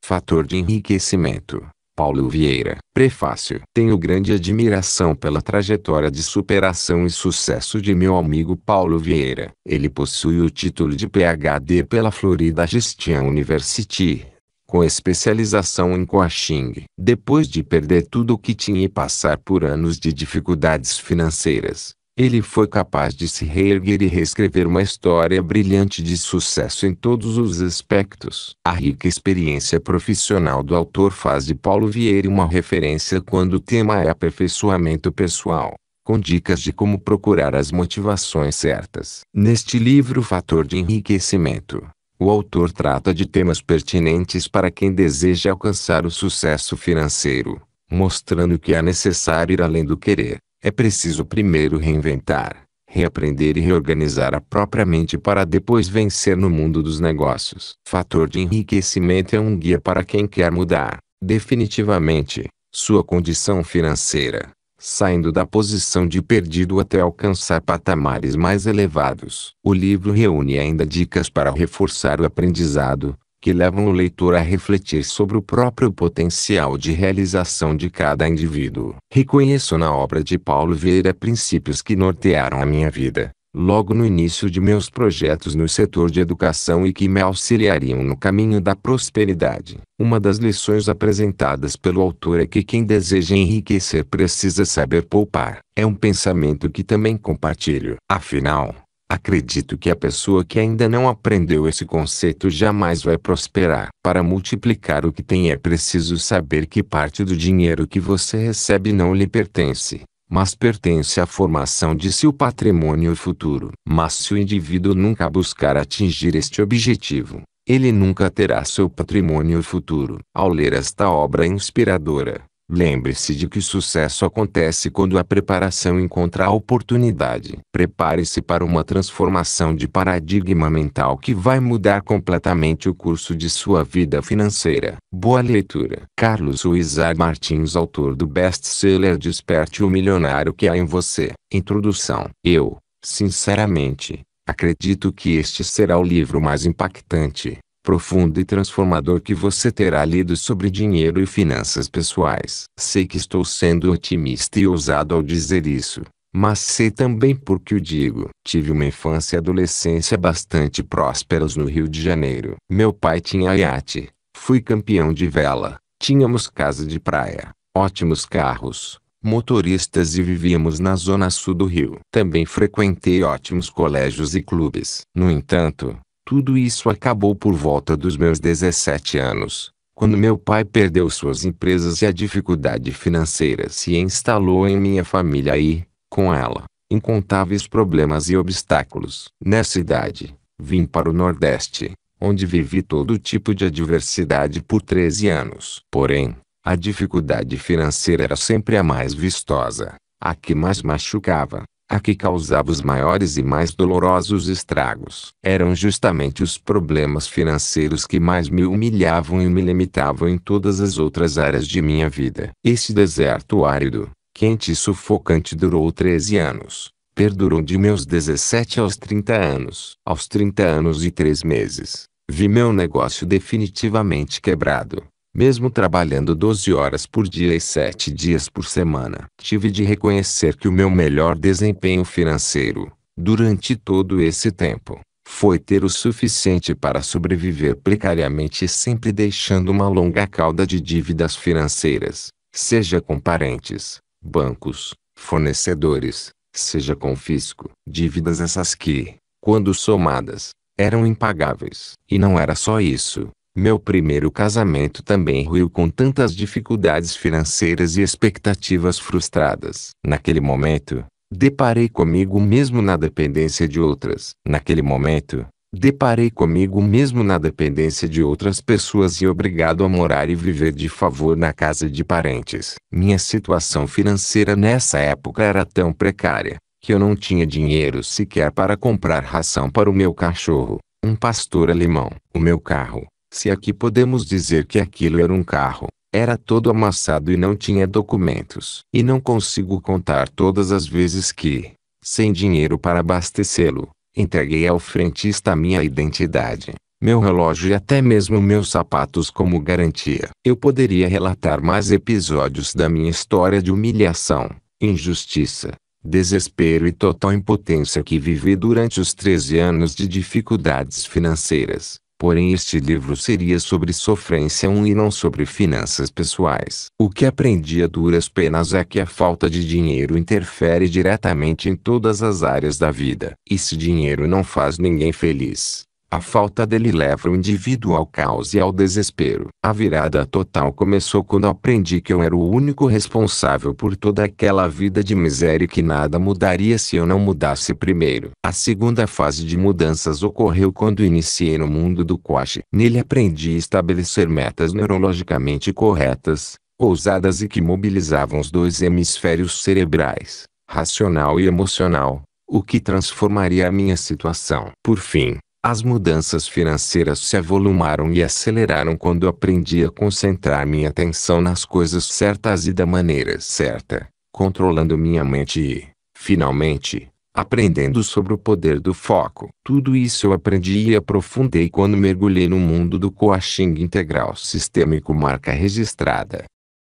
Fator de enriquecimento. Paulo Vieira. Prefácio. Tenho grande admiração pela trajetória de superação e sucesso de meu amigo Paulo Vieira. Ele possui o título de PhD pela Florida Christian University, com especialização em coaching. Depois de perder tudo o que tinha e passar por anos de dificuldades financeiras, ele foi capaz de se reerguer e reescrever uma história brilhante de sucesso em todos os aspectos. A rica experiência profissional do autor faz de Paulo Vieira uma referência quando o tema é aperfeiçoamento pessoal, com dicas de como procurar as motivações certas. Neste livro o Fator de Enriquecimento, o autor trata de temas pertinentes para quem deseja alcançar o sucesso financeiro, mostrando que é necessário ir além do querer é preciso primeiro reinventar, reaprender e reorganizar a própria mente para depois vencer no mundo dos negócios. Fator de enriquecimento é um guia para quem quer mudar, definitivamente, sua condição financeira, saindo da posição de perdido até alcançar patamares mais elevados. O livro reúne ainda dicas para reforçar o aprendizado, que levam o leitor a refletir sobre o próprio potencial de realização de cada indivíduo. Reconheço na obra de Paulo Vieira princípios que nortearam a minha vida, logo no início de meus projetos no setor de educação e que me auxiliariam no caminho da prosperidade. Uma das lições apresentadas pelo autor é que quem deseja enriquecer precisa saber poupar. É um pensamento que também compartilho. Afinal, Acredito que a pessoa que ainda não aprendeu esse conceito jamais vai prosperar. Para multiplicar o que tem é preciso saber que parte do dinheiro que você recebe não lhe pertence, mas pertence à formação de seu patrimônio futuro. Mas se o indivíduo nunca buscar atingir este objetivo, ele nunca terá seu patrimônio futuro. Ao ler esta obra inspiradora, Lembre-se de que sucesso acontece quando a preparação encontra a oportunidade. Prepare-se para uma transformação de paradigma mental que vai mudar completamente o curso de sua vida financeira. Boa leitura. Carlos Uizar Martins, autor do best-seller Desperte o Milionário que há em você. Introdução. Eu, sinceramente, acredito que este será o livro mais impactante profundo e transformador que você terá lido sobre dinheiro e finanças pessoais. Sei que estou sendo otimista e ousado ao dizer isso, mas sei também por que o digo. Tive uma infância e adolescência bastante prósperas no Rio de Janeiro. Meu pai tinha iate, fui campeão de vela, tínhamos casa de praia, ótimos carros, motoristas e vivíamos na zona sul do Rio. Também frequentei ótimos colégios e clubes. No entanto, tudo isso acabou por volta dos meus 17 anos, quando meu pai perdeu suas empresas e a dificuldade financeira se instalou em minha família e, com ela, incontáveis problemas e obstáculos. Nessa idade, vim para o Nordeste, onde vivi todo tipo de adversidade por 13 anos. Porém, a dificuldade financeira era sempre a mais vistosa, a que mais machucava a que causava os maiores e mais dolorosos estragos. Eram justamente os problemas financeiros que mais me humilhavam e me limitavam em todas as outras áreas de minha vida. Esse deserto árido, quente e sufocante durou 13 anos. Perdurou de meus 17 aos 30 anos. Aos 30 anos e 3 meses, vi meu negócio definitivamente quebrado mesmo trabalhando 12 horas por dia e 7 dias por semana. Tive de reconhecer que o meu melhor desempenho financeiro, durante todo esse tempo, foi ter o suficiente para sobreviver precariamente e sempre deixando uma longa cauda de dívidas financeiras, seja com parentes, bancos, fornecedores, seja com fisco. Dívidas essas que, quando somadas, eram impagáveis. E não era só isso. Meu primeiro casamento também ruiu com tantas dificuldades financeiras e expectativas frustradas. Naquele momento, deparei comigo mesmo na dependência de outras. Naquele momento, deparei comigo mesmo na dependência de outras pessoas e obrigado a morar e viver de favor na casa de parentes. Minha situação financeira nessa época era tão precária que eu não tinha dinheiro sequer para comprar ração para o meu cachorro, um pastor alemão. O meu carro, se aqui podemos dizer que aquilo era um carro, era todo amassado e não tinha documentos. E não consigo contar todas as vezes que, sem dinheiro para abastecê-lo, entreguei ao frentista minha identidade, meu relógio e até mesmo meus sapatos como garantia. Eu poderia relatar mais episódios da minha história de humilhação, injustiça, desespero e total impotência que vivi durante os 13 anos de dificuldades financeiras. Porém, este livro seria sobre sofrência 1 e não sobre finanças pessoais. O que aprendi a duras penas é que a falta de dinheiro interfere diretamente em todas as áreas da vida. E se dinheiro não faz ninguém feliz, a falta dele leva o indivíduo ao caos e ao desespero. A virada total começou quando aprendi que eu era o único responsável por toda aquela vida de miséria e que nada mudaria se eu não mudasse primeiro. A segunda fase de mudanças ocorreu quando iniciei no mundo do coache. Nele aprendi a estabelecer metas neurologicamente corretas, ousadas e que mobilizavam os dois hemisférios cerebrais, racional e emocional, o que transformaria a minha situação. Por fim, as mudanças financeiras se avolumaram e aceleraram quando aprendi a concentrar minha atenção nas coisas certas e da maneira certa, controlando minha mente e, finalmente, aprendendo sobre o poder do foco. Tudo isso eu aprendi e aprofundei quando mergulhei no mundo do coaching integral sistêmico marca registrada.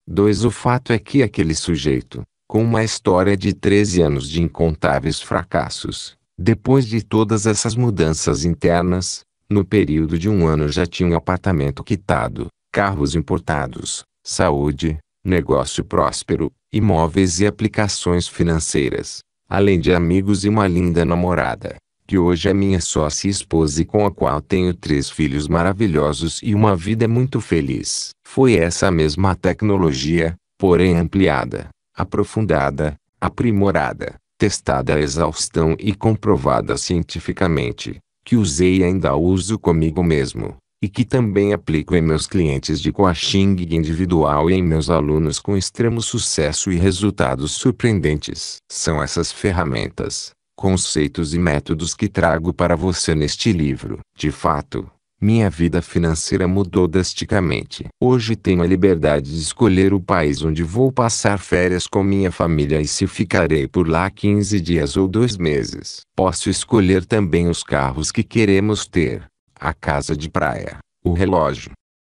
2. O fato é que aquele sujeito, com uma história de 13 anos de incontáveis fracassos, depois de todas essas mudanças internas, no período de um ano já tinha um apartamento quitado, carros importados, saúde, negócio próspero, imóveis e aplicações financeiras, além de amigos e uma linda namorada, que hoje é minha sócia e esposa e com a qual tenho três filhos maravilhosos e uma vida muito feliz. Foi essa mesma tecnologia, porém ampliada, aprofundada, aprimorada testada a exaustão e comprovada cientificamente, que usei e ainda uso comigo mesmo, e que também aplico em meus clientes de coaching individual e em meus alunos com extremo sucesso e resultados surpreendentes. São essas ferramentas, conceitos e métodos que trago para você neste livro. De fato, minha vida financeira mudou drasticamente. Hoje tenho a liberdade de escolher o país onde vou passar férias com minha família e se ficarei por lá 15 dias ou dois meses. Posso escolher também os carros que queremos ter, a casa de praia, o relógio.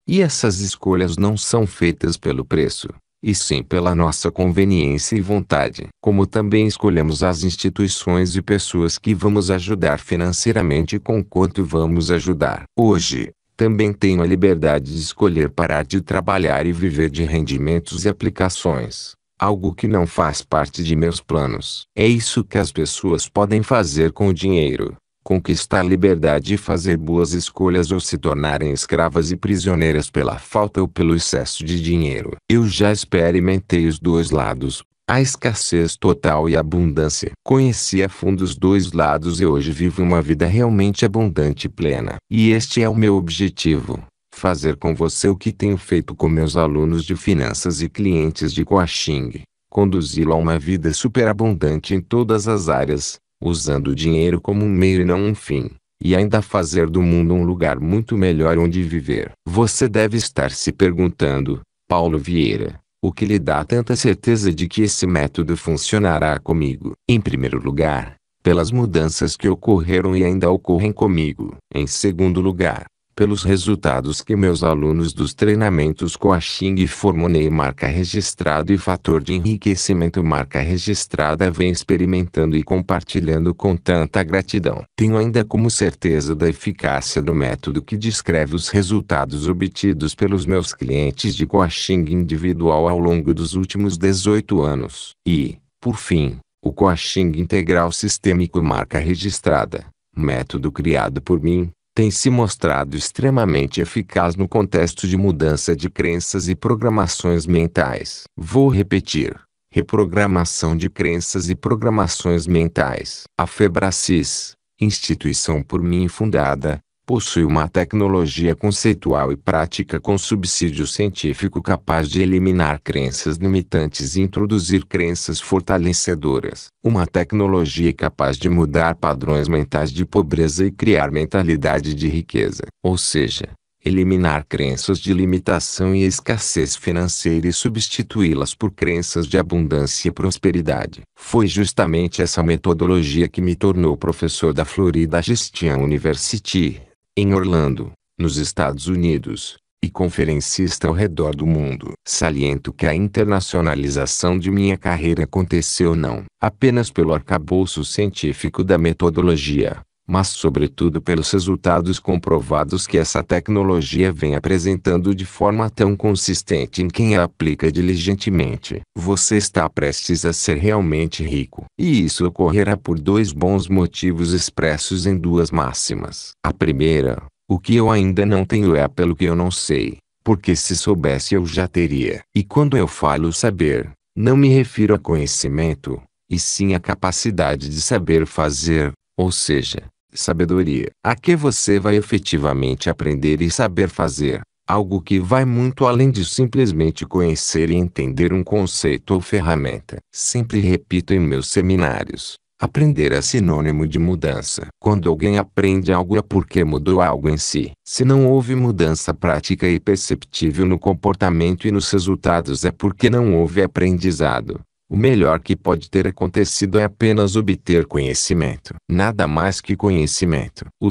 E essas escolhas não são feitas pelo preço, e sim pela nossa conveniência e vontade. Como também escolhemos as instituições e pessoas que vamos ajudar financeiramente e com quanto vamos ajudar. Hoje, também tenho a liberdade de escolher parar de trabalhar e viver de rendimentos e aplicações. Algo que não faz parte de meus planos. É isso que as pessoas podem fazer com o dinheiro conquistar liberdade e fazer boas escolhas ou se tornarem escravas e prisioneiras pela falta ou pelo excesso de dinheiro. Eu já experimentei os dois lados, a escassez total e a abundância. Conheci a fundo os dois lados e hoje vivo uma vida realmente abundante e plena. E este é o meu objetivo. Fazer com você o que tenho feito com meus alunos de finanças e clientes de coaching, conduzi-lo a uma vida superabundante em todas as áreas, usando o dinheiro como um meio e não um fim, e ainda fazer do mundo um lugar muito melhor onde viver. Você deve estar se perguntando, Paulo Vieira, o que lhe dá tanta certeza de que esse método funcionará comigo? Em primeiro lugar, pelas mudanças que ocorreram e ainda ocorrem comigo. Em segundo lugar, pelos resultados que meus alunos dos treinamentos Coaching e Formonei marca registrado e fator de enriquecimento marca registrada vem experimentando e compartilhando com tanta gratidão. Tenho ainda como certeza da eficácia do método que descreve os resultados obtidos pelos meus clientes de Coaching individual ao longo dos últimos 18 anos. E, por fim, o Coaching Integral Sistêmico marca registrada, método criado por mim tem se mostrado extremamente eficaz no contexto de mudança de crenças e programações mentais. Vou repetir. Reprogramação de crenças e programações mentais. A Febracis, instituição por mim fundada, possui uma tecnologia conceitual e prática com subsídio científico capaz de eliminar crenças limitantes e introduzir crenças fortalecedoras, uma tecnologia capaz de mudar padrões mentais de pobreza e criar mentalidade de riqueza, ou seja, eliminar crenças de limitação e escassez financeira e substituí-las por crenças de abundância e prosperidade. Foi justamente essa metodologia que me tornou professor da Florida Christian University em Orlando, nos Estados Unidos, e conferencista ao redor do mundo. Saliento que a internacionalização de minha carreira aconteceu não apenas pelo arcabouço científico da metodologia, mas sobretudo pelos resultados comprovados que essa tecnologia vem apresentando de forma tão consistente em quem a aplica diligentemente. Você está prestes a ser realmente rico. E isso ocorrerá por dois bons motivos expressos em duas máximas. A primeira, o que eu ainda não tenho é pelo que eu não sei, porque se soubesse eu já teria. E quando eu falo saber, não me refiro a conhecimento, e sim a capacidade de saber fazer, ou seja, sabedoria, a que você vai efetivamente aprender e saber fazer, algo que vai muito além de simplesmente conhecer e entender um conceito ou ferramenta. Sempre repito em meus seminários: Aprender é sinônimo de mudança. Quando alguém aprende algo é porque mudou algo em si. Se não houve mudança prática e perceptível no comportamento e nos resultados é porque não houve aprendizado. O melhor que pode ter acontecido é apenas obter conhecimento. Nada mais que conhecimento. O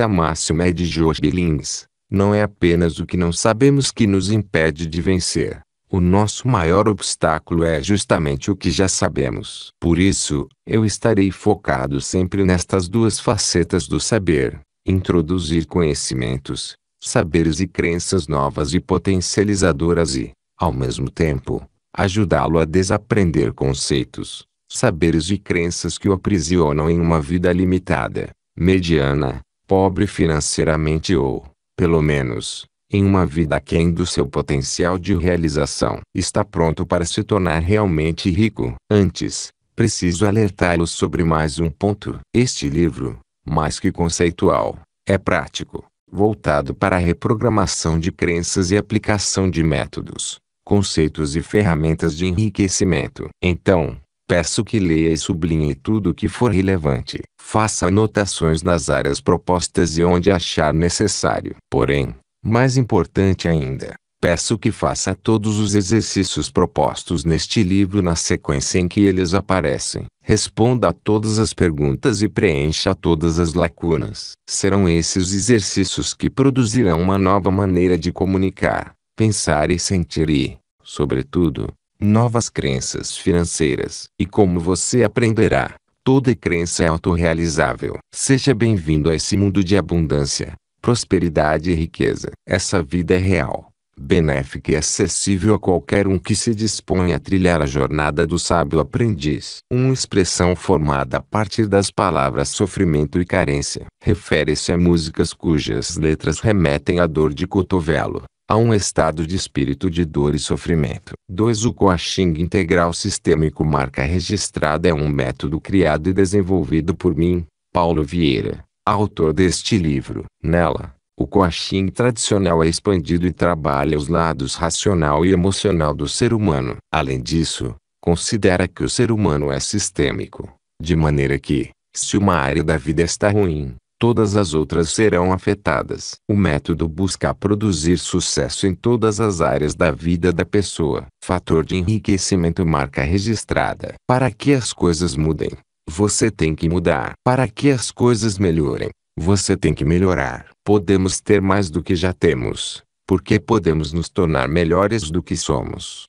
a máxima é de George Lins. Não é apenas o que não sabemos que nos impede de vencer. O nosso maior obstáculo é justamente o que já sabemos. Por isso, eu estarei focado sempre nestas duas facetas do saber: introduzir conhecimentos, saberes e crenças novas e potencializadoras e, ao mesmo tempo, ajudá-lo a desaprender conceitos, saberes e crenças que o aprisionam em uma vida limitada, mediana, pobre financeiramente ou, pelo menos, em uma vida aquém do seu potencial de realização. Está pronto para se tornar realmente rico. Antes, preciso alertá-lo sobre mais um ponto. Este livro, mais que conceitual, é prático, voltado para a reprogramação de crenças e aplicação de métodos conceitos e ferramentas de enriquecimento. Então, peço que leia e sublinhe tudo o que for relevante. Faça anotações nas áreas propostas e onde achar necessário. Porém, mais importante ainda, peço que faça todos os exercícios propostos neste livro na sequência em que eles aparecem. Responda a todas as perguntas e preencha todas as lacunas. Serão esses exercícios que produzirão uma nova maneira de comunicar, pensar e sentir e, sobretudo, novas crenças financeiras. E como você aprenderá, toda crença é autorrealizável. Seja bem-vindo a esse mundo de abundância, prosperidade e riqueza. Essa vida é real, benéfica e acessível a qualquer um que se dispõe a trilhar a jornada do sábio aprendiz. Uma expressão formada a partir das palavras sofrimento e carência. Refere-se a músicas cujas letras remetem à dor de cotovelo a um estado de espírito de dor e sofrimento. 2. O coaching integral sistêmico marca registrada é um método criado e desenvolvido por mim, Paulo Vieira, autor deste livro. Nela, o coaching tradicional é expandido e trabalha os lados racional e emocional do ser humano. Além disso, considera que o ser humano é sistêmico, de maneira que, se uma área da vida está ruim, todas as outras serão afetadas. O método busca produzir sucesso em todas as áreas da vida da pessoa. Fator de enriquecimento marca registrada. Para que as coisas mudem, você tem que mudar. Para que as coisas melhorem, você tem que melhorar. Podemos ter mais do que já temos, porque podemos nos tornar melhores do que somos.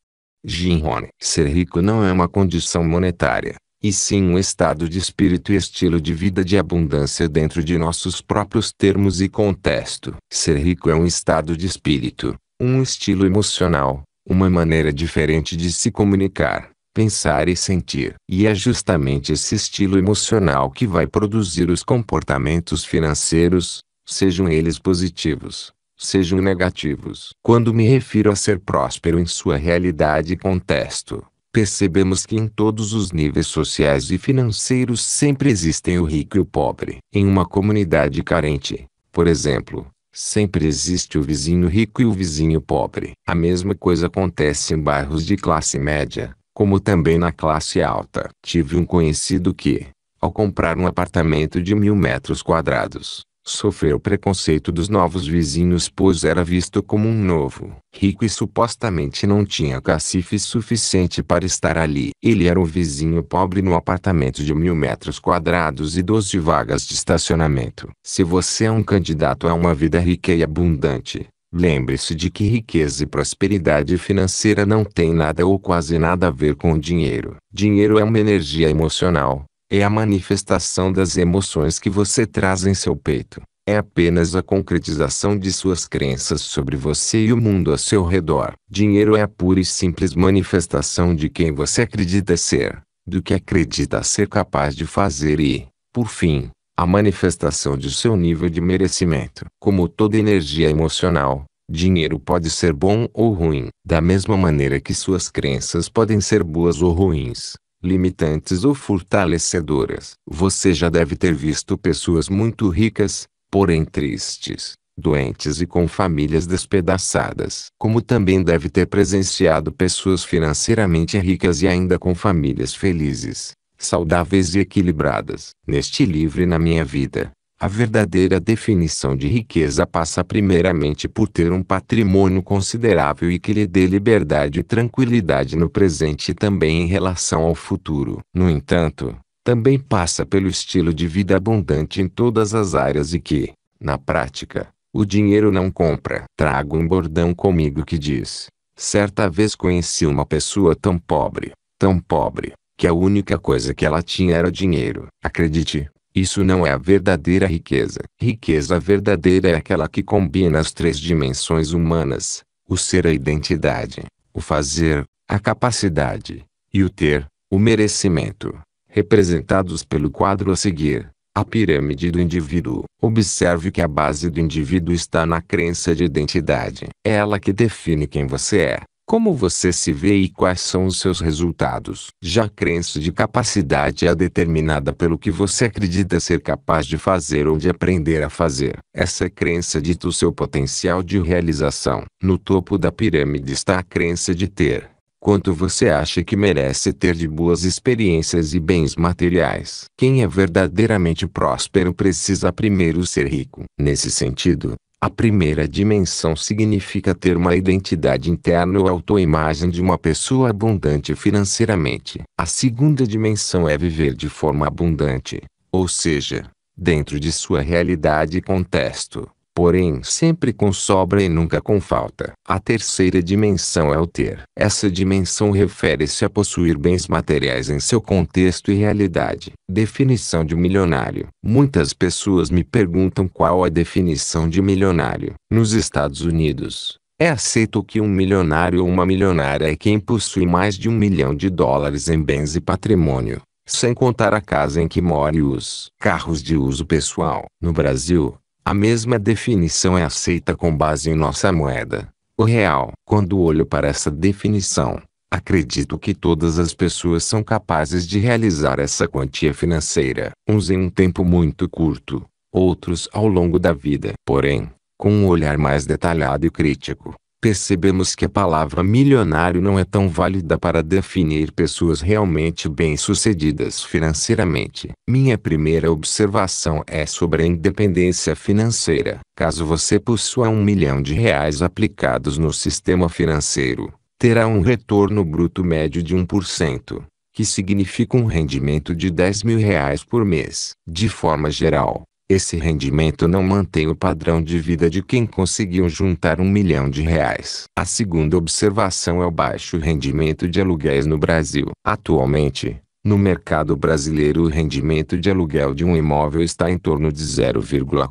Jim Rohn. Ser rico não é uma condição monetária, e sim um estado de espírito e estilo de vida de abundância dentro de nossos próprios termos e contexto. Ser rico é um estado de espírito, um estilo emocional, uma maneira diferente de se comunicar, pensar e sentir. E é justamente esse estilo emocional que vai produzir os comportamentos financeiros, sejam eles positivos, sejam negativos. Quando me refiro a ser próspero em sua realidade e contexto, percebemos que em todos os níveis sociais e financeiros sempre existem o rico e o pobre. Em uma comunidade carente, por exemplo, sempre existe o vizinho rico e o vizinho pobre. A mesma coisa acontece em bairros de classe média, como também na classe alta. Tive um conhecido que, ao comprar um apartamento de mil metros quadrados, Sofreu preconceito dos novos vizinhos pois era visto como um novo, rico e supostamente não tinha cacife suficiente para estar ali. Ele era um vizinho pobre no apartamento de mil metros quadrados e 12 vagas de estacionamento. Se você é um candidato a uma vida rica e abundante, Lembre-se de que riqueza e prosperidade financeira não têm nada ou quase nada a ver com dinheiro. Dinheiro é uma energia emocional, é a manifestação das emoções que você traz em seu peito. É apenas a concretização de suas crenças sobre você e o mundo a seu redor. Dinheiro é a pura e simples manifestação de quem você acredita ser, do que acredita ser capaz de fazer e, por fim, a manifestação de seu nível de merecimento. Como toda energia emocional, dinheiro pode ser bom ou ruim, da mesma maneira que suas crenças podem ser boas ou ruins limitantes ou fortalecedoras. Você já deve ter visto pessoas muito ricas, porém tristes, doentes e com famílias despedaçadas. Como também deve ter presenciado pessoas financeiramente ricas e ainda com famílias felizes, saudáveis e equilibradas. Neste livro e na minha vida, a verdadeira definição de riqueza passa primeiramente por ter um patrimônio considerável e que lhe dê liberdade e tranquilidade no presente e também em relação ao futuro. No entanto, também passa pelo estilo de vida abundante em todas as áreas e que, na prática, o dinheiro não compra. Trago um bordão comigo que diz: Certa vez conheci uma pessoa tão pobre, tão pobre, que a única coisa que ela tinha era dinheiro. Acredite, isso não é a verdadeira riqueza. Riqueza verdadeira é aquela que combina as três dimensões humanas: o ser, a identidade, o fazer, a capacidade, e o ter, o merecimento, representados pelo quadro a seguir. A pirâmide do indivíduo. Observe que a base do indivíduo está na crença de identidade. É ela que define quem você é. Como você se vê e quais são os seus resultados? Já a crença de capacidade é determinada pelo que você acredita ser capaz de fazer ou de aprender a fazer. Essa crença dita o seu potencial de realização. No topo da pirâmide está a crença de ter. Quanto você acha que merece ter de boas experiências e bens materiais? Quem é verdadeiramente próspero precisa primeiro ser rico. Nesse sentido, a primeira dimensão significa ter uma identidade interna ou autoimagem de uma pessoa abundante financeiramente. A segunda dimensão é viver de forma abundante, ou seja, dentro de sua realidade e contexto porém sempre com sobra e nunca com falta. A terceira dimensão é o ter. Essa dimensão refere-se a possuir bens materiais em seu contexto e realidade. Definição de milionário. Muitas pessoas me perguntam qual a definição de milionário. Nos Estados Unidos, é aceito que um milionário ou uma milionária é quem possui mais de um milhão de dólares em bens e patrimônio, sem contar a casa em que mora e os carros de uso pessoal. No Brasil, a mesma definição é aceita com base em nossa moeda, o real. Quando olho para essa definição, acredito que todas as pessoas são capazes de realizar essa quantia financeira, uns em um tempo muito curto, outros ao longo da vida. Porém, com um olhar mais detalhado e crítico, percebemos que a palavra milionário não é tão válida para definir pessoas realmente bem-sucedidas financeiramente. Minha primeira observação é sobre a independência financeira. Caso você possua um milhão de reais aplicados no sistema financeiro, terá um retorno bruto médio de 1% que significa um rendimento de 10 mil reais por mês. De forma geral, esse rendimento não mantém o padrão de vida de quem conseguiu juntar um milhão de reais. A segunda observação é o baixo rendimento de aluguéis no Brasil. Atualmente, no mercado brasileiro, o rendimento de aluguel de um imóvel está em torno de 0,4%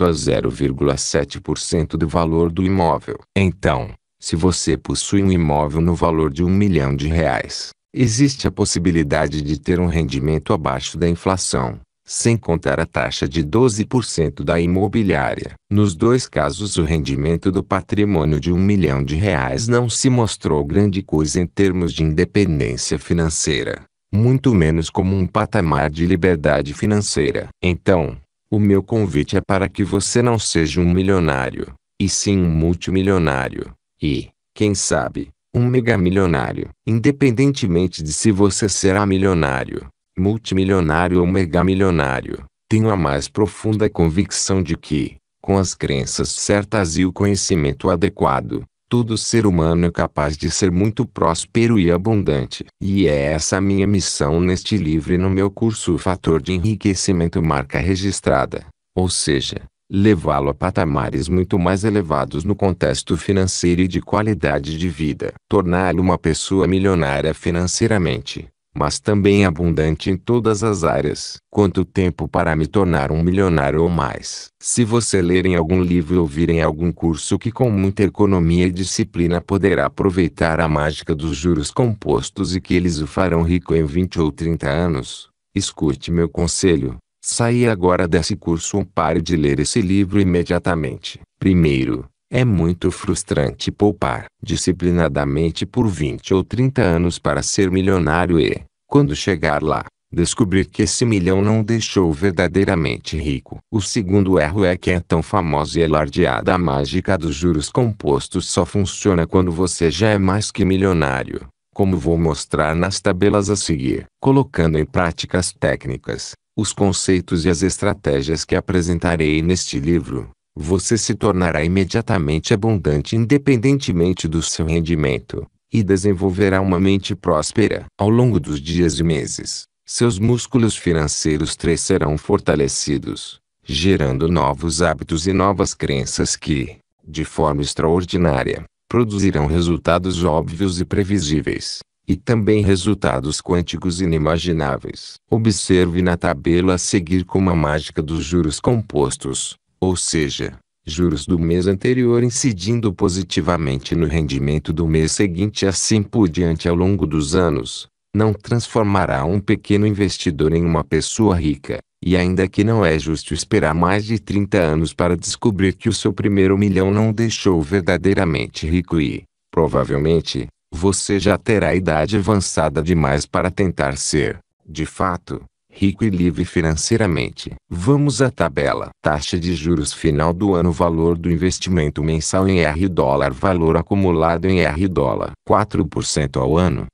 a 0,7% do valor do imóvel. Então, se você possui um imóvel no valor de um milhão de reais, existe a possibilidade de ter um rendimento abaixo da inflação sem contar a taxa de 12% da imobiliária. Nos dois casos o rendimento do patrimônio de um milhão de reais não se mostrou grande coisa em termos de independência financeira, muito menos como um patamar de liberdade financeira. Então, o meu convite é para que você não seja um milionário, e sim um multimilionário, e, quem sabe, um megamilionário. Independentemente de se você será milionário, multimilionário ou megamilionário, tenho a mais profunda convicção de que, com as crenças certas e o conhecimento adequado, todo ser humano é capaz de ser muito próspero e abundante. E é essa a minha missão neste livro e no meu curso Fator de Enriquecimento Marca Registrada. Ou seja, levá-lo a patamares muito mais elevados no contexto financeiro e de qualidade de vida. Torná-lo uma pessoa milionária financeiramente mas também abundante em todas as áreas. Quanto tempo para me tornar um milionário ou mais? Se você ler em algum livro ou ouvir em algum curso que com muita economia e disciplina poderá aproveitar a mágica dos juros compostos e que eles o farão rico em 20 ou 30 anos, escute meu conselho. Saia agora desse curso ou pare de ler esse livro imediatamente. Primeiro, é muito frustrante poupar disciplinadamente por 20 ou 30 anos para ser milionário e, quando chegar lá, descobrir que esse milhão não deixou verdadeiramente rico. O segundo erro é que é tão famosa e alardeada a mágica dos juros compostos só funciona quando você já é mais que milionário, como vou mostrar nas tabelas a seguir, colocando em prática as técnicas, os conceitos e as estratégias que apresentarei neste livro você se tornará imediatamente abundante independentemente do seu rendimento, e desenvolverá uma mente próspera. Ao longo dos dias e meses, seus músculos financeiros três serão fortalecidos, gerando novos hábitos e novas crenças que, de forma extraordinária, produzirão resultados óbvios e previsíveis, e também resultados quânticos inimagináveis. Observe na tabela a seguir como a mágica dos juros compostos, ou seja, juros do mês anterior incidindo positivamente no rendimento do mês seguinte e assim por diante ao longo dos anos, não transformará um pequeno investidor em uma pessoa rica, e ainda que não é justo esperar mais de 30 anos para descobrir que o seu primeiro milhão não o deixou verdadeiramente rico e, provavelmente, você já terá idade avançada demais para tentar ser, de fato, rico e livre financeiramente. Vamos à tabela. Taxa de juros final do ano valor do investimento mensal em R dólar valor acumulado em R dólar 4% ao ano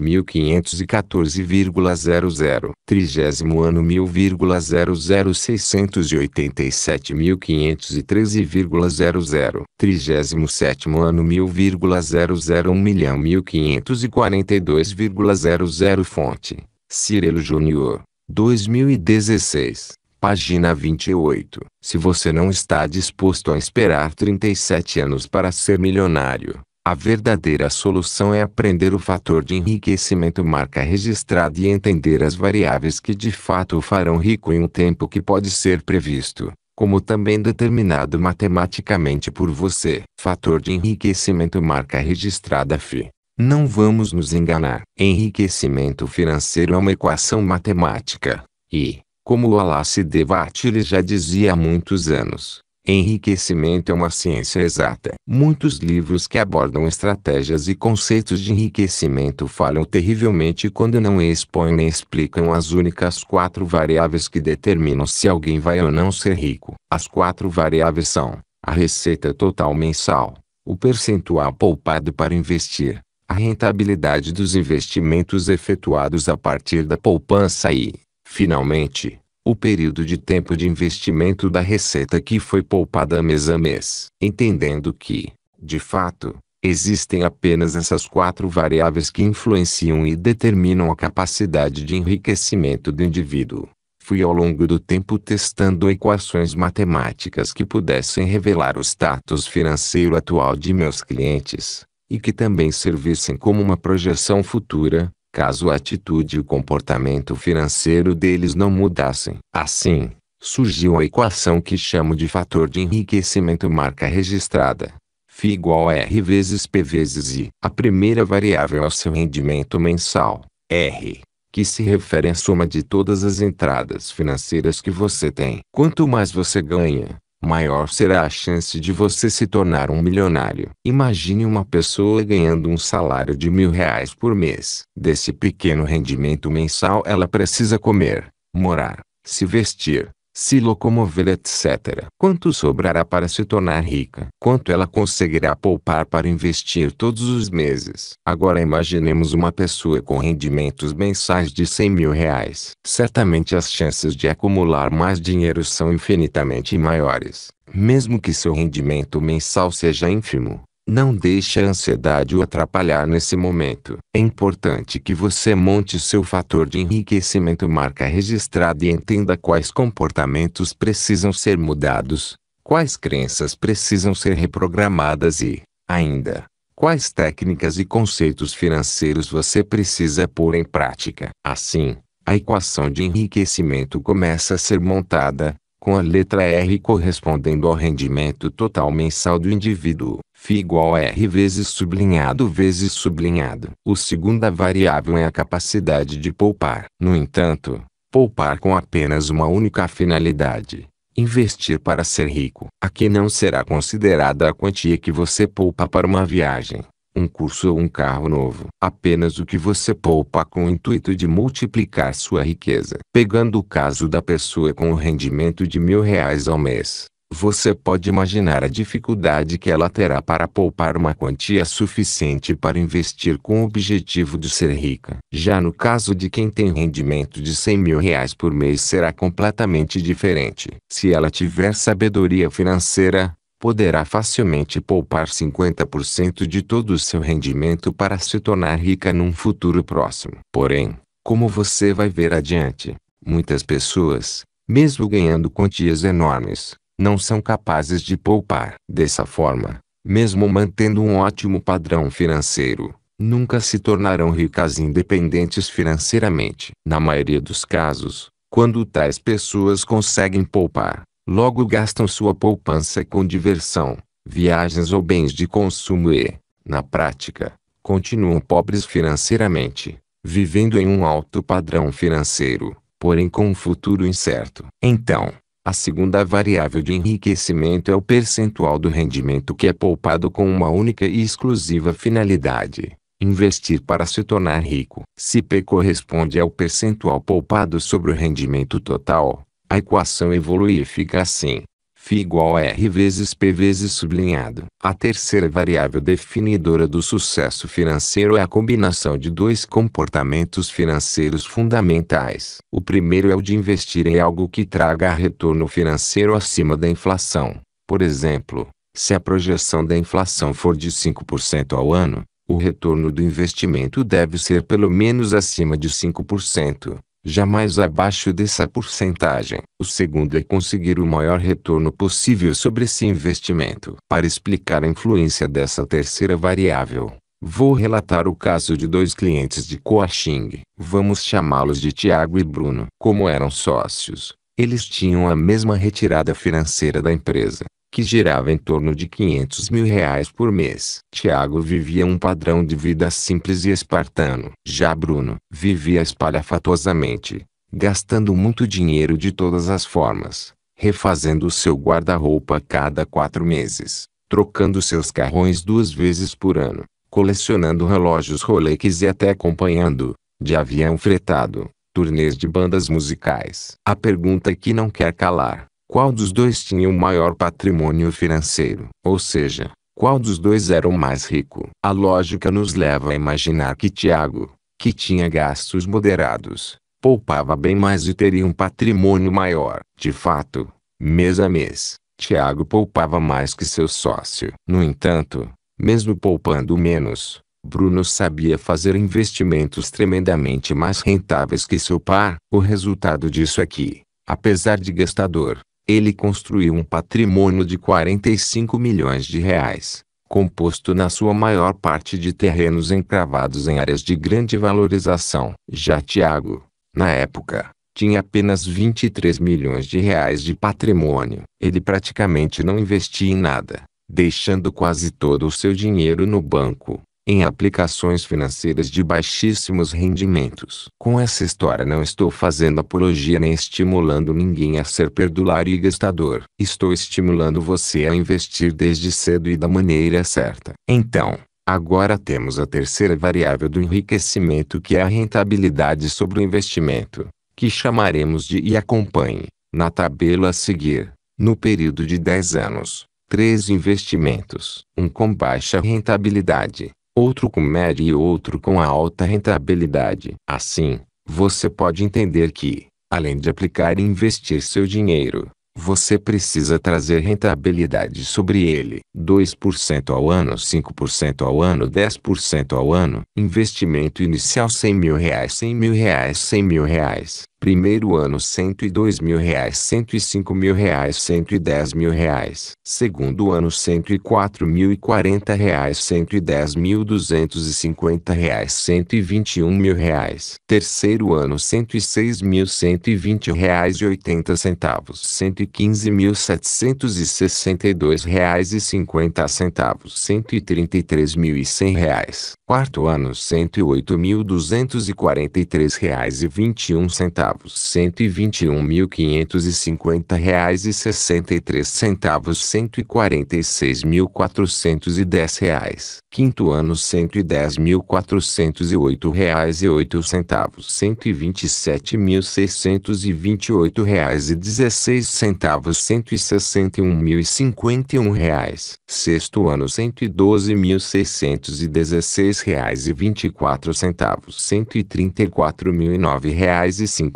3.514,00. Trigésimo ano 1.000,00687.513,00. Trigésimo sétimo ano 1.000,001 milhão 1.542,00. Fonte, Cirelo Júnior, 2016. Página 28. Se você não está disposto a esperar 37 anos para ser milionário, a verdadeira solução é aprender o fator de enriquecimento marca registrada e entender as variáveis que de fato o farão rico em um tempo que pode ser previsto, como também determinado matematicamente por você. Fator de enriquecimento marca registrada FI. Não vamos nos enganar. Enriquecimento financeiro é uma equação matemática, e, como o Wallace Devatire já dizia há muitos anos, Enriquecimento é uma ciência exata. Muitos livros que abordam estratégias e conceitos de enriquecimento falham terrivelmente quando não expõem nem explicam as únicas quatro variáveis que determinam se alguém vai ou não ser rico. As quatro variáveis são a receita total mensal, o percentual poupado para investir, a rentabilidade dos investimentos efetuados a partir da poupança e, finalmente, o período de tempo de investimento da receita que foi poupada mês a mês, entendendo que, de fato, existem apenas essas quatro variáveis que influenciam e determinam a capacidade de enriquecimento do indivíduo. Fui ao longo do tempo testando equações matemáticas que pudessem revelar o status financeiro atual de meus clientes, e que também servissem como uma projeção futura, caso a atitude e o comportamento financeiro deles não mudassem. Assim, surgiu a equação que chamo de fator de enriquecimento marca registrada. Fi igual a R vezes P vezes I. A primeira variável é o seu rendimento mensal, R, que se refere à soma de todas as entradas financeiras que você tem. Quanto mais você ganha, maior será a chance de você se tornar um milionário. Imagine uma pessoa ganhando um salário de mil reais por mês. Desse pequeno rendimento mensal ela precisa comer, morar, se vestir, se locomover, etc. Quanto sobrará para se tornar rica? Quanto ela conseguirá poupar para investir todos os meses? Agora imaginemos uma pessoa com rendimentos mensais de 100 mil reais. Certamente as chances de acumular mais dinheiro são infinitamente maiores. Mesmo que seu rendimento mensal seja ínfimo, não deixe a ansiedade o atrapalhar nesse momento. É importante que você monte seu fator de enriquecimento marca registrada e entenda quais comportamentos precisam ser mudados, quais crenças precisam ser reprogramadas e, ainda, quais técnicas e conceitos financeiros você precisa pôr em prática. Assim, a equação de enriquecimento começa a ser montada, com a letra R correspondendo ao rendimento total mensal do indivíduo φ igual a r vezes sublinhado vezes sublinhado. O segunda variável é a capacidade de poupar. No entanto, poupar com apenas uma única finalidade, investir para ser rico. Aqui não será considerada a quantia que você poupa para uma viagem, um curso ou um carro novo. Apenas o que você poupa com o intuito de multiplicar sua riqueza. Pegando o caso da pessoa com o rendimento de mil reais ao mês, você pode imaginar a dificuldade que ela terá para poupar uma quantia suficiente para investir com o objetivo de ser rica. Já no caso de quem tem rendimento de 100 mil reais por mês será completamente diferente. Se ela tiver sabedoria financeira, poderá facilmente poupar 50% de todo o seu rendimento para se tornar rica num futuro próximo. Porém, como você vai ver adiante, muitas pessoas, mesmo ganhando quantias enormes, não são capazes de poupar. Dessa forma, mesmo mantendo um ótimo padrão financeiro, nunca se tornarão ricas e independentes financeiramente. Na maioria dos casos, quando tais pessoas conseguem poupar, logo gastam sua poupança com diversão, viagens ou bens de consumo e, na prática, continuam pobres financeiramente, vivendo em um alto padrão financeiro, porém com um futuro incerto. Então, a segunda variável de enriquecimento é o percentual do rendimento que é poupado com uma única e exclusiva finalidade. Investir para se tornar rico. Se P corresponde ao percentual poupado sobre o rendimento total, a equação evolui e fica assim φ igual a R vezes P vezes sublinhado. A terceira variável definidora do sucesso financeiro é a combinação de dois comportamentos financeiros fundamentais. O primeiro é o de investir em algo que traga retorno financeiro acima da inflação. Por exemplo, se a projeção da inflação for de 5% ao ano, o retorno do investimento deve ser pelo menos acima de 5% jamais abaixo dessa porcentagem. O segundo é conseguir o maior retorno possível sobre esse investimento. Para explicar a influência dessa terceira variável, Vou relatar o caso de dois clientes de coaching. Vamos chamá-los de Tiago e Bruno. Como eram sócios, eles tinham a mesma retirada financeira da empresa que girava em torno de 500 mil reais por mês. Tiago vivia um padrão de vida simples e espartano. Já Bruno vivia espalhafatosamente, gastando muito dinheiro de todas as formas, refazendo seu guarda-roupa a cada quatro meses, trocando seus carrões duas vezes por ano, colecionando relógios Rolex e até acompanhando, de avião fretado, turnês de bandas musicais. A pergunta que não quer calar qual dos dois tinha o maior patrimônio financeiro, ou seja, qual dos dois era o mais rico. A lógica nos leva a imaginar que Tiago, que tinha gastos moderados, poupava bem mais e teria um patrimônio maior. De fato, mês a mês, Tiago poupava mais que seu sócio. No entanto, mesmo poupando menos, Bruno sabia fazer investimentos tremendamente mais rentáveis que seu par. O resultado disso é que, apesar de gastador, ele construiu um patrimônio de 45 milhões de reais, composto na sua maior parte de terrenos encravados em áreas de grande valorização. Já Tiago, na época, tinha apenas 23 milhões de reais de patrimônio. Ele praticamente não investia em nada, deixando quase todo o seu dinheiro no banco em aplicações financeiras de baixíssimos rendimentos. Com essa história não estou fazendo apologia nem estimulando ninguém a ser perdulário e gastador. Estou estimulando você a investir desde cedo e da maneira certa. Então, Agora temos a terceira variável do enriquecimento que é a rentabilidade sobre o investimento, que chamaremos de e acompanhe, na tabela a seguir, no período de 10 anos, três investimentos, um com baixa rentabilidade, outro com média e outro com alta rentabilidade. Assim, você pode entender que, além de aplicar e investir seu dinheiro, você precisa trazer rentabilidade sobre ele. 2% ao ano, 5% ao ano, 10% ao ano. Investimento inicial 100 mil reais, 100 mil reais, 100 mil reais. Primeiro ano 102 mil reais 105 mil reais 110 mil reais. Segundo ano 104 mil e 40 reais 110 mil 250 reais 121 mil reais. Terceiro ano 106 mil 120 reais e 80 centavos 115 mil 762 reais e 50 centavos 133 mil e 100 reais. Quarto ano 108 mil 243 reais e 21 centavos cento e vinte e um mil quinhentos e cinquenta reais e sessenta e três centavos, cento e quarenta e seis mil quatrocentos e dez reais. Quinto ano, cento e dez mil quatrocentos e oito reais e oito centavos, cento e vinte e sete mil seiscentos e vinte e oito reais e dezesseis centavos, cento e sessenta e um mil e cinquenta e um reais. Sexto ano, cento e doze mil seiscentos e dezesseis reais e vinte e quatro centavos, cento e trinta e quatro mil e nove reais e cinco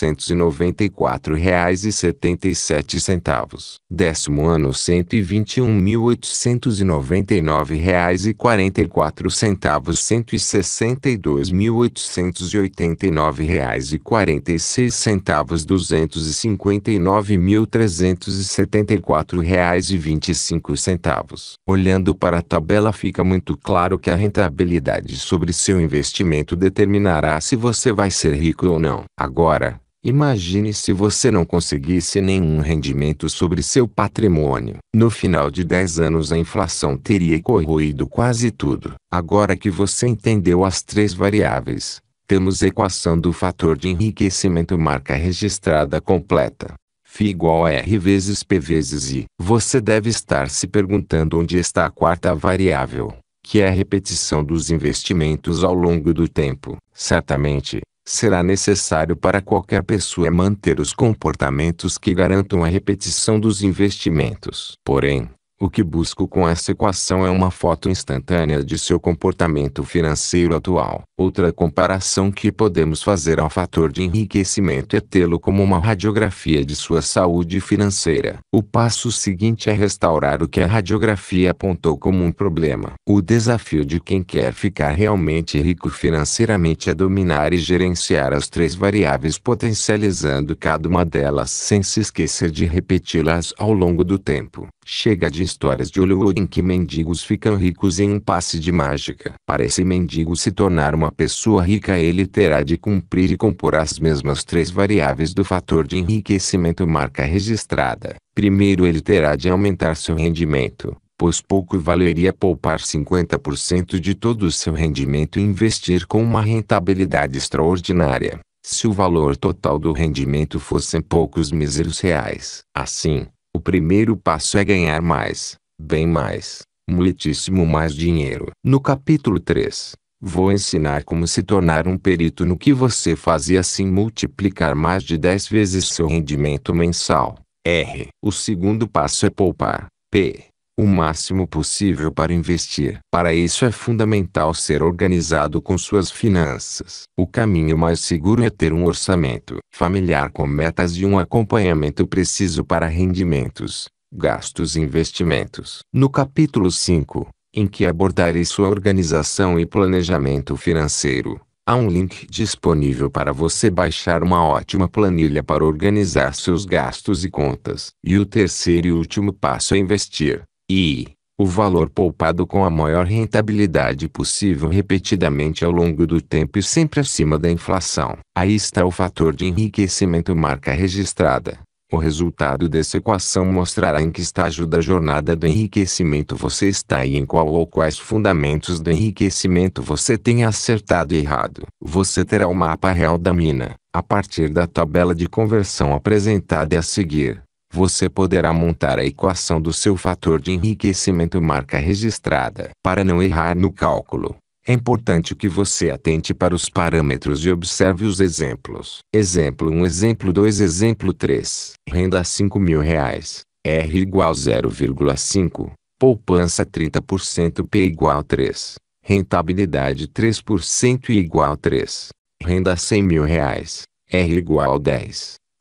R$ reais e setenta e sete centavos. Décimo ano cento e vinte e um mil oitocentos e noventa e nove reais e quarenta e quatro centavos cento e sessenta e dois mil oitocentos e oitenta e nove reais e quarenta e seis centavos duzentos e cinquenta e nove mil trezentos e setenta e quatro reais e vinte e cinco centavos. Olhando para a tabela fica muito claro que a rentabilidade sobre seu investimento determinará se você vai ser rico ou não. Agora, Imagine se você não conseguisse nenhum rendimento sobre seu patrimônio. No final de 10 anos a inflação teria corroído quase tudo. Agora que você entendeu as três variáveis, temos equação do fator de enriquecimento marca registrada completa. Φ igual a R vezes P vezes I. Você deve estar se perguntando onde está a quarta variável, que é a repetição dos investimentos ao longo do tempo. Certamente, será necessário para qualquer pessoa manter os comportamentos que garantam a repetição dos investimentos. Porém, o que busco com essa equação é uma foto instantânea de seu comportamento financeiro atual. Outra comparação que podemos fazer ao fator de enriquecimento é tê-lo como uma radiografia de sua saúde financeira. O passo seguinte é restaurar o que a radiografia apontou como um problema. O desafio de quem quer ficar realmente rico financeiramente é dominar e gerenciar as três variáveis, potencializando cada uma delas sem se esquecer de repeti-las ao longo do tempo. Chega de histórias de Hollywood em que mendigos ficam ricos em um passe de mágica. Para esse mendigo se tornar uma pessoa rica ele terá de cumprir e compor as mesmas três variáveis do fator de enriquecimento marca registrada. Primeiro ele terá de aumentar seu rendimento, pois pouco valeria poupar 50% de todo o seu rendimento e investir com uma rentabilidade extraordinária, se o valor total do rendimento fossem poucos míseros reais. Assim, o primeiro passo é ganhar mais, bem mais, muitíssimo mais dinheiro. No capítulo 3, vou ensinar como se tornar um perito no que você faz e assim multiplicar mais de 10 vezes seu rendimento mensal. R. O segundo passo é poupar. P o máximo possível para investir. Para isso é fundamental ser organizado com suas finanças. O caminho mais seguro é ter um orçamento familiar com metas e um acompanhamento preciso para rendimentos, gastos e investimentos. No capítulo 5, em que abordarei sua organização e planejamento financeiro, Há um link disponível para você baixar uma ótima planilha para organizar seus gastos e contas. E o terceiro e último passo é investir e o valor poupado com a maior rentabilidade possível repetidamente ao longo do tempo e sempre acima da inflação. Aí está o fator de enriquecimento marca registrada. O resultado dessa equação mostrará em que estágio da jornada do enriquecimento você está e em qual ou quais fundamentos do enriquecimento você tem acertado e errado. Você terá o mapa real da mina, a partir da tabela de conversão apresentada a seguir você poderá montar a equação do seu fator de enriquecimento marca registrada. Para não errar no cálculo, é importante que você atente para os parâmetros e observe os exemplos. Exemplo 1, exemplo 2, exemplo 3. Renda a 5 mil reais. R igual 0,5. Poupança 30% P igual 3. Rentabilidade 3% igual 3. Renda a 100 mil reais. R igual 10.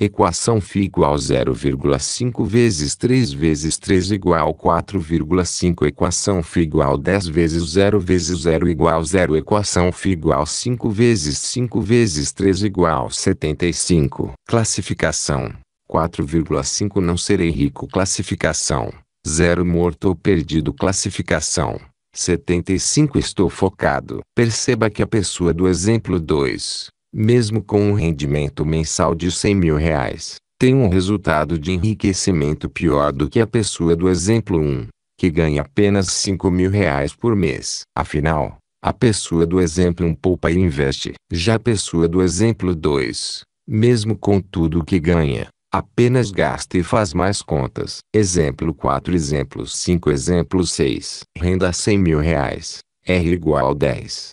Equação φ igual 0,5 vezes 3 vezes 3 igual 4,5. Equação φ igual 10 vezes 0 vezes 0 igual 0. Equação φ igual 5 vezes 5 vezes 3 igual 75. Classificação 4,5 Não serei rico. Classificação 0 Morto ou perdido. Classificação 75 Estou focado. Perceba que a pessoa do exemplo 2 mesmo com um rendimento mensal de 100 mil reais, tem um resultado de enriquecimento pior do que a pessoa do exemplo 1, que ganha apenas 5 mil reais por mês. Afinal, a pessoa do exemplo 1 poupa e investe. Já a pessoa do exemplo 2, mesmo com tudo que ganha, apenas gasta e faz mais contas. Exemplo 4, exemplo 5, exemplo 6. Renda 100 mil reais. R igual a 10.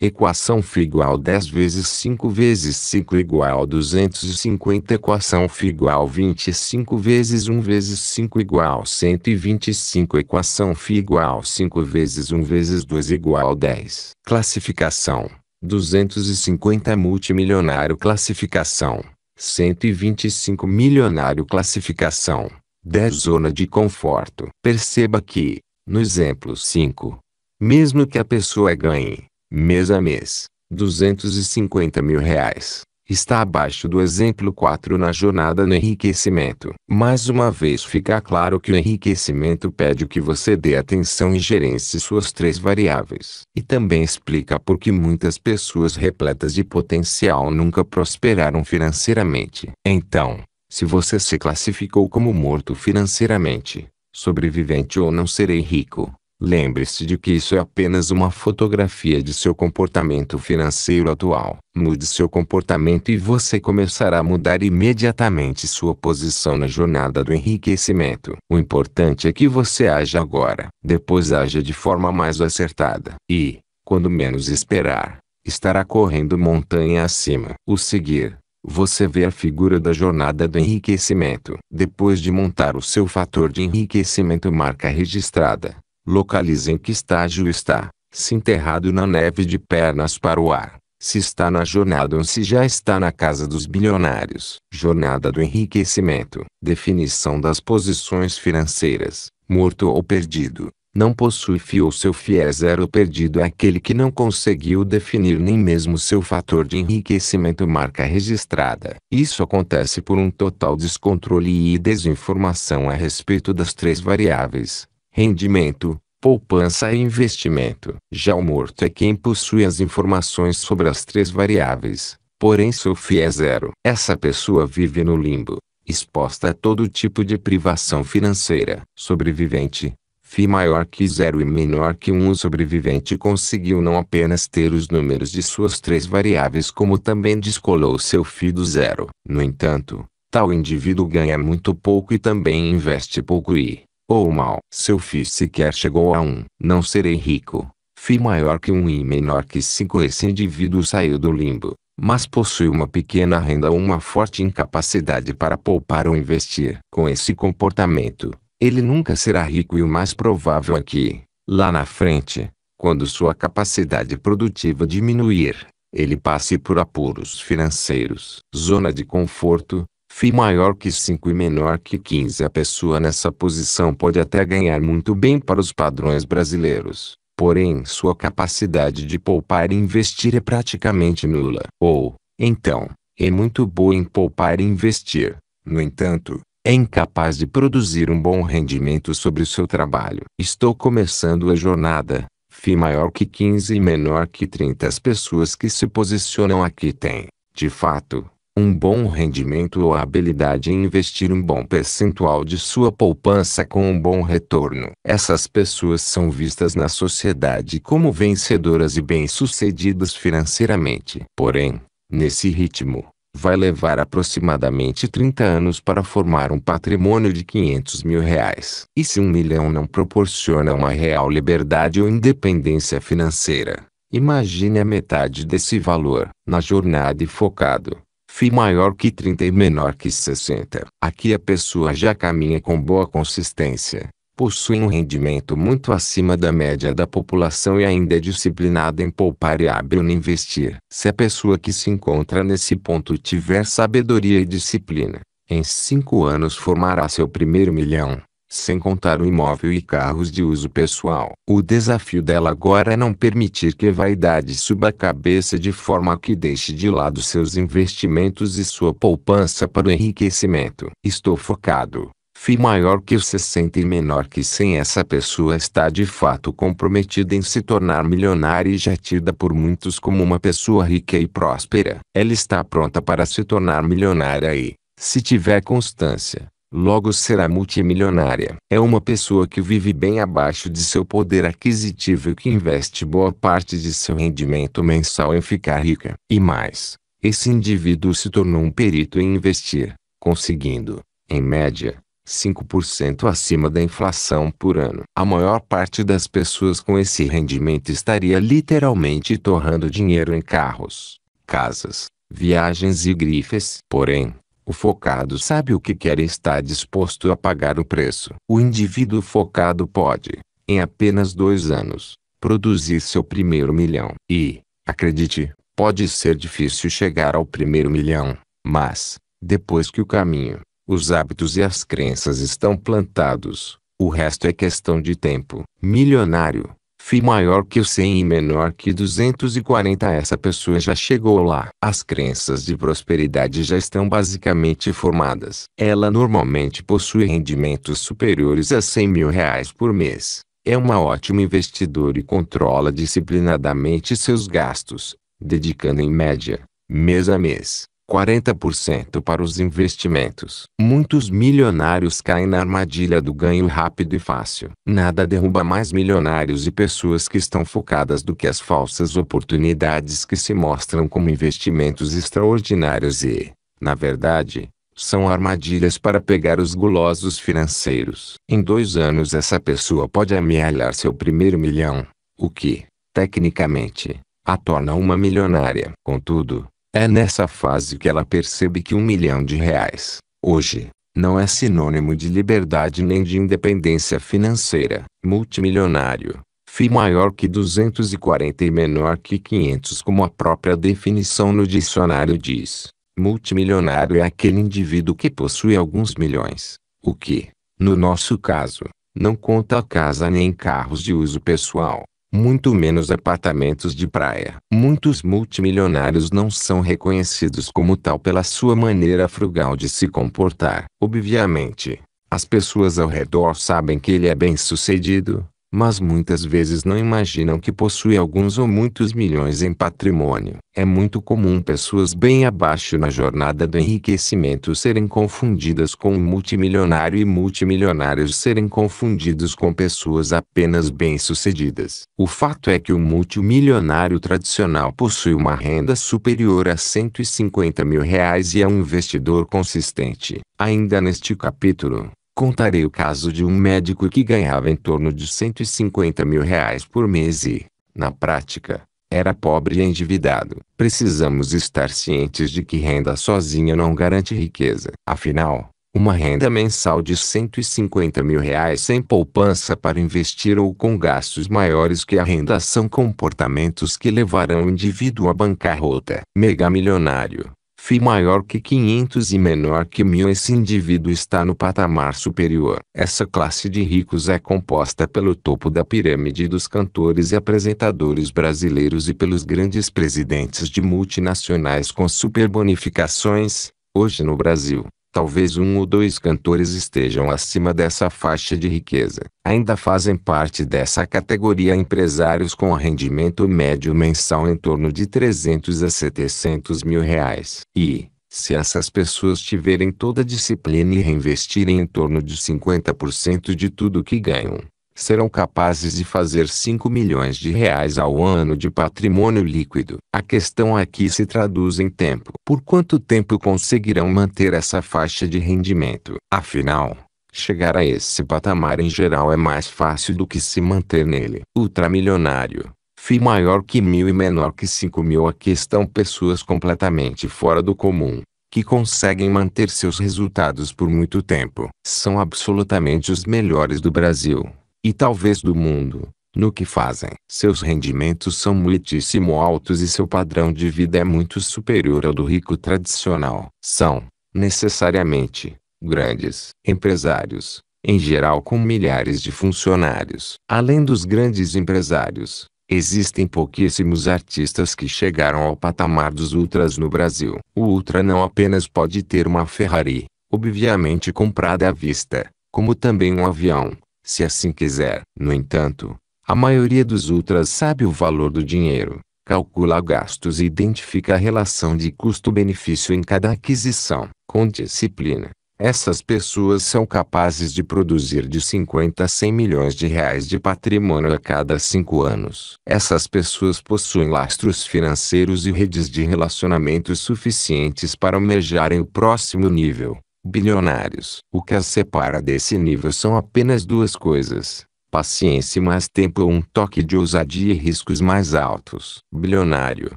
Equação φ igual 10 vezes 5 vezes 5 igual 250. Equação φ igual 25 vezes 1 vezes 5 igual 125. Equação φ igual 5 vezes 1 vezes 2 igual 10. Classificação 250 multimilionário classificação 125 milionário classificação 10 zona de conforto. Perceba que, no exemplo 5, mesmo que a pessoa ganhe mês a mês, 250 mil reais. Está abaixo do exemplo 4 na jornada no enriquecimento. Mais uma vez fica claro que o enriquecimento pede que você dê atenção e gerencie suas três variáveis. E também explica por que muitas pessoas repletas de potencial nunca prosperaram financeiramente. Então, se você se classificou como morto financeiramente, sobrevivente ou não serei rico, Lembre-se de que isso é apenas uma fotografia de seu comportamento financeiro atual. Mude seu comportamento e você começará a mudar imediatamente sua posição na jornada do enriquecimento. O importante é que você haja agora, depois haja de forma mais acertada e, quando menos esperar, estará correndo montanha acima. O seguir você vê a figura da jornada do enriquecimento. Depois de montar o seu fator de enriquecimento marca registrada, Localize em que estágio está, se enterrado na neve de pernas para o ar, se está na jornada ou se já está na casa dos bilionários. Jornada do enriquecimento. Definição das posições financeiras. Morto ou perdido. Não possui FI ou seu fié zero perdido é aquele que não conseguiu definir nem mesmo seu fator de enriquecimento marca registrada. Isso acontece por um total descontrole e desinformação a respeito das três variáveis rendimento, poupança e investimento. Já o morto é quem possui as informações sobre as três variáveis, porém seu FI é zero. Essa pessoa vive no limbo, exposta a todo tipo de privação financeira. Sobrevivente, FI maior que zero e menor que um, o sobrevivente conseguiu não apenas ter os números de suas três variáveis, como também descolou seu FI do zero. No entanto, tal indivíduo ganha muito pouco e também investe pouco e, ou mal. Seu Fi sequer chegou a um. Não serei rico. Fi maior que um e menor que cinco. Esse indivíduo saiu do limbo, mas possui uma pequena renda ou uma forte incapacidade para poupar ou investir. Com esse comportamento, ele nunca será rico e o mais provável é que, lá na frente, quando sua capacidade produtiva diminuir, ele passe por apuros financeiros. Zona de conforto Fi maior que 5 e menor que 15 a pessoa nessa posição pode até ganhar muito bem para os padrões brasileiros, porém sua capacidade de poupar e investir é praticamente nula. Ou, então, é muito boa em poupar e investir, no entanto, é incapaz de produzir um bom rendimento sobre o seu trabalho. Estou começando a jornada. Fi maior que 15 e menor que 30 as pessoas que se posicionam aqui têm, de fato, um bom rendimento ou a habilidade em investir um bom percentual de sua poupança com um bom retorno. Essas pessoas são vistas na sociedade como vencedoras e bem-sucedidas financeiramente. Porém, nesse ritmo, vai levar aproximadamente 30 anos para formar um patrimônio de 500 mil reais. E se um milhão não proporciona uma real liberdade ou independência financeira, imagine a metade desse valor. Na jornada e focado, Φ maior que 30 e menor que 60. Aqui a pessoa já caminha com boa consistência, possui um rendimento muito acima da média da população e ainda é disciplinada em poupar e hábil em investir. Se a pessoa que se encontra nesse ponto tiver sabedoria e disciplina, em cinco anos formará seu primeiro milhão sem contar o imóvel e carros de uso pessoal. O desafio dela agora é não permitir que a vaidade suba a cabeça de forma que deixe de lado seus investimentos e sua poupança para o enriquecimento. Estou focado. Fi maior que o 60 e menor que sem essa pessoa está de fato comprometida em se tornar milionária e já tida por muitos como uma pessoa rica e próspera. Ela está pronta para se tornar milionária e, se tiver constância, logo será multimilionária. É uma pessoa que vive bem abaixo de seu poder aquisitivo e que investe boa parte de seu rendimento mensal em ficar rica. E mais, esse indivíduo se tornou um perito em investir, conseguindo, em média, 5% acima da inflação por ano. A maior parte das pessoas com esse rendimento estaria literalmente torrando dinheiro em carros, casas, viagens e grifes. Porém, o focado sabe o que quer e está disposto a pagar o preço. O indivíduo focado pode, em apenas dois anos, produzir seu primeiro milhão. E, acredite, pode ser difícil chegar ao primeiro milhão, mas, depois que o caminho, os hábitos e as crenças estão plantados, o resto é questão de tempo. Milionário Φ maior que 100 e menor que 240 essa pessoa já chegou lá. As crenças de prosperidade já estão basicamente formadas. Ela normalmente possui rendimentos superiores a 100 mil reais por mês. É uma ótima investidora e controla disciplinadamente seus gastos, dedicando em média, mês a mês, 40% para os investimentos. Muitos milionários caem na armadilha do ganho rápido e fácil. Nada derruba mais milionários e pessoas que estão focadas do que as falsas oportunidades que se mostram como investimentos extraordinários e, na verdade, são armadilhas para pegar os gulosos financeiros. Em dois anos essa pessoa pode amealhar seu primeiro milhão, o que, tecnicamente, a torna uma milionária. Contudo, é nessa fase que ela percebe que um milhão de reais, hoje, não é sinônimo de liberdade nem de independência financeira. Multimilionário, FI maior que 240 e menor que 500, como a própria definição no dicionário diz. Multimilionário é aquele indivíduo que possui alguns milhões, o que, no nosso caso, não conta a casa nem carros de uso pessoal, muito menos apartamentos de praia. Muitos multimilionários não são reconhecidos como tal pela sua maneira frugal de se comportar. Obviamente, as pessoas ao redor sabem que ele é bem-sucedido, mas muitas vezes não imaginam que possui alguns ou muitos milhões em patrimônio. É muito comum pessoas bem abaixo na jornada do enriquecimento serem confundidas com um multimilionário e multimilionários serem confundidos com pessoas apenas bem-sucedidas. O fato é que o multimilionário tradicional possui uma renda superior a 150 mil reais e é um investidor consistente. Ainda neste capítulo, Contarei o caso de um médico que ganhava em torno de 150 mil reais por mês e, na prática, era pobre e endividado. Precisamos estar cientes de que renda sozinha não garante riqueza. Afinal, uma renda mensal de 150 mil reais sem poupança para investir ou com gastos maiores que a renda são comportamentos que levarão o indivíduo à bancarrota. Mega milionário. Fi maior que 500 e menor que 1000 esse indivíduo está no patamar superior. Essa classe de ricos é composta pelo topo da pirâmide dos cantores e apresentadores brasileiros e pelos grandes presidentes de multinacionais com superbonificações, hoje no Brasil. Talvez um ou dois cantores estejam acima dessa faixa de riqueza. Ainda fazem parte dessa categoria empresários com rendimento médio mensal em torno de 300 a 700 mil reais. E, se essas pessoas tiverem toda a disciplina e reinvestirem em torno de 50% de tudo que ganham, serão capazes de fazer 5 milhões de reais ao ano de patrimônio líquido. A questão aqui se traduz em tempo. Por quanto tempo conseguirão manter essa faixa de rendimento? Afinal, chegar a esse patamar em geral é mais fácil do que se manter nele. Ultramilionário. FI maior que mil e menor que 5 mil aqui estão pessoas completamente fora do comum que conseguem manter seus resultados por muito tempo. São absolutamente os melhores do Brasil e talvez do mundo, no que fazem. Seus rendimentos são muitíssimo altos e seu padrão de vida é muito superior ao do rico tradicional. São, necessariamente, grandes empresários, em geral com milhares de funcionários. Além dos grandes empresários, Existem pouquíssimos artistas que chegaram ao patamar dos ultras no Brasil. O ultra não apenas pode ter uma Ferrari, obviamente comprada à vista, como também um avião, se assim quiser. No entanto, a maioria dos ultras sabe o valor do dinheiro, calcula gastos e identifica a relação de custo-benefício em cada aquisição. Com disciplina, essas pessoas são capazes de produzir de 50 a 100 milhões de reais de patrimônio a cada cinco anos. Essas pessoas possuem lastros financeiros e redes de relacionamentos suficientes para almejarem o próximo nível bilionários. O que as separa desse nível são apenas duas coisas. Paciência e mais tempo ou um toque de ousadia e riscos mais altos. Bilionário.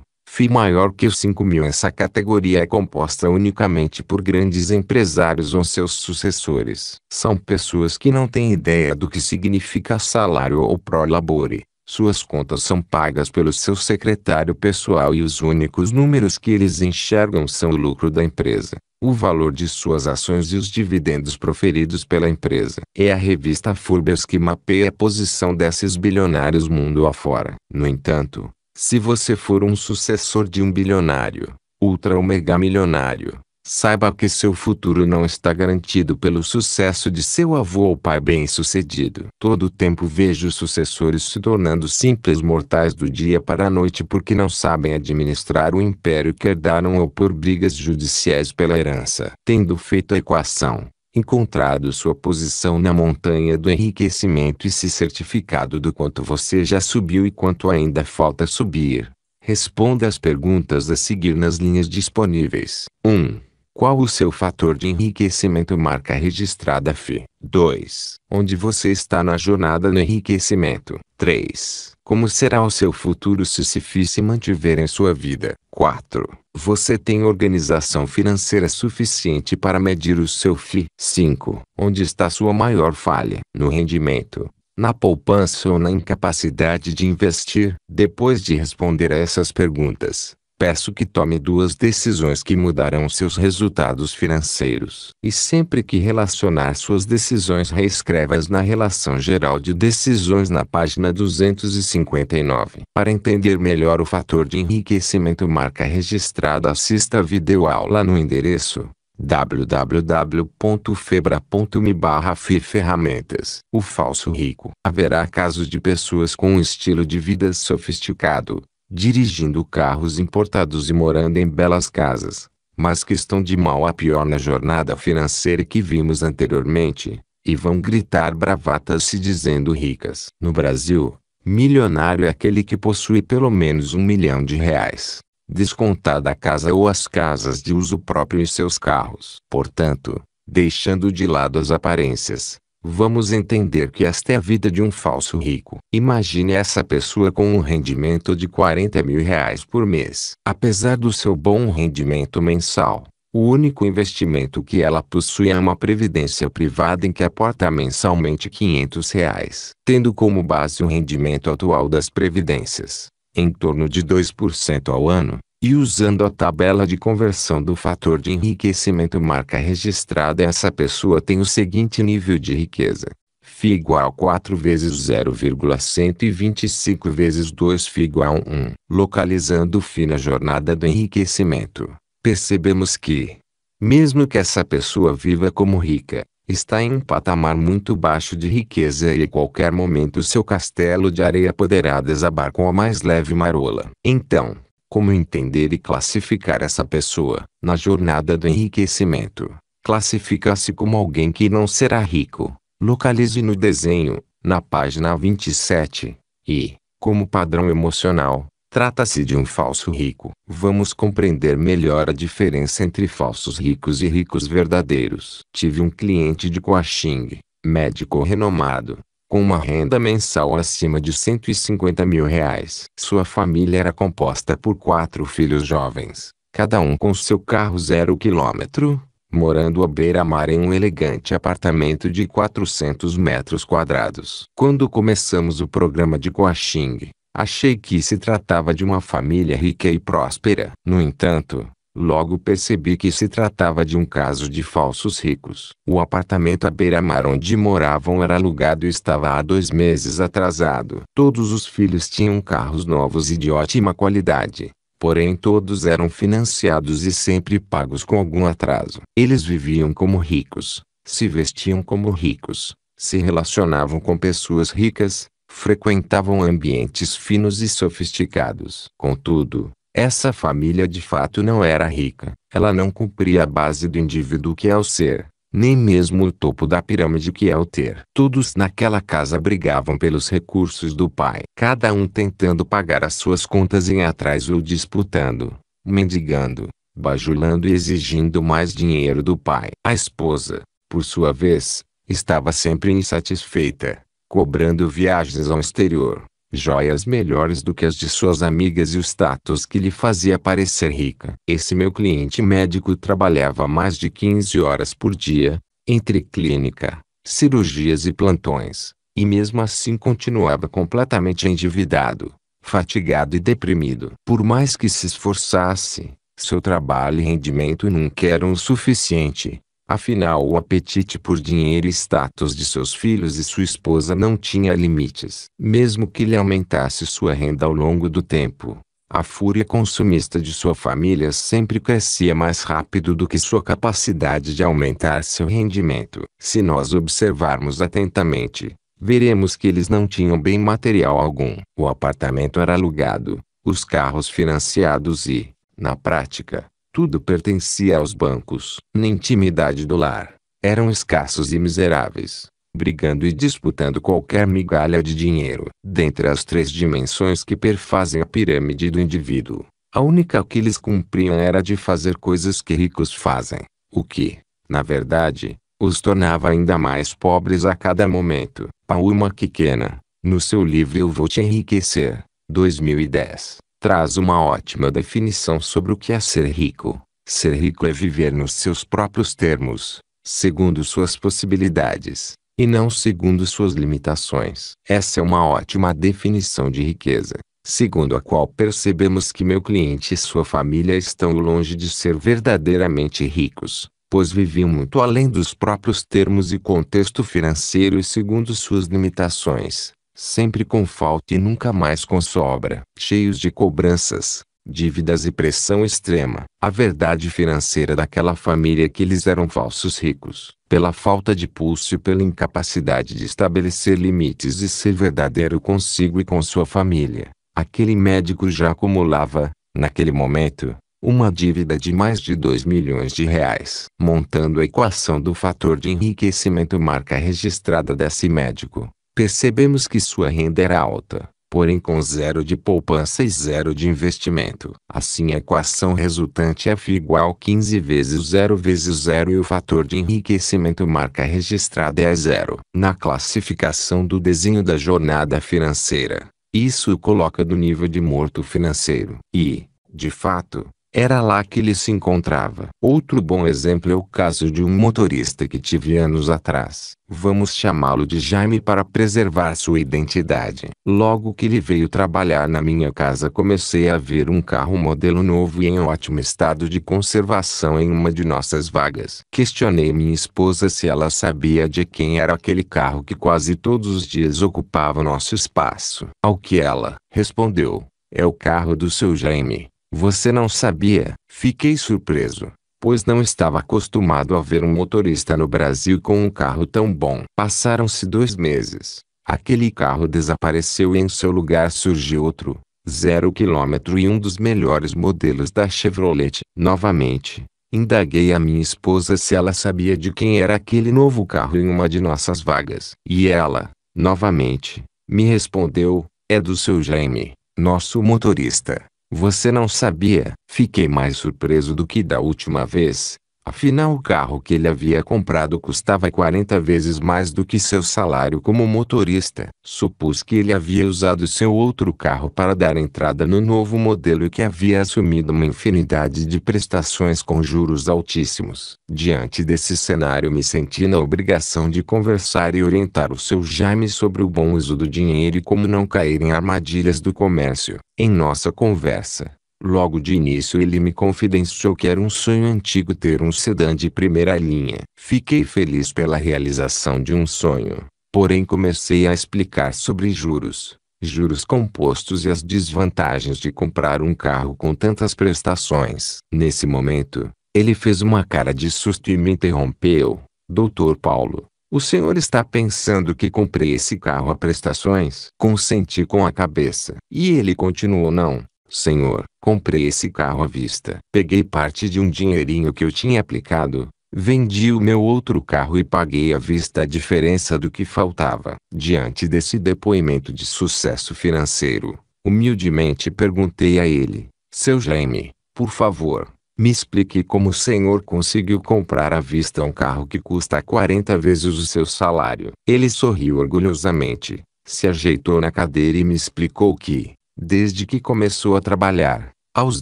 FI maior que os 5 mil. Essa categoria é composta unicamente por grandes empresários ou seus sucessores. São pessoas que não têm ideia do que significa salário ou pró-labore. Suas contas são pagas pelo seu secretário pessoal e os únicos números que eles enxergam são o lucro da empresa o valor de suas ações e os dividendos proferidos pela empresa. É a revista Forbes que mapeia a posição desses bilionários mundo afora. No entanto, se você for um sucessor de um bilionário, ultra ou mega milionário, saiba que seu futuro não está garantido pelo sucesso de seu avô ou pai bem-sucedido. Todo o tempo vejo sucessores se tornando simples mortais do dia para a noite porque não sabem administrar o império que herdaram ou por brigas judiciais pela herança. Tendo feito a equação, encontrado sua posição na montanha do enriquecimento e se certificado do quanto você já subiu e quanto ainda falta subir. Responda as perguntas a seguir nas linhas disponíveis. 1. Um, qual o seu fator de enriquecimento marca registrada FI. 2. Onde você está na jornada no enriquecimento. 3. Como será o seu futuro se se FI se mantiver em sua vida. 4. Você tem organização financeira suficiente para medir o seu FI. 5. Onde está sua maior falha? No rendimento na poupança ou na incapacidade de investir? Depois de responder a essas perguntas, peço que tome duas decisões que mudarão seus resultados financeiros. E sempre que relacionar suas decisões, reescreva-as na Relação Geral de Decisões na página 259. Para entender melhor o fator de enriquecimento marca registrada, assista a videoaula no endereço www.febra.me fi ferramentas. O falso rico. Haverá casos de pessoas com um estilo de vida sofisticado, dirigindo carros importados e morando em belas casas, mas que estão de mal a pior na jornada financeira que vimos anteriormente, e vão gritar bravatas se dizendo ricas. No Brasil, milionário é aquele que possui pelo menos um milhão de reais, descontada a casa ou as casas de uso próprio e seus carros. Portanto, deixando de lado as aparências, Vamos entender que esta é a vida de um falso rico. Imagine essa pessoa com um rendimento de 40 mil reais por mês. Apesar do seu bom rendimento mensal, o único investimento que ela possui é uma previdência privada em que aporta mensalmente 500 reais, tendo como base o rendimento atual das previdências, em torno de 2% ao ano. E usando a tabela de conversão do fator de enriquecimento marca registrada essa pessoa tem o seguinte nível de riqueza. Φ igual 4 vezes 0,125 vezes 2 Φ igual 1. Localizando Φ na jornada do enriquecimento, percebemos que, mesmo que essa pessoa viva como rica, está em um patamar muito baixo de riqueza e a qualquer momento seu castelo de areia poderá desabar com a mais leve marola. Então, como entender e classificar essa pessoa. Na jornada do enriquecimento, classifica-se como alguém que não será rico. Localize no desenho, na página 27. E, como padrão emocional, trata-se de um falso rico. Vamos compreender melhor a diferença entre falsos ricos e ricos verdadeiros. Tive um cliente de coaching, médico renomado, com uma renda mensal acima de 150 mil reais. Sua família era composta por quatro filhos jovens, cada um com seu carro zero quilômetro, morando à beira-mar em um elegante apartamento de 400 metros quadrados. Quando começamos o programa de Coaching, achei que se tratava de uma família rica e próspera. No entanto, Logo percebi que se tratava de um caso de falsos ricos. O apartamento à beira-mar onde moravam era alugado e estava há dois meses atrasado. Todos os filhos tinham carros novos e de ótima qualidade. Porém todos eram financiados e sempre pagos com algum atraso. Eles viviam como ricos, se vestiam como ricos, se relacionavam com pessoas ricas, frequentavam ambientes finos e sofisticados. Contudo, essa família de fato não era rica. Ela não cumpria a base do indivíduo que é o ser, nem mesmo o topo da pirâmide que é o ter. Todos naquela casa brigavam pelos recursos do pai, cada um tentando pagar as suas contas em atraso ou disputando, mendigando, bajulando e exigindo mais dinheiro do pai. A esposa, por sua vez, estava sempre insatisfeita, cobrando viagens ao exterior, joias melhores do que as de suas amigas e o status que lhe fazia parecer rica. Esse meu cliente médico trabalhava mais de 15 horas por dia, entre clínica, cirurgias e plantões, e mesmo assim continuava completamente endividado, fatigado e deprimido. Por mais que se esforçasse, seu trabalho e rendimento nunca eram o suficiente Afinal, o apetite por dinheiro e status de seus filhos e sua esposa não tinha limites. Mesmo que lhe aumentasse sua renda ao longo do tempo, a fúria consumista de sua família sempre crescia mais rápido do que sua capacidade de aumentar seu rendimento. Se nós observarmos atentamente, veremos que eles não tinham bem material algum. O apartamento era alugado, os carros financiados e, na prática, tudo pertencia aos bancos. Na intimidade do lar, eram escassos e miseráveis, brigando e disputando qualquer migalha de dinheiro. Dentre as três dimensões que perfazem a pirâmide do indivíduo, a única que lhes cumpriam era de fazer coisas que ricos fazem, o que, na verdade, os tornava ainda mais pobres a cada momento. Pauma Kikena, no seu livro Eu Vou Te Enriquecer, 2010 traz uma ótima definição sobre o que é ser rico. Ser rico é viver nos seus próprios termos, segundo suas possibilidades, e não segundo suas limitações. Essa é uma ótima definição de riqueza, segundo a qual percebemos que meu cliente e sua família estão longe de ser verdadeiramente ricos, pois viviam muito além dos próprios termos e contexto financeiro e segundo suas limitações sempre com falta e nunca mais com sobra, cheios de cobranças, dívidas e pressão extrema, a verdade financeira daquela família é que eles eram falsos ricos, pela falta de pulso e pela incapacidade de estabelecer limites e ser verdadeiro consigo e com sua família. Aquele médico já acumulava, naquele momento, uma dívida de mais de 2 milhões de reais. Montando a equação do fator de enriquecimento marca registrada desse médico, percebemos que sua renda era alta, porém com zero de poupança e zero de investimento. Assim a equação resultante é F igual 15 vezes 0 vezes 0 e o fator de enriquecimento marca registrada é zero. Na classificação do desenho da jornada financeira, isso o coloca do nível de morto financeiro. E, de fato, era lá que ele se encontrava. Outro bom exemplo é o caso de um motorista que tive anos atrás. Vamos chamá-lo de Jaime para preservar sua identidade. Logo que ele veio trabalhar na minha casa, comecei a ver um carro modelo novo e em ótimo estado de conservação em uma de nossas vagas. Questionei minha esposa se ela sabia de quem era aquele carro que quase todos os dias ocupava nosso espaço. Ao que ela respondeu: É o carro do seu Jaime. Você não sabia? Fiquei surpreso, pois não estava acostumado a ver um motorista no Brasil com um carro tão bom. Passaram-se dois meses. Aquele carro desapareceu e em seu lugar surgiu outro, zero quilômetro e um dos melhores modelos da Chevrolet. Novamente, Indaguei a minha esposa se ela sabia de quem era aquele novo carro em uma de nossas vagas. E ela, novamente, me respondeu: é do seu Jaime, nosso motorista. Você não sabia. Fiquei mais surpreso do que da última vez. Afinal, o carro que ele havia comprado custava 40 vezes mais do que seu salário como motorista. Supus que ele havia usado seu outro carro para dar entrada no novo modelo e que havia assumido uma infinidade de prestações com juros altíssimos. Diante desse cenário, me senti na obrigação de conversar e orientar o seu Jaime sobre o bom uso do dinheiro e como não cair em armadilhas do comércio. Em nossa conversa, Logo de início ele me confidenciou que era um sonho antigo ter um sedã de primeira linha. Fiquei feliz pela realização de um sonho, porém comecei a explicar sobre juros, juros compostos e as desvantagens de comprar um carro com tantas prestações. Nesse momento, ele fez uma cara de susto e me interrompeu. Doutor Paulo, o senhor está pensando que comprei esse carro a prestações? Consenti com a cabeça. E ele continuou: Não, Senhor, comprei esse carro à vista. Peguei parte de um dinheirinho que eu tinha aplicado, Vendi o meu outro carro e paguei à vista a diferença do que faltava. Diante desse depoimento de sucesso financeiro, humildemente perguntei a ele: Seu Jaime, por favor, me explique como o senhor conseguiu comprar à vista um carro que custa 40 vezes o seu salário. Ele sorriu orgulhosamente, se ajeitou na cadeira e me explicou que, Desde que começou a trabalhar, aos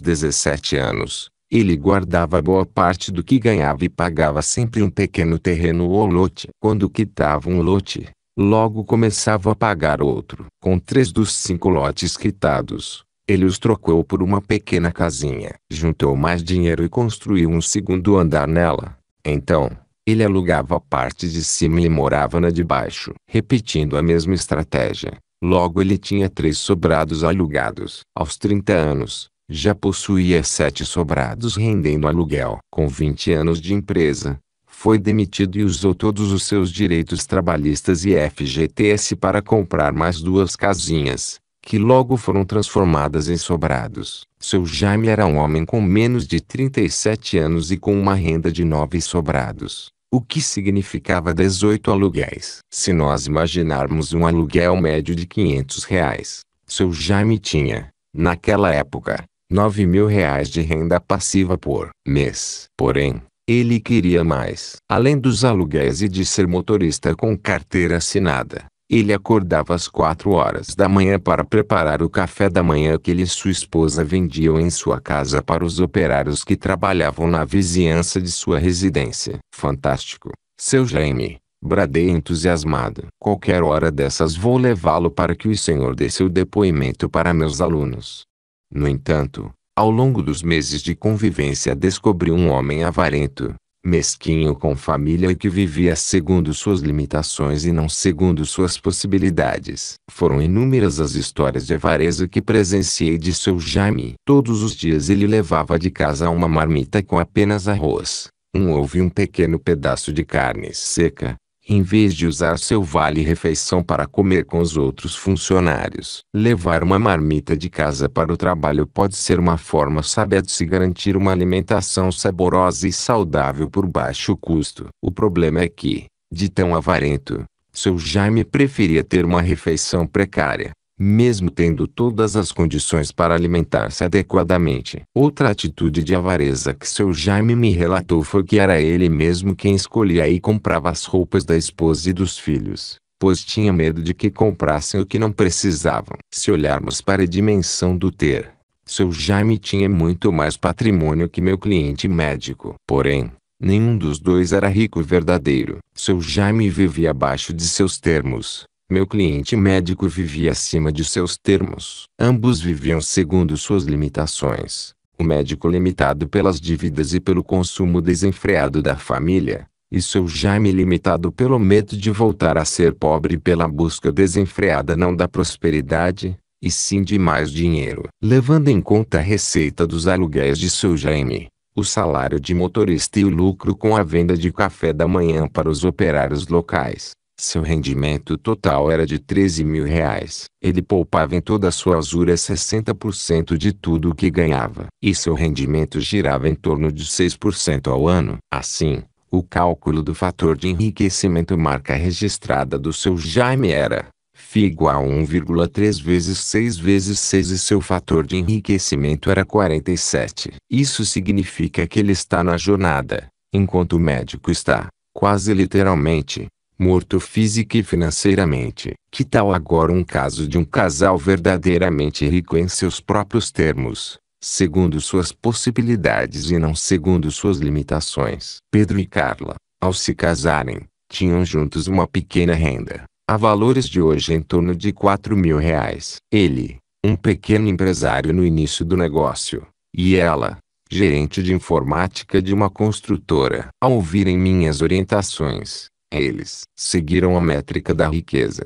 17 anos, ele guardava boa parte do que ganhava e pagava sempre um pequeno terreno ou lote. Quando quitava um lote, logo começava a pagar outro. Com três dos cinco lotes quitados, ele os trocou por uma pequena casinha. Juntou mais dinheiro e construiu um segundo andar nela. Então, ele alugava a parte de cima e morava na de baixo, repetindo a mesma estratégia. Logo ele tinha três sobrados alugados. Aos 30 anos, já possuía sete sobrados rendendo aluguel. Com 20 anos de empresa, foi demitido e usou todos os seus direitos trabalhistas e FGTS para comprar mais duas casinhas, que logo foram transformadas em sobrados. Seu Jaime era um homem com menos de 37 anos e com uma renda de nove sobrados o que significava 18 aluguéis. Se nós imaginarmos um aluguel médio de 500 reais, seu Jaime tinha, naquela época, 9 mil reais de renda passiva por mês. Porém, ele queria mais. Além dos aluguéis e de ser motorista com carteira assinada, ele acordava às quatro horas da manhã para preparar o café da manhã que ele e sua esposa vendiam em sua casa para os operários que trabalhavam na vizinhança de sua residência. Fantástico! Seu Jaime, bradei entusiasmado. Qualquer hora dessas vou levá-lo para que o senhor dê seu depoimento para meus alunos. No entanto, ao longo dos meses de convivência descobri um homem avarento, mesquinho com família e que vivia segundo suas limitações e não segundo suas possibilidades. Foram inúmeras as histórias de avareza que presenciei de seu Jaime. Todos os dias ele levava de casa uma marmita com apenas arroz, um ovo e um pequeno pedaço de carne seca, em vez de usar seu vale-refeição para comer com os outros funcionários. Levar uma marmita de casa para o trabalho pode ser uma forma sábia de se garantir uma alimentação saborosa e saudável por baixo custo. O problema é que, de tão avarento, seu Jaime preferia ter uma refeição precária mesmo tendo todas as condições para alimentar-se adequadamente. Outra atitude de avareza que seu Jaime me relatou foi que era ele mesmo quem escolhia e comprava as roupas da esposa e dos filhos, pois tinha medo de que comprassem o que não precisavam. Se olharmos para a dimensão do ter, seu Jaime tinha muito mais patrimônio que meu cliente médico. Porém, nenhum dos dois era rico verdadeiro. Seu Jaime vivia abaixo de seus termos, meu cliente médico vivia acima de seus termos. Ambos viviam segundo suas limitações. O médico limitado pelas dívidas e pelo consumo desenfreado da família, e seu Jaime limitado pelo medo de voltar a ser pobre pela busca desenfreada não da prosperidade, e sim de mais dinheiro. Levando em conta a receita dos aluguéis de seu Jaime, o salário de motorista e o lucro com a venda de café da manhã para os operários locais. Seu rendimento total era de 13 mil reais. Ele poupava em toda a sua usura 60% de tudo o que ganhava. E seu rendimento girava em torno de 6% ao ano. Assim, o cálculo do fator de enriquecimento marca registrada do seu Jaime era Φ igual a 1,3 vezes 6 vezes 6 e seu fator de enriquecimento era 47. Isso significa que ele está na jornada, enquanto o médico está, quase literalmente, morto física e financeiramente. Que tal agora um caso de um casal verdadeiramente rico em seus próprios termos, segundo suas possibilidades e não segundo suas limitações? Pedro e Carla, ao se casarem, tinham juntos uma pequena renda, a valores de hoje em torno de 4 mil reais. Ele, um pequeno empresário no início do negócio, e ela, gerente de informática de uma construtora. Ao ouvirem minhas orientações, eles seguiram a métrica da riqueza.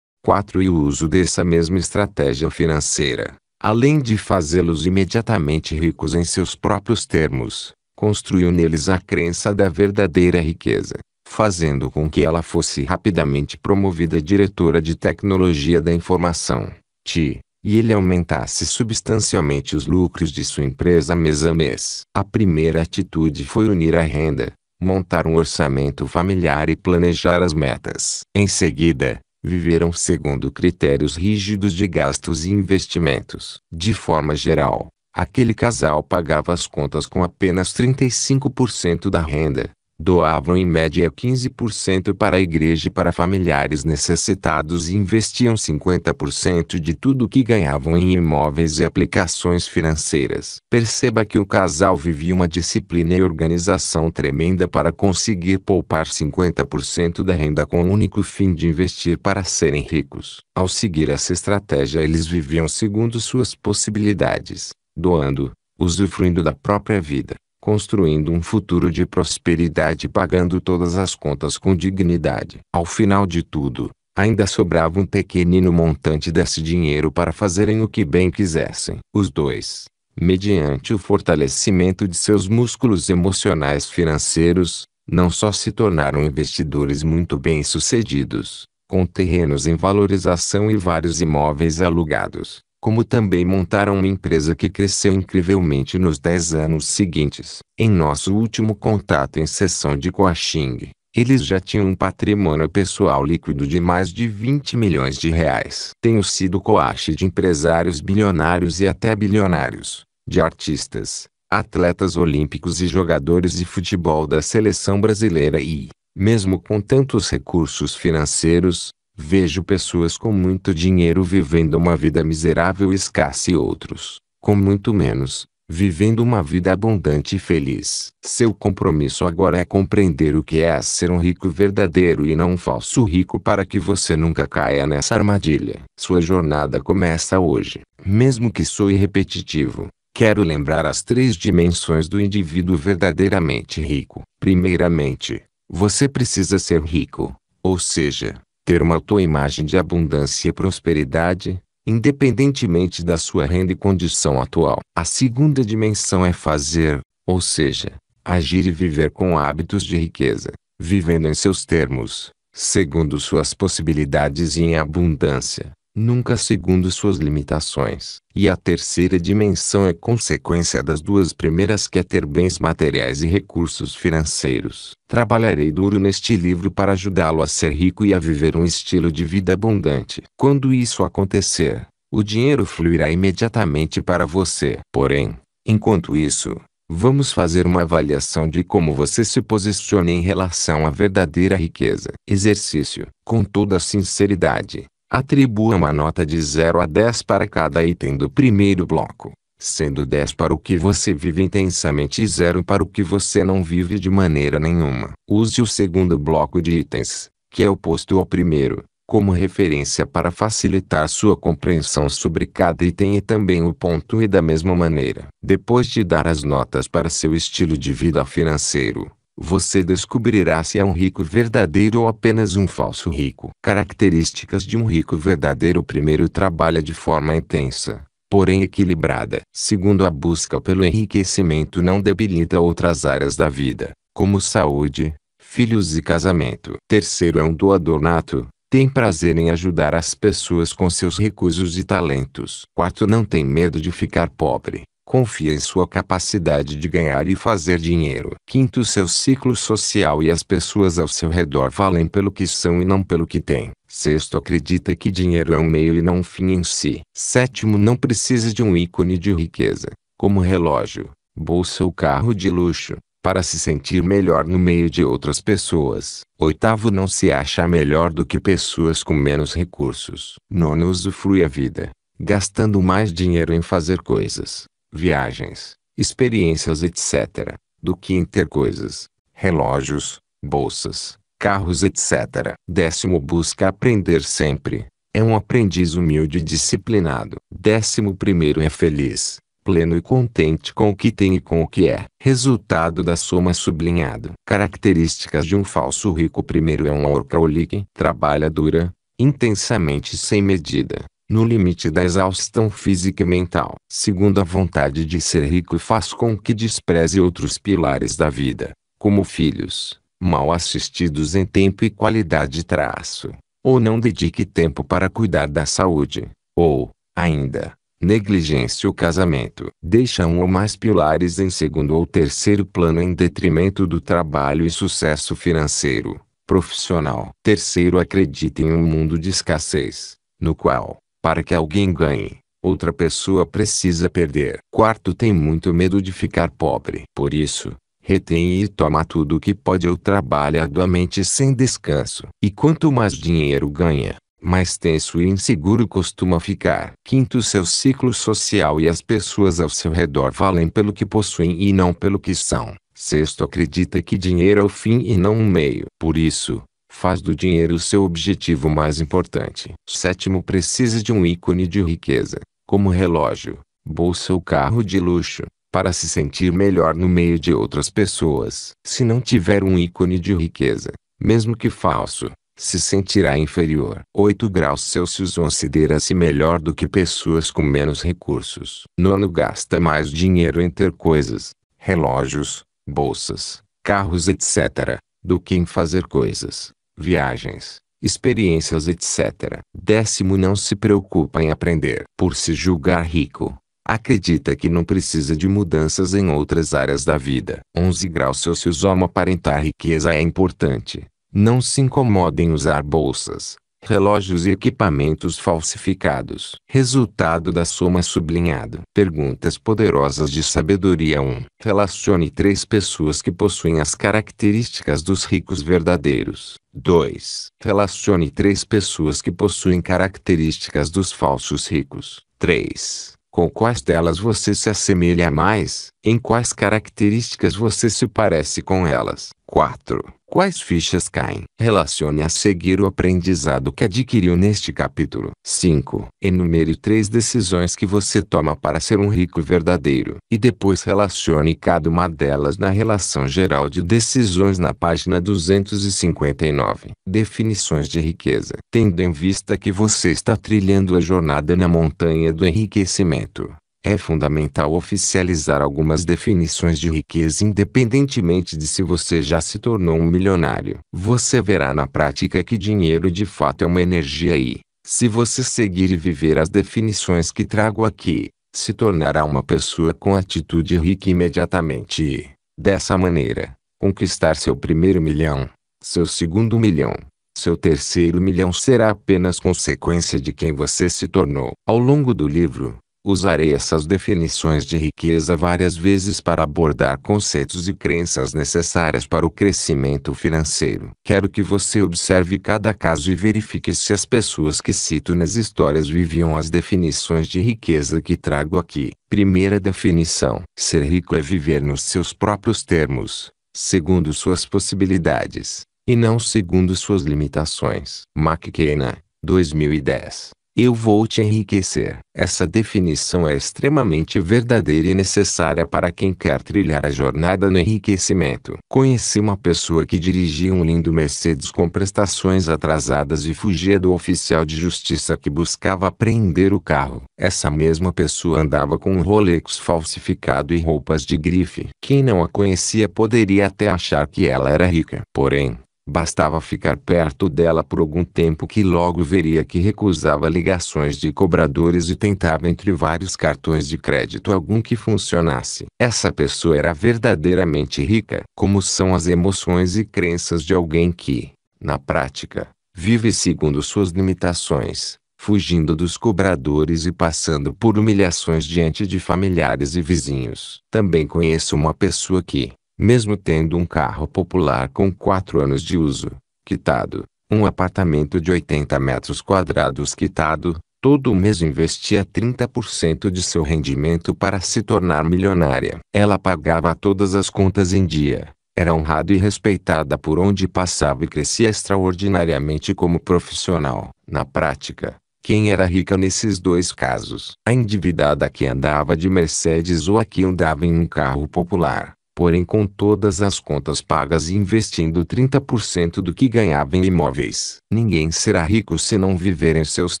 4. E o uso dessa mesma estratégia financeira, além de fazê-los imediatamente ricos em seus próprios termos, construiu neles a crença da verdadeira riqueza, fazendo com que ela fosse rapidamente promovida diretora de tecnologia da informação, TI, e ele aumentasse substancialmente os lucros de sua empresa mês a mês. A primeira atitude foi unir a renda, montar um orçamento familiar e planejar as metas. Em seguida, viveram segundo critérios rígidos de gastos e investimentos. De forma geral, aquele casal pagava as contas com apenas 35% da renda, doavam em média 15% para a igreja e para familiares necessitados e investiam 50% de tudo o que ganhavam em imóveis e aplicações financeiras. Perceba que o casal vivia uma disciplina e organização tremenda para conseguir poupar 50% da renda com o único fim de investir para serem ricos. Ao seguir essa estratégia, eles viviam segundo suas possibilidades, doando, usufruindo da própria vida construindo um futuro de prosperidade e pagando todas as contas com dignidade. Ao final de tudo, ainda sobrava um pequenino montante desse dinheiro para fazerem o que bem quisessem. Os dois, mediante o fortalecimento de seus músculos emocionais financeiros, não só se tornaram investidores muito bem-sucedidos, com terrenos em valorização e vários imóveis alugados, como também montaram uma empresa que cresceu incrivelmente nos dez anos seguintes. Em nosso último contato em sessão de Coaching, eles já tinham um patrimônio pessoal líquido de mais de 20 milhões de reais. Tenho sido coache de empresários bilionários e até bilionários, de artistas, atletas olímpicos e jogadores de futebol da seleção brasileira e, mesmo com tantos recursos financeiros, Vejo pessoas com muito dinheiro vivendo uma vida miserável e escassa e outros, com muito menos, vivendo uma vida abundante e feliz. Seu compromisso agora é compreender o que é ser um rico verdadeiro e não um falso rico para que você nunca caia nessa armadilha. Sua jornada começa hoje. Mesmo que sou repetitivo, quero lembrar as três dimensões do indivíduo verdadeiramente rico. Primeiramente, você precisa ser rico, ou seja, ter uma autoimagem de abundância e prosperidade, independentemente da sua renda e condição atual. A segunda dimensão é fazer, ou seja, agir e viver com hábitos de riqueza, vivendo em seus termos, segundo suas possibilidades e em abundância nunca segundo suas limitações. E a terceira dimensão é consequência das duas primeiras que é ter bens materiais e recursos financeiros. Trabalharei duro neste livro para ajudá-lo a ser rico e a viver um estilo de vida abundante. Quando isso acontecer, o dinheiro fluirá imediatamente para você. Porém, enquanto isso, Vamos fazer uma avaliação de como você se posiciona em relação à verdadeira riqueza. Exercício. Com toda sinceridade, Atribua uma nota de 0 a 10 para cada item do primeiro bloco, sendo 10 para o que você vive intensamente e 0 para o que você não vive de maneira nenhuma. Use o segundo bloco de itens, que é oposto ao primeiro, como referência para facilitar sua compreensão sobre cada item e também o ponto e da mesma maneira. Depois de dar as notas para seu estilo de vida financeiro, você descobrirá se é um rico verdadeiro ou apenas um falso rico. Características de um rico verdadeiro: primeiro, trabalha de forma intensa, porém equilibrada. Segundo, a busca pelo enriquecimento não debilita outras áreas da vida, como saúde, filhos e casamento. Terceiro, é um doador nato. Tem prazer em ajudar as pessoas com seus recursos e talentos. Quarto, não tem medo de ficar pobre confia em sua capacidade de ganhar e fazer dinheiro. Quinto, seu ciclo social e as pessoas ao seu redor valem pelo que são e não pelo que têm. Sexto, acredita que dinheiro é um meio e não um fim em si. Sétimo, não precisa de um ícone de riqueza, como relógio, bolsa ou carro de luxo, para se sentir melhor no meio de outras pessoas. Oitavo, não se acha melhor do que pessoas com menos recursos. Nono, usufrui a vida gastando mais dinheiro em fazer coisas viagens, experiências etc., do que em ter coisas, relógios, bolsas, carros etc. Décimo busca aprender sempre. É um aprendiz humilde e disciplinado. Décimo primeiro é feliz, pleno e contente com o que tem e com o que é. Resultado da soma sublinhado. Características de um falso rico primeiro é um orcaolique trabalha dura, intensamente sem medida no limite da exaustão física e mental. Segundo a vontade de ser rico faz com que despreze outros pilares da vida, como filhos, mal assistidos em tempo e qualidade traço, ou não dedique tempo para cuidar da saúde, ou, ainda, negligência o casamento. Deixa um ou mais pilares em segundo ou terceiro plano em detrimento do trabalho e sucesso financeiro, profissional. Terceiro acredita em um mundo de escassez, no qual, para que alguém ganhe, outra pessoa precisa perder. Quarto tem muito medo de ficar pobre. Por isso, retém e toma tudo o que pode ou trabalha arduamente sem descanso. E quanto mais dinheiro ganha, mais tenso e inseguro costuma ficar. Quinto, seu ciclo social e as pessoas ao seu redor valem pelo que possuem e não pelo que são. Sexto, acredita que dinheiro é o fim e não um meio. Por isso, Faz do dinheiro o seu objetivo mais importante. Sétimo, precisa de um ícone de riqueza, como relógio, bolsa ou carro de luxo, para se sentir melhor no meio de outras pessoas. Se não tiver um ícone de riqueza, mesmo que falso, se sentirá inferior. 8 graus Celsius considera-se melhor do que pessoas com menos recursos. Nono gasta mais dinheiro em ter coisas, relógios, bolsas, carros etc., do que em fazer coisas viagens, experiências etc. Décimo não se preocupa em aprender. Por se julgar rico, acredita que não precisa de mudanças em outras áreas da vida. 11 graus Celsius Homo aparentar riqueza é importante. Não se incomodem em usar bolsas, relógios e equipamentos falsificados. Resultado da soma sublinhado. Perguntas poderosas de sabedoria 1. Relacione três pessoas que possuem as características dos ricos verdadeiros. 2. Relacione três pessoas que possuem características dos falsos ricos. 3. Com quais delas você se assemelha mais? Em quais características você se parece com elas? 4. Quais fichas caem? Relacione a seguir o aprendizado que adquiriu neste capítulo. 5. Enumere três decisões que você toma para ser um rico verdadeiro, e depois relacione cada uma delas na relação geral de decisões na página 259. Definições de riqueza. Tendo em vista que você está trilhando a jornada na montanha do enriquecimento, é fundamental oficializar algumas definições de riqueza independentemente de se você já se tornou um milionário. Você verá na prática que dinheiro de fato é uma energia e, se você seguir e viver as definições que trago aqui, se tornará uma pessoa com atitude rica imediatamente e, dessa maneira, conquistar seu primeiro milhão, seu segundo milhão, seu terceiro milhão será apenas consequência de quem você se tornou. Ao longo do livro, Usarei essas definições de riqueza várias vezes para abordar conceitos e crenças necessárias para o crescimento financeiro. Quero que você observe cada caso e verifique se as pessoas que cito nas histórias viviam as definições de riqueza que trago aqui. Primeira definição: ser rico é viver nos seus próprios termos, segundo suas possibilidades, e não segundo suas limitações. McKenna, 2010 eu vou te enriquecer. Essa definição é extremamente verdadeira e necessária para quem quer trilhar a jornada no enriquecimento. Conheci uma pessoa que dirigia um lindo Mercedes com prestações atrasadas e fugia do oficial de justiça que buscava apreender o carro. Essa mesma pessoa andava com um Rolex falsificado e roupas de grife. Quem não a conhecia poderia até achar que ela era rica. Porém, Bastava ficar perto dela por algum tempo que logo veria que recusava ligações de cobradores e tentava entre vários cartões de crédito algum que funcionasse. Essa pessoa era verdadeiramente rica. Como são as emoções e crenças de alguém que, na prática, vive segundo suas limitações, fugindo dos cobradores e passando por humilhações diante de familiares e vizinhos. Também conheço uma pessoa que, mesmo tendo um carro popular com quatro anos de uso, quitado, um apartamento de 80 metros quadrados quitado, todo mês investia 30% de seu rendimento para se tornar milionária. Ela pagava todas as contas em dia, era honrada e respeitada por onde passava e crescia extraordinariamente como profissional. Na prática, quem era rica nesses dois casos? A endividada que andava de Mercedes ou a que andava em um carro popular porém com todas as contas pagas e investindo 30% do que ganhava em imóveis. Ninguém será rico se não viver em seus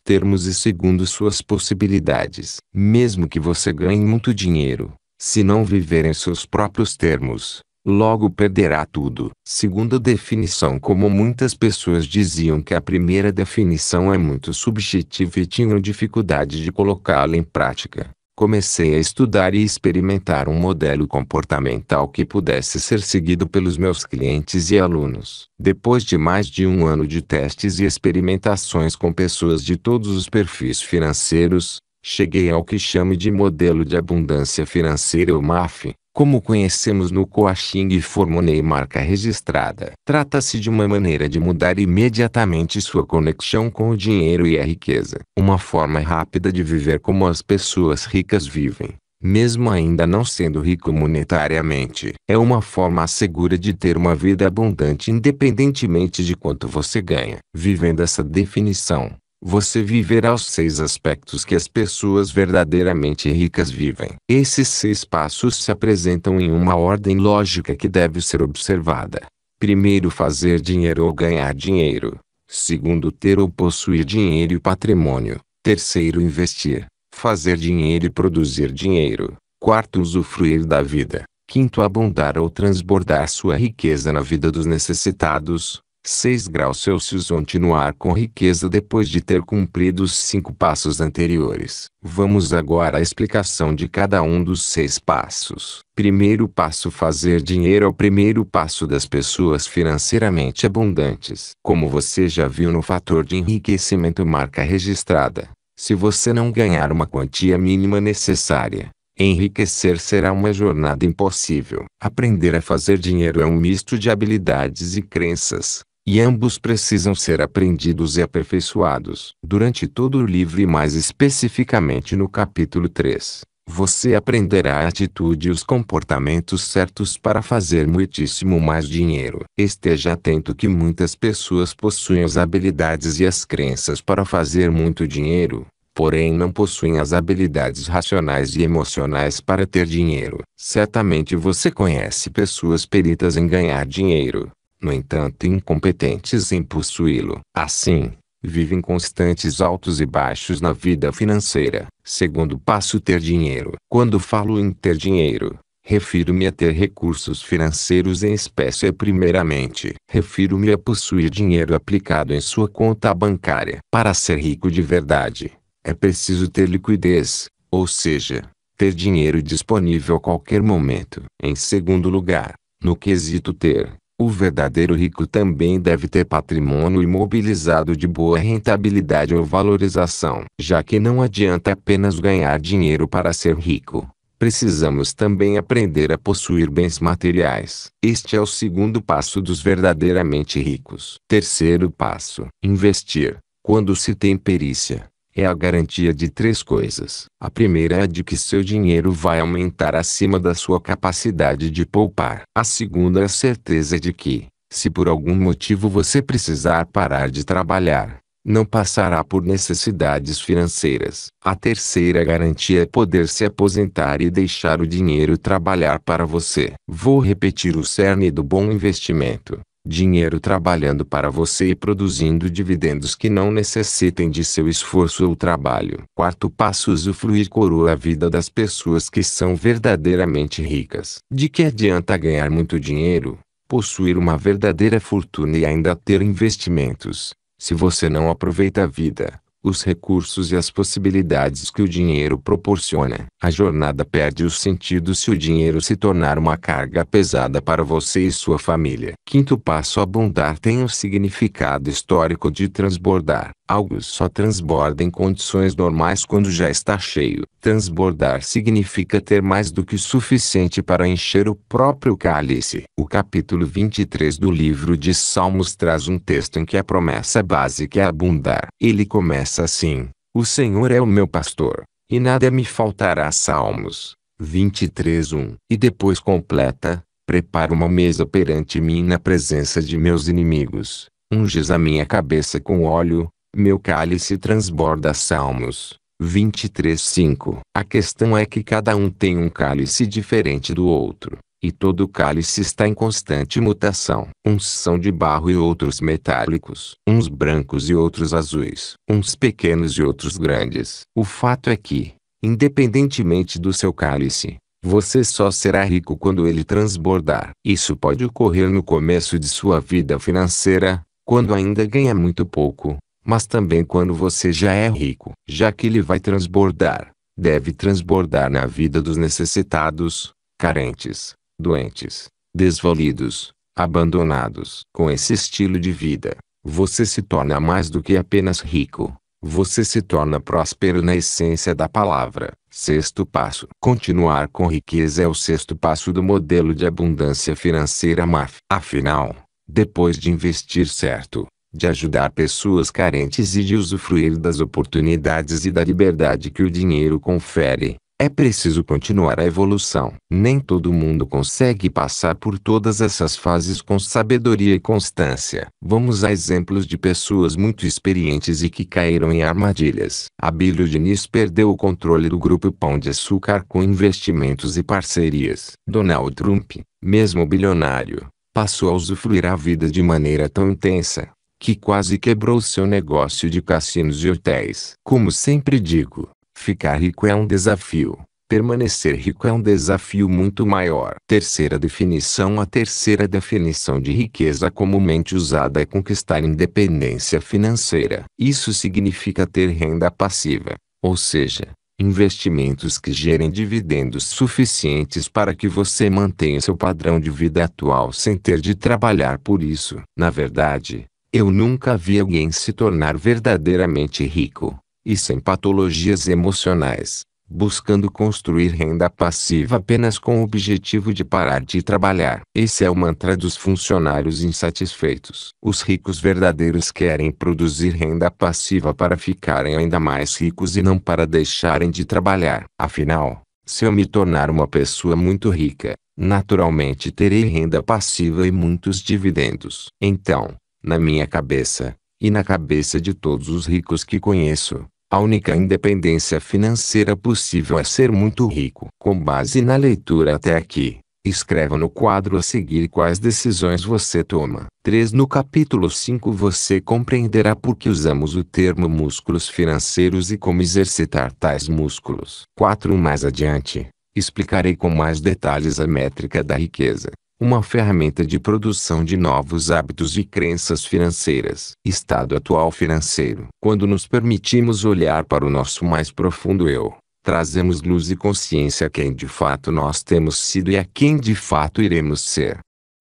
termos e segundo suas possibilidades. Mesmo que você ganhe muito dinheiro, se não viver em seus próprios termos, logo perderá tudo. Segunda definição Como muitas pessoas diziam que a primeira definição é muito subjetiva e tinham dificuldade de colocá-la em prática, comecei a estudar e experimentar um modelo comportamental que pudesse ser seguido pelos meus clientes e alunos. Depois de mais de um ano de testes e experimentações com pessoas de todos os perfis financeiros, cheguei ao que chamo de modelo de abundância financeira ou MAF, como conhecemos no coaching e formonei marca registrada. Trata-se de uma maneira de mudar imediatamente sua conexão com o dinheiro e a riqueza. Uma forma rápida de viver como as pessoas ricas vivem. Mesmo ainda não sendo rico monetariamente, é uma forma segura de ter uma vida abundante independentemente de quanto você ganha. Vivendo essa definição, você viverá os seis aspectos que as pessoas verdadeiramente ricas vivem. Esses seis passos se apresentam em uma ordem lógica que deve ser observada. Primeiro, fazer dinheiro ou ganhar dinheiro. Segundo, ter ou possuir dinheiro e patrimônio. Terceiro, investir. Fazer dinheiro e produzir dinheiro. Quarto, usufruir da vida. Quinto, abundar ou transbordar sua riqueza na vida dos necessitados. 6 graus Celsius continuar com riqueza depois de ter cumprido os cinco passos anteriores. Vamos agora à explicação de cada um dos seis passos. Primeiro passo: fazer dinheiro é o primeiro passo das pessoas financeiramente abundantes. Como você já viu no fator de enriquecimento marca registrada, se você não ganhar uma quantia mínima necessária, Enriquecer será uma jornada impossível. Aprender a fazer dinheiro é um misto de habilidades e crenças e ambos precisam ser aprendidos e aperfeiçoados. Durante todo o livro e mais especificamente no capítulo 3, você aprenderá a atitude e os comportamentos certos para fazer muitíssimo mais dinheiro. Esteja atento que muitas pessoas possuem as habilidades e as crenças para fazer muito dinheiro, porém não possuem as habilidades racionais e emocionais para ter dinheiro. Certamente você conhece pessoas peritas em ganhar dinheiro no entanto incompetentes em possuí-lo. Assim, vivem constantes altos e baixos na vida financeira. Segundo passo ter dinheiro. Quando falo em ter dinheiro, refiro-me a ter recursos financeiros em espécie primeiramente. Refiro-me a possuir dinheiro aplicado em sua conta bancária. Para ser rico de verdade, é preciso ter liquidez, ou seja, ter dinheiro disponível a qualquer momento. Em segundo lugar, no quesito ter, o verdadeiro rico também deve ter patrimônio imobilizado de boa rentabilidade ou valorização, já que não adianta apenas ganhar dinheiro para ser rico. Precisamos também aprender a possuir bens materiais. Este é o segundo passo dos verdadeiramente ricos. Terceiro passo: investir, quando se tem perícia é a garantia de três coisas. A primeira é a de que seu dinheiro vai aumentar acima da sua capacidade de poupar. A segunda é a certeza de que, se por algum motivo você precisar parar de trabalhar, não passará por necessidades financeiras. A terceira garantia é poder se aposentar e deixar o dinheiro trabalhar para você. Vou repetir o cerne do bom investimento dinheiro trabalhando para você e produzindo dividendos que não necessitem de seu esforço ou trabalho. Quarto passo: usufruir coroa a vida das pessoas que são verdadeiramente ricas. De que adianta ganhar muito dinheiro, possuir uma verdadeira fortuna e ainda ter investimentos, se você não aproveita a vida? os recursos e as possibilidades que o dinheiro proporciona. A jornada perde o sentido se o dinheiro se tornar uma carga pesada para você e sua família. Quinto passo: abundar tem um significado histórico de transbordar. Algo só transborda em condições normais quando já está cheio. Transbordar significa ter mais do que o suficiente para encher o próprio cálice. O capítulo 23 do livro de Salmos traz um texto em que a promessa básica é abundar. Ele começa assim: O Senhor é o meu pastor, e nada me faltará. Salmos 23:1. E depois completa: Prepara uma mesa perante mim na presença de meus inimigos. Unges a minha cabeça com óleo, meu cálice transborda Salmos 23:5. A questão é que cada um tem um cálice diferente do outro, e todo cálice está em constante mutação. Uns são de barro e outros metálicos, uns brancos e outros azuis, uns pequenos e outros grandes. O fato é que, independentemente do seu cálice, você só será rico quando ele transbordar. Isso pode ocorrer no começo de sua vida financeira, quando ainda ganha muito pouco, mas também quando você já é rico, já que ele vai transbordar, deve transbordar na vida dos necessitados, carentes, doentes, desvalidos, abandonados. Com esse estilo de vida, você se torna mais do que apenas rico. Você se torna próspero na essência da palavra. Sexto passo. Continuar com riqueza é o sexto passo do modelo de abundância financeira MAF. Afinal, depois de investir certo, de ajudar pessoas carentes e de usufruir das oportunidades e da liberdade que o dinheiro confere. É preciso continuar a evolução. Nem todo mundo consegue passar por todas essas fases com sabedoria e constância. Vamos a exemplos de pessoas muito experientes e que caíram em armadilhas. Abílio Diniz perdeu o controle do grupo Pão de Açúcar com investimentos e parcerias. Donald Trump, mesmo bilionário, passou a usufruir a vida de maneira tão intensa que quase quebrou seu negócio de cassinos e hotéis. Como sempre digo, ficar rico é um desafio. Permanecer rico é um desafio muito maior. Terceira definição: A terceira definição de riqueza comumente usada é conquistar independência financeira. Isso significa ter renda passiva, ou seja, investimentos que gerem dividendos suficientes para que você mantenha seu padrão de vida atual sem ter de trabalhar por isso. Na verdade, eu nunca vi alguém se tornar verdadeiramente rico, e sem patologias emocionais, buscando construir renda passiva apenas com o objetivo de parar de trabalhar. Esse é o mantra dos funcionários insatisfeitos. Os ricos verdadeiros querem produzir renda passiva para ficarem ainda mais ricos e não para deixarem de trabalhar. Afinal, se eu me tornar uma pessoa muito rica, naturalmente terei renda passiva e muitos dividendos. Então, na minha cabeça, e na cabeça de todos os ricos que conheço, a única independência financeira possível é ser muito rico. Com base na leitura até aqui, escreva no quadro a seguir quais decisões você toma. 3. No capítulo 5 você compreenderá por que usamos o termo músculos financeiros e como exercitar tais músculos. 4. Mais adiante, explicarei com mais detalhes a métrica da riqueza uma ferramenta de produção de novos hábitos e crenças financeiras. Estado atual financeiro. Quando nos permitimos olhar para o nosso mais profundo eu, trazemos luz e consciência a quem de fato nós temos sido e a quem de fato iremos ser.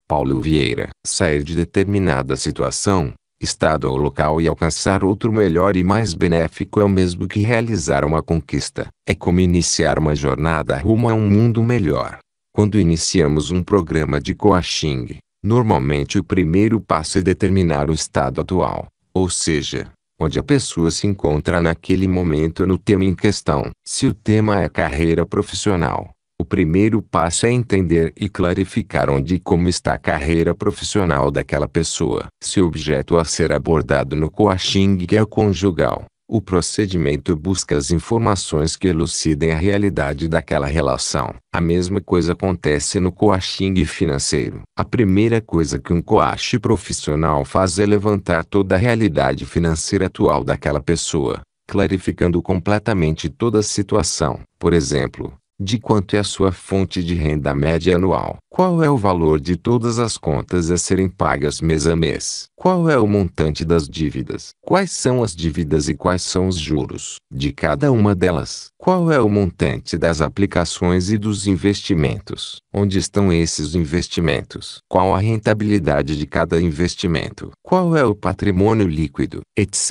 Paulo Vieira. Sair de determinada situação, estado ou local e alcançar outro melhor e mais benéfico é o mesmo que realizar uma conquista. É como iniciar uma jornada rumo a um mundo melhor. Quando iniciamos um programa de coaching, normalmente o primeiro passo é determinar o estado atual, ou seja, onde a pessoa se encontra naquele momento no tema em questão. Se o tema é carreira profissional, o primeiro passo é entender e clarificar onde e como está a carreira profissional daquela pessoa. Se o objeto a ser abordado no coaching é o conjugal, o procedimento busca as informações que elucidem a realidade daquela relação. A mesma coisa acontece no coaching financeiro. A primeira coisa que um coach profissional faz é levantar toda a realidade financeira atual daquela pessoa, clarificando completamente toda a situação. Por exemplo, de quanto é a sua fonte de renda média anual? Qual é o valor de todas as contas a serem pagas mês a mês? Qual é o montante das dívidas? Quais são as dívidas e quais são os juros de cada uma delas? Qual é o montante das aplicações e dos investimentos? Onde estão esses investimentos? Qual a rentabilidade de cada investimento? Qual é o patrimônio líquido? Etc.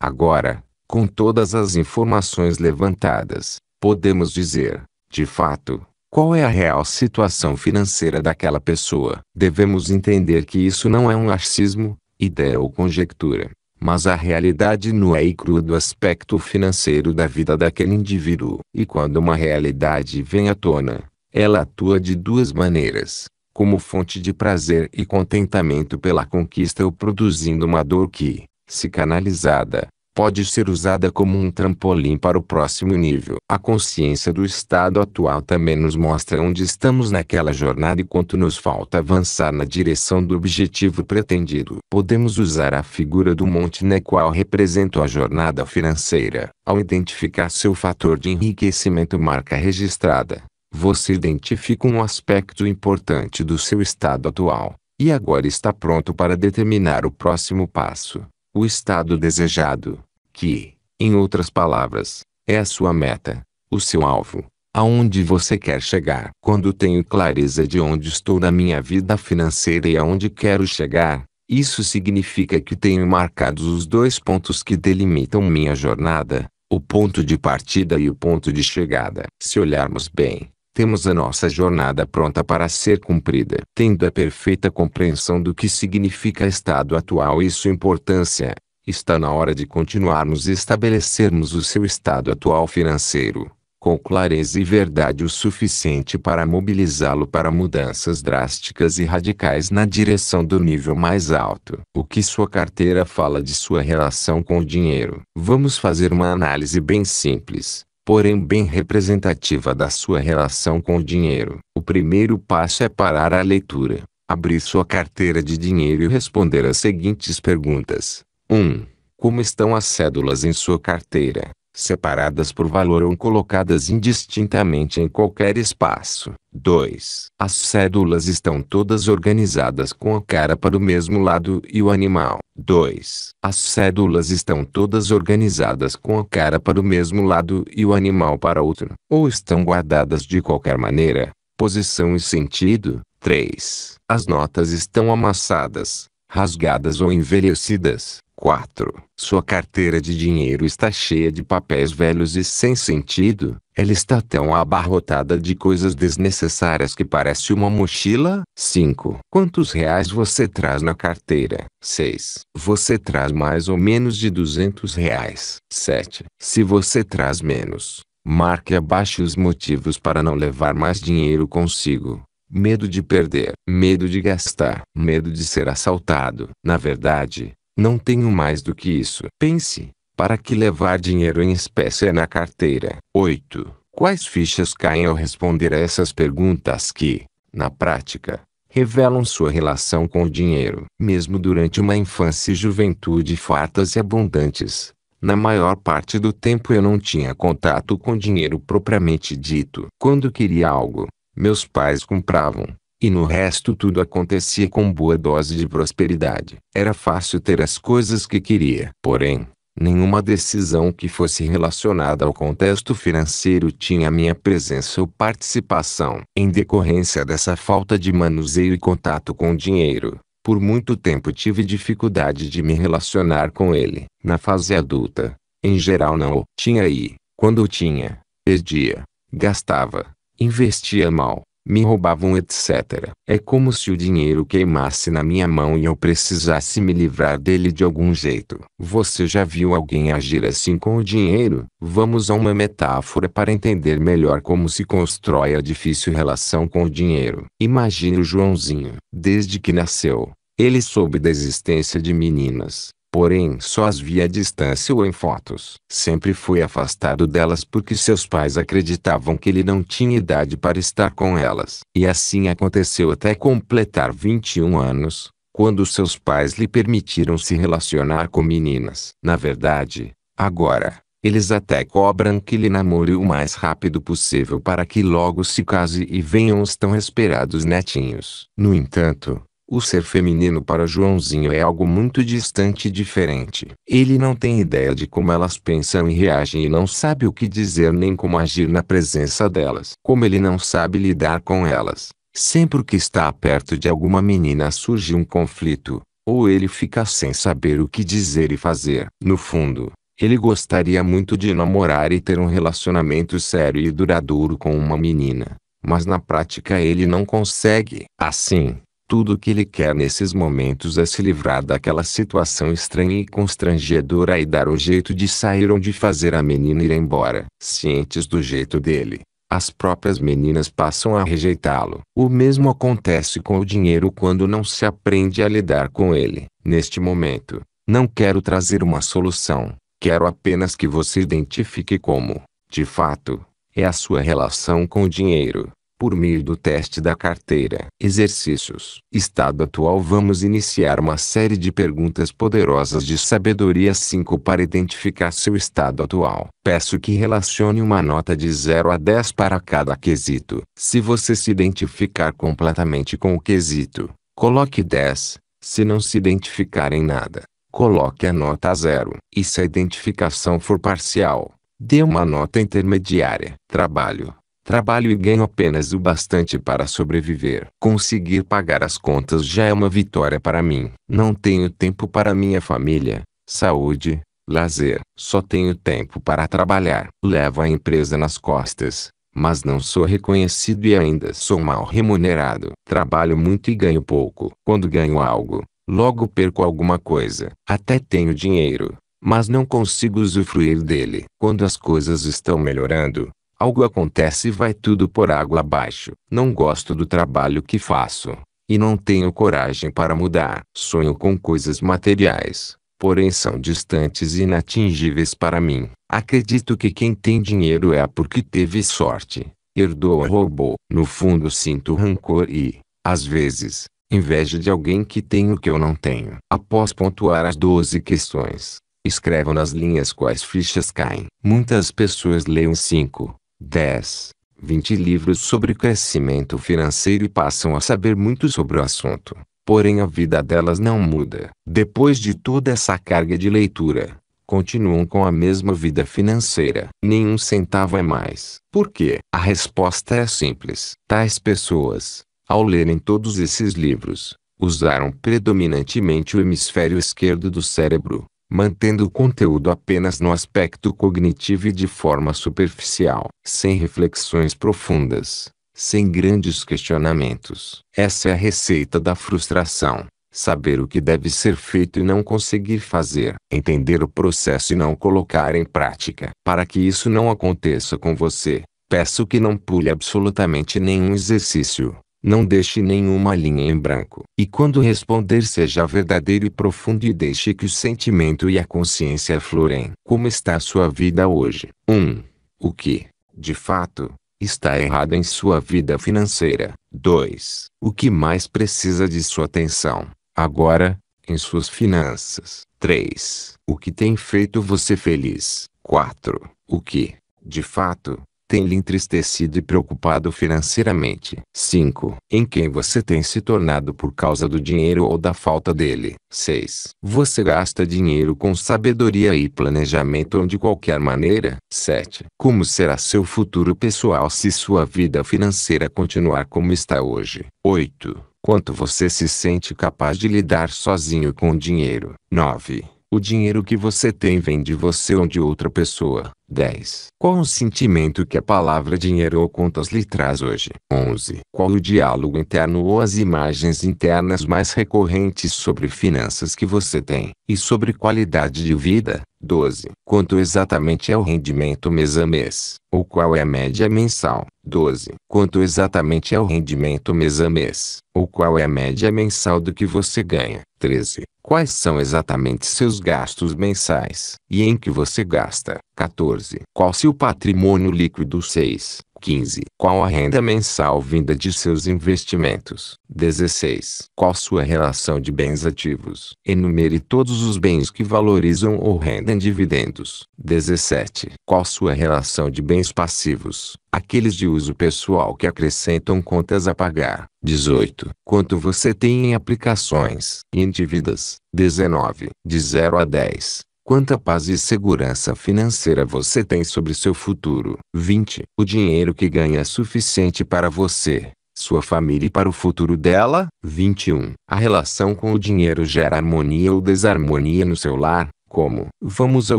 Agora, com todas as informações levantadas, podemos dizer de fato, qual é a real situação financeira daquela pessoa? Devemos entender que isso não é um laxismo, ideia ou conjectura, mas a realidade nua e crua do aspecto financeiro da vida daquele indivíduo. E quando uma realidade vem à tona, ela atua de duas maneiras como fonte de prazer e contentamento pela conquista ou produzindo uma dor que, se canalizada, pode ser usada como um trampolim para o próximo nível. A consciência do estado atual também nos mostra onde estamos naquela jornada e quanto nos falta avançar na direção do objetivo pretendido. Podemos usar a figura do monte na qual representa a jornada financeira. Ao identificar seu fator de enriquecimento marca registrada, você identifica um aspecto importante do seu estado atual. E agora está pronto para determinar o próximo passo o estado desejado, que, em outras palavras, é a sua meta, o seu alvo, aonde você quer chegar. Quando tenho clareza de onde estou na minha vida financeira e aonde quero chegar, isso significa que tenho marcados os dois pontos que delimitam minha jornada, o ponto de partida e o ponto de chegada. Se olharmos bem, temos a nossa jornada pronta para ser cumprida. Tendo a perfeita compreensão do que significa estado atual e sua importância, está na hora de continuarmos e estabelecermos o seu estado atual financeiro, com clareza e verdade o suficiente para mobilizá-lo para mudanças drásticas e radicais na direção do nível mais alto. O que sua carteira fala de sua relação com o dinheiro? Vamos fazer uma análise bem simples porém bem representativa da sua relação com o dinheiro. O primeiro passo é parar a leitura, abrir sua carteira de dinheiro e responder as seguintes perguntas. 1. Um, como estão as cédulas em sua carteira? separadas por valor ou colocadas indistintamente em qualquer espaço. 2. As cédulas estão todas organizadas com a cara para o mesmo lado e o animal. 2. As cédulas estão todas organizadas com a cara para o mesmo lado e o animal para outro, ou estão guardadas de qualquer maneira, posição e sentido. 3. As notas estão amassadas, rasgadas ou envelhecidas. 4. Sua carteira de dinheiro está cheia de papéis velhos e sem sentido. Ela está tão abarrotada de coisas desnecessárias que parece uma mochila. 5. Quantos reais você traz na carteira? 6. Você traz mais ou menos de 200 reais. 7. Se você traz menos, marque abaixo os motivos para não levar mais dinheiro consigo medo de perder, medo de gastar, medo de ser assaltado. Na verdade, não tenho mais do que isso. Pense, para que levar dinheiro em espécie na carteira? 8. Quais fichas caem ao responder a essas perguntas que, na prática, revelam sua relação com o dinheiro? Mesmo durante uma infância e juventude fartas e abundantes, na maior parte do tempo eu não tinha contato com dinheiro propriamente dito. Quando queria algo, meus pais compravam, e no resto tudo acontecia com boa dose de prosperidade. Era fácil ter as coisas que queria. Porém, nenhuma decisão que fosse relacionada ao contexto financeiro tinha minha presença ou participação. Em decorrência dessa falta de manuseio e contato com o dinheiro, por muito tempo tive dificuldade de me relacionar com ele. Na fase adulta, em geral não o tinha e, quando o tinha, perdia, gastava, investia mal me roubavam etc. É como se o dinheiro queimasse na minha mão e eu precisasse me livrar dele de algum jeito. Você já viu alguém agir assim com o dinheiro? Vamos a uma metáfora para entender melhor como se constrói a difícil relação com o dinheiro. Imagine o Joãozinho. Desde que nasceu, ele soube da existência de meninas porém só as via à distância ou em fotos. Sempre foi afastado delas porque seus pais acreditavam que ele não tinha idade para estar com elas. E assim aconteceu até completar 21 anos, quando seus pais lhe permitiram se relacionar com meninas. Na verdade, agora, eles até cobram que lhe namore o mais rápido possível para que logo se case e venham os tão esperados netinhos. No entanto, o ser feminino para Joãozinho é algo muito distante e diferente. Ele não tem ideia de como elas pensam e reagem e não sabe o que dizer nem como agir na presença delas. Como ele não sabe lidar com elas, sempre que está perto de alguma menina surge um conflito, ou ele fica sem saber o que dizer e fazer. No fundo, ele gostaria muito de namorar e ter um relacionamento sério e duradouro com uma menina, mas na prática ele não consegue. Assim, tudo o que ele quer nesses momentos é se livrar daquela situação estranha e constrangedora e dar o jeito de sair ou de fazer a menina ir embora. Cientes do jeito dele, as próprias meninas passam a rejeitá-lo. O mesmo acontece com o dinheiro quando não se aprende a lidar com ele. Neste momento, não quero trazer uma solução, quero apenas que você identifique como, de fato, é a sua relação com o dinheiro por meio do teste da carteira. Exercícios. Estado atual Vamos iniciar uma série de perguntas poderosas de sabedoria 5 para identificar seu estado atual. Peço que relacione uma nota de 0 a 10 para cada quesito. Se você se identificar completamente com o quesito, coloque 10. Se não se identificar em nada, coloque a nota 0. E se a identificação for parcial, dê uma nota intermediária. Trabalho Trabalho e ganho apenas o bastante para sobreviver. Conseguir pagar as contas já é uma vitória para mim. Não tenho tempo para minha família, saúde, lazer. Só tenho tempo para trabalhar. Levo a empresa nas costas, mas não sou reconhecido e ainda sou mal remunerado. Trabalho muito e ganho pouco. Quando ganho algo, logo perco alguma coisa. Até tenho dinheiro, mas não consigo usufruir dele. Quando as coisas estão melhorando, Algo acontece e vai tudo por água abaixo. Não gosto do trabalho que faço. E não tenho coragem para mudar. Sonho com coisas materiais, porém são distantes e inatingíveis para mim. Acredito que quem tem dinheiro é porque teve sorte, herdou ou roubou. No fundo sinto rancor e, às vezes, inveja de alguém que tem o que eu não tenho. Após pontuar as 12 questões, escrevo nas linhas quais fichas caem. Muitas pessoas leem 5, 10, 20 livros sobre crescimento financeiro e passam a saber muito sobre o assunto. Porém a vida delas não muda. Depois de toda essa carga de leitura, continuam com a mesma vida financeira. Nenhum centavo é mais. Por quê? A resposta é simples. Tais pessoas, ao lerem todos esses livros, usaram predominantemente o hemisfério esquerdo do cérebro, mantendo o conteúdo apenas no aspecto cognitivo e de forma superficial, sem reflexões profundas, sem grandes questionamentos. Essa é a receita da frustração. Saber o que deve ser feito e não conseguir fazer. Entender o processo e não colocar em prática. Para que isso não aconteça com você, peço que não pule absolutamente nenhum exercício. Não deixe nenhuma linha em branco. E quando responder seja verdadeiro e profundo e deixe que o sentimento e a consciência aflorem. Como está a sua vida hoje? 1. Um, o que, de fato, está errado em sua vida financeira? 2. O que mais precisa de sua atenção, agora, em suas finanças? 3. O que tem feito você feliz? 4. O que, de fato, tem-lhe entristecido e preocupado financeiramente. 5. Em quem você tem se tornado por causa do dinheiro ou da falta dele. 6. Você gasta dinheiro com sabedoria e planejamento ou de qualquer maneira. 7. Como será seu futuro pessoal se sua vida financeira continuar como está hoje? 8. Quanto você se sente capaz de lidar sozinho com o dinheiro? 9. O dinheiro que você tem vem de você ou de outra pessoa. 10. Qual o sentimento que a palavra dinheiro ou contas lhe traz hoje? 11. Qual o diálogo interno ou as imagens internas mais recorrentes sobre finanças que você tem e sobre qualidade de vida? 12. Quanto exatamente é o rendimento mês a mês? Ou qual é a média mensal? 12. Quanto exatamente é o rendimento mês a mês? Ou qual é a média mensal do que você ganha? 13. Quais são exatamente seus gastos mensais? E em que você gasta? 14. Qual seu patrimônio líquido? 6. 15. Qual a renda mensal vinda de seus investimentos? 16. Qual sua relação de bens ativos? Enumere todos os bens que valorizam ou rendem dividendos. 17. Qual sua relação de bens passivos? Aqueles de uso pessoal que acrescentam contas a pagar. 18. Quanto você tem em aplicações e em dívidas? 19. De 0 a 10. Quanta paz e segurança financeira você tem sobre seu futuro. 20. O dinheiro que ganha é suficiente para você, sua família e para o futuro dela. 21. A relação com o dinheiro gera harmonia ou desarmonia no seu lar como vamos ao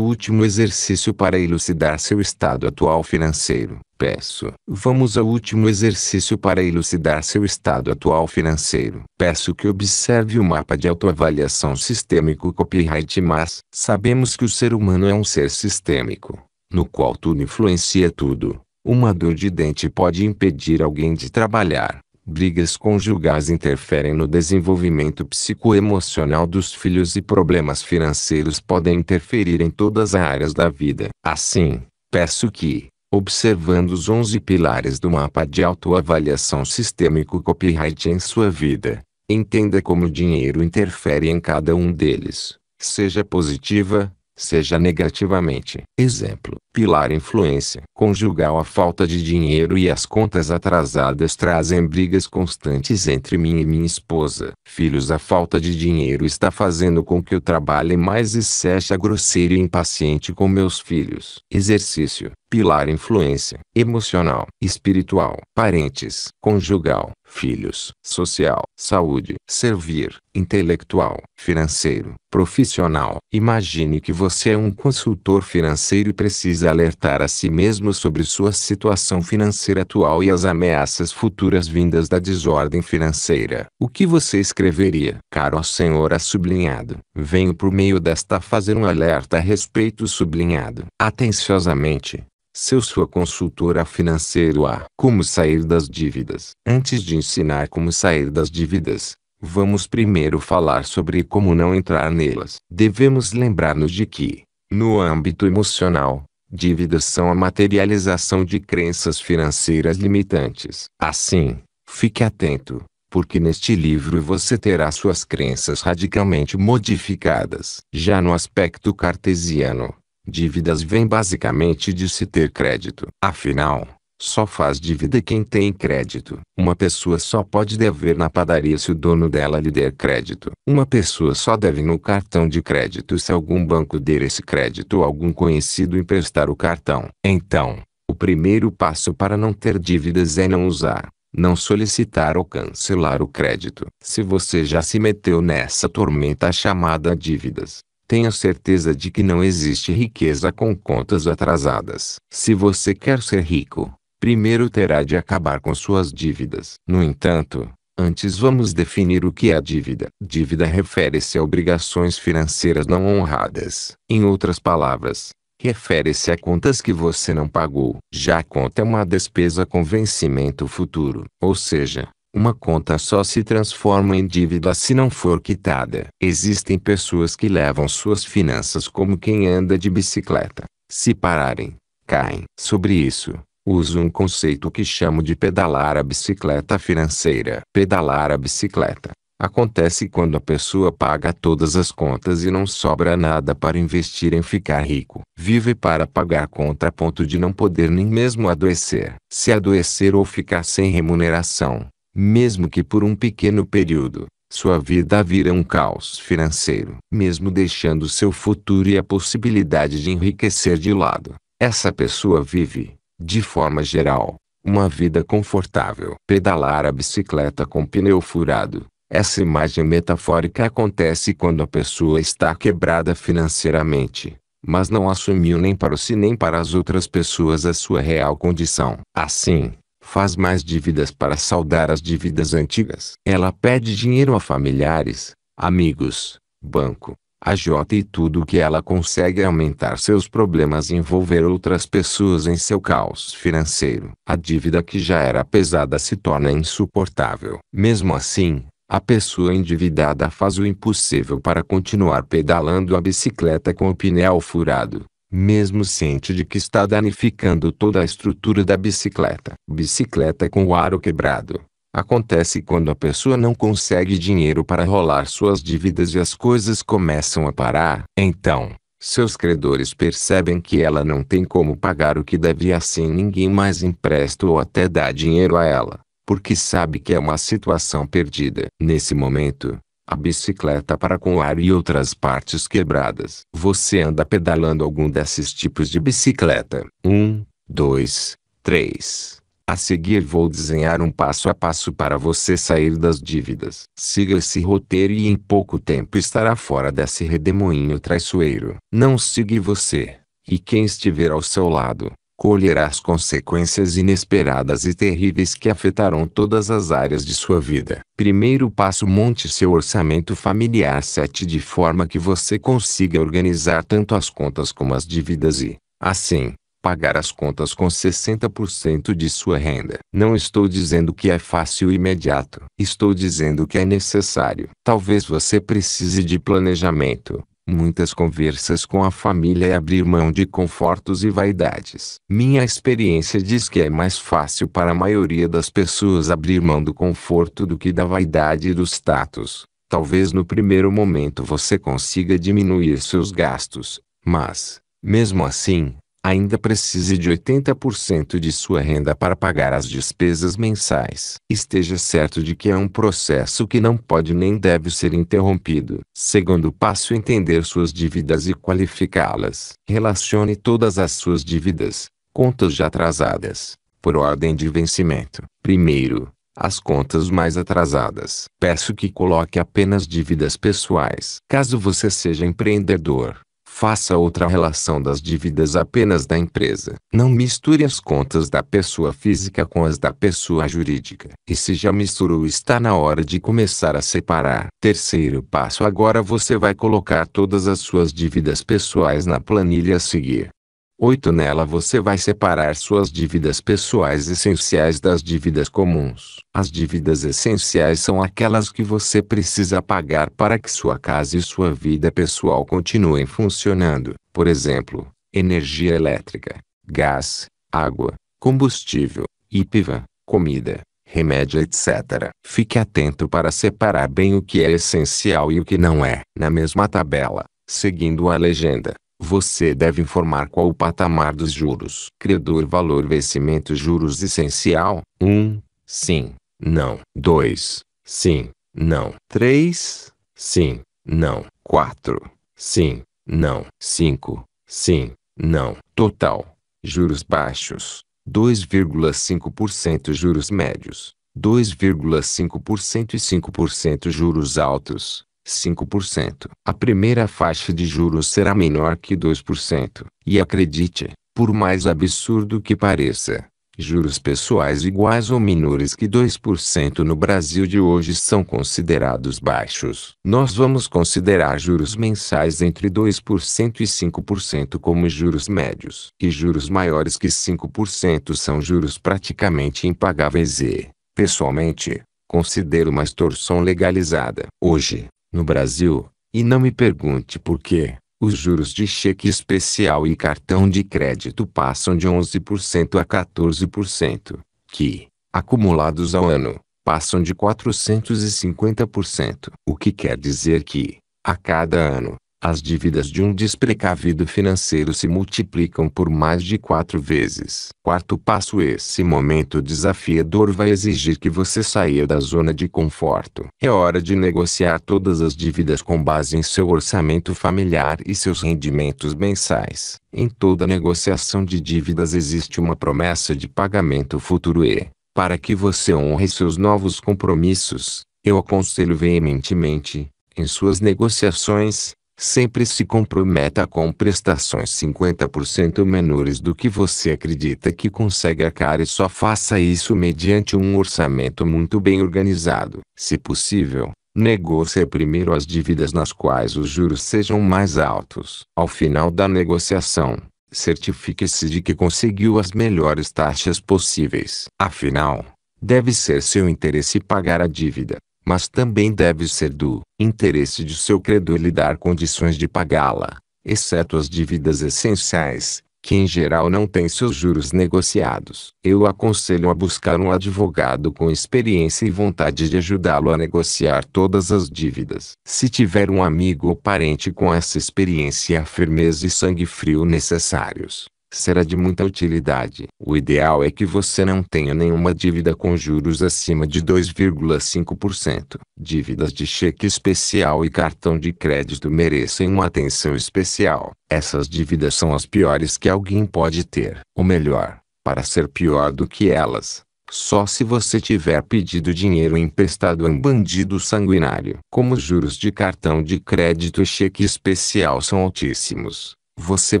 último exercício para elucidar seu estado atual financeiro. Peço. Vamos ao último exercício para elucidar seu estado atual financeiro. Peço que observe o mapa de autoavaliação sistêmico copyright, mas sabemos que o ser humano é um ser sistêmico, no qual tudo influencia tudo. Uma dor de dente pode impedir alguém de trabalhar. Brigas conjugais interferem no desenvolvimento psicoemocional dos filhos e problemas financeiros podem interferir em todas as áreas da vida. Assim, peço que, observando os 11 pilares do mapa de autoavaliação sistêmico copyright em sua vida, entenda como o dinheiro interfere em cada um deles, seja positiva, seja negativamente. Exemplo: Pilar influência conjugal A falta de dinheiro e as contas atrasadas trazem brigas constantes entre mim e minha esposa. Filhos A falta de dinheiro está fazendo com que eu trabalhe mais e seja grosseiro e impaciente com meus filhos. Exercício. Pilar influência emocional, espiritual, parentes, conjugal, filhos, social, saúde, servir, intelectual, financeiro, profissional. Imagine que você é um consultor financeiro e precisa precisa alertar a si mesmo sobre sua situação financeira atual e as ameaças futuras vindas da desordem financeira. O que você escreveria? Caro Senhor a sublinhado, venho por meio desta fazer um alerta a respeito sublinhado. Atenciosamente, seu sua consultora financeira a Como sair das dívidas. Antes de ensinar como sair das dívidas, vamos primeiro falar sobre como não entrar nelas. Devemos lembrar-nos de que, no âmbito emocional, Dívidas são a materialização de crenças financeiras limitantes. Assim, fique atento, porque neste livro você terá suas crenças radicalmente modificadas. Já no aspecto cartesiano, dívidas vêm basicamente de se ter crédito. Afinal, só faz dívida quem tem crédito. Uma pessoa só pode dever na padaria se o dono dela lhe der crédito. Uma pessoa só deve no cartão de crédito se algum banco der esse crédito ou algum conhecido emprestar o cartão. Então, o primeiro passo para não ter dívidas é não usar, não solicitar ou cancelar o crédito. Se você já se meteu nessa tormenta chamada dívidas, Tenha certeza de que não existe riqueza com contas atrasadas. Se você quer ser rico, primeiro terá de acabar com suas dívidas. No entanto, Antes vamos definir o que é dívida. Dívida refere-se a obrigações financeiras não honradas. Em outras palavras, refere-se a contas que você não pagou. Já conta é uma despesa com vencimento futuro, ou seja, uma conta só se transforma em dívida se não for quitada. Existem pessoas que levam suas finanças como quem anda de bicicleta. Se pararem, caem. Sobre isso, Uso um conceito que chamo de pedalar a bicicleta financeira. Pedalar a bicicleta acontece quando a pessoa paga todas as contas e não sobra nada para investir em ficar rico. Vive para pagar conta a ponto de não poder nem mesmo adoecer. Se adoecer ou ficar sem remuneração, mesmo que por um pequeno período, sua vida vira um caos financeiro, mesmo deixando seu futuro e a possibilidade de enriquecer de lado. Essa pessoa vive, de forma geral, uma vida confortável. Pedalar a bicicleta com pneu furado. Essa imagem metafórica acontece quando a pessoa está quebrada financeiramente, mas não assumiu nem para si nem para as outras pessoas a sua real condição. Assim, faz mais dívidas para saldar as dívidas antigas. Ela pede dinheiro a familiares, amigos, banco, a Jota e tudo que ela consegue é aumentar seus problemas e envolver outras pessoas em seu caos financeiro. A dívida que já era pesada se torna insuportável. Mesmo assim, a pessoa endividada faz o impossível para continuar pedalando a bicicleta com o pneu furado, mesmo ciente de que está danificando toda a estrutura da bicicleta. Bicicleta com o aro quebrado Acontece quando a pessoa não consegue dinheiro para rolar suas dívidas e as coisas começam a parar. Então, seus credores percebem que ela não tem como pagar o que deve e assim ninguém mais empresta ou até dá dinheiro a ela, porque sabe que é uma situação perdida. Nesse momento, a bicicleta para com o ar e outras partes quebradas. Você anda pedalando algum desses tipos de bicicleta? 1, 2, 3. A seguir vou desenhar um passo a passo para você sair das dívidas. Siga esse roteiro e em pouco tempo estará fora desse redemoinho traiçoeiro. Não siga você, e quem estiver ao seu lado, colherá as consequências inesperadas e terríveis que afetarão todas as áreas de sua vida. Primeiro passo: monte seu orçamento familiar 7 de forma que você consiga organizar tanto as contas como as dívidas e, assim, pagar as contas com 60% de sua renda. Não estou dizendo que é fácil e imediato. Estou dizendo que é necessário. Talvez você precise de planejamento, muitas conversas com a família e abrir mão de confortos e vaidades. Minha experiência diz que é mais fácil para a maioria das pessoas abrir mão do conforto do que da vaidade e do status. Talvez no primeiro momento você consiga diminuir seus gastos, mas, mesmo assim, ainda precise de 80% de sua renda para pagar as despesas mensais. Esteja certo de que é um processo que não pode nem deve ser interrompido. Segundo passo, entender suas dívidas e qualificá-las. Relacione todas as suas dívidas, contas já atrasadas, por ordem de vencimento. Primeiro, as contas mais atrasadas. Peço que coloque apenas dívidas pessoais. Caso você seja empreendedor, Faça outra relação das dívidas apenas da empresa. Não misture as contas da pessoa física com as da pessoa jurídica. E se já misturou, está na hora de começar a separar. Terceiro passo: agora você vai colocar todas as suas dívidas pessoais na planilha a seguir. 8. Nela você vai separar suas dívidas pessoais essenciais das dívidas comuns. As dívidas essenciais são aquelas que você precisa pagar para que sua casa e sua vida pessoal continuem funcionando. Por exemplo, energia elétrica, gás, água, combustível, IPVA, comida, remédio, etc. Fique atento para separar bem o que é essencial e o que não é. Na mesma tabela, seguindo a legenda, você deve informar qual o patamar dos juros. Credor valor vencimento juros essencial. 1. Um, sim. Não. 2. Sim. Não. 3. Sim. Não. 4. Sim. Não. 5. Sim. Não. Total. Juros baixos. 2,5% juros médios. 2,5% e 5% juros altos. 5%. A primeira faixa de juros será menor que 2%. E acredite, por mais absurdo que pareça, juros pessoais iguais ou menores que 2% no Brasil de hoje são considerados baixos. Nós vamos considerar juros mensais entre 2% e 5% como juros médios. E juros maiores que 5% são juros praticamente impagáveis e, pessoalmente, considero uma extorsão legalizada. Hoje, no Brasil, e não me pergunte por quê, os juros de cheque especial e cartão de crédito passam de 11% a 14%, que, acumulados ao ano, passam de 450%. O que quer dizer que, a cada ano, as dívidas de um desprecavido financeiro se multiplicam por mais de quatro vezes. Quarto passo: esse momento desafiador vai exigir que você saia da zona de conforto. É hora de negociar todas as dívidas com base em seu orçamento familiar e seus rendimentos mensais. Em toda negociação de dívidas existe uma promessa de pagamento futuro e, para que você honre seus novos compromissos, eu aconselho veementemente, em suas negociações, sempre se comprometa com prestações 50% menores do que você acredita que consegue arcar e só faça isso mediante um orçamento muito bem organizado. Se possível, negocie primeiro as dívidas nas quais os juros sejam mais altos. Ao final da negociação, certifique-se de que conseguiu as melhores taxas possíveis. Afinal, deve ser seu interesse pagar a dívida mas também deve ser do interesse de seu credor lhe dar condições de pagá-la, exceto as dívidas essenciais, que em geral não têm seus juros negociados. Eu aconselho a buscar um advogado com experiência e vontade de ajudá-lo a negociar todas as dívidas. Se tiver um amigo ou parente com essa experiência, a firmeza e sangue frio necessários, será de muita utilidade. O ideal é que você não tenha nenhuma dívida com juros acima de 2,5%. Dívidas de cheque especial e cartão de crédito merecem uma atenção especial. Essas dívidas são as piores que alguém pode ter. Ou melhor, para ser pior do que elas, só se você tiver pedido dinheiro emprestado a um bandido sanguinário. Como os juros de cartão de crédito e cheque especial são altíssimos, você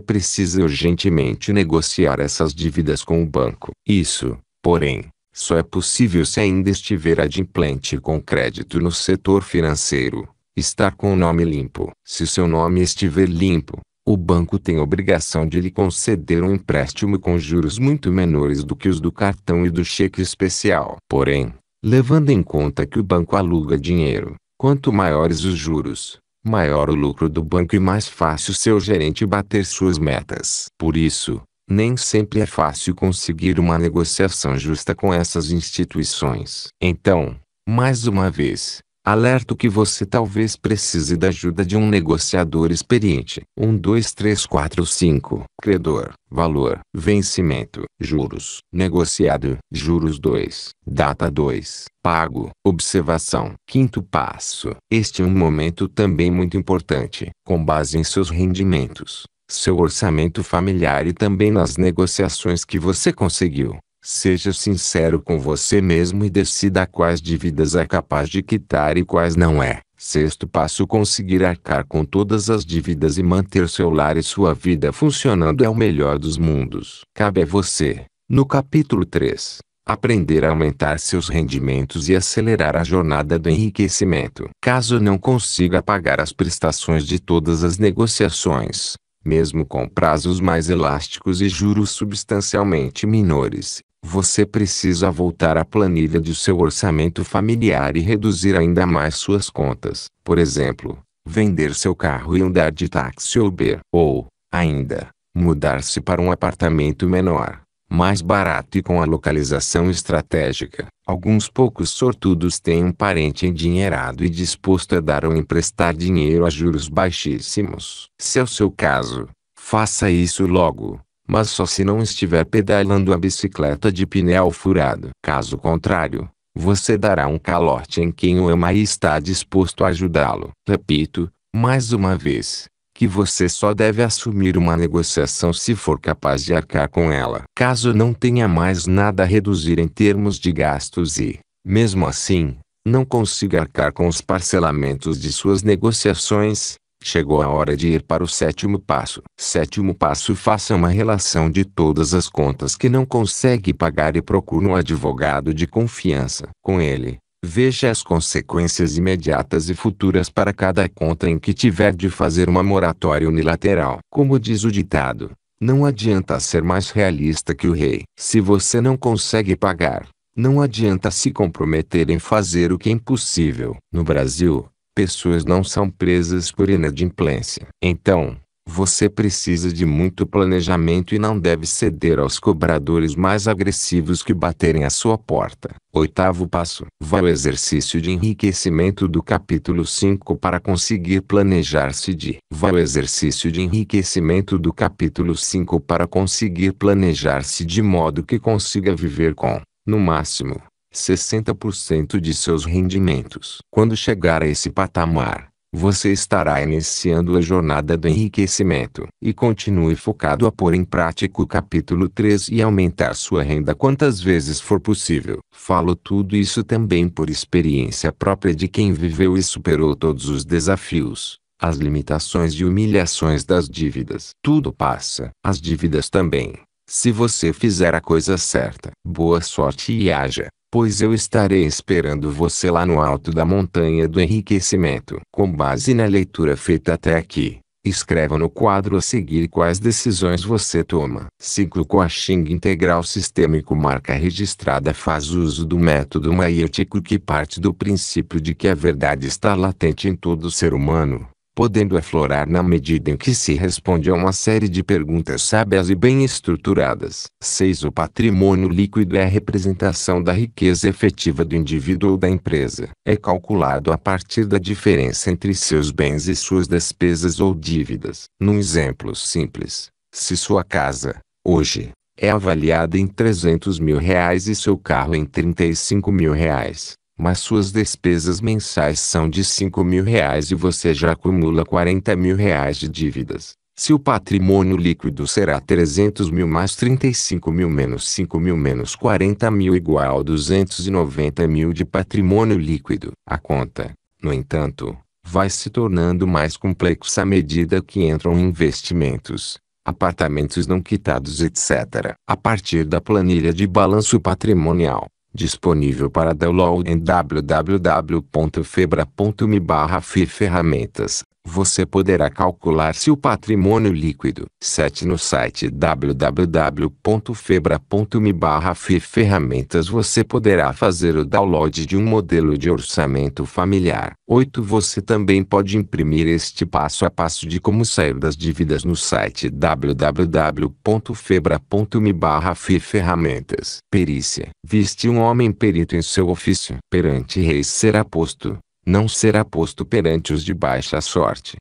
precisa urgentemente negociar essas dívidas com o banco. Isso, porém, só é possível se ainda estiver adimplente com crédito no setor financeiro, estar com o nome limpo. Se seu nome estiver limpo, o banco tem obrigação de lhe conceder um empréstimo com juros muito menores do que os do cartão e do cheque especial. Porém, levando em conta que o banco aluga dinheiro, quanto maiores os juros, maior o lucro do banco e mais fácil seu gerente bater suas metas. Por isso, nem sempre é fácil conseguir uma negociação justa com essas instituições. Então, mais uma vez, Alerto que você talvez precise da ajuda de um negociador experiente. 1, 2, 3, 4, 5. Credor. Valor. Vencimento. Juros. Negociado. Juros 2. Data 2. Pago. Observação. Quinto passo. Este é um momento também muito importante. Com base em seus rendimentos, seu orçamento familiar e também nas negociações que você conseguiu. Seja sincero com você mesmo e decida quais dívidas é capaz de quitar e quais não é. Sexto passo: conseguir arcar com todas as dívidas e manter seu lar e sua vida funcionando é o melhor dos mundos. Cabe a você, no capítulo 3, aprender a aumentar seus rendimentos e acelerar a jornada do enriquecimento. Caso não consiga pagar as prestações de todas as negociações, mesmo com prazos mais elásticos e juros substancialmente menores, você precisa voltar à planilha de seu orçamento familiar e reduzir ainda mais suas contas. Por exemplo, vender seu carro e andar de táxi ou Uber. Ou, ainda, mudar-se para um apartamento menor, mais barato e com a localização estratégica. Alguns poucos sortudos têm um parente endinheirado e disposto a dar ou emprestar dinheiro a juros baixíssimos. Se é o seu caso, faça isso logo mas só se não estiver pedalando a bicicleta de pneu furado. Caso contrário, você dará um calote em quem o ama e está disposto a ajudá-lo. Repito, mais uma vez, que você só deve assumir uma negociação se for capaz de arcar com ela. Caso não tenha mais nada a reduzir em termos de gastos e, mesmo assim, não consiga arcar com os parcelamentos de suas negociações, Chegou a hora de ir para o sétimo passo. Sétimo passo: faça uma relação de todas as contas que não consegue pagar e procure um advogado de confiança. Com ele, veja as consequências imediatas e futuras para cada conta em que tiver de fazer uma moratória unilateral. Como diz o ditado, não adianta ser mais realista que o rei. Se você não consegue pagar, não adianta se comprometer em fazer o que é impossível. No Brasil, pessoas não são presas por inadimplência. Então, você precisa de muito planejamento e não deve ceder aos cobradores mais agressivos que baterem à sua porta. Oitavo passo. Vá ao exercício de enriquecimento do capítulo 5 para conseguir planejar-se de. Vá ao exercício de enriquecimento do capítulo 5 para conseguir planejar-se de modo que consiga viver com, no máximo, 60% de seus rendimentos. Quando chegar a esse patamar, você estará iniciando a jornada do enriquecimento. E continue focado a pôr em prática o capítulo 3 e aumentar sua renda quantas vezes for possível. Falo tudo isso também por experiência própria de quem viveu e superou todos os desafios, as limitações e humilhações das dívidas. Tudo passa. As dívidas também. Se você fizer a coisa certa, boa sorte e haja pois eu estarei esperando você lá no alto da montanha do enriquecimento. Com base na leitura feita até aqui, escreva no quadro a seguir quais decisões você toma. Ciclo Coaching Integral Sistêmico Marca Registrada faz uso do método maiêutico que parte do princípio de que a verdade está latente em todo ser humano podendo aflorar na medida em que se responde a uma série de perguntas sábias e bem estruturadas. 6. O patrimônio líquido é a representação da riqueza efetiva do indivíduo ou da empresa. É calculado a partir da diferença entre seus bens e suas despesas ou dívidas. Num exemplo simples, se sua casa, hoje, é avaliada em 300 mil reais e seu carro em 35 mil reais mas suas despesas mensais são de 5 mil reais e você já acumula 40 mil reais de dívidas. Se o patrimônio líquido será 300 mil mais 35 mil menos 5 mil menos 40 mil igual a 290 mil de patrimônio líquido. A conta, no entanto, vai se tornando mais complexa à medida que entram investimentos, apartamentos não quitados, etc. A partir da planilha de balanço patrimonial, Disponível para download em www.febra.me barra ferramentas. Você poderá calcular seu patrimônio líquido. 7 No site www.febra.me barra ferramentas você poderá fazer o download de um modelo de orçamento familiar. 8 Você também pode imprimir este passo a passo de como sair das dívidas no site www.febra.me barra ferramentas. Perícia. Viste um homem perito em seu ofício. Perante reis será posto não será posto perante os de baixa sorte.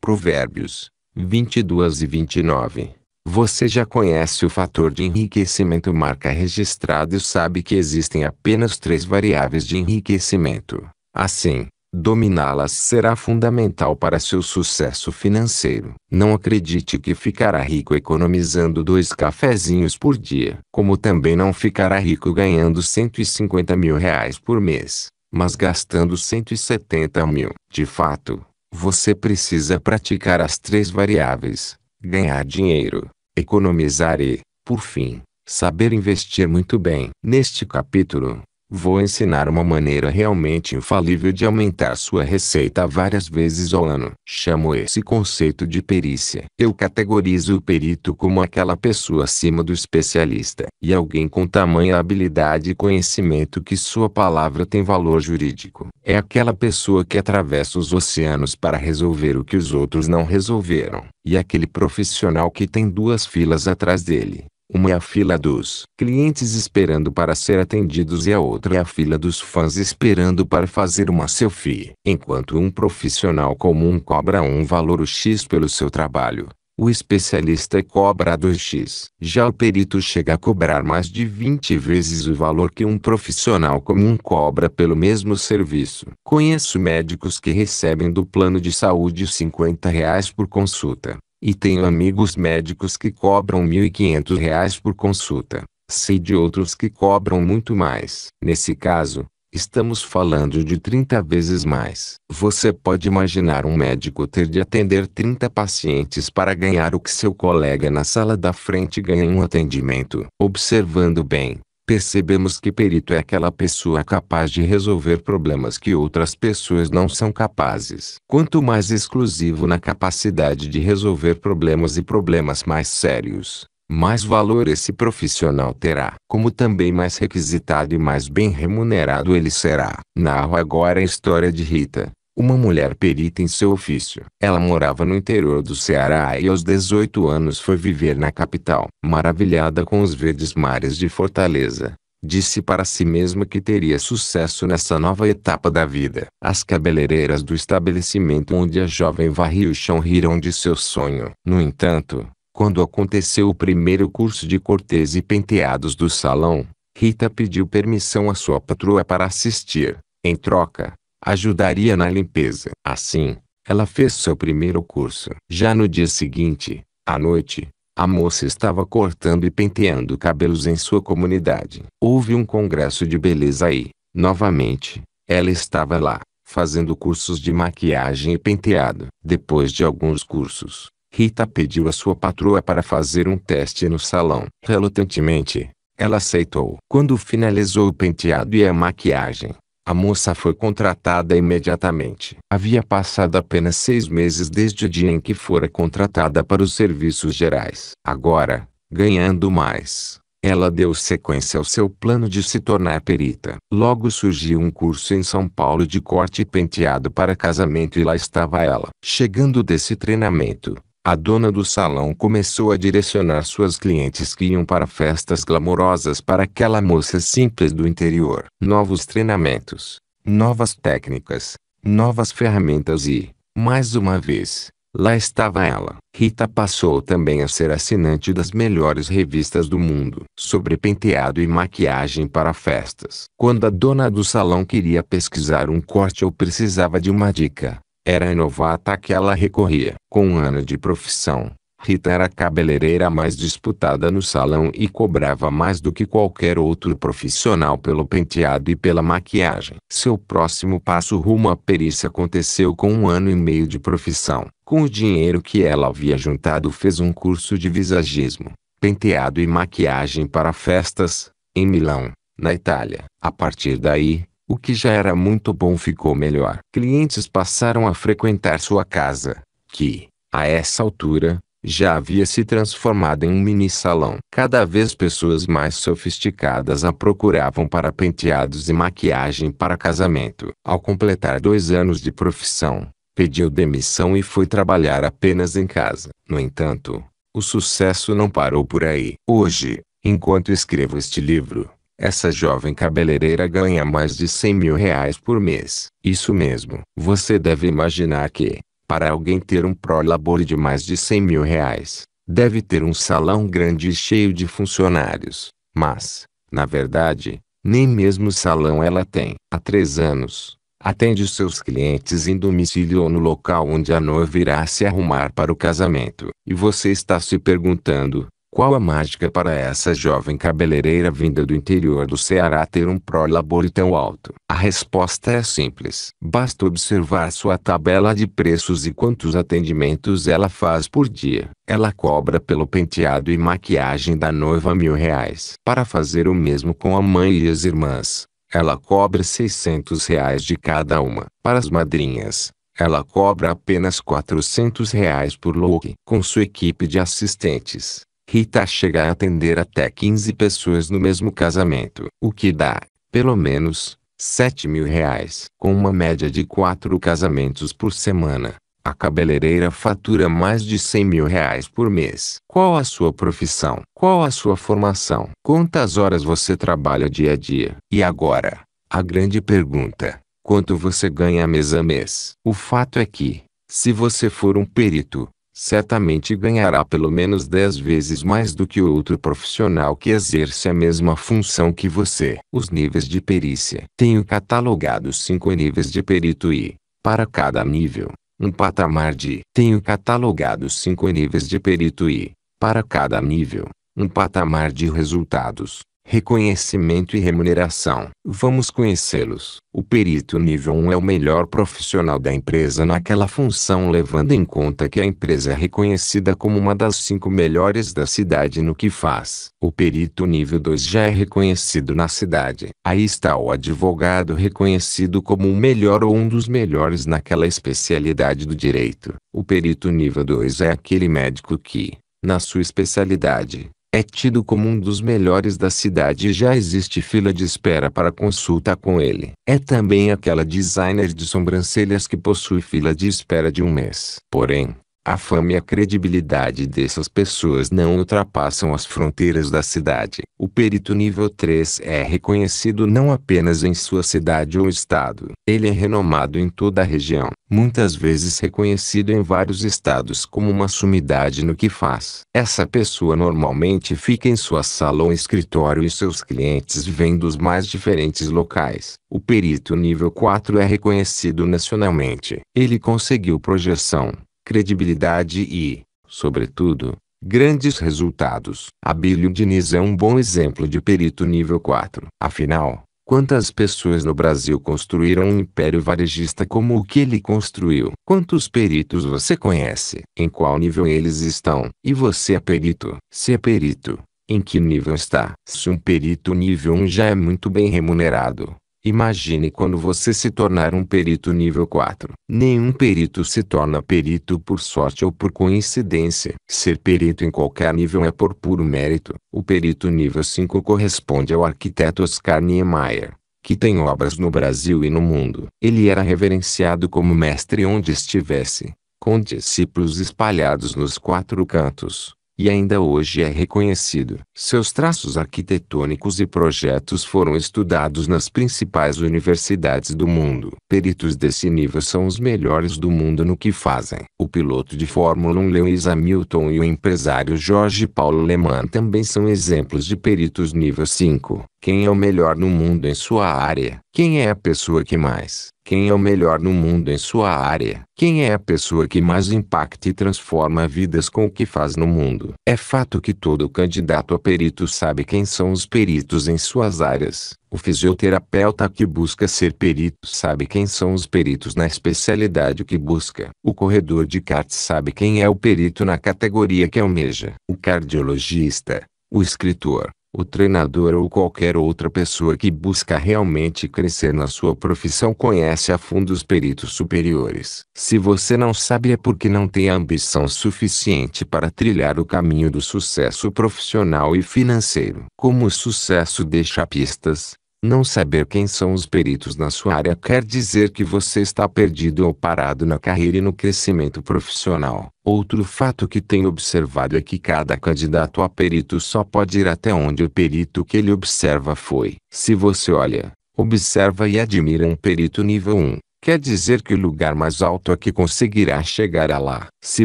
Provérbios 22 e 29. Você já conhece o fator de enriquecimento marca registrado e sabe que existem apenas três variáveis de enriquecimento. Assim, dominá-las será fundamental para seu sucesso financeiro. Não acredite que ficará rico economizando dois cafezinhos por dia, como também não ficará rico ganhando 150 mil reais por mês mas gastando 170 mil. De fato, você precisa praticar as três variáveis: ganhar dinheiro, economizar e, por fim, saber investir muito bem. Neste capítulo, Vou ensinar uma maneira realmente infalível de aumentar sua receita várias vezes ao ano. Chamo esse conceito de perícia. Eu categorizo o perito como aquela pessoa acima do especialista e alguém com tamanha habilidade e conhecimento que sua palavra tem valor jurídico. É aquela pessoa que atravessa os oceanos para resolver o que os outros não resolveram, e aquele profissional que tem duas filas atrás dele. Uma é a fila dos clientes esperando para ser atendidos e a outra é a fila dos fãs esperando para fazer uma selfie. Enquanto um profissional comum cobra um valor X pelo seu trabalho, o especialista cobra 2x. Já o perito chega a cobrar mais de 20 vezes o valor que um profissional comum cobra pelo mesmo serviço. Conheço médicos que recebem do plano de saúde 50 reais por consulta. E tenho amigos médicos que cobram R$ 1.500 por consulta. Sei de outros que cobram muito mais. Nesse caso, Estamos falando de 30 vezes mais. Você pode imaginar um médico ter de atender 30 pacientes para ganhar o que seu colega na sala da frente ganha em um atendimento. Observando bem, percebemos que perito é aquela pessoa capaz de resolver problemas que outras pessoas não são capazes. Quanto mais exclusivo na capacidade de resolver problemas e problemas mais sérios, mais valor esse profissional terá, como também mais requisitado e mais bem remunerado ele será. Narro agora a história de Rita, uma mulher perita em seu ofício. Ela morava no interior do Ceará e aos 18 anos foi viver na capital. Maravilhada com os verdes mares de Fortaleza, disse para si mesma que teria sucesso nessa nova etapa da vida. As cabeleireiras do estabelecimento onde a jovem varria o chão riram de seu sonho. No entanto, quando aconteceu o primeiro curso de cortes e penteados do salão, Rita pediu permissão à sua patroa para assistir. Em troca, ajudaria na limpeza. Assim, ela fez seu primeiro curso. Já no dia seguinte, à noite, a moça estava cortando e penteando cabelos em sua comunidade. Houve um congresso de beleza aí. Novamente, ela estava lá, fazendo cursos de maquiagem e penteado. Depois de alguns cursos, Rita pediu a sua patroa para fazer um teste no salão. Relutantemente, ela aceitou. Quando finalizou o penteado e a maquiagem, a moça foi contratada imediatamente. Havia passado apenas seis meses desde o dia em que fora contratada para os serviços gerais. Agora, ganhando mais, ela deu sequência ao seu plano de se tornar perita. Logo surgiu um curso em São Paulo de corte e penteado para casamento e lá estava ela. Chegando desse treinamento, a dona do salão começou a direcionar suas clientes que iam para festas glamorosas para aquela moça simples do interior. Novos treinamentos, novas técnicas, novas ferramentas e, mais uma vez, lá estava ela. Rita passou também a ser assinante das melhores revistas do mundo sobre penteado e maquiagem para festas. Quando a dona do salão queria pesquisar um corte ou precisava de uma dica, era a novata a que ela recorria. Com um ano de profissão, Rita era a cabeleireira mais disputada no salão e cobrava mais do que qualquer outro profissional pelo penteado e pela maquiagem. Seu próximo passo rumo à perícia aconteceu com um ano e meio de profissão. Com o dinheiro que ela havia juntado, fez um curso de visagismo, penteado e maquiagem para festas, em Milão, na Itália. A partir daí, o que já era muito bom ficou melhor. Clientes passaram a frequentar sua casa, que, a essa altura, já havia se transformado em um mini salão. Cada vez pessoas mais sofisticadas a procuravam para penteados e maquiagem para casamento. Ao completar dois anos de profissão, pediu demissão e foi trabalhar apenas em casa. No entanto, o sucesso não parou por aí. Hoje, enquanto escrevo este livro, essa jovem cabeleireira ganha mais de 100 mil reais por mês. Isso mesmo. Você deve imaginar que, para alguém ter um pró-labore de mais de 100 mil reais, deve ter um salão grande e cheio de funcionários. Mas, na verdade, nem mesmo salão ela tem. Há três anos, atende seus clientes em domicílio ou no local onde a noiva irá se arrumar para o casamento. E você está se perguntando, qual a mágica para essa jovem cabeleireira vinda do interior do Ceará ter um pró-labore tão alto? A resposta é simples. Basta observar sua tabela de preços e quantos atendimentos ela faz por dia. Ela cobra pelo penteado e maquiagem da noiva mil reais. Para fazer o mesmo com a mãe e as irmãs, ela cobra 600 reais de cada uma. Para as madrinhas, ela cobra apenas 400 reais por look. Com sua equipe de assistentes, Rita chega a atender até 15 pessoas no mesmo casamento, o que dá, pelo menos, 7 mil reais. Com uma média de 4 casamentos por semana, a cabeleireira fatura mais de 100 mil reais por mês. Qual a sua profissão? Qual a sua formação? Quantas horas você trabalha dia a dia? E agora, a grande pergunta, quanto você ganha mês a mês? O fato é que, se você for um perito, certamente ganhará pelo menos 10 vezes mais do que o outro profissional que exerce a mesma função que você. Os níveis de perícia. Tenho catalogado 5 níveis de perito e, para cada nível, um patamar de. Tenho catalogado 5 níveis de perito e, para cada nível, um patamar de resultados reconhecimento e remuneração. Vamos conhecê-los. O perito nível 1 é o melhor profissional da empresa naquela função, levando em conta que a empresa é reconhecida como uma das cinco melhores da cidade no que faz. O perito nível 2 já é reconhecido na cidade. Aí está o advogado reconhecido como o melhor ou um dos melhores naquela especialidade do direito. O perito nível 2 é aquele médico que, na sua especialidade, é tido como um dos melhores da cidade e já existe fila de espera para consulta com ele. É também aquela designer de sobrancelhas que possui fila de espera de um mês. Porém, a fama e a credibilidade dessas pessoas não ultrapassam as fronteiras da cidade. O perito nível 3 é reconhecido não apenas em sua cidade ou estado. Ele é renomado em toda a região, muitas vezes reconhecido em vários estados como uma sumidade no que faz. Essa pessoa normalmente fica em sua sala ou escritório e seus clientes vêm dos mais diferentes locais. O perito nível 4 é reconhecido nacionalmente. Ele conseguiu projeção credibilidade e, sobretudo, grandes resultados. Abílio Diniz é um bom exemplo de perito nível 4. Afinal, quantas pessoas no Brasil construíram um império varejista como o que ele construiu? Quantos peritos você conhece? Em qual nível eles estão? E você é perito? Se é perito, em que nível está? Se um perito nível 1 já é muito bem remunerado, Imagine quando você se tornar um perito nível 4. Nenhum perito se torna perito por sorte ou por coincidência. Ser perito em qualquer nível é por puro mérito. O perito nível 5 corresponde ao arquiteto Oscar Niemeyer, que tem obras no Brasil e no mundo. Ele era reverenciado como mestre onde estivesse, com discípulos espalhados nos quatro cantos e ainda hoje é reconhecido. Seus traços arquitetônicos e projetos foram estudados nas principais universidades do mundo. Peritos desse nível são os melhores do mundo no que fazem. O piloto de Fórmula 1 Lewis Hamilton e o empresário Jorge Paulo Leman também são exemplos de peritos nível 5. Quem é o melhor no mundo em sua área? Quem é a pessoa que mais? Quem é o melhor no mundo em sua área? Quem é a pessoa que mais impacta e transforma vidas com o que faz no mundo? É fato que todo candidato a perito sabe quem são os peritos em suas áreas. O fisioterapeuta que busca ser perito sabe quem são os peritos na especialidade que busca. O corredor de kart sabe quem é o perito na categoria que almeja. O cardiologista, o escritor, o treinador ou qualquer outra pessoa que busca realmente crescer na sua profissão conhece a fundo os peritos superiores. Se você não sabe é porque não tem ambição suficiente para trilhar o caminho do sucesso profissional e financeiro. Como o sucesso deixa pistas, não saber quem são os peritos na sua área quer dizer que você está perdido ou parado na carreira e no crescimento profissional. Outro fato que tenho observado é que cada candidato a perito só pode ir até onde o perito que ele observa foi. Se você olha, observa e admira um perito nível 1, quer dizer que o lugar mais alto é que conseguirá chegar a lá. Se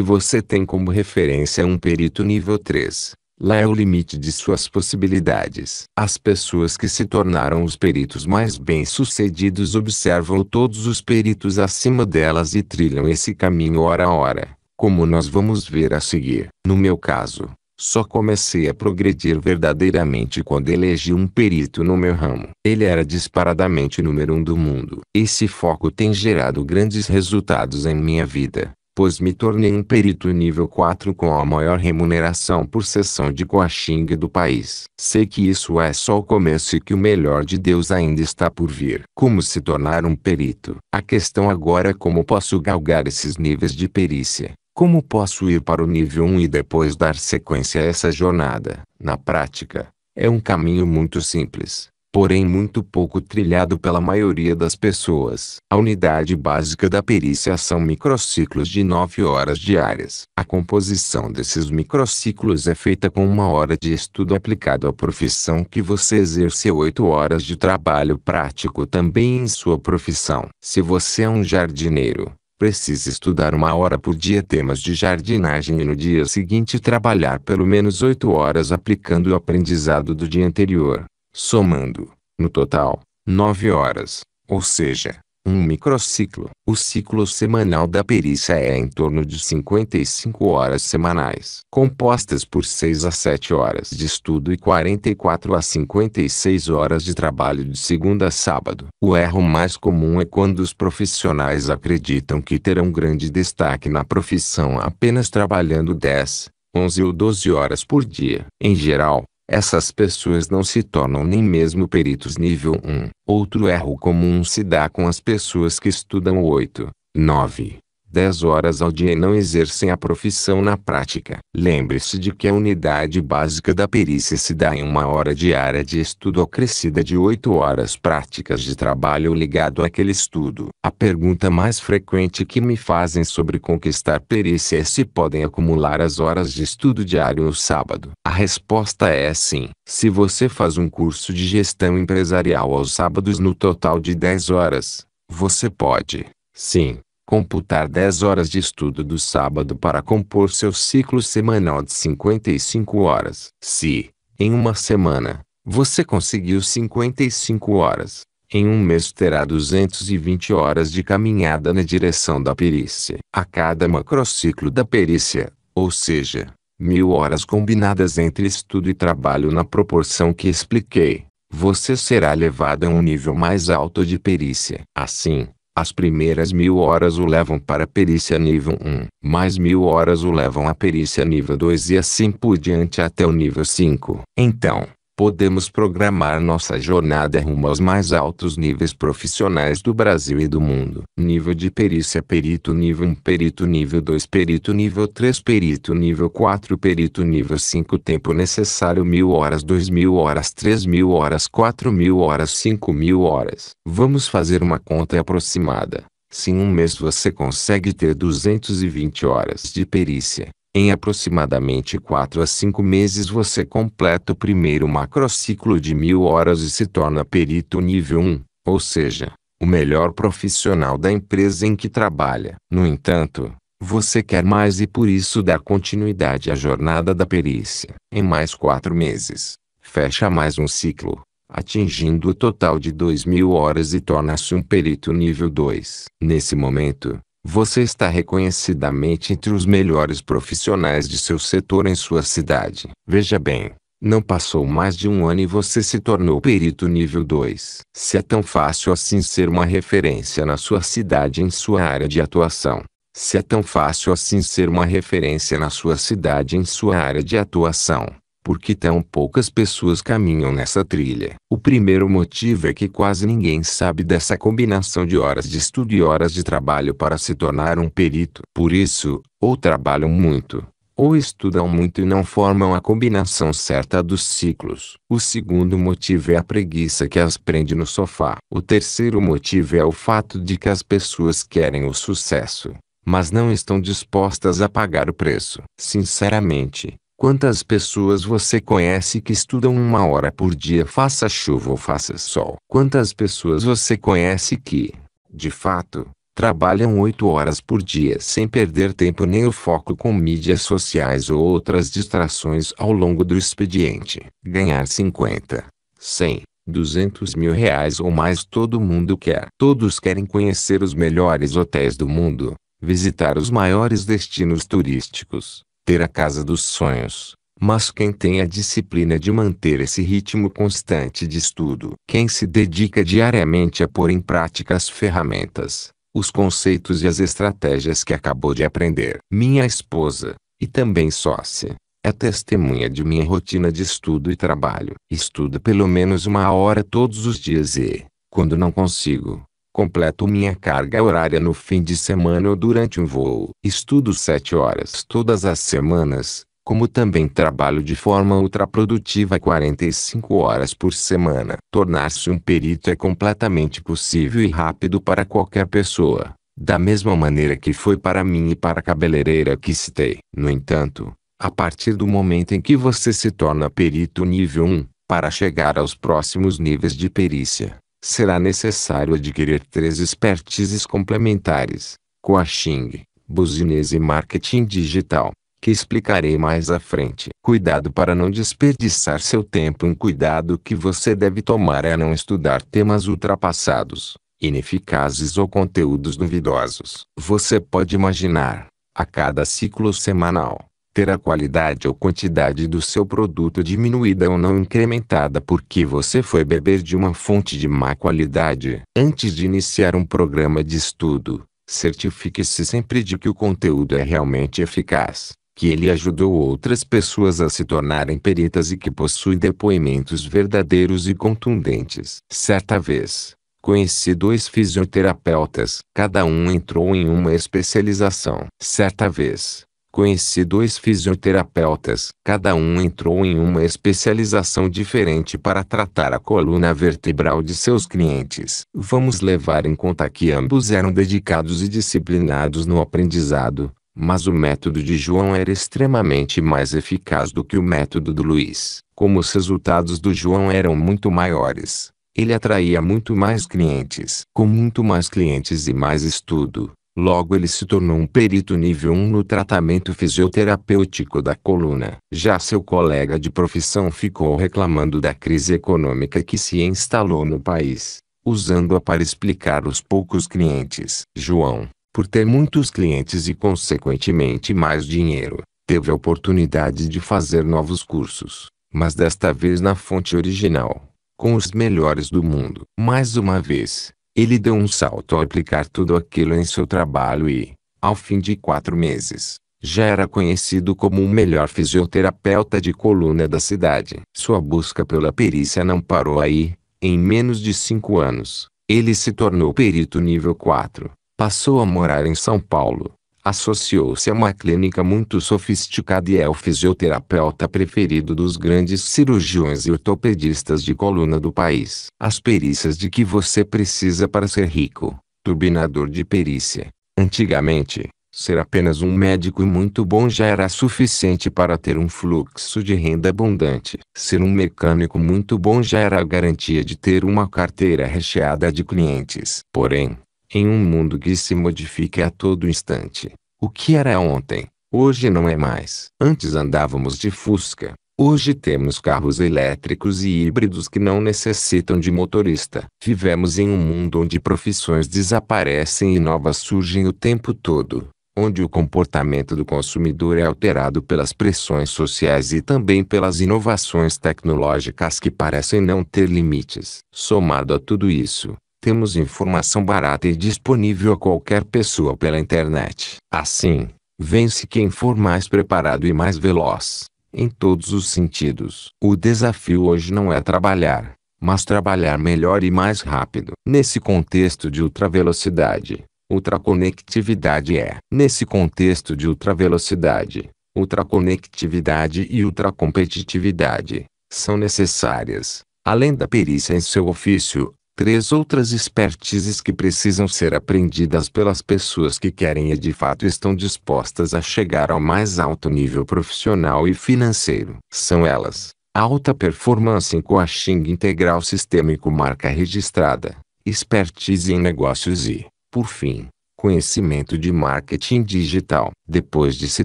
você tem como referência um perito nível 3, Lá é o limite de suas possibilidades. As pessoas que se tornaram os peritos mais bem-sucedidos observam todos os peritos acima delas e trilham esse caminho hora a hora, como nós vamos ver a seguir. No meu caso, só comecei a progredir verdadeiramente quando elegi um perito no meu ramo. Ele era disparadamente número um do mundo. Esse foco tem gerado grandes resultados em minha vida pois me tornei um perito nível 4 com a maior remuneração por sessão de coaching do país. Sei que isso é só o começo e que o melhor de Deus ainda está por vir. Como se tornar um perito? A questão agora é como posso galgar esses níveis de perícia. Como posso ir para o nível 1 e depois dar sequência a essa jornada? Na prática, é um caminho muito simples porém muito pouco trilhado pela maioria das pessoas. A unidade básica da perícia são microciclos de 9 horas diárias. A composição desses microciclos é feita com uma hora de estudo aplicado à profissão que você exerce e 8 horas de trabalho prático também em sua profissão. Se você é um jardineiro, precisa estudar uma hora por dia temas de jardinagem e no dia seguinte trabalhar pelo menos 8 horas aplicando o aprendizado do dia anterior somando, no total, 9 horas, ou seja, um microciclo. O ciclo semanal da perícia é em torno de 55 horas semanais, compostas por 6 a 7 horas de estudo e 44 a 56 horas de trabalho de segunda a sábado. O erro mais comum é quando os profissionais acreditam que terão grande destaque na profissão apenas trabalhando 10, 11 ou 12 horas por dia. Em geral, essas pessoas não se tornam nem mesmo peritos nível 1. Outro erro comum se dá com as pessoas que estudam 8, 9, 10 horas ao dia e não exercem a profissão na prática. Lembre-se de que a unidade básica da perícia se dá em uma hora diária de estudo acrescida de 8 horas práticas de trabalho ligado àquele estudo. A pergunta mais frequente que me fazem sobre conquistar perícia é se podem acumular as horas de estudo diário no sábado. A resposta é sim. Se você faz um curso de gestão empresarial aos sábados no total de 10 horas, você pode, sim, computar 10 horas de estudo do sábado para compor seu ciclo semanal de 55 horas. Se, em uma semana, você conseguiu 55 horas, em um mês terá 220 horas de caminhada na direção da perícia. A cada macrociclo da perícia, ou seja, mil horas combinadas entre estudo e trabalho na proporção que expliquei, você será levado a um nível mais alto de perícia. Assim, as primeiras mil horas o levam para a perícia nível 1, mais mil horas o levam à perícia nível 2 e assim por diante até o nível 5. Então, podemos programar nossa jornada rumo aos mais altos níveis profissionais do Brasil e do mundo. Nível de perícia perito nível 1 perito nível 2 perito nível 3 perito nível 4 perito nível 5 tempo necessário 1000 horas 2000 horas 3000 horas 4000 horas 5000 horas. Vamos fazer uma conta aproximada. Se em um mês você consegue ter 220 horas de perícia, em aproximadamente 4 a 5 meses você completa o primeiro macrociclo de mil horas e se torna perito nível 1, ou seja, o melhor profissional da empresa em que trabalha. No entanto, você quer mais e por isso dá continuidade à jornada da perícia. Em mais quatro meses, fecha mais um ciclo, atingindo o total de mil horas e torna-se um perito nível 2. Nesse momento, você está reconhecidamente entre os melhores profissionais de seu setor em sua cidade. Veja bem, não passou mais de um ano e você se tornou perito nível 2. Se é tão fácil assim ser uma referência na sua cidade em sua área de atuação. Se é tão fácil assim ser uma referência na sua cidade em sua área de atuação porque tão poucas pessoas caminham nessa trilha. O primeiro motivo é que quase ninguém sabe dessa combinação de horas de estudo e horas de trabalho para se tornar um perito. Por isso, ou trabalham muito, ou estudam muito e não formam a combinação certa dos ciclos. O segundo motivo é a preguiça que as prende no sofá. O terceiro motivo é o fato de que as pessoas querem o sucesso, mas não estão dispostas a pagar o preço. Sinceramente, Quantas pessoas você conhece que estudam uma hora por dia, faça chuva ou faça sol? Quantas pessoas você conhece que, de fato, trabalham oito horas por dia sem perder tempo nem o foco com mídias sociais ou outras distrações ao longo do expediente? Ganhar 50, 100, 200 mil reais ou mais todo mundo quer. Todos querem conhecer os melhores hotéis do mundo, visitar os maiores destinos turísticos ter a casa dos sonhos. Mas quem tem a disciplina de manter esse ritmo constante de estudo, quem se dedica diariamente a pôr em prática as ferramentas, os conceitos e as estratégias que acabou de aprender. Minha esposa, e também sócia, é testemunha de minha rotina de estudo e trabalho. Estudo pelo menos uma hora todos os dias e, quando não consigo, Completo minha carga horária no fim de semana ou durante um voo. Estudo 7 horas todas as semanas, como também trabalho de forma ultraprodutiva 45 horas por semana. Tornar-se um perito é completamente possível e rápido para qualquer pessoa, da mesma maneira que foi para mim e para a cabeleireira que citei. No entanto, a partir do momento em que você se torna perito nível 1, para chegar aos próximos níveis de perícia, será necessário adquirir três expertises complementares: coaching, business e marketing digital, que explicarei mais à frente. Cuidado para não desperdiçar seu tempo. Um cuidado que você deve tomar é não estudar temas ultrapassados, ineficazes ou conteúdos duvidosos. Você pode imaginar, a cada ciclo semanal, ter a qualidade ou quantidade do seu produto diminuída ou não incrementada porque você foi beber de uma fonte de má qualidade. Antes de iniciar um programa de estudo, certifique-se sempre de que o conteúdo é realmente eficaz, que ele ajudou outras pessoas a se tornarem peritas e que possui depoimentos verdadeiros e contundentes. Certa vez, conheci dois fisioterapeutas, cada um entrou em uma especialização. Certa vez, Conheci dois fisioterapeutas, cada um entrou em uma especialização diferente para tratar a coluna vertebral de seus clientes. Vamos levar em conta que ambos eram dedicados e disciplinados no aprendizado, mas o método de João era extremamente mais eficaz do que o método do Luiz. Como os resultados do João eram muito maiores, ele atraía muito mais clientes. Com muito mais clientes e mais estudo, Logo ele se tornou um perito nível 1 no tratamento fisioterapêutico da coluna. Já seu colega de profissão ficou reclamando da crise econômica que se instalou no país, usando-a para explicar os poucos clientes. João, por ter muitos clientes e consequentemente mais dinheiro, teve a oportunidade de fazer novos cursos, mas desta vez na fonte original, com os melhores do mundo. Mais uma vez, ele deu um salto ao aplicar tudo aquilo em seu trabalho e, ao fim de quatro meses, já era conhecido como o melhor fisioterapeuta de coluna da cidade. Sua busca pela perícia não parou aí. Em menos de cinco anos, ele se tornou perito nível 4. Passou a morar em São Paulo, associou-se a uma clínica muito sofisticada e é o fisioterapeuta preferido dos grandes cirurgiões e ortopedistas de coluna do país. As perícias de que você precisa para ser rico. Turbinador de perícia. Antigamente, ser apenas um médico muito bom já era suficiente para ter um fluxo de renda abundante. Ser um mecânico muito bom já era a garantia de ter uma carteira recheada de clientes. Porém, em um mundo que se modifica a todo instante, o que era ontem, hoje não é mais. Antes andávamos de fusca, Hoje temos carros elétricos e híbridos que não necessitam de motorista. Vivemos em um mundo onde profissões desaparecem e novas surgem o tempo todo, onde o comportamento do consumidor é alterado pelas pressões sociais e também pelas inovações tecnológicas que parecem não ter limites. Somado a tudo isso, temos informação barata e disponível a qualquer pessoa pela internet. Assim, vence quem for mais preparado e mais veloz, em todos os sentidos. O desafio hoje não é trabalhar, mas trabalhar melhor e mais rápido. Nesse contexto de ultravelocidade, ultraconectividade é. Nesse contexto de ultravelocidade, ultraconectividade e ultracompetitividade são necessárias, além da perícia em seu ofício, Três outras expertises que precisam ser aprendidas pelas pessoas que querem e de fato estão dispostas a chegar ao mais alto nível profissional e financeiro. São elas: alta performance em coaching integral sistêmico marca registrada, expertise em negócios e, por fim, conhecimento de marketing digital. Depois de se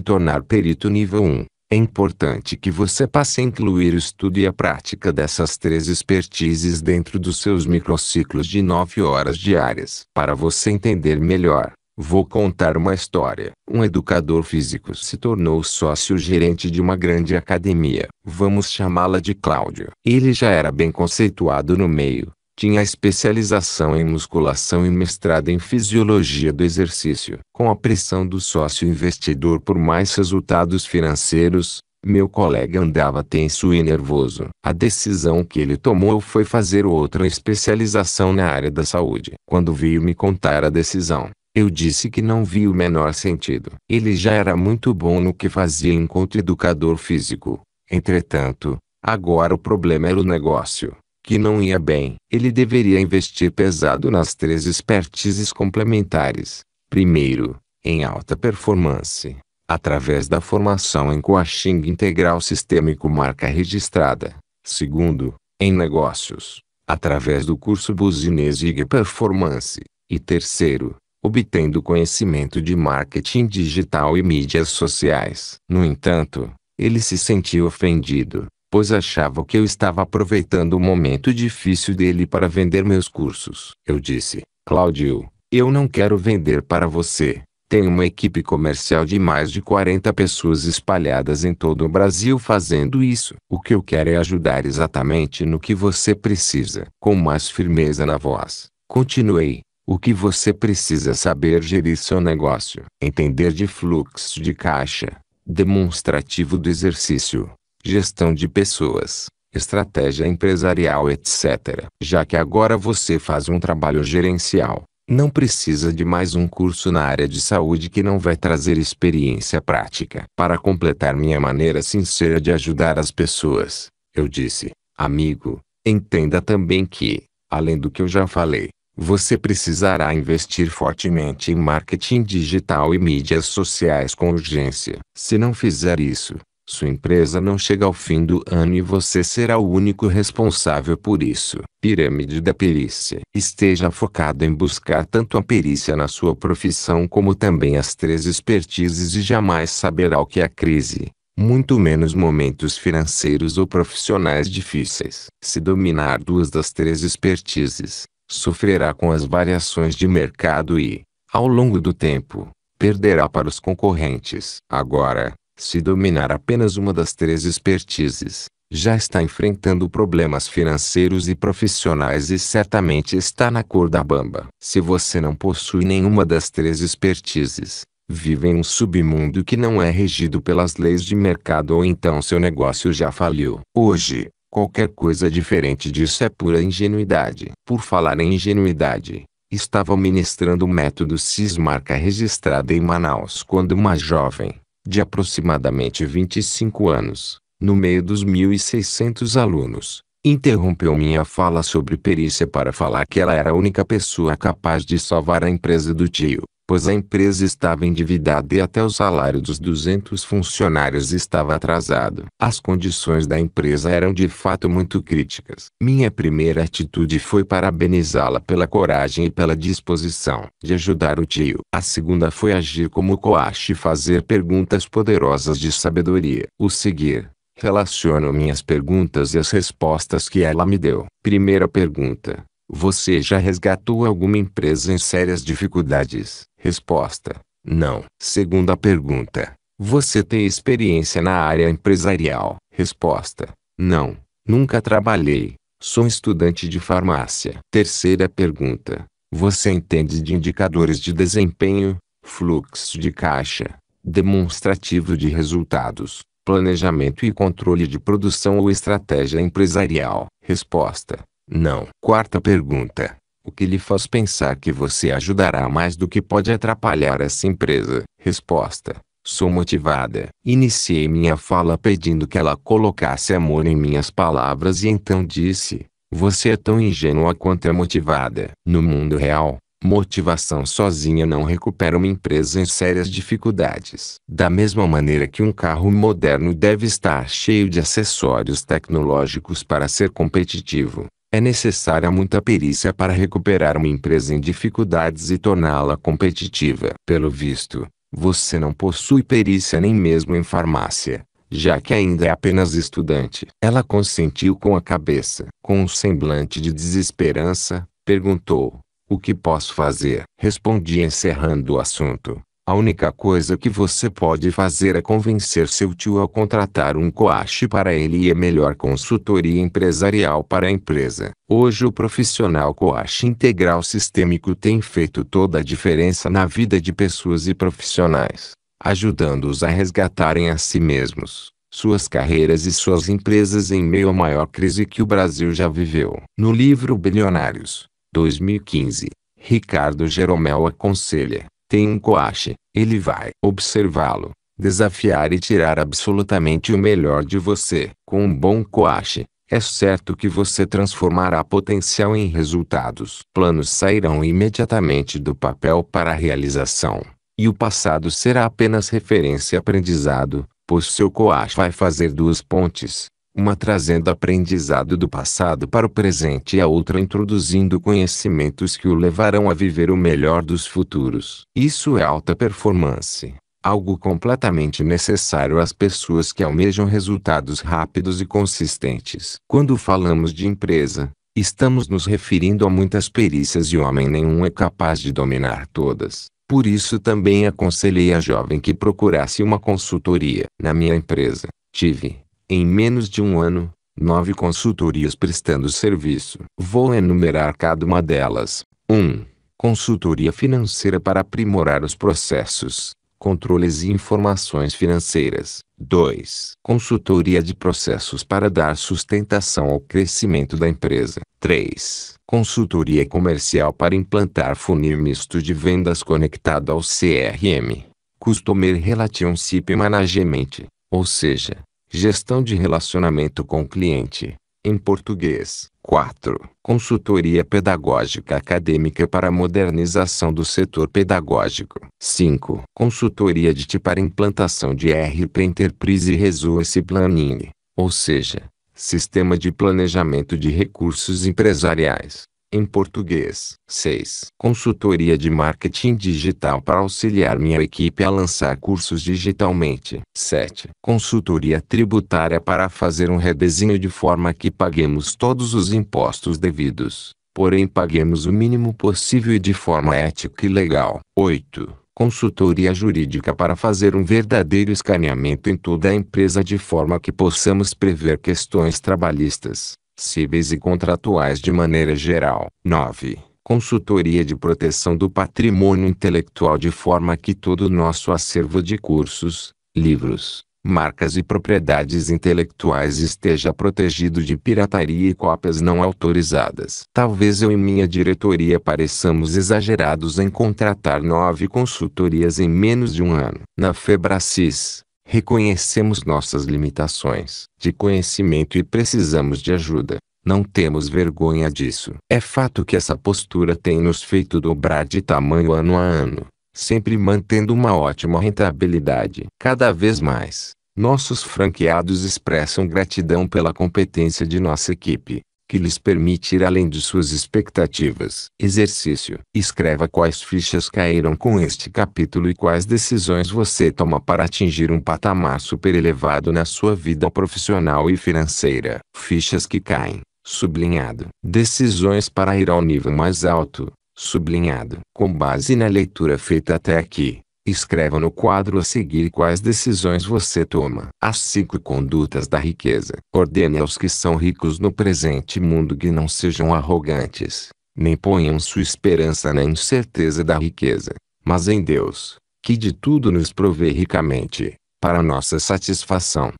tornar perito nível 1, é importante que você passe a incluir o estudo e a prática dessas três expertises dentro dos seus microciclos de 9 horas diárias. Para você entender melhor, vou contar uma história. Um educador físico se tornou sócio-gerente de uma grande academia. Vamos chamá-la de Cláudio. Ele já era bem conceituado no meio, tinha especialização em musculação e mestrado em fisiologia do exercício. Com a pressão do sócio investidor por mais resultados financeiros, meu colega andava tenso e nervoso. A decisão que ele tomou foi fazer outra especialização na área da saúde. Quando veio me contar a decisão, eu disse que não vi o menor sentido. Ele já era muito bom no que fazia enquanto educador físico. Entretanto, agora o problema era o negócio que não ia bem. Ele deveria investir pesado nas três expertises complementares. Primeiro, em alta performance, através da formação em coaching integral sistêmico marca registrada. Segundo, em negócios, através do curso Business IG Performance. E terceiro, obtendo conhecimento de marketing digital e mídias sociais. No entanto, ele se sentiu ofendido pois achava que eu estava aproveitando o momento difícil dele para vender meus cursos. Eu disse, Cláudio, eu não quero vender para você. Tenho uma equipe comercial de mais de 40 pessoas espalhadas em todo o Brasil fazendo isso. O que eu quero é ajudar exatamente no que você precisa. Com mais firmeza na voz, continuei. O que você precisa saber gerir seu negócio, entender de fluxo de caixa, demonstrativo do exercício, gestão de pessoas, estratégia empresarial, etc. Já que agora você faz um trabalho gerencial, não precisa de mais um curso na área de saúde que não vai trazer experiência prática. Para completar minha maneira sincera de ajudar as pessoas, eu disse, amigo, entenda também que, além do que eu já falei, você precisará investir fortemente em marketing digital e mídias sociais com urgência. Se não fizer isso, sua empresa não chega ao fim do ano e você será o único responsável por isso. Pirâmide da perícia. Esteja focado em buscar tanto a perícia na sua profissão como também as três expertises e jamais saberá o que é crise muito menos momentos financeiros ou profissionais difíceis. Se dominar duas das três expertises, sofrerá com as variações de mercado e, ao longo do tempo, perderá para os concorrentes. Agora, se dominar apenas uma das três expertises, já está enfrentando problemas financeiros e profissionais e certamente está na cor da bamba. Se você não possui nenhuma das três expertises, vive em um submundo que não é regido pelas leis de mercado ou então seu negócio já faliu. Hoje, qualquer coisa diferente disso é pura ingenuidade. Por falar em ingenuidade, estava ministrando o método Cismarca registrado em Manaus quando uma jovem, de aproximadamente 25 anos, no meio dos 1.600 alunos, interrompeu minha fala sobre perícia para falar que ela era a única pessoa capaz de salvar a empresa do tio pois a empresa estava endividada e até o salário dos 200 funcionários estava atrasado. As condições da empresa eram de fato muito críticas. Minha primeira atitude foi parabenizá-la pela coragem e pela disposição de ajudar o tio. A segunda foi agir como coach e fazer perguntas poderosas de sabedoria. O seguir, relaciono minhas perguntas e as respostas que ela me deu. Primeira pergunta. Você já resgatou alguma empresa em sérias dificuldades? Resposta: Não. Segunda pergunta: Você tem experiência na área empresarial? Resposta: Não. Nunca trabalhei. Sou estudante de farmácia. Terceira pergunta: Você entende de indicadores de desempenho, fluxo de caixa, demonstrativo de resultados, planejamento e controle de produção ou estratégia empresarial? Resposta: Não. Quarta pergunta: o que lhe faz pensar que você ajudará mais do que pode atrapalhar essa empresa? Resposta. Sou motivada. Iniciei minha fala pedindo que ela colocasse amor em minhas palavras e então disse: Você é tão ingênua quanto é motivada. No mundo real, motivação sozinha não recupera uma empresa em sérias dificuldades. Da mesma maneira que um carro moderno deve estar cheio de acessórios tecnológicos para ser competitivo, é necessária muita perícia para recuperar uma empresa em dificuldades e torná-la competitiva. Pelo visto, você não possui perícia nem mesmo em farmácia, já que ainda é apenas estudante. Ela consentiu com a cabeça. Com um semblante de desesperança, perguntou: O que posso fazer? Respondi encerrando o assunto. A única coisa que você pode fazer é convencer seu tio a contratar um coach para ele e a melhor consultoria empresarial para a empresa. Hoje o profissional coach integral sistêmico tem feito toda a diferença na vida de pessoas e profissionais, ajudando-os a resgatarem a si mesmos suas carreiras e suas empresas em meio à maior crise que o Brasil já viveu. No livro Bilionários, 2015, Ricardo Jeromel aconselha tem um coache, ele vai observá-lo, desafiar e tirar absolutamente o melhor de você. Com um bom coache, é certo que você transformará potencial em resultados. Planos sairão imediatamente do papel para a realização, e o passado será apenas referência e aprendizado, pois seu coache vai fazer duas pontes, uma trazendo aprendizado do passado para o presente e a outra introduzindo conhecimentos que o levarão a viver o melhor dos futuros. Isso é alta performance, algo completamente necessário às pessoas que almejam resultados rápidos e consistentes. Quando falamos de empresa, estamos nos referindo a muitas perícias e homem nenhum é capaz de dominar todas. Por isso também aconselhei a jovem que procurasse uma consultoria. Na minha empresa, tive em menos de um ano, nove consultorias prestando serviço. Vou enumerar cada uma delas. 1. Um, consultoria financeira para aprimorar os processos, controles e informações financeiras. 2. Consultoria de processos para dar sustentação ao crescimento da empresa. 3. Consultoria comercial para implantar funil misto de vendas conectado ao CRM. Customer relationship Management, ou seja, Gestão de relacionamento com o cliente. Em português. 4. Consultoria pedagógica acadêmica para a modernização do setor pedagógico. 5. Consultoria de tipo para implantação de ERP Enterprise Resource Planning, ou seja, Sistema de Planejamento de Recursos Empresariais em português. 6. Consultoria de marketing digital para auxiliar minha equipe a lançar cursos digitalmente. 7. Consultoria tributária para fazer um redesenho de forma que paguemos todos os impostos devidos, porém paguemos o mínimo possível e de forma ética e legal. 8 consultoria jurídica para fazer um verdadeiro escaneamento em toda a empresa de forma que possamos prever questões trabalhistas, cíveis e contratuais de maneira geral. 9. Consultoria de proteção do patrimônio intelectual de forma que todo o nosso acervo de cursos, livros, marcas e propriedades intelectuais esteja protegido de pirataria e cópias não autorizadas. Talvez eu e minha diretoria pareçamos exagerados em contratar nove consultorias em menos de um ano. Na Febracis, Reconhecemos nossas limitações de conhecimento e precisamos de ajuda. Não temos vergonha disso. É fato que essa postura tem nos feito dobrar de tamanho ano a ano, sempre mantendo uma ótima rentabilidade. Cada vez mais, nossos franqueados expressam gratidão pela competência de nossa equipe, que lhes permite ir além de suas expectativas. Exercício. Escreva quais fichas caíram com este capítulo e quais decisões você toma para atingir um patamar superelevado na sua vida profissional e financeira. Fichas que caem. Sublinhado. Decisões para ir ao nível mais alto. Sublinhado. Com base na leitura feita até aqui, Escreva no quadro a seguir quais decisões você toma. As cinco condutas da riqueza. Ordene aos que são ricos no presente mundo que não sejam arrogantes, nem ponham sua esperança na incerteza da riqueza, mas em Deus, que de tudo nos provê ricamente, para nossa satisfação.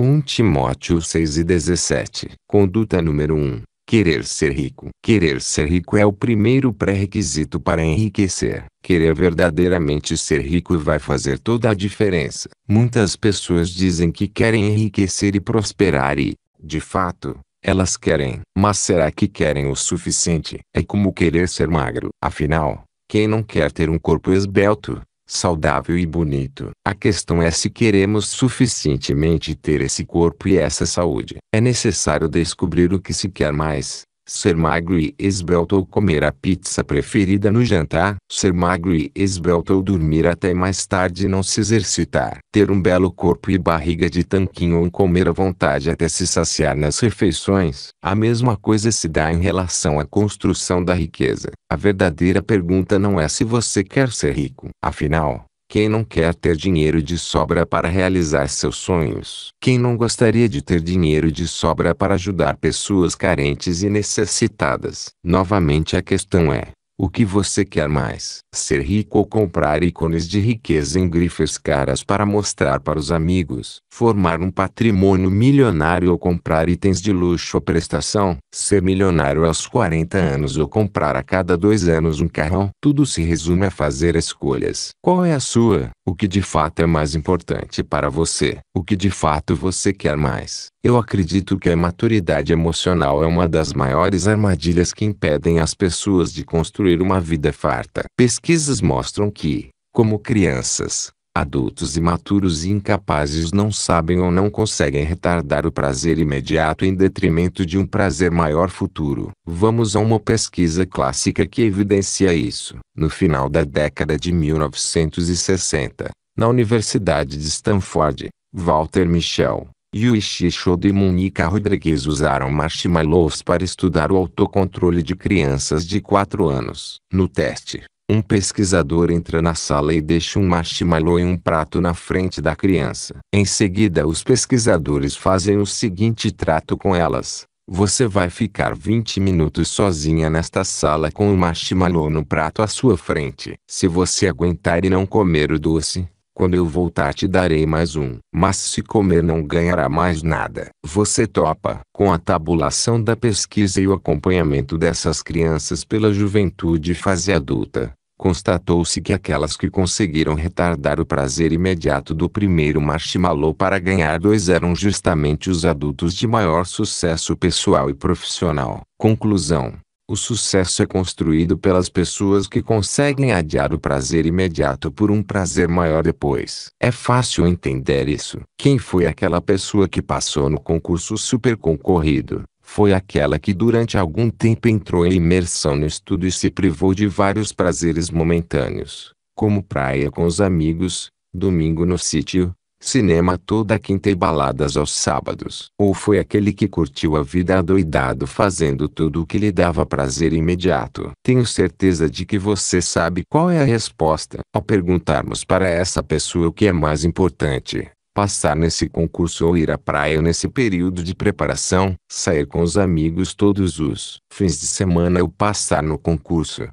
1 Timóteo 6 e 17. Conduta número 1. Querer ser rico. Querer ser rico é o primeiro pré-requisito para enriquecer. Querer verdadeiramente ser rico vai fazer toda a diferença. Muitas pessoas dizem que querem enriquecer e prosperar e, de fato, elas querem. Mas será que querem o suficiente? É como querer ser magro. Afinal, quem não quer ter um corpo esbelto, saudável e bonito. A questão é se queremos suficientemente ter esse corpo e essa saúde. É necessário descobrir o que se quer mais. Ser magro e esbelto ou comer a pizza preferida no jantar. Ser magro e esbelto ou dormir até mais tarde e não se exercitar. Ter um belo corpo e barriga de tanquinho ou comer à vontade até se saciar nas refeições. A mesma coisa se dá em relação à construção da riqueza. A verdadeira pergunta não é se você quer ser rico. Afinal, quem não quer ter dinheiro de sobra para realizar seus sonhos? Quem não gostaria de ter dinheiro de sobra para ajudar pessoas carentes e necessitadas? Novamente a questão é: o que você quer mais? Ser rico ou comprar ícones de riqueza em grifes caras para mostrar para os amigos? Formar um patrimônio milionário ou comprar itens de luxo ou prestação? Ser milionário aos 40 anos ou comprar a cada dois anos um carrão? Tudo se resume a fazer escolhas. Qual é a sua? O que de fato é mais importante para você? O que de fato você quer mais? Eu acredito que a imaturidade emocional é uma das maiores armadilhas que impedem as pessoas de construir uma vida farta. Pesquisas mostram que, como crianças, adultos imaturos e incapazes não sabem ou não conseguem retardar o prazer imediato em detrimento de um prazer maior futuro. Vamos a uma pesquisa clássica que evidencia isso. No final da década de 1960, na Universidade de Stanford, Walter Michel, e o e Monica Rodrigues usaram marshmallows para estudar o autocontrole de crianças de 4 anos. No teste, um pesquisador entra na sala e deixa um marshmallow em um prato na frente da criança. Em seguida, os pesquisadores fazem o seguinte trato com elas. Você vai ficar 20 minutos sozinha nesta sala com o um marshmallow no prato à sua frente. Se você aguentar e não comer o doce, quando eu voltar te darei mais um. Mas se comer não ganhará mais nada. Você topa. Com a tabulação da pesquisa e o acompanhamento dessas crianças pela juventude e fase adulta, constatou-se que aquelas que conseguiram retardar o prazer imediato do primeiro marshmallow para ganhar dois eram justamente os adultos de maior sucesso pessoal e profissional. Conclusão o sucesso é construído pelas pessoas que conseguem adiar o prazer imediato por um prazer maior depois. É fácil entender isso. Quem foi aquela pessoa que passou no concurso super concorrido? Foi aquela que durante algum tempo entrou em imersão no estudo e se privou de vários prazeres momentâneos, como praia com os amigos, domingo no sítio, cinema toda quinta e baladas aos sábados. Ou foi aquele que curtiu a vida adoidado fazendo tudo o que lhe dava prazer imediato? Tenho certeza de que você sabe qual é a resposta. Ao perguntarmos para essa pessoa o que é mais importante, passar nesse concurso ou ir à praia nesse período de preparação, sair com os amigos todos os fins de semana ou passar no concurso.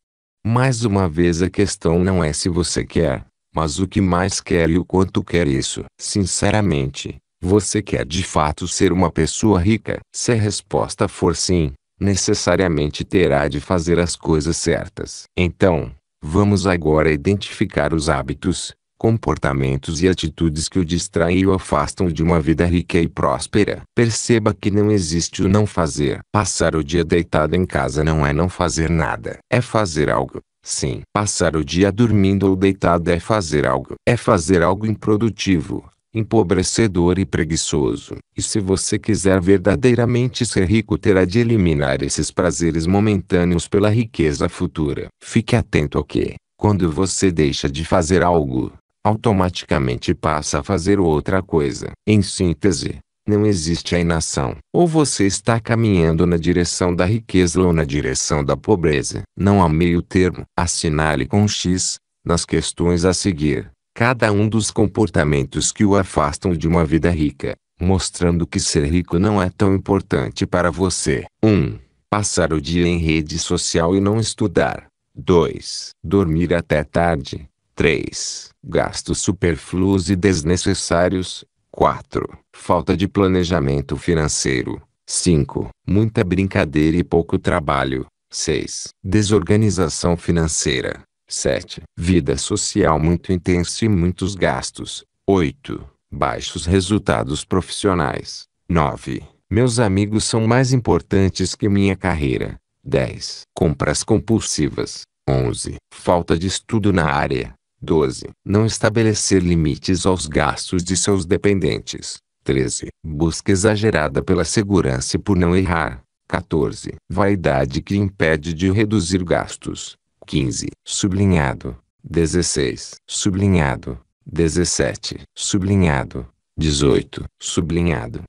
Mais uma vez a questão não é se você quer, mas o que mais quer e o quanto quer isso? Sinceramente, você quer de fato ser uma pessoa rica? Se a resposta for sim, necessariamente terá de fazer as coisas certas. Então, vamos agora identificar os hábitos, comportamentos e atitudes que o distraem e o afastam de uma vida rica e próspera. Perceba que não existe o não fazer. Passar o dia deitado em casa não é não fazer nada, é fazer algo. Sim, passar o dia dormindo ou deitado é fazer algo. É fazer algo improdutivo, empobrecedor e preguiçoso. E se você quiser verdadeiramente ser rico, terá de eliminar esses prazeres momentâneos pela riqueza futura. Fique atento ao que, quando você deixa de fazer algo, automaticamente passa a fazer outra coisa. Em síntese, não existe a inação. Ou você está caminhando na direção da riqueza ou na direção da pobreza. Não há meio termo. Assinale com X, nas questões a seguir, cada um dos comportamentos que o afastam de uma vida rica, mostrando que ser rico não é tão importante para você. 1. Um, passar o dia em rede social e não estudar. 2. Dormir até tarde. 3. Gastos superfluos e desnecessários. 4 falta de planejamento financeiro. 5. Muita brincadeira e pouco trabalho. 6. Desorganização financeira. 7. Vida social muito intensa e muitos gastos. 8. Baixos resultados profissionais. 9. Meus amigos são mais importantes que minha carreira. 10. Compras compulsivas. 11. Falta de estudo na área. 12. Não estabelecer limites aos gastos de seus dependentes. 13. Busca exagerada pela segurança e por não errar. 14. Vaidade que impede de reduzir gastos. 15. Sublinhado. 16. Sublinhado. 17. Sublinhado. 18. Sublinhado.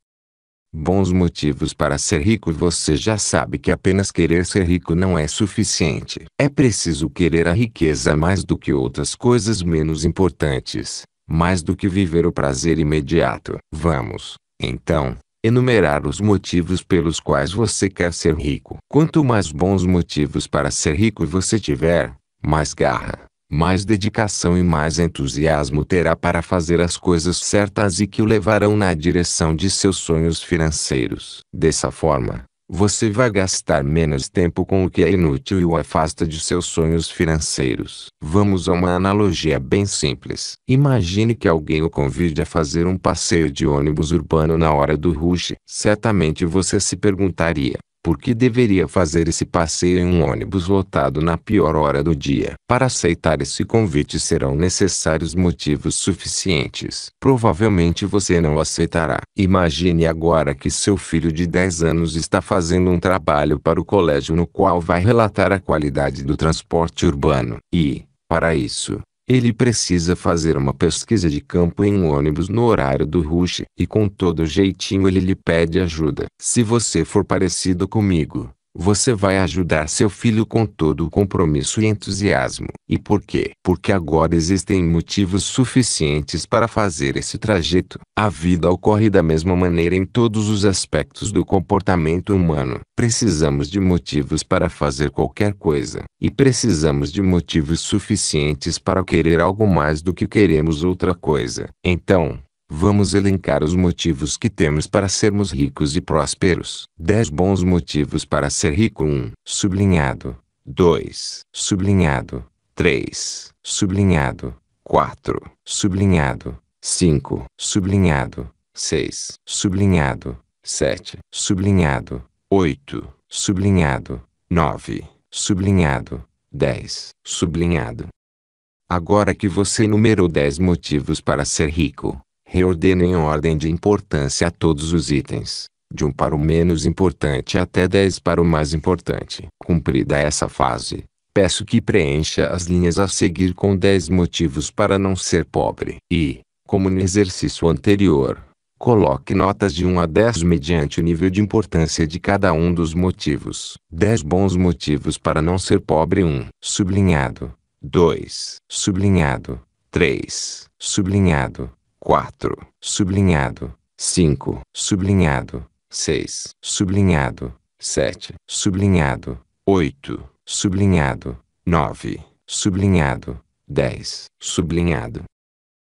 Bons motivos para ser rico Você já sabe que apenas querer ser rico não é suficiente. É preciso querer a riqueza mais do que outras coisas menos importantes mais do que viver o prazer imediato. Vamos, então, enumerar os motivos pelos quais você quer ser rico. Quanto mais bons motivos para ser rico você tiver, mais garra, mais dedicação e mais entusiasmo terá para fazer as coisas certas e que o levarão na direção de seus sonhos financeiros. Dessa forma, você vai gastar menos tempo com o que é inútil e o afasta de seus sonhos financeiros. Vamos a uma analogia bem simples. Imagine que alguém o convide a fazer um passeio de ônibus urbano na hora do rush. Certamente você se perguntaria: por que deveria fazer esse passeio em um ônibus lotado na pior hora do dia? Para aceitar esse convite serão necessários motivos suficientes. Provavelmente você não aceitará. Imagine agora que seu filho de 10 anos está fazendo um trabalho para o colégio no qual vai relatar a qualidade do transporte urbano. E, para isso, ele precisa fazer uma pesquisa de campo em um ônibus no horário do rush e com todo jeitinho ele lhe pede ajuda. Se você for parecido comigo, você vai ajudar seu filho com todo o compromisso e entusiasmo. E por quê? Porque agora existem motivos suficientes para fazer esse trajeto. A vida ocorre da mesma maneira em todos os aspectos do comportamento humano. Precisamos de motivos para fazer qualquer coisa. E precisamos de motivos suficientes para querer algo mais do que queremos outra coisa. Então, Vamos elencar os motivos que temos para sermos ricos e prósperos. 10 bons motivos para ser rico 1. Um, sublinhado. 2. Sublinhado. 3. Sublinhado. 4. Sublinhado. 5. Sublinhado. 6. Sublinhado. 7. Sublinhado. 8. Sublinhado. 9. Sublinhado. 10. Sublinhado. Agora que você enumerou 10 motivos para ser rico, reordenem em ordem de importância todos os itens, de um para o menos importante até 10 para o mais importante. Cumprida essa fase, peço que preencha as linhas a seguir com 10 motivos para não ser pobre. E, como no exercício anterior, Coloque notas de 1 a 10 mediante o nível de importância de cada um dos motivos. 10 bons motivos para não ser pobre 1. Sublinhado. 2. Sublinhado. 3. Sublinhado. 4. Sublinhado. 5. Sublinhado. 6. Sublinhado. 7. Sublinhado. 8. Sublinhado. 9. Sublinhado. 10. Sublinhado.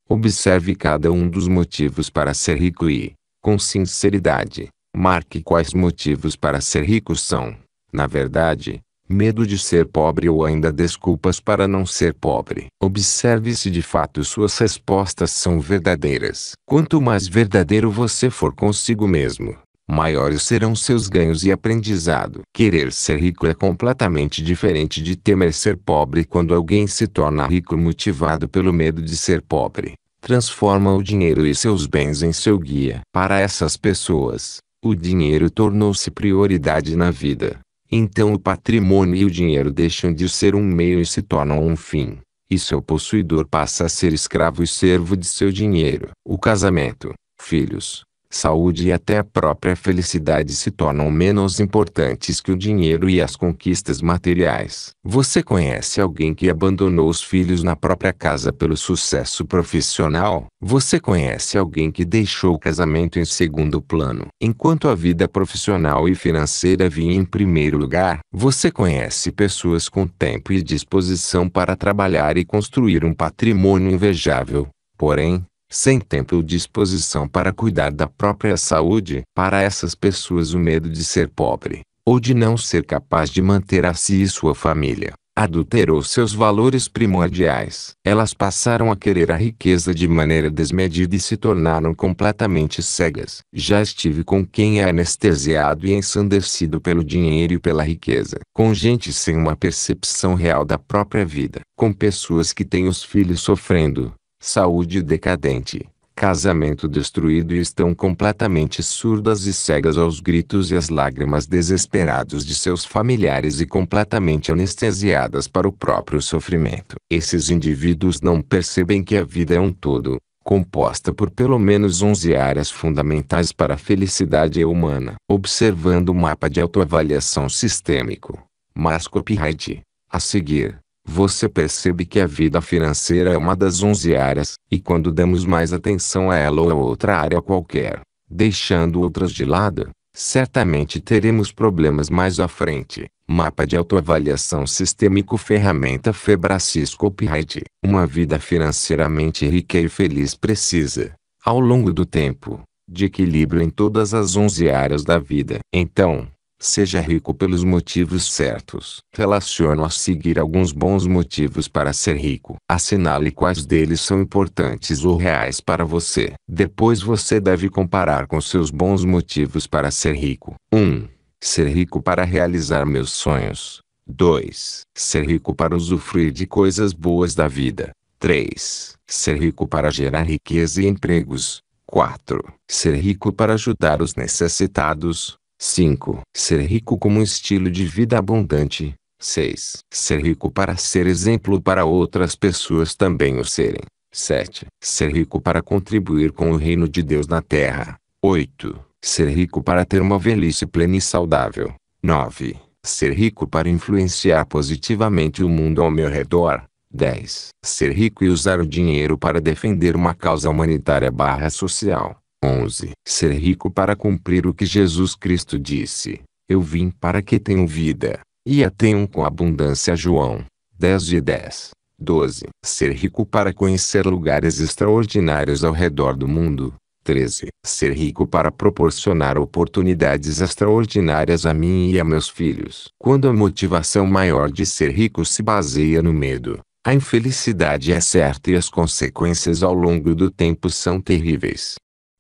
Observe cada um dos motivos para ser rico e, com sinceridade, marque quais motivos para ser rico são, na verdade, medo de ser pobre ou ainda desculpas para não ser pobre. Observe se de fato suas respostas são verdadeiras. Quanto mais verdadeiro você for consigo mesmo, maiores serão seus ganhos e aprendizado. Querer ser rico é completamente diferente de temer ser pobre quando alguém se torna rico motivado pelo medo de ser pobre. Transforma o dinheiro e seus bens em seu guia. Para essas pessoas, o dinheiro tornou-se prioridade na vida. Então o patrimônio e o dinheiro deixam de ser um meio e se tornam um fim, e seu possuidor passa a ser escravo e servo de seu dinheiro. O casamento, filhos, saúde e até a própria felicidade se tornam menos importantes que o dinheiro e as conquistas materiais. Você conhece alguém que abandonou os filhos na própria casa pelo sucesso profissional? Você conhece alguém que deixou o casamento em segundo plano, enquanto a vida profissional e financeira vinha em primeiro lugar? Você conhece pessoas com tempo e disposição para trabalhar e construir um patrimônio invejável, porém, sem tempo ou disposição para cuidar da própria saúde. Para essas pessoas, o medo de ser pobre, ou de não ser capaz de manter a si e sua família, adulterou seus valores primordiais. Elas passaram a querer a riqueza de maneira desmedida e se tornaram completamente cegas. Já estive com quem é anestesiado e ensandecido pelo dinheiro e pela riqueza, com gente sem uma percepção real da própria vida, com pessoas que têm os filhos sofrendo, saúde decadente, casamento destruído e estão completamente surdas e cegas aos gritos e às lágrimas desesperados de seus familiares e completamente anestesiadas para o próprio sofrimento. Esses indivíduos não percebem que a vida é um todo, composta por pelo menos 11 áreas fundamentais para a felicidade humana. Observando o mapa de autoavaliação sistêmico, Mas copyright a seguir, você percebe que a vida financeira é uma das 11 áreas, e quando damos mais atenção a ela ou a outra área qualquer, deixando outras de lado, certamente teremos problemas mais à frente. Mapa de autoavaliação sistêmico ferramenta Febracisco copyright Uma vida financeiramente rica e feliz precisa, ao longo do tempo, de equilíbrio em todas as 11 áreas da vida. Então, Seja rico pelos motivos certos. Relaciono a seguir alguns bons motivos para ser rico. Assinale quais deles são importantes ou reais para você. Depois você deve comparar com seus bons motivos para ser rico. 1. Um, ser rico para realizar meus sonhos. 2. Ser rico para usufruir de coisas boas da vida. 3. Ser rico para gerar riqueza e empregos. 4. Ser rico para ajudar os necessitados. 5. Ser rico como estilo de vida abundante. 6. Ser rico para ser exemplo para outras pessoas também o serem. 7. Ser rico para contribuir com o reino de Deus na terra. 8. Ser rico para ter uma velhice plena e saudável. 9. Ser rico para influenciar positivamente o mundo ao meu redor. 10. Ser rico e usar o dinheiro para defender uma causa humanitária barra social. 11. Ser rico para cumprir o que Jesus Cristo disse. Eu vim para que tenham vida, e a tenham com abundância. João 10 de 10. 12. Ser rico para conhecer lugares extraordinários ao redor do mundo. 13. Ser rico para proporcionar oportunidades extraordinárias a mim e a meus filhos. Quando a motivação maior de ser rico se baseia no medo, a infelicidade é certa e as consequências ao longo do tempo são terríveis.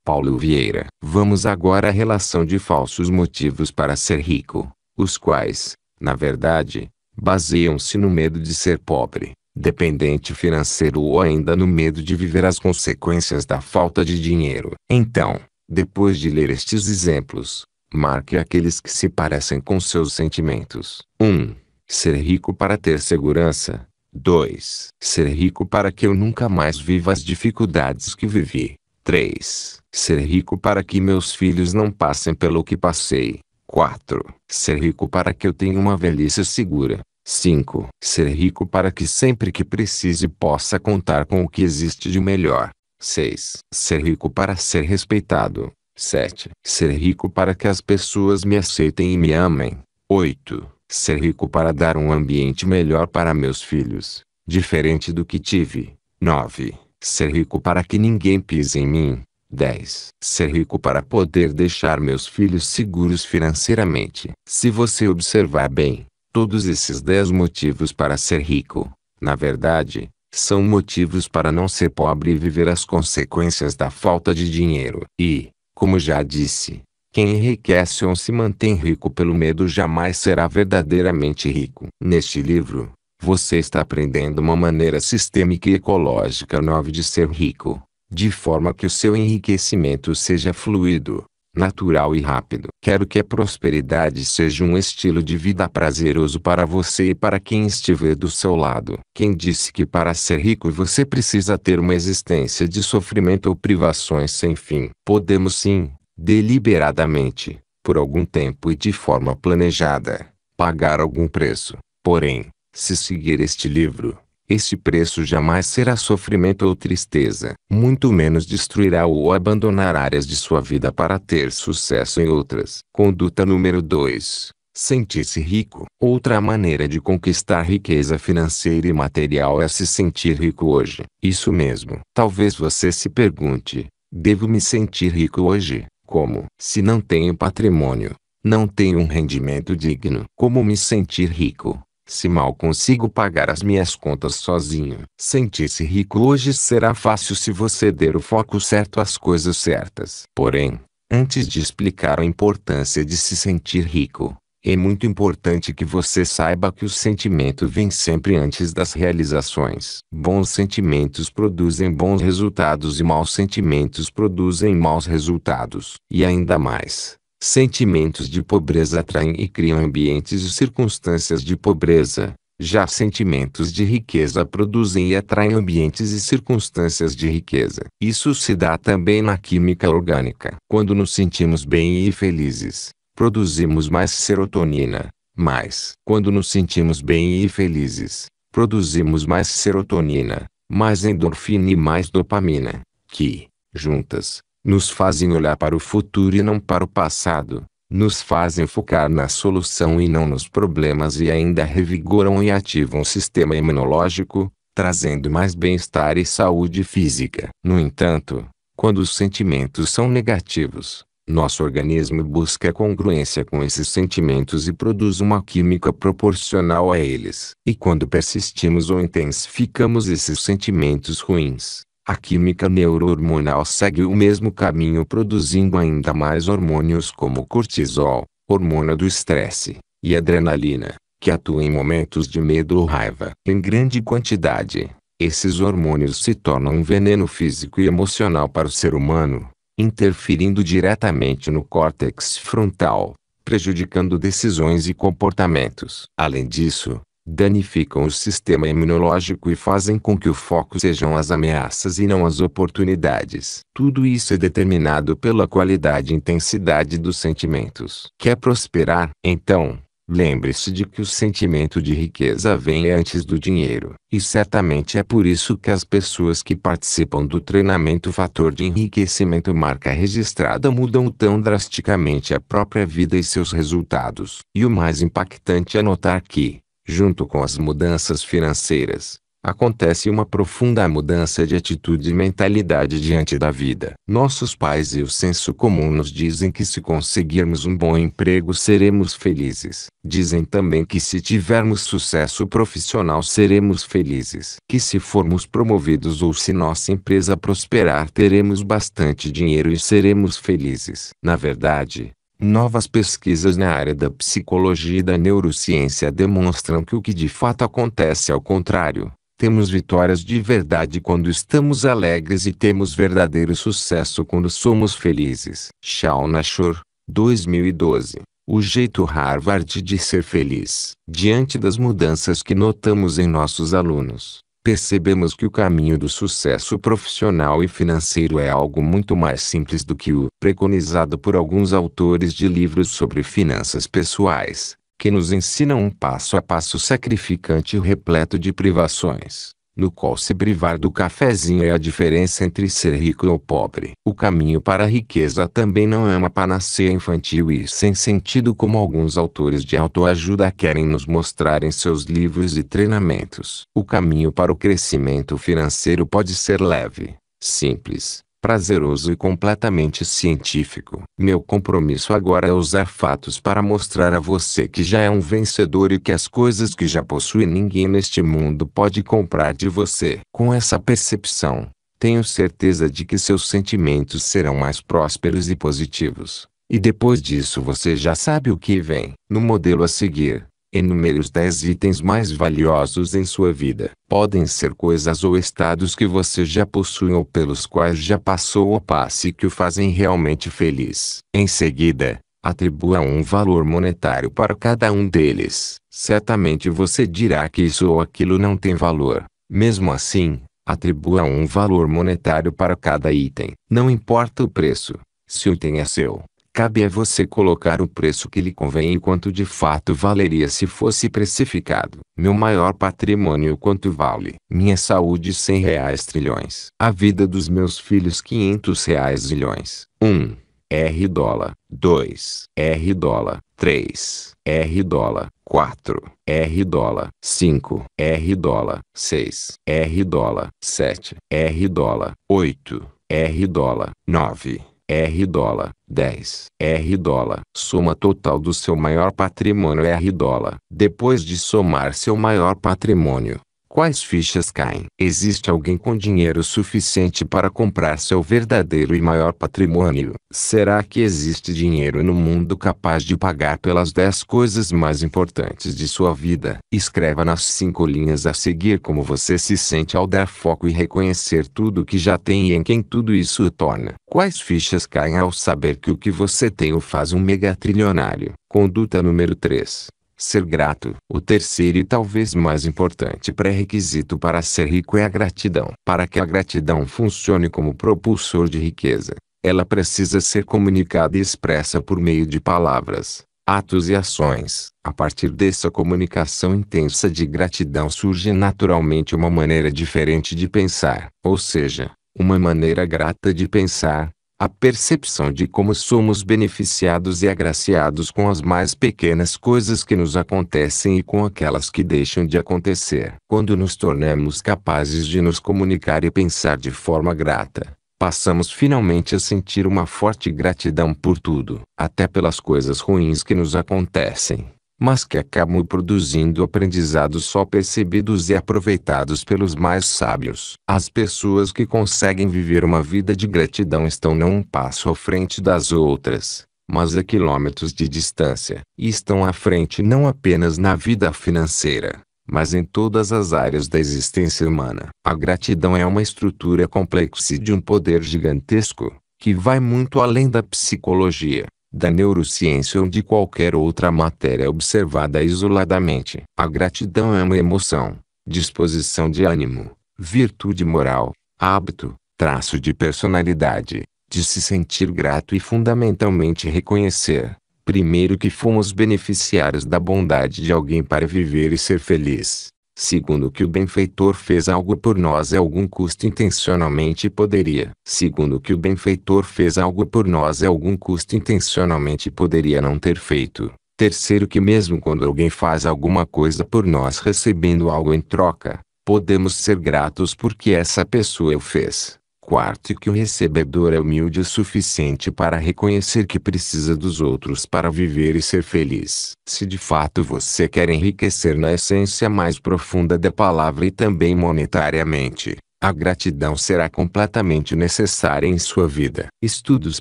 Paulo Vieira. Vamos agora à relação de falsos motivos para ser rico, os quais, na verdade, baseiam-se no medo de ser pobre, dependente financeiro ou ainda no medo de viver as consequências da falta de dinheiro. Então, depois de ler estes exemplos, marque aqueles que se parecem com seus sentimentos. 1. Um, ser rico para ter segurança. 2. Ser rico para que eu nunca mais viva as dificuldades que vivi. 3. Ser rico para que meus filhos não passem pelo que passei. 4. Ser rico para que eu tenha uma velhice segura. 5. Ser rico para que sempre que precise possa contar com o que existe de melhor. 6. Ser rico para ser respeitado. 7. Ser rico para que as pessoas me aceitem e me amem. 8. Ser rico para dar um ambiente melhor para meus filhos, diferente do que tive. 9. Ser rico para que ninguém pise em mim. 10. Ser rico para poder deixar meus filhos seguros financeiramente. Se você observar bem, todos esses 10 motivos para ser rico, na verdade, são motivos para não ser pobre e viver as consequências da falta de dinheiro. E, como já disse, quem enriquece ou se mantém rico pelo medo jamais será verdadeiramente rico. Neste livro, você está aprendendo uma maneira sistêmica e ecológica nova de ser rico, de forma que o seu enriquecimento seja fluido, natural e rápido. Quero que a prosperidade seja um estilo de vida prazeroso para você e para quem estiver do seu lado. Quem disse que para ser rico você precisa ter uma existência de sofrimento ou privações sem fim? Podemos sim, deliberadamente, por algum tempo e de forma planejada, pagar algum preço, porém, se seguir este livro, este preço jamais será sofrimento ou tristeza, muito menos destruirá ou abandonar áreas de sua vida para ter sucesso em outras. Conduta número 2. Sentir-se rico. Outra maneira de conquistar riqueza financeira e material é se sentir rico hoje. Isso mesmo. Talvez você se pergunte: devo me sentir rico hoje? Como? Se não tenho patrimônio, não tenho um rendimento digno, como me sentir rico? Se mal consigo pagar as minhas contas sozinho, sentir-se rico hoje será fácil se você der o foco certo às coisas certas. Porém, antes de explicar a importância de se sentir rico, é muito importante que você saiba que o sentimento vem sempre antes das realizações. Bons sentimentos produzem bons resultados e maus sentimentos produzem maus resultados. E ainda mais, Sentimentos de pobreza atraem e criam ambientes e circunstâncias de pobreza. Já sentimentos de riqueza produzem e atraem ambientes e circunstâncias de riqueza. Isso se dá também na química orgânica. Quando nos sentimos bem e felizes, produzimos mais serotonina. mais quando nos sentimos bem e felizes, produzimos mais serotonina, mais endorfina e mais dopamina, que, juntas, nos fazem olhar para o futuro e não para o passado, nos fazem focar na solução e não nos problemas e ainda revigoram e ativam o sistema imunológico, trazendo mais bem-estar e saúde física. No entanto, quando os sentimentos são negativos, nosso organismo busca congruência com esses sentimentos e produz uma química proporcional a eles. E quando persistimos ou intensificamos esses sentimentos ruins, a química neurohormonal segue o mesmo caminho produzindo ainda mais hormônios como cortisol, hormônio do estresse, e adrenalina, que atuam em momentos de medo ou raiva. Em grande quantidade, esses hormônios se tornam um veneno físico e emocional para o ser humano, interferindo diretamente no córtex frontal, prejudicando decisões e comportamentos. Além disso, danificam o sistema imunológico e fazem com que o foco sejam as ameaças e não as oportunidades. Tudo isso é determinado pela qualidade e intensidade dos sentimentos. Quer prosperar? Então, lembre-se de que o sentimento de riqueza vem antes do dinheiro. E certamente é por isso que as pessoas que participam do treinamento Fator de Enriquecimento Marca Registrada mudam tão drasticamente a própria vida e seus resultados. E o mais impactante é notar que, junto com as mudanças financeiras, acontece uma profunda mudança de atitude e mentalidade diante da vida. Nossos pais e o senso comum nos dizem que se conseguirmos um bom emprego seremos felizes. Dizem também que se tivermos sucesso profissional seremos felizes. Que se formos promovidos ou se nossa empresa prosperar teremos bastante dinheiro e seremos felizes. Na verdade, Novas pesquisas na área da psicologia e da neurociência demonstram que o que de fato acontece é o contrário. Temos vitórias de verdade quando estamos alegres e temos verdadeiro sucesso quando somos felizes. Shaw Shore, 2012. O jeito Harvard de ser feliz. Diante das mudanças que notamos em nossos alunos, percebemos que o caminho do sucesso profissional e financeiro é algo muito mais simples do que o preconizado por alguns autores de livros sobre finanças pessoais, que nos ensinam um passo a passo sacrificante e repleto de privações no qual se privar do cafezinho é a diferença entre ser rico ou pobre. O caminho para a riqueza também não é uma panaceia infantil e sem sentido como alguns autores de autoajuda querem nos mostrar em seus livros e treinamentos. O caminho para o crescimento financeiro pode ser leve, simples, prazeroso e completamente científico. Meu compromisso agora é usar fatos para mostrar a você que já é um vencedor e que as coisas que já possui ninguém neste mundo pode comprar de você. Com essa percepção, tenho certeza de que seus sentimentos serão mais prósperos e positivos. E depois disso você já sabe o que vem. No modelo a seguir, Enumere os 10 itens mais valiosos em sua vida. Podem ser coisas ou estados que você já possui ou pelos quais já passou ou passe que o fazem realmente feliz. Em seguida, atribua um valor monetário para cada um deles. Certamente você dirá que isso ou aquilo não tem valor. Mesmo assim, atribua um valor monetário para cada item. Não importa o preço, se o item é seu Cabe a você colocar o preço que lhe convém e quanto de fato valeria se fosse precificado. Meu maior patrimônio quanto vale? Minha saúde 100 reais trilhões. A vida dos meus filhos 500 reais zilhões. 1. R dólar. 2. R dólar. 3. R dólar. 4. R dólar. 5. R dólar. 6. R dólar. 7. R dólar. 8. R dólar. 9. R dólar, 10, R dólar. Soma total do seu maior patrimônio R dólar. Depois de somar seu maior patrimônio, Quais fichas caem? Existe alguém com dinheiro suficiente para comprar seu verdadeiro e maior patrimônio? Será que existe dinheiro no mundo capaz de pagar pelas 10 coisas mais importantes de sua vida? Escreva nas cinco linhas a seguir como você se sente ao dar foco e reconhecer tudo o que já tem e em quem tudo isso o torna. Quais fichas caem ao saber que o que você tem o faz um megatrilionário? Conduta número 3. Ser grato. O terceiro e talvez mais importante pré-requisito para ser rico é a gratidão. Para que a gratidão funcione como propulsor de riqueza, ela precisa ser comunicada e expressa por meio de palavras, atos e ações. A partir dessa comunicação intensa de gratidão surge naturalmente uma maneira diferente de pensar, ou seja, uma maneira grata de pensar, a percepção de como somos beneficiados e agraciados com as mais pequenas coisas que nos acontecem e com aquelas que deixam de acontecer. Quando nos tornamos capazes de nos comunicar e pensar de forma grata, passamos finalmente a sentir uma forte gratidão por tudo, até pelas coisas ruins que nos acontecem mas que acabam produzindo aprendizados só percebidos e aproveitados pelos mais sábios. As pessoas que conseguem viver uma vida de gratidão estão não um passo à frente das outras, mas a quilômetros de distância, e estão à frente não apenas na vida financeira, mas em todas as áreas da existência humana. A gratidão é uma estrutura complexa de um poder gigantesco, que vai muito além da psicologia da neurociência ou de qualquer outra matéria observada isoladamente. A gratidão é uma emoção, disposição de ânimo, virtude moral, hábito, traço de personalidade, de se sentir grato e fundamentalmente reconhecer, primeiro que fomos beneficiários da bondade de alguém para viver e ser feliz. Segundo que o benfeitor fez algo por nós a algum custo intencionalmente poderia. Segundo que o benfeitor fez algo por nós a algum custo intencionalmente poderia não ter feito. Terceiro que mesmo quando alguém faz alguma coisa por nós recebendo algo em troca, podemos ser gratos porque essa pessoa o fez. Quarto, que o recebedor é humilde o suficiente para reconhecer que precisa dos outros para viver e ser feliz. Se de fato você quer enriquecer na essência mais profunda da palavra e também monetariamente, a gratidão será completamente necessária em sua vida. Estudos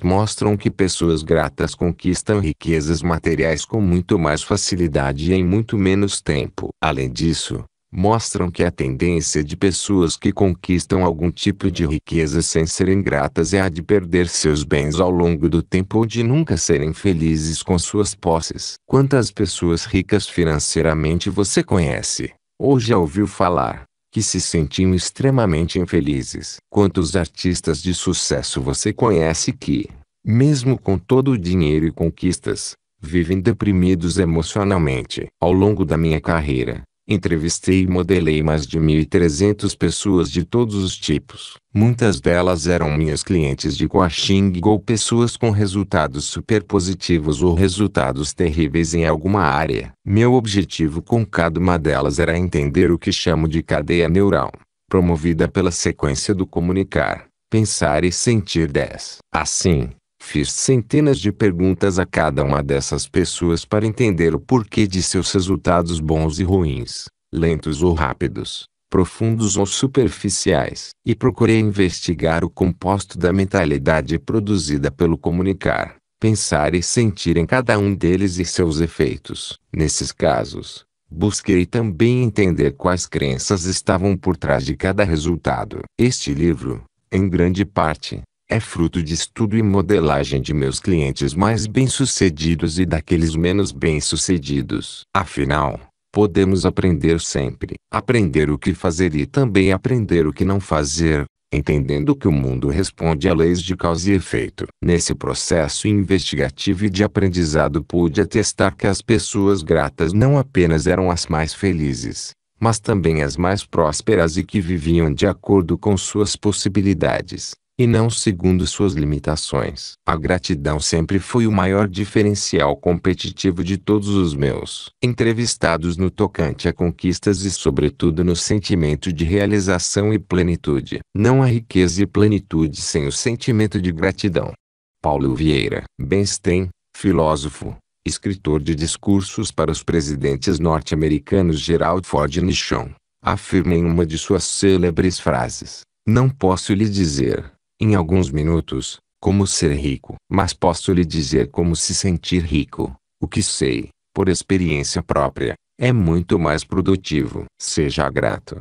mostram que pessoas gratas conquistam riquezas materiais com muito mais facilidade e em muito menos tempo. Além disso, mostram que a tendência de pessoas que conquistam algum tipo de riqueza sem serem gratas é a de perder seus bens ao longo do tempo ou de nunca serem felizes com suas posses. Quantas pessoas ricas financeiramente você conhece, ou já ouviu falar, que se sentiam extremamente infelizes? Quantos artistas de sucesso você conhece que, mesmo com todo o dinheiro e conquistas, vivem deprimidos emocionalmente? Ao longo da minha carreira, Entrevistei e modelei mais de 1.300 pessoas de todos os tipos. Muitas delas eram minhas clientes de coaching ou pessoas com resultados super positivos ou resultados terríveis em alguma área. Meu objetivo com cada uma delas era entender o que chamo de cadeia neural, promovida pela sequência do comunicar, pensar e sentir 10. Assim, Fiz centenas de perguntas a cada uma dessas pessoas para entender o porquê de seus resultados bons e ruins, lentos ou rápidos, profundos ou superficiais, e procurei investigar o composto da mentalidade produzida pelo comunicar, pensar e sentir em cada um deles e seus efeitos. Nesses casos, Busquei também entender quais crenças estavam por trás de cada resultado. Este livro, em grande parte, é fruto de estudo e modelagem de meus clientes mais bem-sucedidos e daqueles menos bem-sucedidos. Afinal, podemos aprender sempre, aprender o que fazer e também aprender o que não fazer, entendendo que o mundo responde a leis de causa e efeito. Nesse processo investigativo e de aprendizado pude atestar que as pessoas gratas não apenas eram as mais felizes, mas também as mais prósperas e que viviam de acordo com suas possibilidades e não segundo suas limitações. A gratidão sempre foi o maior diferencial competitivo de todos os meus entrevistados no tocante a conquistas e, sobretudo, no sentimento de realização e plenitude. Não há riqueza e plenitude sem o sentimento de gratidão. Paulo Vieira Benstein, filósofo, escritor de discursos para os presidentes norte-americanos Gerald Ford e Nixon, afirma em uma de suas célebres frases: Não posso lhe dizer, em alguns minutos, como ser rico. Mas posso lhe dizer como se sentir rico. O que sei, por experiência própria, é muito mais produtivo. Seja grato.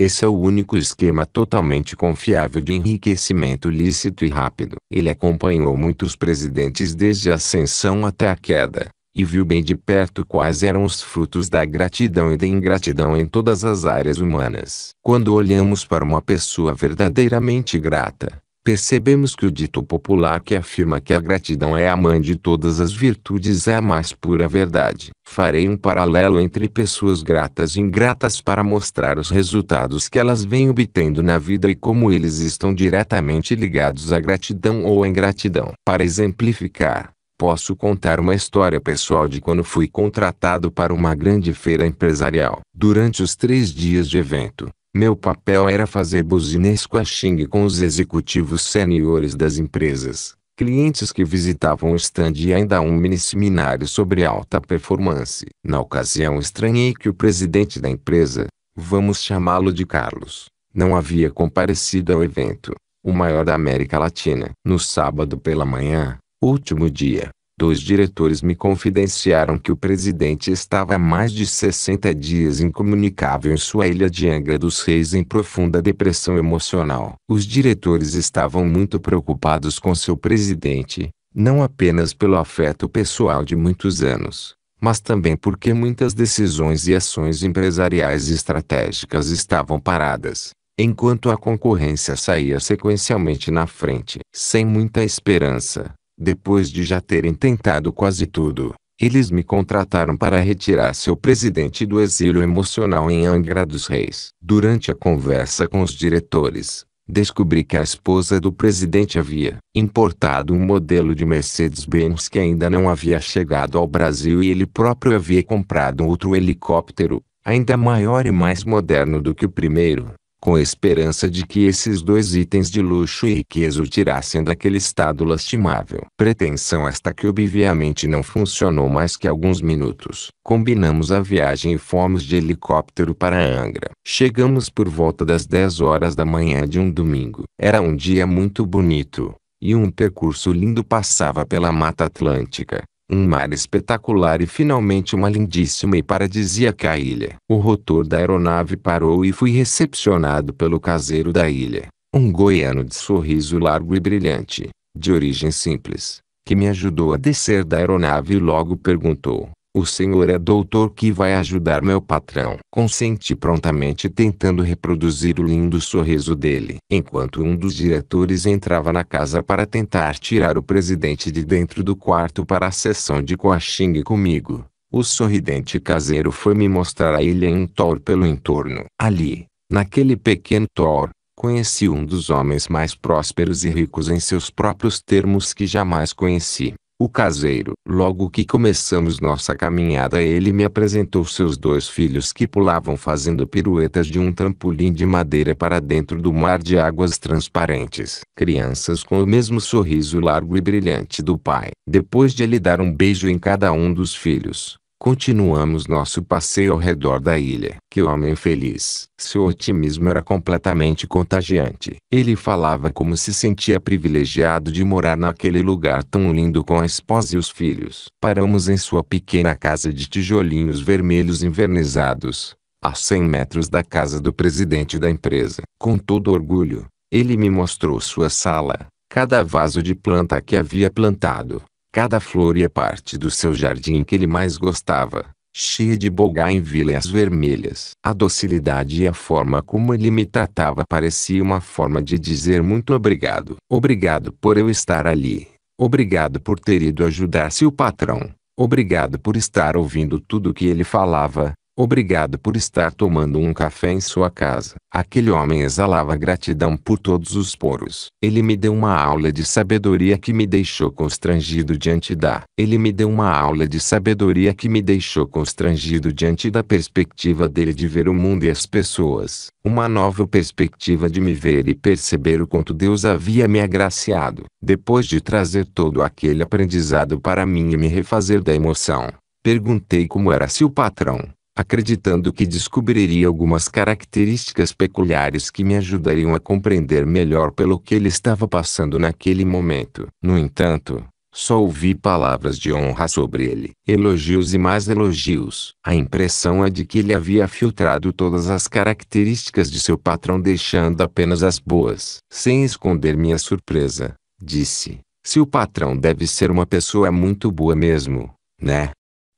Esse é o único esquema totalmente confiável de enriquecimento lícito e rápido. Ele acompanhou muitos presidentes desde a ascensão até a queda, e viu bem de perto quais eram os frutos da gratidão e da ingratidão em todas as áreas humanas. Quando olhamos para uma pessoa verdadeiramente grata, percebemos que o dito popular que afirma que a gratidão é a mãe de todas as virtudes é a mais pura verdade. Farei um paralelo entre pessoas gratas e ingratas para mostrar os resultados que elas vêm obtendo na vida e como eles estão diretamente ligados à gratidão ou à ingratidão. Para exemplificar, posso contar uma história pessoal de quando fui contratado para uma grande feira empresarial. Durante os três dias de evento, meu papel era fazer business coaching com os executivos seniores das empresas, clientes que visitavam o stand e ainda um mini seminário sobre alta performance. Na ocasião estranhei que o presidente da empresa, vamos chamá-lo de Carlos, não havia comparecido ao evento, o maior da América Latina. No sábado pela manhã, último dia, dois diretores me confidenciaram que o presidente estava há mais de 60 dias incomunicável em sua ilha de Angra dos Reis em profunda depressão emocional. Os diretores estavam muito preocupados com seu presidente, não apenas pelo afeto pessoal de muitos anos, mas também porque muitas decisões e ações empresariais estratégicas estavam paradas enquanto a concorrência saía sequencialmente na frente. Sem muita esperança, depois de já terem tentado quase tudo, eles me contrataram para retirar seu presidente do exílio emocional em Angra dos Reis. Durante a conversa com os diretores, descobri que a esposa do presidente havia importado um modelo de Mercedes-Benz que ainda não havia chegado ao Brasil e ele próprio havia comprado outro helicóptero, ainda maior e mais moderno do que o primeiro com esperança de que esses dois itens de luxo e riqueza o tirassem daquele estado lastimável. Pretensão esta que obviamente não funcionou mais que alguns minutos. Combinamos a viagem e fomos de helicóptero para Angra. Chegamos por volta das 10 horas da manhã de um domingo. Era um dia muito bonito, e um percurso lindo passava pela Mata Atlântica um mar espetacular e finalmente uma lindíssima e paradisíaca ilha. O rotor da aeronave parou e fui recepcionado pelo caseiro da ilha, um goiano de sorriso largo e brilhante, de origem simples, que me ajudou a descer da aeronave e logo perguntou: o senhor é doutor que vai ajudar meu patrão. Consente prontamente tentando reproduzir o lindo sorriso dele. Enquanto um dos diretores entrava na casa para tentar tirar o presidente de dentro do quarto para a sessão de coaching comigo, o sorridente caseiro foi me mostrar a ilha em um tor pelo entorno. Ali, naquele pequeno tor, conheci um dos homens mais prósperos e ricos em seus próprios termos que jamais conheci o caseiro. Logo que começamos nossa caminhada, ele me apresentou seus dois filhos que pulavam fazendo piruetas de um trampolim de madeira para dentro do mar de águas transparentes. Crianças com o mesmo sorriso largo e brilhante do pai. Depois de lhe dar um beijo em cada um dos filhos, Continuamos nosso passeio ao redor da ilha. Que homem feliz! Seu otimismo era completamente contagiante. Ele falava como se sentia privilegiado de morar naquele lugar tão lindo com a esposa e os filhos. Paramos em sua pequena casa de tijolinhos vermelhos invernizados, a 100 metros da casa do presidente da empresa. Com todo orgulho, ele me mostrou sua sala, cada vaso de planta que havia plantado, Cada flor ia parte do seu jardim que ele mais gostava, cheia de bougainvillas vermelhas. A docilidade e a forma como ele me tratava parecia uma forma de dizer muito obrigado. Obrigado por eu estar ali. Obrigado por ter ido ajudar seu patrão. Obrigado por estar ouvindo tudo que ele falava. Obrigado por estar tomando um café em sua casa. Aquele homem exalava gratidão por todos os poros. Ele me deu uma aula de sabedoria que me deixou constrangido diante da. Ele me deu uma aula de sabedoria que me deixou constrangido diante da perspectiva dele de ver o mundo e as pessoas. Uma nova perspectiva de me ver e perceber o quanto Deus havia me agraciado. Depois de trazer todo aquele aprendizado para mim e me refazer da emoção, perguntei como era seu patrão acreditando que descobriria algumas características peculiares que me ajudariam a compreender melhor pelo que ele estava passando naquele momento. No entanto, só ouvi palavras de honra sobre ele, elogios e mais elogios. A impressão é de que ele havia filtrado todas as características de seu patrão, deixando apenas as boas. Sem esconder minha surpresa, disse: Se o patrão deve ser uma pessoa muito boa mesmo, né?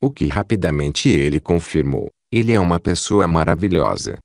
O que rapidamente ele confirmou. Ele é uma pessoa maravilhosa.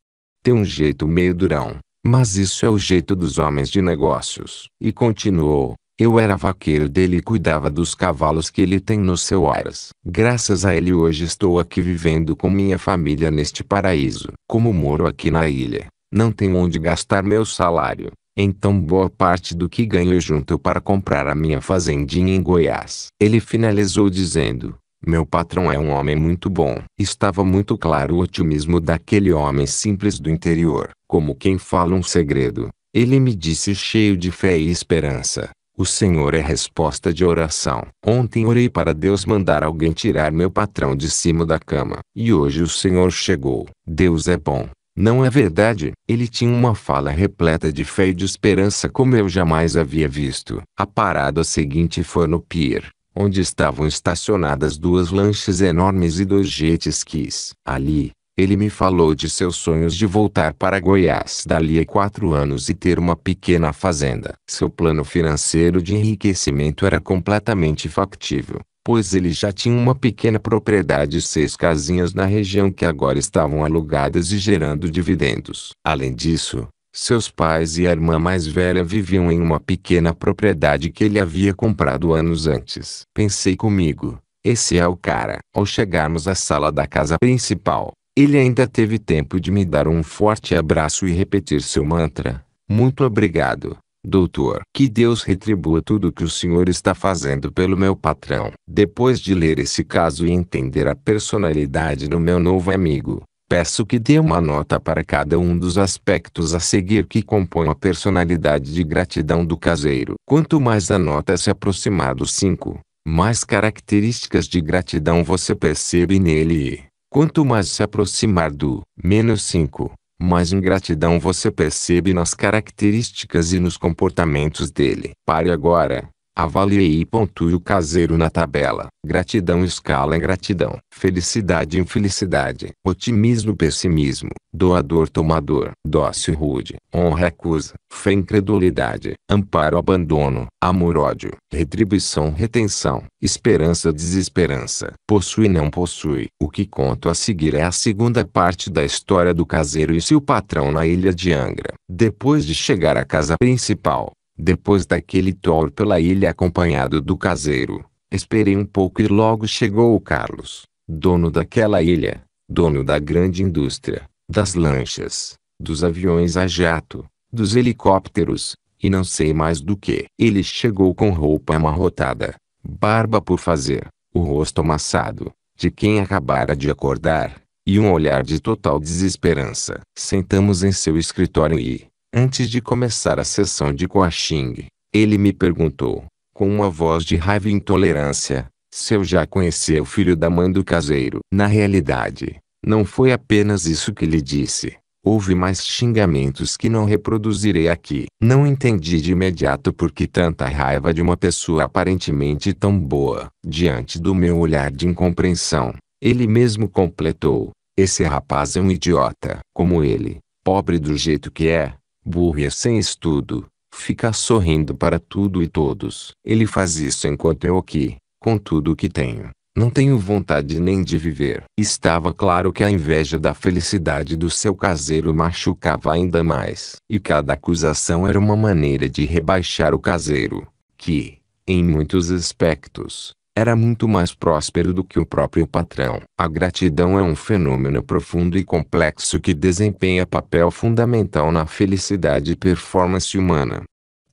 Tem um jeito meio durão, mas isso é o jeito dos homens de negócios. E continuou. Eu era vaqueiro dele e cuidava dos cavalos que ele tem no seu aras. Graças a ele hoje estou aqui vivendo com minha família neste paraíso. Como moro aqui na ilha, não tenho onde gastar meu salário. Então boa parte do que ganho junto para comprar a minha fazendinha em Goiás. Ele finalizou dizendo, meu patrão é um homem muito bom. Estava muito claro o otimismo daquele homem simples do interior, como quem fala um segredo. Ele me disse cheio de fé e esperança: O Senhor é resposta de oração. Ontem orei para Deus mandar alguém tirar meu patrão de cima da cama. E hoje o Senhor chegou. Deus é bom. Não é verdade? Ele tinha uma fala repleta de fé e de esperança como eu jamais havia visto. A parada seguinte foi no pier onde estavam estacionadas duas lanchas enormes e dois jet skis. Ali, ele me falou de seus sonhos de voltar para Goiás dali a quatro anos e ter uma pequena fazenda. Seu plano financeiro de enriquecimento era completamente factível, pois ele já tinha uma pequena propriedade e seis casinhas na região que agora estavam alugadas e gerando dividendos. Além disso, seus pais e a irmã mais velha viviam em uma pequena propriedade que ele havia comprado anos antes. Pensei comigo, esse é o cara. Ao chegarmos à sala da casa principal, ele ainda teve tempo de me dar um forte abraço e repetir seu mantra. Muito obrigado, doutor. Que Deus retribua tudo o que o senhor está fazendo pelo meu patrão. Depois de ler esse caso e entender a personalidade do meu novo amigo, Peço que dê uma nota para cada um dos aspectos a seguir que compõem a personalidade de gratidão do caseiro. Quanto mais a nota se aproximar do 5, mais características de gratidão você percebe nele. Quanto mais se aproximar do menos 5, mais ingratidão você percebe nas características e nos comportamentos dele. Pare agora, Avaliei e pontue o caseiro na tabela. Gratidão escala ingratidão. Felicidade infelicidade. Otimismo pessimismo. Doador tomador. Dócil rude. Honra acusa. Fé incredulidade. Amparo abandono. Amor ódio. Retribuição retenção. Esperança desesperança. Possui não possui. O que conto a seguir é a segunda parte da história do caseiro e seu patrão na ilha de Angra. Depois de chegar à casa principal, depois daquele tour pela ilha acompanhado do caseiro, esperei um pouco e logo chegou o Carlos, dono daquela ilha, dono da grande indústria, das lanchas, dos aviões a jato, dos helicópteros, e não sei mais do que. Ele chegou com roupa amarrotada, barba por fazer, o rosto amassado, de quem acabara de acordar, e um olhar de total desesperança. Sentamos em seu escritório e, Antes de começar a sessão de coaching, ele me perguntou, com uma voz de raiva e intolerância, se eu já conhecia o filho da mãe do caseiro. Na realidade, não foi apenas isso que lhe disse. Houve mais xingamentos que não reproduzirei aqui. Não entendi de imediato por que tanta raiva de uma pessoa aparentemente tão boa. Diante do meu olhar de incompreensão, ele mesmo completou: Esse rapaz é um idiota. Como ele, pobre do jeito que é, burro sem estudo, fica sorrindo para tudo e todos. Ele faz isso enquanto eu aqui, com tudo o que tenho, não tenho vontade nem de viver. Estava claro que a inveja da felicidade do seu caseiro machucava ainda mais. E cada acusação era uma maneira de rebaixar o caseiro, que, em muitos aspectos, era muito mais próspero do que o próprio patrão. A gratidão é um fenômeno profundo e complexo que desempenha papel fundamental na felicidade e performance humana.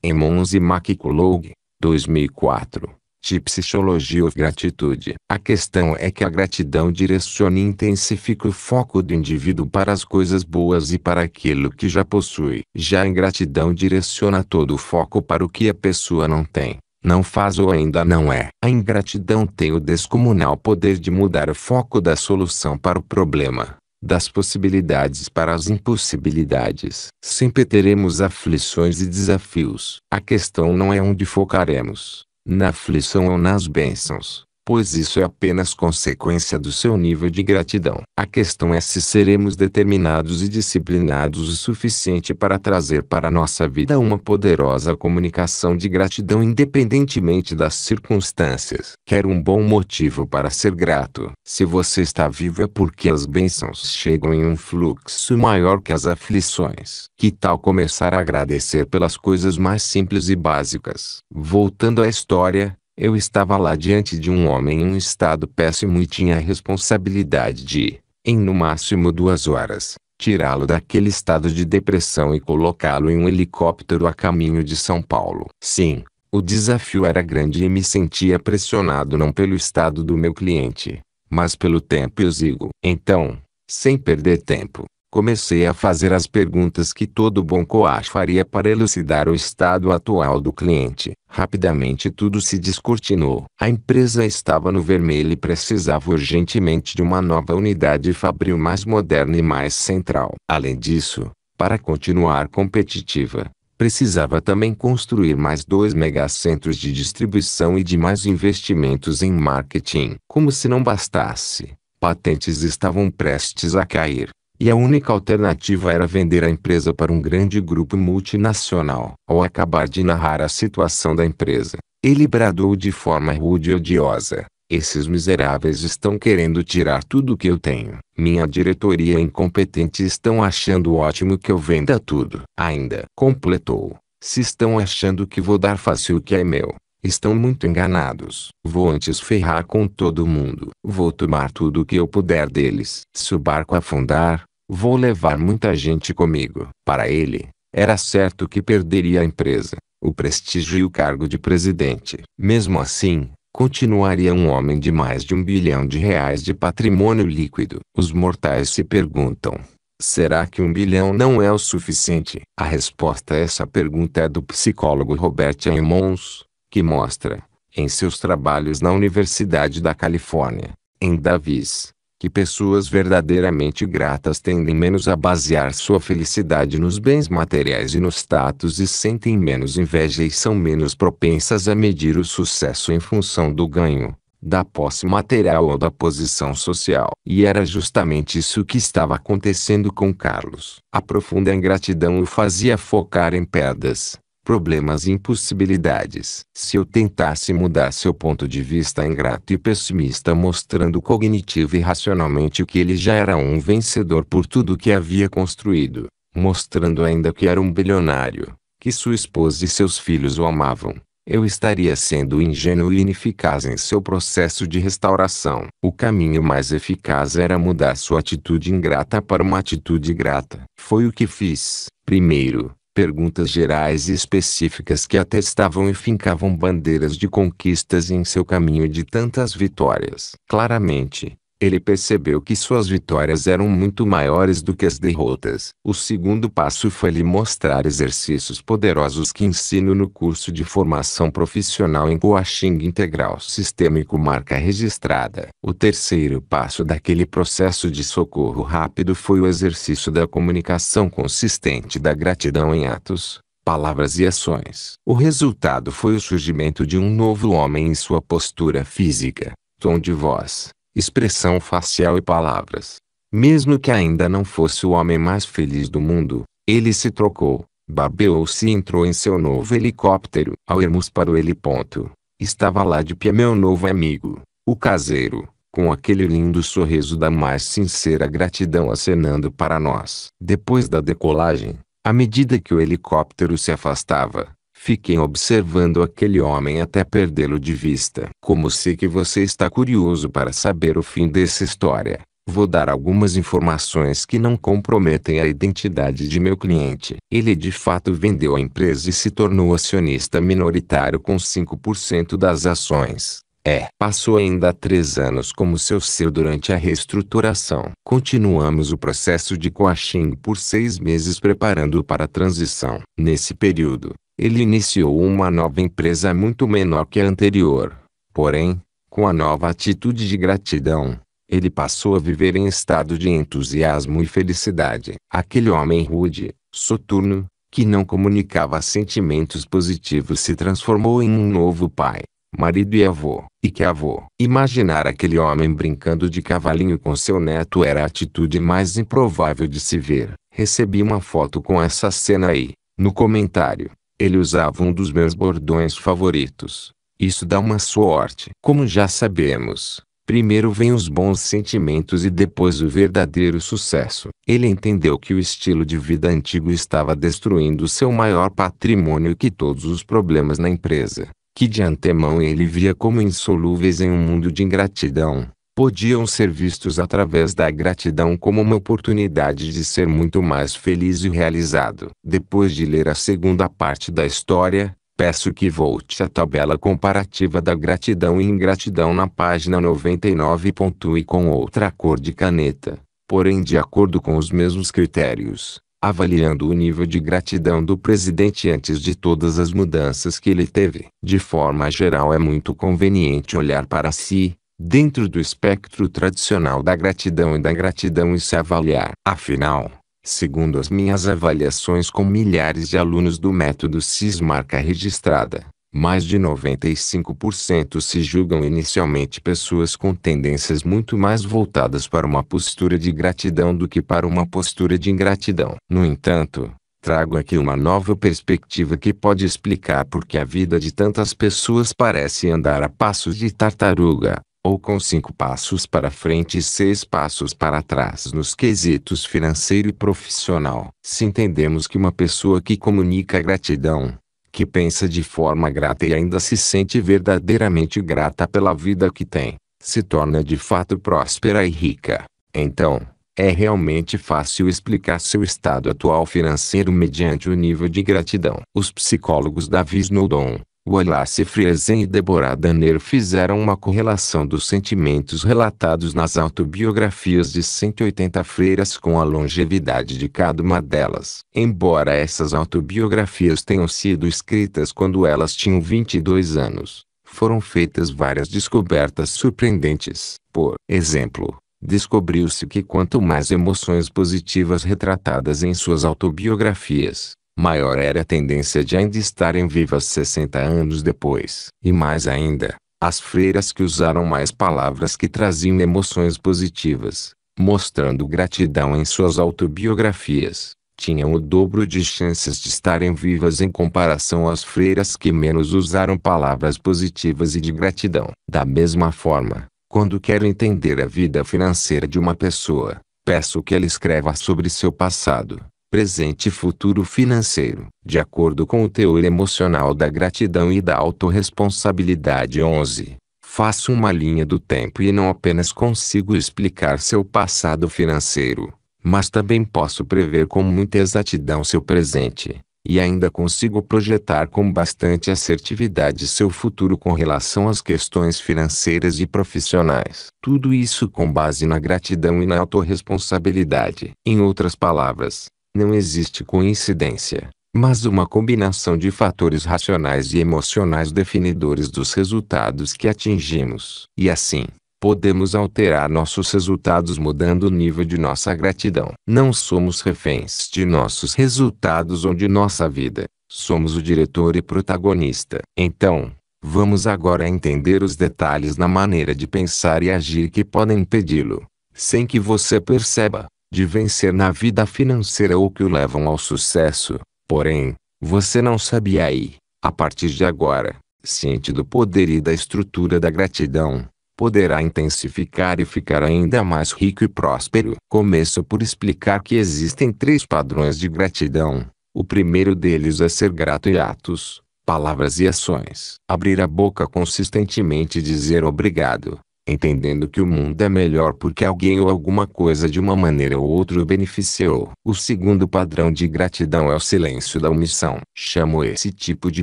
Emmons e McCullough, 2004. De Psicologia of Gratitude. A questão é que a gratidão direciona e intensifica o foco do indivíduo para as coisas boas e para aquilo que já possui. Já a ingratidão direciona todo o foco para o que a pessoa não tem. Não faz ou ainda não é. A ingratidão tem o descomunal poder de mudar o foco da solução para o problema, das possibilidades para as impossibilidades. Sempre teremos aflições e desafios. A questão não é onde focaremos, na aflição ou nas bênçãos, pois isso é apenas consequência do seu nível de gratidão. A questão é se seremos determinados e disciplinados o suficiente para trazer para nossa vida uma poderosa comunicação de gratidão independentemente das circunstâncias. Quero um bom motivo para ser grato. Se você está vivo é porque as bênçãos chegam em um fluxo maior que as aflições. Que tal começar a agradecer pelas coisas mais simples e básicas? Voltando à história, eu estava lá diante de um homem em um estado péssimo e tinha a responsabilidade de, em no máximo duas horas, tirá-lo daquele estado de depressão e colocá-lo em um helicóptero a caminho de São Paulo. Sim, o desafio era grande e me sentia pressionado não pelo estado do meu cliente, mas pelo tempo exíguo. Então, sem perder tempo, comecei a fazer as perguntas que todo bom coach faria para elucidar o estado atual do cliente. Rapidamente tudo se descortinou. A empresa estava no vermelho e precisava urgentemente de uma nova unidade fabril mais moderna e mais central. Além disso, para continuar competitiva, precisava também construir mais dois megacentros de distribuição e de mais investimentos em marketing. Como se não bastasse, patentes estavam prestes a cair e a única alternativa era vender a empresa para um grande grupo multinacional. Ao acabar de narrar a situação da empresa, ele bradou de forma rude e odiosa: Esses miseráveis estão querendo tirar tudo o que eu tenho. Minha diretoria incompetente estão achando ótimo que eu venda tudo. Ainda, completou. Se estão achando que vou dar fácil o que é meu, Estão muito enganados. Vou antes ferrar com todo mundo. Vou tomar tudo o que eu puder deles. Se o barco afundar, Vou levar muita gente comigo. Para ele, era certo que perderia a empresa, o prestígio e o cargo de presidente. Mesmo assim, continuaria um homem de mais de um bilhão de reais de patrimônio líquido. Os mortais se perguntam: será que um bilhão não é o suficiente? A resposta a essa pergunta é do psicólogo Robert Emmons, que mostra, em seus trabalhos na Universidade da Califórnia, em Davis, que pessoas verdadeiramente gratas tendem menos a basear sua felicidade nos bens materiais e nos status e sentem menos inveja e são menos propensas a medir o sucesso em função do ganho, da posse material ou da posição social. E era justamente isso que estava acontecendo com Carlos. A profunda ingratidão o fazia focar em perdas problemas e impossibilidades. Se eu tentasse mudar seu ponto de vista ingrato e pessimista mostrando cognitivo e racionalmente que ele já era um vencedor por tudo que havia construído, mostrando ainda que era um bilionário, que sua esposa e seus filhos o amavam, eu estaria sendo ingênuo e ineficaz em seu processo de restauração. O caminho mais eficaz era mudar sua atitude ingrata para uma atitude grata. Foi o que fiz. Primeiro, perguntas gerais e específicas que atestavam e fincavam bandeiras de conquistas em seu caminho de tantas vitórias. Claramente, ele percebeu que suas vitórias eram muito maiores do que as derrotas. O segundo passo foi lhe mostrar exercícios poderosos que ensino no curso de formação profissional em Coaching Integral Sistêmico Marca Registrada. O terceiro passo daquele processo de socorro rápido foi o exercício da comunicação consistente da gratidão em atos, palavras e ações. O resultado foi o surgimento de um novo homem em sua postura física, tom de voz, expressão facial e palavras. Mesmo que ainda não fosse o homem mais feliz do mundo, ele se trocou, babeou-se e entrou em seu novo helicóptero. Ao irmos para o heliponto, estava lá de pé meu novo amigo, o caseiro, com aquele lindo sorriso da mais sincera gratidão acenando para nós. Depois da decolagem, à medida que o helicóptero se afastava, Fiquem observando aquele homem até perdê-lo de vista. Como sei que você está curioso para saber o fim dessa história, vou dar algumas informações que não comprometem a identidade de meu cliente. Ele de fato vendeu a empresa e se tornou acionista minoritário com 5% das ações. É. Passou ainda três anos como seu CEO durante a reestruturação. Continuamos o processo de coaching por seis meses preparando para a transição. Nesse período, ele iniciou uma nova empresa muito menor que a anterior. Porém, com a nova atitude de gratidão, ele passou a viver em estado de entusiasmo e felicidade. Aquele homem rude, soturno, que não comunicava sentimentos positivos se transformou em um novo pai, marido e avô. E que avô! Imaginar aquele homem brincando de cavalinho com seu neto era a atitude mais improvável de se ver. Recebi uma foto com essa cena aí, no comentário. Ele usava um dos meus bordões favoritos. Isso dá uma sorte. Como já sabemos, primeiro vem os bons sentimentos e depois o verdadeiro sucesso. Ele entendeu que o estilo de vida antigo estava destruindo seu maior patrimônio e que todos os problemas na empresa, que de antemão ele via como insolúveis em um mundo de ingratidão, podiam ser vistos através da gratidão como uma oportunidade de ser muito mais feliz e realizado. Depois de ler a segunda parte da história, peço que volte à tabela comparativa da gratidão e ingratidão na página 99. e com outra cor de caneta, porém de acordo com os mesmos critérios avaliando o nível de gratidão do presidente antes de todas as mudanças que ele teve. De forma geral, é muito conveniente olhar para si, dentro do espectro tradicional da gratidão e da gratidão e se avaliar. Afinal, segundo as minhas avaliações com milhares de alunos do método CIS marca registrada, mais de 95% se julgam inicialmente pessoas com tendências muito mais voltadas para uma postura de gratidão do que para uma postura de ingratidão. No entanto, trago aqui uma nova perspectiva que pode explicar por que a vida de tantas pessoas parece andar a passos de tartaruga ou com cinco passos para frente e seis passos para trás nos quesitos financeiro e profissional. Se entendemos que uma pessoa que comunica gratidão, que pensa de forma grata e ainda se sente verdadeiramente grata pela vida que tem, se torna de fato próspera e rica, então, é realmente fácil explicar seu estado atual financeiro mediante o nível de gratidão. Os psicólogos Davi Snowdon Wallace Friesen e Deborah Danner fizeram uma correlação dos sentimentos relatados nas autobiografias de 180 freiras com a longevidade de cada uma delas. Embora essas autobiografias tenham sido escritas quando elas tinham 22 anos, foram feitas várias descobertas surpreendentes. Por exemplo, descobriu-se que quanto mais emoções positivas retratadas em suas autobiografias, maior era a tendência de ainda estarem vivas 60 anos depois. E mais ainda, as freiras que usaram mais palavras que traziam emoções positivas, mostrando gratidão em suas autobiografias, tinham o dobro de chances de estarem vivas em comparação às freiras que menos usaram palavras positivas e de gratidão. Da mesma forma, quando quero entender a vida financeira de uma pessoa, peço que ela escreva sobre seu passado, presente e futuro financeiro. De acordo com o teor emocional da gratidão e da autorresponsabilidade 11, faço uma linha do tempo e não apenas consigo explicar seu passado financeiro, mas também posso prever com muita exatidão seu presente, e ainda consigo projetar com bastante assertividade seu futuro com relação às questões financeiras e profissionais. Tudo isso com base na gratidão e na autorresponsabilidade. Em outras palavras, não existe coincidência, mas uma combinação de fatores racionais e emocionais definidores dos resultados que atingimos. E assim, podemos alterar nossos resultados mudando o nível de nossa gratidão. Não somos reféns de nossos resultados ou de nossa vida, somos o diretor e protagonista. Então, vamos agora entender os detalhes na maneira de pensar e agir que podem impedi-lo, sem que você perceba de vencer na vida financeira ou que o levam ao sucesso. Porém, você não sabe aí, a partir de agora, ciente do poder e da estrutura da gratidão, poderá intensificar e ficar ainda mais rico e próspero. Começo por explicar que existem três padrões de gratidão. O primeiro deles é ser grato em atos, palavras e ações. Abrir a boca consistentemente e dizer obrigado, entendendo que o mundo é melhor porque alguém ou alguma coisa de uma maneira ou outra o beneficiou. O segundo padrão de gratidão é o silêncio da omissão. Chamo esse tipo de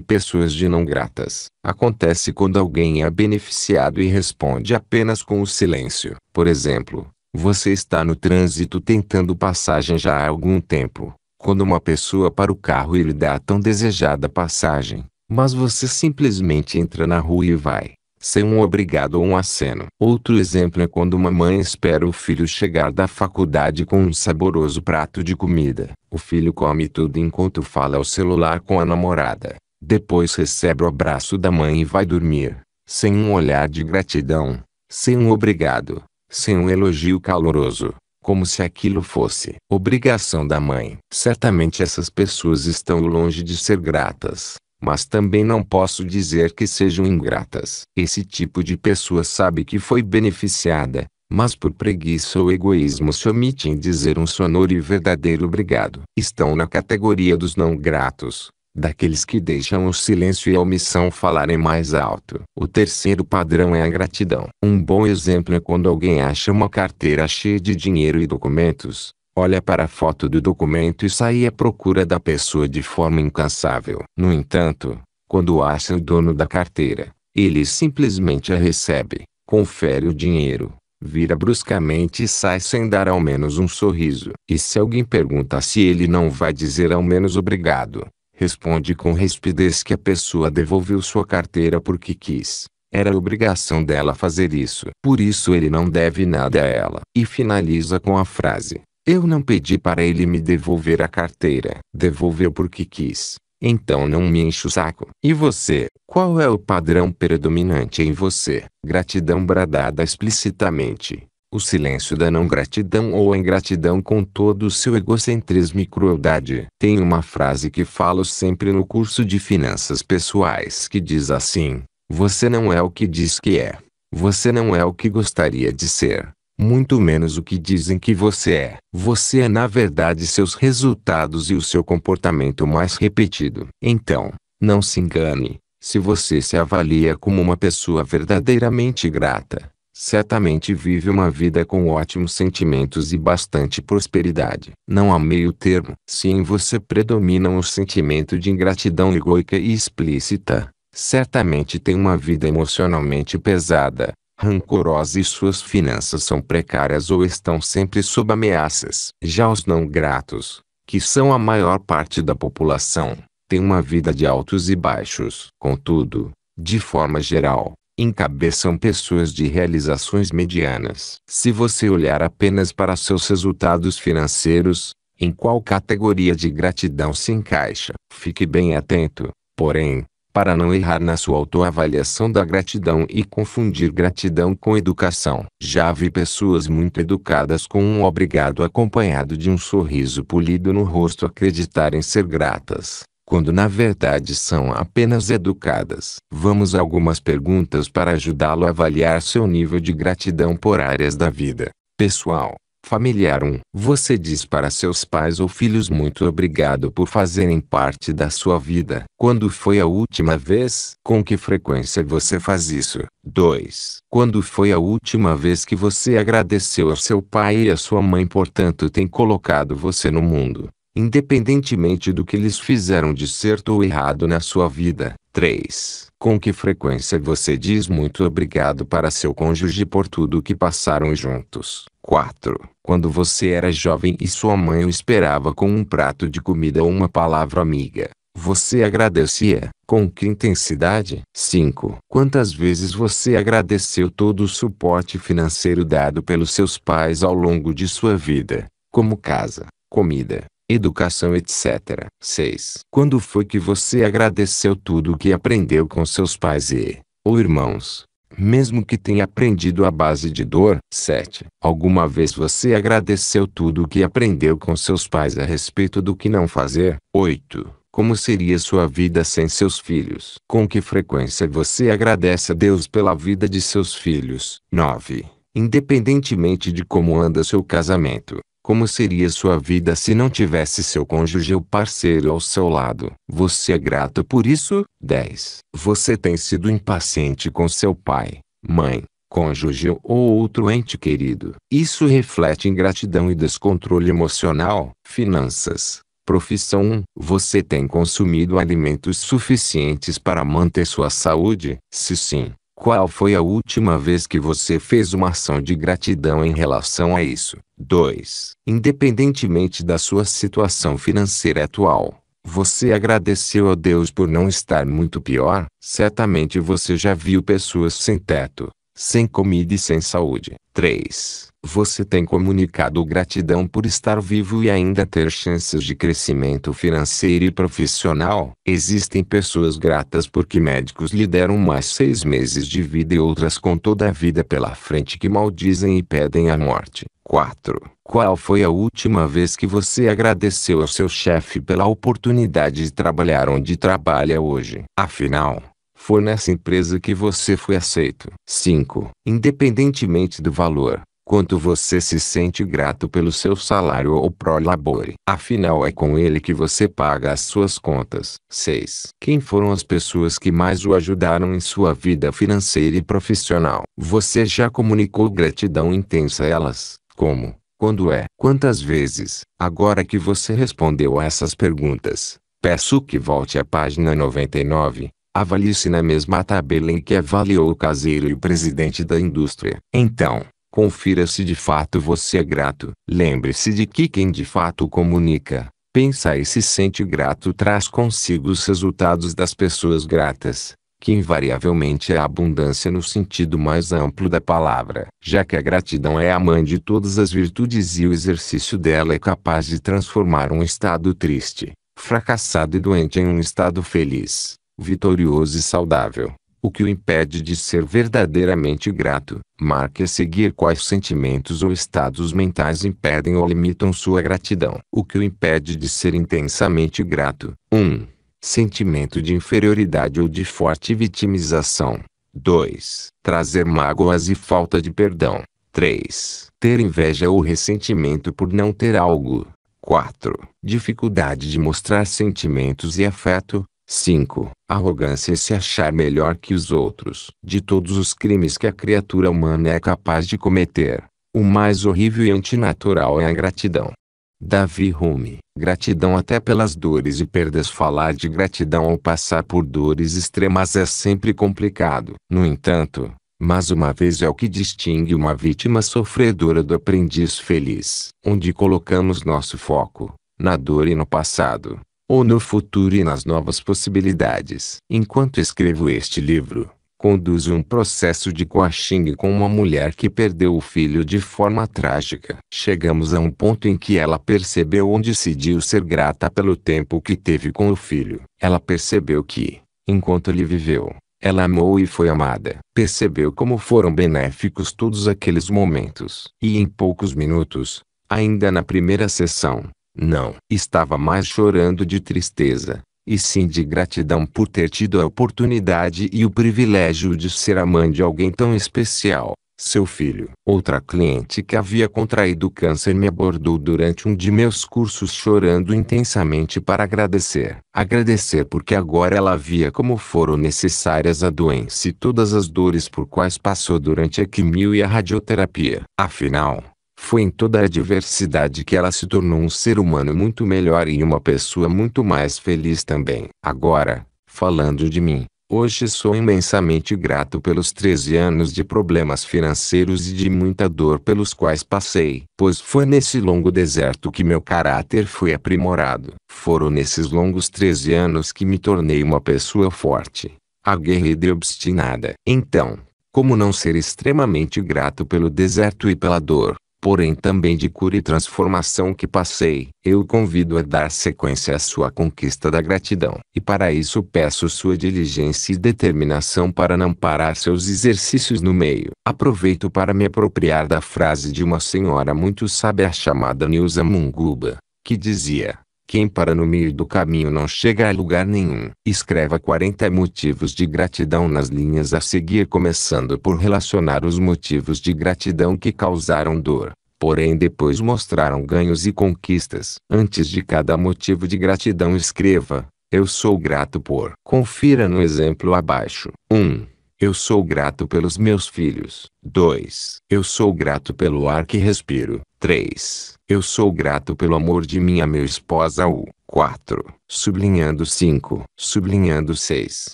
pessoas de não gratas. Acontece quando alguém é beneficiado e responde apenas com o silêncio. Por exemplo, você está no trânsito tentando passagem já há algum tempo. Quando uma pessoa para o carro e lhe dá a tão desejada passagem, mas você simplesmente entra na rua e vai sem um obrigado ou um aceno. Outro exemplo é quando uma mãe espera o filho chegar da faculdade com um saboroso prato de comida. O filho come tudo enquanto fala ao celular com a namorada. Depois recebe o abraço da mãe e vai dormir, sem um olhar de gratidão, sem um obrigado, sem um elogio caloroso, como se aquilo fosse obrigação da mãe. Certamente essas pessoas estão longe de ser gratas mas também não posso dizer que sejam ingratas. Esse tipo de pessoa sabe que foi beneficiada, mas por preguiça ou egoísmo se omite em dizer um sonoro e verdadeiro obrigado. Estão na categoria dos não gratos, daqueles que deixam o silêncio e a omissão falarem mais alto. O terceiro padrão é a gratidão. Um bom exemplo é quando alguém acha uma carteira cheia de dinheiro e documentos, olha para a foto do documento e sai à procura da pessoa de forma incansável. No entanto, quando acha o dono da carteira, ele simplesmente a recebe, confere o dinheiro, vira bruscamente e sai sem dar ao menos um sorriso. E se alguém pergunta se ele não vai dizer ao menos obrigado, responde com rispidez que a pessoa devolveu sua carteira porque quis. Era obrigação dela fazer isso. Por isso ele não deve nada a ela. E finaliza com a frase: eu não pedi para ele me devolver a carteira. Devolveu porque quis. Então não me enche o saco. E você? Qual é o padrão predominante em você? Gratidão bradada explicitamente. O silêncio da não gratidão ou a ingratidão com todo o seu egocentrismo e crueldade. Tem uma frase que falo sempre no curso de finanças pessoais que diz assim: Você não é o que diz que é. Você não é o que gostaria de ser muito menos o que dizem que você é. Você é na verdade seus resultados e o seu comportamento mais repetido. Então, não se engane. Se você se avalia como uma pessoa verdadeiramente grata, certamente vive uma vida com ótimos sentimentos e bastante prosperidade. Não há meio termo. Se em você predominam o sentimento de ingratidão egoica e explícita, certamente tem uma vida emocionalmente pesada rancorosa e suas finanças são precárias ou estão sempre sob ameaças. Já os não gratos, que são a maior parte da população, têm uma vida de altos e baixos. Contudo, de forma geral, encabeçam pessoas de realizações medianas. Se você olhar apenas para seus resultados financeiros, em qual categoria de gratidão se encaixa? Fique bem atento, porém, para não errar na sua autoavaliação da gratidão e confundir gratidão com educação. Já vi pessoas muito educadas com um obrigado acompanhado de um sorriso polido no rosto acreditarem ser gratas, quando na verdade são apenas educadas. Vamos a algumas perguntas para ajudá-lo a avaliar seu nível de gratidão por áreas da vida. Pessoal, familiar 1. Você diz para seus pais ou filhos muito obrigado por fazerem parte da sua vida. Quando foi a última vez? Com que frequência você faz isso? 2. Quando foi a última vez que você agradeceu a seu pai e a sua mãe por tanto tem colocado você no mundo? independentemente do que eles fizeram de certo ou errado na sua vida. 3. Com que frequência você diz muito obrigado para seu cônjuge por tudo que passaram juntos? 4. Quando você era jovem e sua mãe o esperava com um prato de comida ou uma palavra amiga, você agradecia? Com que intensidade? 5. Quantas vezes você agradeceu todo o suporte financeiro dado pelos seus pais ao longo de sua vida, como casa, comida, educação etc. 6. Quando foi que você agradeceu tudo o que aprendeu com seus pais e, ou irmãos? Mesmo que tenha aprendido à base de dor. 7. Alguma vez você agradeceu tudo o que aprendeu com seus pais a respeito do que não fazer? 8. Como seria sua vida sem seus filhos? Com que frequência você agradece a Deus pela vida de seus filhos? 9. Independentemente de como anda seu casamento, como seria sua vida se não tivesse seu cônjuge ou parceiro ao seu lado? Você é grato por isso? 10. Você tem sido impaciente com seu pai, mãe, cônjuge ou outro ente querido. Isso reflete ingratidão e descontrole emocional, finanças. Profissão 1. Você tem consumido alimentos suficientes para manter sua saúde? Se sim, qual foi a última vez que você fez uma ação de gratidão em relação a isso? 2. Independentemente da sua situação financeira atual, você agradeceu a Deus por não estar muito pior? Certamente você já viu pessoas sem teto, sem comida e sem saúde. 3. Você tem comunicado gratidão por estar vivo e ainda ter chances de crescimento financeiro e profissional. Existem pessoas gratas porque médicos lhe deram mais seis meses de vida e outras com toda a vida pela frente que maldizem e pedem a morte. 4. Qual foi a última vez que você agradeceu ao seu chefe pela oportunidade de trabalhar onde trabalha hoje? Afinal, foi nessa empresa que você foi aceito. 5. Independentemente do valor, quanto você se sente grato pelo seu salário ou pró-labore. Afinal é com ele que você paga as suas contas. 6. Quem foram as pessoas que mais o ajudaram em sua vida financeira e profissional? Você já comunicou gratidão intensa a elas? Como? Quando é? Quantas vezes? Agora que você respondeu a essas perguntas, peço que volte à página 99, avalie-se na mesma tabela em que avaliou o caseiro e o presidente da indústria. Então, Confira se de fato você é grato. Lembre-se de que quem de fato comunica, pensa e se sente grato traz consigo os resultados das pessoas gratas, que invariavelmente é a abundância no sentido mais amplo da palavra, já que a gratidão é a mãe de todas as virtudes e o exercício dela é capaz de transformar um estado triste, fracassado e doente em um estado feliz, vitorioso e saudável o que o impede de ser verdadeiramente grato. Marque a seguir quais sentimentos ou estados mentais impedem ou limitam sua gratidão. O que o impede de ser intensamente grato. 1. Um, sentimento de inferioridade ou de forte vitimização. 2. Trazer mágoas e falta de perdão. 3. Ter inveja ou ressentimento por não ter algo. 4. Dificuldade de mostrar sentimentos e afeto. 5. Arrogância e é se achar melhor que os outros. De todos os crimes que a criatura humana é capaz de cometer, o mais horrível e antinatural é a gratidão. Davi Rumi, gratidão até pelas dores e perdas. Falar de gratidão ao passar por dores extremas é sempre complicado. No entanto, mas uma vez é o que distingue uma vítima sofredora do aprendiz feliz, onde colocamos nosso foco, na dor e no passado ou no futuro e nas novas possibilidades. Enquanto escrevo este livro, conduzo um processo de coaching com uma mulher que perdeu o filho de forma trágica. Chegamos a um ponto em que ela percebeu onde decidiu ser grata pelo tempo que teve com o filho. Ela percebeu que, enquanto ele viveu, ela amou e foi amada. Percebeu como foram benéficos todos aqueles momentos. E em poucos minutos, ainda na primeira sessão, não, estava mais chorando de tristeza, e sim de gratidão por ter tido a oportunidade e o privilégio de ser a mãe de alguém tão especial, seu filho. Outra cliente que havia contraído câncer me abordou durante um de meus cursos chorando intensamente para agradecer. Agradecer porque agora ela via como foram necessárias a doença e todas as dores por quais passou durante a quimio e a radioterapia. Afinal, foi em toda a adversidade que ela se tornou um ser humano muito melhor e uma pessoa muito mais feliz também. Agora, falando de mim, Hoje sou imensamente grato pelos 13 anos de problemas financeiros e de muita dor pelos quais passei, pois foi nesse longo deserto que meu caráter foi aprimorado. Foram nesses longos 13 anos que me tornei uma pessoa forte, aguerrida e obstinada. Então, como não ser extremamente grato pelo deserto e pela dor? porém também de cura e transformação que passei, eu convido a dar sequência à sua conquista da gratidão. E para isso peço sua diligência e determinação para não parar seus exercícios no meio. Aproveito para me apropriar da frase de uma senhora muito sábia chamada Nilza Munguba, que dizia: quem para no meio do caminho não chega a lugar nenhum. Escreva 40 motivos de gratidão nas linhas a seguir, começando por relacionar os motivos de gratidão que causaram dor, porém depois mostraram ganhos e conquistas. Antes de cada motivo de gratidão, escreva: Eu sou grato por. Confira no exemplo abaixo. 1. eu sou grato pelos meus filhos. 2. Eu sou grato pelo ar que respiro. 3. Eu sou grato pelo amor de minha meu esposa U. 4. Sublinhando 5. Sublinhando 6.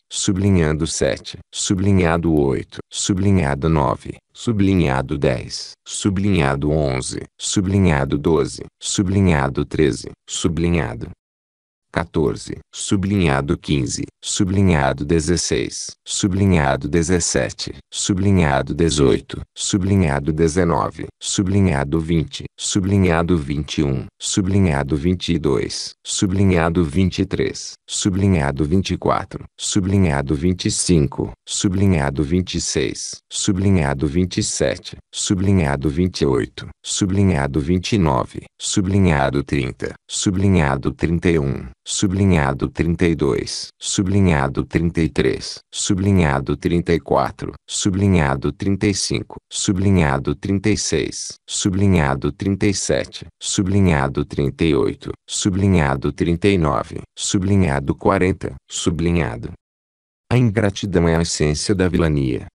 Sublinhando 7. Sublinhado 8. Sublinhado 9. Sublinhado 10. Sublinhado 11. Sublinhado 12. Sublinhado 13. Sublinhado. 14, sublinhado 15, sublinhado 16, sublinhado 17, sublinhado 18, sublinhado 19, sublinhado 20, sublinhado 21, sublinhado 22, sublinhado 23, sublinhado 24, sublinhado 25, sublinhado 26, sublinhado 27, sublinhado 28, sublinhado 29, sublinhado 30, sublinhado 31 sublinhado 32, sublinhado 33, sublinhado 34, sublinhado 35, sublinhado 36, sublinhado 37, sublinhado 38, sublinhado 39, sublinhado 40, sublinhado. A ingratidão é a essência da vilania.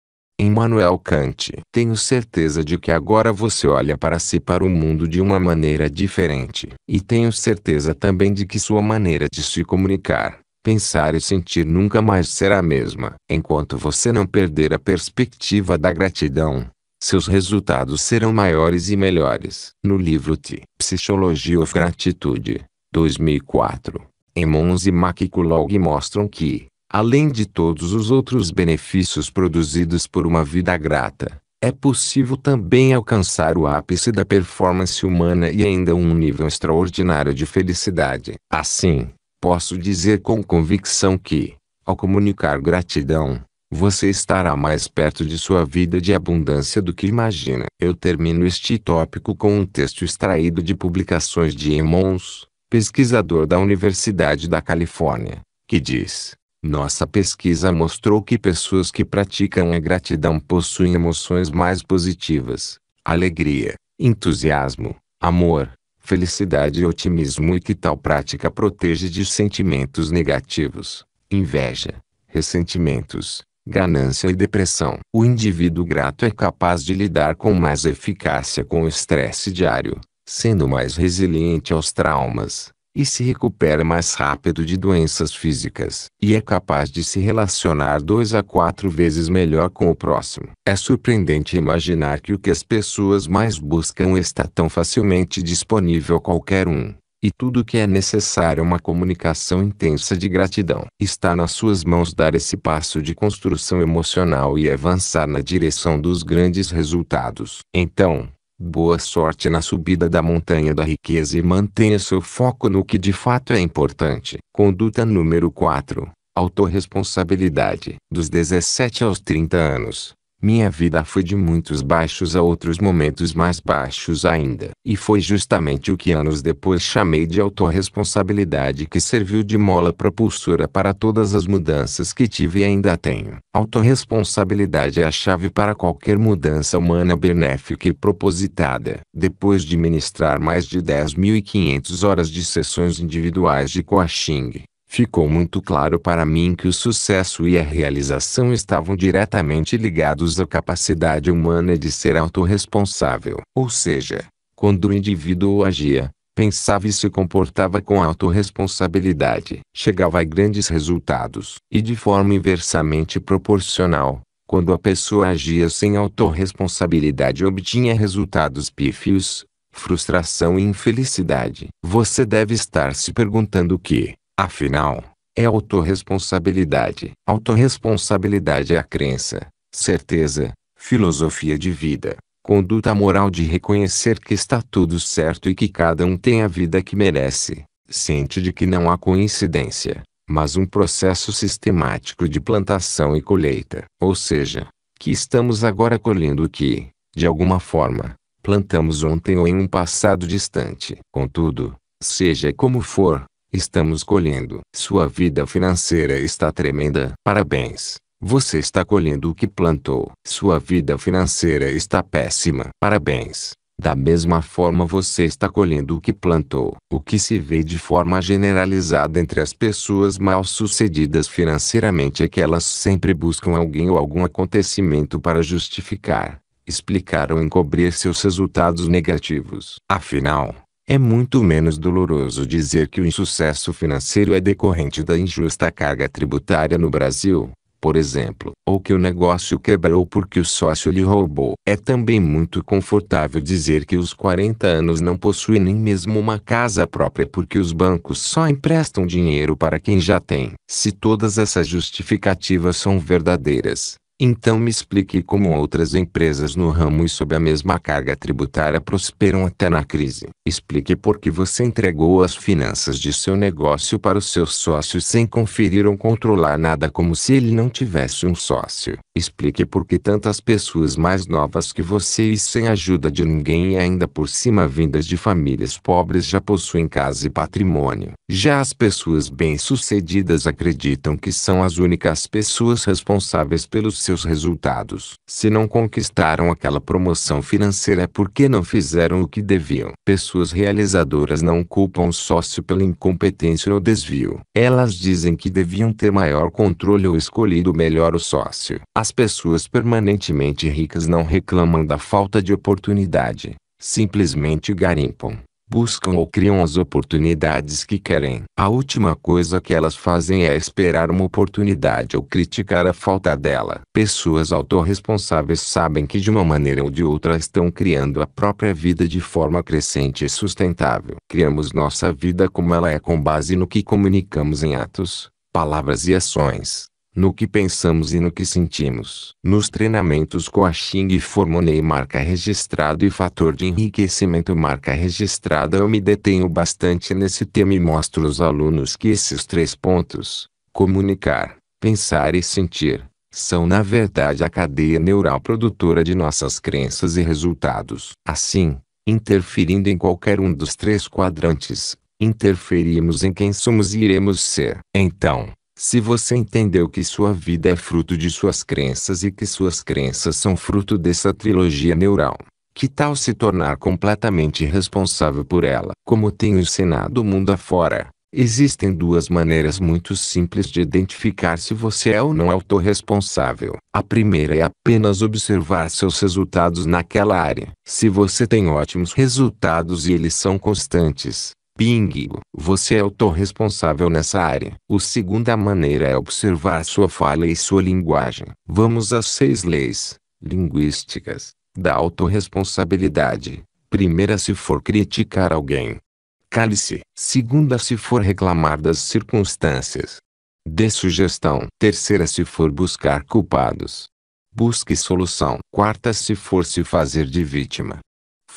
Immanuel Kant. Tenho certeza de que agora você olha para si para o mundo de uma maneira diferente. E tenho certeza também de que sua maneira de se comunicar, pensar e sentir nunca mais será a mesma. Enquanto você não perder a perspectiva da gratidão, seus resultados serão maiores e melhores. No livro The Psychology of Gratitude, 2004, Emmons e McCullough mostram que, além de todos os outros benefícios produzidos por uma vida grata, é possível também alcançar o ápice da performance humana e ainda um nível extraordinário de felicidade. Assim, posso dizer com convicção que, ao comunicar gratidão, você estará mais perto de sua vida de abundância do que imagina. Eu termino este tópico com um texto extraído de publicações de Emmons, pesquisador da Universidade da Califórnia, que diz: nossa pesquisa mostrou que pessoas que praticam a gratidão possuem emoções mais positivas, alegria, entusiasmo, amor, felicidade e otimismo e que tal prática protege de sentimentos negativos, inveja, ressentimentos, ganância e depressão. O indivíduo grato é capaz de lidar com mais eficácia com o estresse diário, sendo mais resiliente aos traumas, e se recupera mais rápido de doenças físicas e é capaz de se relacionar dois a quatro vezes melhor com o próximo. É surpreendente imaginar que o que as pessoas mais buscam está tão facilmente disponível a qualquer um. E tudo o que é necessário é uma comunicação intensa de gratidão. Está nas suas mãos dar esse passo de construção emocional e avançar na direção dos grandes resultados. Então, Boa sorte na subida da montanha da riqueza e mantenha seu foco no que de fato é importante. Conduta número 4. Autorresponsabilidade. Dos 17 aos 30 anos, minha vida foi de muitos baixos a outros momentos mais baixos ainda. E foi justamente o que anos depois chamei de autorresponsabilidade que serviu de mola propulsora para todas as mudanças que tive e ainda tenho. Autorresponsabilidade é a chave para qualquer mudança humana benéfica e propositada. Depois de ministrar mais de 10.500 horas de sessões individuais de coaching, Ficou muito claro para mim que o sucesso e a realização estavam diretamente ligados à capacidade humana de ser autorresponsável. Ou seja, quando o indivíduo agia, pensava e se comportava com autorresponsabilidade, chegava a grandes resultados. E de forma inversamente proporcional, quando a pessoa agia sem autorresponsabilidade obtinha resultados pífios, frustração e infelicidade. Você deve estar se perguntando que Afinal, é autorresponsabilidade. Autorresponsabilidade é a crença, certeza, filosofia de vida, conduta moral de reconhecer que está tudo certo e que cada um tem a vida que merece, Sente de que não há coincidência, mas um processo sistemático de plantação e colheita. Ou seja, que estamos agora colhendo o que, de alguma forma, plantamos ontem ou em um passado distante. Contudo, seja como for, Estamos colhendo. Sua vida financeira está tremenda. Parabéns. Você está colhendo o que plantou. Sua vida financeira está péssima. Parabéns. Da mesma forma você está colhendo o que plantou. O que se vê de forma generalizada entre as pessoas mal sucedidas financeiramente é que elas sempre buscam alguém ou algum acontecimento para justificar, explicar ou encobrir seus resultados negativos. Afinal, é muito menos doloroso dizer que o insucesso financeiro é decorrente da injusta carga tributária no Brasil, por exemplo, ou que o negócio quebrou porque o sócio lhe roubou. É também muito confortável dizer que os 40 anos não possuem nem mesmo uma casa própria porque os bancos só emprestam dinheiro para quem já tem. Se todas essas justificativas são verdadeiras, então me explique como outras empresas no ramo e sob a mesma carga tributária prosperam até na crise. Explique por que você entregou as finanças de seu negócio para os seus sócios sem conferir ou controlar nada como se ele não tivesse um sócio. Explique por que tantas pessoas mais novas que você e sem ajuda de ninguém e ainda por cima vindas de famílias pobres já possuem casa e patrimônio. Já as pessoas bem-sucedidas acreditam que são as únicas pessoas responsáveis pelos seus resultados. Se não conquistaram aquela promoção financeira é porque não fizeram o que deviam. Pessoas realizadoras não culpam o sócio pela incompetência ou desvio. Elas dizem que deviam ter maior controle ou escolhido melhor o sócio. As pessoas permanentemente ricas não reclamam da falta de oportunidade simplesmente garimpam buscam ou criam as oportunidades que querem. A última coisa que elas fazem é esperar uma oportunidade ou criticar a falta dela. Pessoas autorresponsáveis sabem que de uma maneira ou de outra estão criando a própria vida de forma crescente e sustentável. Criamos nossa vida como ela é com base no que comunicamos em atos, palavras e ações no que pensamos e no que sentimos. Nos treinamentos Coaching formonei marca registrado e fator de enriquecimento marca registrada. Eu me detenho bastante nesse tema e mostro aos alunos que esses três pontos, comunicar, pensar e sentir, são na verdade a cadeia neural produtora de nossas crenças e resultados. Assim, interferindo em qualquer um dos três quadrantes, interferimos em quem somos e iremos ser. Então, se você entendeu que sua vida é fruto de suas crenças e que suas crenças são fruto dessa trilogia neural, que tal se tornar completamente responsável por ela? Como tenho ensinado o mundo afora, existem duas maneiras muito simples de identificar se você é ou não autorresponsável. A primeira é apenas observar seus resultados naquela área. Se você tem ótimos resultados e eles são constantes, Ping, você é autorresponsável nessa área. O segunda maneira é observar sua fala e sua linguagem. Vamos às seis leis linguísticas da autorresponsabilidade. Primeira se for criticar alguém. Cale-se. Segunda se for reclamar das circunstâncias. Dê sugestão. Terceira se for buscar culpados. Busque solução. Quarta se for se fazer de vítima.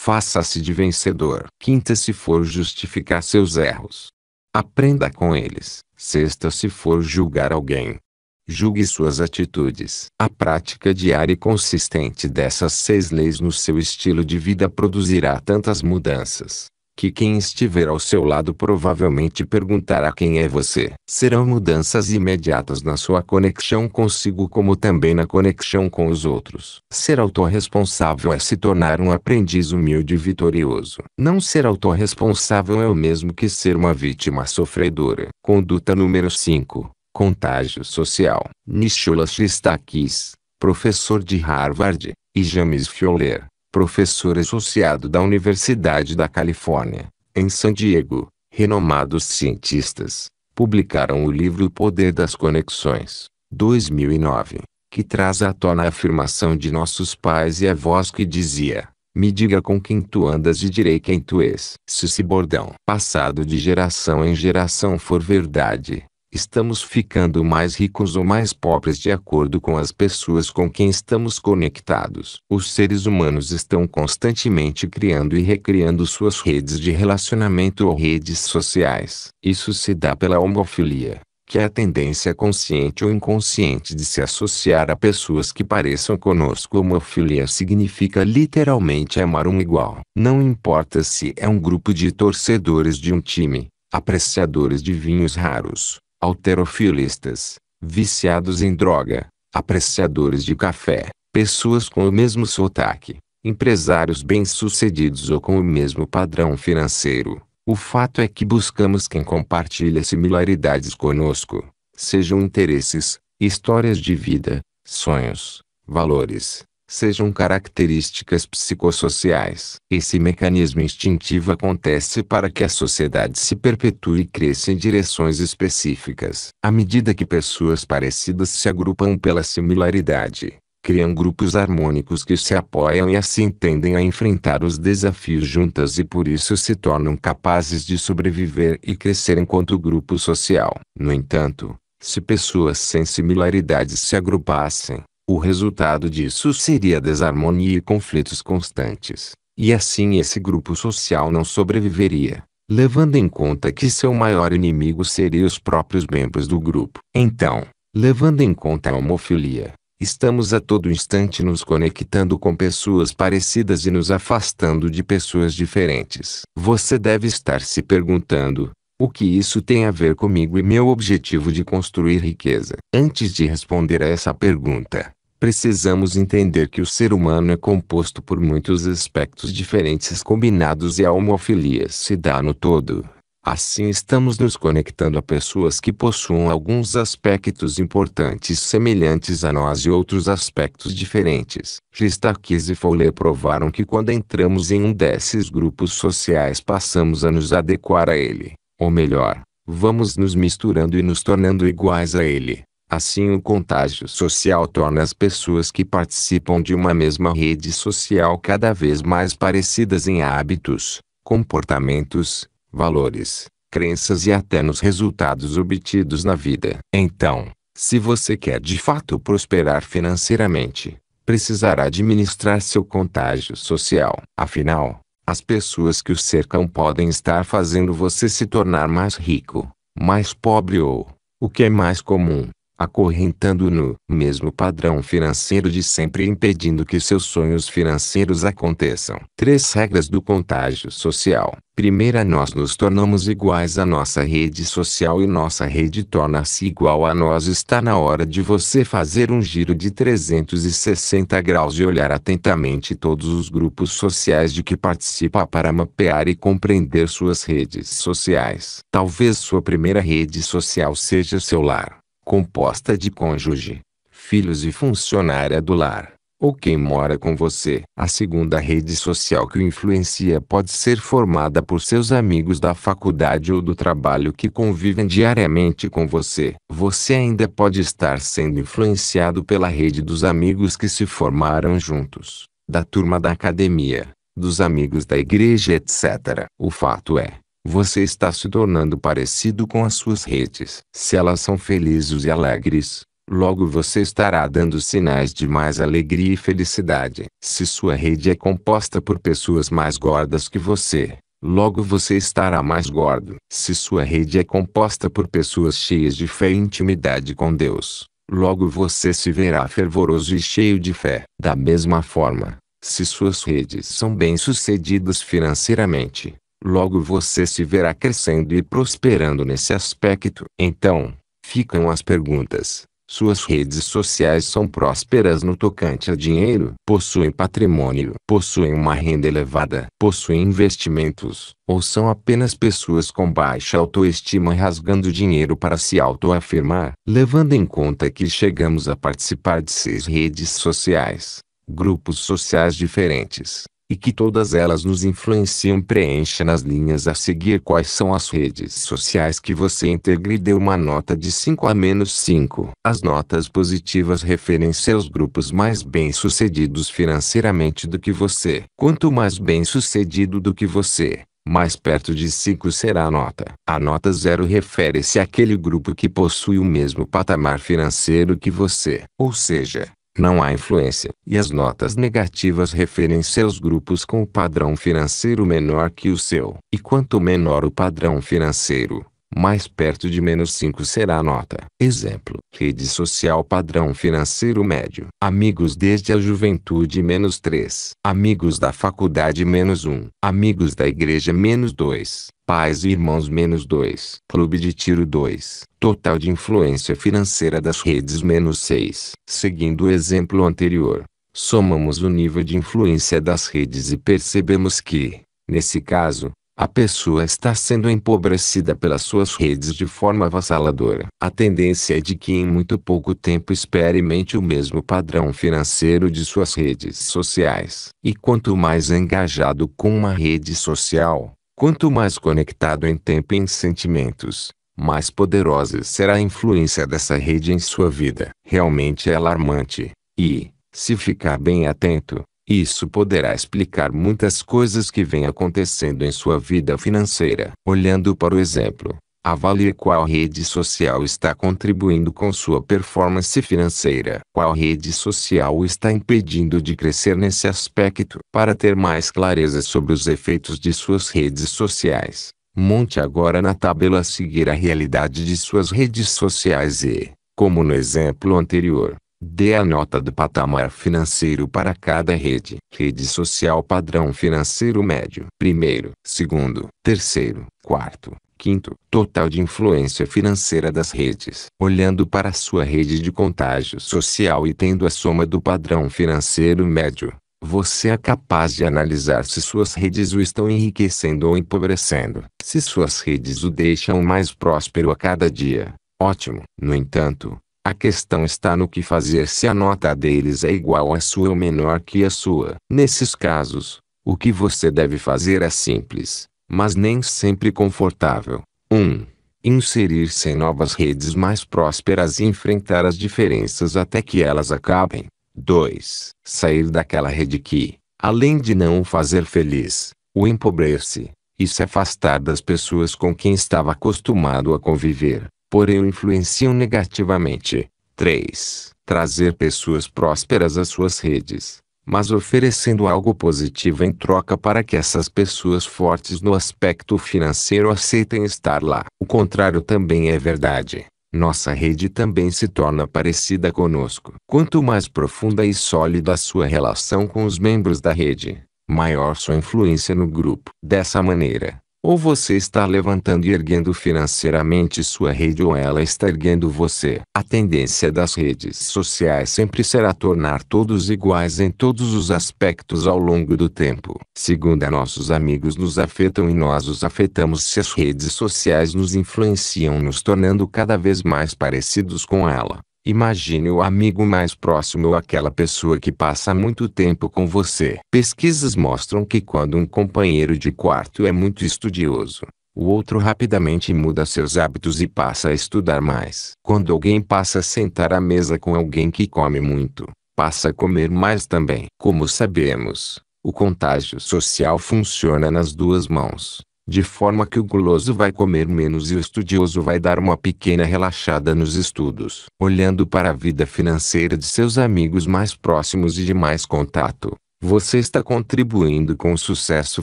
Faça-se de vencedor. Quinta se for justificar seus erros. Aprenda com eles. Sexta se for julgar alguém. Julgue suas atitudes. A prática diária e consistente dessas seis leis no seu estilo de vida produzirá tantas mudanças que quem estiver ao seu lado provavelmente perguntará quem é você. Serão mudanças imediatas na sua conexão consigo como também na conexão com os outros. Ser autorresponsável é se tornar um aprendiz humilde e vitorioso. Não ser autorresponsável é o mesmo que ser uma vítima sofredora. Conduta número 5. Contágio social. Nicholas Stakis, professor de Harvard, e James Fowler, professor associado da Universidade da Califórnia, em San Diego, renomados cientistas, publicaram o livro O Poder das Conexões, 2009, que traz à tona a afirmação de nossos pais e avós que dizia: Me diga com quem tu andas e direi quem tu és. Se esse bordão passado de geração em geração for verdade, Estamos ficando mais ricos ou mais pobres de acordo com as pessoas com quem estamos conectados. Os seres humanos estão constantemente criando e recriando suas redes de relacionamento ou redes sociais. Isso se dá pela homofilia, que é a tendência consciente ou inconsciente de se associar a pessoas que pareçam conosco. Homofilia significa literalmente amar um igual. Não importa se é um grupo de torcedores de um time, apreciadores de vinhos raros alterofilistas, viciados em droga, apreciadores de café, pessoas com o mesmo sotaque, empresários bem-sucedidos ou com o mesmo padrão financeiro. O fato é que buscamos quem compartilha similaridades conosco, sejam interesses, histórias de vida, sonhos, valores, sejam características psicossociais. Esse mecanismo instintivo acontece para que a sociedade se perpetue e cresça em direções específicas. À medida que pessoas parecidas se agrupam pela similaridade, criam grupos harmônicos que se apoiam e assim tendem a enfrentar os desafios juntas e por isso se tornam capazes de sobreviver e crescer enquanto grupo social. No entanto, se pessoas sem similaridades se agrupassem, o resultado disso seria desarmonia e conflitos constantes, e assim esse grupo social não sobreviveria, levando em conta que seu maior inimigo seria os próprios membros do grupo. Então, levando em conta a homofilia, estamos a todo instante nos conectando com pessoas parecidas e nos afastando de pessoas diferentes. Você deve estar se perguntando, o que isso tem a ver comigo e meu objetivo de construir riqueza? Antes de responder a essa pergunta, precisamos entender que o ser humano é composto por muitos aspectos diferentes combinados e a homofilia se dá no todo. Assim estamos nos conectando a pessoas que possuem alguns aspectos importantes semelhantes a nós e outros aspectos diferentes. Gistakis e Fowler provaram que quando entramos em um desses grupos sociais passamos a nos adequar a ele. Ou melhor, vamos nos misturando e nos tornando iguais a ele. Assim, o contágio social torna as pessoas que participam de uma mesma rede social cada vez mais parecidas em hábitos, comportamentos, valores, crenças e até nos resultados obtidos na vida. Então, se você quer de fato prosperar financeiramente, precisará administrar seu contágio social. Afinal, as pessoas que o cercam podem estar fazendo você se tornar mais rico, mais pobre ou, o que é mais comum, acorrentando no mesmo padrão financeiro de sempre e impedindo que seus sonhos financeiros aconteçam. Três regras do contágio social. Primeira, nós nos tornamos iguais à nossa rede social e nossa rede torna-se igual a nós. Está na hora de você fazer um giro de 360 graus e olhar atentamente todos os grupos sociais de que participa para mapear e compreender suas redes sociais. Talvez sua primeira rede social seja seu lar composta de cônjuge, filhos e funcionária do lar, ou quem mora com você. A segunda rede social que o influencia pode ser formada por seus amigos da faculdade ou do trabalho que convivem diariamente com você. Você ainda pode estar sendo influenciado pela rede dos amigos que se formaram juntos, da turma da academia, dos amigos da igreja, etc. O fato é você está se tornando parecido com as suas redes. Se elas são felizes e alegres, logo você estará dando sinais de mais alegria e felicidade. Se sua rede é composta por pessoas mais gordas que você, logo você estará mais gordo. Se sua rede é composta por pessoas cheias de fé e intimidade com Deus, logo você se verá fervoroso e cheio de fé. Da mesma forma, se suas redes são bem-sucedidas financeiramente, Logo você se verá crescendo e prosperando nesse aspecto. Então, ficam as perguntas. Suas redes sociais são prósperas no tocante a dinheiro, possuem patrimônio, possuem uma renda elevada, possuem investimentos, ou são apenas pessoas com baixa autoestima rasgando dinheiro para se autoafirmar, levando em conta que chegamos a participar de seis redes sociais, grupos sociais diferentes, e que todas elas nos influenciam. Preencha nas linhas a seguir quais são as redes sociais que você integra e dê uma nota de 5 a menos 5. As notas positivas referem seus grupos mais bem-sucedidos financeiramente do que você. Quanto mais bem-sucedido do que você, mais perto de 5 será a nota. A nota 0 refere-se àquele grupo que possui o mesmo patamar financeiro que você. Ou seja, não há influência, e as notas negativas referem seus grupos com o padrão financeiro menor que o seu. E quanto menor o padrão financeiro, mais perto de menos 5 será a nota. Exemplo, rede social padrão financeiro médio. Amigos desde a juventude menos 3. Amigos da faculdade menos 1. Amigos da igreja menos 2. Pais e irmãos menos 2. Clube de tiro 2. Total de influência financeira das redes menos 6. Seguindo o exemplo anterior, somamos o nível de influência das redes e percebemos que, nesse caso, a pessoa está sendo empobrecida pelas suas redes de forma avassaladora. A tendência é de que em muito pouco tempo experimente o mesmo padrão financeiro de suas redes sociais. E quanto mais engajado com uma rede social, quanto mais conectado em tempo e em sentimentos, mais poderosa será a influência dessa rede em sua vida. Realmente é alarmante. E, se ficar bem atento, isso poderá explicar muitas coisas que vêm acontecendo em sua vida financeira. Olhando para o exemplo, avalie qual rede social está contribuindo com sua performance financeira. Qual rede social está impedindo de crescer nesse aspecto? Para ter mais clareza sobre os efeitos de suas redes sociais, monte agora na tabela a seguir a realidade de suas redes sociais e, como no exemplo anterior, Dê a nota do patamar financeiro para cada rede. Rede social padrão financeiro médio. Primeiro, segundo, terceiro, quarto, quinto, total de influência financeira das redes. Olhando para sua rede de contágio social e tendo a soma do padrão financeiro médio, você é capaz de analisar se suas redes o estão enriquecendo ou empobrecendo. Se suas redes o deixam mais próspero a cada dia, ótimo. No entanto, a questão está no que fazer se a nota deles é igual à sua ou menor que a sua. Nesses casos, o que você deve fazer é simples, mas nem sempre confortável. 1. Um, Inserir-se em novas redes mais prósperas e enfrentar as diferenças até que elas acabem. 2. Sair daquela rede que, além de não o fazer feliz, o empobrece, e se afastar das pessoas com quem estava acostumado a conviver porém o influenciam negativamente. 3. Trazer pessoas prósperas às suas redes, mas oferecendo algo positivo em troca para que essas pessoas fortes no aspecto financeiro aceitem estar lá. O contrário também é verdade. Nossa rede também se torna parecida conosco. Quanto mais profunda e sólida a sua relação com os membros da rede, maior sua influência no grupo. Dessa maneira, ou você está levantando e erguendo financeiramente sua rede ou ela está erguendo você. A tendência das redes sociais sempre será tornar todos iguais em todos os aspectos ao longo do tempo. Segunda, nossos amigos nos afetam e nós os afetamos se as redes sociais nos influenciam nos tornando cada vez mais parecidos com ela. Imagine o amigo mais próximo ou aquela pessoa que passa muito tempo com você. Pesquisas mostram que quando um companheiro de quarto é muito estudioso, o outro rapidamente muda seus hábitos e passa a estudar mais. Quando alguém passa a sentar à mesa com alguém que come muito, passa a comer mais também. Como sabemos, o contágio social funciona nas duas mãos de forma que o guloso vai comer menos e o estudioso vai dar uma pequena relaxada nos estudos. Olhando para a vida financeira de seus amigos mais próximos e de mais contato, você está contribuindo com o sucesso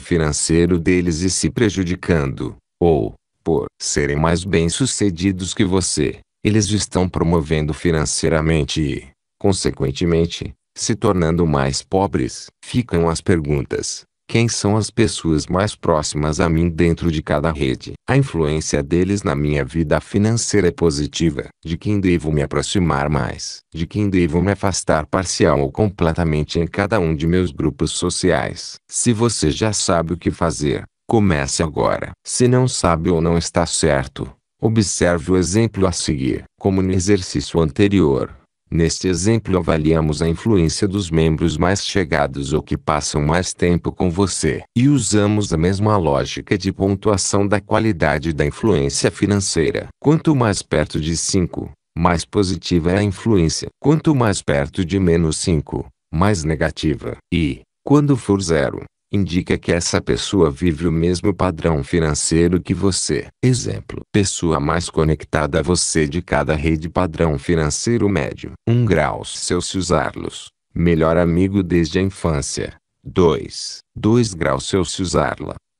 financeiro deles e se prejudicando, ou, por serem mais bem-sucedidos que você, eles estão promovendo financeiramente e, consequentemente, se tornando mais pobres. Ficam as perguntas: quem são as pessoas mais próximas a mim dentro de cada rede. A influência deles na minha vida financeira é positiva. De quem devo me aproximar mais? De quem devo me afastar parcial ou completamente em cada um de meus grupos sociais? Se você já sabe o que fazer, comece agora. Se não sabe ou não está certo, observe o exemplo a seguir. Como no exercício anterior, Neste exemplo, avaliamos a influência dos membros mais chegados ou que passam mais tempo com você. E usamos a mesma lógica de pontuação da qualidade da influência financeira. Quanto mais perto de 5, mais positiva é a influência. Quanto mais perto de menos 5, mais negativa. E, quando for zero, indica que essa pessoa vive o mesmo padrão financeiro que você. Exemplo: pessoa mais conectada a você de cada rede padrão financeiro médio. 1 um grau seu Arlos, Melhor amigo desde a infância. 2. 2 graus seu se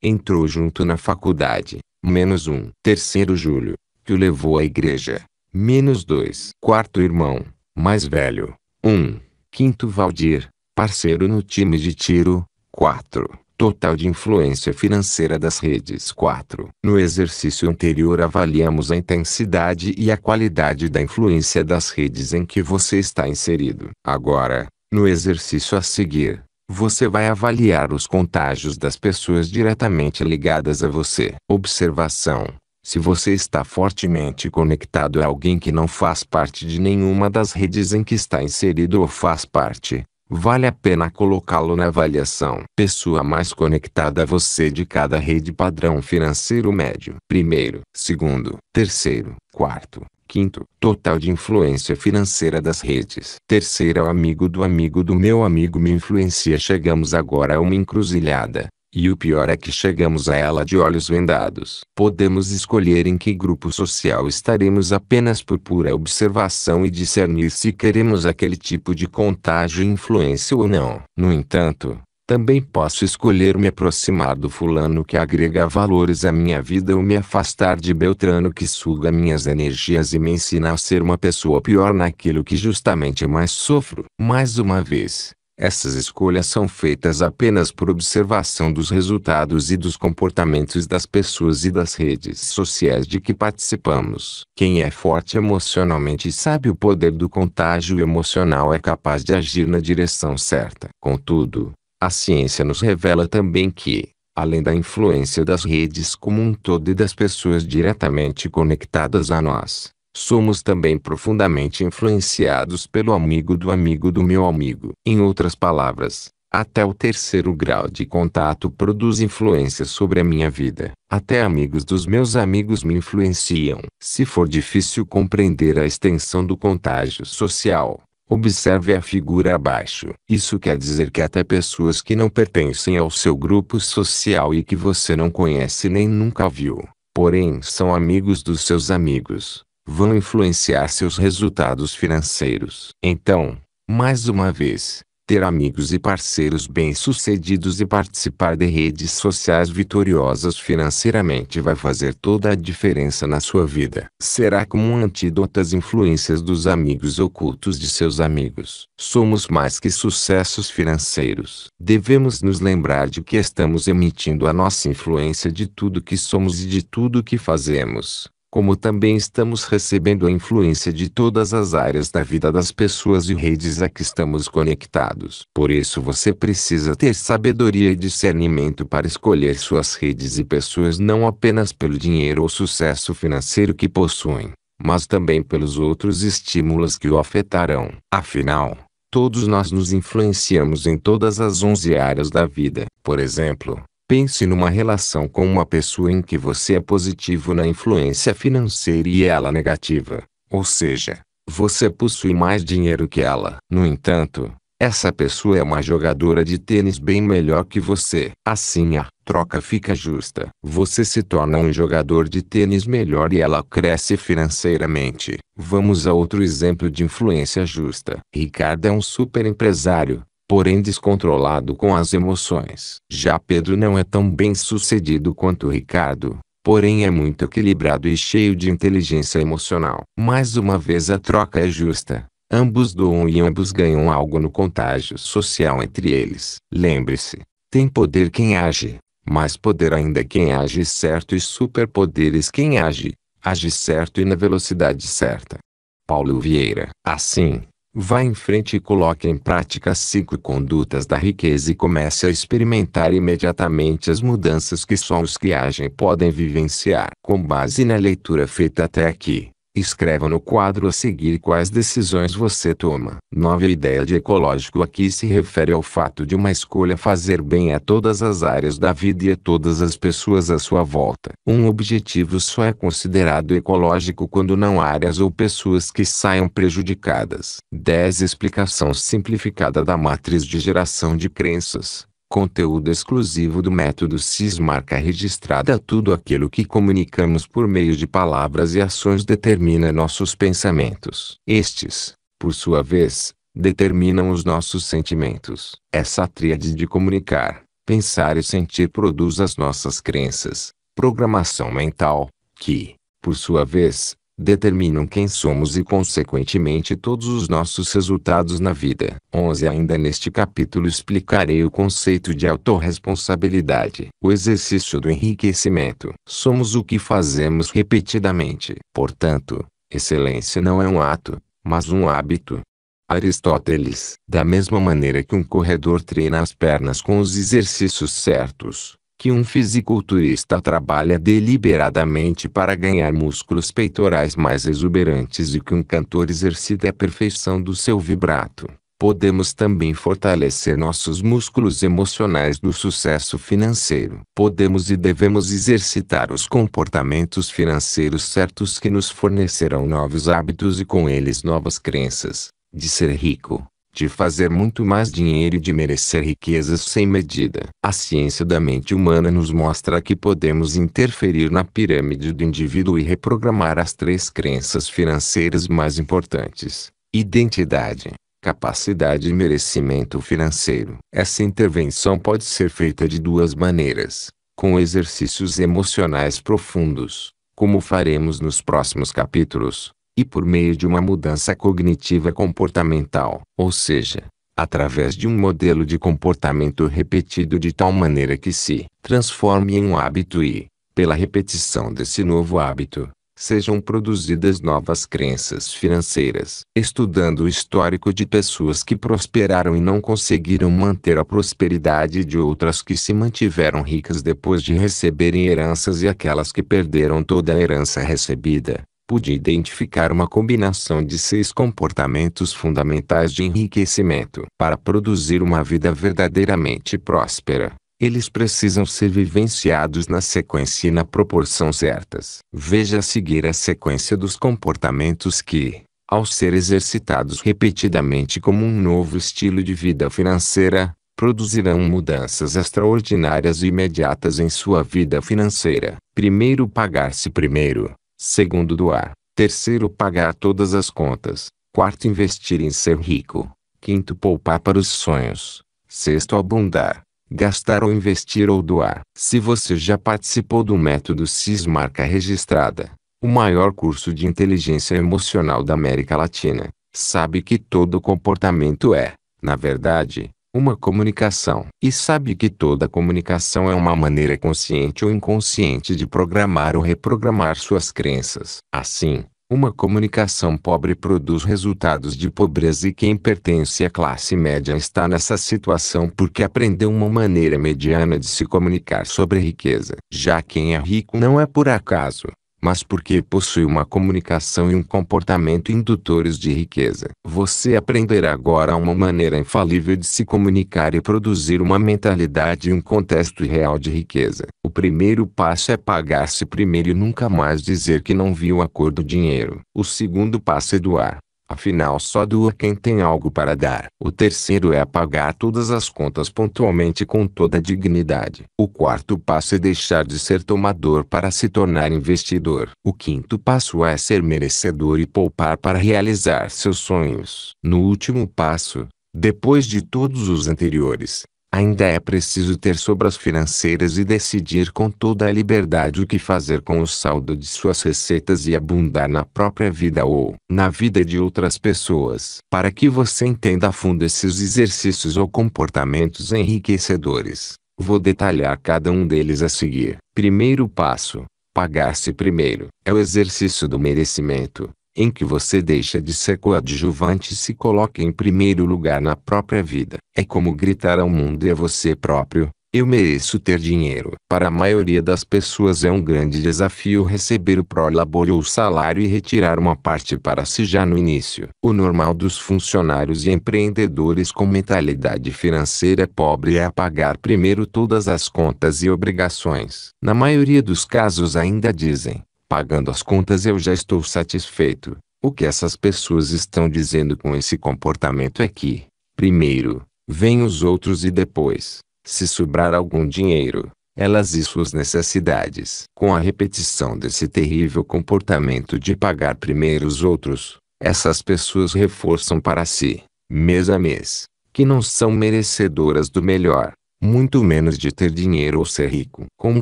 Entrou junto na faculdade. Menos 1. Um. Terceiro Júlio, que o levou à igreja. Menos 2. Quarto irmão, mais velho. 1. Um. Quinto Valdir, parceiro no time de tiro 4. Total de influência financeira das redes 4. No exercício anterior avaliamos a intensidade e a qualidade da influência das redes em que você está inserido. Agora, no exercício a seguir, você vai avaliar os contágios das pessoas diretamente ligadas a você. Observação: se você está fortemente conectado a alguém que não faz parte de nenhuma das redes em que está inserido ou faz parte, Vale a pena colocá-lo na avaliação. Pessoa mais conectada a você de cada rede padrão financeiro médio. Primeiro, segundo, terceiro, quarto, Quinto, total de influência financeira das redes. Terceiro, o amigo do amigo do meu amigo me influencia. Chegamos agora a uma encruzilhada. E o pior é que chegamos a ela de olhos vendados. Podemos escolher em que grupo social estaremos apenas por pura observação e discernir se queremos aquele tipo de contágio e influência ou não. No entanto, também posso escolher me aproximar do fulano que agrega valores à minha vida ou me afastar de Beltrano que suga minhas energias e me ensina a ser uma pessoa pior naquilo que justamente mais sofro. Mais uma vez, essas escolhas são feitas apenas por observação dos resultados e dos comportamentos das pessoas e das redes sociais de que participamos. Quem é forte emocionalmente e sabe o poder do contágio emocional é capaz de agir na direção certa. Contudo, a ciência nos revela também que, além da influência das redes como um todo e das pessoas diretamente conectadas a nós, somos também profundamente influenciados pelo amigo do amigo do meu amigo. Em outras palavras, até o terceiro grau de contato produz influência sobre a minha vida. Até amigos dos meus amigos me influenciam. Se for difícil compreender a extensão do contágio social, observe a figura abaixo. Isso quer dizer que até pessoas que não pertencem ao seu grupo social e que você não conhece nem nunca viu, porém são amigos dos seus amigos vão influenciar seus resultados financeiros. Então, mais uma vez, ter amigos e parceiros bem-sucedidos e participar de redes sociais vitoriosas financeiramente vai fazer toda a diferença na sua vida. Será como um antídoto às influências dos amigos ocultos de seus amigos. Somos mais que sucessos financeiros. Devemos nos lembrar de que estamos emitindo a nossa influência de tudo que somos e de tudo que fazemos como também estamos recebendo a influência de todas as áreas da vida das pessoas e redes a que estamos conectados. Por isso você precisa ter sabedoria e discernimento para escolher suas redes e pessoas não apenas pelo dinheiro ou sucesso financeiro que possuem, mas também pelos outros estímulos que o afetarão. Afinal, todos nós nos influenciamos em todas as 11 áreas da vida. Por exemplo, Pense numa relação com uma pessoa em que você é positivo na influência financeira e ela negativa. Ou seja, você possui mais dinheiro que ela. No entanto, essa pessoa é uma jogadora de tênis bem melhor que você. Assim a troca fica justa. Você se torna um jogador de tênis melhor e ela cresce financeiramente. Vamos a outro exemplo de influência justa. Ricardo é um super empresário porém descontrolado com as emoções. Já Pedro não é tão bem sucedido quanto Ricardo, porém é muito equilibrado e cheio de inteligência emocional. Mais uma vez a troca é justa. Ambos doam e ambos ganham algo no contágio social entre eles. Lembre-se, tem poder quem age, mais poder ainda quem age certo e superpoderes quem age, age certo e na velocidade certa. Paulo Vieira. Assim, Vá em frente e coloque em prática as cinco condutas da riqueza e comece a experimentar imediatamente as mudanças que só os que agem podem vivenciar. Com base na leitura feita até aqui, Escreva no quadro a seguir quais decisões você toma. A ideia de ecológico aqui se refere ao fato de uma escolha fazer bem a todas as áreas da vida e a todas as pessoas à sua volta. Um objetivo só é considerado ecológico quando não há áreas ou pessoas que saiam prejudicadas. 10 Explicação simplificada da matriz de geração de crenças. Conteúdo exclusivo do método CIS marca registrada tudo aquilo que comunicamos por meio de palavras e ações determina nossos pensamentos. Estes, por sua vez, determinam os nossos sentimentos. Essa tríade de comunicar, pensar e sentir produz as nossas crenças, programação mental, que, por sua vez, determinam quem somos e consequentemente todos os nossos resultados na vida. 11 Ainda neste capítulo explicarei o conceito de autorresponsabilidade, o exercício do enriquecimento. Somos o que fazemos repetidamente. Portanto, excelência não é um ato, mas um hábito. Aristóteles. Da mesma maneira que um corredor treina as pernas com os exercícios certos, que um fisiculturista trabalha deliberadamente para ganhar músculos peitorais mais exuberantes e que um cantor exercita a perfeição do seu vibrato. Podemos também fortalecer nossos músculos emocionais do sucesso financeiro. Podemos e devemos exercitar os comportamentos financeiros certos que nos fornecerão novos hábitos e com eles novas crenças de ser rico de fazer muito mais dinheiro e de merecer riquezas sem medida. A ciência da mente humana nos mostra que podemos interferir na pirâmide do indivíduo e reprogramar as três crenças financeiras mais importantes: identidade, capacidade e merecimento financeiro. Essa intervenção pode ser feita de duas maneiras: com exercícios emocionais profundos, como faremos nos próximos capítulos e por meio de uma mudança cognitiva comportamental, ou seja, através de um modelo de comportamento repetido de tal maneira que se transforme em um hábito e, pela repetição desse novo hábito, sejam produzidas novas crenças financeiras. Estudando o histórico de pessoas que prosperaram e não conseguiram manter a prosperidade e de outras que se mantiveram ricas depois de receberem heranças e aquelas que perderam toda a herança recebida, pude identificar uma combinação de seis comportamentos fundamentais de enriquecimento. Para produzir uma vida verdadeiramente próspera, eles precisam ser vivenciados na sequência e na proporção certas. Veja a seguir a sequência dos comportamentos que, ao ser exercitados repetidamente como um novo estilo de vida financeira, produzirão mudanças extraordinárias e imediatas em sua vida financeira. Primeiro pagar-se primeiro. Segundo doar. Terceiro pagar todas as contas. Quarto investir em ser rico. Quinto poupar para os sonhos. Sexto abundar. Gastar ou investir ou doar. Se você já participou do método CIS Marca Registrada, o maior curso de inteligência emocional da América Latina, sabe que todo comportamento é, na verdade, uma comunicação. E sabe que toda comunicação é uma maneira consciente ou inconsciente de programar ou reprogramar suas crenças. Assim, uma comunicação pobre produz resultados de pobreza e quem pertence à classe média está nessa situação porque aprendeu uma maneira mediana de se comunicar sobre riqueza. Já quem é rico não é por acaso, mas porque possui uma comunicação e um comportamento indutores de riqueza. Você aprenderá agora uma maneira infalível de se comunicar e produzir uma mentalidade e um contexto real de riqueza. O primeiro passo é pagar-se primeiro e nunca mais dizer que não viu a cor do dinheiro. O segundo passo é doar. Afinal só doa quem tem algo para dar. O terceiro é pagar todas as contas pontualmente com toda dignidade. O quarto passo é deixar de ser tomador para se tornar investidor. O quinto passo é ser merecedor e poupar para realizar seus sonhos. No último passo, depois de todos os anteriores, Ainda é preciso ter sobras financeiras e decidir com toda a liberdade o que fazer com o saldo de suas receitas e abundar na própria vida ou na vida de outras pessoas. Para que você entenda a fundo esses exercícios ou comportamentos enriquecedores, vou detalhar cada um deles a seguir. Primeiro passo: pagar-se primeiro. É o exercício do merecimento em que você deixa de ser coadjuvante e se coloca em primeiro lugar na própria vida. É como gritar ao mundo e é a você próprio: eu mereço ter dinheiro. Para a maioria das pessoas é um grande desafio receber o pró-labore ou salário e retirar uma parte para si já no início. O normal dos funcionários e empreendedores com mentalidade financeira pobre é pagar primeiro todas as contas e obrigações. Na maioria dos casos ainda dizem, pagando as contas eu já estou satisfeito. O que essas pessoas estão dizendo com esse comportamento é que, primeiro, vêm os outros e depois, se sobrar algum dinheiro, elas e suas necessidades. Com a repetição desse terrível comportamento de pagar primeiro os outros, essas pessoas reforçam para si, mês a mês, que não são merecedoras do melhor, muito menos de ter dinheiro ou ser rico. Com um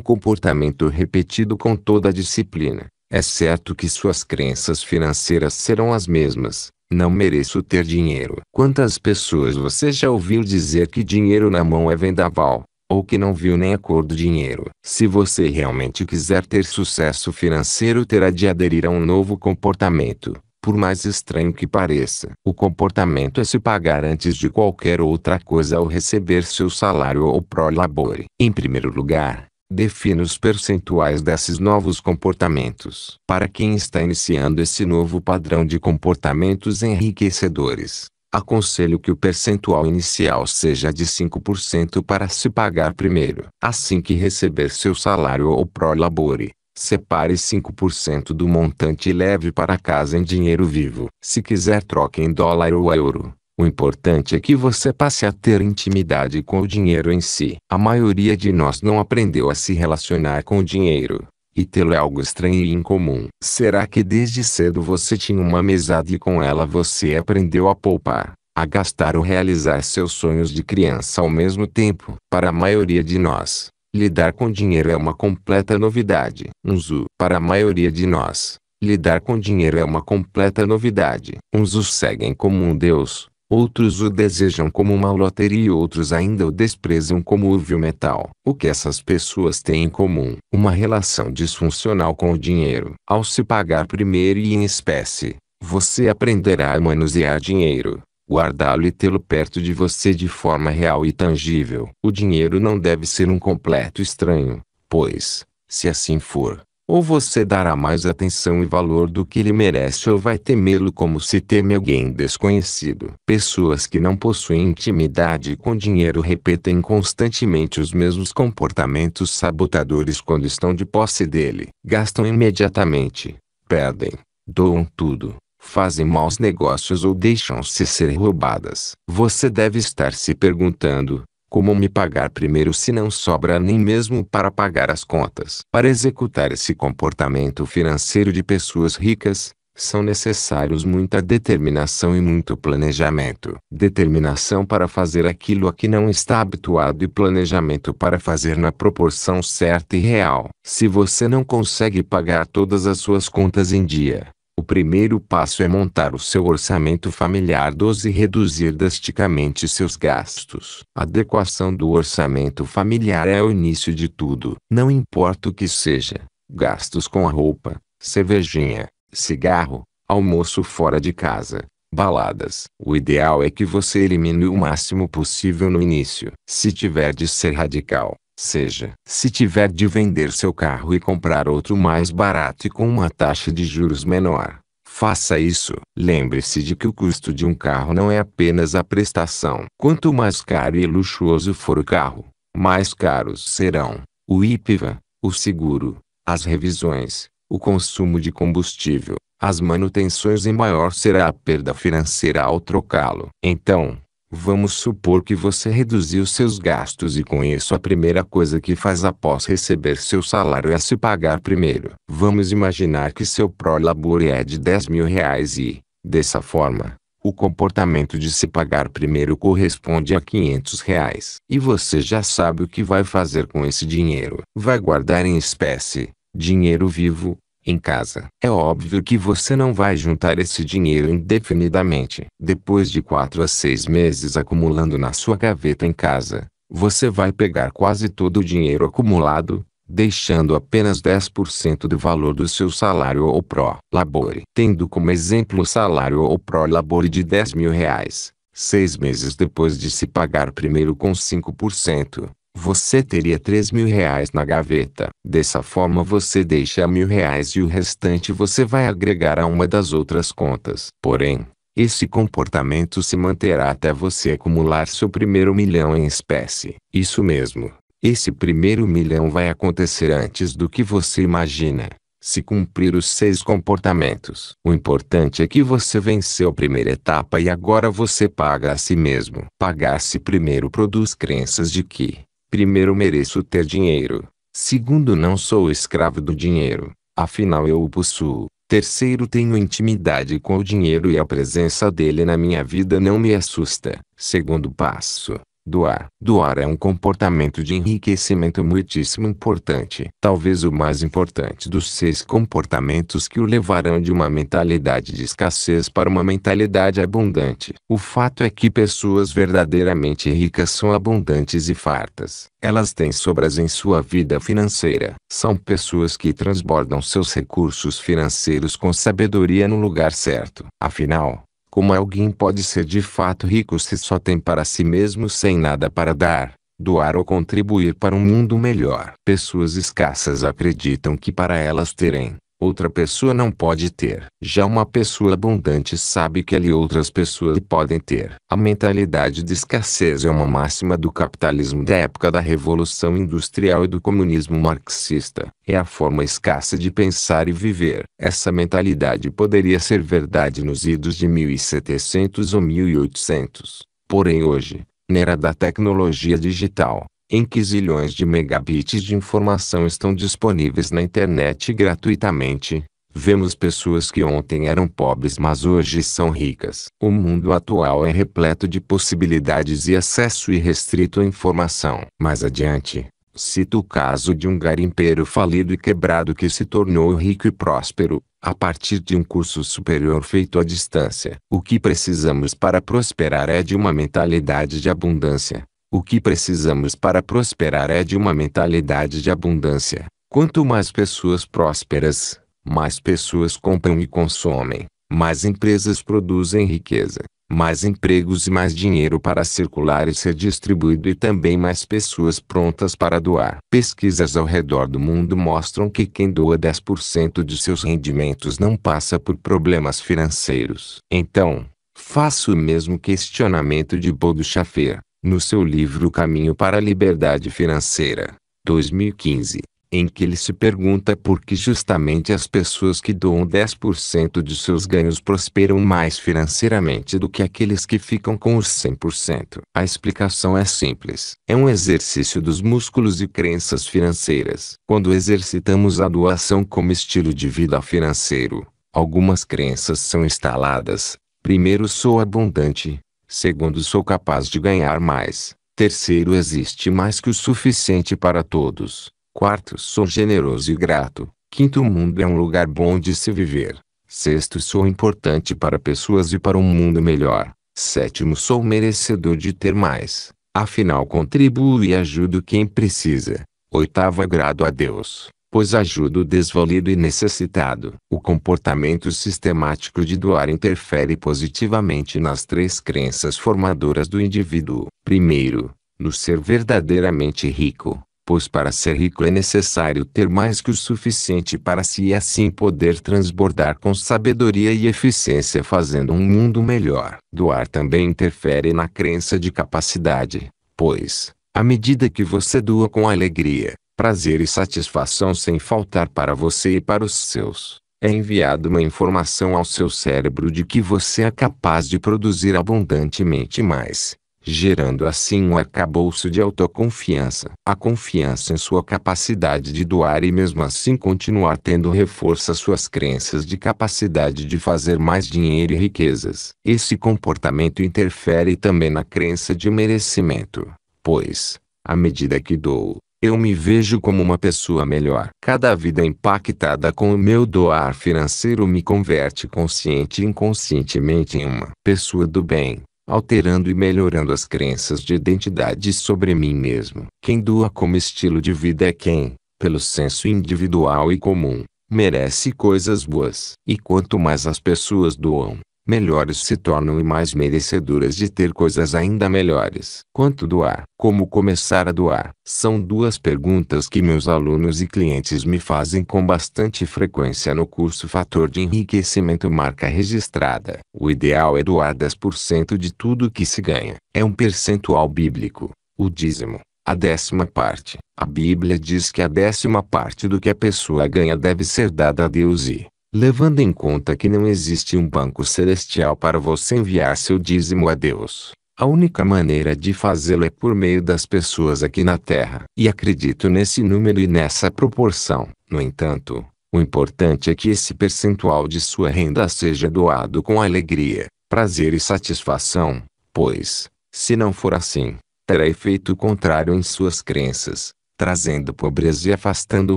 comportamento repetido com toda a disciplina, é certo que suas crenças financeiras serão as mesmas. Não mereço ter dinheiro. Quantas pessoas você já ouviu dizer que dinheiro na mão é vendaval? ou que não viu nem a cor do dinheiro. Se você realmente quiser ter sucesso financeiro, terá de aderir a um novo comportamento. Por mais estranho que pareça, o comportamento é se pagar antes de qualquer outra coisa ao receber seu salário ou pró-labore. Em primeiro lugar, defina os percentuais desses novos comportamentos. Para quem está iniciando esse novo padrão de comportamentos enriquecedores, aconselho que o percentual inicial seja de 5% para se pagar primeiro. Assim que receber seu salário ou pró-labore, Separe 5% do montante e leve para casa em dinheiro vivo. Se quiser, troque em dólar ou euro. O importante é que você passe a ter intimidade com o dinheiro em si. A maioria de nós não aprendeu a se relacionar com o dinheiro. E tê-lo é algo estranho e incomum. Será que desde cedo você tinha uma mesada e com ela você aprendeu a poupar, a gastar ou realizar seus sonhos de criança ao mesmo tempo? Para a maioria de nós, Lidar com dinheiro é uma completa novidade. zu, Para a maioria de nós, lidar com dinheiro é uma completa novidade. Uns o seguem como um deus, outros o desejam como uma loteria e outros ainda o desprezam como o vil metal. O que essas pessoas têm em comum? Uma relação disfuncional com o dinheiro. Ao se pagar primeiro e em espécie, você aprenderá a manusear dinheiro guardá-lo e tê-lo perto de você de forma real e tangível. O dinheiro não deve ser um completo estranho, pois, se assim for, ou você dará mais atenção e valor do que ele merece ou vai temê-lo como se teme alguém desconhecido. Pessoas que não possuem intimidade com dinheiro repetem constantemente os mesmos comportamentos sabotadores quando estão de posse dele. Gastam imediatamente, perdem, doam tudo, fazem maus negócios ou deixam-se ser roubadas. Você deve estar se perguntando, como me pagar primeiro se não sobra nem mesmo para pagar as contas? Para executar esse comportamento financeiro de pessoas ricas, são necessários muita determinação e muito planejamento. Determinação para fazer aquilo a que não está habituado e planejamento para fazer na proporção certa e real. Se você não consegue pagar todas as suas contas em dia, o primeiro passo é montar o seu orçamento familiar 12 e reduzir drasticamente seus gastos. A adequação do orçamento familiar é o início de tudo. Não importa o que seja, gastos com a roupa, cervejinha, cigarro, almoço fora de casa, baladas. O ideal é que você elimine o máximo possível no início. Se tiver de ser radical, Seja, se tiver de vender seu carro e comprar outro mais barato e com uma taxa de juros menor, Faça isso. Lembre-se de que o custo de um carro não é apenas a prestação. Quanto mais caro e luxuoso for o carro, mais caros serão o IPVA, o seguro, as revisões, o consumo de combustível, as manutenções e maior será a perda financeira ao trocá-lo. Então, Vamos supor que você reduziu seus gastos e com isso a primeira coisa que faz após receber seu salário é se pagar primeiro. Vamos imaginar que seu pró-labore é de 10 mil reais e, dessa forma, o comportamento de se pagar primeiro corresponde a 500 reais. E você já sabe o que vai fazer com esse dinheiro. Vai guardar em espécie, dinheiro vivo, em casa, é óbvio que você não vai juntar esse dinheiro indefinidamente. Depois de 4 a 6 meses acumulando na sua gaveta em casa, você vai pegar quase todo o dinheiro acumulado, deixando apenas 10% do valor do seu salário ou pró-labore. Tendo como exemplo o salário ou pró-labore de 10 mil reais, seis meses depois de se pagar primeiro com 5%, você teria 3 mil reais na gaveta. Dessa forma você deixa mil reais e o restante você vai agregar a uma das outras contas. Porém, esse comportamento se manterá até você acumular seu primeiro milhão em espécie. Isso mesmo, esse primeiro milhão vai acontecer antes do que você imagina, se cumprir os seis comportamentos. O importante é que você venceu a primeira etapa e agora você paga a si mesmo. Pagar-se primeiro produz crenças de que Primeiro mereço ter dinheiro. Segundo não sou escravo do dinheiro. Afinal eu o possuo. Terceiro tenho intimidade com o dinheiro e a presença dele na minha vida não me assusta. Segundo passo. Doar. Doar é um comportamento de enriquecimento muitíssimo importante. Talvez o mais importante dos seis comportamentos que o levarão de uma mentalidade de escassez para uma mentalidade abundante. O fato é que pessoas verdadeiramente ricas são abundantes e fartas. Elas têm sobras em sua vida financeira. São pessoas que transbordam seus recursos financeiros com sabedoria no lugar certo. Afinal, como alguém pode ser de fato rico se só tem para si mesmo sem nada para dar, doar ou contribuir para um mundo melhor? Pessoas escassas acreditam que para elas terem outra pessoa não pode ter. Já uma pessoa abundante sabe que ela e outras pessoas podem ter. A mentalidade de escassez é uma máxima do capitalismo da época da Revolução Industrial e do comunismo marxista. É a forma escassa de pensar e viver. Essa mentalidade poderia ser verdade nos idos de 1700 ou 1800. Porém hoje, na era da tecnologia digital, em que zilhões de megabits de informação estão disponíveis na internet gratuitamente, vemos pessoas que ontem eram pobres mas hoje são ricas. O mundo atual é repleto de possibilidades e acesso irrestrito à informação. Mais adiante, cito o caso de um garimpeiro falido e quebrado que se tornou rico e próspero, a partir de um curso superior feito à distância. O que precisamos para prosperar é de uma mentalidade de abundância o que precisamos para prosperar é de uma mentalidade de abundância. Quanto mais pessoas prósperas, mais pessoas compram e consomem, mais empresas produzem riqueza, mais empregos e mais dinheiro para circular e ser distribuído e também mais pessoas prontas para doar. Pesquisas ao redor do mundo mostram que quem doa 10% de seus rendimentos não passa por problemas financeiros. Então, faça o mesmo questionamento de Bodo Schaffer no seu livro Caminho para a Liberdade Financeira, 2015, em que ele se pergunta por que justamente as pessoas que doam 10% de seus ganhos prosperam mais financeiramente do que aqueles que ficam com os 100%. A explicação é simples. É um exercício dos músculos e crenças financeiras. Quando exercitamos a doação como estilo de vida financeiro, algumas crenças são instaladas. Primeiro sou abundante, Segundo, sou capaz de ganhar mais. Terceiro, existe mais que o suficiente para todos. Quarto, sou generoso e grato. Quinto, o mundo é um lugar bom de se viver. Sexto, sou importante para pessoas e para um mundo melhor. Sétimo, sou merecedor de ter mais. Afinal, contribuo e ajudo quem precisa. Oitavo, agrado a Deus pois ajuda o desvalido e necessitado. O comportamento sistemático de doar interfere positivamente nas três crenças formadoras do indivíduo. Primeiro, no ser verdadeiramente rico, pois para ser rico é necessário ter mais que o suficiente para si e assim poder transbordar com sabedoria e eficiência fazendo um mundo melhor. Doar também interfere na crença de capacidade, pois, à medida que você doa com alegria, prazer e satisfação sem faltar para você e para os seus. É enviada uma informação ao seu cérebro de que você é capaz de produzir abundantemente mais, gerando assim um arcabouço de autoconfiança. A confiança em sua capacidade de doar e mesmo assim continuar tendo reforça suas crenças de capacidade de fazer mais dinheiro e riquezas. Esse comportamento interfere também na crença de merecimento, pois, à medida que dou, eu me vejo como uma pessoa melhor. Cada vida impactada com o meu doar financeiro me converte consciente e inconscientemente em uma pessoa do bem, alterando e melhorando as crenças de identidade sobre mim mesmo. Quem doa como estilo de vida é quem, pelo senso individual e comum, merece coisas boas. E quanto mais as pessoas doam, melhores se tornam e mais merecedoras de ter coisas ainda melhores. Quanto doar? Como começar a doar? São duas perguntas que meus alunos e clientes me fazem com bastante frequência no curso Fator de Enriquecimento Marca Registrada. O ideal é doar 10% de tudo que se ganha. É um percentual bíblico, o dízimo. A décima parte. A Bíblia diz que a décima parte do que a pessoa ganha deve ser dada a Deus e, levando em conta que não existe um banco celestial para você enviar seu dízimo a Deus. A única maneira de fazê-lo é por meio das pessoas aqui na Terra. E acredito nesse número e nessa proporção. No entanto, o importante é que esse percentual de sua renda seja doado com alegria, prazer e satisfação, pois, se não for assim, terá efeito contrário em suas crenças, trazendo pobreza e afastando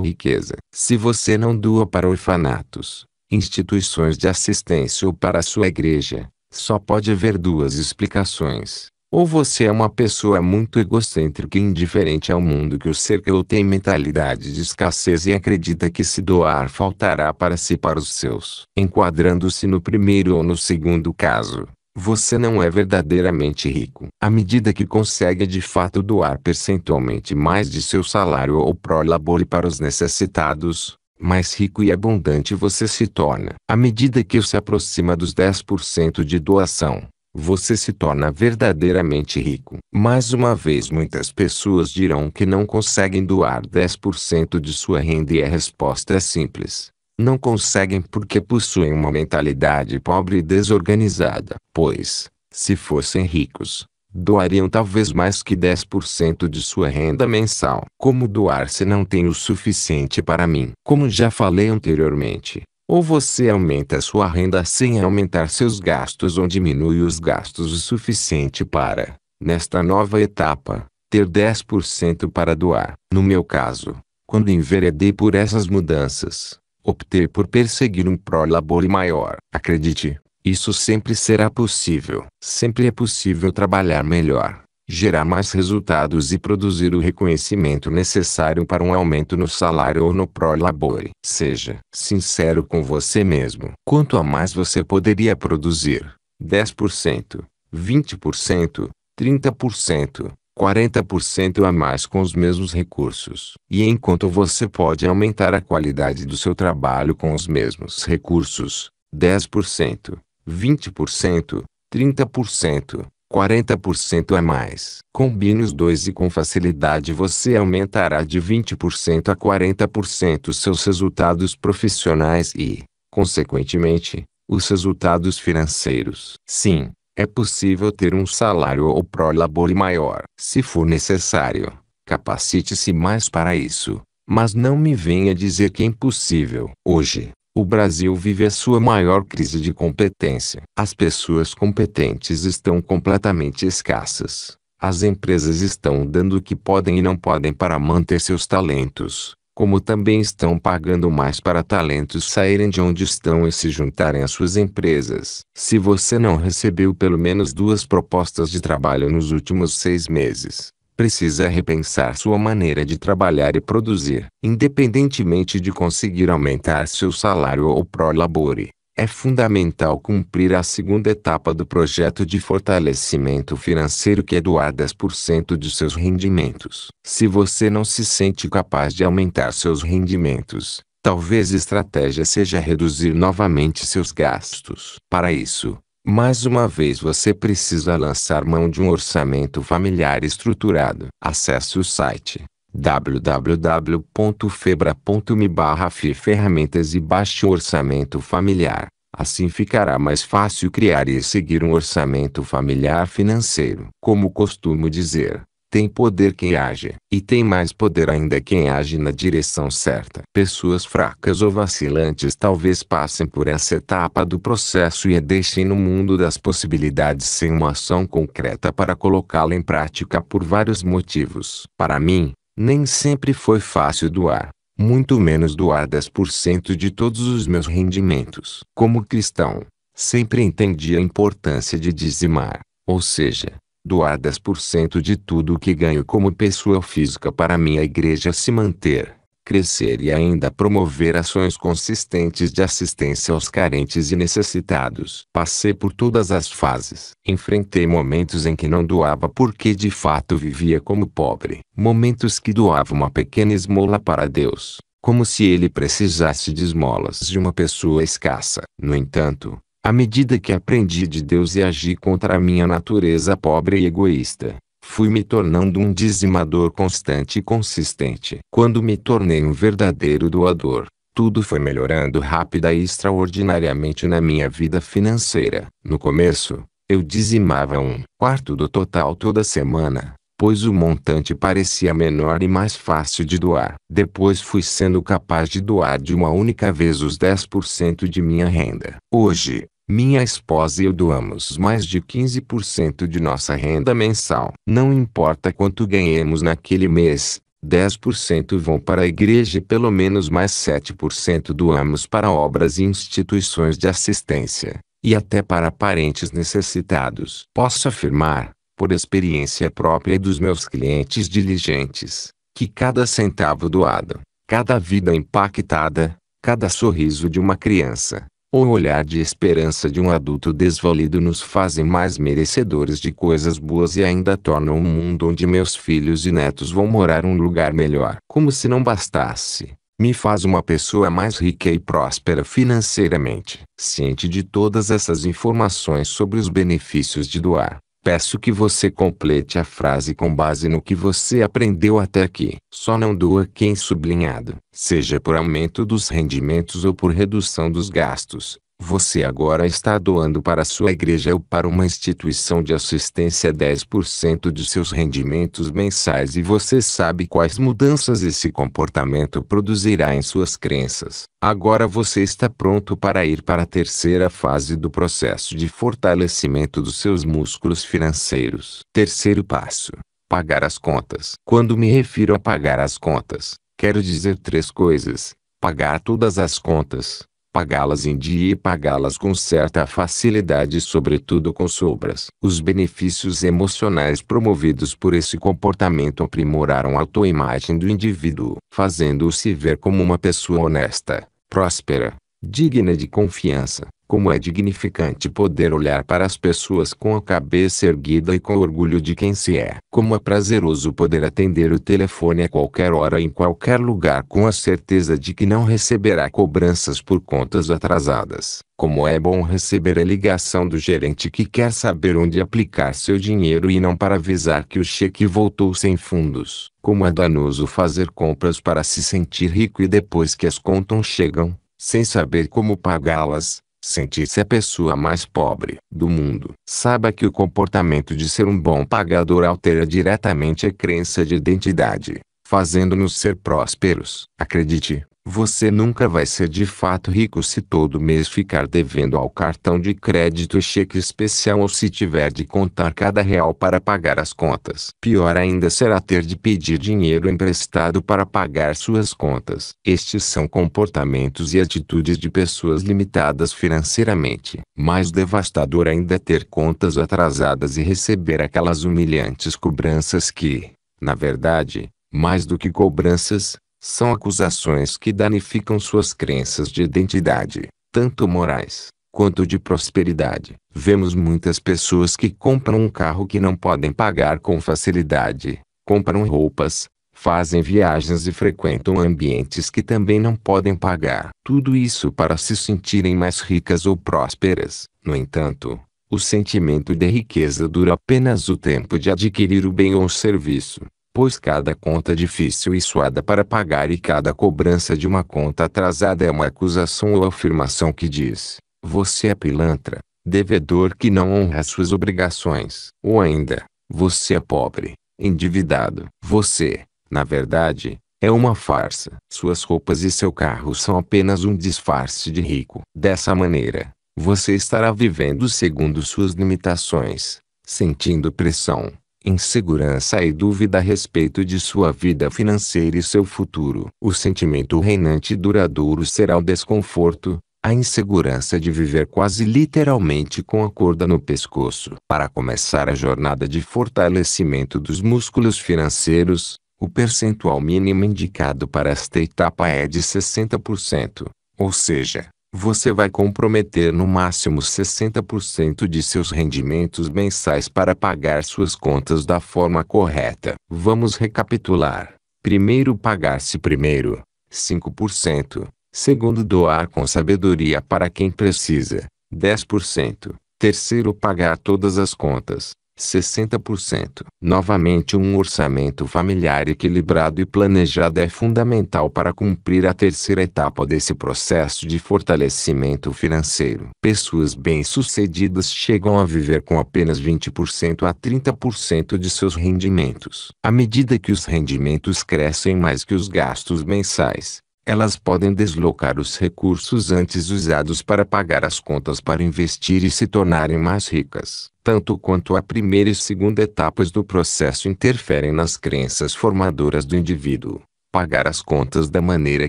riqueza. Se você não doa para orfanatos, instituições de assistência ou para a sua igreja, só pode haver duas explicações. Ou você é uma pessoa muito egocêntrica e indiferente ao mundo que o cerca ou tem mentalidade de escassez e acredita que se doar faltará para si para os seus. Enquadrando-se no primeiro ou no segundo caso, você não é verdadeiramente rico. À medida que consegue de fato doar percentualmente mais de seu salário ou pró-labore para os necessitados, mais rico e abundante você se torna. À medida que se aproxima dos 10% de doação, você se torna verdadeiramente rico. Mais uma vez, muitas pessoas dirão que não conseguem doar 10% de sua renda e a resposta é simples. Não conseguem porque possuem uma mentalidade pobre e desorganizada. Pois, se fossem ricos, doariam talvez mais que 10% de sua renda mensal. Como doar se não tem o suficiente para mim? Como já falei anteriormente, ou você aumenta sua renda sem aumentar seus gastos ou diminui os gastos o suficiente para, nesta nova etapa, ter 10% para doar. No meu caso, quando enveredei por essas mudanças, opter por perseguir um pró-labore maior. Acredite, isso sempre será possível. Sempre é possível trabalhar melhor, gerar mais resultados e produzir o reconhecimento necessário para um aumento no salário ou no pró-labore. Seja sincero com você mesmo. Quanto a mais você poderia produzir? 10%, 20%, 30%, 40% a mais com os mesmos recursos. E enquanto você pode aumentar a qualidade do seu trabalho com os mesmos recursos, 10%, 20%, 30%, 40% a mais. Combine os dois e com facilidade você aumentará de 20% a 40% seus resultados profissionais e, consequentemente, os resultados financeiros. Sim, é possível ter um salário ou pró-labore maior. Se for necessário, capacite-se mais para isso. Mas não me venha dizer que é impossível. Hoje, o Brasil vive a sua maior crise de competência. As pessoas competentes estão completamente escassas. As empresas estão dando o que podem e não podem para manter seus talentos como também estão pagando mais para talentos saírem de onde estão e se juntarem às suas empresas. Se você não recebeu pelo menos duas propostas de trabalho nos últimos seis meses, precisa repensar sua maneira de trabalhar e produzir, independentemente de conseguir aumentar seu salário ou pró-labore é fundamental cumprir a segunda etapa do projeto de fortalecimento financeiro que é doar 10% de seus rendimentos. Se você não se sente capaz de aumentar seus rendimentos, talvez a estratégia seja reduzir novamente seus gastos. Para isso, mais uma vez você precisa lançar mão de um orçamento familiar estruturado. Acesse o site www.febra.me barra ferramentas e baixe o orçamento familiar. Assim ficará mais fácil criar e seguir um orçamento familiar financeiro. Como costumo dizer, tem poder quem age, e tem mais poder ainda quem age na direção certa. Pessoas fracas ou vacilantes talvez passem por essa etapa do processo e a deixem no mundo das possibilidades sem uma ação concreta para colocá-la em prática por vários motivos. Para mim, nem sempre foi fácil doar, muito menos doar 10% de todos os meus rendimentos. Como cristão, sempre entendi a importância de dizimar, ou seja, doar 10% de tudo o que ganho como pessoa física para minha igreja se manter crescer e ainda promover ações consistentes de assistência aos carentes e necessitados. Passei por todas as fases. Enfrentei momentos em que não doava porque de fato vivia como pobre, momentos que doava uma pequena esmola para Deus, como se ele precisasse de esmolas de uma pessoa escassa. No entanto, à medida que aprendi de Deus e agi contra a minha natureza pobre e egoísta, fui me tornando um dizimador constante e consistente. Quando me tornei um verdadeiro doador, tudo foi melhorando rápida e extraordinariamente na minha vida financeira. No começo, eu dizimava um quarto do total toda semana, pois o montante parecia menor e mais fácil de doar. Depois fui sendo capaz de doar de uma única vez os 10% de minha renda. Hoje, minha esposa e eu doamos mais de 15% de nossa renda mensal. Não importa quanto ganhemos naquele mês, 10% vão para a igreja e pelo menos mais 7% doamos para obras e instituições de assistência, e até para parentes necessitados. Posso afirmar, por experiência própria e dos meus clientes diligentes, que cada centavo doado, cada vida impactada, cada sorriso de uma criança, o olhar de esperança de um adulto desvalido nos fazem mais merecedores de coisas boas e ainda tornam um mundo onde meus filhos e netos vão morar um lugar melhor. Como se não bastasse, me faz uma pessoa mais rica e próspera financeiramente. Ciente de todas essas informações sobre os benefícios de doar, Peço que você complete a frase com base no que você aprendeu até aqui. Só não doa quem sublinhado, seja por aumento dos rendimentos ou por redução dos gastos, você agora está doando para sua igreja ou para uma instituição de assistência 10% de seus rendimentos mensais e você sabe quais mudanças esse comportamento produzirá em suas crenças. Agora você está pronto para ir para a terceira fase do processo de fortalecimento dos seus músculos financeiros. Terceiro passo: pagar as contas. Quando me refiro a pagar as contas, quero dizer três coisas: pagar todas as contas pagá-las em dia e pagá-las com certa facilidade, sobretudo com sobras. Os benefícios emocionais promovidos por esse comportamento aprimoraram a autoimagem do indivíduo, fazendo-o se ver como uma pessoa honesta, próspera, digna de confiança, como é dignificante poder olhar para as pessoas com a cabeça erguida e com orgulho de quem se é. Como é prazeroso poder atender o telefone a qualquer hora em qualquer lugar com a certeza de que não receberá cobranças por contas atrasadas. Como é bom receber a ligação do gerente que quer saber onde aplicar seu dinheiro e não para avisar que o cheque voltou sem fundos. Como é danoso fazer compras para se sentir rico e depois que as contas chegam, sem saber como pagá-las Sentir-se a pessoa mais pobre do mundo. Saiba que o comportamento de ser um bom pagador altera diretamente a crença de identidade, fazendo-nos ser prósperos. Acredite, você nunca vai ser de fato rico se todo mês ficar devendo ao cartão de crédito cheque especial ou se tiver de contar cada real para pagar as contas. Pior ainda será ter de pedir dinheiro emprestado para pagar suas contas. Estes são comportamentos e atitudes de pessoas limitadas financeiramente. Mais devastador ainda é ter contas atrasadas e receber aquelas humilhantes cobranças que, na verdade, mais do que cobranças, são acusações que danificam suas crenças de identidade, tanto morais, quanto de prosperidade. Vemos muitas pessoas que compram um carro que não podem pagar com facilidade, compram roupas, fazem viagens e frequentam ambientes que também não podem pagar. Tudo isso para se sentirem mais ricas ou prósperas. No entanto, o sentimento de riqueza dura apenas o tempo de adquirir o bem ou o serviço pois cada conta difícil e suada para pagar e cada cobrança de uma conta atrasada é uma acusação ou afirmação que diz: você é pilantra, devedor que não honra suas obrigações, ou ainda, você é pobre, endividado. Você, na verdade, é uma farsa. Suas roupas e seu carro são apenas um disfarce de rico. Dessa maneira, você estará vivendo segundo suas limitações, sentindo pressão insegurança e dúvida a respeito de sua vida financeira e seu futuro. O sentimento reinante e duradouro será o desconforto, a insegurança de viver quase literalmente com a corda no pescoço. Para começar a jornada de fortalecimento dos músculos financeiros, o percentual mínimo indicado para esta etapa é de 60%, ou seja, você vai comprometer no máximo 60% de seus rendimentos mensais para pagar suas contas da forma correta. Vamos recapitular. Primeiro, pagar-se primeiro, 5%. Segundo, doar com sabedoria para quem precisa, 10%. Terceiro, pagar todas as contas, 60%. Novamente, um orçamento familiar equilibrado e planejado é fundamental para cumprir a terceira etapa desse processo de fortalecimento financeiro. Pessoas bem-sucedidas chegam a viver com apenas 20% a 30% de seus rendimentos. À medida que os rendimentos crescem mais que os gastos mensais, elas podem deslocar os recursos antes usados para pagar as contas para investir e se tornarem mais ricas. Tanto quanto a primeira e segunda etapas do processo interferem nas crenças formadoras do indivíduo, pagar as contas da maneira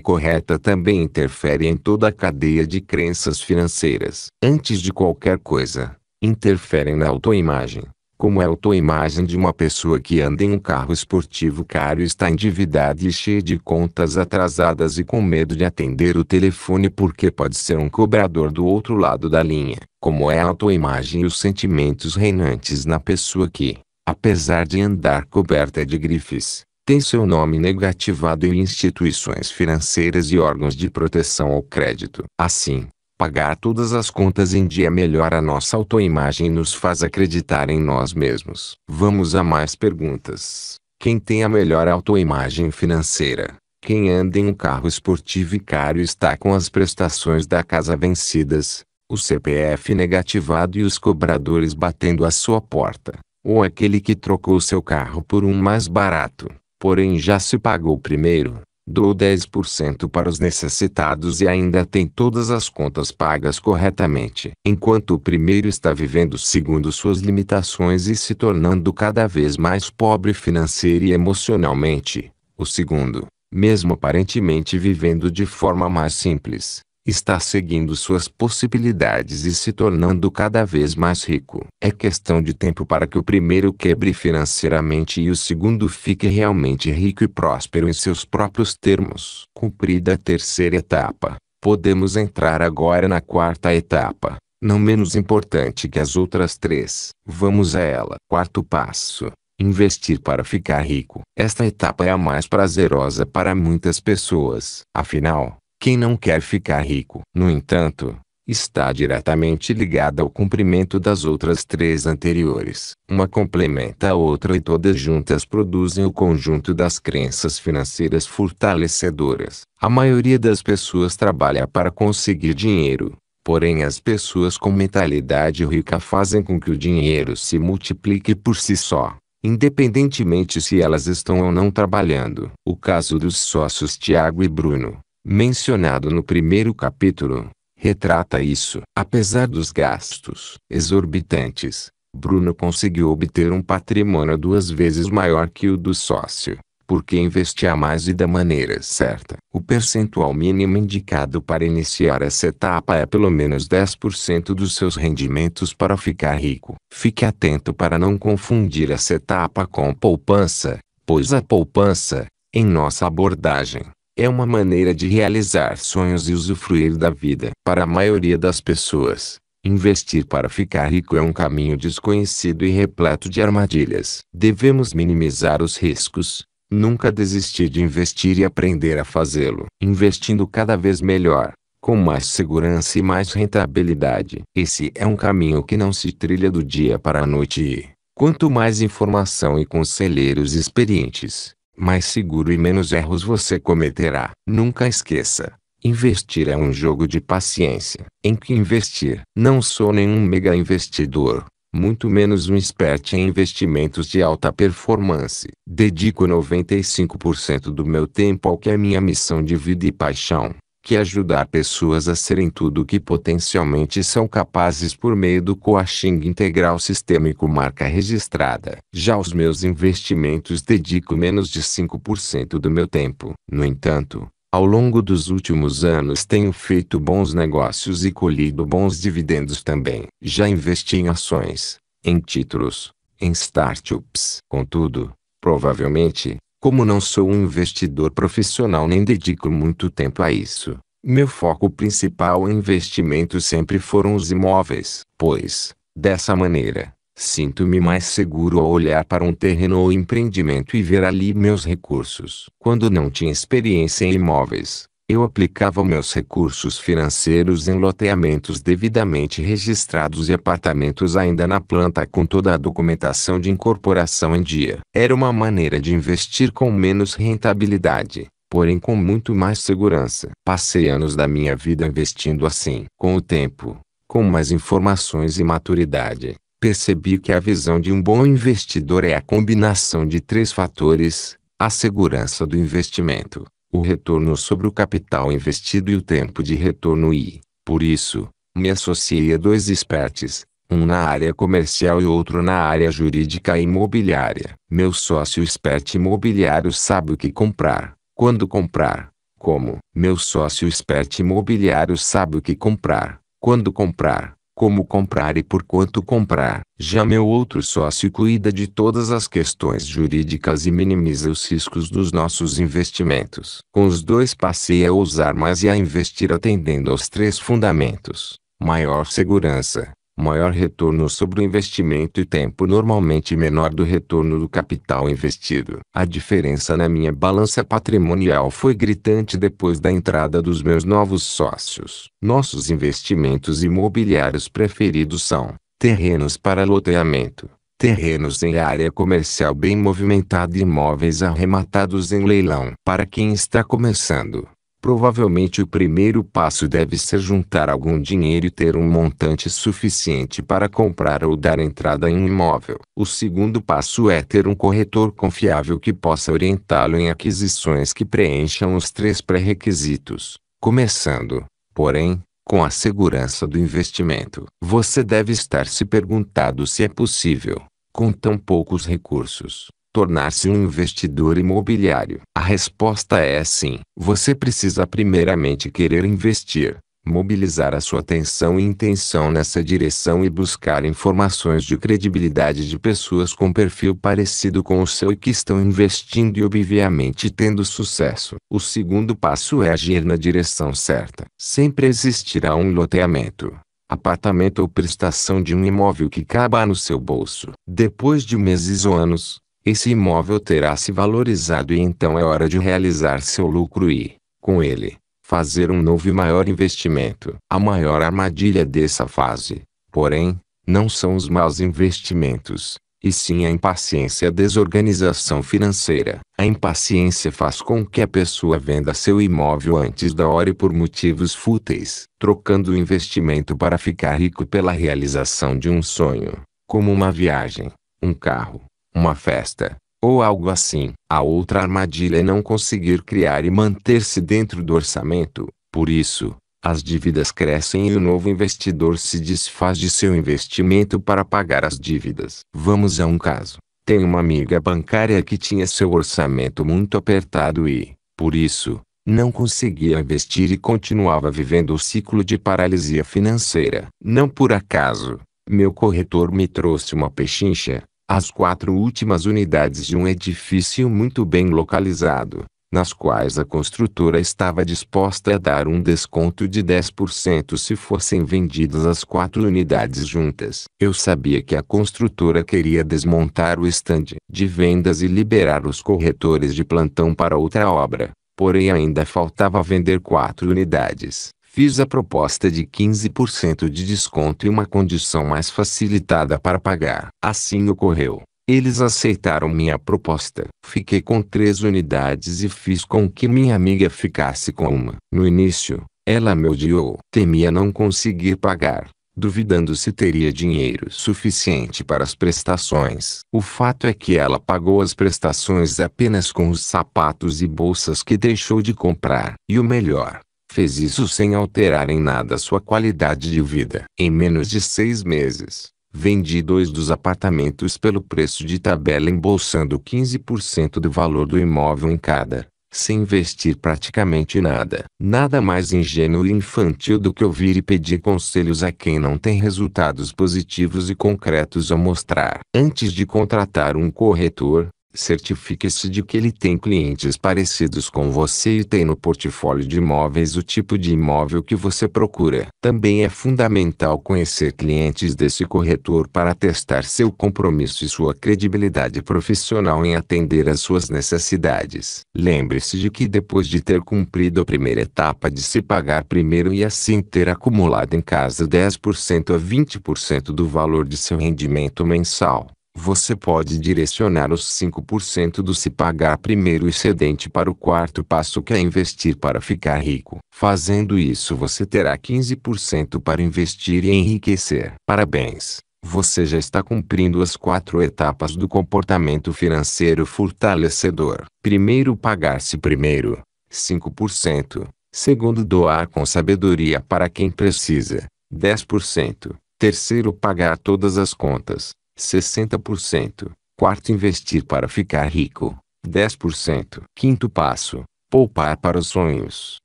correta também interfere em toda a cadeia de crenças financeiras. Antes de qualquer coisa, interferem na autoimagem como é a autoimagem de uma pessoa que anda em um carro esportivo caro e está endividada e cheia de contas atrasadas e com medo de atender o telefone porque pode ser um cobrador do outro lado da linha, como é a autoimagem e os sentimentos reinantes na pessoa que, apesar de andar coberta de grifes, tem seu nome negativado em instituições financeiras e órgãos de proteção ao crédito. Assim, Pagar todas as contas em dia melhora a nossa autoimagem e nos faz acreditar em nós mesmos. Vamos a mais perguntas. Quem tem a melhor autoimagem financeira? Quem anda em um carro esportivo e caro está com as prestações da casa vencidas, o CPF negativado e os cobradores batendo à sua porta? Ou aquele que trocou seu carro por um mais barato, porém já se pagou primeiro? Dou 10% para os necessitados e ainda tem todas as contas pagas corretamente. Enquanto o primeiro está vivendo segundo suas limitações e se tornando cada vez mais pobre financeira e emocionalmente, o segundo, mesmo aparentemente vivendo de forma mais simples, está seguindo suas possibilidades e se tornando cada vez mais rico. É questão de tempo para que o primeiro quebre financeiramente e o segundo fique realmente rico e próspero em seus próprios termos. Cumprida a terceira etapa, podemos entrar agora na quarta etapa não menos importante que as outras três. Vamos a ela. Quarto passo: investir para ficar rico. Esta etapa é a mais prazerosa para muitas pessoas. Afinal, quem não quer ficar rico, no entanto, está diretamente ligada ao cumprimento das outras três anteriores. Uma complementa a outra e todas juntas produzem o conjunto das crenças financeiras fortalecedoras. A maioria das pessoas trabalha para conseguir dinheiro, porém as pessoas com mentalidade rica fazem com que o dinheiro se multiplique por si só independentemente se elas estão ou não trabalhando. O caso dos sócios Tiago e Bruno, mencionado no primeiro capítulo, retrata isso. Apesar dos gastos exorbitantes, Bruno conseguiu obter um patrimônio duas vezes maior que o do sócio, porque investia mais e da maneira certa. O percentual mínimo indicado para iniciar essa etapa é pelo menos 10% dos seus rendimentos para ficar rico. Fique atento para não confundir essa etapa com poupança, pois a poupança, em nossa abordagem, é uma maneira de realizar sonhos e usufruir da vida. Para a maioria das pessoas, investir para ficar rico é um caminho desconhecido e repleto de armadilhas. Devemos minimizar os riscos, nunca desistir de investir e aprender a fazê-lo. Investindo cada vez melhor, com mais segurança e mais rentabilidade. Esse é um caminho que não se trilha do dia para a noite e, quanto mais informação e conselheiros experientes, mais seguro e menos erros você cometerá. Nunca esqueça. Investir é um jogo de paciência, em que investir. Não sou nenhum mega investidor, muito menos um expert em investimentos de alta performance. Dedico 95% do meu tempo ao que é minha missão de vida e paixão que ajudar pessoas a serem tudo o que potencialmente são capazes por meio do coaching integral sistêmico marca registrada. Já os meus investimentos dedico menos de 5% do meu tempo. No entanto, ao longo dos últimos anos tenho feito bons negócios e colhido bons dividendos também. Já investi em ações, em títulos, em startups. Contudo, provavelmente, como não sou um investidor profissional nem dedico muito tempo a isso, meu foco principal em investimento sempre foram os imóveis, pois, dessa maneira, Sinto-me mais seguro ao olhar para um terreno ou empreendimento e ver ali meus recursos. Quando não tinha experiência em imóveis, eu aplicava meus recursos financeiros em loteamentos devidamente registrados e apartamentos ainda na planta com toda a documentação de incorporação em dia. Era uma maneira de investir com menos rentabilidade, porém com muito mais segurança. Passei anos da minha vida investindo assim. Com o tempo, com mais informações e maturidade, percebi que a visão de um bom investidor é a combinação de três fatores: a segurança do investimento o retorno sobre o capital investido e o tempo de retorno e, por isso, me associei a dois espertes, um na área comercial e outro na área jurídica e imobiliária. Meu sócio expert imobiliário sabe o que comprar, quando comprar, como. Meu sócio expert imobiliário sabe o que comprar, quando comprar, como comprar e por quanto comprar. Já meu outro sócio cuida de todas as questões jurídicas e minimiza os riscos dos nossos investimentos. Com os dois passei a ousar mais e a investir atendendo aos três fundamentos: maior segurança, maior retorno sobre o investimento e tempo normalmente menor do retorno do capital investido. A diferença na minha balança patrimonial foi gritante depois da entrada dos meus novos sócios. Nossos investimentos imobiliários preferidos são terrenos para loteamento, terrenos em área comercial bem movimentada e imóveis arrematados em leilão. Para quem está começando, Provavelmente o primeiro passo deve ser juntar algum dinheiro e ter um montante suficiente para comprar ou dar entrada em um imóvel. O segundo passo é ter um corretor confiável que possa orientá-lo em aquisições que preencham os três pré-requisitos, começando, porém, com a segurança do investimento. Você deve estar se perguntando se é possível, com tão poucos recursos, tornar-se um investidor imobiliário? A resposta é sim. Você precisa primeiramente querer investir, mobilizar a sua atenção e intenção nessa direção e buscar informações de credibilidade de pessoas com perfil parecido com o seu e que estão investindo e obviamente tendo sucesso. O segundo passo é agir na direção certa. Sempre existirá um loteamento, apartamento ou prestação de um imóvel que caba no seu bolso. Depois de meses ou anos, esse imóvel terá se valorizado e então é hora de realizar seu lucro e, com ele, fazer um novo e maior investimento. A maior armadilha dessa fase, porém, não são os maus investimentos, e sim a impaciência e a desorganização financeira. A impaciência faz com que a pessoa venda seu imóvel antes da hora e por motivos fúteis, trocando o investimento para ficar rico pela realização de um sonho, como uma viagem, um carro uma festa, ou algo assim. A outra armadilha é não conseguir criar e manter-se dentro do orçamento, por isso, as dívidas crescem e o novo investidor se desfaz de seu investimento para pagar as dívidas. Vamos a um caso. Tem uma amiga bancária que tinha seu orçamento muito apertado e, por isso, não conseguia investir e continuava vivendo o ciclo de paralisia financeira. Não por acaso, meu corretor me trouxe uma pechincha, as quatro últimas unidades de um edifício muito bem localizado, nas quais a construtora estava disposta a dar um desconto de 10% se fossem vendidas as quatro unidades juntas. Eu sabia que a construtora queria desmontar o estande de vendas e liberar os corretores de plantão para outra obra, porém ainda faltava vender quatro unidades. Fiz a proposta de 15% de desconto e uma condição mais facilitada para pagar. Assim ocorreu. Eles aceitaram minha proposta. Fiquei com três unidades e fiz com que minha amiga ficasse com uma. No início, ela me odiou. Temia não conseguir pagar, duvidando se teria dinheiro suficiente para as prestações. O fato é que ela pagou as prestações apenas com os sapatos e bolsas que deixou de comprar. E o melhor, Fez isso sem alterar em nada sua qualidade de vida. Em menos de seis meses, vendi dois dos apartamentos pelo preço de tabela embolsando 15% do valor do imóvel em cada, sem investir praticamente nada. Nada mais ingênuo e infantil do que ouvir e pedir conselhos a quem não tem resultados positivos e concretos a mostrar. Antes de contratar um corretor, Certifique-se de que ele tem clientes parecidos com você e tem no portfólio de imóveis o tipo de imóvel que você procura. Também é fundamental conhecer clientes desse corretor para testar seu compromisso e sua credibilidade profissional em atender às suas necessidades. Lembre-se de que depois de ter cumprido a primeira etapa de se pagar primeiro e assim ter acumulado em casa 10% a 20% do valor de seu rendimento mensal, você pode direcionar os 5% do se pagar primeiro excedente para o quarto passo que é investir para ficar rico. Fazendo isso, você terá 15% para investir e enriquecer. Parabéns! Você já está cumprindo as quatro etapas do comportamento financeiro fortalecedor. Primeiro, pagar-se primeiro, 5%. Segundo, doar com sabedoria para quem precisa, 10%. Terceiro, pagar todas as contas, 60%. Quarto, investir para ficar rico, 10%. Quinto passo, poupar para os sonhos.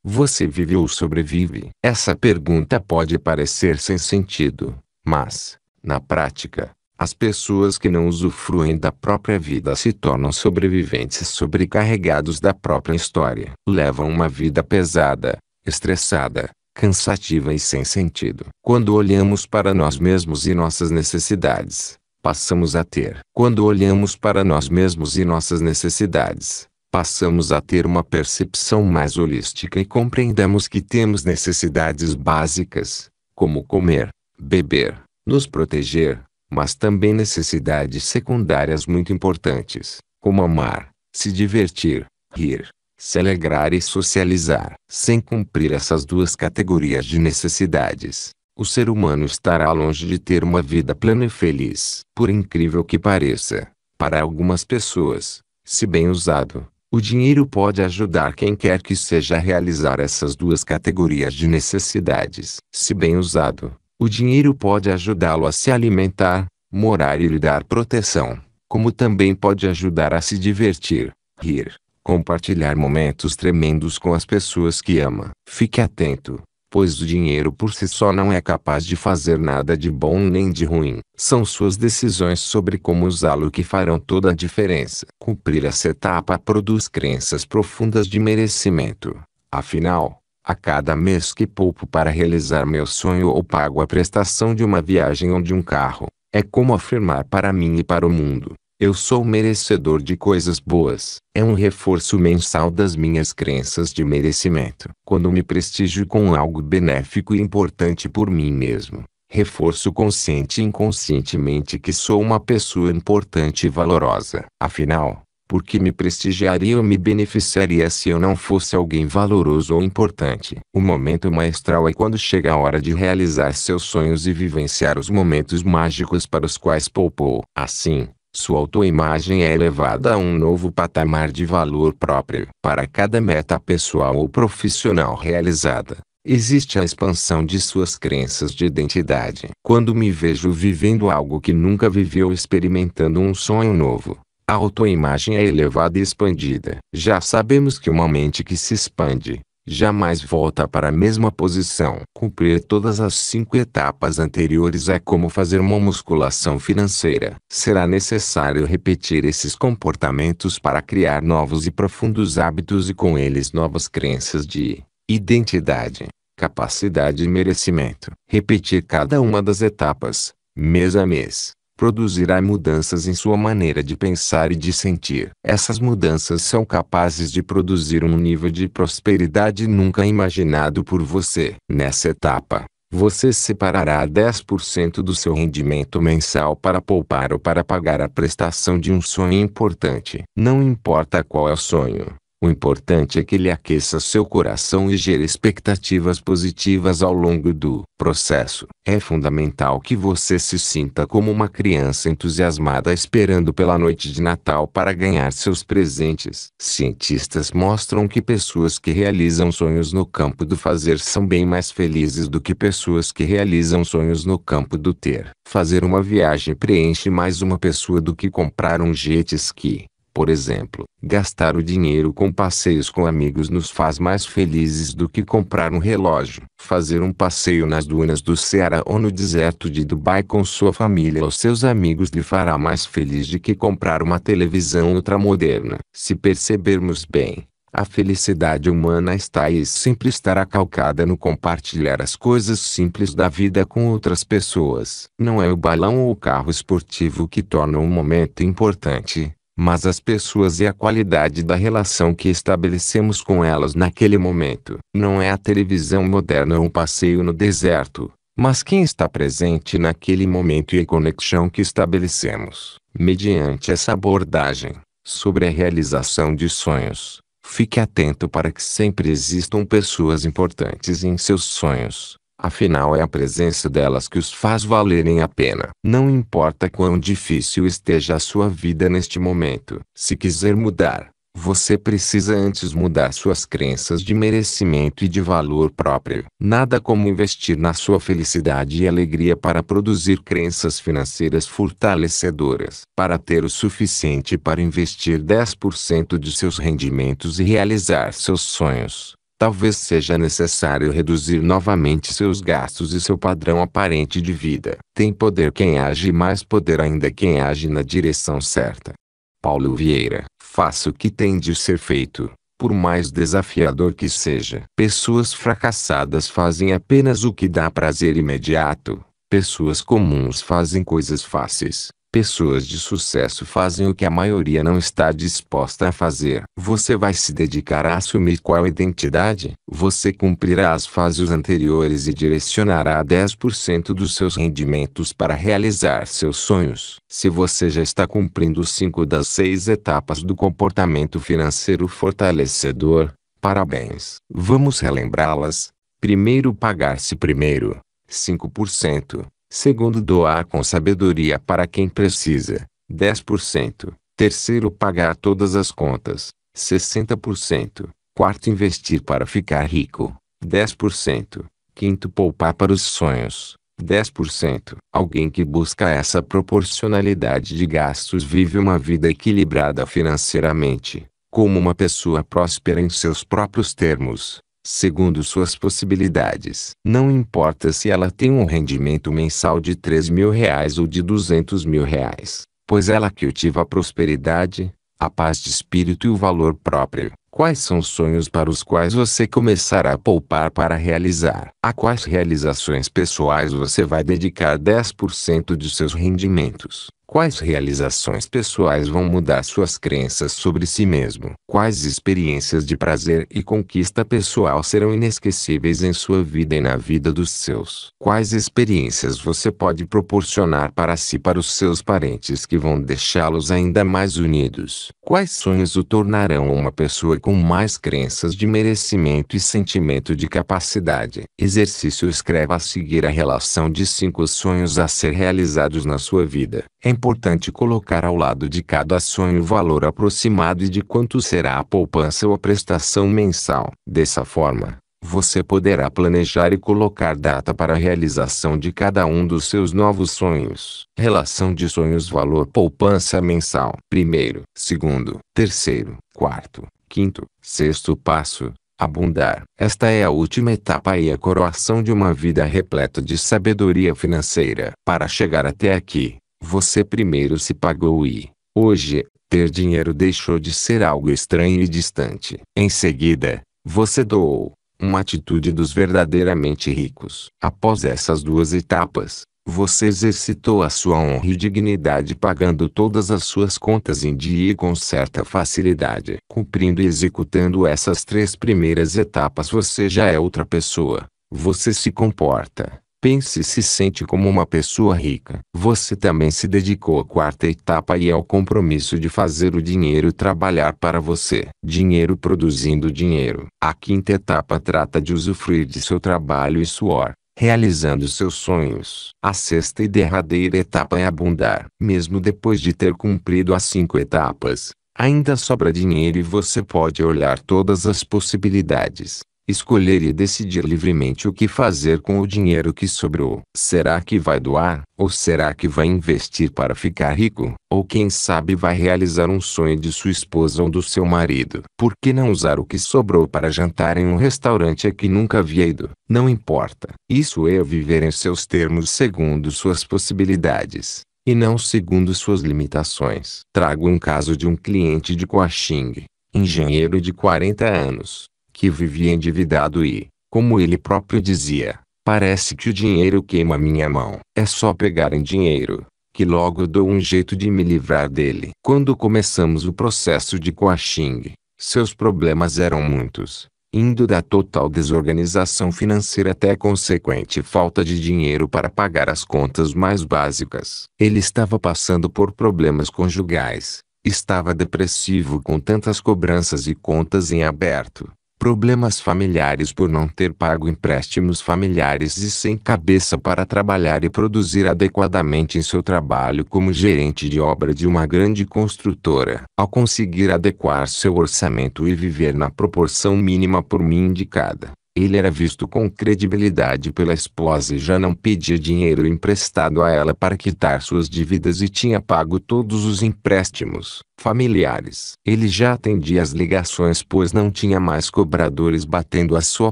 Você vive ou sobrevive? Essa pergunta pode parecer sem sentido, mas, na prática, as pessoas que não usufruem da própria vida se tornam sobreviventes sobrecarregados da própria história. Levam uma vida pesada, estressada, cansativa e sem sentido. Quando olhamos para nós mesmos e nossas necessidades, passamos a ter. Quando olhamos para nós mesmos e nossas necessidades, passamos a ter uma percepção mais holística e compreendemos que temos necessidades básicas, como comer, beber, nos proteger, mas também necessidades secundárias muito importantes, como amar, se divertir, rir, se alegrar e socializar. Sem cumprir essas duas categorias de necessidades, o ser humano estará longe de ter uma vida plena e feliz. Por incrível que pareça, para algumas pessoas, se bem usado, o dinheiro pode ajudar quem quer que seja a realizar essas duas categorias de necessidades. Se bem usado, o dinheiro pode ajudá-lo a se alimentar, morar e lhe dar proteção, como também pode ajudar a se divertir, rir, compartilhar momentos tremendos com as pessoas que ama. Fique atento pois o dinheiro por si só não é capaz de fazer nada de bom nem de ruim. São suas decisões sobre como usá-lo que farão toda a diferença. Cumprir essa etapa produz crenças profundas de merecimento. Afinal, a cada mês que poupo para realizar meu sonho ou pago a prestação de uma viagem ou de um carro, é como afirmar para mim e para o mundo: eu sou merecedor de coisas boas. É um reforço mensal das minhas crenças de merecimento. Quando me prestigio com algo benéfico e importante por mim mesmo, reforço consciente e inconscientemente que sou uma pessoa importante e valorosa. Afinal, por que me prestigiaria ou me beneficiaria se eu não fosse alguém valoroso ou importante? O momento maestral é quando chega a hora de realizar seus sonhos e vivenciar os momentos mágicos para os quais poupou. Assim, sua autoimagem é elevada a um novo patamar de valor próprio. Para cada meta pessoal ou profissional realizada, existe a expansão de suas crenças de identidade. Quando me vejo vivendo algo que nunca vivi ou experimentando um sonho novo, a autoimagem é elevada e expandida. Já sabemos que uma mente que se expande jamais volta para a mesma posição. Cumprir todas as cinco etapas anteriores é como fazer uma musculação financeira. Será necessário repetir esses comportamentos para criar novos e profundos hábitos e com eles novas crenças de identidade, capacidade e merecimento. Repetir cada uma das etapas, mês a mês produzirá mudanças em sua maneira de pensar e de sentir. Essas mudanças são capazes de produzir um nível de prosperidade nunca imaginado por você. Nessa etapa, você separará 10% do seu rendimento mensal para poupar ou para pagar a prestação de um sonho importante. Não importa qual é o sonho, o importante é que ele aqueça seu coração e gere expectativas positivas ao longo do processo. É fundamental que você se sinta como uma criança entusiasmada esperando pela noite de Natal para ganhar seus presentes. Cientistas mostram que pessoas que realizam sonhos no campo do fazer são bem mais felizes do que pessoas que realizam sonhos no campo do ter. Fazer uma viagem preenche mais uma pessoa do que comprar um jet ski. Por exemplo, gastar o dinheiro com passeios com amigos nos faz mais felizes do que comprar um relógio. Fazer um passeio nas dunas do Ceará ou no deserto de Dubai com sua família ou seus amigos lhe fará mais feliz do que comprar uma televisão ultramoderna. Se percebermos bem, a felicidade humana está e sempre estará calcada no compartilhar as coisas simples da vida com outras pessoas. Não é o balão ou o carro esportivo que torna um momento importante, mas as pessoas e a qualidade da relação que estabelecemos com elas naquele momento. Não é a televisão moderna ou um passeio no deserto, mas quem está presente naquele momento e a conexão que estabelecemos, mediante essa abordagem, sobre a realização de sonhos. Fique atento para que sempre existam pessoas importantes em seus sonhos, Afinal, é a presença delas que os faz valerem a pena. Não importa quão difícil esteja a sua vida neste momento, se quiser mudar, você precisa antes mudar suas crenças de merecimento e de valor próprio. Nada como investir na sua felicidade e alegria para produzir crenças financeiras fortalecedoras. Para ter o suficiente para investir 10% de seus rendimentos e realizar seus sonhos, talvez seja necessário reduzir novamente seus gastos e seu padrão aparente de vida. Tem poder quem age e mais poder ainda quem age na direção certa. Paulo Vieira, faça o que tem de ser feito, por mais desafiador que seja. Pessoas fracassadas fazem apenas o que dá prazer imediato. Pessoas comuns fazem coisas fáceis. Pessoas de sucesso fazem o que a maioria não está disposta a fazer. Você vai se dedicar a assumir qual identidade? Você cumprirá as fases anteriores e direcionará 10% dos seus rendimentos para realizar seus sonhos. Se você já está cumprindo 5 das 6 etapas do comportamento financeiro fortalecedor, parabéns. Vamos relembrá-las. Primeiro pagar-se primeiro. 5%. Segundo, doar com sabedoria para quem precisa, 10%. Terceiro, pagar todas as contas, 60%. Quarto, investir para ficar rico, 10%. Quinto, poupar para os sonhos, 10%. Alguém que busca essa proporcionalidade de gastos vive uma vida equilibrada financeiramente, como uma pessoa próspera em seus próprios termos segundo suas possibilidades. Não importa se ela tem um rendimento mensal de 3 mil reais ou de 200 mil reais, pois ela cultiva a prosperidade, a paz de espírito e o valor próprio. Quais são os sonhos para os quais você começará a poupar para realizar? A quais realizações pessoais você vai dedicar 10% de seus rendimentos? Quais realizações pessoais vão mudar suas crenças sobre si mesmo? Quais experiências de prazer e conquista pessoal serão inesquecíveis em sua vida e na vida dos seus? Quais experiências você pode proporcionar para si e para os seus parentes que vão deixá-los ainda mais unidos? Quais sonhos o tornarão uma pessoa com mais crenças de merecimento e sentimento de capacidade? Exercício escreva a seguir a relação de cinco sonhos a ser realizados na sua vida. É importante colocar ao lado de cada sonho o valor aproximado e de quanto será a poupança ou a prestação mensal. Dessa forma, você poderá planejar e colocar data para a realização de cada um dos seus novos sonhos. Relação de sonhos valor poupança mensal. Primeiro, segundo, terceiro, quarto, quinto, sexto passo abundar. Esta é a última etapa e a coroação de uma vida repleta de sabedoria financeira. Para chegar até aqui, você primeiro se pagou e, hoje, ter dinheiro deixou de ser algo estranho e distante. Em seguida, você doou, uma atitude dos verdadeiramente ricos. Após essas duas etapas, você exercitou a sua honra e dignidade pagando todas as suas contas em dia e com certa facilidade. Cumprindo e executando essas três primeiras etapas você já é outra pessoa. Você se comporta, Pense e se sente como uma pessoa rica. Você também se dedicou à quarta etapa e ao compromisso de fazer o dinheiro trabalhar para você. Dinheiro produzindo dinheiro. A quinta etapa trata de usufruir de seu trabalho e suor realizando seus sonhos. A sexta e derradeira etapa é abundar. Mesmo depois de ter cumprido as cinco etapas, ainda sobra dinheiro e você pode olhar todas as possibilidades escolher e decidir livremente o que fazer com o dinheiro que sobrou. Será que vai doar? Ou será que vai investir para ficar rico? Ou quem sabe vai realizar um sonho de sua esposa ou do seu marido? Por que não usar o que sobrou para jantar em um restaurante a que nunca havia ido? Não importa. Isso é viver em seus termos segundo suas possibilidades e não segundo suas limitações. Trago um caso de um cliente de Coaching, engenheiro de 40 anos, que vivia endividado e, como ele próprio dizia, parece que o dinheiro queima minha mão. É só pegar em dinheiro, que logo dou um jeito de me livrar dele. Quando começamos o processo de coaching, seus problemas eram muitos, indo da total desorganização financeira até a consequente falta de dinheiro para pagar as contas mais básicas. Ele estava passando por problemas conjugais, estava depressivo com tantas cobranças e contas em aberto, problemas familiares por não ter pago empréstimos familiares e sem cabeça para trabalhar e produzir adequadamente em seu trabalho como gerente de obra de uma grande construtora. Ao conseguir adequar seu orçamento e viver na proporção mínima por mim indicada, ele era visto com credibilidade pela esposa e já não pedia dinheiro emprestado a ela para quitar suas dívidas e tinha pago todos os empréstimos familiares. Ele já atendia as ligações pois não tinha mais cobradores batendo à sua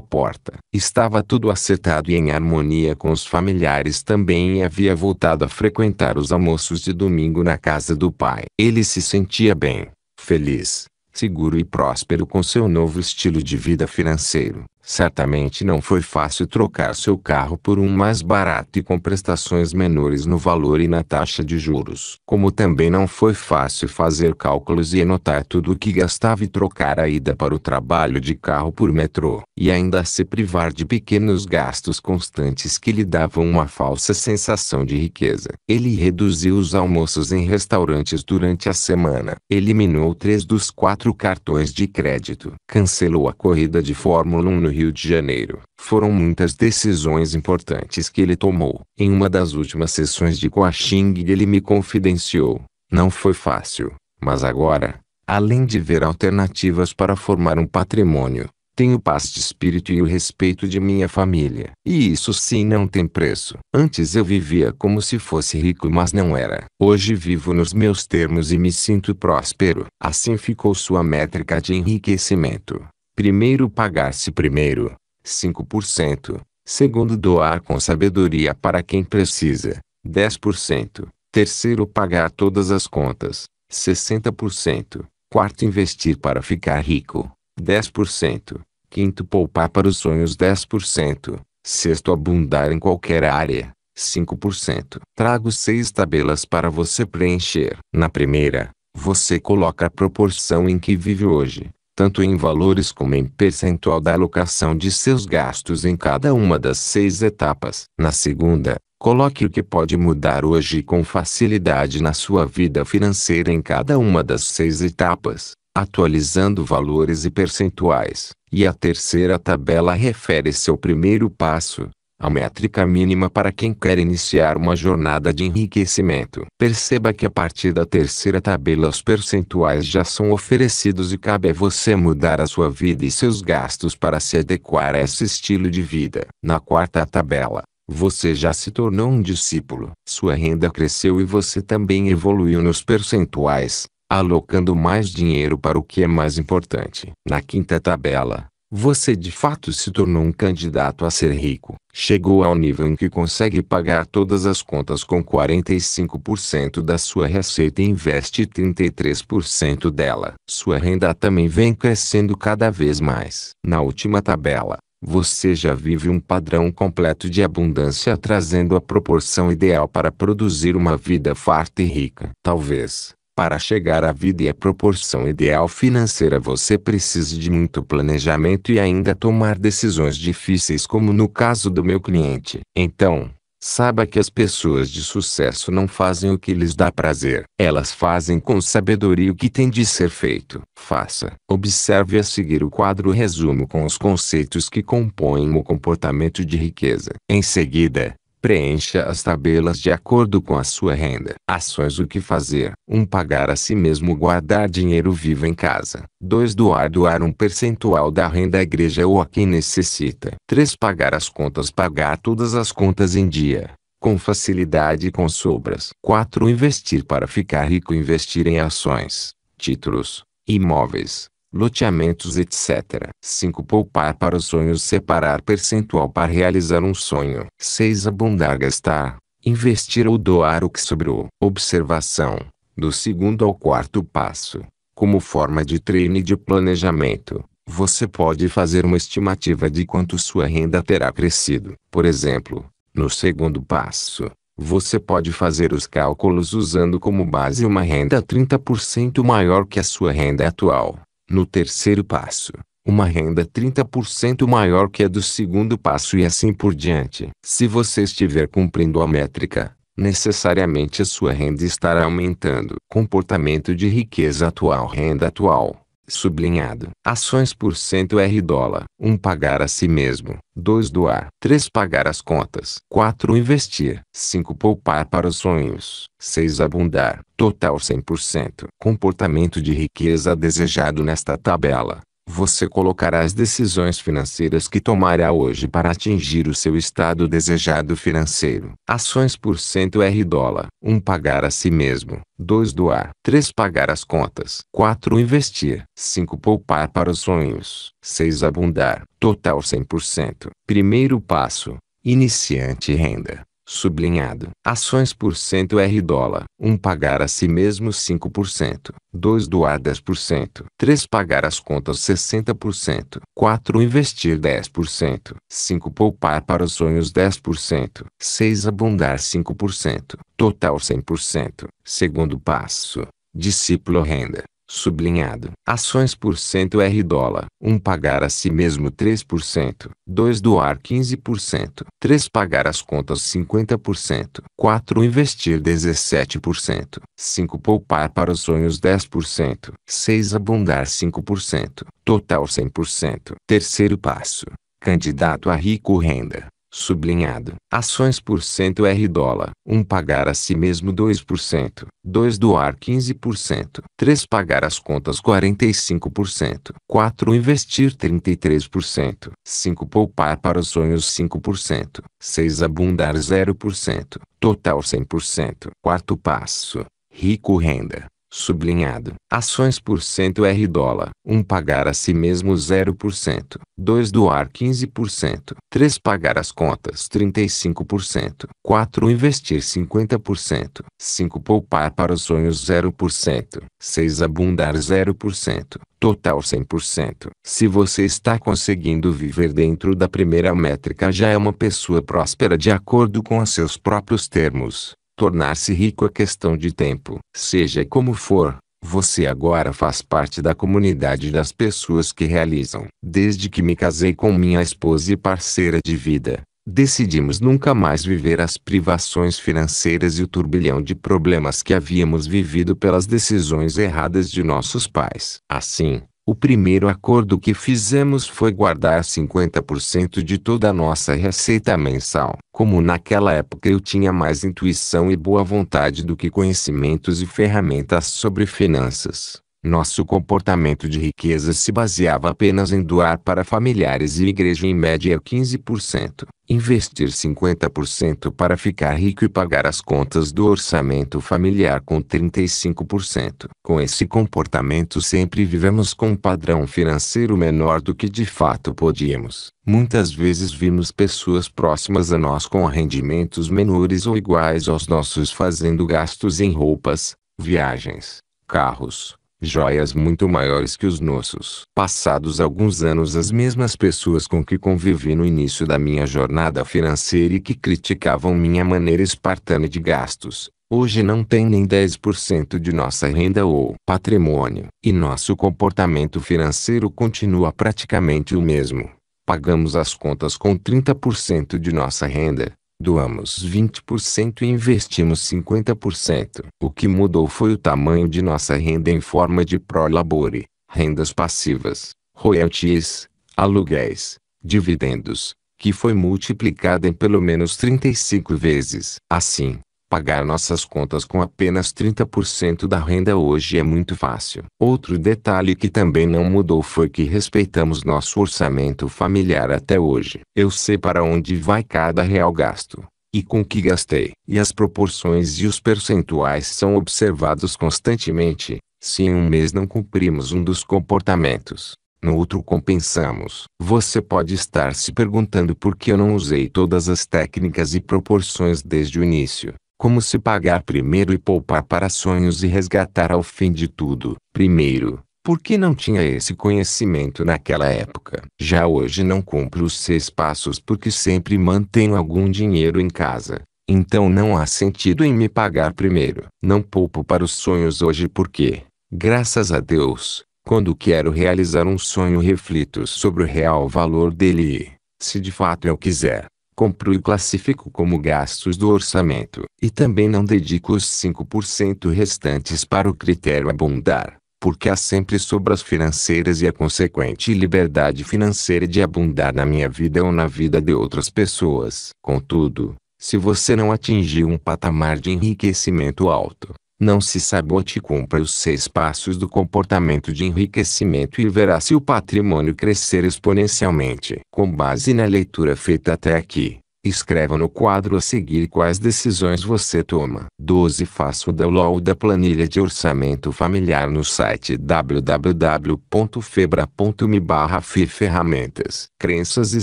porta. Estava tudo acertado e em harmonia com os familiares também e havia voltado a frequentar os almoços de domingo na casa do pai. Ele se sentia bem, feliz, seguro e próspero com seu novo estilo de vida financeiro. Certamente não foi fácil trocar seu carro por um mais barato e com prestações menores no valor e na taxa de juros. Como também não foi fácil fazer cálculos e anotar tudo o que gastava e trocar a ida para o trabalho de carro por metrô. E ainda se privar de pequenos gastos constantes que lhe davam uma falsa sensação de riqueza. Ele reduziu os almoços em restaurantes durante a semana. Eliminou três dos quatro cartões de crédito. Cancelou a corrida de Fórmula 1 no Rio Rio de Janeiro. Foram muitas decisões importantes que ele tomou. Em uma das últimas sessões de coaching ele me confidenciou: Não foi fácil, mas agora, além de ver alternativas para formar um patrimônio, tenho paz de espírito e o respeito de minha família. E isso sim não tem preço. Antes eu vivia como se fosse rico, mas não era. Hoje vivo nos meus termos e me sinto próspero. Assim ficou sua métrica de enriquecimento. Primeiro pagar-se primeiro, 5%. Segundo doar com sabedoria para quem precisa, 10%. Terceiro pagar todas as contas, 60%. Quarto investir para ficar rico, 10%. Quinto poupar para os sonhos, 10%. Sexto abundar em qualquer área, 5%. Trago seis tabelas para você preencher. Na primeira, você coloca a proporção em que vive hoje tanto em valores como em percentual da alocação de seus gastos em cada uma das seis etapas. Na segunda, Coloque o que pode mudar hoje com facilidade na sua vida financeira em cada uma das seis etapas, atualizando valores e percentuais. E a terceira tabela refere se ao primeiro passo, a métrica mínima para quem quer iniciar uma jornada de enriquecimento. Perceba que a partir da terceira tabela os percentuais já são oferecidos e cabe a você mudar a sua vida e seus gastos para se adequar a esse estilo de vida. Na quarta tabela, você já se tornou um discípulo. Sua renda cresceu e você também evoluiu nos percentuais, alocando mais dinheiro para o que é mais importante. Na quinta tabela, você de fato se tornou um candidato a ser rico. Chegou ao nível em que consegue pagar todas as contas com 45% da sua receita e investe 33% dela. Sua renda também vem crescendo cada vez mais. Na última tabela, você já vive um padrão completo de abundância trazendo a proporção ideal para produzir uma vida farta e rica. Talvez para chegar à vida e à proporção ideal financeira, você precisa de muito planejamento e ainda tomar decisões difíceis, como no caso do meu cliente. Então, Saiba que as pessoas de sucesso não fazem o que lhes dá prazer. Elas fazem com sabedoria o que tem de ser feito. Faça. Observe a seguir o quadro resumo com os conceitos que compõem o comportamento de riqueza. Em seguida, Preencha as tabelas de acordo com a sua renda. Ações O que fazer? 1. Um, pagar a si mesmo guardar dinheiro vivo em casa. 2. Doar doar um percentual da renda à igreja ou a quem necessita. 3. Pagar as contas Pagar todas as contas em dia com facilidade e com sobras. 4. Investir para ficar rico. Investir em ações, títulos, imóveis, loteamentos etc. 5. Poupar para os sonhos separar percentual para realizar um sonho. 6. Abundar gastar, investir ou doar o que sobrou. Observação, do segundo ao quarto passo, como forma de treino e de planejamento, você pode fazer uma estimativa de quanto sua renda terá crescido. Por exemplo, no segundo passo, você pode fazer os cálculos usando como base uma renda 30% maior que a sua renda atual. No terceiro passo, uma renda 30% maior que a do segundo passo e assim por diante. Se você estiver cumprindo a métrica, necessariamente a sua renda estará aumentando. Comportamento de riqueza atual, renda atual. Sublinhado. Ações por cento R dólar. 1. Um, pagar a si mesmo. 2. Doar. 3. Pagar as contas. 4. Investir. 5. Poupar para os sonhos. 6. Abundar. Total 100%. Comportamento de riqueza desejado nesta tabela você colocará as decisões financeiras que tomará hoje para atingir o seu estado desejado financeiro. Ações por cento R dólar. 1. Um, pagar a si mesmo. 2. Doar. 3. Pagar as contas. 4. Investir. 5. Poupar para os sonhos. 6. Abundar. Total 100%. Primeiro passo. Iniciante renda sublinhado. Ações por cento R dólar. 1. Um, pagar a si mesmo 5%. 2. Doar 10%. 3. Pagar as contas 60%. 4. Investir 10%. 5. Poupar para os sonhos 10%. 6. Abundar 5%. Total 100%. Segundo passo. Discípulo renda sublinhado. Ações por cento R dólar. 1 um pagar a si mesmo 3%, 2 doar 15%, 3 pagar as contas 50%, 4 investir 17%, 5 poupar para os sonhos 10%, 6 abundar 5%, total 100%. Terceiro passo: candidato a rico renda. Sublinhado. Ações por cento R dólar. 1 um pagar a si mesmo 2%. 2 doar 15%. 3 pagar as contas 45%. 4 investir 33%. 5 poupar para os sonhos 5%. 6 abundar 0%. Total 100%. Quarto passo. Rico renda. Sublinhado. Ações por cento R dólar. 1. Um, pagar a si mesmo 0%. 2. Doar 15%. 3. Pagar as contas 35%. 4. Investir 50%. 5. Poupar para os sonhos 0%. 6. Abundar 0%. Total 100%. Se você está conseguindo viver dentro da primeira métrica já é uma pessoa próspera de acordo com seus próprios termos tornar-se rico é questão de tempo. Seja como for, você agora faz parte da comunidade das pessoas que realizam. Desde que me casei com minha esposa e parceira de vida, decidimos nunca mais viver as privações financeiras e o turbilhão de problemas que havíamos vivido pelas decisões erradas de nossos pais. Assim, o primeiro acordo que fizemos foi guardar 50% de toda a nossa receita mensal. Como naquela época eu tinha mais intuição e boa vontade do que conhecimentos e ferramentas sobre finanças, nosso comportamento de riqueza se baseava apenas em doar para familiares e igreja em média 15%, investir 50% para ficar rico e pagar as contas do orçamento familiar com 35%. Com esse comportamento sempre vivemos com um padrão financeiro menor do que de fato podíamos. Muitas vezes vimos pessoas próximas a nós com rendimentos menores ou iguais aos nossos fazendo gastos em roupas, viagens, carros joias muito maiores que os nossos. Passados alguns anos as mesmas pessoas com que convivi no início da minha jornada financeira e que criticavam minha maneira espartana de gastos, hoje não têm nem 10% de nossa renda ou patrimônio. E nosso comportamento financeiro continua praticamente o mesmo. Pagamos as contas com 30% de nossa renda, Doamos 20% e investimos 50%. O que mudou foi o tamanho de nossa renda em forma de pró-labore, rendas passivas, royalties, aluguéis, dividendos, que foi multiplicada em pelo menos 35 vezes. Assim, Pagar nossas contas com apenas 30% da renda hoje é muito fácil. Outro detalhe que também não mudou foi que respeitamos nosso orçamento familiar até hoje. Eu sei para onde vai cada real gasto e com que gastei. E as proporções e os percentuais são observados constantemente. Se em um mês não cumprimos um dos comportamentos, no outro compensamos. Você pode estar se perguntando por que eu não usei todas as técnicas e proporções desde o início como se pagar primeiro e poupar para sonhos e resgatar ao fim de tudo. Primeiro, porque não tinha esse conhecimento naquela época. Já hoje não cumpro os seis passos porque sempre mantenho algum dinheiro em casa. Então não há sentido em me pagar primeiro. Não poupo para os sonhos hoje porque, graças a Deus, quando quero realizar um sonho reflito sobre o real valor dele, se de fato eu quiser compro e classifico como gastos do orçamento, e também não dedico os 5% restantes para o critério abundar, porque há sempre sobras financeiras e a consequente liberdade financeira de abundar na minha vida ou na vida de outras pessoas. Contudo, se você não atingiu um patamar de enriquecimento alto, não se sabote te cumpra os seis passos do comportamento de enriquecimento e verá o patrimônio crescer exponencialmente. Com base na leitura feita até aqui, escreva no quadro a seguir quais decisões você toma. 12. Faça o download da planilha de orçamento familiar no site www.febra.me barra ferramentas. Crenças e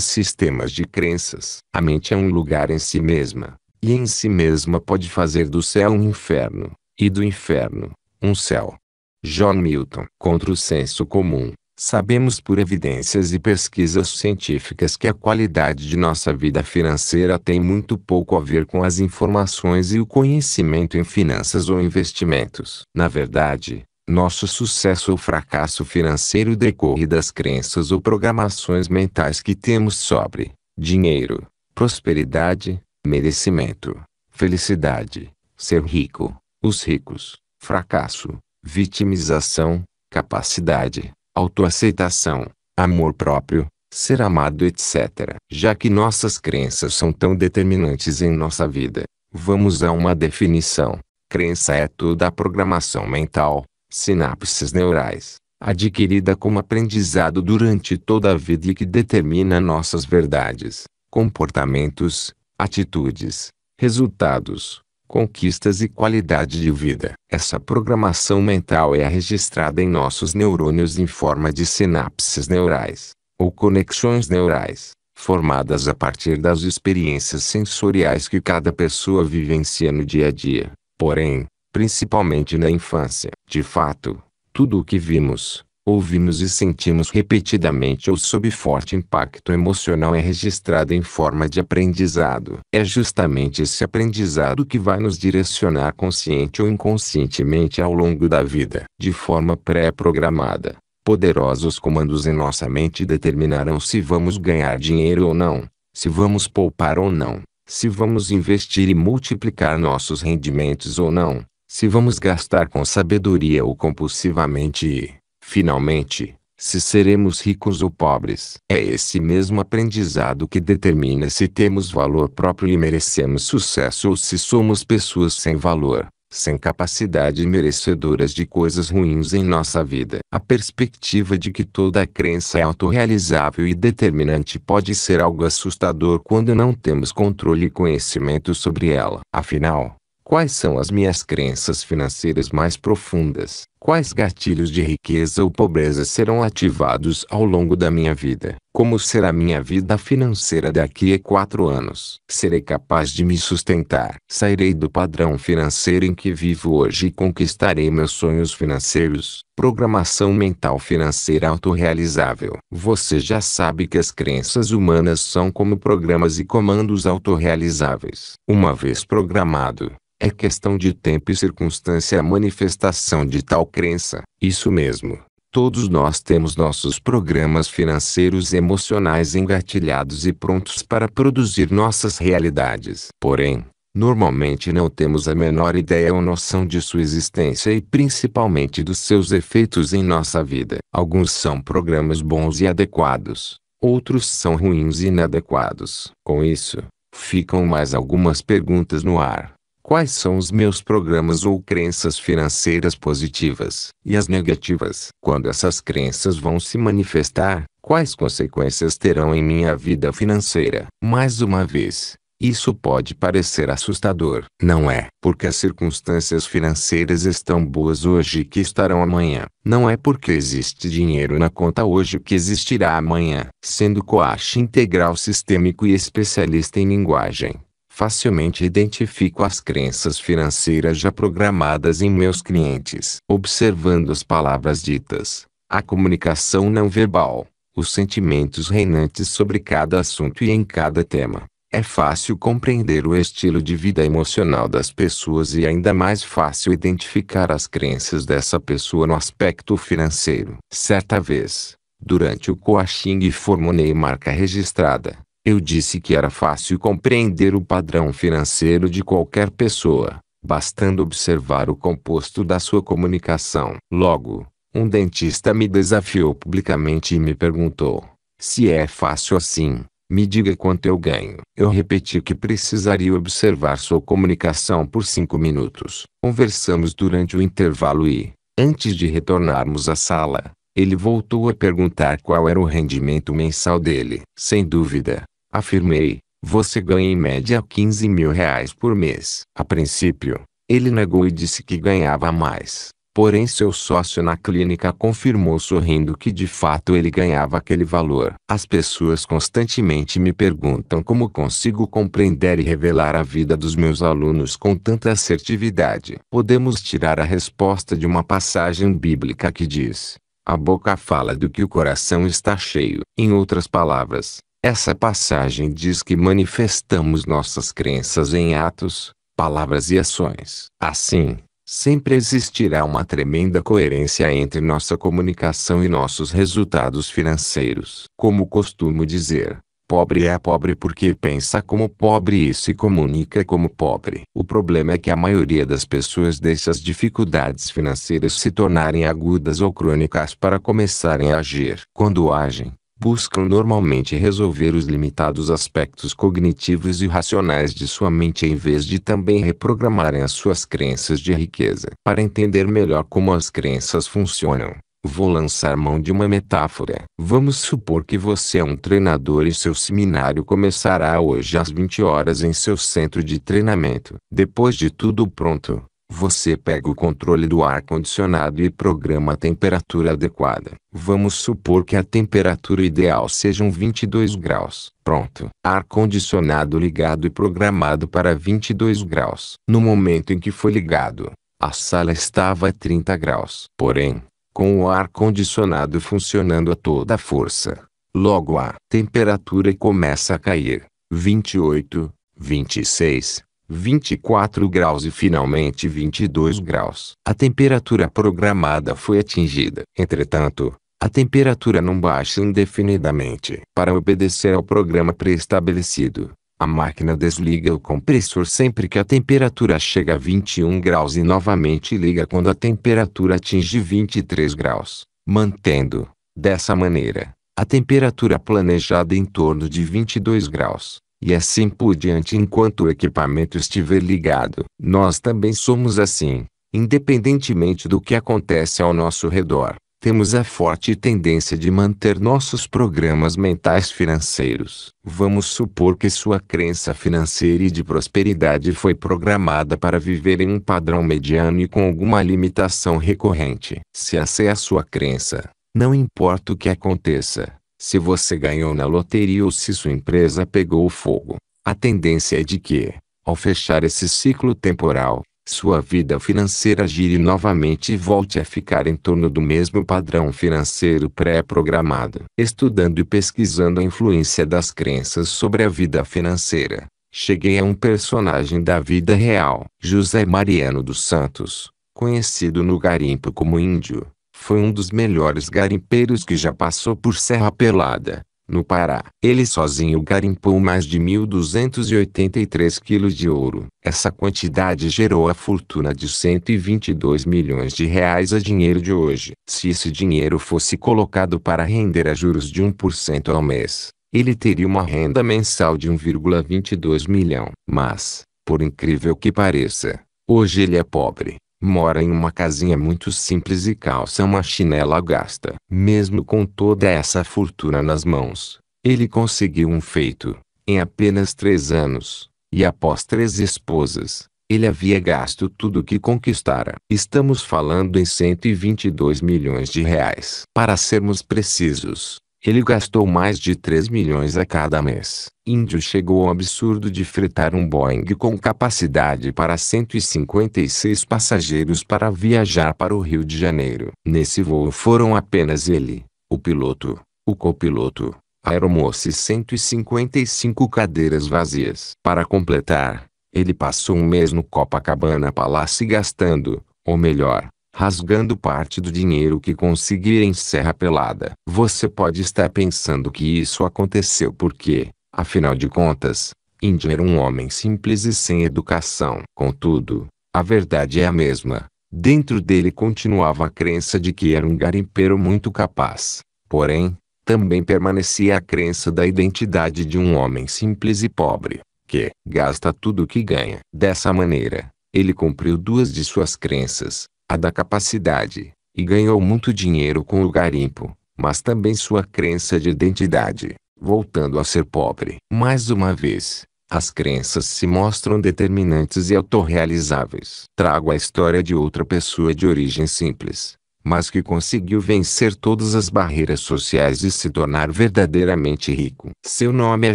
sistemas de crenças. A mente é um lugar em si mesma, e em si mesma pode fazer do céu um inferno e do inferno, um céu. John Milton. Contra o senso comum, sabemos por evidências e pesquisas científicas que a qualidade de nossa vida financeira tem muito pouco a ver com as informações e o conhecimento em finanças ou investimentos. Na verdade, nosso sucesso ou fracasso financeiro decorre das crenças ou programações mentais que temos sobre dinheiro, prosperidade, merecimento, felicidade, ser rico, os ricos, fracasso, vitimização, capacidade, autoaceitação, amor próprio, ser amado, etc. Já que nossas crenças são tão determinantes em nossa vida, vamos a uma definição. Crença é toda a programação mental, sinapses neurais, adquirida como aprendizado durante toda a vida e que determina nossas verdades, comportamentos, atitudes, resultados, conquistas e qualidade de vida. Essa programação mental é registrada em nossos neurônios em forma de sinapses neurais, ou conexões neurais, formadas a partir das experiências sensoriais que cada pessoa vivencia no dia a dia, porém, principalmente na infância. De fato, tudo o que vimos, ouvimos e sentimos repetidamente ou sob forte impacto emocional é registrada em forma de aprendizado. É justamente esse aprendizado que vai nos direcionar consciente ou inconscientemente ao longo da vida, de forma pré-programada. Poderosos comandos em nossa mente determinarão se vamos ganhar dinheiro ou não, se vamos poupar ou não, se vamos investir e multiplicar nossos rendimentos ou não, se vamos gastar com sabedoria ou compulsivamente e, finalmente, se seremos ricos ou pobres. É esse mesmo aprendizado que determina se temos valor próprio e merecemos sucesso ou se somos pessoas sem valor, sem capacidade e merecedoras de coisas ruins em nossa vida. A perspectiva de que toda crença é autorrealizável e determinante pode ser algo assustador quando não temos controle e conhecimento sobre ela. Afinal, Quais são as minhas crenças financeiras mais profundas? Quais gatilhos de riqueza ou pobreza serão ativados ao longo da minha vida? Como será minha vida financeira daqui a quatro anos? Serei capaz de me sustentar? Sairei do padrão financeiro em que vivo hoje e conquistarei meus sonhos financeiros? Programação mental financeira autorrealizável. Você já sabe que as crenças humanas são como programas e comandos autorrealizáveis. Uma vez programado, é questão de tempo e circunstância a manifestação de tal crença. Isso mesmo. Todos nós temos nossos programas financeiros emocionais engatilhados e prontos para produzir nossas realidades. Porém, normalmente não temos a menor ideia ou noção de sua existência e principalmente dos seus efeitos em nossa vida. Alguns são programas bons e adequados, outros são ruins e inadequados. Com isso, ficam mais algumas perguntas no ar. Quais são os meus programas ou crenças financeiras positivas e as negativas? Quando essas crenças vão se manifestar, quais consequências terão em minha vida financeira? Mais uma vez, isso pode parecer assustador, não é? Porque as circunstâncias financeiras estão boas hoje que estarão amanhã. Não é porque existe dinheiro na conta hoje que existirá amanhã. Sendo coach integral sistêmico e especialista em linguagem, facilmente identifico as crenças financeiras já programadas em meus clientes. Observando as palavras ditas, a comunicação não verbal, os sentimentos reinantes sobre cada assunto e em cada tema. É fácil compreender o estilo de vida emocional das pessoas e ainda mais fácil identificar as crenças dessa pessoa no aspecto financeiro. Certa vez, durante o coaching formulei marca registrada, eu disse que era fácil compreender o padrão financeiro de qualquer pessoa, bastando observar o composto da sua comunicação. Logo, um dentista me desafiou publicamente e me perguntou: se é fácil assim, me diga quanto eu ganho. Eu repeti que precisaria observar sua comunicação por cinco minutos. Conversamos durante o intervalo e, antes de retornarmos à sala, ele voltou a perguntar qual era o rendimento mensal dele. Sem dúvida, afirmei, você ganha em média 15 mil reais por mês. A princípio, ele negou e disse que ganhava mais. Porém seu sócio na clínica confirmou sorrindo que de fato ele ganhava aquele valor. As pessoas constantemente me perguntam como consigo compreender e revelar a vida dos meus alunos com tanta assertividade. Podemos tirar a resposta de uma passagem bíblica que diz: a boca fala do que o coração está cheio. Em outras palavras, essa passagem diz que manifestamos nossas crenças em atos, palavras e ações. Assim, sempre existirá uma tremenda coerência entre nossa comunicação e nossos resultados financeiros. Como costumo dizer, Pobre é pobre porque pensa como pobre e se comunica como pobre. O problema é que a maioria das pessoas deixa as dificuldades financeiras se tornarem agudas ou crônicas para começarem a agir. Quando agem, buscam normalmente resolver os limitados aspectos cognitivos e racionais de sua mente em vez de também reprogramarem as suas crenças de riqueza. Para entender melhor como as crenças funcionam, Vou lançar mão de uma metáfora. Vamos supor que você é um treinador e seu seminário começará hoje às 20 horas em seu centro de treinamento. Depois de tudo pronto, você pega o controle do ar-condicionado e programa a temperatura adequada. Vamos supor que a temperatura ideal sejam 22 graus. Pronto. Ar-condicionado ligado e programado para 22 graus. No momento em que foi ligado, a sala estava a 30 graus. Porém, com o ar-condicionado funcionando a toda força. Logo a temperatura começa a cair, 28, 26, 24 graus e finalmente 22 graus. A temperatura programada foi atingida. Entretanto, a temperatura não baixa indefinidamente. Para obedecer ao programa pré-estabelecido, a máquina desliga o compressor sempre que a temperatura chega a 21 graus e novamente liga quando a temperatura atinge 23 graus, mantendo, dessa maneira, a temperatura planejada em torno de 22 graus, e assim por diante enquanto o equipamento estiver ligado. Nós também somos assim, independentemente do que acontece ao nosso redor temos a forte tendência de manter nossos programas mentais financeiros. Vamos supor que sua crença financeira e de prosperidade foi programada para viver em um padrão mediano e com alguma limitação recorrente. Se essa é a sua crença, não importa o que aconteça, se você ganhou na loteria ou se sua empresa pegou fogo, a tendência é de que, ao fechar esse ciclo temporal, sua vida financeira gire novamente e volte a ficar em torno do mesmo padrão financeiro pré-programado. Estudando e pesquisando a influência das crenças sobre a vida financeira, cheguei a um personagem da vida real. José Mariano dos Santos, conhecido no garimpo como Índio, foi um dos melhores garimpeiros que já passou por Serra Pelada no Pará. Ele sozinho garimpou mais de 1.283 quilos de ouro. Essa quantidade gerou a fortuna de 122 milhões de reais a dinheiro de hoje. Se esse dinheiro fosse colocado para render a juros de 1% ao mês, ele teria uma renda mensal de 1,22 milhão. Mas, por incrível que pareça, hoje ele é pobre. Mora em uma casinha muito simples e calça uma chinela gasta. Mesmo com toda essa fortuna nas mãos, ele conseguiu um feito, em apenas três anos, e após três esposas, ele havia gasto tudo o que conquistara. Estamos falando em 122 milhões de reais. Para sermos precisos, ele gastou mais de 3 milhões a cada mês. Índio chegou ao absurdo de fretar um Boeing com capacidade para 156 passageiros para viajar para o Rio de Janeiro. Nesse voo foram apenas ele, o piloto, o copiloto, a aeromoça e 155 cadeiras vazias. Para completar, ele passou um mês no Copacabana Palace gastando, ou melhor, rasgando parte do dinheiro que conseguir em Serra Pelada. Você pode estar pensando que isso aconteceu porque, afinal de contas, Índio era um homem simples e sem educação. Contudo, a verdade é a mesma. Dentro dele continuava a crença de que era um garimpeiro muito capaz. Porém, também permanecia a crença da identidade de um homem simples e pobre, que gasta tudo o que ganha. Dessa maneira, ele cumpriu duas de suas crenças, a da capacidade, e ganhou muito dinheiro com o garimpo, mas também sua crença de identidade, voltando a ser pobre. Mais uma vez, as crenças se mostram determinantes e autorrealizáveis. Trago a história de outra pessoa de origem simples, mas que conseguiu vencer todas as barreiras sociais e se tornar verdadeiramente rico. Seu nome é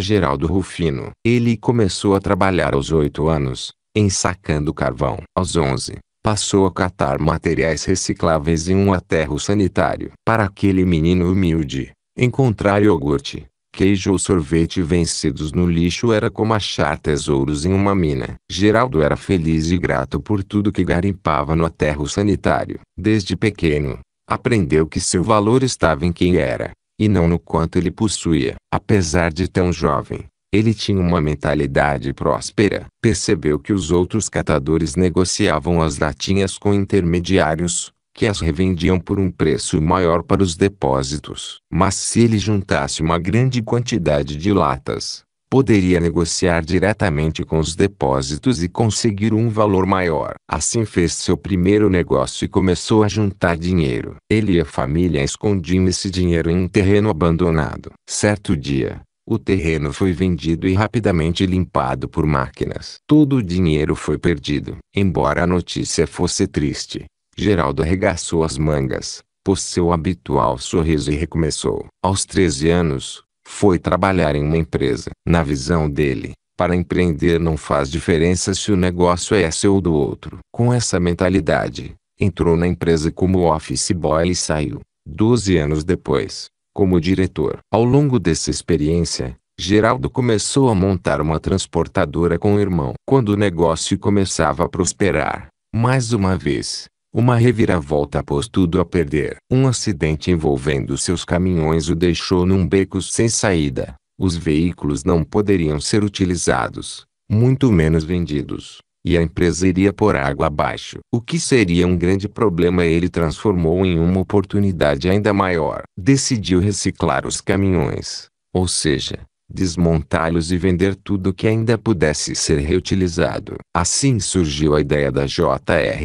Geraldo Rufino. Ele começou a trabalhar aos 8 anos, ensacando carvão. Aos 11, passou a catar materiais recicláveis em um aterro sanitário. Para aquele menino humilde, encontrar iogurte, queijo ou sorvete vencidos no lixo era como achar tesouros em uma mina. Geraldo era feliz e grato por tudo que garimpava no aterro sanitário. Desde pequeno, aprendeu que seu valor estava em quem era, e não no quanto ele possuía. Apesar de tão jovem, ele tinha uma mentalidade próspera. Percebeu que os outros catadores negociavam as latinhas com intermediários, que as revendiam por um preço maior para os depósitos. Mas se ele juntasse uma grande quantidade de latas, poderia negociar diretamente com os depósitos e conseguir um valor maior. Assim fez seu primeiro negócio e começou a juntar dinheiro. Ele e a família escondiam esse dinheiro em um terreno abandonado. Certo dia, o terreno foi vendido e rapidamente limpado por máquinas. Todo o dinheiro foi perdido. Embora a notícia fosse triste, Geraldo arregaçou as mangas, pôs seu habitual sorriso e recomeçou. Aos 13 anos, foi trabalhar em uma empresa. Na visão dele, para empreender não faz diferença se o negócio é seu ou do outro. Com essa mentalidade, entrou na empresa como office boy e saiu. Doze anos depois, como diretor, ao longo dessa experiência, Geraldo começou a montar uma transportadora com o irmão. Quando o negócio começava a prosperar, mais uma vez, uma reviravolta pôs tudo a perder. Um acidente envolvendo seus caminhões o deixou num beco sem saída. Os veículos não poderiam ser utilizados, muito menos vendidos e a empresa iria por água abaixo. O que seria um grande problema ele transformou em uma oportunidade ainda maior. Decidiu reciclar os caminhões, ou seja, desmontá-los e vender tudo que ainda pudesse ser reutilizado. Assim surgiu a ideia da JR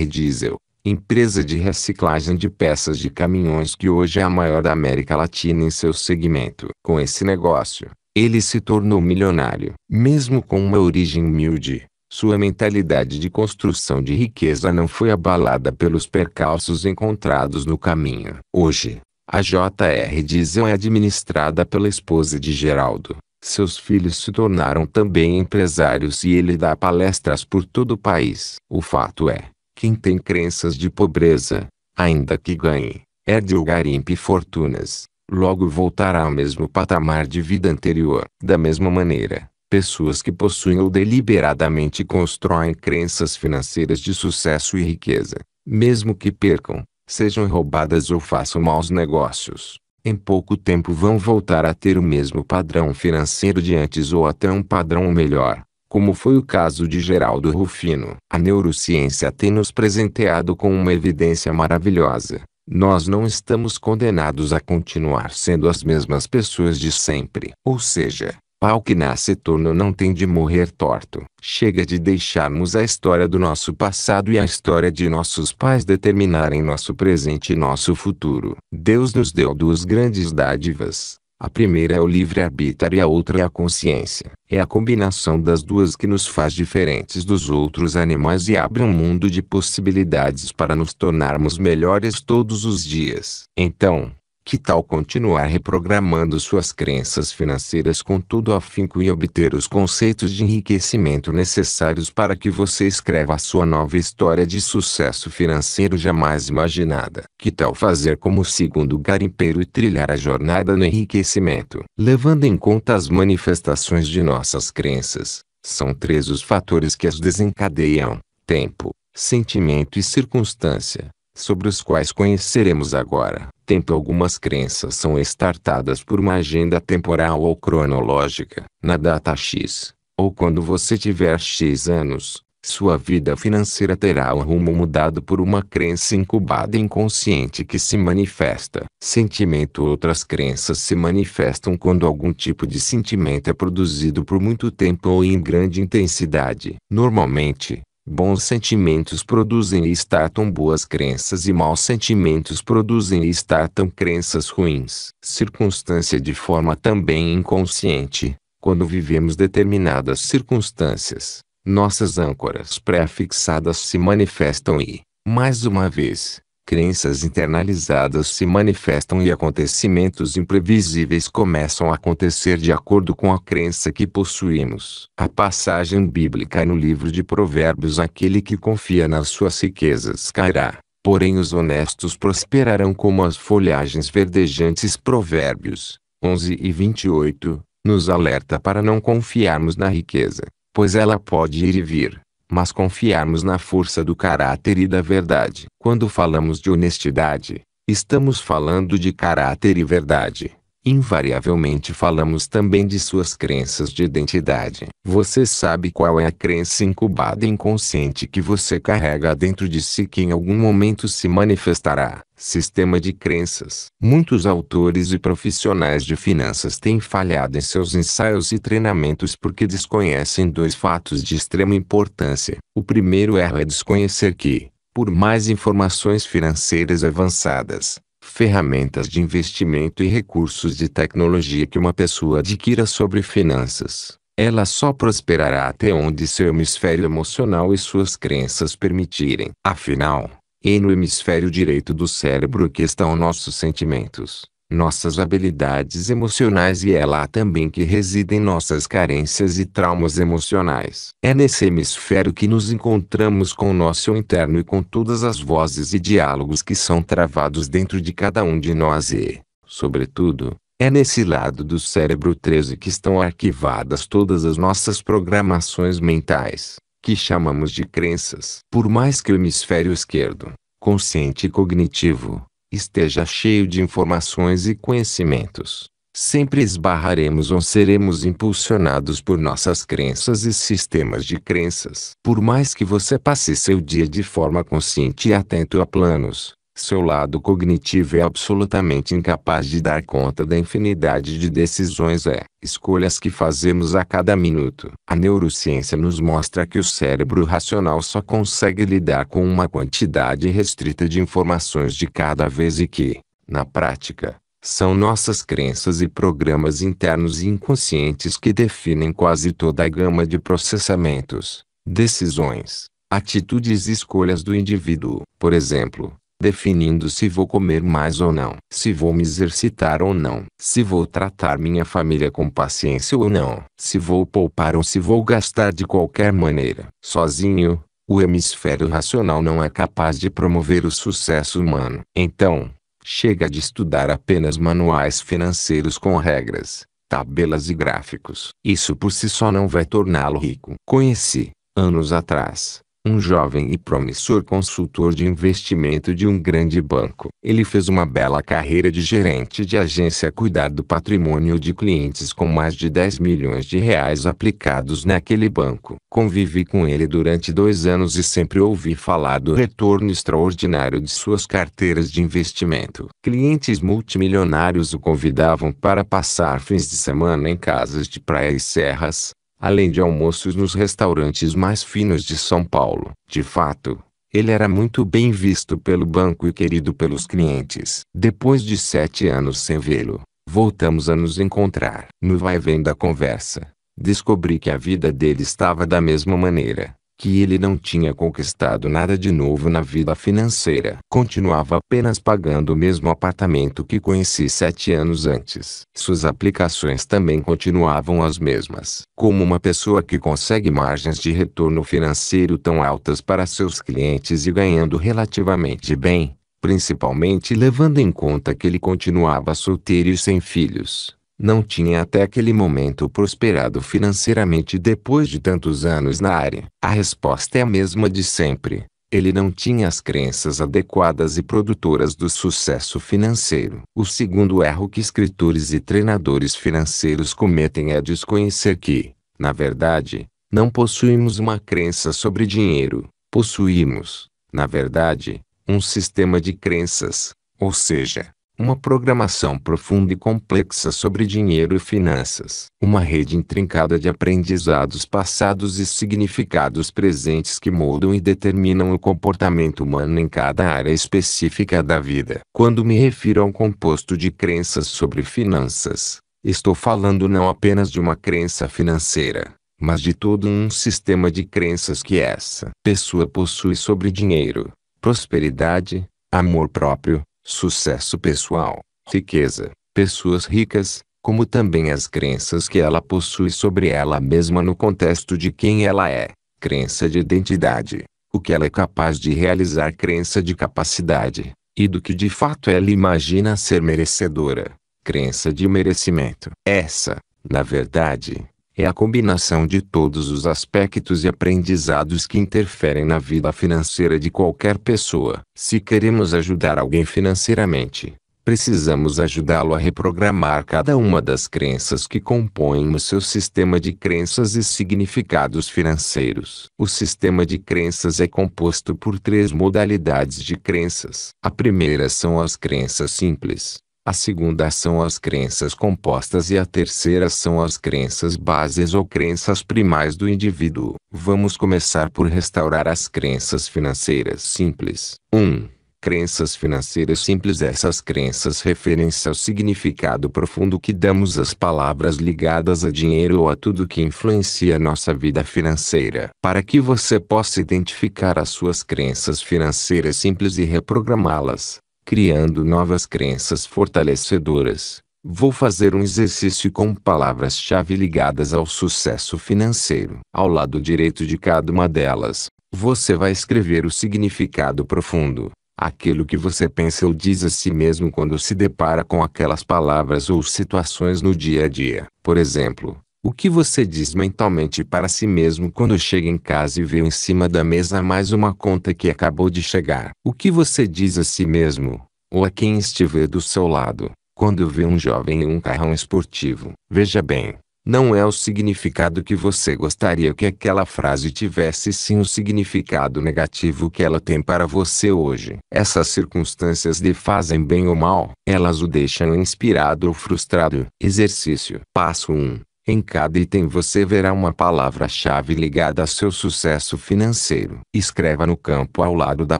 Diesel, empresa de reciclagem de peças de caminhões que hoje é a maior da América Latina em seu segmento. Com esse negócio, ele se tornou milionário. Mesmo com uma origem humilde, sua mentalidade de construção de riqueza não foi abalada pelos percalços encontrados no caminho. Hoje, a JR Diesel é administrada pela esposa de Geraldo. Seus filhos se tornaram também empresários e ele dá palestras por todo o país. O fato é, quem tem crenças de pobreza, ainda que ganhe, herde é ou garimpe fortunas, logo voltará ao mesmo patamar de vida anterior. Da mesma maneira, Pessoas que possuem ou deliberadamente constroem crenças financeiras de sucesso e riqueza, mesmo que percam, sejam roubadas ou façam maus negócios, em pouco tempo vão voltar a ter o mesmo padrão financeiro de antes ou até um padrão melhor, como foi o caso de Geraldo Rufino. A neurociência tem nos presenteado com uma evidência maravilhosa. Nós não estamos condenados a continuar sendo as mesmas pessoas de sempre. Ou seja, Pau que nasce torno não tem de morrer torto. Chega de deixarmos a história do nosso passado e a história de nossos pais determinarem nosso presente e nosso futuro. Deus nos deu duas grandes dádivas. A primeira é o livre-arbítrio e a outra é a consciência. É a combinação das duas que nos faz diferentes dos outros animais e abre um mundo de possibilidades para nos tornarmos melhores todos os dias. Então, que tal continuar reprogramando suas crenças financeiras com todo afinco e obter os conceitos de enriquecimento necessários para que você escreva a sua nova história de sucesso financeiro jamais imaginada? Que tal fazer como o segundo garimpeiro e trilhar a jornada no enriquecimento? Levando em conta as manifestações de nossas crenças, são três os fatores que as desencadeiam: tempo, sentimento e circunstância, sobre os quais conheceremos agora tempo algumas crenças são estartadas por uma agenda temporal ou cronológica. Na data X, ou quando você tiver X anos, sua vida financeira terá o rumo mudado por uma crença incubada inconsciente que se manifesta. Sentimento Outras crenças se manifestam quando algum tipo de sentimento é produzido por muito tempo ou em grande intensidade. Normalmente, Bons sentimentos produzem e estatam boas crenças e maus sentimentos produzem e estatam crenças ruins. Circunstância de forma também inconsciente. Quando vivemos determinadas circunstâncias, nossas âncoras pré-fixadas se manifestam e, mais uma vez, Crenças internalizadas se manifestam e acontecimentos imprevisíveis começam a acontecer de acordo com a crença que possuímos. A passagem bíblica no livro de Provérbios: Aquele que confia nas suas riquezas cairá, porém os honestos prosperarão como as folhagens verdejantes. Provérbios 11 e 28 nos alerta para não confiarmos na riqueza, pois ela pode ir e vir mas confiarmos na força do caráter e da verdade. Quando falamos de honestidade, estamos falando de caráter e verdade. Invariavelmente falamos também de suas crenças de identidade. Você sabe qual é a crença incubada e inconsciente que você carrega dentro de si que em algum momento se manifestará. Sistema de crenças. Muitos autores e profissionais de finanças têm falhado em seus ensaios e treinamentos porque desconhecem dois fatos de extrema importância. O primeiro erro é desconhecer que, por mais informações financeiras avançadas, ferramentas de investimento e recursos de tecnologia que uma pessoa adquira sobre finanças. Ela só prosperará até onde seu hemisfério emocional e suas crenças permitirem. Afinal, é no hemisfério direito do cérebro que estão nossos sentimentos nossas habilidades emocionais e é lá também que residem nossas carências e traumas emocionais. É nesse hemisfério que nos encontramos com o nosso interno e com todas as vozes e diálogos que são travados dentro de cada um de nós e, sobretudo, é nesse lado do cérebro 13 que estão arquivadas todas as nossas programações mentais, que chamamos de crenças. Por mais que o hemisfério esquerdo, consciente e cognitivo, esteja cheio de informações e conhecimentos. Sempre esbarraremos ou seremos impulsionados por nossas crenças e sistemas de crenças. Por mais que você passe seu dia de forma consciente e atento a planos, seu lado cognitivo é absolutamente incapaz de dar conta da infinidade de decisões e é, escolhas que fazemos a cada minuto. A neurociência nos mostra que o cérebro racional só consegue lidar com uma quantidade restrita de informações de cada vez e que, na prática, são nossas crenças e programas internos e inconscientes que definem quase toda a gama de processamentos, decisões, atitudes e escolhas do indivíduo. Por exemplo, definindo se vou comer mais ou não, se vou me exercitar ou não, se vou tratar minha família com paciência ou não, se vou poupar ou se vou gastar de qualquer maneira. Sozinho, o hemisfério racional não é capaz de promover o sucesso humano. Então, chega de estudar apenas manuais financeiros com regras, tabelas e gráficos. Isso por si só não vai torná-lo rico. Conheci, anos atrás, um jovem e promissor consultor de investimento de um grande banco. Ele fez uma bela carreira de gerente de agência a cuidar do patrimônio de clientes com mais de 10 milhões de reais aplicados naquele banco. Convivi com ele durante dois anos e sempre ouvi falar do retorno extraordinário de suas carteiras de investimento. Clientes multimilionários o convidavam para passar fins de semana em casas de praia e serras, além de almoços nos restaurantes mais finos de São Paulo. De fato, ele era muito bem visto pelo banco e querido pelos clientes. Depois de sete anos sem vê-lo, voltamos a nos encontrar. No vai-vem da conversa, descobri que a vida dele estava da mesma maneira que ele não tinha conquistado nada de novo na vida financeira. Continuava apenas pagando o mesmo apartamento que conheci sete anos antes. Suas aplicações também continuavam as mesmas. Como uma pessoa que consegue margens de retorno financeiro tão altas para seus clientes e ganhando relativamente bem, principalmente levando em conta que ele continuava solteiro e sem filhos não tinha até aquele momento prosperado financeiramente depois de tantos anos na área? A resposta é a mesma de sempre. Ele não tinha as crenças adequadas e produtoras do sucesso financeiro. O segundo erro que escritores e treinadores financeiros cometem é desconhecer que, na verdade, não possuímos uma crença sobre dinheiro. Possuímos, na verdade, um sistema de crenças, ou seja, uma programação profunda e complexa sobre dinheiro e finanças, uma rede intrincada de aprendizados passados e significados presentes que moldam e determinam o comportamento humano em cada área específica da vida. Quando me refiro a um composto de crenças sobre finanças, estou falando não apenas de uma crença financeira, mas de todo um sistema de crenças que essa pessoa possui sobre dinheiro, prosperidade, amor próprio, sucesso pessoal, riqueza, pessoas ricas, como também as crenças que ela possui sobre ela mesma no contexto de quem ela é, crença de identidade, o que ela é capaz de realizar, crença de capacidade, e do que de fato ela imagina ser merecedora, crença de merecimento. Essa, na verdade, é a combinação de todos os aspectos e aprendizados que interferem na vida financeira de qualquer pessoa. Se queremos ajudar alguém financeiramente, precisamos ajudá-lo a reprogramar cada uma das crenças que compõem o seu sistema de crenças e significados financeiros. O sistema de crenças é composto por três modalidades de crenças. A primeira são as crenças simples, a segunda são as crenças compostas e a terceira são as crenças bases ou crenças primais do indivíduo. Vamos começar por restaurar as crenças financeiras simples. 1. Um, crenças financeiras simples Essas crenças referem-se ao significado profundo que damos às palavras ligadas a dinheiro ou a tudo que influencia nossa vida financeira. Para que você possa identificar as suas crenças financeiras simples e reprogramá-las, criando novas crenças fortalecedoras. Vou fazer um exercício com palavras-chave ligadas ao sucesso financeiro. Ao lado direito de cada uma delas, você vai escrever o significado profundo, aquilo que você pensa ou diz a si mesmo quando se depara com aquelas palavras ou situações no dia a dia. Por exemplo, o que você diz mentalmente para si mesmo quando chega em casa e vê em cima da mesa mais uma conta que acabou de chegar? O que você diz a si mesmo, ou a quem estiver do seu lado, quando vê um jovem em um carrão esportivo? Veja bem, não é o significado que você gostaria que aquela frase tivesse, sim o significado negativo que ela tem para você hoje. Essas circunstâncias lhe fazem bem ou mal, elas o deixam inspirado ou frustrado. Exercício: Passo 1. Em cada item você verá uma palavra-chave ligada a seu sucesso financeiro. Escreva no campo ao lado da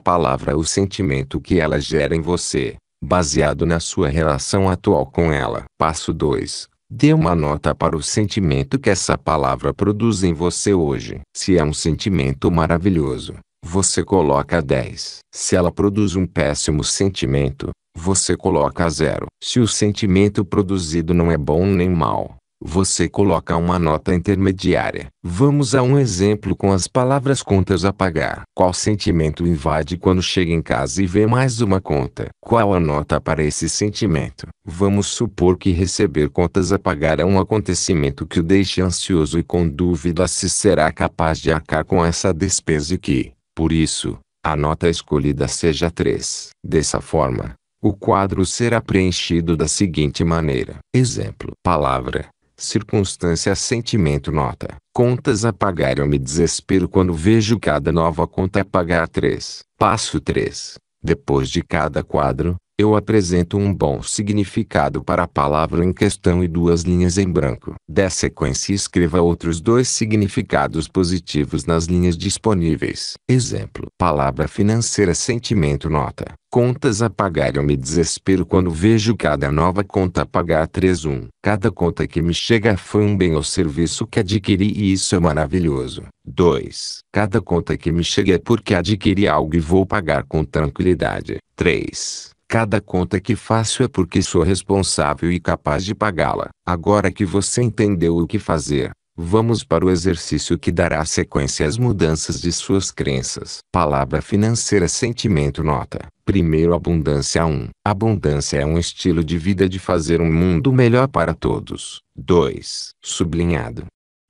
palavra o sentimento que ela gera em você, baseado na sua relação atual com ela. Passo 2. Dê uma nota para o sentimento que essa palavra produz em você hoje. Se é um sentimento maravilhoso, você coloca 10. Se ela produz um péssimo sentimento, você coloca 0. Se o sentimento produzido não é bom nem mal, você coloca uma nota intermediária. Vamos a um exemplo com as palavras contas a pagar. Qual sentimento invade quando chega em casa e vê mais uma conta? Qual a nota para esse sentimento? Vamos supor que receber contas a pagar é um acontecimento que o deixe ansioso e com dúvida se será capaz de arcar com essa despesa e que, por isso, a nota escolhida seja 3. Dessa forma, o quadro será preenchido da seguinte maneira: exemplo, palavra circunstância sentimento nota. Contas a pagar eu me desespero quando vejo cada nova conta a pagar 3. Passo 3. Depois de cada quadro, eu apresento um bom significado para a palavra em questão e duas linhas em branco. Dê sequência e escreva outros dois significados positivos nas linhas disponíveis. Exemplo. Palavra financeira sentimento nota. Contas a pagar eu me desespero quando vejo cada nova conta a pagar 31. Cada conta que me chega foi um bem ou serviço que adquiri e isso é maravilhoso. 2. Cada conta que me chega é porque adquiri algo e vou pagar com tranquilidade. 3. Cada conta que faço é porque sou responsável e capaz de pagá-la. Agora que você entendeu o que fazer, Vamos para o exercício que dará sequência às mudanças de suas crenças. Palavra financeira, sentimento, nota. Primeiro, abundância 1. Abundância é um estilo de vida de fazer um mundo melhor para todos. 2. Sublinhado.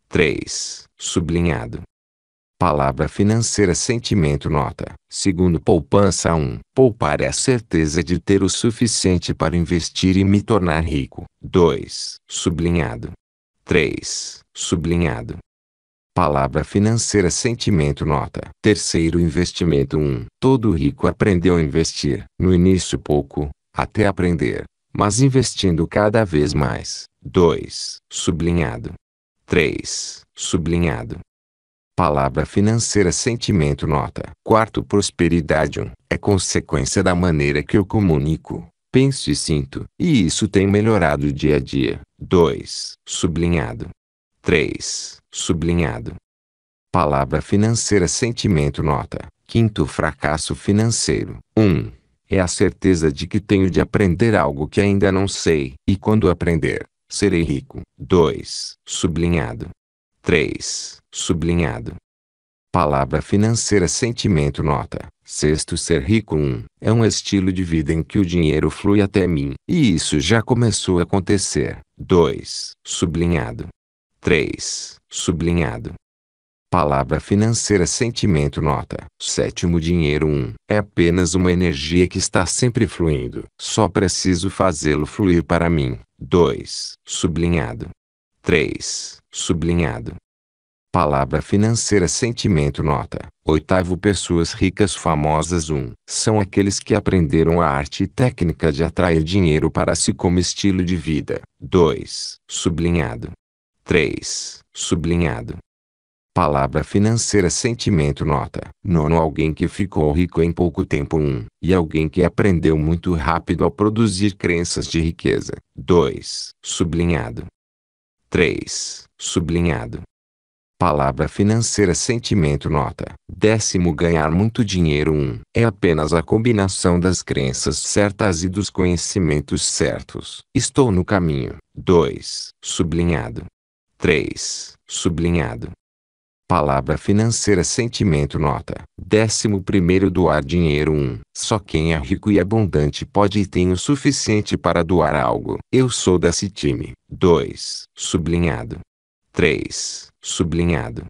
3. Sublinhado. Palavra financeira sentimento nota. Segundo poupança 1. Poupar é a certeza de ter o suficiente para investir e me tornar rico. 2. Sublinhado. 3. Sublinhado. Palavra financeira sentimento nota. Terceiro investimento 1. Todo rico aprendeu a investir. No início pouco, até aprender. Mas investindo cada vez mais. 2. Sublinhado. 3. Sublinhado. Palavra financeira sentimento nota. Quarto prosperidade um, é consequência da maneira que eu comunico, penso e sinto, e isso tem melhorado dia a dia. 2. Sublinhado. 3. Sublinhado. Palavra financeira sentimento nota. Quinto fracasso financeiro. 1. Um, é a certeza de que tenho de aprender algo que ainda não sei, e quando aprender, serei rico. 2. Sublinhado. 3 sublinhado. Palavra financeira sentimento nota. Sexto ser rico 1. Um, é um estilo de vida em que o dinheiro flui até mim. E isso já começou a acontecer. 2. Sublinhado. 3. Sublinhado. Palavra financeira sentimento nota. Sétimo dinheiro 1. Um, é apenas uma energia que está sempre fluindo. Só preciso fazê-lo fluir para mim. 2. Sublinhado. 3. Sublinhado. Palavra financeira sentimento nota. Oitavo pessoas ricas famosas 1. Um, são aqueles que aprenderam a arte e técnica de atrair dinheiro para si como estilo de vida. 2. Sublinhado. 3. Sublinhado. Palavra financeira sentimento nota. Nono alguém que ficou rico em pouco tempo 1. Um, e alguém que aprendeu muito rápido a produzir crenças de riqueza. 2. Sublinhado. 3. Sublinhado. Palavra financeira sentimento nota. Décimo ganhar muito dinheiro 1. Um, é apenas a combinação das crenças certas e dos conhecimentos certos. Estou no caminho. 2. Sublinhado. 3. Sublinhado. Palavra financeira sentimento nota. Décimo primeiro doar dinheiro 1. Um. Só quem é rico e abundante pode e tem o suficiente para doar algo. Eu sou desse time. 2. Sublinhado. 3 sublinhado.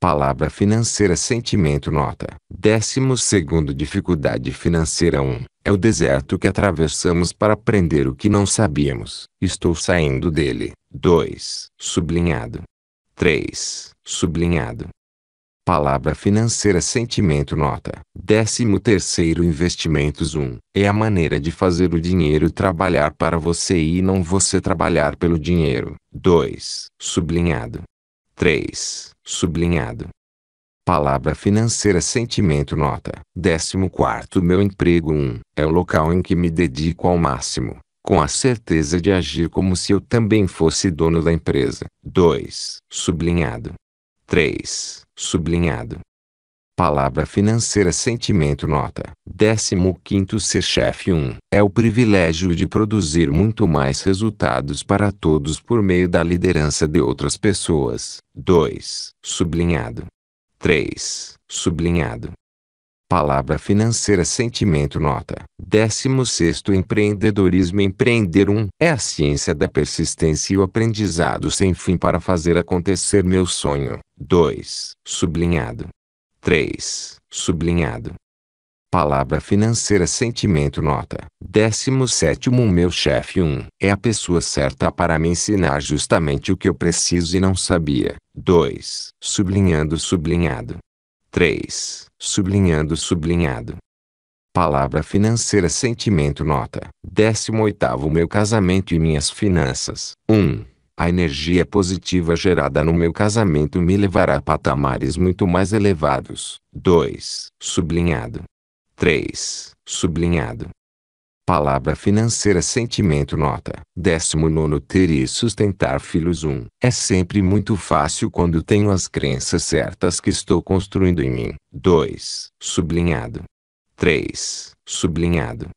Palavra financeira sentimento nota. Décimo segundo dificuldade financeira 1. É o deserto que atravessamos para aprender o que não sabíamos. Estou saindo dele. 2. Sublinhado. 3. Sublinhado. Palavra financeira sentimento nota. Décimo terceiro investimentos 1. É a maneira de fazer o dinheiro trabalhar para você e não você trabalhar pelo dinheiro. 2. Sublinhado. 3. Sublinhado. Palavra financeira sentimento nota. 14 Meu emprego 1. é o local em que me dedico ao máximo, com a certeza de agir como se eu também fosse dono da empresa. 2. Sublinhado. 3. Sublinhado. Palavra financeira sentimento nota. 15 Ser chefe 1. É o privilégio de produzir muito mais resultados para todos por meio da liderança de outras pessoas. 2. Sublinhado. 3. Sublinhado. Palavra financeira sentimento nota. 16 Empreendedorismo Empreender 1 é a ciência da persistência e o aprendizado sem fim para fazer acontecer meu sonho. 2. Sublinhado. 3. Sublinhado. Palavra financeira sentimento nota. 17 O meu chefe 1. é a pessoa certa para me ensinar justamente o que eu preciso e não sabia. 2. Sublinhando sublinhado. 3. Sublinhando sublinhado. Palavra financeira sentimento nota. 18 O Meu casamento e minhas finanças. 1. Um, a energia positiva gerada no meu casamento me levará a patamares muito mais elevados. 2. Sublinhado. 3. Sublinhado. Palavra financeira sentimento nota. 19 ter e sustentar filhos 1. Um. É sempre muito fácil quando tenho as crenças certas que estou construindo em mim. 2. Sublinhado. 3. Sublinhado.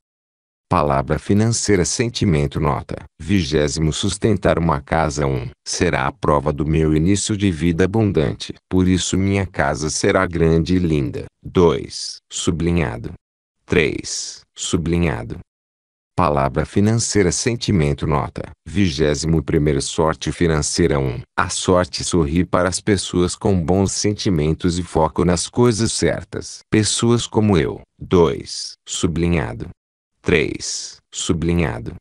Palavra financeira sentimento nota. Vigésimo sustentar uma casa 1. Um, será a prova do meu início de vida abundante. Por isso minha casa será grande e linda. 2. Sublinhado. 3. Sublinhado. Palavra financeira sentimento nota. 21 sorte financeira 1. Um, a sorte sorri para as pessoas com bons sentimentos e foco nas coisas certas. Pessoas como eu. 2. Sublinhado. 3. Sublinhado.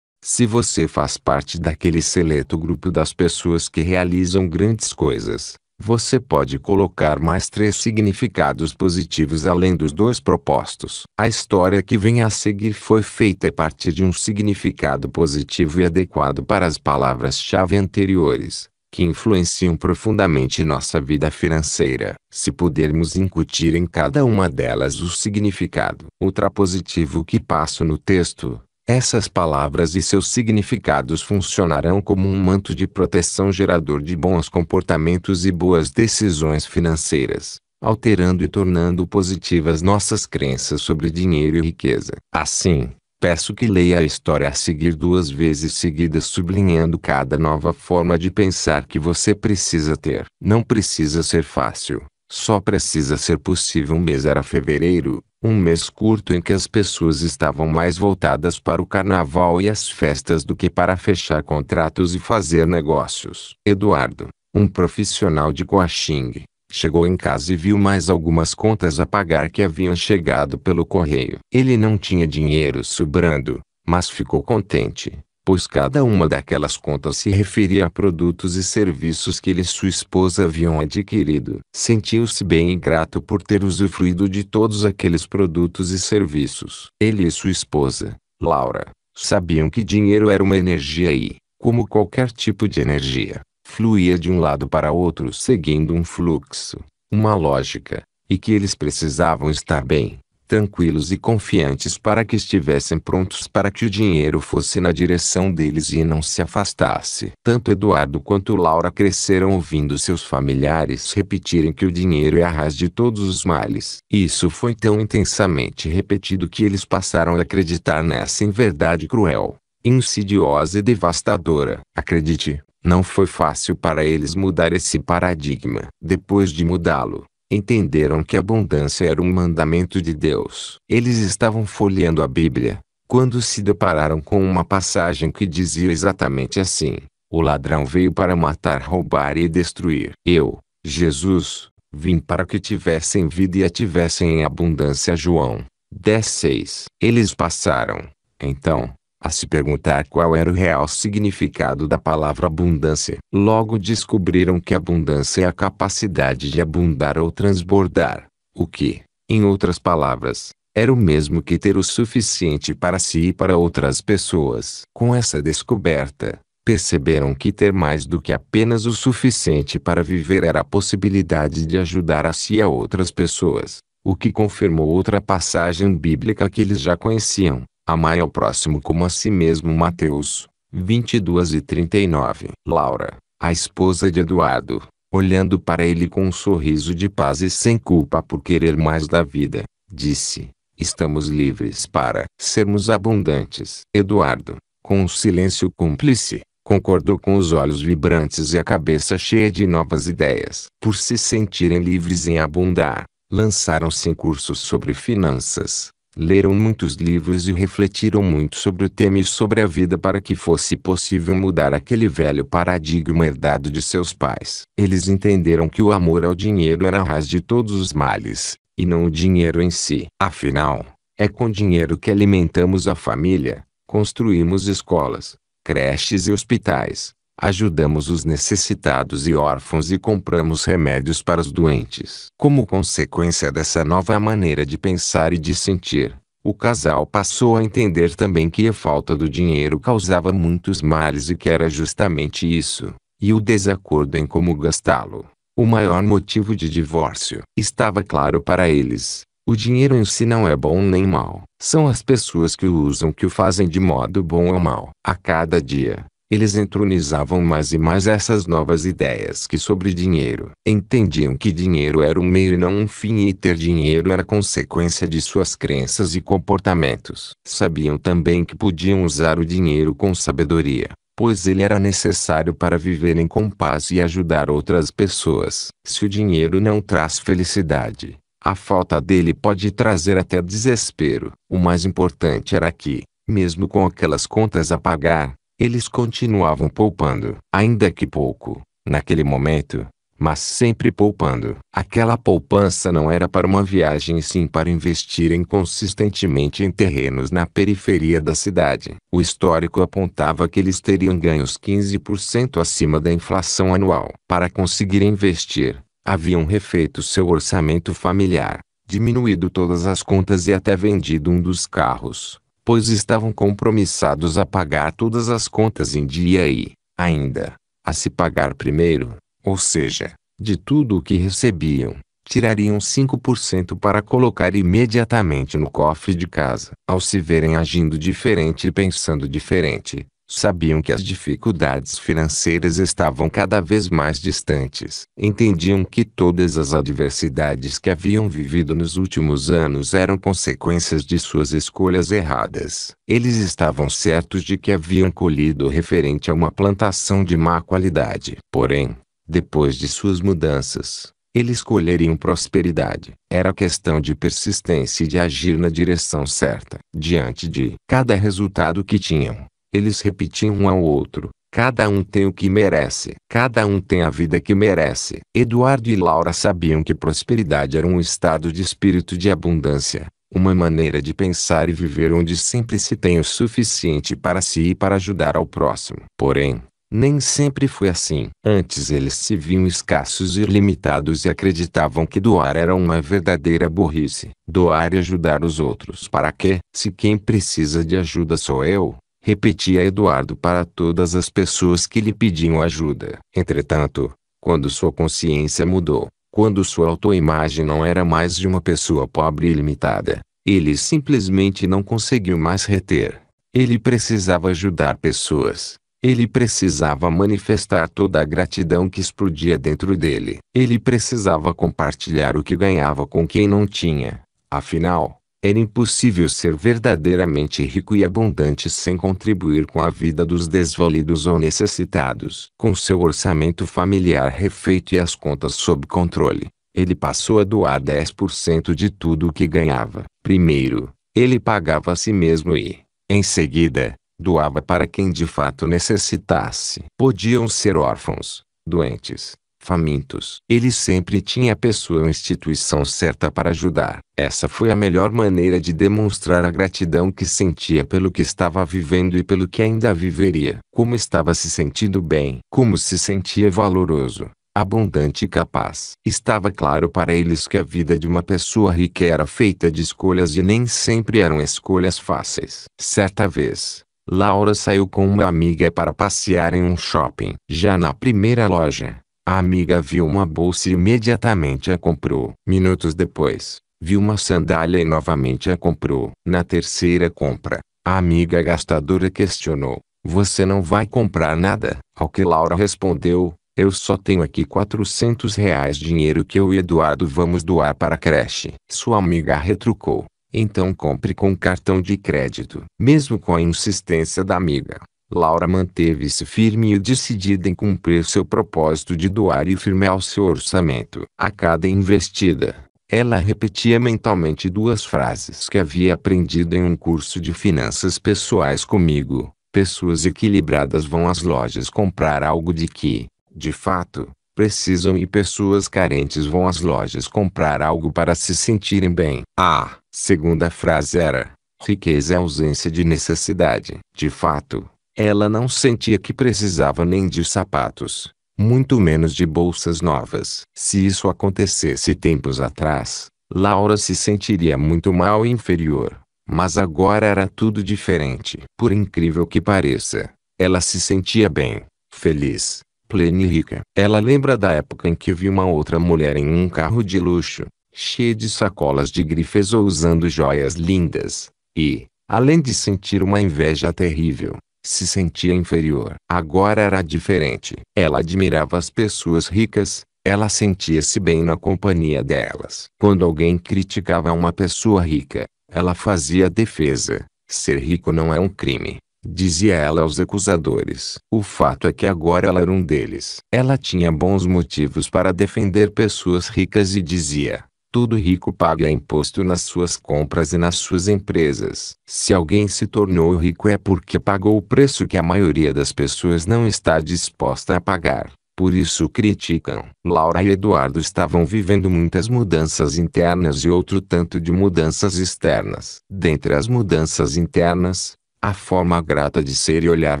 Se você faz parte daquele seleto grupo das pessoas que realizam grandes coisas, você pode colocar mais três significados positivos além dos dois propostos. A história que vem a seguir foi feita a partir de um significado positivo e adequado para as palavras-chave anteriores, que influenciam profundamente nossa vida financeira, se pudermos incutir em cada uma delas o significado ultrapositivo que passo no texto, essas palavras e seus significados funcionarão como um manto de proteção gerador de bons comportamentos e boas decisões financeiras, alterando e tornando positivas nossas crenças sobre dinheiro e riqueza. Assim, Peço que leia a história a seguir duas vezes seguidas, sublinhando cada nova forma de pensar que você precisa ter. Não precisa ser fácil, só precisa ser possível. Um mês era fevereiro, um mês curto em que as pessoas estavam mais voltadas para o carnaval e as festas do que para fechar contratos e fazer negócios. Eduardo, um profissional de coaching, Chegou em casa e viu mais algumas contas a pagar que haviam chegado pelo correio. Ele não tinha dinheiro sobrando, mas ficou contente, pois cada uma daquelas contas se referia a produtos e serviços que ele e sua esposa haviam adquirido. Sentiu-se bem e grato por ter usufruído de todos aqueles produtos e serviços. Ele e sua esposa, Laura, sabiam que dinheiro era uma energia e, como qualquer tipo de energia, fluía de um lado para outro seguindo um fluxo, uma lógica, e que eles precisavam estar bem, tranquilos e confiantes para que estivessem prontos para que o dinheiro fosse na direção deles e não se afastasse. Tanto Eduardo quanto Laura cresceram ouvindo seus familiares repetirem que o dinheiro é a raiz de todos os males. Isso foi tão intensamente repetido que eles passaram a acreditar nessa verdade cruel, insidiosa e devastadora. Acredite, não foi fácil para eles mudar esse paradigma. Depois de mudá-lo, entenderam que a abundância era um mandamento de Deus. Eles estavam folheando a Bíblia, quando se depararam com uma passagem que dizia exatamente assim: O ladrão veio para matar, roubar e destruir. Eu, Jesus, vim para que tivessem vida e a tivessem em abundância. João 10:6. Eles passaram, então, a se perguntar qual era o real significado da palavra abundância. Logo descobriram que abundância é a capacidade de abundar ou transbordar, o que, em outras palavras, era o mesmo que ter o suficiente para si e para outras pessoas. Com essa descoberta, perceberam que ter mais do que apenas o suficiente para viver era a possibilidade de ajudar a si e a outras pessoas, o que confirmou outra passagem bíblica que eles já conheciam. Amai ao próximo como a si mesmo. Mateus 22 e 39. Laura, a esposa de Eduardo, olhando para ele com um sorriso de paz e sem culpa por querer mais da vida, disse: Estamos livres para sermos abundantes. Eduardo, com um silêncio cúmplice, concordou com os olhos vibrantes e a cabeça cheia de novas ideias. Por se sentirem livres em abundar, lançaram-se em cursos sobre finanças, Leram muitos livros e refletiram muito sobre o tema e sobre a vida para que fosse possível mudar aquele velho paradigma herdado de seus pais. Eles entenderam que o amor ao dinheiro era a raiz de todos os males, e não o dinheiro em si. Afinal, é com dinheiro que alimentamos a família, construímos escolas, creches e hospitais, ajudamos os necessitados e órfãos e compramos remédios para os doentes. Como consequência dessa nova maneira de pensar e de sentir, o casal passou a entender também que a falta do dinheiro causava muitos males e que era justamente isso, e o desacordo em como gastá-lo, o maior motivo de divórcio. Estava claro para eles: o dinheiro em si não é bom nem mal. São as pessoas que o usam que o fazem de modo bom ou mal. A cada dia, eles entronizavam mais e mais essas novas ideias que sobre dinheiro. Entendiam que dinheiro era um meio e não um fim e ter dinheiro era consequência de suas crenças e comportamentos. Sabiam também que podiam usar o dinheiro com sabedoria pois ele era necessário para viver em compás e ajudar outras pessoas. Se o dinheiro não traz felicidade, a falta dele pode trazer até desespero. O mais importante era que, mesmo com aquelas contas a pagar, eles continuavam poupando, ainda que pouco, naquele momento, mas sempre poupando. Aquela poupança não era para uma viagem e sim para investirem consistentemente em terrenos na periferia da cidade. O histórico apontava que eles teriam ganhos 15% acima da inflação anual. Para conseguir investir, haviam refeito seu orçamento familiar, diminuído todas as contas e até vendido um dos carros pois estavam compromissados a pagar todas as contas em dia e, ainda, a se pagar primeiro, ou seja, de tudo o que recebiam, tirariam 5% para colocar imediatamente no cofre de casa. Ao se verem agindo diferente e pensando diferente, Sabiam que as dificuldades financeiras estavam cada vez mais distantes. Entendiam que todas as adversidades que haviam vivido nos últimos anos eram consequências de suas escolhas erradas. Eles estavam certos de que haviam colhido referente a uma plantação de má qualidade. Porém, depois de suas mudanças, eles colheriam prosperidade. Era questão de persistência e de agir na direção certa. Diante de cada resultado que tinham, eles repetiam um ao outro. Cada um tem o que merece. Cada um tem a vida que merece. Eduardo e Laura sabiam que prosperidade era um estado de espírito de abundância, uma maneira de pensar e viver onde sempre se tem o suficiente para si e para ajudar ao próximo. Porém, nem sempre foi assim. Antes eles se viam escassos e limitados e acreditavam que doar era uma verdadeira burrice. Doar e ajudar os outros para quê? Se quem precisa de ajuda sou eu, repetia Eduardo para todas as pessoas que lhe pediam ajuda. Entretanto, quando sua consciência mudou, quando sua autoimagem não era mais de uma pessoa pobre e limitada, ele simplesmente não conseguiu mais reter. Ele precisava ajudar pessoas. Ele precisava manifestar toda a gratidão que explodia dentro dele. Ele precisava compartilhar o que ganhava com quem não tinha. Afinal, era impossível ser verdadeiramente rico e abundante sem contribuir com a vida dos desvalidos ou necessitados. Com seu orçamento familiar refeito e as contas sob controle, ele passou a doar 10% de tudo o que ganhava. Primeiro, ele pagava a si mesmo e, em seguida, doava para quem de fato necessitasse. Podiam ser órfãos, doentes, famintos. Ele sempre tinha a pessoa ou instituição certa para ajudar. Essa foi a melhor maneira de demonstrar a gratidão que sentia pelo que estava vivendo e pelo que ainda viveria. Como estava se sentindo bem. Como se sentia valoroso abundante e capaz. Estava claro para eles que a vida de uma pessoa rica era feita de escolhas e nem sempre eram escolhas fáceis. Certa vez, Laura saiu com uma amiga para passear em um shopping. Já na primeira loja, a amiga viu uma bolsa e imediatamente a comprou. Minutos depois, viu uma sandália e novamente a comprou. Na terceira compra, a amiga gastadora questionou: Você não vai comprar nada? Ao que Laura respondeu: Eu só tenho aqui 400 reais dinheiro que eu e Eduardo vamos doar para a creche. Sua amiga retrucou: Então compre com cartão de crédito. Mesmo com a insistência da amiga, Laura manteve-se firme e decidida em cumprir seu propósito de doar e ao seu orçamento. A cada investida, ela repetia mentalmente duas frases que havia aprendido em um curso de finanças pessoais comigo. Pessoas equilibradas vão às lojas comprar algo de que, de fato, precisam e pessoas carentes vão às lojas comprar algo para se sentirem bem. A segunda frase era: riqueza é ausência de necessidade. De fato, ela não sentia que precisava nem de sapatos, muito menos de bolsas novas. Se isso acontecesse tempos atrás, Laura se sentiria muito mal e inferior. Mas agora era tudo diferente. Por incrível que pareça, ela se sentia bem, feliz, plena e rica. Ela lembra da época em que viu uma outra mulher em um carro de luxo, cheia de sacolas de grifes ou usando joias lindas, e, além de sentir uma inveja terrível, se sentia inferior. Agora era diferente. Ela admirava as pessoas ricas, ela sentia-se bem na companhia delas. Quando alguém criticava uma pessoa rica, ela fazia defesa. Ser rico não é um crime, dizia ela aos acusadores. O fato é que agora ela era um deles. Ela tinha bons motivos para defender pessoas ricas e dizia: Todo rico paga imposto nas suas compras e nas suas empresas. Se alguém se tornou rico é porque pagou o preço que a maioria das pessoas não está disposta a pagar. Por isso criticam. Laura e Eduardo estavam vivendo muitas mudanças internas e outro tanto de mudanças externas. Dentre as mudanças internas, a forma grata de ser e olhar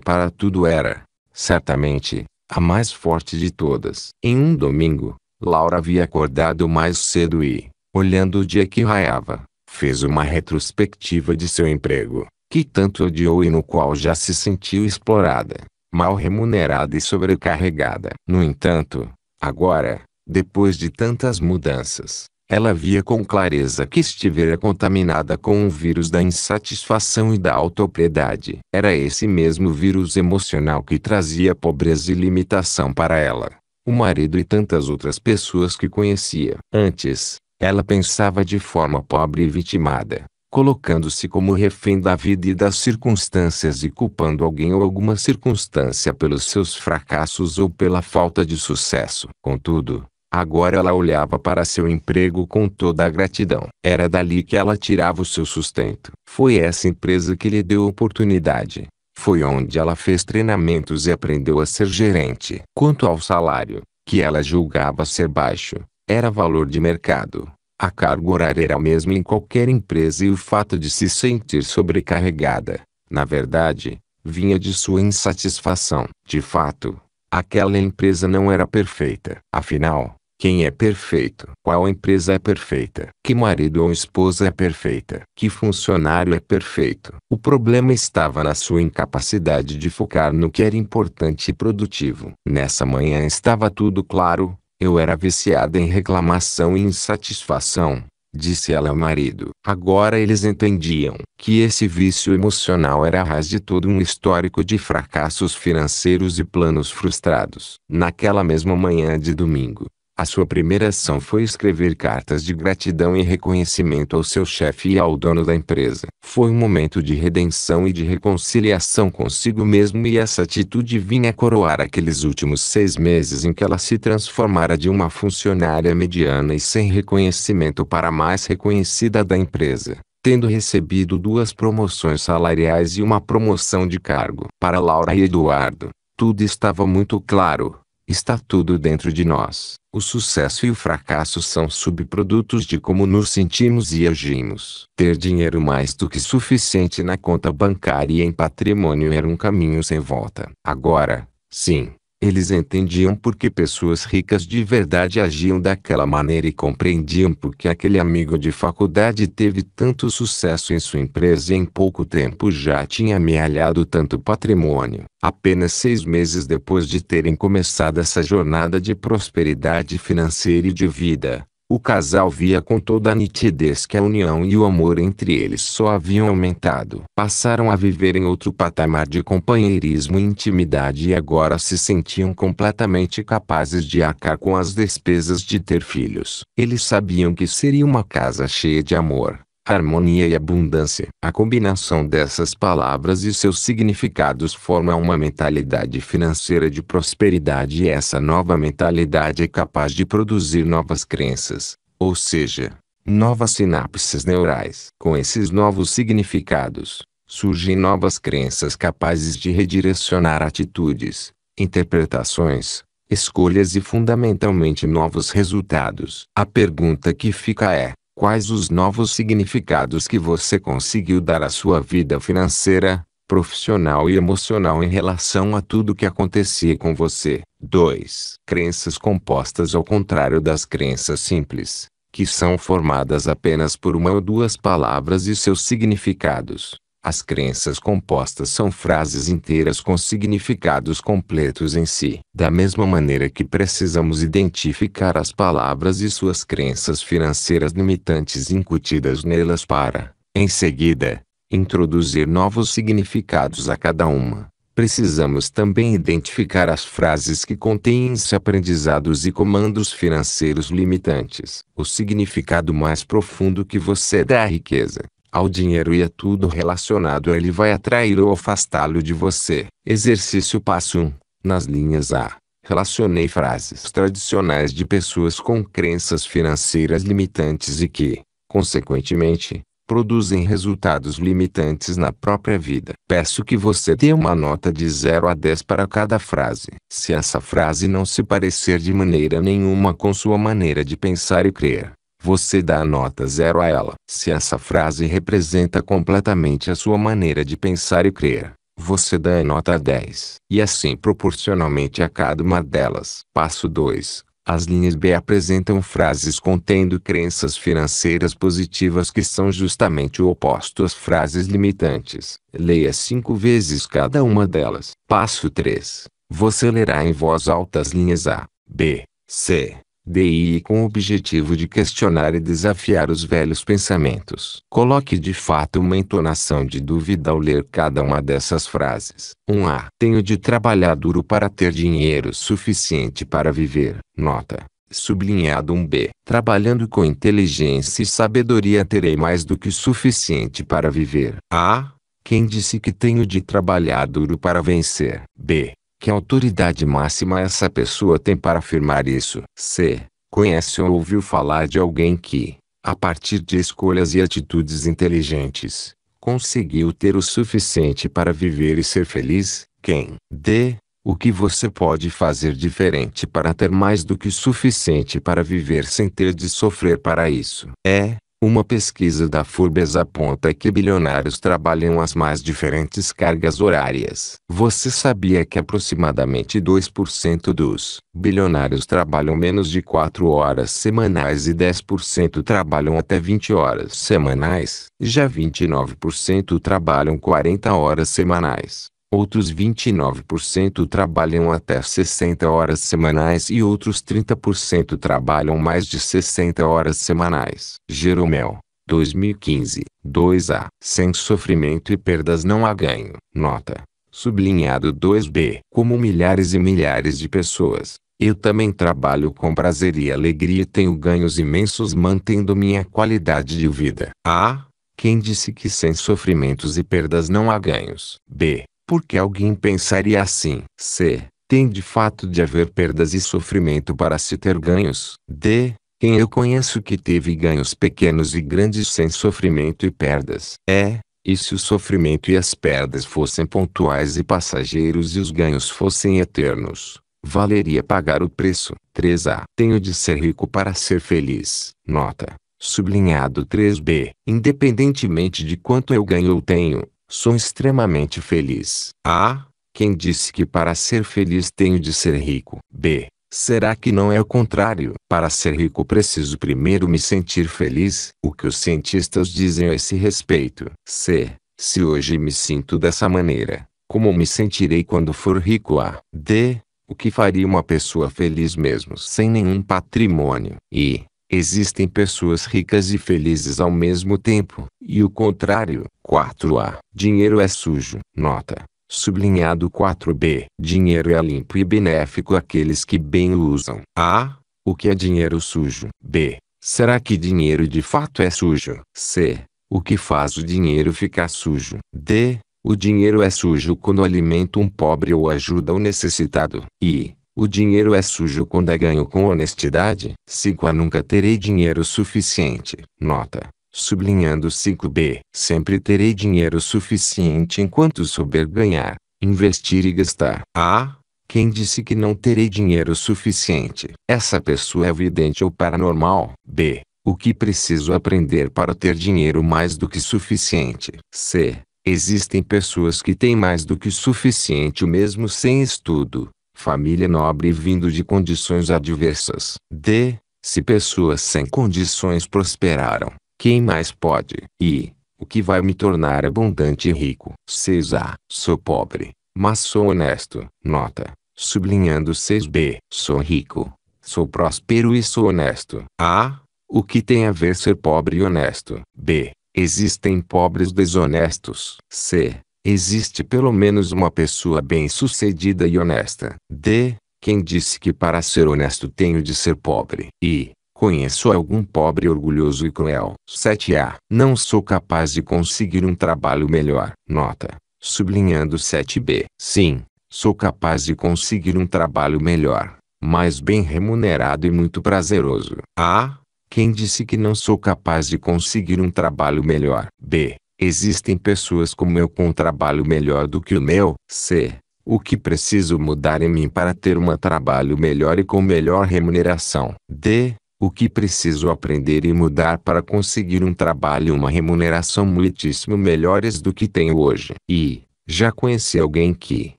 para tudo era, certamente, a mais forte de todas. Em um domingo, Laura havia acordado mais cedo e, olhando o dia que raiava, fez uma retrospectiva de seu emprego, que tanto odiou e no qual já se sentiu explorada, mal remunerada e sobrecarregada. No entanto, agora, depois de tantas mudanças, ela via com clareza que estivera contaminada com o vírus da insatisfação e da autopiedade. Era esse mesmo vírus emocional que trazia pobreza e limitação para ela o marido e tantas outras pessoas que conhecia. Antes, ela pensava de forma pobre e vitimada, colocando-se como refém da vida e das circunstâncias e culpando alguém ou alguma circunstância pelos seus fracassos ou pela falta de sucesso. Contudo, Agora ela olhava para seu emprego com toda a gratidão. Era dali que ela tirava o seu sustento. Foi essa empresa que lhe deu oportunidade, foi onde ela fez treinamentos e aprendeu a ser gerente. Quanto ao salário, que ela julgava ser baixo, era valor de mercado. A carga horária era a mesma em qualquer empresa e o fato de se sentir sobrecarregada, na verdade, vinha de sua insatisfação. De fato, aquela empresa não era perfeita. Afinal, quem é perfeito? Qual empresa é perfeita? Que marido ou esposa é perfeita? Que funcionário é perfeito? O problema estava na sua incapacidade de focar no que era importante e produtivo. Nessa manhã estava tudo claro, eu era viciada em reclamação e insatisfação, disse ela ao marido. Agora eles entendiam que esse vício emocional era a raiz de todo um histórico de fracassos financeiros e planos frustrados. Naquela mesma manhã de domingo, a sua primeira ação foi escrever cartas de gratidão e reconhecimento ao seu chefe e ao dono da empresa. Foi um momento de redenção e de reconciliação consigo mesmo e essa atitude vinha coroar aqueles últimos seis meses em que ela se transformara de uma funcionária mediana e sem reconhecimento para a mais reconhecida da empresa tendo recebido duas promoções salariais e uma promoção de cargo. Para Laura e Eduardo, tudo estava muito claro. Está tudo dentro de nós. O sucesso e o fracasso são subprodutos de como nos sentimos e agimos. Ter dinheiro mais do que suficiente na conta bancária e em patrimônio era um caminho sem volta. Agora, sim, eles entendiam por que pessoas ricas de verdade agiam daquela maneira e compreendiam por que aquele amigo de faculdade teve tanto sucesso em sua empresa e em pouco tempo já tinha amealhado tanto patrimônio. Apenas seis meses depois de terem começado essa jornada de prosperidade financeira e de vida, o casal via com toda a nitidez que a união e o amor entre eles só haviam aumentado. Passaram a viver em outro patamar de companheirismo e intimidade e agora se sentiam completamente capazes de arcar com as despesas de ter filhos. Eles sabiam que seria uma casa cheia de amor, harmonia e abundância. A combinação dessas palavras e seus significados forma uma mentalidade financeira de prosperidade e essa nova mentalidade é capaz de produzir novas crenças, ou seja, novas sinapses neurais. Com esses novos significados, surgem novas crenças capazes de redirecionar atitudes, interpretações, escolhas e fundamentalmente novos resultados. A pergunta que fica é: Quais os novos significados que você conseguiu dar à sua vida financeira, profissional e emocional em relação a tudo que acontecia com você? 2. Crenças compostas ao contrário das crenças simples, que são formadas apenas por uma ou duas palavras e seus significados. As crenças compostas são frases inteiras com significados completos em si. Da mesma maneira que precisamos identificar as palavras e suas crenças financeiras limitantes incutidas nelas para, em seguida, introduzir novos significados a cada uma. Precisamos também identificar as frases que contêm-se aprendizados e comandos financeiros limitantes. O significado mais profundo que você dá à riqueza ao dinheiro e a tudo relacionado a ele vai atrair ou afastá-lo de você. Exercício passo 1. Nas linhas A. Relacionei frases tradicionais de pessoas com crenças financeiras limitantes e que, consequentemente, produzem resultados limitantes na própria vida. Peço que você dê uma nota de 0 a 10 para cada frase. Se essa frase não se parecer de maneira nenhuma com sua maneira de pensar e crer, você dá a nota zero a ela. Se essa frase representa completamente a sua maneira de pensar e crer, você dá a nota 10. E assim proporcionalmente a cada uma delas. Passo 2. As linhas B apresentam frases contendo crenças financeiras positivas que são justamente o oposto às frases limitantes. Leia cinco vezes cada uma delas. Passo 3. Você lerá em voz alta as linhas A, B, C, DI com o objetivo de questionar e desafiar os velhos pensamentos. Coloque de fato uma entonação de dúvida ao ler cada uma dessas frases. 1A. Tenho de trabalhar duro para ter dinheiro suficiente para viver. Nota. Sublinhado 1B. Trabalhando com inteligência e sabedoria terei mais do que suficiente para viver. A. Quem disse que tenho de trabalhar duro para vencer? B. Que autoridade máxima essa pessoa tem para afirmar isso? C. Conhece ou ouviu falar de alguém que, a partir de escolhas e atitudes inteligentes, conseguiu ter o suficiente para viver e ser feliz? Quem? D. O que você pode fazer diferente para ter mais do que o suficiente para viver sem ter de sofrer para isso? É uma pesquisa da Forbes aponta que bilionários trabalham as mais diferentes cargas horárias. Você sabia que aproximadamente 2% dos bilionários trabalham menos de 4 horas semanais e 10% trabalham até 20 horas semanais? Já 29% trabalham 40 horas semanais. Outros 29% trabalham até 60 horas semanais e outros 30% trabalham mais de 60 horas semanais. Jeromel, 2015, 2A. Sem sofrimento e perdas não há ganho. Nota. Sublinhado 2B. Como milhares e milhares de pessoas, eu também trabalho com prazer e alegria e tenho ganhos imensos mantendo minha qualidade de vida. A. Quem disse que sem sofrimentos e perdas não há ganhos? B. Porque alguém pensaria assim? C. Tem de fato de haver perdas e sofrimento para se ter ganhos. D. Quem eu conheço que teve ganhos pequenos e grandes sem sofrimento e perdas. E. E se o sofrimento e as perdas fossem pontuais e passageiros e os ganhos fossem eternos, valeria pagar o preço. 3a. Tenho de ser rico para ser feliz. Nota. Sublinhado 3b. Independentemente de quanto eu ganho ou tenho, Sou extremamente feliz. A. Quem disse que para ser feliz tenho de ser rico? B. Será que não é o contrário? Para ser rico preciso primeiro me sentir feliz? O que os cientistas dizem a esse respeito? C. Se hoje me sinto dessa maneira, como me sentirei quando for rico? A. D. O que faria uma pessoa feliz mesmo sem nenhum patrimônio? E. Existem pessoas ricas e felizes ao mesmo tempo, e o contrário. 4A. Dinheiro é sujo. Nota. Sublinhado 4B. Dinheiro é limpo e benéfico àqueles que bem o usam. A. O que é dinheiro sujo? B. Será que dinheiro de fato é sujo? C. O que faz o dinheiro ficar sujo? D. O dinheiro é sujo quando alimenta um pobre ou ajuda o necessitado. E. O dinheiro é sujo quando é ganho com honestidade. 5. Nunca terei dinheiro suficiente. Nota. Sublinhando 5b. Sempre terei dinheiro suficiente enquanto souber ganhar, investir e gastar. A. Ah? Quem disse que não terei dinheiro suficiente? Essa pessoa é vidente ou paranormal? B. O que preciso aprender para ter dinheiro mais do que suficiente? C. Existem pessoas que têm mais do que suficiente mesmo sem estudo, família nobre vindo de condições adversas. D. Se pessoas sem condições prosperaram, quem mais pode? E, o que vai me tornar abundante e rico? 6a. Sou pobre, mas sou honesto. Nota. Sublinhando 6b. Sou rico, sou próspero e sou honesto. A. O que tem a ver ser pobre e honesto? B. Existem pobres desonestos. C. Existe pelo menos uma pessoa bem-sucedida e honesta. D. Quem disse que para ser honesto tenho de ser pobre? E. Conheço algum pobre orgulhoso e cruel. 7a. Não sou capaz de conseguir um trabalho melhor. Nota. Sublinhando 7b. Sim, sou capaz de conseguir um trabalho melhor, mais bem remunerado e muito prazeroso. A. Quem disse que não sou capaz de conseguir um trabalho melhor? B. Existem pessoas como eu com um trabalho melhor do que o meu? C. O que preciso mudar em mim para ter um trabalho melhor e com melhor remuneração? D. O que preciso aprender e mudar para conseguir um trabalho e uma remuneração muitíssimo melhores do que tenho hoje? E, já conheci alguém que,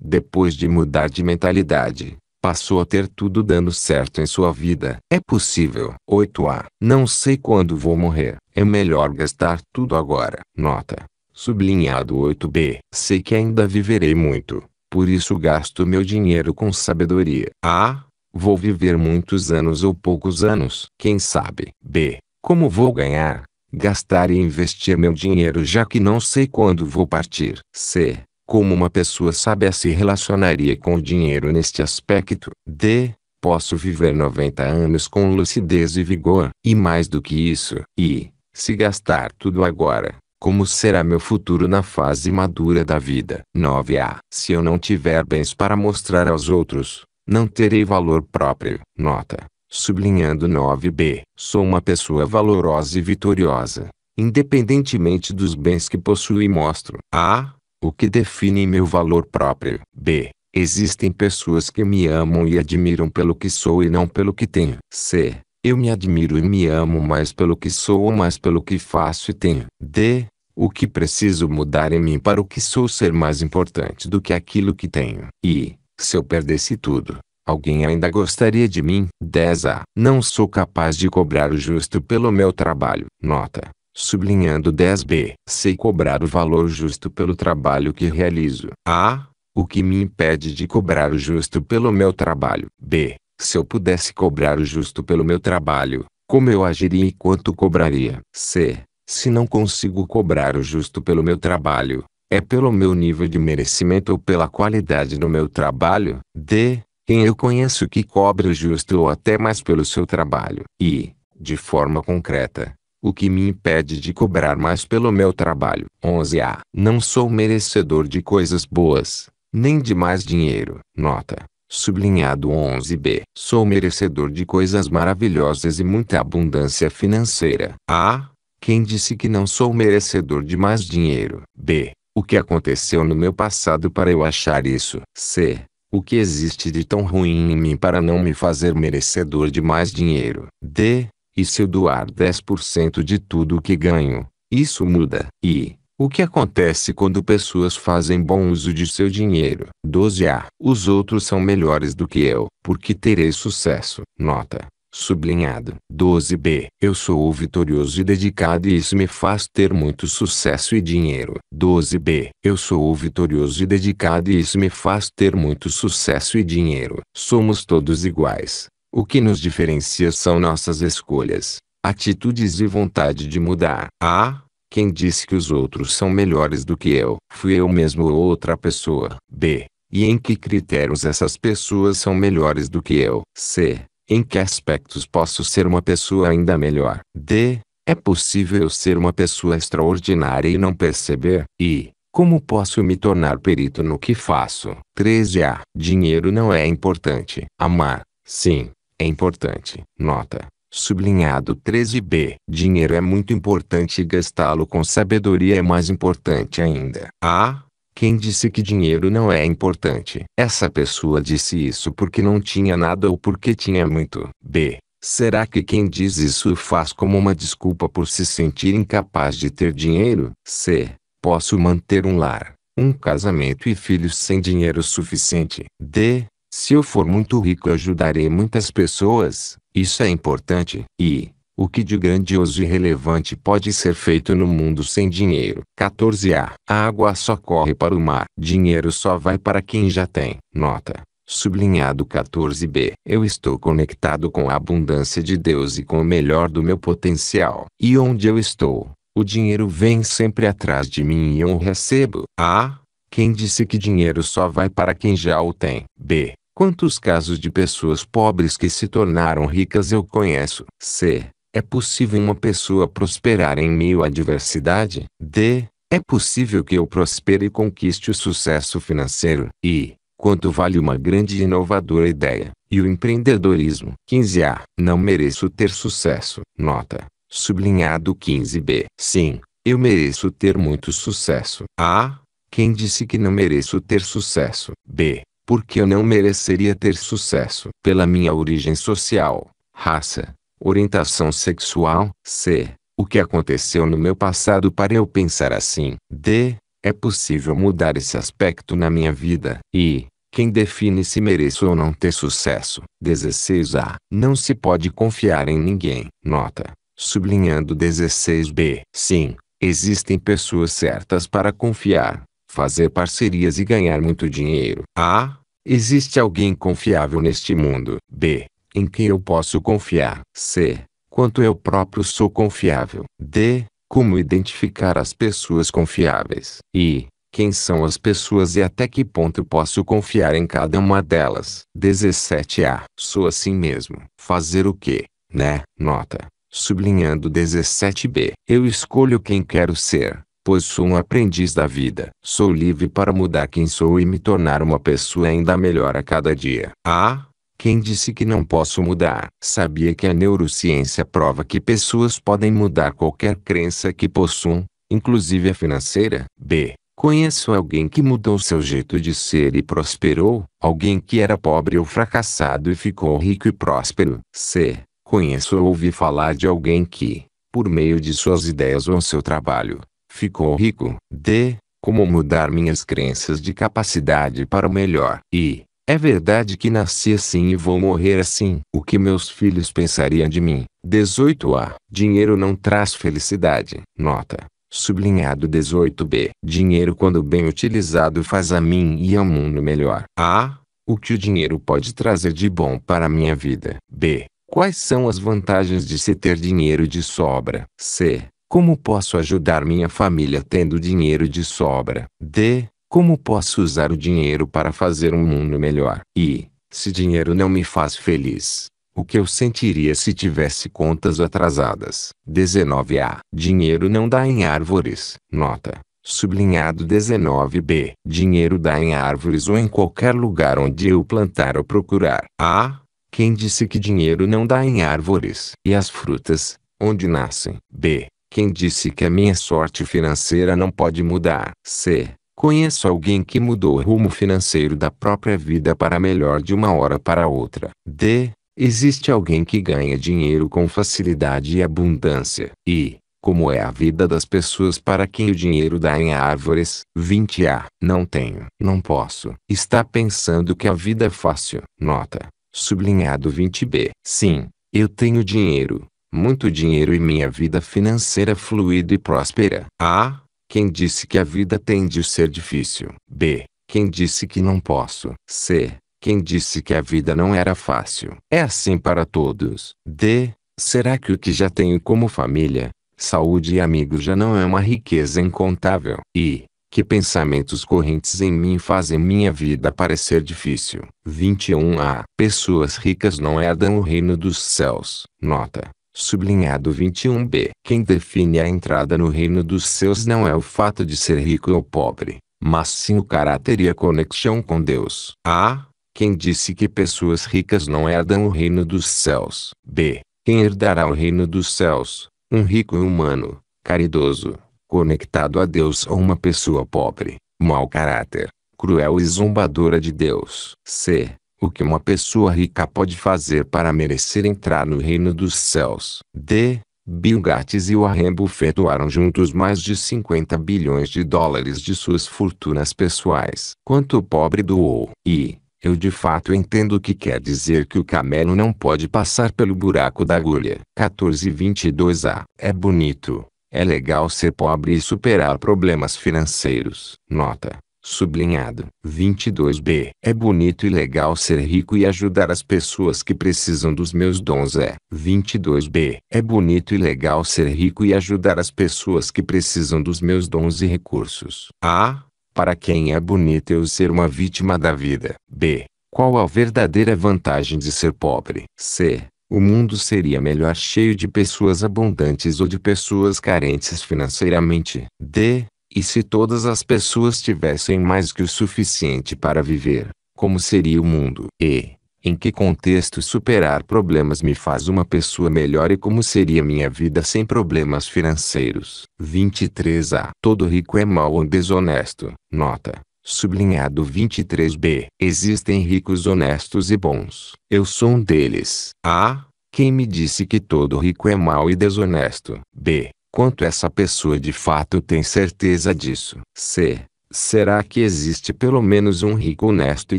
depois de mudar de mentalidade, passou a ter tudo dando certo em sua vida. É possível. 8a. Não sei quando vou morrer. É melhor gastar tudo agora. Nota. Sublinhado 8b. Sei que ainda viverei muito. Por isso gasto meu dinheiro com sabedoria. A. Vou viver muitos anos ou poucos anos. Quem sabe? B. Como vou ganhar, gastar e investir meu dinheiro já que não sei quando vou partir? C. Como uma pessoa sábia se relacionaria com o dinheiro neste aspecto? D. Posso viver 90 anos com lucidez e vigor, e mais do que isso. E, se gastar tudo agora, como será meu futuro na fase madura da vida? 9a. Se eu não tiver bens para mostrar aos outros, não terei valor próprio. Nota. Sublinhando 9b. Sou uma pessoa valorosa e vitoriosa, independentemente dos bens que possuo e mostro. A. O que define meu valor próprio. B. Existem pessoas que me amam e admiram pelo que sou e não pelo que tenho. C. Eu me admiro e me amo mais pelo que sou ou mais pelo que faço e tenho. D. O que preciso mudar em mim para o que sou ser mais importante do que aquilo que tenho. E. Se eu perdesse tudo, alguém ainda gostaria de mim. 10a. Não sou capaz de cobrar o justo pelo meu trabalho. Nota. Sublinhando 10b. Sei cobrar o valor justo pelo trabalho que realizo. A. O que me impede de cobrar o justo pelo meu trabalho. B. Se eu pudesse cobrar o justo pelo meu trabalho, como eu agiria e quanto cobraria? C. Se não consigo cobrar o justo pelo meu trabalho, é pelo meu nível de merecimento ou pela qualidade do meu trabalho, D, quem eu conheço que cobra o justo ou até mais pelo seu trabalho. E, de forma concreta, o que me impede de cobrar mais pelo meu trabalho. 11a. Não sou merecedor de coisas boas, nem de mais dinheiro. Nota. Sublinhado 11b. Sou merecedor de coisas maravilhosas e muita abundância financeira. A. Quem disse que não sou merecedor de mais dinheiro? B o que aconteceu no meu passado para eu achar isso? C. O que existe de tão ruim em mim para não me fazer merecedor de mais dinheiro? D. E se eu doar 10% de tudo o que ganho, isso muda? E. O que acontece quando pessoas fazem bom uso de seu dinheiro? 12a. Os outros são melhores do que eu, porque terei sucesso. Nota. Sublinhado. 12b. Eu sou o vitorioso e dedicado e isso me faz ter muito sucesso e dinheiro. 12b. Eu sou o vitorioso e dedicado e isso me faz ter muito sucesso e dinheiro. Somos todos iguais. O que nos diferencia são nossas escolhas, atitudes e vontade de mudar. A. Ah, quem disse que os outros são melhores do que eu? Fui eu mesmo ou outra pessoa. B. E em que critérios essas pessoas são melhores do que eu? C. Em que aspectos posso ser uma pessoa ainda melhor? D. É possível eu ser uma pessoa extraordinária e não perceber? E. Como posso me tornar perito no que faço? 13A. Dinheiro não é importante. Amar, sim, é importante. Nota. Sublinhado 13b. Dinheiro é muito importante e gastá-lo com sabedoria é mais importante ainda. A. Quem disse que dinheiro não é importante? Essa pessoa disse isso porque não tinha nada ou porque tinha muito. B. Será que quem diz isso faz como uma desculpa por se sentir incapaz de ter dinheiro? C. Posso manter um lar, um casamento e filhos sem dinheiro suficiente? D. Se eu for muito rico ajudarei muitas pessoas, isso é importante. E, o que de grandioso e relevante pode ser feito no mundo sem dinheiro? 14a. A água só corre para o mar. Dinheiro só vai para quem já tem. Nota. Sublinhado 14b. Eu estou conectado com a abundância de Deus e com o melhor do meu potencial. E onde eu estou, o dinheiro vem sempre atrás de mim e eu o recebo. A. Quem disse que dinheiro só vai para quem já o tem? B. Quantos casos de pessoas pobres que se tornaram ricas eu conheço? C. É possível uma pessoa prosperar em meio à adversidade? D. É possível que eu prospere e conquiste o sucesso financeiro? E. Quanto vale uma grande e inovadora ideia? E o empreendedorismo? 15A. Não mereço ter sucesso. Nota. Sublinhado 15B. Sim, eu mereço ter muito sucesso. A. Quem disse que não mereço ter sucesso? B. Porque eu não mereceria ter sucesso? Pela minha origem social, raça, Orientação sexual, C. O que aconteceu no meu passado para eu pensar assim? D. É possível mudar esse aspecto na minha vida? E. Quem define se mereço ou não ter sucesso? 16a. Não se pode confiar em ninguém. Nota. Sublinhando 16b. Sim, existem pessoas certas para confiar, fazer parcerias e ganhar muito dinheiro. A. Existe alguém confiável neste mundo? B em quem eu posso confiar. C. Quanto eu próprio sou confiável. D. Como identificar as pessoas confiáveis. E. Quem são as pessoas e até que ponto posso confiar em cada uma delas. 17a. Sou assim mesmo. Fazer o que, né? Nota. Sublinhando 17b. Eu escolho quem quero ser pois sou um aprendiz da vida. Sou livre para mudar quem sou e me tornar uma pessoa ainda melhor a cada dia. A. Quem disse que não posso mudar? Sabia que a neurociência prova que pessoas podem mudar qualquer crença que possuam, inclusive a financeira? B. Conheço alguém que mudou seu jeito de ser e prosperou, alguém que era pobre ou fracassado e ficou rico e próspero. C. Conheço ou ouvi falar de alguém que, por meio de suas ideias ou seu trabalho, ficou rico. D. Como mudar minhas crenças de capacidade para o melhor. E é verdade que nasci assim e vou morrer assim. O que meus filhos pensariam de mim? 18a. Dinheiro não traz felicidade. Nota. Sublinhado 18b. Dinheiro quando bem utilizado faz a mim e ao mundo melhor. A. O que o dinheiro pode trazer de bom para a minha vida. B. Quais são as vantagens de se ter dinheiro de sobra? C. Como posso ajudar minha família tendo dinheiro de sobra? D. Como posso usar o dinheiro para fazer um mundo melhor? E, se dinheiro não me faz feliz, o que eu sentiria se tivesse contas atrasadas? 19a. Dinheiro não dá em árvores. Nota. Sublinhado 19b. Dinheiro dá em árvores ou em qualquer lugar onde eu plantar ou procurar. A. Quem disse que dinheiro não dá em árvores? E as frutas, onde nascem? B. Quem disse que a minha sorte financeira não pode mudar? C. Conheço alguém que mudou o rumo financeiro da própria vida para melhor de uma hora para outra. D. Existe alguém que ganha dinheiro com facilidade e abundância. E, como é a vida das pessoas para quem o dinheiro dá em árvores? 20A. Não tenho. Não posso. Está pensando que a vida é fácil. Nota. Sublinhado 20B. Sim, eu tenho dinheiro. Muito dinheiro e minha vida financeira fluida e próspera. A. Quem disse que a vida tem de ser difícil? B. Quem disse que não posso? C. Quem disse que a vida não era fácil? É assim para todos. D. Será que o que já tenho como família, saúde e amigos já não é uma riqueza incontável? E. Que pensamentos correntes em mim fazem minha vida parecer difícil. 21a. Pessoas ricas não herdam o reino dos céus. Nota. Sublinhado 21b. Quem define a entrada no reino dos céus não é o fato de ser rico ou pobre, mas sim o caráter e a conexão com Deus. A. Quem disse que pessoas ricas não herdam o reino dos céus? B. Quem herdará o reino dos céus? Um rico humano, caridoso, conectado a Deus ou uma pessoa pobre, mau caráter, cruel e zombadora de Deus? C o que uma pessoa rica pode fazer para merecer entrar no reino dos céus. D. Bill Gates e Warren Buffett doaram juntos mais de 50 bilhões de dólares de suas fortunas pessoais. Quanto o pobre doou. E, eu de fato entendo o que quer dizer que o camelo não pode passar pelo buraco da agulha. 1422a. É bonito. É legal ser pobre e superar problemas financeiros. Nota. Sublinhado. 22b. É bonito e legal ser rico e ajudar as pessoas que precisam dos meus dons é. 22b. É bonito e legal ser rico e ajudar as pessoas que precisam dos meus dons e recursos. A. Para quem é bonito eu ser uma vítima da vida. B. Qual a verdadeira vantagem de ser pobre? C. O mundo seria melhor cheio de pessoas abundantes ou de pessoas carentes financeiramente. D. E se todas as pessoas tivessem mais que o suficiente para viver, como seria o mundo? E, em que contexto superar problemas me faz uma pessoa melhor e como seria minha vida sem problemas financeiros? 23a. Todo rico é mau ou desonesto. Nota. Sublinhado 23b. Existem ricos honestos e bons. Eu sou um deles. A. Quem me disse que todo rico é mau e desonesto? B quanto essa pessoa de fato tem certeza disso. C. Será que existe pelo menos um rico honesto e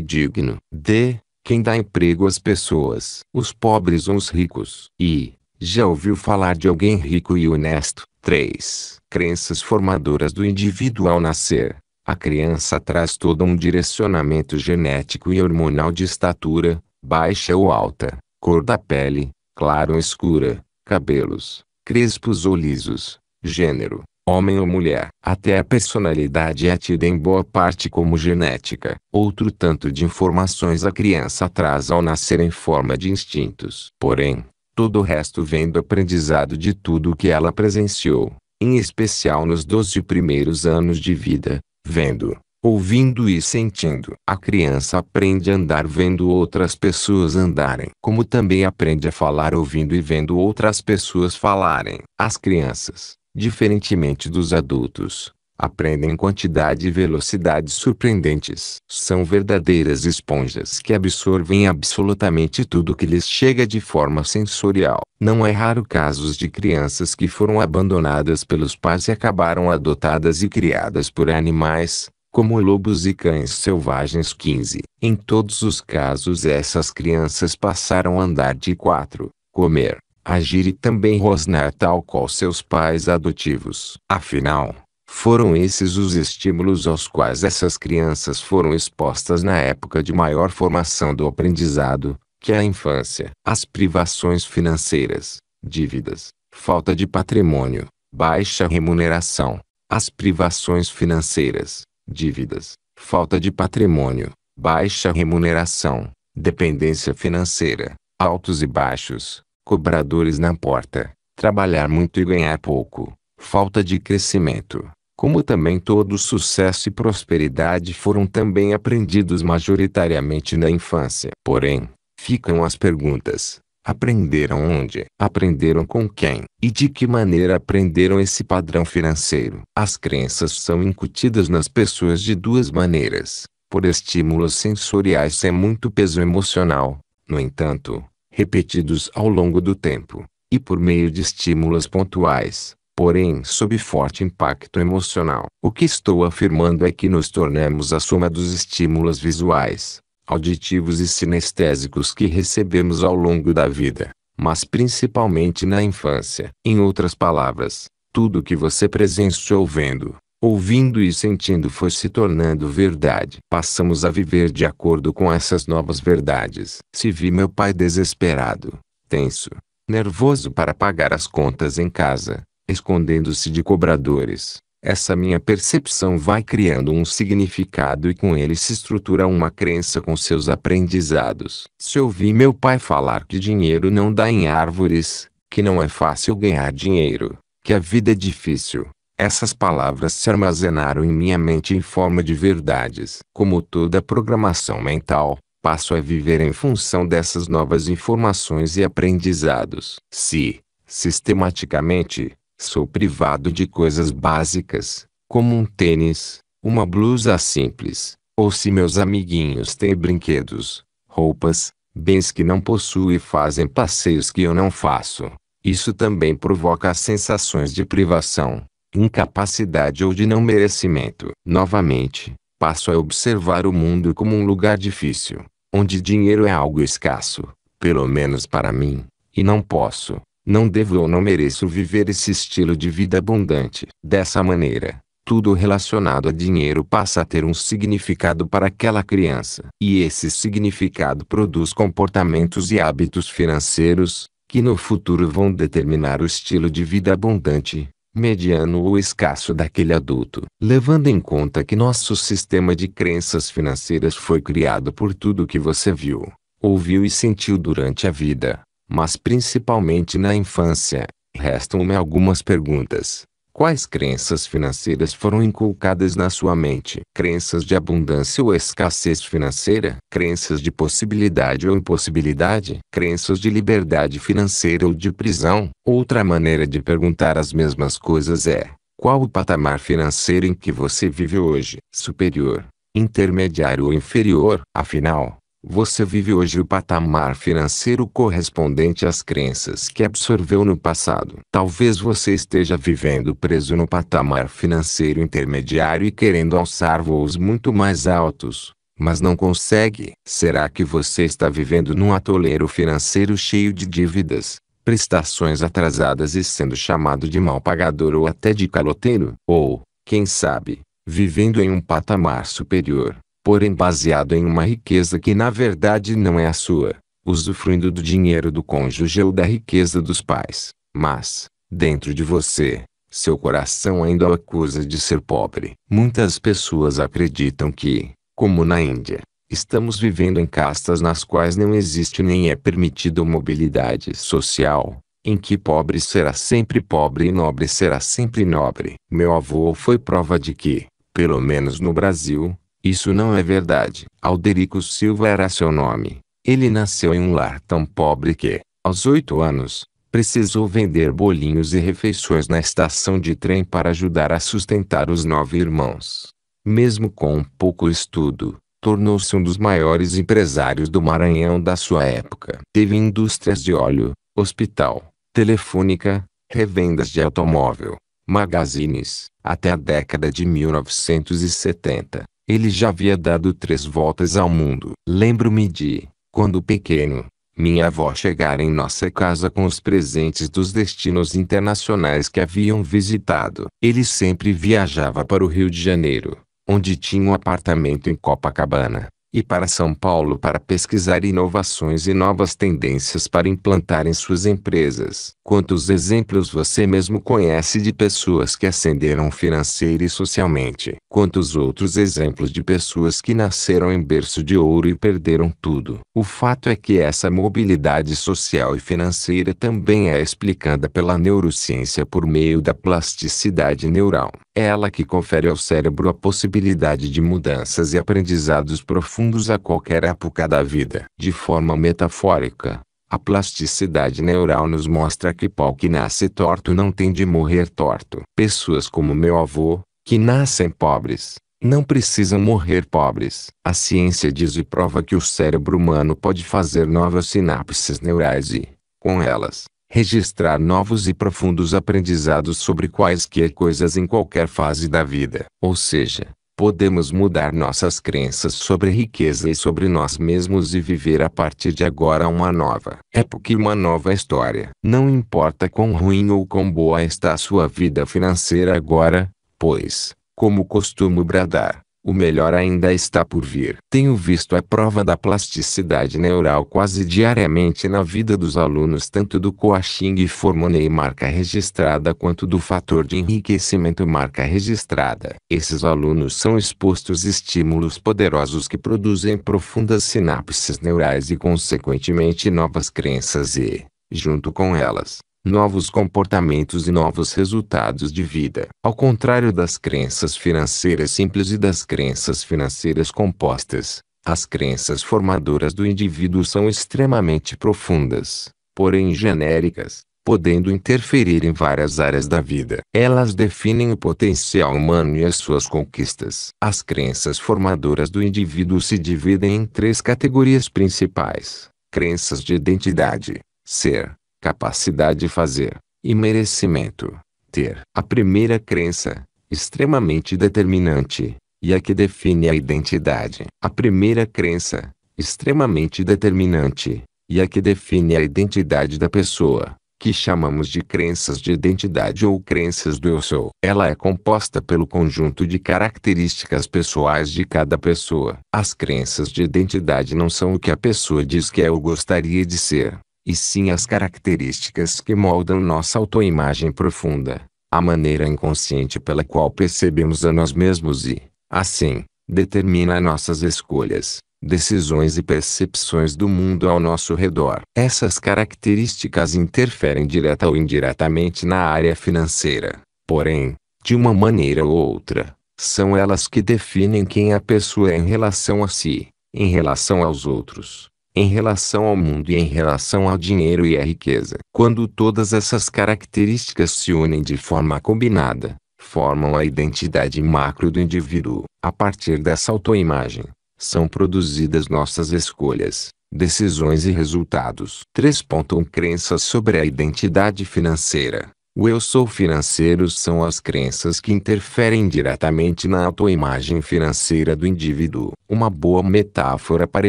digno? D. Quem dá emprego às pessoas, os pobres ou os ricos? E. Já ouviu falar de alguém rico e honesto? 3. Crenças formadoras do indivíduo ao nascer. A criança traz todo um direcionamento genético e hormonal de estatura, baixa ou alta, cor da pele, clara ou escura, cabelos, crespos ou lisos, gênero, homem ou mulher. Até a personalidade é tida em boa parte como genética. Outro tanto de informações a criança traz ao nascer em forma de instintos. Porém, todo o resto vem do aprendizado de tudo o que ela presenciou, em especial nos 12 primeiros anos de vida, vendo, Ouvindo e sentindo. A criança aprende a andar vendo outras pessoas andarem. Como também aprende a falar ouvindo e vendo outras pessoas falarem. As crianças, diferentemente dos adultos, aprendem quantidade e velocidade surpreendentes. São verdadeiras esponjas que absorvem absolutamente tudo que lhes chega de forma sensorial. Não é raro casos de crianças que foram abandonadas pelos pais e acabaram adotadas e criadas por animais, como lobos e cães selvagens 15. Em todos os casos essas crianças passaram a andar de quatro, comer, agir e também rosnar tal qual seus pais adotivos. Afinal, foram esses os estímulos aos quais essas crianças foram expostas na época de maior formação do aprendizado, que é a infância. As privações financeiras, dívidas, falta de patrimônio, baixa remuneração, as privações financeiras, dívidas, falta de patrimônio, baixa remuneração, dependência financeira, altos e baixos, cobradores na porta, trabalhar muito e ganhar pouco, falta de crescimento, como também todo sucesso e prosperidade foram também aprendidos majoritariamente na infância. Porém, ficam as perguntas: Aprenderam onde? Aprenderam com quem? E de que maneira aprenderam esse padrão financeiro? As crenças são incutidas nas pessoas de duas maneiras: por estímulos sensoriais sem muito peso emocional, no entanto, repetidos ao longo do tempo, e por meio de estímulos pontuais, porém sob forte impacto emocional. O que estou afirmando é que nos tornamos a soma dos estímulos visuais, auditivos e sinestésicos que recebemos ao longo da vida, mas principalmente na infância. Em outras palavras, tudo o que você presenciou vendo, ouvindo e sentindo foi se tornando verdade. Passamos a viver de acordo com essas novas verdades. Se vi meu pai desesperado, tenso, nervoso para pagar as contas em casa, escondendo-se de cobradores, essa minha percepção vai criando um significado e com ele se estrutura uma crença com seus aprendizados. Se ouvi meu pai falar que dinheiro não dá em árvores, que não é fácil ganhar dinheiro, que a vida é difícil, essas palavras se armazenaram em minha mente em forma de verdades. Como toda programação mental, passo a viver em função dessas novas informações e aprendizados. Se, sistematicamente, Sou privado de coisas básicas, como um tênis, uma blusa simples, ou se meus amiguinhos têm brinquedos, roupas, bens que não possuo e fazem passeios que eu não faço. Isso também provoca sensações de privação, incapacidade ou de não merecimento. Novamente, passo a observar o mundo como um lugar difícil, onde dinheiro é algo escasso, pelo menos para mim, e não posso, não devo ou não mereço viver esse estilo de vida abundante. Dessa maneira, tudo relacionado a dinheiro passa a ter um significado para aquela criança. E esse significado produz comportamentos e hábitos financeiros, que no futuro vão determinar o estilo de vida abundante, mediano ou escasso daquele adulto. Levando em conta que nosso sistema de crenças financeiras foi criado por tudo que você viu, ouviu e sentiu durante a vida, mas principalmente na infância. Restam-me algumas perguntas. Quais crenças financeiras foram inculcadas na sua mente? Crenças de abundância ou escassez financeira? Crenças de possibilidade ou impossibilidade? Crenças de liberdade financeira ou de prisão? Outra maneira de perguntar as mesmas coisas é: qual o patamar financeiro em que você vive hoje? Superior, intermediário ou inferior? Afinal, você vive hoje o patamar financeiro correspondente às crenças que absorveu no passado. Talvez você esteja vivendo preso no patamar financeiro intermediário e querendo alçar voos muito mais altos mas não consegue. Será que você está vivendo num atoleiro financeiro cheio de dívidas, prestações atrasadas e sendo chamado de mal pagador ou até de caloteiro? Ou, quem sabe, vivendo em um patamar superior, porém baseado em uma riqueza que na verdade não é a sua, usufruindo do dinheiro do cônjuge ou da riqueza dos pais, mas, dentro de você, seu coração ainda o acusa de ser pobre. Muitas pessoas acreditam que, como na Índia, estamos vivendo em castas nas quais não existe nem é permitida mobilidade social, em que pobre será sempre pobre e nobre será sempre nobre. Meu avô foi prova de que, pelo menos no Brasil, isso não é verdade. Alderico Silva era seu nome. Ele nasceu em um lar tão pobre que, aos oito anos, precisou vender bolinhos e refeições na estação de trem para ajudar a sustentar os nove irmãos. Mesmo com um pouco estudo, tornou-se um dos maiores empresários do Maranhão da sua época. Teve indústrias de óleo, hospital, telefônica, revendas de automóvel, magazines, até a década de 1970. Ele já havia dado três voltas ao mundo. Lembro-me de, quando pequeno, minha avó chegar em nossa casa com os presentes dos destinos internacionais que haviam visitado. Ele sempre viajava para o Rio de Janeiro, onde tinha um apartamento em Copacabana e para São Paulo para pesquisar inovações e novas tendências para implantar em suas empresas. Quantos exemplos você mesmo conhece de pessoas que ascenderam financeira e socialmente? Quantos outros exemplos de pessoas que nasceram em berço de ouro e perderam tudo? O fato é que essa mobilidade social e financeira também é explicada pela neurociência por meio da plasticidade neural. É ela que confere ao cérebro a possibilidade de mudanças e aprendizados profundos profundos a qualquer época da vida. De forma metafórica, a plasticidade neural nos mostra que pau que nasce torto não tem de morrer torto. Pessoas como meu avô, que nascem pobres, não precisam morrer pobres. A ciência diz e prova que o cérebro humano pode fazer novas sinapses neurais e, com elas, registrar novos e profundos aprendizados sobre quaisquer coisas em qualquer fase da vida. Ou seja, podemos mudar nossas crenças sobre riqueza e sobre nós mesmos e viver a partir de agora uma nova época e uma nova história. Não importa quão ruim ou quão boa está a sua vida financeira agora, pois, como costumo bradar, o melhor ainda está por vir. Tenho visto a prova da plasticidade neural quase diariamente na vida dos alunos tanto do Coaching e Formonei marca registrada quanto do fator de enriquecimento marca registrada. Esses alunos são expostos a estímulos poderosos que produzem profundas sinapses neurais e consequentemente novas crenças e, junto com elas, novos comportamentos e novos resultados de vida. Ao contrário das crenças financeiras simples e das crenças financeiras compostas, as crenças formadoras do indivíduo são extremamente profundas, porém genéricas, podendo interferir em várias áreas da vida. Elas definem o potencial humano e as suas conquistas. As crenças formadoras do indivíduo se dividem em três categorias principais: crenças de identidade, ser capacidade de fazer, e merecimento. Ter a primeira crença, extremamente determinante, e a que define a identidade. A primeira crença, extremamente determinante, e a que define a identidade da pessoa, que chamamos de crenças de identidade ou crenças do eu sou. Ela é composta pelo conjunto de características pessoais de cada pessoa. As crenças de identidade não são o que a pessoa diz que é ou gostaria de ser e sim as características que moldam nossa autoimagem profunda, a maneira inconsciente pela qual percebemos a nós mesmos e, assim, determina nossas escolhas, decisões e percepções do mundo ao nosso redor. Essas características interferem direta ou indiretamente na área financeira, porém, de uma maneira ou outra, são elas que definem quem é a pessoa é em relação a si, em relação aos outros, em relação ao mundo e em relação ao dinheiro e à riqueza. Quando todas essas características se unem de forma combinada, formam a identidade macro do indivíduo. A partir dessa autoimagem, são produzidas nossas escolhas, decisões e resultados. 3.1 Crenças sobre a identidade financeira. O eu sou financeiro são as crenças que interferem diretamente na autoimagem financeira do indivíduo. Uma boa metáfora para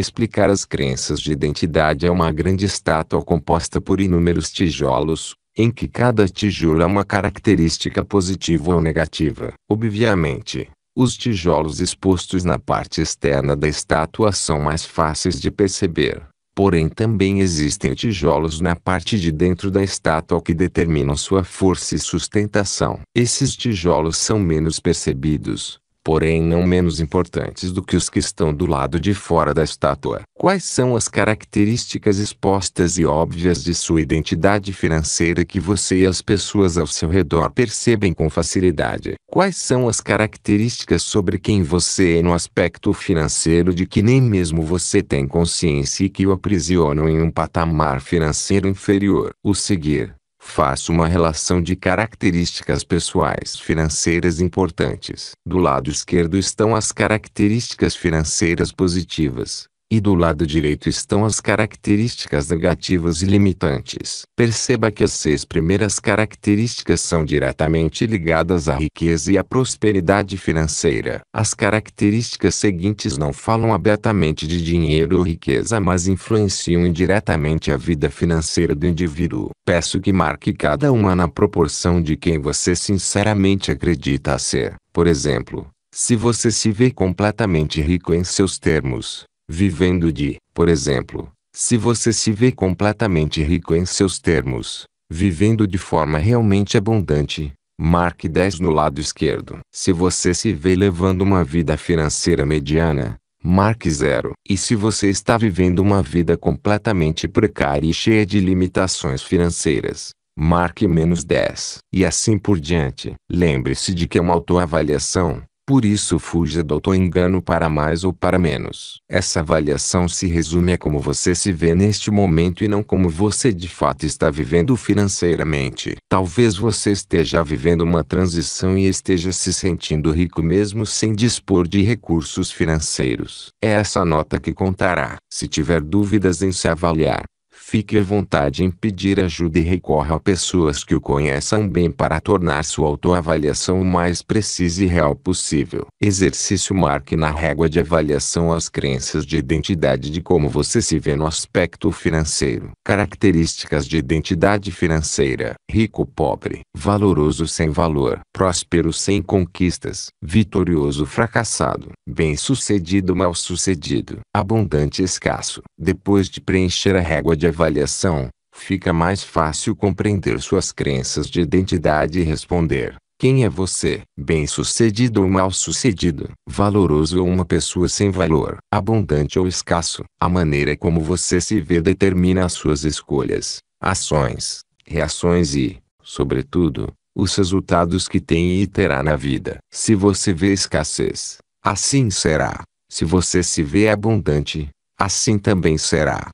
explicar as crenças de identidade é uma grande estátua composta por inúmeros tijolos, em que cada tijolo é uma característica positiva ou negativa. Obviamente, os tijolos expostos na parte externa da estátua são mais fáceis de perceber. Porém também existem tijolos na parte de dentro da estátua que determinam sua força e sustentação. Esses tijolos são menos percebidos, porém não menos importantes do que os que estão do lado de fora da estátua. Quais são as características expostas e óbvias de sua identidade financeira que você e as pessoas ao seu redor percebem com facilidade? Quais são as características sobre quem você é no aspecto financeiro de que nem mesmo você tem consciência e que o aprisionam em um patamar financeiro inferior? O seguir Faça uma relação de características pessoais financeiras importantes. Do lado esquerdo estão as características financeiras positivas, e do lado direito estão as características negativas e limitantes. Perceba que as seis primeiras características são diretamente ligadas à riqueza e à prosperidade financeira. As características seguintes não falam abertamente de dinheiro ou riqueza, mas influenciam indiretamente a vida financeira do indivíduo. Peço que marque cada uma na proporção de quem você sinceramente acredita ser. Por exemplo, se você se vê completamente rico em seus termos, vivendo de, por exemplo, se você se vê completamente rico em seus termos, vivendo de forma realmente abundante, marque 10 no lado esquerdo. Se você se vê levando uma vida financeira mediana, marque 0. E se você está vivendo uma vida completamente precária e cheia de limitações financeiras, marque menos 10. E assim por diante. Lembre-se de que é uma autoavaliação, por isso fuja do auto-engano para mais ou para menos. Essa avaliação se resume a como você se vê neste momento e não como você de fato está vivendo financeiramente. Talvez você esteja vivendo uma transição e esteja se sentindo rico mesmo sem dispor de recursos financeiros. É essa nota que contará. Se tiver dúvidas em se avaliar, Fique à vontade em pedir ajuda e recorra a pessoas que o conheçam bem para tornar sua autoavaliação o mais precisa e real possível. Exercício marque na régua de avaliação as crenças de identidade de como você se vê no aspecto financeiro. Características de identidade financeira: rico pobre, valoroso sem valor, próspero sem conquistas, vitorioso fracassado, bem-sucedido mal-sucedido, abundante escasso. Depois de preencher a régua de avaliação avaliação, fica mais fácil compreender suas crenças de identidade e responder: quem é você? Bem-sucedido ou mal-sucedido? Valoroso ou uma pessoa sem valor? Abundante ou escasso? A maneira como você se vê determina as suas escolhas, ações, reações e, sobretudo, os resultados que tem e terá na vida. Se você vê escassez, assim será. Se você se vê abundante, assim também será.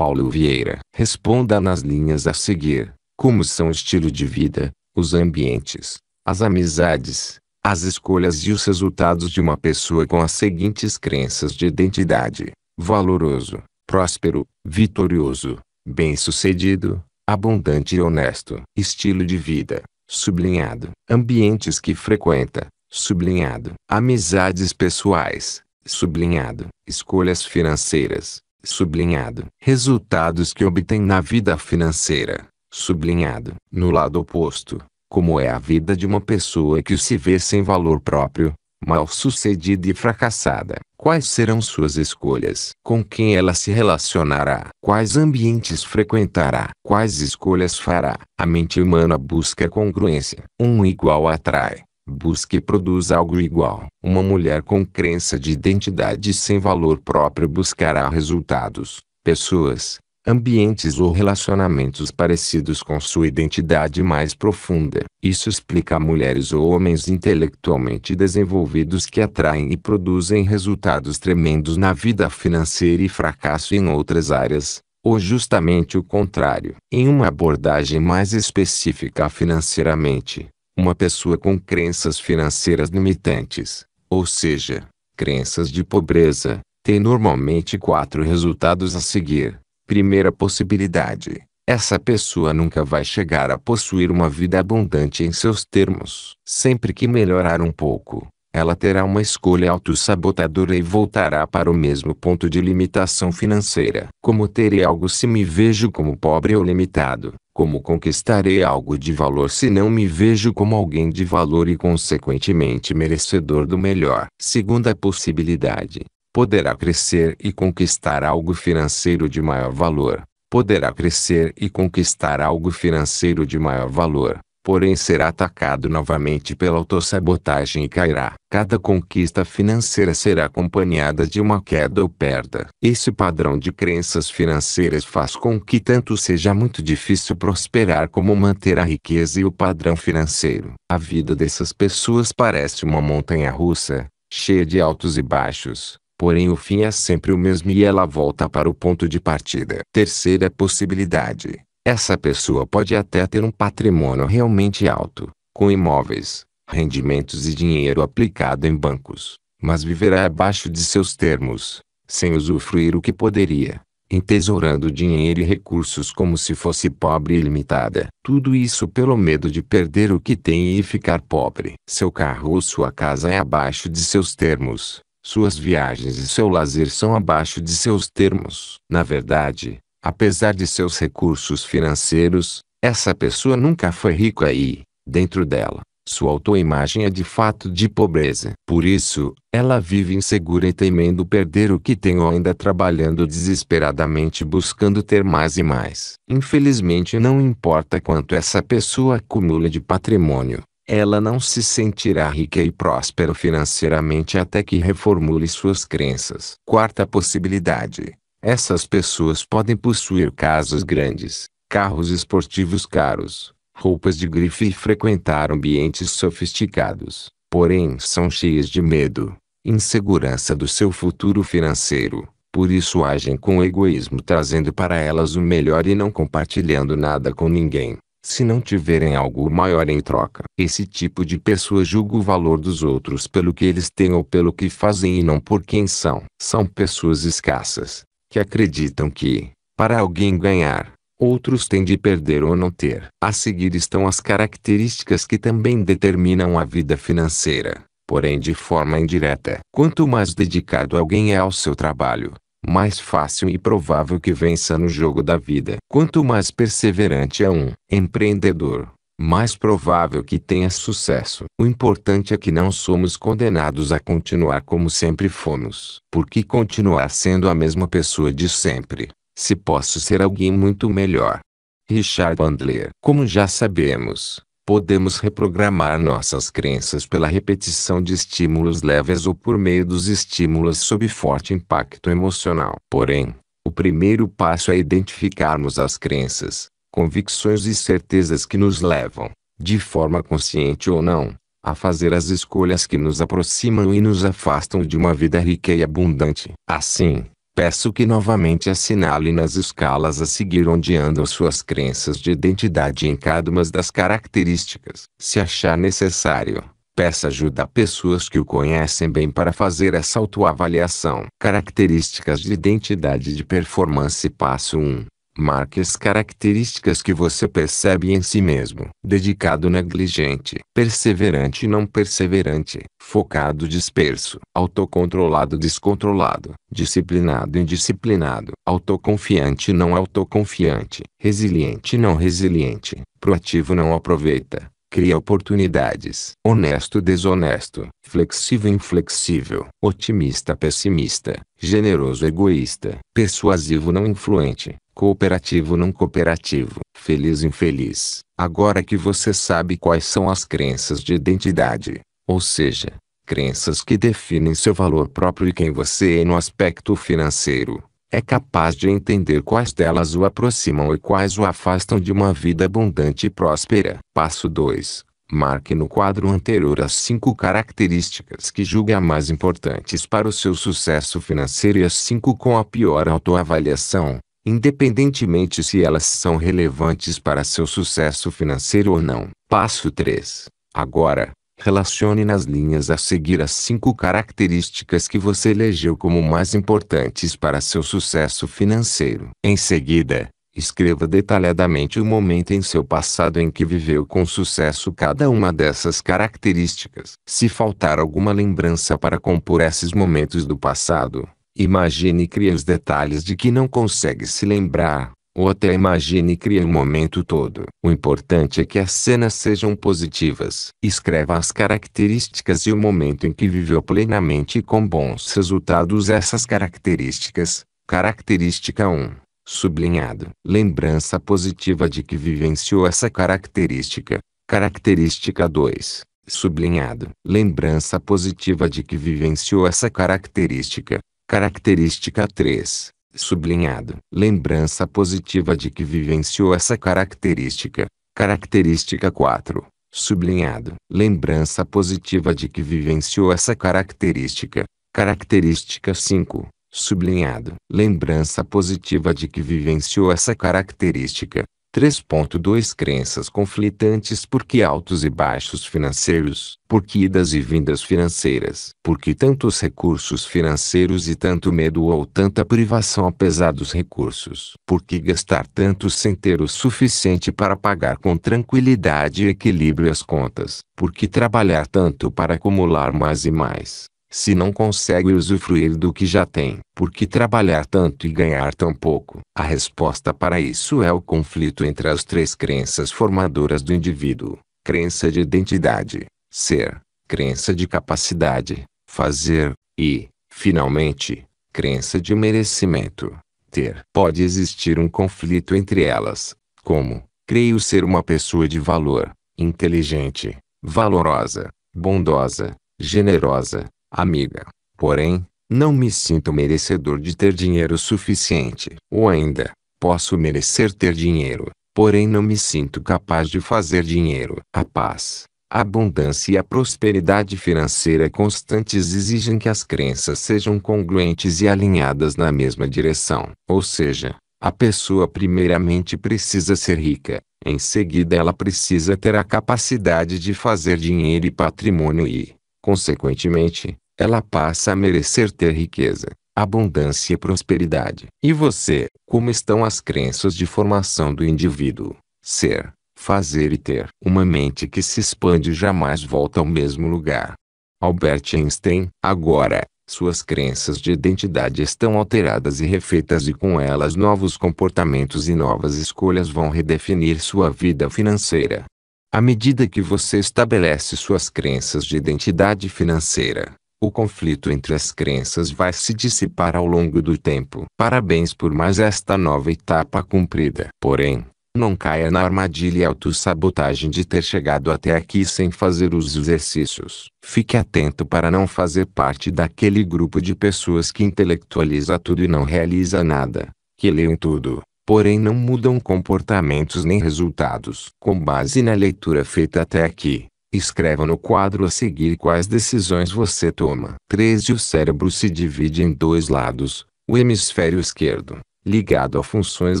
Paulo Vieira. Responda nas linhas a seguir: como são o estilo de vida, os ambientes, as amizades, as escolhas e os resultados de uma pessoa com as seguintes crenças de identidade: valoroso, próspero, vitorioso, bem-sucedido, abundante e honesto. Estilo de vida, sublinhado. Ambientes que frequenta, sublinhado. Amizades pessoais, sublinhado. Escolhas financeiras, sublinhado. Resultados que obtém na vida financeira, sublinhado. No lado oposto, como é a vida de uma pessoa que se vê sem valor próprio, mal sucedida e fracassada. Quais serão suas escolhas? Com quem ela se relacionará? Quais ambientes frequentará? Quais escolhas fará? A mente humana busca congruência. Um igual atrai, busque e produz algo igual. Uma mulher com crença de identidade sem valor próprio buscará resultados, pessoas, ambientes ou relacionamentos parecidos com sua identidade mais profunda. Isso explica mulheres ou homens intelectualmente desenvolvidos que atraem e produzem resultados tremendos na vida financeira e fracasso em outras áreas ou justamente o contrário. Em uma abordagem mais específica financeiramente, uma pessoa com crenças financeiras limitantes, ou seja, crenças de pobreza, tem normalmente quatro resultados a seguir. Primeira possibilidade: essa pessoa nunca vai chegar a possuir uma vida abundante em seus termos. Sempre que melhorar um pouco, ela terá uma escolha autossabotadora e voltará para o mesmo ponto de limitação financeira. Como terei algo se me vejo como pobre ou limitado? Como conquistarei algo de valor se não me vejo como alguém de valor e, consequentemente, merecedor do melhor? Segunda possibilidade: poderá crescer e conquistar algo financeiro de maior valor. Poderá crescer e conquistar algo financeiro de maior valor porém será atacado novamente pela autossabotagem e cairá. Cada conquista financeira será acompanhada de uma queda ou perda. Esse padrão de crenças financeiras faz com que tanto seja muito difícil prosperar como manter a riqueza e o padrão financeiro. A vida dessas pessoas parece uma montanha russa, cheia de altos e baixos. Porém o fim é sempre o mesmo e ela volta para o ponto de partida. Terceira possibilidade essa pessoa pode até ter um patrimônio realmente alto, com imóveis, rendimentos e dinheiro aplicado em bancos, mas viverá abaixo de seus termos, sem usufruir o que poderia, entesourando dinheiro e recursos como se fosse pobre e limitada. Tudo isso pelo medo de perder o que tem e ficar pobre. Seu carro ou sua casa é abaixo de seus termos. Suas viagens e seu lazer são abaixo de seus termos. Na verdade, Apesar de seus recursos financeiros, essa pessoa nunca foi rica e, dentro dela, sua autoimagem é de fato de pobreza. Por isso, ela vive insegura e temendo perder o que tem ou ainda trabalhando desesperadamente buscando ter mais e mais. Infelizmente, não importa quanto essa pessoa acumula de patrimônio, ela não se sentirá rica e próspera financeiramente até que reformule suas crenças. Quarta possibilidade essas pessoas podem possuir casas grandes, carros esportivos caros, roupas de grife e frequentar ambientes sofisticados, porém são cheias de medo, insegurança do seu futuro financeiro, por isso agem com egoísmo trazendo para elas o melhor e não compartilhando nada com ninguém, se não tiverem algo maior em troca. Esse tipo de pessoa julga o valor dos outros pelo que eles têm ou pelo que fazem e não por quem são. São pessoas escassas, que acreditam que, para alguém ganhar, outros têm de perder ou não ter. A seguir estão as características que também determinam a vida financeira, porém de forma indireta. Quanto mais dedicado alguém é ao seu trabalho, mais fácil e provável que vença no jogo da vida. Quanto mais perseverante é um empreendedor, mais provável que tenha sucesso. O importante é que não somos condenados a continuar como sempre fomos, porque continuar sendo a mesma pessoa de sempre, se posso ser alguém muito melhor. Richard Bandler. Como já sabemos, podemos reprogramar nossas crenças pela repetição de estímulos leves ou por meio dos estímulos sob forte impacto emocional. Porém, o primeiro passo é identificarmos as crenças, convicções e certezas que nos levam, de forma consciente ou não, a fazer as escolhas que nos aproximam e nos afastam de uma vida rica e abundante. Assim, peço que novamente assinale nas escalas a seguir onde andam suas crenças de identidade em cada uma das características. Se achar necessário, peça ajuda a pessoas que o conhecem bem para fazer essa autoavaliação. Características de identidade de performance passo 1. Marque as características que você percebe em si mesmo. Dedicado negligente. Perseverante não perseverante. Focado disperso. Autocontrolado descontrolado. Disciplinado indisciplinado. Autoconfiante não autoconfiante. Resiliente não resiliente. Proativo não aproveita. Cria oportunidades. Honesto desonesto. Flexível inflexível. Otimista pessimista. Generoso egoísta. Persuasivo não influente Cooperativo não cooperativo, feliz infeliz. Agora que você sabe quais são as crenças de identidade, ou seja, crenças que definem seu valor próprio e quem você é no aspecto financeiro, é capaz de entender quais delas o aproximam e quais o afastam de uma vida abundante e próspera. Passo 2. Marque no quadro anterior as cinco características que julga mais importantes para o seu sucesso financeiro e as cinco com a pior autoavaliação independentemente se elas são relevantes para seu sucesso financeiro ou não. Passo 3. Agora, relacione nas linhas a seguir as cinco características que você elegeu como mais importantes para seu sucesso financeiro. Em seguida, escreva detalhadamente o momento em seu passado em que viveu com sucesso cada uma dessas características. Se faltar alguma lembrança para compor esses momentos do passado, Imagine e cria os detalhes de que não consegue se lembrar, ou até imagine e cria o momento todo. O importante é que as cenas sejam positivas. Escreva as características e o momento em que viveu plenamente e com bons resultados essas características. Característica 1. Sublinhado. Lembrança positiva de que vivenciou essa característica. Característica 2. Sublinhado. Lembrança positiva de que vivenciou essa característica. Característica 3. Sublinhado. Lembrança positiva de que vivenciou essa característica. Característica 4. Sublinhado. Lembrança positiva de que vivenciou essa característica. Característica 5. Sublinhado. Lembrança positiva de que vivenciou essa característica. 3.2 Crenças conflitantes porque altos e baixos financeiros, porque idas e vindas financeiras, porque tantos recursos financeiros e tanto medo ou tanta privação apesar dos recursos, porque gastar tanto sem ter o suficiente para pagar com tranquilidade e equilíbrio as contas, porque trabalhar tanto para acumular mais e mais, se não consegue usufruir do que já tem, por que trabalhar tanto e ganhar tão pouco? A resposta para isso é o conflito entre as três crenças formadoras do indivíduo: crença de identidade, ser, crença de capacidade, fazer, e, finalmente, crença de merecimento, ter. Pode existir um conflito entre elas, como, creio ser uma pessoa de valor, inteligente, valorosa, bondosa, generosa, Amiga, porém, não me sinto merecedor de ter dinheiro suficiente. Ou ainda, posso merecer ter dinheiro, porém não me sinto capaz de fazer dinheiro. A paz, a abundância e a prosperidade financeira constantes exigem que as crenças sejam congruentes e alinhadas na mesma direção. Ou seja, a pessoa primeiramente precisa ser rica, em seguida ela precisa ter a capacidade de fazer dinheiro e patrimônio e, consequentemente, ela passa a merecer ter riqueza, abundância e prosperidade. E você, como estão as crenças de formação do indivíduo? Ser, fazer e ter. Uma mente que se expande jamais volta ao mesmo lugar. Albert Einstein, agora, suas crenças de identidade estão alteradas e refeitas e com elas novos comportamentos e novas escolhas vão redefinir sua vida financeira. À medida que você estabelece suas crenças de identidade financeira, o conflito entre as crenças vai se dissipar ao longo do tempo. Parabéns por mais esta nova etapa cumprida. Porém, não caia na armadilha e autossabotagem de ter chegado até aqui sem fazer os exercícios. Fique atento para não fazer parte daquele grupo de pessoas que intelectualiza tudo e não realiza nada, que leem tudo, porém não mudam comportamentos nem resultados. Com base na leitura feita até aqui, Escreva no quadro a seguir quais decisões você toma. 3. O cérebro se divide em dois lados, o hemisfério esquerdo, ligado a funções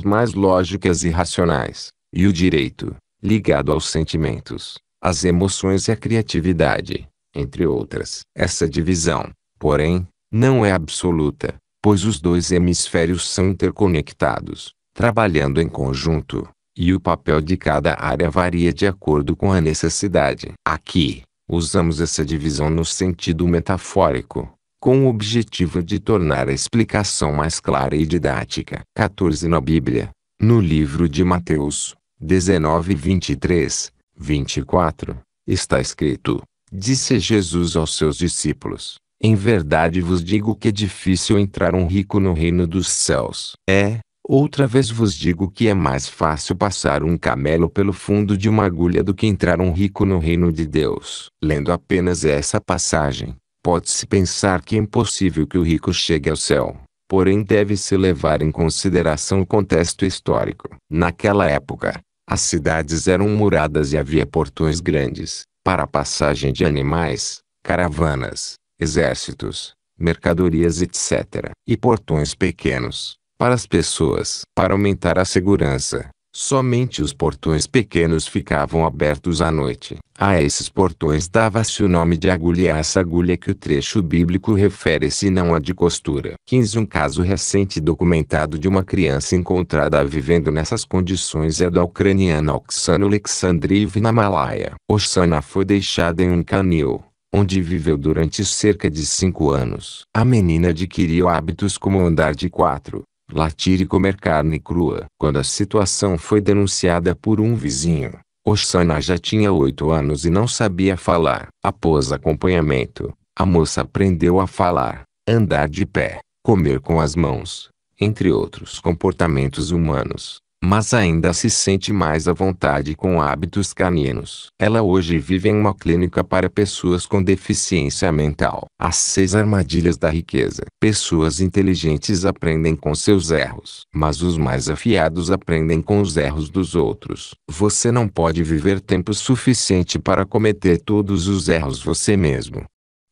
mais lógicas e racionais, e o direito, ligado aos sentimentos, às emoções e à criatividade, entre outras. Essa divisão, porém, não é absoluta, pois os dois hemisférios são interconectados, trabalhando em conjunto e o papel de cada área varia de acordo com a necessidade. Aqui, usamos essa divisão no sentido metafórico, com o objetivo de tornar a explicação mais clara e didática. 14 na Bíblia, no livro de Mateus, 19 23, 24, está escrito, disse Jesus aos seus discípulos, em verdade vos digo que é difícil entrar um rico no reino dos céus. É, Outra vez vos digo que é mais fácil passar um camelo pelo fundo de uma agulha do que entrar um rico no reino de Deus. Lendo apenas essa passagem, pode-se pensar que é impossível que o rico chegue ao céu. Porém, deve-se levar em consideração o contexto histórico. Naquela época, as cidades eram muradas e havia portões grandes para a passagem de animais, caravanas, exércitos, mercadorias, etc., e portões pequenos para as pessoas. Para aumentar a segurança, somente os portões pequenos ficavam abertos à noite. A esses portões dava-se o nome de agulha essa agulha que o trecho bíblico refere-se não a de costura. 15 Um caso recente documentado de uma criança encontrada vivendo nessas condições é da ucraniana Oksana Alexandrivna Malaya. Oksana foi deixada em um canil onde viveu durante cerca de cinco anos. A menina adquiriu hábitos como andar de quatro, latir e comer carne crua. Quando a situação foi denunciada por um vizinho, Oxana já tinha oito anos e não sabia falar. Após acompanhamento, a moça aprendeu a falar, andar de pé, comer com as mãos, entre outros comportamentos humanos mas ainda se sente mais à vontade com hábitos caninos. Ela hoje vive em uma clínica para pessoas com deficiência mental. As seis armadilhas da riqueza. Pessoas inteligentes aprendem com seus erros, mas os mais afiados aprendem com os erros dos outros. Você não pode viver tempo suficiente para cometer todos os erros você mesmo.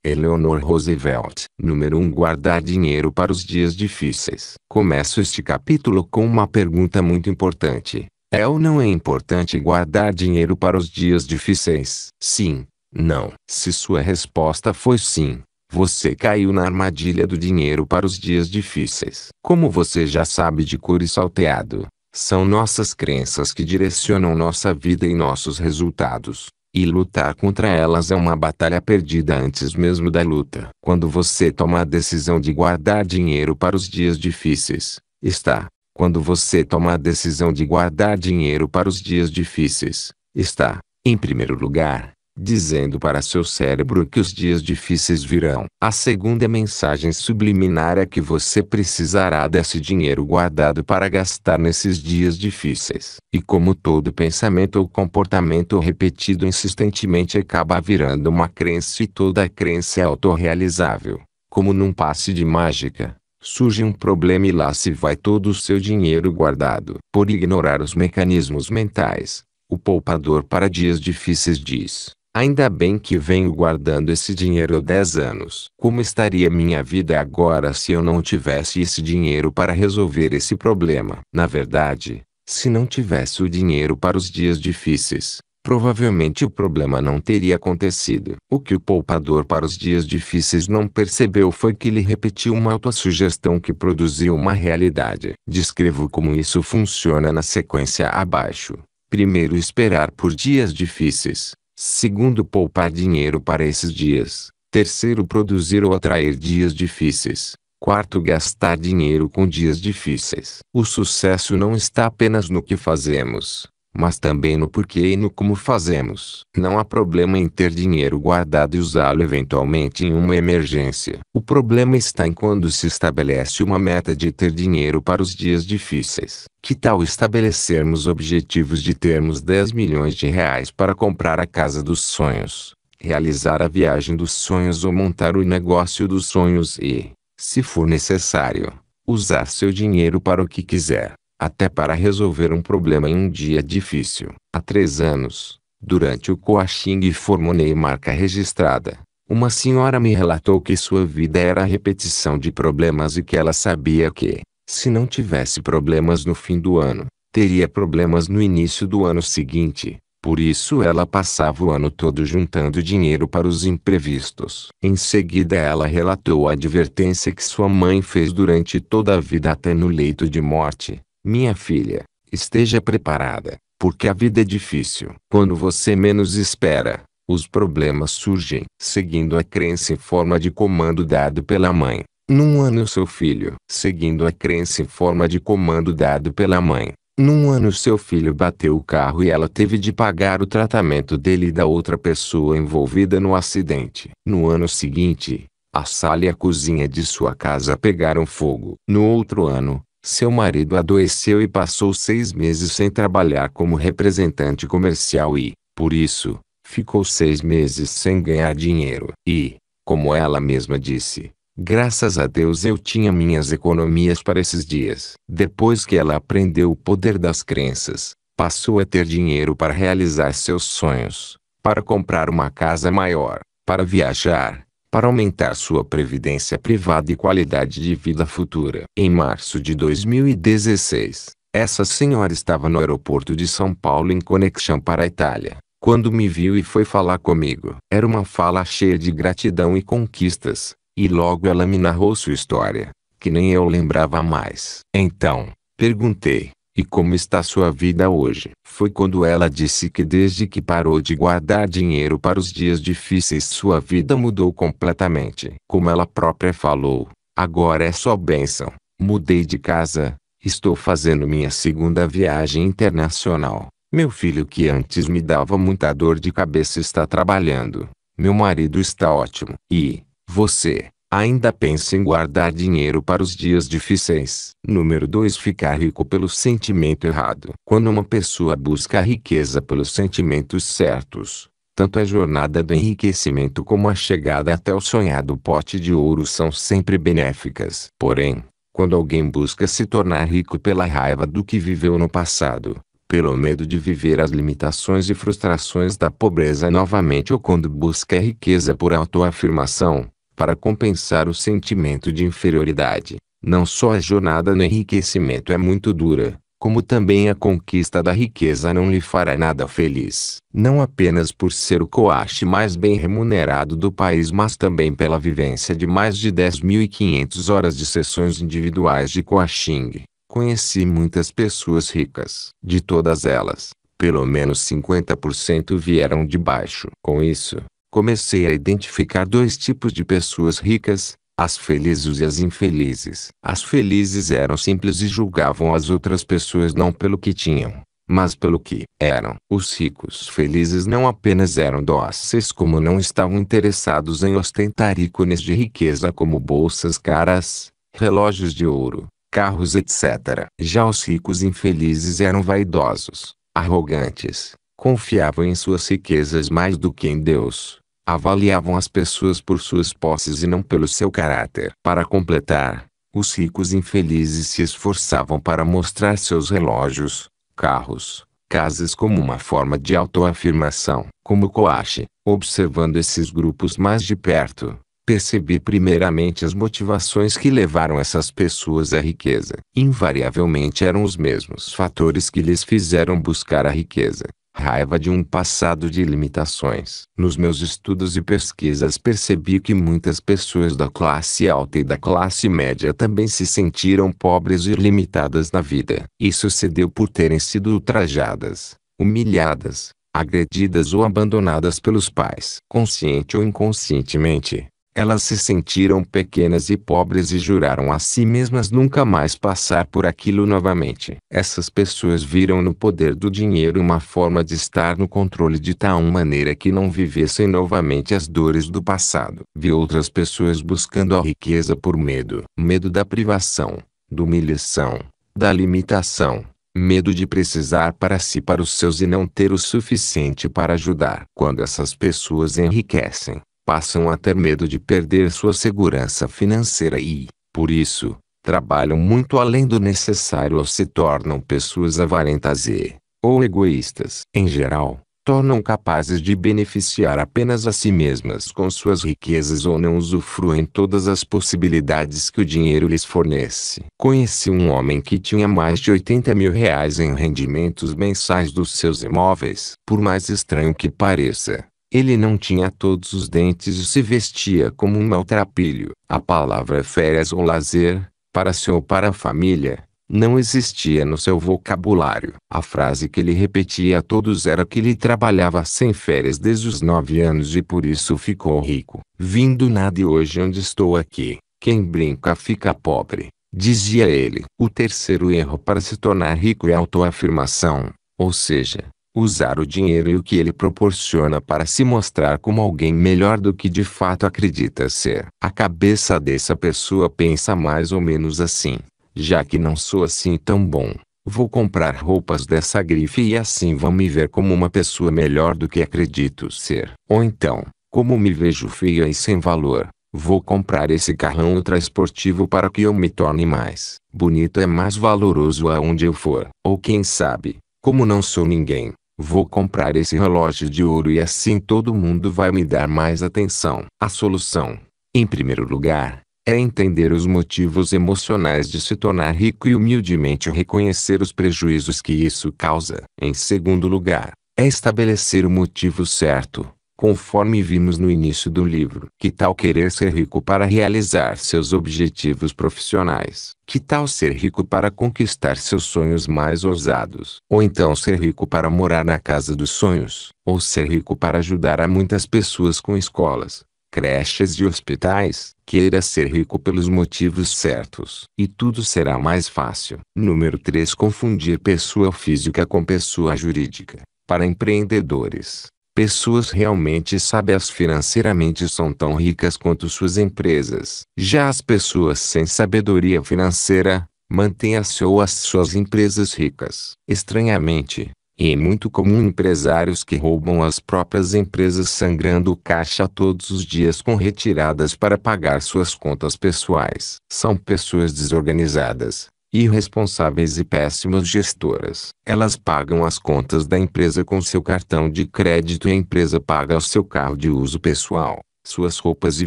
Eleonor Roosevelt. Número 1 um, Guardar dinheiro para os dias difíceis. Começo este capítulo com uma pergunta muito importante. É ou não é importante guardar dinheiro para os dias difíceis? Sim. Não. Se sua resposta foi sim, você caiu na armadilha do dinheiro para os dias difíceis. Como você já sabe de cor e salteado, são nossas crenças que direcionam nossa vida e nossos resultados. E lutar contra elas é uma batalha perdida antes mesmo da luta. Quando você toma a decisão de guardar dinheiro para os dias difíceis, está. Quando você toma a decisão de guardar dinheiro para os dias difíceis, está, em primeiro lugar, dizendo para seu cérebro que os dias difíceis virão. A segunda mensagem subliminar é que você precisará desse dinheiro guardado para gastar nesses dias difíceis. E como todo pensamento ou comportamento repetido insistentemente acaba virando uma crença e toda crença é autorrealizável, como num passe de mágica surge um problema e lá se vai todo o seu dinheiro guardado. Por ignorar os mecanismos mentais, o poupador para dias difíceis diz: Ainda bem que venho guardando esse dinheiro há 10 anos. Como estaria minha vida agora se eu não tivesse esse dinheiro para resolver esse problema? Na verdade, se não tivesse o dinheiro para os dias difíceis, provavelmente o problema não teria acontecido. O que o poupador para os dias difíceis não percebeu foi que ele repetiu uma autossugestão que produziu uma realidade. Descrevo como isso funciona na sequência abaixo. Primeiro esperar por dias difíceis Segundo, poupar dinheiro para esses dias. Terceiro, produzir ou atrair dias difíceis. Quarto, gastar dinheiro com dias difíceis. O sucesso não está apenas no que fazemos, mas também no porquê e no como fazemos. Não há problema em ter dinheiro guardado e usá-lo eventualmente em uma emergência. O problema está em quando se estabelece uma meta de ter dinheiro para os dias difíceis. Que tal estabelecermos objetivos de termos 10 milhões de reais para comprar a casa dos sonhos, realizar a viagem dos sonhos ou montar o negócio dos sonhos e, se for necessário, usar seu dinheiro para o que quiser? até para resolver um problema em um dia difícil. Há três anos, durante o coaching formonei marca registrada. Uma senhora me relatou que sua vida era a repetição de problemas e que ela sabia que, se não tivesse problemas no fim do ano, teria problemas no início do ano seguinte. Por isso ela passava o ano todo juntando dinheiro para os imprevistos. Em seguida ela relatou a advertência que sua mãe fez durante toda a vida até no leito de morte. Minha filha, esteja preparada, porque a vida é difícil. Quando você menos espera, os problemas surgem. Seguindo a crença em forma de comando dado pela mãe. Num ano seu filho, seguindo a crença em forma de comando dado pela mãe. Num ano seu filho bateu o carro e ela teve de pagar o tratamento dele e da outra pessoa envolvida no acidente. No ano seguinte, a sala e a cozinha de sua casa pegaram fogo. No outro ano, seu marido adoeceu e passou seis meses sem trabalhar como representante comercial e, por isso, ficou seis meses sem ganhar dinheiro. E, como ela mesma disse, graças a Deus eu tinha minhas economias para esses dias. Depois que ela aprendeu o poder das crenças, passou a ter dinheiro para realizar seus sonhos, para comprar uma casa maior, para viajar, para aumentar sua previdência privada e qualidade de vida futura. Em março de 2016, essa senhora estava no aeroporto de São Paulo em conexão para a Itália, quando me viu e foi falar comigo. Era uma fala cheia de gratidão e conquistas, e logo ela me narrou sua história, que nem eu lembrava mais. Então, perguntei: e como está sua vida hoje? Foi quando ela disse que desde que parou de guardar dinheiro para os dias difíceis sua vida mudou completamente. Como ela própria falou, agora é só bênção. Mudei de casa, estou fazendo minha segunda viagem internacional. Meu filho que antes me dava muita dor de cabeça está trabalhando. Meu marido está ótimo. E, você, Ainda pense em guardar dinheiro para os dias difíceis. Número 2 Ficar rico pelo sentimento errado. Quando uma pessoa busca a riqueza pelos sentimentos certos, tanto a jornada do enriquecimento como a chegada até o sonhado pote de ouro são sempre benéficas. Porém, quando alguém busca se tornar rico pela raiva do que viveu no passado, pelo medo de viver as limitações e frustrações da pobreza novamente ou quando busca a riqueza por autoafirmação, para compensar o sentimento de inferioridade. Não só a jornada no enriquecimento é muito dura, como também a conquista da riqueza não lhe fará nada feliz. Não apenas por ser o coache mais bem remunerado do país, mas também pela vivência de mais de 10.500 horas de sessões individuais de coaching. Conheci muitas pessoas ricas. De todas elas, pelo menos 50% vieram de baixo. Com isso, comecei a identificar dois tipos de pessoas ricas, as felizes e as infelizes. As felizes eram simples e julgavam as outras pessoas não pelo que tinham, mas pelo que eram. Os ricos felizes não apenas eram dóceis como não estavam interessados em ostentar ícones de riqueza como bolsas caras, relógios de ouro, carros etc. Já os ricos infelizes eram vaidosos, arrogantes, confiavam em suas riquezas mais do que em Deus avaliavam as pessoas por suas posses e não pelo seu caráter. Para completar, os ricos infelizes se esforçavam para mostrar seus relógios, carros, casas como uma forma de autoafirmação. Como Coache, observando esses grupos mais de perto, percebi primeiramente as motivações que levaram essas pessoas à riqueza. Invariavelmente eram os mesmos fatores que lhes fizeram buscar a riqueza raiva de um passado de limitações. Nos meus estudos e pesquisas percebi que muitas pessoas da classe alta e da classe média também se sentiram pobres e limitadas na vida. Isso se deu por terem sido ultrajadas, humilhadas, agredidas ou abandonadas pelos pais, consciente ou inconscientemente. Elas se sentiram pequenas e pobres e juraram a si mesmas nunca mais passar por aquilo novamente. Essas pessoas viram no poder do dinheiro uma forma de estar no controle de tal maneira que não vivessem novamente as dores do passado. Vi outras pessoas buscando a riqueza por medo, medo da privação, da humilhação, da limitação, medo de precisar para si para os seus e não ter o suficiente para ajudar. Quando essas pessoas enriquecem, passam a ter medo de perder sua segurança financeira e, por isso, trabalham muito além do necessário ou se tornam pessoas avarentas e, ou egoístas. Em geral, tornam capazes de beneficiar apenas a si mesmas com suas riquezas ou não usufruem todas as possibilidades que o dinheiro lhes fornece. Conheci um homem que tinha mais de 80 mil reais em rendimentos mensais dos seus imóveis. Por mais estranho que pareça, ele não tinha todos os dentes e se vestia como um maltrapilho. A palavra férias ou lazer, para si ou para a família, não existia no seu vocabulário. A frase que ele repetia a todos era que ele trabalhava sem férias desde os nove anos e por isso ficou rico. Vindo nada e hoje onde estou aqui, quem brinca fica pobre, dizia ele. O terceiro erro para se tornar rico é a autoafirmação, ou seja, usar o dinheiro e o que ele proporciona para se mostrar como alguém melhor do que de fato acredita ser. A cabeça dessa pessoa pensa mais ou menos assim: já que não sou assim tão bom, vou comprar roupas dessa grife e assim vão me ver como uma pessoa melhor do que acredito ser. Ou então, como me vejo feia e sem valor, Vou comprar esse carrão ultraesportivo para que eu me torne mais bonito e mais valoroso aonde eu for. Ou quem sabe, como não sou ninguém, Vou comprar esse relógio de ouro e assim todo mundo vai me dar mais atenção. A solução, em primeiro lugar, é entender os motivos emocionais de se tornar rico e humildemente reconhecer os prejuízos que isso causa. Em segundo lugar, é estabelecer o motivo certo conforme vimos no início do livro. Que tal querer ser rico para realizar seus objetivos profissionais? Que tal ser rico para conquistar seus sonhos mais ousados? Ou então ser rico para morar na casa dos sonhos? Ou ser rico para ajudar a muitas pessoas com escolas, creches e hospitais? Queira ser rico pelos motivos certos e tudo será mais fácil. Número 3 Confundir pessoa física com pessoa jurídica. Para empreendedores, Pessoas realmente sábias financeiramente são tão ricas quanto suas empresas. Já as pessoas sem sabedoria financeira, mantêm ou as suas empresas ricas. Estranhamente, é muito comum empresários que roubam as próprias empresas sangrando caixa todos os dias com retiradas para pagar suas contas pessoais. São pessoas desorganizadas, irresponsáveis e péssimas gestoras. Elas pagam as contas da empresa com seu cartão de crédito e a empresa paga o seu carro de uso pessoal, suas roupas e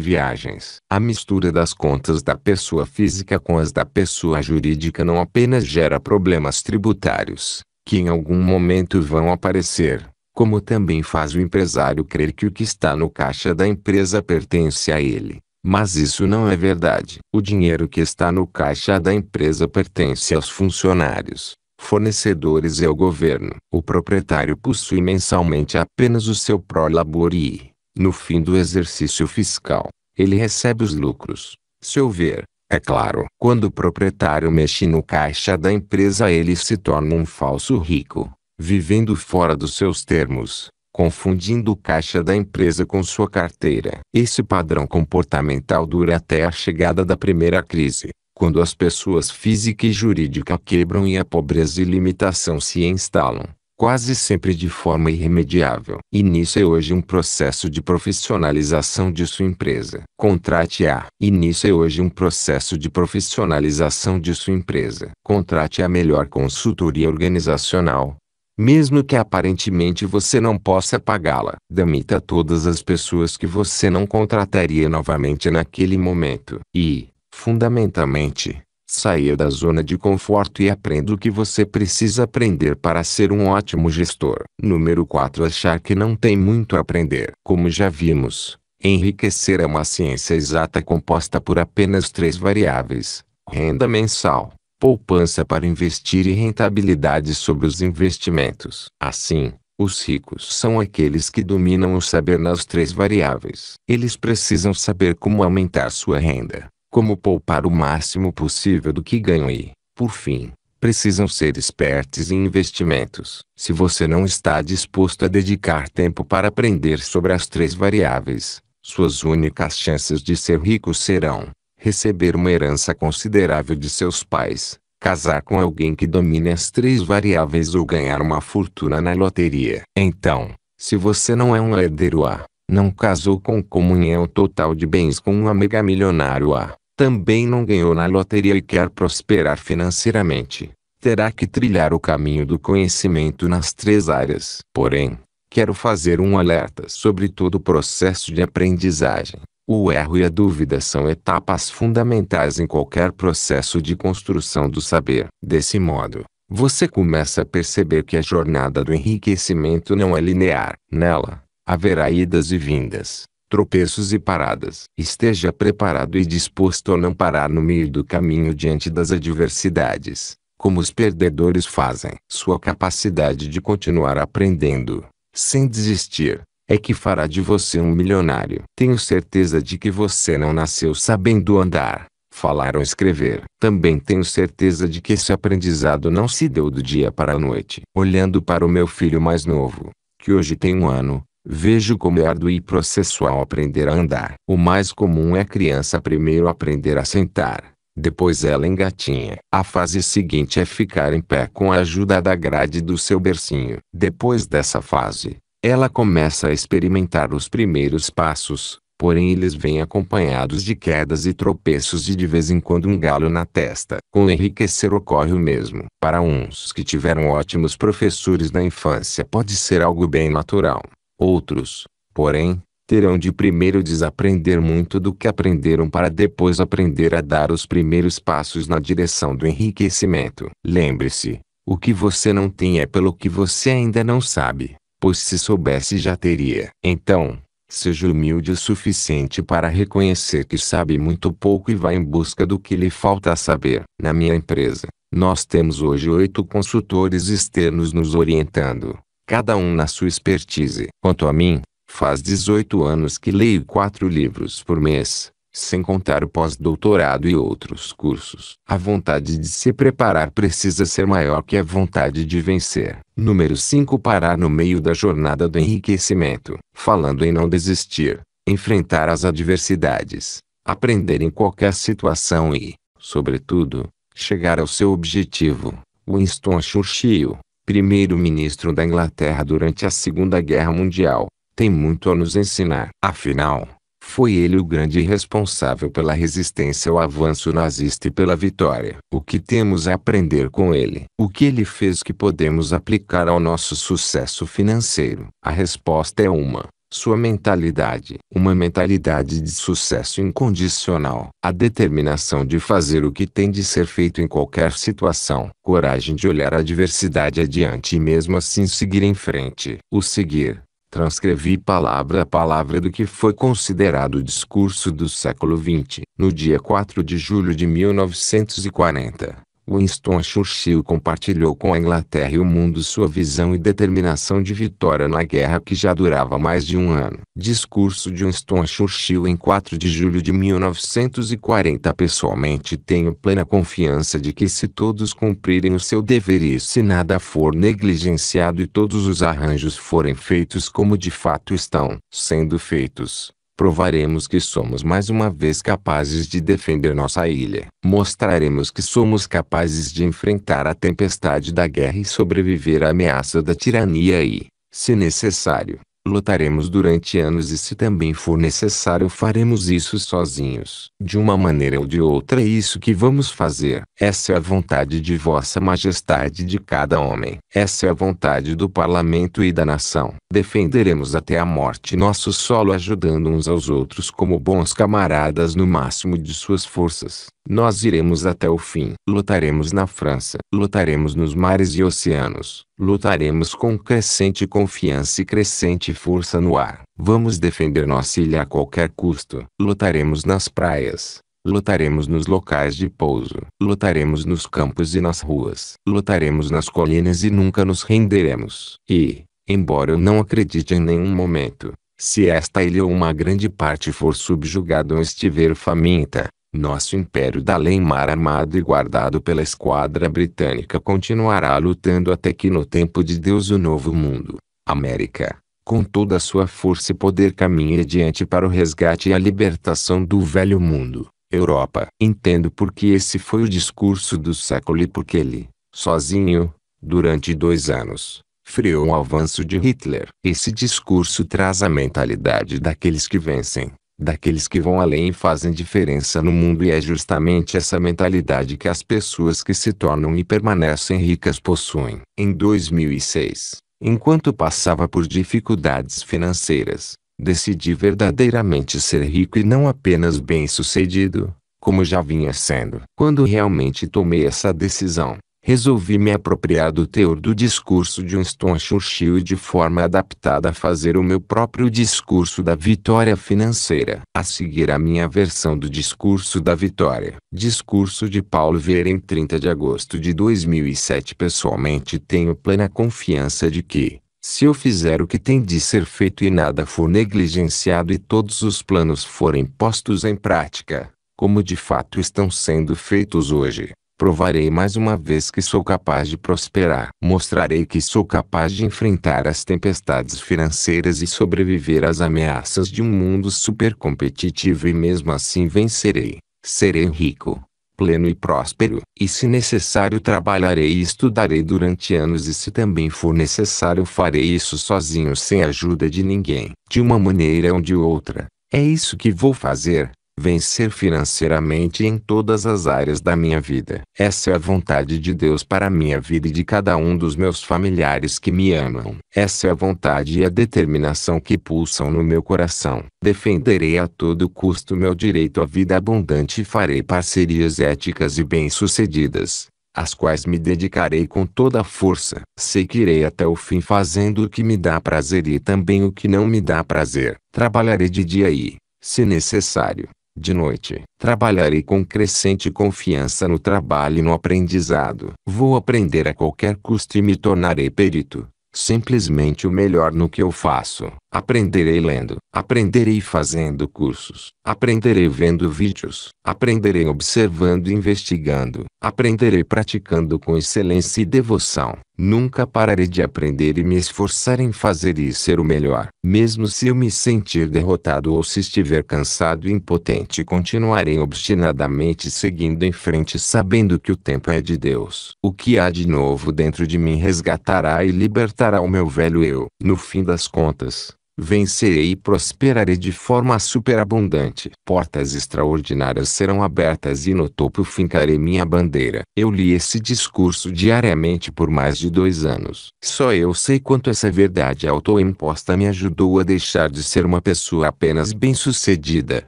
viagens. A mistura das contas da pessoa física com as da pessoa jurídica não apenas gera problemas tributários, que em algum momento vão aparecer, como também faz o empresário crer que o que está no caixa da empresa pertence a ele. Mas isso não é verdade. O dinheiro que está no caixa da empresa pertence aos funcionários, fornecedores e ao governo. O proprietário possui mensalmente apenas o seu pró e, No fim do exercício fiscal, ele recebe os lucros. Se houver, é claro, quando o proprietário mexe no caixa da empresa, ele se torna um falso rico, vivendo fora dos seus termos confundindo o caixa da empresa com sua carteira. Esse padrão comportamental dura até a chegada da primeira crise, quando as pessoas física e jurídica quebram e a pobreza e limitação se instalam, quase sempre de forma irremediável. Inicia é hoje um processo de profissionalização de sua empresa. Contrate-a. Inicia é hoje um processo de profissionalização de sua empresa. Contrate a melhor consultoria organizacional mesmo que aparentemente você não possa pagá-la. Demita todas as pessoas que você não contrataria novamente naquele momento. E, fundamentalmente, saia da zona de conforto e aprenda o que você precisa aprender para ser um ótimo gestor. Número 4 Achar que não tem muito a aprender. Como já vimos, enriquecer é uma ciência exata composta por apenas três variáveis: renda mensal, poupança para investir e rentabilidade sobre os investimentos. Assim, os ricos são aqueles que dominam o saber nas três variáveis. Eles precisam saber como aumentar sua renda, como poupar o máximo possível do que ganham e, por fim, precisam ser espertos em investimentos. Se você não está disposto a dedicar tempo para aprender sobre as três variáveis, suas únicas chances de ser rico serão receber uma herança considerável de seus pais, casar com alguém que domine as três variáveis ou ganhar uma fortuna na loteria. Então, se você não é um herdeiro A, não casou com comunhão total de bens com um amiga milionário A, também não ganhou na loteria e quer prosperar financeiramente, terá que trilhar o caminho do conhecimento nas três áreas. Porém, quero fazer um alerta sobre todo o processo de aprendizagem. O erro e a dúvida são etapas fundamentais em qualquer processo de construção do saber. Desse modo, você começa a perceber que a jornada do enriquecimento não é linear. Nela, haverá idas e vindas, tropeços e paradas. Esteja preparado e disposto a não parar no meio do caminho diante das adversidades, como os perdedores fazem. Sua capacidade de continuar aprendendo, sem desistir, é que fará de você um milionário. Tenho certeza de que você não nasceu sabendo andar, falar ou escrever. Também tenho certeza de que esse aprendizado não se deu do dia para a noite. Olhando para o meu filho mais novo, que hoje tem um ano, Vejo como é árduo e processual aprender a andar. O mais comum é a criança primeiro aprender a sentar, depois ela engatinha. A fase seguinte é ficar em pé com a ajuda da grade do seu bercinho. Depois dessa fase, ela começa a experimentar os primeiros passos, porém eles vêm acompanhados de quedas e tropeços e de vez em quando um galo na testa. Com enriquecer ocorre o mesmo. Para uns que tiveram ótimos professores na infância pode ser algo bem natural. Outros, porém, terão de primeiro desaprender muito do que aprenderam para depois aprender a dar os primeiros passos na direção do enriquecimento. Lembre-se, o que você não tem é pelo que você ainda não sabe pois se soubesse já teria. Então, seja humilde o suficiente para reconhecer que sabe muito pouco e vá em busca do que lhe falta saber. Na minha empresa, nós temos hoje oito consultores externos nos orientando, cada um na sua expertise. Quanto a mim, faz 18 anos que leio quatro livros por mês sem contar o pós-doutorado e outros cursos. A vontade de se preparar precisa ser maior que a vontade de vencer. Número 5 Parar no meio da jornada do enriquecimento, falando em não desistir, enfrentar as adversidades, aprender em qualquer situação e, sobretudo, chegar ao seu objetivo. Winston Churchill, primeiro-ministro da Inglaterra durante a Segunda Guerra Mundial, tem muito a nos ensinar. Afinal, foi ele o grande responsável pela resistência ao avanço nazista e pela vitória. O que temos a aprender com ele? O que ele fez que podemos aplicar ao nosso sucesso financeiro? A resposta é uma. Sua mentalidade, uma mentalidade de sucesso incondicional, a determinação de fazer o que tem de ser feito em qualquer situação, coragem de olhar a adversidade adiante e mesmo assim seguir em frente. O seguir, Transcrevi palavra a palavra do que foi considerado o discurso do século XX, no dia 4 de julho de 1940, Winston Churchill compartilhou com a Inglaterra e o mundo sua visão e determinação de vitória na guerra que já durava mais de um ano. Discurso de Winston Churchill em 4 de julho de 1940 Pessoalmente tenho plena confiança de que se todos cumprirem o seu dever e se nada for negligenciado e todos os arranjos forem feitos como de fato estão sendo feitos, provaremos que somos mais uma vez capazes de defender nossa ilha. Mostraremos que somos capazes de enfrentar a tempestade da guerra e sobreviver à ameaça da tirania e, se necessário, Lutaremos durante anos e se também for necessário faremos isso sozinhos. De uma maneira ou de outra é isso que vamos fazer. Essa é a vontade de vossa majestade de cada homem. Essa é a vontade do parlamento e da nação. Defenderemos até a morte nosso solo ajudando uns aos outros como bons camaradas no máximo de suas forças. Nós iremos até o fim. Lutaremos na França. Lutaremos nos mares e oceanos. Lutaremos com crescente confiança e crescente força no ar. Vamos defender nossa ilha a qualquer custo. Lutaremos nas praias. Lutaremos nos locais de pouso. Lutaremos nos campos e nas ruas. Lutaremos nas colinas e nunca nos renderemos. E, embora eu não acredite em nenhum momento, se esta ilha ou uma grande parte for subjugada ou estiver faminta, nosso império da lei mar armado e guardado pela esquadra britânica continuará lutando até que no tempo de Deus o novo mundo, América, com toda a sua força e poder caminhe adiante para o resgate e a libertação do velho mundo, Europa. Entendo porque esse foi o discurso do século e porque ele, sozinho, durante dois anos, freou o avanço de Hitler. Esse discurso traz a mentalidade daqueles que vencem, daqueles que vão além e fazem diferença no mundo, e é justamente essa mentalidade que as pessoas que se tornam e permanecem ricas possuem. Em 2006, enquanto passava por dificuldades financeiras, decidi verdadeiramente ser rico e não apenas bem-sucedido, como já vinha sendo. Quando realmente tomei essa decisão, resolvi me apropriar do teor do discurso de Winston Churchill e de forma adaptada fazer o meu próprio discurso da vitória financeira. A seguir a minha versão do discurso da vitória. Discurso de Paulo Vieira em 30 de agosto de 2007 Pessoalmente tenho plena confiança de que, se eu fizer o que tem de ser feito e nada for negligenciado e todos os planos forem postos em prática, como de fato estão sendo feitos hoje, Provarei mais uma vez que sou capaz de prosperar. Mostrarei que sou capaz de enfrentar as tempestades financeiras e sobreviver às ameaças de um mundo supercompetitivo e mesmo assim vencerei. Serei rico, pleno e próspero. E se necessário trabalharei e estudarei durante anos e se também for necessário farei isso sozinho sem ajuda de ninguém. De uma maneira ou de outra, é isso que vou fazer vencer financeiramente em todas as áreas da minha vida. Essa é a vontade de Deus para a minha vida e de cada um dos meus familiares que me amam. Essa é a vontade e a determinação que pulsam no meu coração. Defenderei a todo custo meu direito à vida abundante e farei parcerias éticas e bem-sucedidas as quais me dedicarei com toda a força. Sei que irei até o fim fazendo o que me dá prazer e também o que não me dá prazer. Trabalharei de dia e, se necessário, de noite, trabalharei com crescente confiança no trabalho e no aprendizado. Vou aprender a qualquer custo e me tornarei perito, simplesmente o melhor no que eu faço. Aprenderei lendo, aprenderei fazendo cursos, aprenderei vendo vídeos, aprenderei observando e investigando, aprenderei praticando com excelência e devoção. Nunca pararei de aprender e me esforçar em fazer e ser o melhor. Mesmo se eu me sentir derrotado ou se estiver cansado e impotente, continuarei obstinadamente seguindo em frente, sabendo que o tempo é de Deus. O que há de novo dentro de mim resgatará e libertará o meu velho eu. No fim das contas, vencerei e prosperarei de forma superabundante. Portas extraordinárias serão abertas e no topo fincarei minha bandeira. Eu li esse discurso diariamente por mais de dois anos. Só eu sei quanto essa verdade autoimposta me ajudou a deixar de ser uma pessoa apenas bem-sucedida,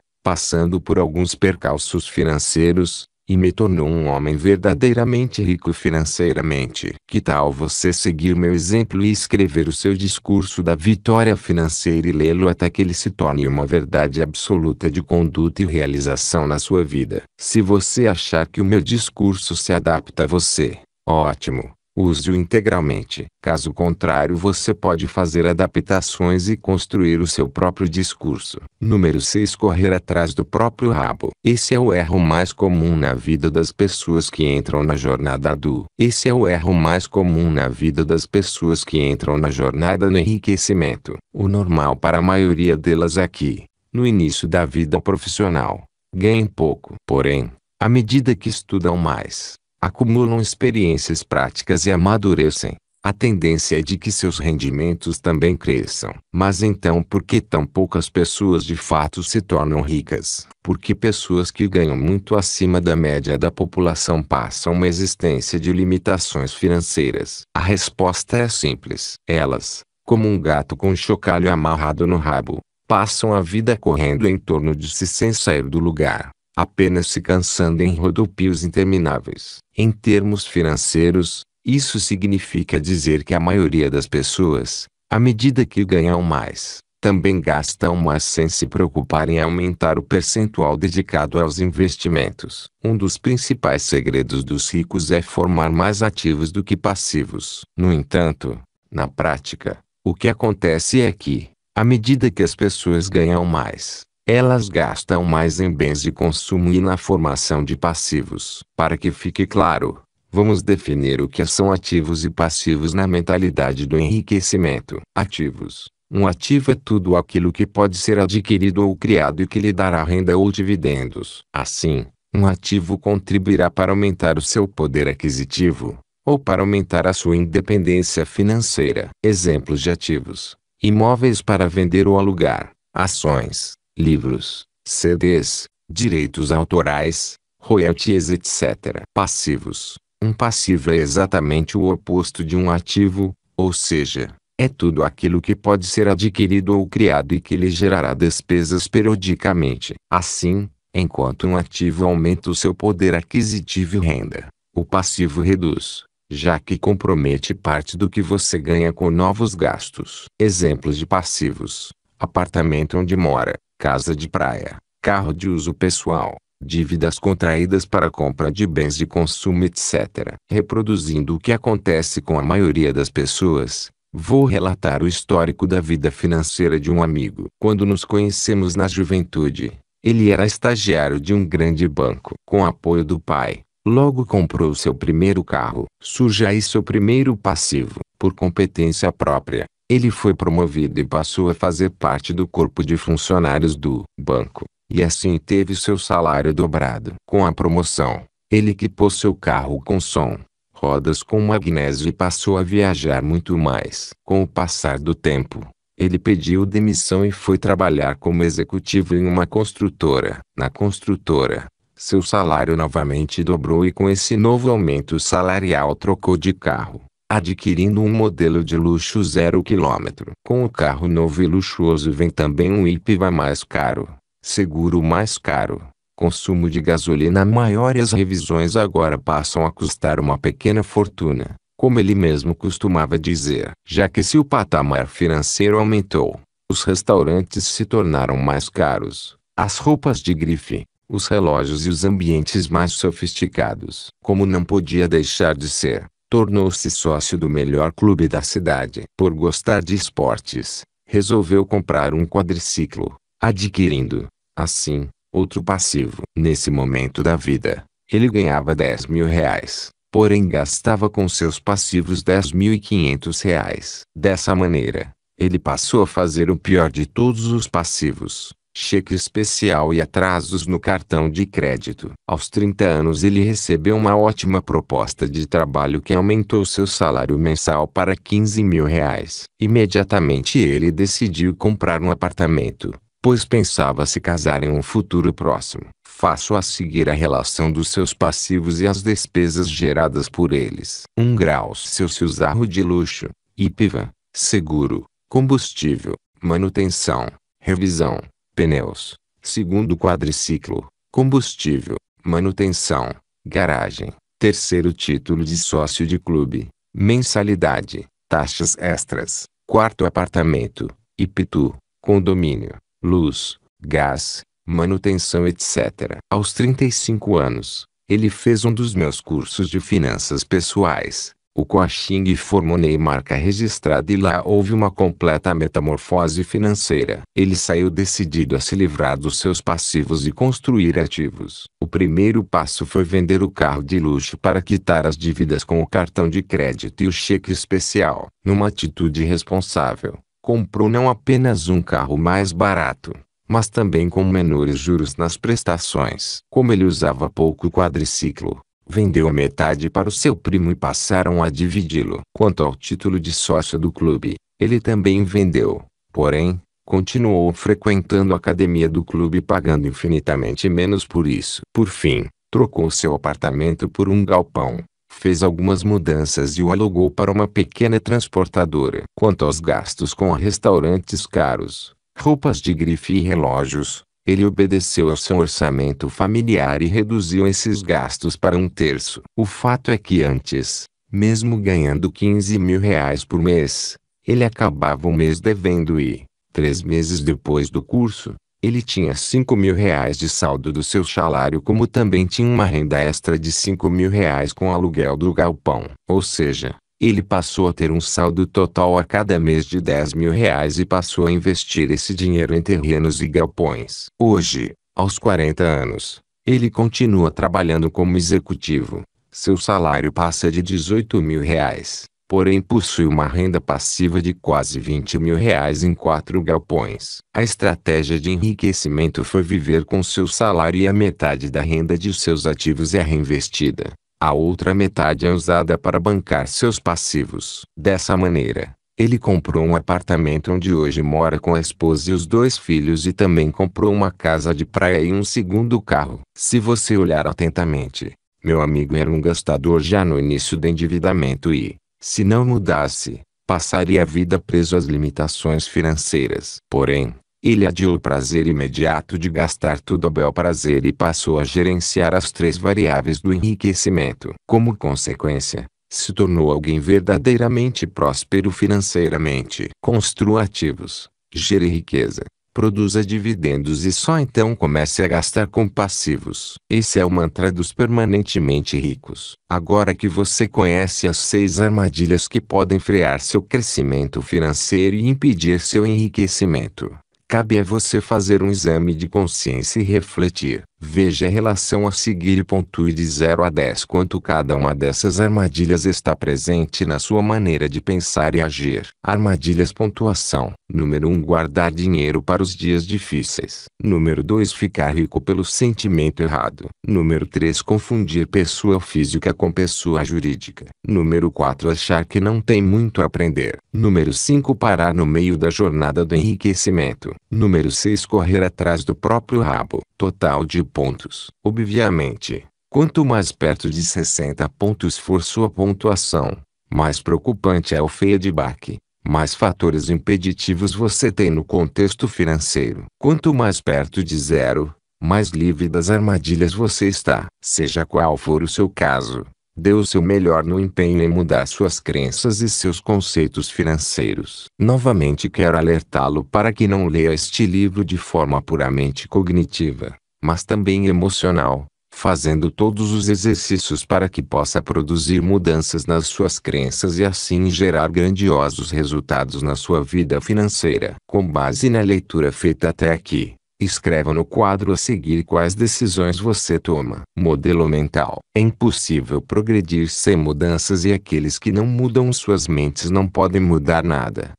passando por alguns percalços financeiros, e me tornou um homem verdadeiramente rico financeiramente. Que tal você seguir meu exemplo e escrever o seu discurso da vitória financeira e lê-lo até que ele se torne uma verdade absoluta de conduta e realização na sua vida? Se você achar que o meu discurso se adapta a você, ótimo. Use-o integralmente. Caso contrário, você pode fazer adaptações e construir o seu próprio discurso. Número 6 Correr atrás do próprio rabo. Esse é o erro mais comum na vida das pessoas que entram na jornada do. Esse é o erro mais comum na vida das pessoas que entram na jornada do enriquecimento. O normal para a maioria delas é que, no início da vida profissional, ganhem pouco. Porém, à medida que estudam mais, acumulam experiências práticas e amadurecem. A tendência é de que seus rendimentos também cresçam. Mas então por que tão poucas pessoas de fato se tornam ricas? Porque pessoas que ganham muito acima da média da população passam uma existência de limitações financeiras? A resposta é simples. Elas, como um gato com um chocalho amarrado no rabo, passam a vida correndo em torno de si sem sair do lugar apenas se cansando em rodopios intermináveis. Em termos financeiros, isso significa dizer que a maioria das pessoas, à medida que ganham mais, também gastam mais sem se preocupar em aumentar o percentual dedicado aos investimentos. Um dos principais segredos dos ricos é formar mais ativos do que passivos. No entanto, na prática, o que acontece é que, à medida que as pessoas ganham mais, elas gastam mais em bens de consumo e na formação de passivos. Para que fique claro, vamos definir o que são ativos e passivos na mentalidade do enriquecimento. Ativos. Um ativo é tudo aquilo que pode ser adquirido ou criado e que lhe dará renda ou dividendos. Assim, um ativo contribuirá para aumentar o seu poder aquisitivo, ou para aumentar a sua independência financeira. Exemplos de ativos: imóveis para vender ou alugar, ações, livros, CDs, direitos autorais, royalties etc. Passivos. Um passivo é exatamente o oposto de um ativo, ou seja, é tudo aquilo que pode ser adquirido ou criado e que lhe gerará despesas periodicamente. Assim, enquanto um ativo aumenta o seu poder aquisitivo e renda, o passivo reduz, já que compromete parte do que você ganha com novos gastos. Exemplos de passivos: apartamento onde mora, casa de praia, carro de uso pessoal, dívidas contraídas para compra de bens de consumo etc. Reproduzindo o que acontece com a maioria das pessoas, vou relatar o histórico da vida financeira de um amigo. Quando nos conhecemos na juventude, ele era estagiário de um grande banco. Com apoio do pai, logo comprou seu primeiro carro. Surge aí seu primeiro passivo, por competência própria, ele foi promovido e passou a fazer parte do corpo de funcionários do banco, e assim teve seu salário dobrado. Com a promoção, ele equipou seu carro com som, rodas com magnésio e passou a viajar muito mais. Com o passar do tempo, ele pediu demissão e foi trabalhar como executivo em uma construtora. Na construtora, seu salário novamente dobrou e com esse novo aumento salarial trocou de carro adquirindo um modelo de luxo zero quilômetro. Com o carro novo e luxuoso vem também um IPVA mais caro, seguro mais caro, consumo de gasolina maior e as revisões agora passam a custar uma pequena fortuna, como ele mesmo costumava dizer. Já que se o patamar financeiro aumentou, os restaurantes se tornaram mais caros, as roupas de grife, os relógios e os ambientes mais sofisticados. Como não podia deixar de ser, tornou-se sócio do melhor clube da cidade. Por gostar de esportes, resolveu comprar um quadriciclo, adquirindo, assim, outro passivo. Nesse momento da vida, ele ganhava 10 mil reais, porém gastava com seus passivos 10.500 reais. Dessa maneira, ele passou a fazer o pior de todos os passivos, cheque especial e atrasos no cartão de crédito. Aos 30 anos ele recebeu uma ótima proposta de trabalho que aumentou seu salário mensal para 15 mil reais. Imediatamente ele decidiu comprar um apartamento, pois pensava se casar em um futuro próximo. Faço a seguir a relação dos seus passivos e as despesas geradas por eles. 1 um grau seu se usarro de luxo, IPVA, seguro, combustível, manutenção, revisão, pneus, segundo quadriciclo, combustível, manutenção, garagem, terceiro título de sócio de clube, mensalidade, taxas extras, quarto apartamento, IPTU, condomínio, luz, gás, manutenção etc. Aos 35 anos, ele fez um dos meus cursos de finanças pessoais, o Coaching formou Ney marca registrada e lá houve uma completa metamorfose financeira. Ele saiu decidido a se livrar dos seus passivos e construir ativos. O primeiro passo foi vender o carro de luxo para quitar as dívidas com o cartão de crédito e o cheque especial. Numa atitude responsável, comprou não apenas um carro mais barato, mas também com menores juros nas prestações. Como ele usava pouco quadriciclo, vendeu metade para o seu primo e passaram a dividi-lo. Quanto ao título de sócio do clube, ele também vendeu, porém, continuou frequentando a academia do clube pagando infinitamente menos por isso. Por fim, trocou seu apartamento por um galpão, fez algumas mudanças e o alugou para uma pequena transportadora. Quanto aos gastos com restaurantes caros, roupas de grife e relógios, ele obedeceu ao seu orçamento familiar e reduziu esses gastos para um terço. O fato é que antes, mesmo ganhando 15 mil reais por mês, ele acabava o mês devendo e, três meses depois do curso, ele tinha 5 mil reais de saldo do seu salário como também tinha uma renda extra de 5 mil reais com aluguel do galpão. Ou seja, ele passou a ter um saldo total a cada mês de 10 mil reais e passou a investir esse dinheiro em terrenos e galpões. Hoje, aos 40 anos, ele continua trabalhando como executivo. Seu salário passa de 18 mil reais, porém possui uma renda passiva de quase 20 mil reais em quatro galpões. A estratégia de enriquecimento foi viver com seu salário e a metade da renda de seus ativos é reinvestida. A outra metade é usada para bancar seus passivos. Dessa maneira, ele comprou um apartamento onde hoje mora com a esposa e os dois filhos e também comprou uma casa de praia e um segundo carro. Se você olhar atentamente, meu amigo era um gastador já no início do endividamento e, se não mudasse, passaria a vida preso às limitações financeiras. Porém, ele adiou o prazer imediato de gastar tudo a bel prazer e passou a gerenciar as três variáveis do enriquecimento. Como consequência, se tornou alguém verdadeiramente próspero financeiramente. Construa ativos, gere riqueza, produza dividendos e só então comece a gastar com passivos. Esse é o mantra dos permanentemente ricos. Agora que você conhece as seis armadilhas que podem frear seu crescimento financeiro e impedir seu enriquecimento, Cabe a você fazer um exame de consciência e refletir. Veja a relação a seguir e pontue de 0 a 10 quanto cada uma dessas armadilhas está presente na sua maneira de pensar e agir. Armadilhas Pontuação Número 1 um, Guardar dinheiro para os dias difíceis. Número 2 Ficar rico pelo sentimento errado. Número 3 Confundir pessoa física com pessoa jurídica. Número 4 Achar que não tem muito a aprender. Número 5 Parar no meio da jornada do enriquecimento. Número 6 Correr atrás do próprio rabo. Total de pontos. Obviamente, quanto mais perto de 60 pontos for sua pontuação, mais preocupante é o feedback, mais fatores impeditivos você tem no contexto financeiro. Quanto mais perto de zero, mais livre das armadilhas você está. Seja qual for o seu caso, dê o seu melhor no empenho em mudar suas crenças e seus conceitos financeiros. Novamente quero alertá-lo para que não leia este livro de forma puramente cognitiva mas também emocional, fazendo todos os exercícios para que possa produzir mudanças nas suas crenças e assim gerar grandiosos resultados na sua vida financeira. Com base na leitura feita até aqui, escreva no quadro a seguir quais decisões você toma. Modelo mental. É impossível progredir sem mudanças e aqueles que não mudam suas mentes não podem mudar nada.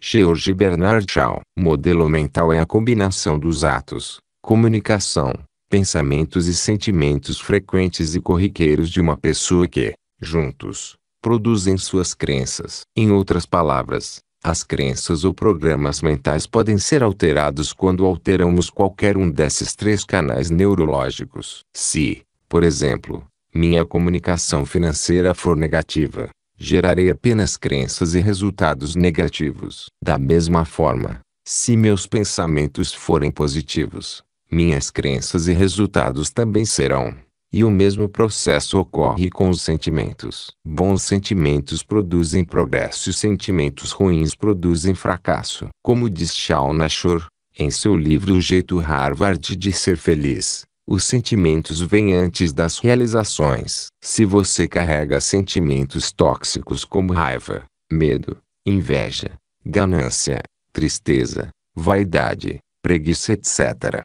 George Bernard Shaw. Modelo mental é a combinação dos atos, comunicação, pensamentos e sentimentos frequentes e corriqueiros de uma pessoa que, juntos, produzem suas crenças. Em outras palavras, as crenças ou programas mentais podem ser alterados quando alteramos qualquer um desses três canais neurológicos. Se, por exemplo, minha comunicação financeira for negativa, gerarei apenas crenças e resultados negativos. Da mesma forma, se meus pensamentos forem positivos, minhas crenças e resultados também serão. E o mesmo processo ocorre com os sentimentos. Bons sentimentos produzem progresso e sentimentos ruins produzem fracasso. Como diz Shao Nashor, em seu livro O Jeito Harvard de Ser Feliz, os sentimentos vêm antes das realizações. Se você carrega sentimentos tóxicos como raiva, medo, inveja, ganância, tristeza, vaidade, preguiça, etc.,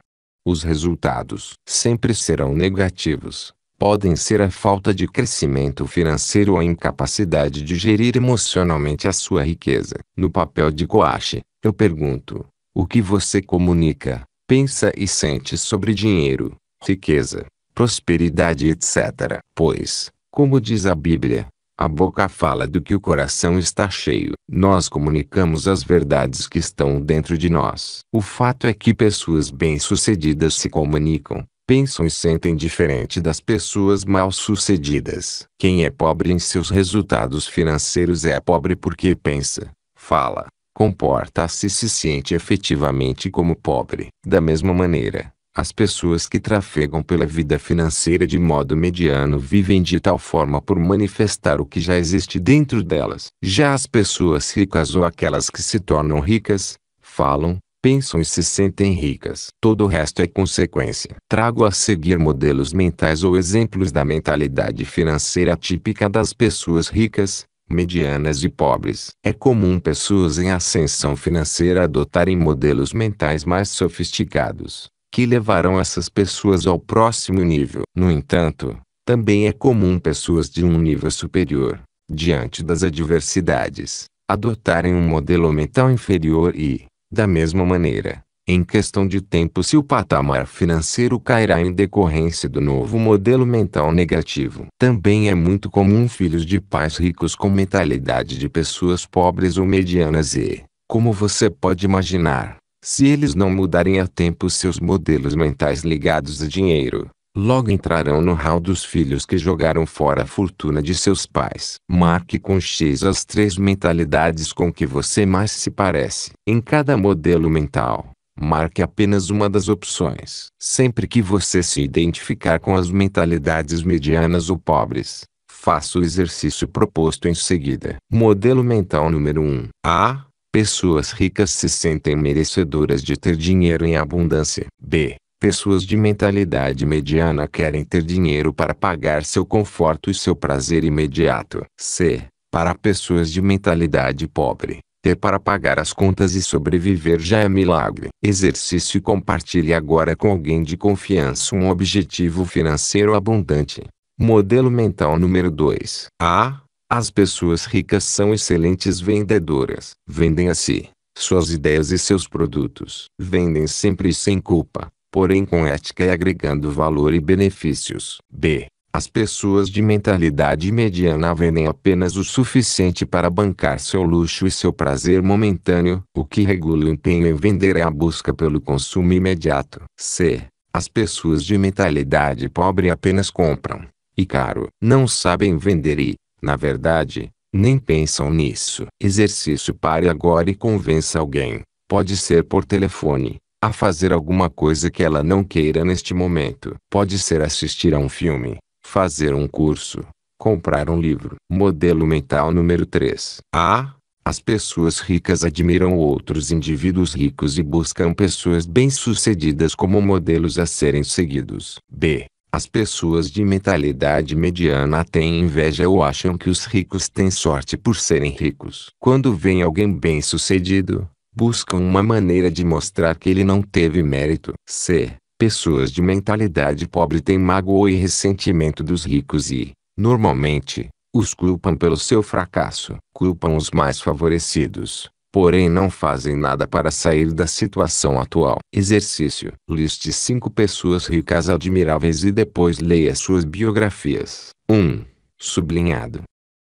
os resultados sempre serão negativos. Podem ser a falta de crescimento financeiro ou a incapacidade de gerir emocionalmente a sua riqueza. No papel de coache, eu pergunto: o que você comunica, pensa e sente sobre dinheiro, riqueza, prosperidade, etc. Pois, como diz a Bíblia, a boca fala do que o coração está cheio. Nós comunicamos as verdades que estão dentro de nós. O fato é que pessoas bem-sucedidas se comunicam, pensam e sentem diferente das pessoas mal-sucedidas. Quem é pobre em seus resultados financeiros é pobre porque pensa, fala, comporta-se e se sente efetivamente como pobre. Da mesma maneira, as pessoas que trafegam pela vida financeira de modo mediano vivem de tal forma por manifestar o que já existe dentro delas. Já as pessoas ricas ou aquelas que se tornam ricas, falam, pensam e se sentem ricas. Todo o resto é consequência. Trago a seguir modelos mentais ou exemplos da mentalidade financeira típica das pessoas ricas, medianas e pobres. É comum pessoas em ascensão financeira adotarem modelos mentais mais sofisticados que levarão essas pessoas ao próximo nível. No entanto, também é comum pessoas de um nível superior, diante das adversidades, adotarem um modelo mental inferior e, da mesma maneira, em questão de tempo se o patamar financeiro cairá em decorrência do novo modelo mental negativo. Também é muito comum filhos de pais ricos com mentalidade de pessoas pobres ou medianas e, como você pode imaginar, se eles não mudarem a tempo seus modelos mentais ligados a dinheiro, logo entrarão no hall dos filhos que jogaram fora a fortuna de seus pais. Marque com X as três mentalidades com que você mais se parece. Em cada modelo mental, marque apenas uma das opções. Sempre que você se identificar com as mentalidades medianas ou pobres, faça o exercício proposto em seguida. Modelo mental número 1. A Pessoas ricas se sentem merecedoras de ter dinheiro em abundância. B. Pessoas de mentalidade mediana querem ter dinheiro para pagar seu conforto e seu prazer imediato. C. Para pessoas de mentalidade pobre, ter para pagar as contas e sobreviver já é milagre. Exercício compartilhe agora com alguém de confiança um objetivo financeiro abundante. Modelo mental número 2. A. As pessoas ricas são excelentes vendedoras. Vendem a si, suas ideias e seus produtos. Vendem sempre sem culpa, porém com ética e agregando valor e benefícios. B. As pessoas de mentalidade mediana vendem apenas o suficiente para bancar seu luxo e seu prazer momentâneo. O que regula o empenho em vender é a busca pelo consumo imediato. C. As pessoas de mentalidade pobre apenas compram. E caro. Não sabem vender e, na verdade, nem pensam nisso. Exercício pare agora e convença alguém, pode ser por telefone, a fazer alguma coisa que ela não queira neste momento. Pode ser assistir a um filme, fazer um curso, comprar um livro. Modelo mental número 3. A. As pessoas ricas admiram outros indivíduos ricos e buscam pessoas bem-sucedidas como modelos a serem seguidos. B. As pessoas de mentalidade mediana têm inveja ou acham que os ricos têm sorte por serem ricos. Quando vem alguém bem-sucedido, buscam uma maneira de mostrar que ele não teve mérito. C. Pessoas de mentalidade pobre têm mágoa e ressentimento dos ricos e, normalmente, os culpam pelo seu fracasso. Culpam os mais favorecidos, porém não fazem nada para sair da situação atual. Exercício. Liste cinco pessoas ricas admiráveis e depois leia suas biografias. 1. Um, sublinhado.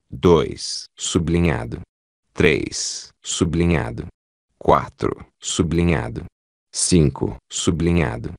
2. Sublinhado. 3. Sublinhado. 4. Sublinhado. 5. Sublinhado.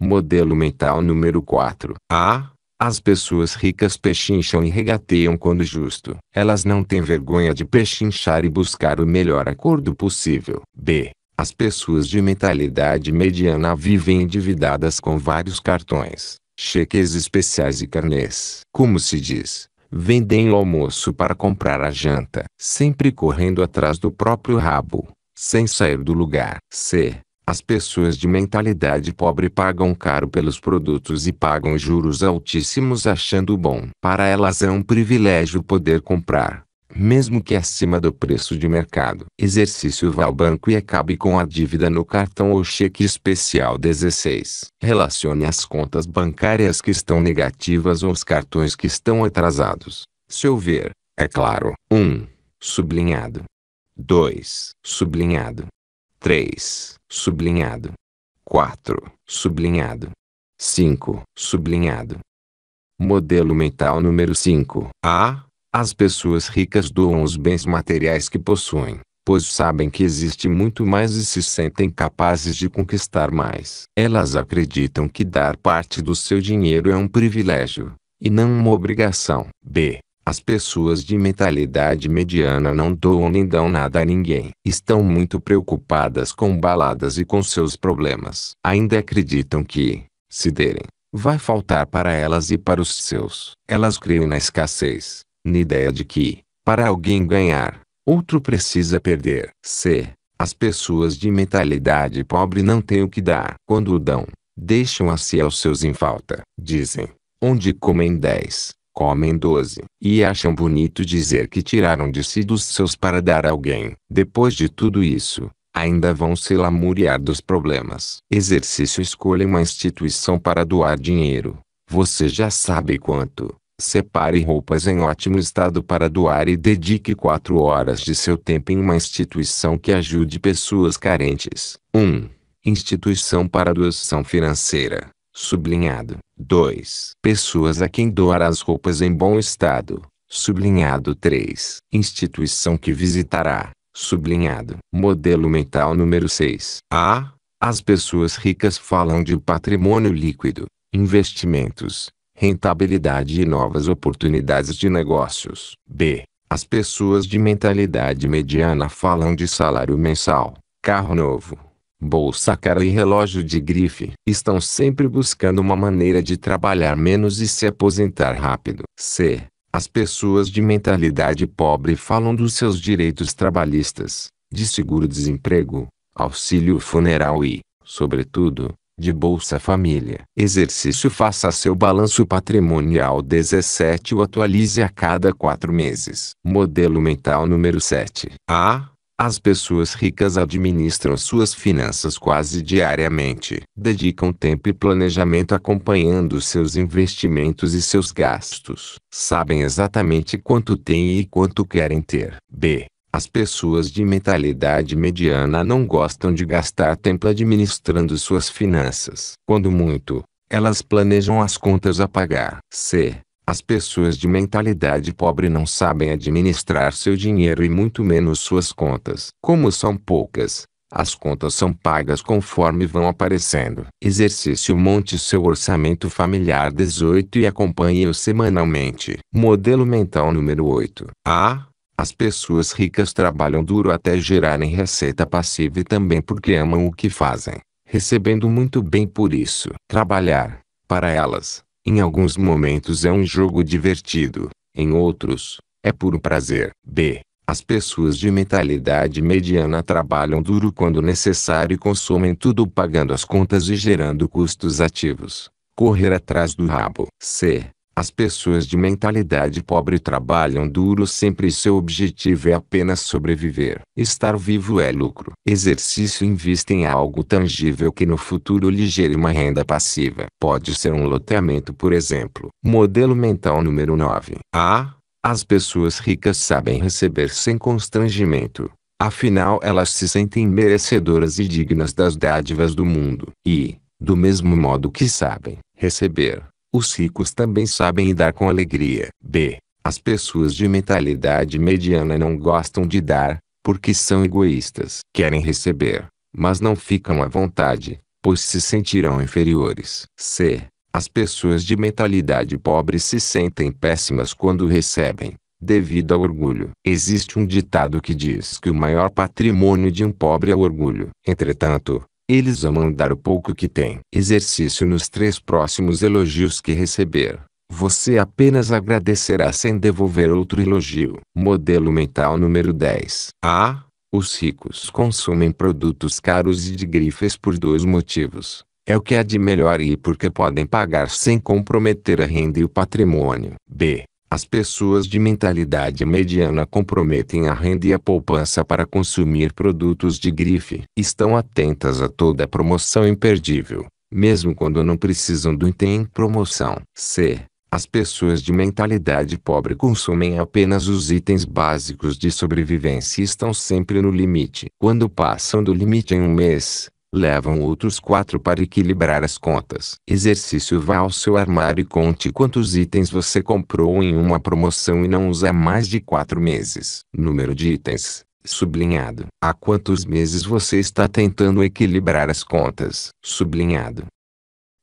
Modelo mental número 4. A. As pessoas ricas pechincham e regateiam quando justo. Elas não têm vergonha de pechinchar e buscar o melhor acordo possível. B. As pessoas de mentalidade mediana vivem endividadas com vários cartões, cheques especiais e carnês. Como se diz, vendem o almoço para comprar a janta, sempre correndo atrás do próprio rabo, sem sair do lugar. C. As pessoas de mentalidade pobre pagam caro pelos produtos e pagam juros altíssimos achando bom. Para elas é um privilégio poder comprar, mesmo que acima do preço de mercado. Exercício vá ao banco e acabe com a dívida no cartão ou cheque especial 16. Relacione as contas bancárias que estão negativas ou os cartões que estão atrasados. Se houver, é claro. 1. Um, sublinhado. 2. Sublinhado. 3. Sublinhado. 4. Sublinhado. 5. Sublinhado. Modelo mental número 5. A. As pessoas ricas doam os bens materiais que possuem, pois sabem que existe muito mais e se sentem capazes de conquistar mais. Elas acreditam que dar parte do seu dinheiro é um privilégio, e não uma obrigação. B. As pessoas de mentalidade mediana não doam nem dão nada a ninguém. Estão muito preocupadas com baladas e com seus problemas. Ainda acreditam que, se derem, vai faltar para elas e para os seus. Elas creem na escassez, na ideia de que, para alguém ganhar, outro precisa perder. C. As pessoas de mentalidade pobre não têm o que dar. Quando o dão, deixam a si aos seus em falta. Dizem, onde comem dez comem doze, e acham bonito dizer que tiraram de si dos seus para dar a alguém. Depois de tudo isso, ainda vão se lamuriar dos problemas. Exercício escolha uma instituição para doar dinheiro. Você já sabe quanto. Separe roupas em ótimo estado para doar e dedique quatro horas de seu tempo em uma instituição que ajude pessoas carentes. 1. Um, instituição para doação financeira. Sublinhado. 2. Pessoas a quem doar as roupas em bom estado. Sublinhado 3. Instituição que visitará. Sublinhado. Modelo mental número 6. A. As pessoas ricas falam de patrimônio líquido, investimentos, rentabilidade e novas oportunidades de negócios. B. As pessoas de mentalidade mediana falam de salário mensal, carro novo, Bolsa cara e relógio de grife estão sempre buscando uma maneira de trabalhar menos e se aposentar rápido. C. As pessoas de mentalidade pobre falam dos seus direitos trabalhistas, de seguro-desemprego, auxílio funeral e, sobretudo, de Bolsa Família. Exercício faça seu balanço patrimonial 17 o atualize a cada 4 meses. Modelo mental número 7. A. As pessoas ricas administram suas finanças quase diariamente. Dedicam tempo e planejamento acompanhando seus investimentos e seus gastos. Sabem exatamente quanto têm e quanto querem ter. B. As pessoas de mentalidade mediana não gostam de gastar tempo administrando suas finanças. Quando muito, elas planejam as contas a pagar. C. As pessoas de mentalidade pobre não sabem administrar seu dinheiro e muito menos suas contas. Como são poucas, as contas são pagas conforme vão aparecendo. Exercício monte seu orçamento familiar 18 e acompanhe-o semanalmente. Modelo mental número 8. A. As pessoas ricas trabalham duro até gerarem receita passiva e também porque amam o que fazem, recebendo muito bem por isso. Trabalhar, para elas, em alguns momentos é um jogo divertido, em outros, é puro prazer. B. As pessoas de mentalidade mediana trabalham duro quando necessário e consomem tudo pagando as contas e gerando custos ativos. Correr atrás do rabo. C. As pessoas de mentalidade pobre trabalham duro sempre e seu objetivo é apenas sobreviver. Estar vivo é lucro. Exercício invista em algo tangível que no futuro lhe gere uma renda passiva. Pode ser um loteamento, por exemplo. Modelo mental número 9. A. As pessoas ricas sabem receber sem constrangimento. Afinal, elas se sentem merecedoras e dignas das dádivas do mundo. E, do mesmo modo que sabem receber os ricos também sabem dar com alegria. B. As pessoas de mentalidade mediana não gostam de dar, porque são egoístas. Querem receber, mas não ficam à vontade, pois se sentirão inferiores. C. As pessoas de mentalidade pobre se sentem péssimas quando recebem, devido ao orgulho. Existe um ditado que diz que o maior patrimônio de um pobre é o orgulho. Entretanto, eles amam dar o pouco que têm. Exercício nos três próximos elogios que receber. Você apenas agradecerá sem devolver outro elogio. Modelo mental número 10. A. Os ricos consomem produtos caros e de grifes por dois motivos. É o que há de melhor e porque podem pagar sem comprometer a renda e o patrimônio. B. As pessoas de mentalidade mediana comprometem a renda e a poupança para consumir produtos de grife. Estão atentas a toda promoção imperdível, mesmo quando não precisam do item em promoção. C. As pessoas de mentalidade pobre consomem apenas os itens básicos de sobrevivência e estão sempre no limite. Quando passam do limite em um mês, levam outros quatro para equilibrar as contas. Exercício vá ao seu armário e conte quantos itens você comprou em uma promoção e não usa mais de quatro meses. Número de itens. Sublinhado. Há quantos meses você está tentando equilibrar as contas? Sublinhado.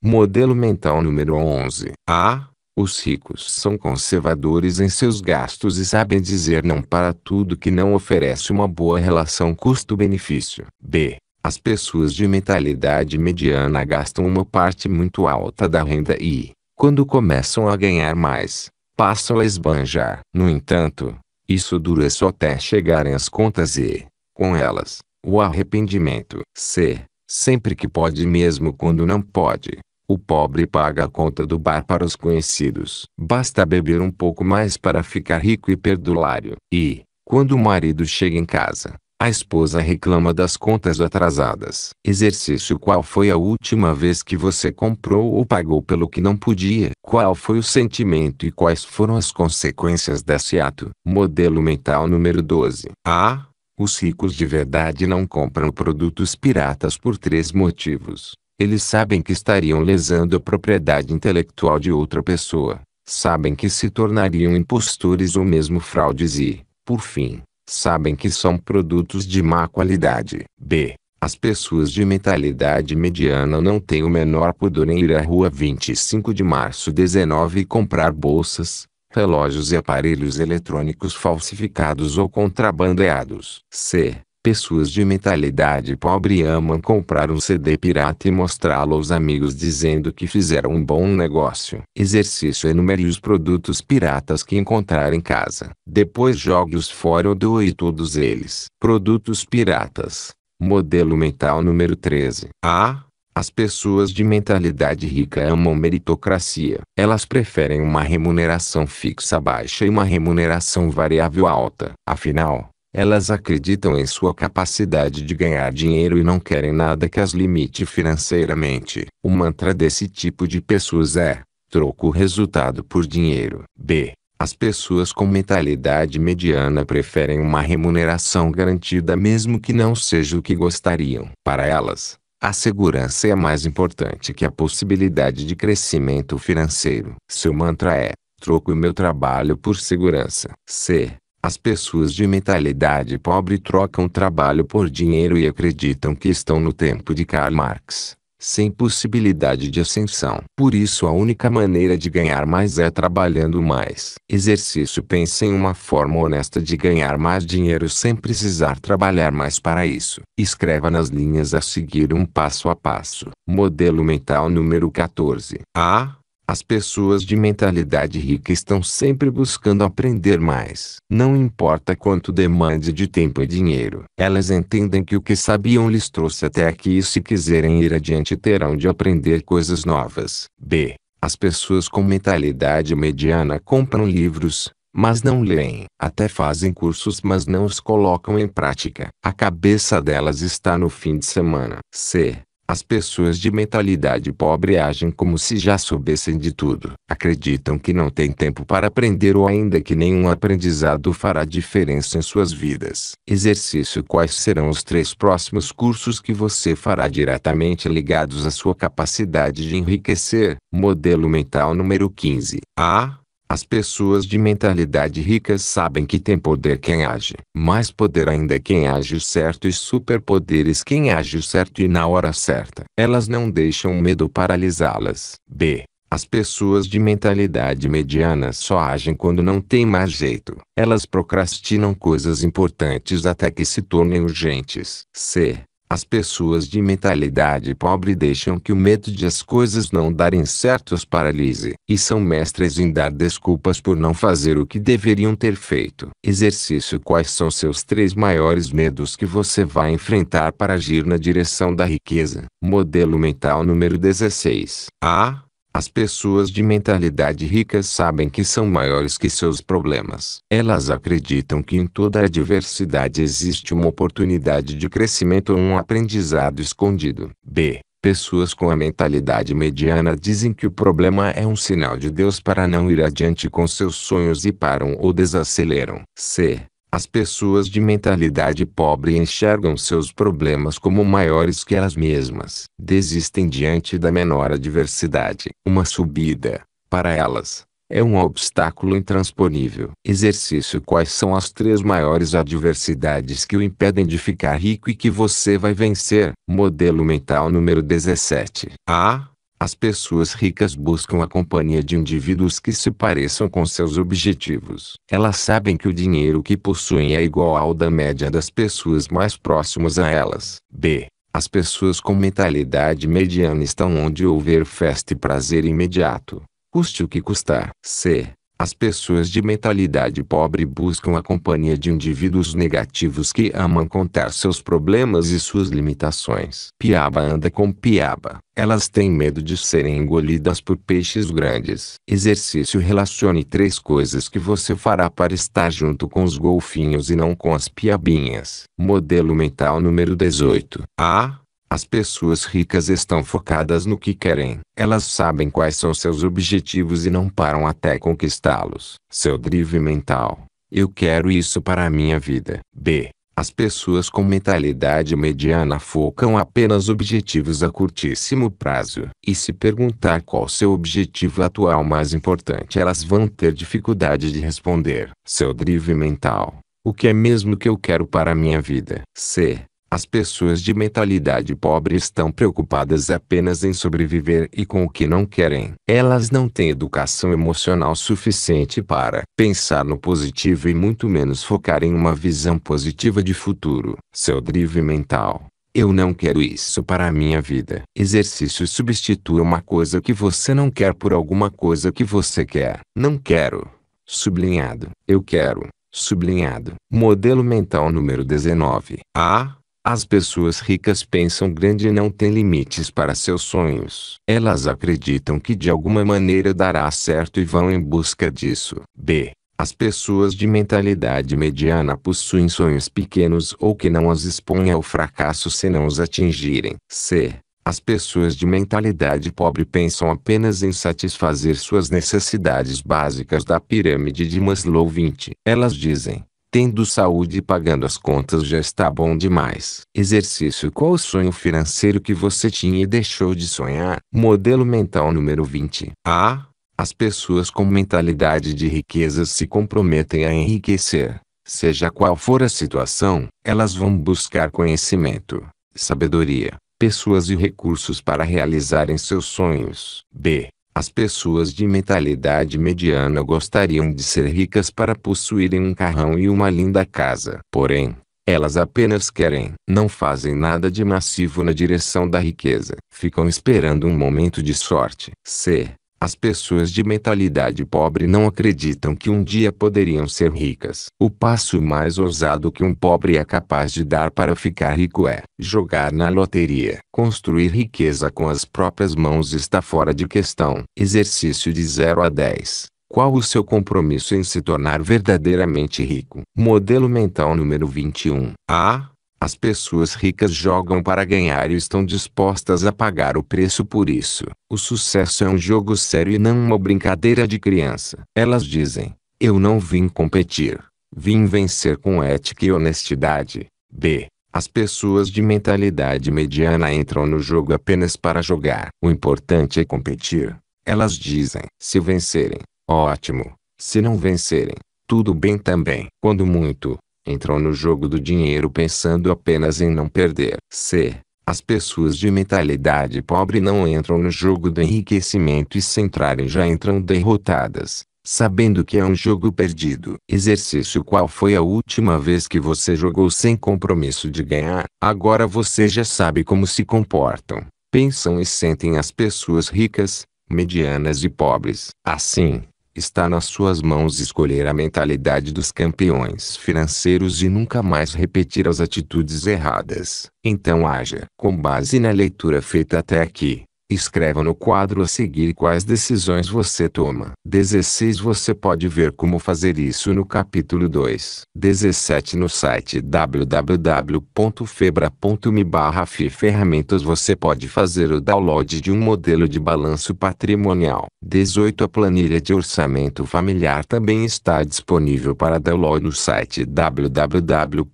Modelo mental número 11. A. Os ricos são conservadores em seus gastos e sabem dizer não para tudo que não oferece uma boa relação custo-benefício. B. As pessoas de mentalidade mediana gastam uma parte muito alta da renda e, quando começam a ganhar mais, passam a esbanjar. No entanto, isso dura só até chegarem às contas e, com elas, o arrependimento. C. Sempre que pode mesmo quando não pode. O pobre paga a conta do bar para os conhecidos. Basta beber um pouco mais para ficar rico e perdulário. E, quando o marido chega em casa, a esposa reclama das contas atrasadas. Exercício Qual foi a última vez que você comprou ou pagou pelo que não podia? Qual foi o sentimento e quais foram as consequências desse ato? Modelo mental número 12. A. Os ricos de verdade não compram produtos piratas por três motivos. Eles sabem que estariam lesando a propriedade intelectual de outra pessoa. Sabem que se tornariam impostores ou mesmo fraudes e, por fim, sabem que são produtos de má qualidade. B. As pessoas de mentalidade mediana não têm o menor pudor em ir à rua 25 de março 19 e comprar bolsas, relógios e aparelhos eletrônicos falsificados ou contrabandeados. C pessoas de mentalidade pobre amam comprar um CD pirata e mostrá-lo aos amigos dizendo que fizeram um bom negócio. Exercício enumere é os produtos piratas que encontrar em casa. Depois jogue-os fora ou doe todos eles. Produtos piratas. Modelo mental número 13. A. As pessoas de mentalidade rica amam meritocracia. Elas preferem uma remuneração fixa baixa e uma remuneração variável alta. Afinal, elas acreditam em sua capacidade de ganhar dinheiro e não querem nada que as limite financeiramente. O mantra desse tipo de pessoas é: troco o resultado por dinheiro. B. As pessoas com mentalidade mediana preferem uma remuneração garantida mesmo que não seja o que gostariam. Para elas, a segurança é mais importante que a possibilidade de crescimento financeiro. Seu mantra é: troco o meu trabalho por segurança. C. As pessoas de mentalidade pobre trocam trabalho por dinheiro e acreditam que estão no tempo de Karl Marx, sem possibilidade de ascensão. Por isso a única maneira de ganhar mais é trabalhando mais. Exercício pense em uma forma honesta de ganhar mais dinheiro sem precisar trabalhar mais para isso. Escreva nas linhas a seguir um passo a passo. Modelo mental número 14. A as pessoas de mentalidade rica estão sempre buscando aprender mais. Não importa quanto demande de tempo e dinheiro, elas entendem que o que sabiam lhes trouxe até aqui e se quiserem ir adiante terão de aprender coisas novas. B. As pessoas com mentalidade mediana compram livros, mas não leem. Até fazem cursos, mas não os colocam em prática. A cabeça delas está no fim de semana. C. As pessoas de mentalidade pobre agem como se já soubessem de tudo. Acreditam que não têm tempo para aprender ou ainda que nenhum aprendizado fará diferença em suas vidas. Exercício Quais serão os três próximos cursos que você fará diretamente ligados à sua capacidade de enriquecer? Modelo mental número 15. A. As pessoas de mentalidade ricas sabem que tem poder quem age. Mais poder ainda quem age certo e superpoderes quem age certo e na hora certa. Elas não deixam o medo paralisá-las. B. As pessoas de mentalidade mediana só agem quando não tem mais jeito. Elas procrastinam coisas importantes até que se tornem urgentes. C. As pessoas de mentalidade pobre deixam que o medo de as coisas não darem certo os paralise e são mestres em dar desculpas por não fazer o que deveriam ter feito. Exercício Quais são seus três maiores medos que você vai enfrentar para agir na direção da riqueza? Modelo mental número 16. A as pessoas de mentalidade rica sabem que são maiores que seus problemas. Elas acreditam que em toda a adversidade existe uma oportunidade de crescimento ou um aprendizado escondido. B. Pessoas com a mentalidade mediana dizem que o problema é um sinal de Deus para não ir adiante com seus sonhos e param ou desaceleram. C. As pessoas de mentalidade pobre enxergam seus problemas como maiores que elas mesmas. Desistem diante da menor adversidade. Uma subida, para elas, é um obstáculo intransponível. Exercício Quais são as três maiores adversidades que o impedem de ficar rico e que você vai vencer? Modelo mental número 17. A. As pessoas ricas buscam a companhia de indivíduos que se pareçam com seus objetivos. Elas sabem que o dinheiro que possuem é igual ao da média das pessoas mais próximas a elas. B. As pessoas com mentalidade mediana estão onde houver festa e prazer imediato, custe o que custar. C. As pessoas de mentalidade pobre buscam a companhia de indivíduos negativos que amam contar seus problemas e suas limitações. Piaba anda com piaba. Elas têm medo de serem engolidas por peixes grandes. Exercício relacione três coisas que você fará para estar junto com os golfinhos e não com as piabinhas. Modelo mental número 18. A. As pessoas ricas estão focadas no que querem. Elas sabem quais são seus objetivos e não param até conquistá-los. Seu drive mental. Eu quero isso para a minha vida. B. As pessoas com mentalidade mediana focam apenas objetivos a curtíssimo prazo. E se perguntar qual seu objetivo atual mais importante, elas vão ter dificuldade de responder. Seu drive mental. O que é mesmo que eu quero para a minha vida? C. As pessoas de mentalidade pobre estão preocupadas apenas em sobreviver e com o que não querem. Elas não têm educação emocional suficiente para pensar no positivo e muito menos focar em uma visão positiva de futuro. Seu drive mental. Eu não quero isso para a minha vida. Exercício substitui uma coisa que você não quer por alguma coisa que você quer. Não quero. Sublinhado. Eu quero. Sublinhado. Modelo mental número 19. A. As pessoas ricas pensam grande e não têm limites para seus sonhos. Elas acreditam que de alguma maneira dará certo e vão em busca disso. B. As pessoas de mentalidade mediana possuem sonhos pequenos ou que não as expõem ao fracasso se não os atingirem. C. As pessoas de mentalidade pobre pensam apenas em satisfazer suas necessidades básicas da pirâmide de Maslow 20. Elas dizem: Tendo saúde e pagando as contas já está bom demais. Exercício Qual o sonho financeiro que você tinha e deixou de sonhar? Modelo mental número 20. A. As pessoas com mentalidade de riqueza se comprometem a enriquecer. Seja qual for a situação, elas vão buscar conhecimento, sabedoria, pessoas e recursos para realizarem seus sonhos. B. As pessoas de mentalidade mediana gostariam de ser ricas para possuírem um carrão e uma linda casa. Porém, elas apenas querem, não fazem nada de massivo na direção da riqueza. Ficam esperando um momento de sorte. C. As pessoas de mentalidade pobre não acreditam que um dia poderiam ser ricas. O passo mais ousado que um pobre é capaz de dar para ficar rico é jogar na loteria. Construir riqueza com as próprias mãos está fora de questão. Exercício de 0 a 10. Qual o seu compromisso em se tornar verdadeiramente rico? Modelo mental número 21. A. As pessoas ricas jogam para ganhar e estão dispostas a pagar o preço por isso. O sucesso é um jogo sério e não uma brincadeira de criança. Elas dizem: Eu não vim competir, vim vencer com ética e honestidade. B. As pessoas de mentalidade mediana entram no jogo apenas para jogar. O importante é competir. Elas dizem: Se vencerem, ótimo. Se não vencerem, tudo bem também. Quando muito, entram no jogo do dinheiro pensando apenas em não perder. C. As pessoas de mentalidade pobre não entram no jogo do enriquecimento e se entrarem já entram derrotadas, sabendo que é um jogo perdido. Exercício Qual foi a última vez que você jogou sem compromisso de ganhar? Agora você já sabe como se comportam, pensam e sentem as pessoas ricas, medianas e pobres. Assim, Está nas suas mãos escolher a mentalidade dos campeões financeiros e nunca mais repetir as atitudes erradas. Então haja com base na leitura feita até aqui. Escreva no quadro a seguir quais decisões você toma. 16 Você pode ver como fazer isso no capítulo 2. 17 No site www.febra.me barra ferramentas você pode fazer o download de um modelo de balanço patrimonial. 18 A planilha de orçamento familiar também está disponível para download no site www.febra.me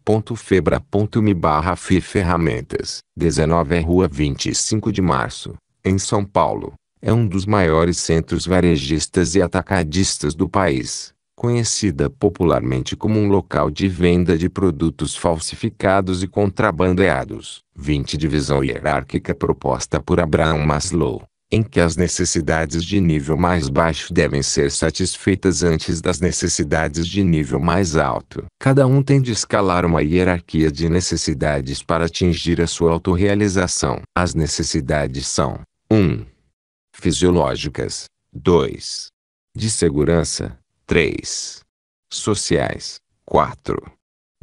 barra ferramentas. 19 Rua 25 de Março em São Paulo. É um dos maiores centros varejistas e atacadistas do país, conhecida popularmente como um local de venda de produtos falsificados e contrabandeados. 20 Divisão hierárquica proposta por Abraham Maslow em que as necessidades de nível mais baixo devem ser satisfeitas antes das necessidades de nível mais alto. Cada um tem de escalar uma hierarquia de necessidades para atingir a sua autorrealização. As necessidades são 1. Fisiológicas. 2. De segurança. 3. Sociais. 4.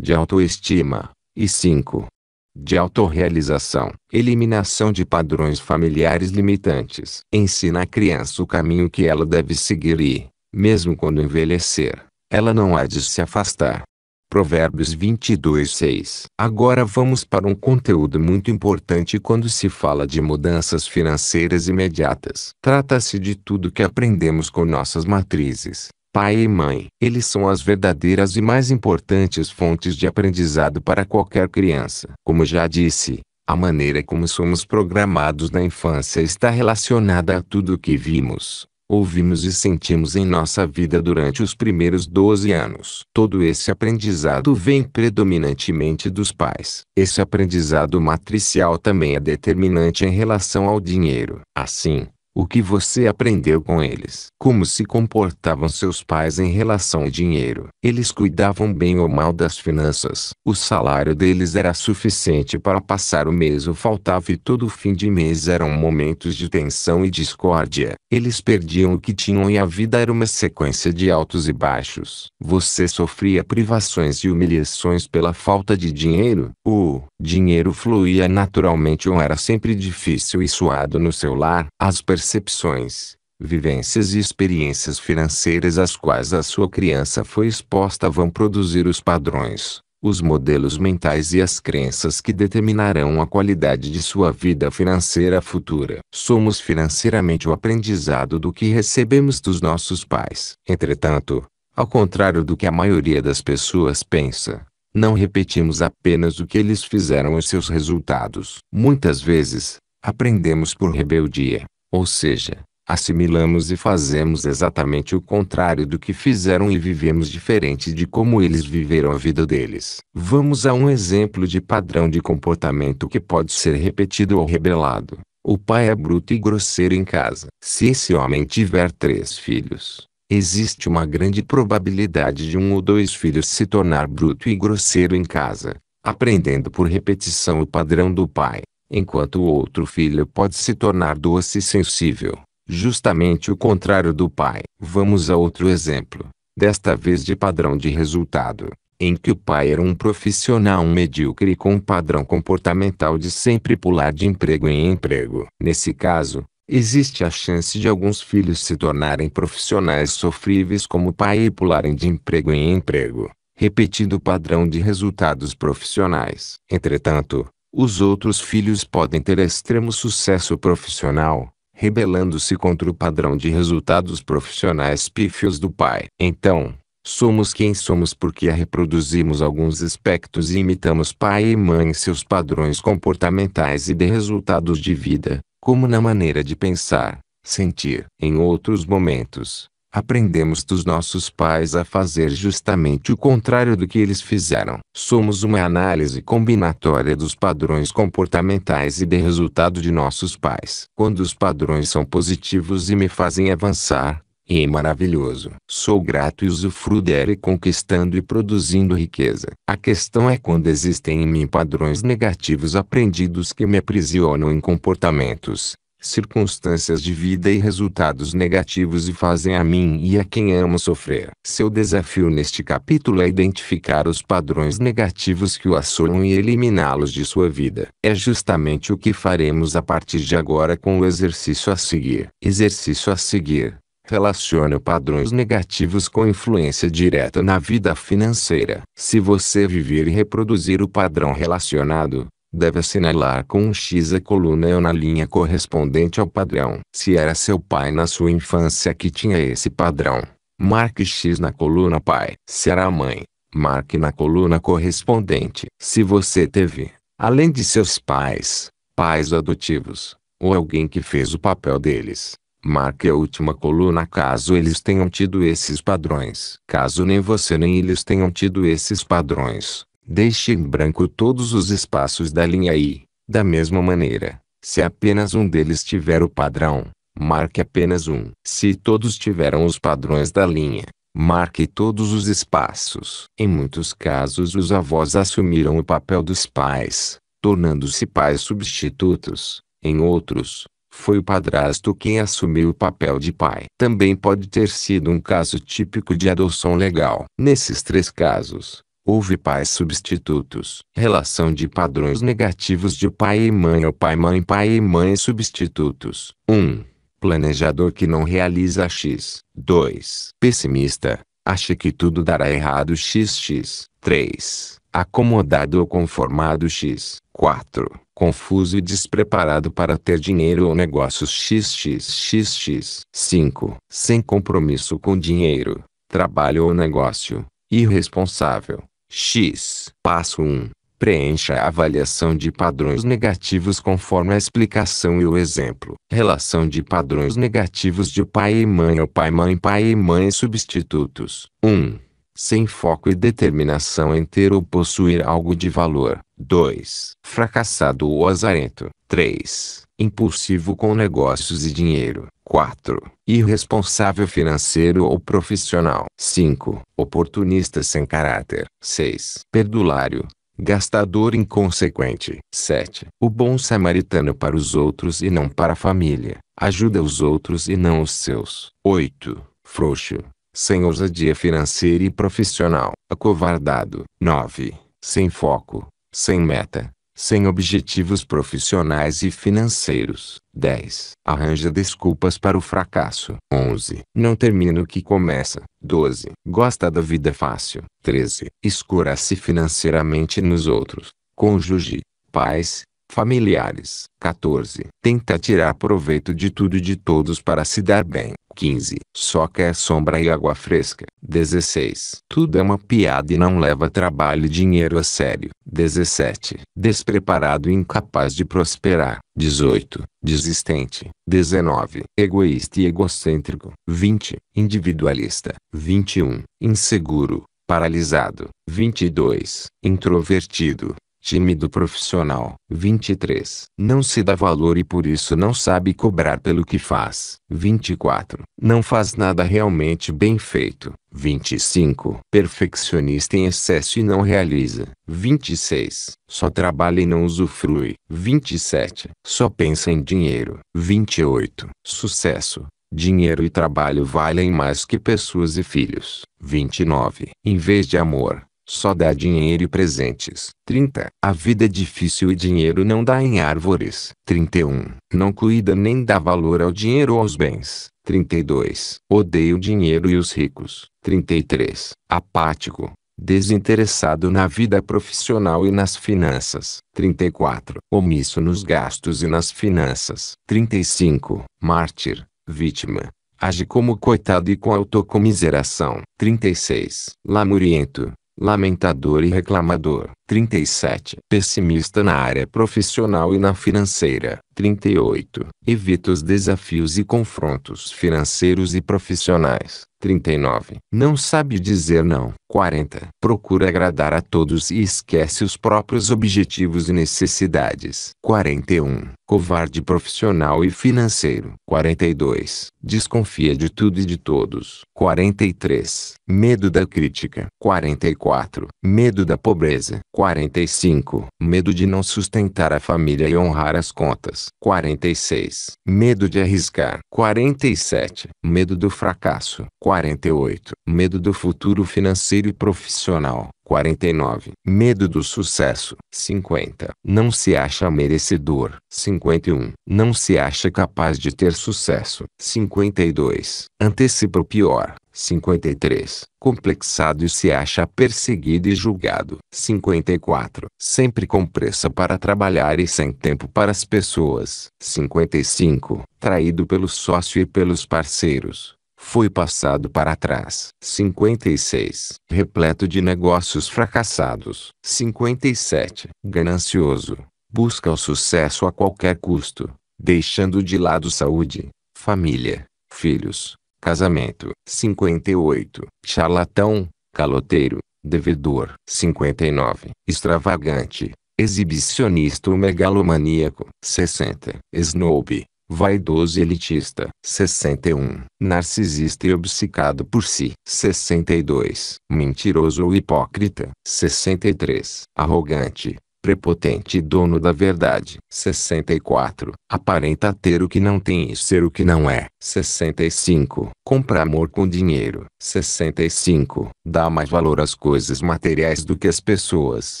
De autoestima. E 5. De autorrealização. Eliminação de padrões familiares limitantes. Ensina a criança o caminho que ela deve seguir e, mesmo quando envelhecer, ela não há de se afastar Provérbios 22, 6. Agora vamos para um conteúdo muito importante quando se fala de mudanças financeiras imediatas. Trata-se de tudo que aprendemos com nossas matrizes, pai e mãe. Eles são as verdadeiras e mais importantes fontes de aprendizado para qualquer criança. Como já disse, a maneira como somos programados na infância está relacionada a tudo o que vimos, ouvimos e sentimos em nossa vida durante os primeiros 12 anos. Todo esse aprendizado vem predominantemente dos pais. Esse aprendizado matricial também é determinante em relação ao dinheiro. Assim, o que você aprendeu com eles? Como se comportavam seus pais em relação ao dinheiro? Eles cuidavam bem ou mal das finanças? O salário deles era suficiente para passar o mês ou faltava e todo fim de mês eram momentos de tensão e discórdia. Eles perdiam o que tinham e a vida era uma sequência de altos e baixos. Você sofria privações e humilhações pela falta de dinheiro? O dinheiro fluía naturalmente ou era sempre difícil e suado no seu lar? As percepções, vivências e experiências financeiras às quais a sua criança foi exposta vão produzir os padrões, os modelos mentais e as crenças que determinarão a qualidade de sua vida financeira futura. Somos financeiramente o aprendizado do que recebemos dos nossos pais. Entretanto, ao contrário do que a maioria das pessoas pensa, não repetimos apenas o que eles fizeram e seus resultados. Muitas vezes, aprendemos por rebeldia. Ou seja, assimilamos e fazemos exatamente o contrário do que fizeram e vivemos diferente de como eles viveram a vida deles. Vamos a um exemplo de padrão de comportamento que pode ser repetido ou rebelado. O pai é bruto e grosseiro em casa. Se esse homem tiver três filhos, existe uma grande probabilidade de um ou dois filhos se tornar bruto e grosseiro em casa, aprendendo por repetição o padrão do pai enquanto o outro filho pode se tornar doce e sensível, justamente o contrário do pai. Vamos a outro exemplo, desta vez de padrão de resultado, em que o pai era um profissional medíocre com um padrão comportamental de sempre pular de emprego em emprego. Nesse caso, existe a chance de alguns filhos se tornarem profissionais sofríveis como o pai e pularem de emprego em emprego, repetindo o padrão de resultados profissionais. Entretanto, os outros filhos podem ter extremo sucesso profissional, rebelando-se contra o padrão de resultados profissionais pífios do pai. Então, somos quem somos porque reproduzimos alguns aspectos e imitamos pai e mãe em seus padrões comportamentais e de resultados de vida, como na maneira de pensar, sentir. Em outros momentos, Aprendemos dos nossos pais a fazer justamente o contrário do que eles fizeram. Somos uma análise combinatória dos padrões comportamentais e de resultado de nossos pais. Quando os padrões são positivos e me fazem avançar, e é maravilhoso. Sou grato e usufruo dele conquistando e produzindo riqueza. A questão é quando existem em mim padrões negativos aprendidos que me aprisionam em comportamentos, circunstâncias de vida e resultados negativos e fazem a mim e a quem amo sofrer. Seu desafio neste capítulo é identificar os padrões negativos que o assolam e eliminá-los de sua vida. É justamente o que faremos a partir de agora com o exercício a seguir. Exercício a seguir. Relacione padrões negativos com influência direta na vida financeira. Se você viver e reproduzir o padrão relacionado, deve assinalar com um X a coluna ou na linha correspondente ao padrão. Se era seu pai na sua infância que tinha esse padrão, marque X na coluna pai. Se era a mãe, marque na coluna correspondente. Se você teve, além de seus pais, pais adotivos, ou alguém que fez o papel deles, Marque a última coluna caso eles tenham tido esses padrões. Caso nem você nem eles tenham tido esses padrões, Deixe em branco todos os espaços da linha I. Da mesma maneira, se apenas um deles tiver o padrão, marque apenas um. Se todos tiveram os padrões da linha, marque todos os espaços. Em muitos casos, os avós assumiram o papel dos pais, tornando-se pais substitutos. Em outros, foi o padrasto quem assumiu o papel de pai. Também pode ter sido um caso típico de adoção legal. Nesses três casos, Houve pais substitutos. Relação de padrões negativos de pai e mãe ou pai-mãe pai e mãe substitutos. 1. Um, planejador que não realiza X. 2. Pessimista. Acha que tudo dará errado XX. 3. Acomodado ou conformado X. 4. Confuso e despreparado para ter dinheiro ou negócios XXXX. 5. Sem compromisso com dinheiro, trabalho ou negócio. Irresponsável. X. Passo 1. Preencha a avaliação de padrões negativos conforme a explicação e o exemplo. Relação de padrões negativos de pai e mãe ou pai-mãe, pai e mãe substitutos. 1. Sem foco e determinação em ter ou possuir algo de valor. 2. Fracassado ou azarento. 3 impulsivo com negócios e dinheiro. 4. Irresponsável financeiro ou profissional. 5. Oportunista sem caráter. 6. Perdulário. Gastador inconsequente. 7. O bom samaritano para os outros e não para a família. Ajuda os outros e não os seus. 8. Frouxo. Sem ousadia financeira e profissional. Acovardado. 9. Sem foco. Sem meta sem objetivos profissionais e financeiros. 10. Arranja desculpas para o fracasso. 11. Não termina o que começa. 12. Gosta da vida fácil. 13. Escura-se financeiramente nos outros, cônjuge, pais, familiares. 14. Tenta tirar proveito de tudo e de todos para se dar bem. 15. Só quer sombra e água fresca. 16. Tudo é uma piada e não leva trabalho e dinheiro a sério. 17. Despreparado e incapaz de prosperar. 18. Desistente. 19. Egoísta e egocêntrico. 20. Individualista. 21. Inseguro paralisado. 22. Introvertido. Tímido profissional. 23. Não se dá valor e por isso não sabe cobrar pelo que faz. 24. Não faz nada realmente bem feito. 25. Perfeccionista em excesso e não realiza. 26. Só trabalha e não usufrui. 27. Só pensa em dinheiro. 28. Sucesso. Dinheiro e trabalho valem mais que pessoas e filhos. 29. Em vez de amor, só dá dinheiro e presentes. 30. A vida é difícil e dinheiro não dá em árvores. 31. Não cuida nem dá valor ao dinheiro ou aos bens. 32. Odeia o dinheiro e os ricos. 33. Apático desinteressado na vida profissional e nas finanças. 34. Omisso nos gastos e nas finanças. 35. Mártir, vítima. Age como coitado e com autocomiseração. 36. Lamuriento, lamentador e reclamador. 37. Pessimista na área profissional e na financeira. 38. Evita os desafios e confrontos financeiros e profissionais. 39. Não sabe dizer não. 40. Procura agradar a todos e esquece os próprios objetivos e necessidades. 41. Covarde profissional e financeiro. 42. Desconfia de tudo e de todos. 43. Medo da crítica. 44. Medo da pobreza. 45. Medo de não sustentar a família e honrar as contas. 46. Medo de arriscar. 47. Medo do fracasso. 48. Medo do futuro financeiro e profissional. 49. Medo do sucesso. 50. Não se acha merecedor. 51. Não se acha capaz de ter sucesso. 52. Antecipa o pior. 53. Complexado e se acha perseguido e julgado. 54. Sempre com pressa para trabalhar e sem tempo para as pessoas. 55. Traído pelo sócio e pelos parceiros. Foi passado para trás. 56. Repleto de negócios fracassados. 57. Ganancioso. Busca o sucesso a qualquer custo, deixando de lado saúde, família, filhos, casamento. 58. Charlatão, caloteiro, devedor. 59. Extravagante, exibicionista ou megalomaníaco. 60. Snob, vaidoso e elitista. 61. Narcisista e obcecado por si. 62. Mentiroso ou hipócrita. 63. Arrogante, prepotente e dono da verdade. 64. Aparenta ter o que não tem e ser o que não é. 65. Compra amor com dinheiro. 65. Dá mais valor às coisas materiais do que às pessoas.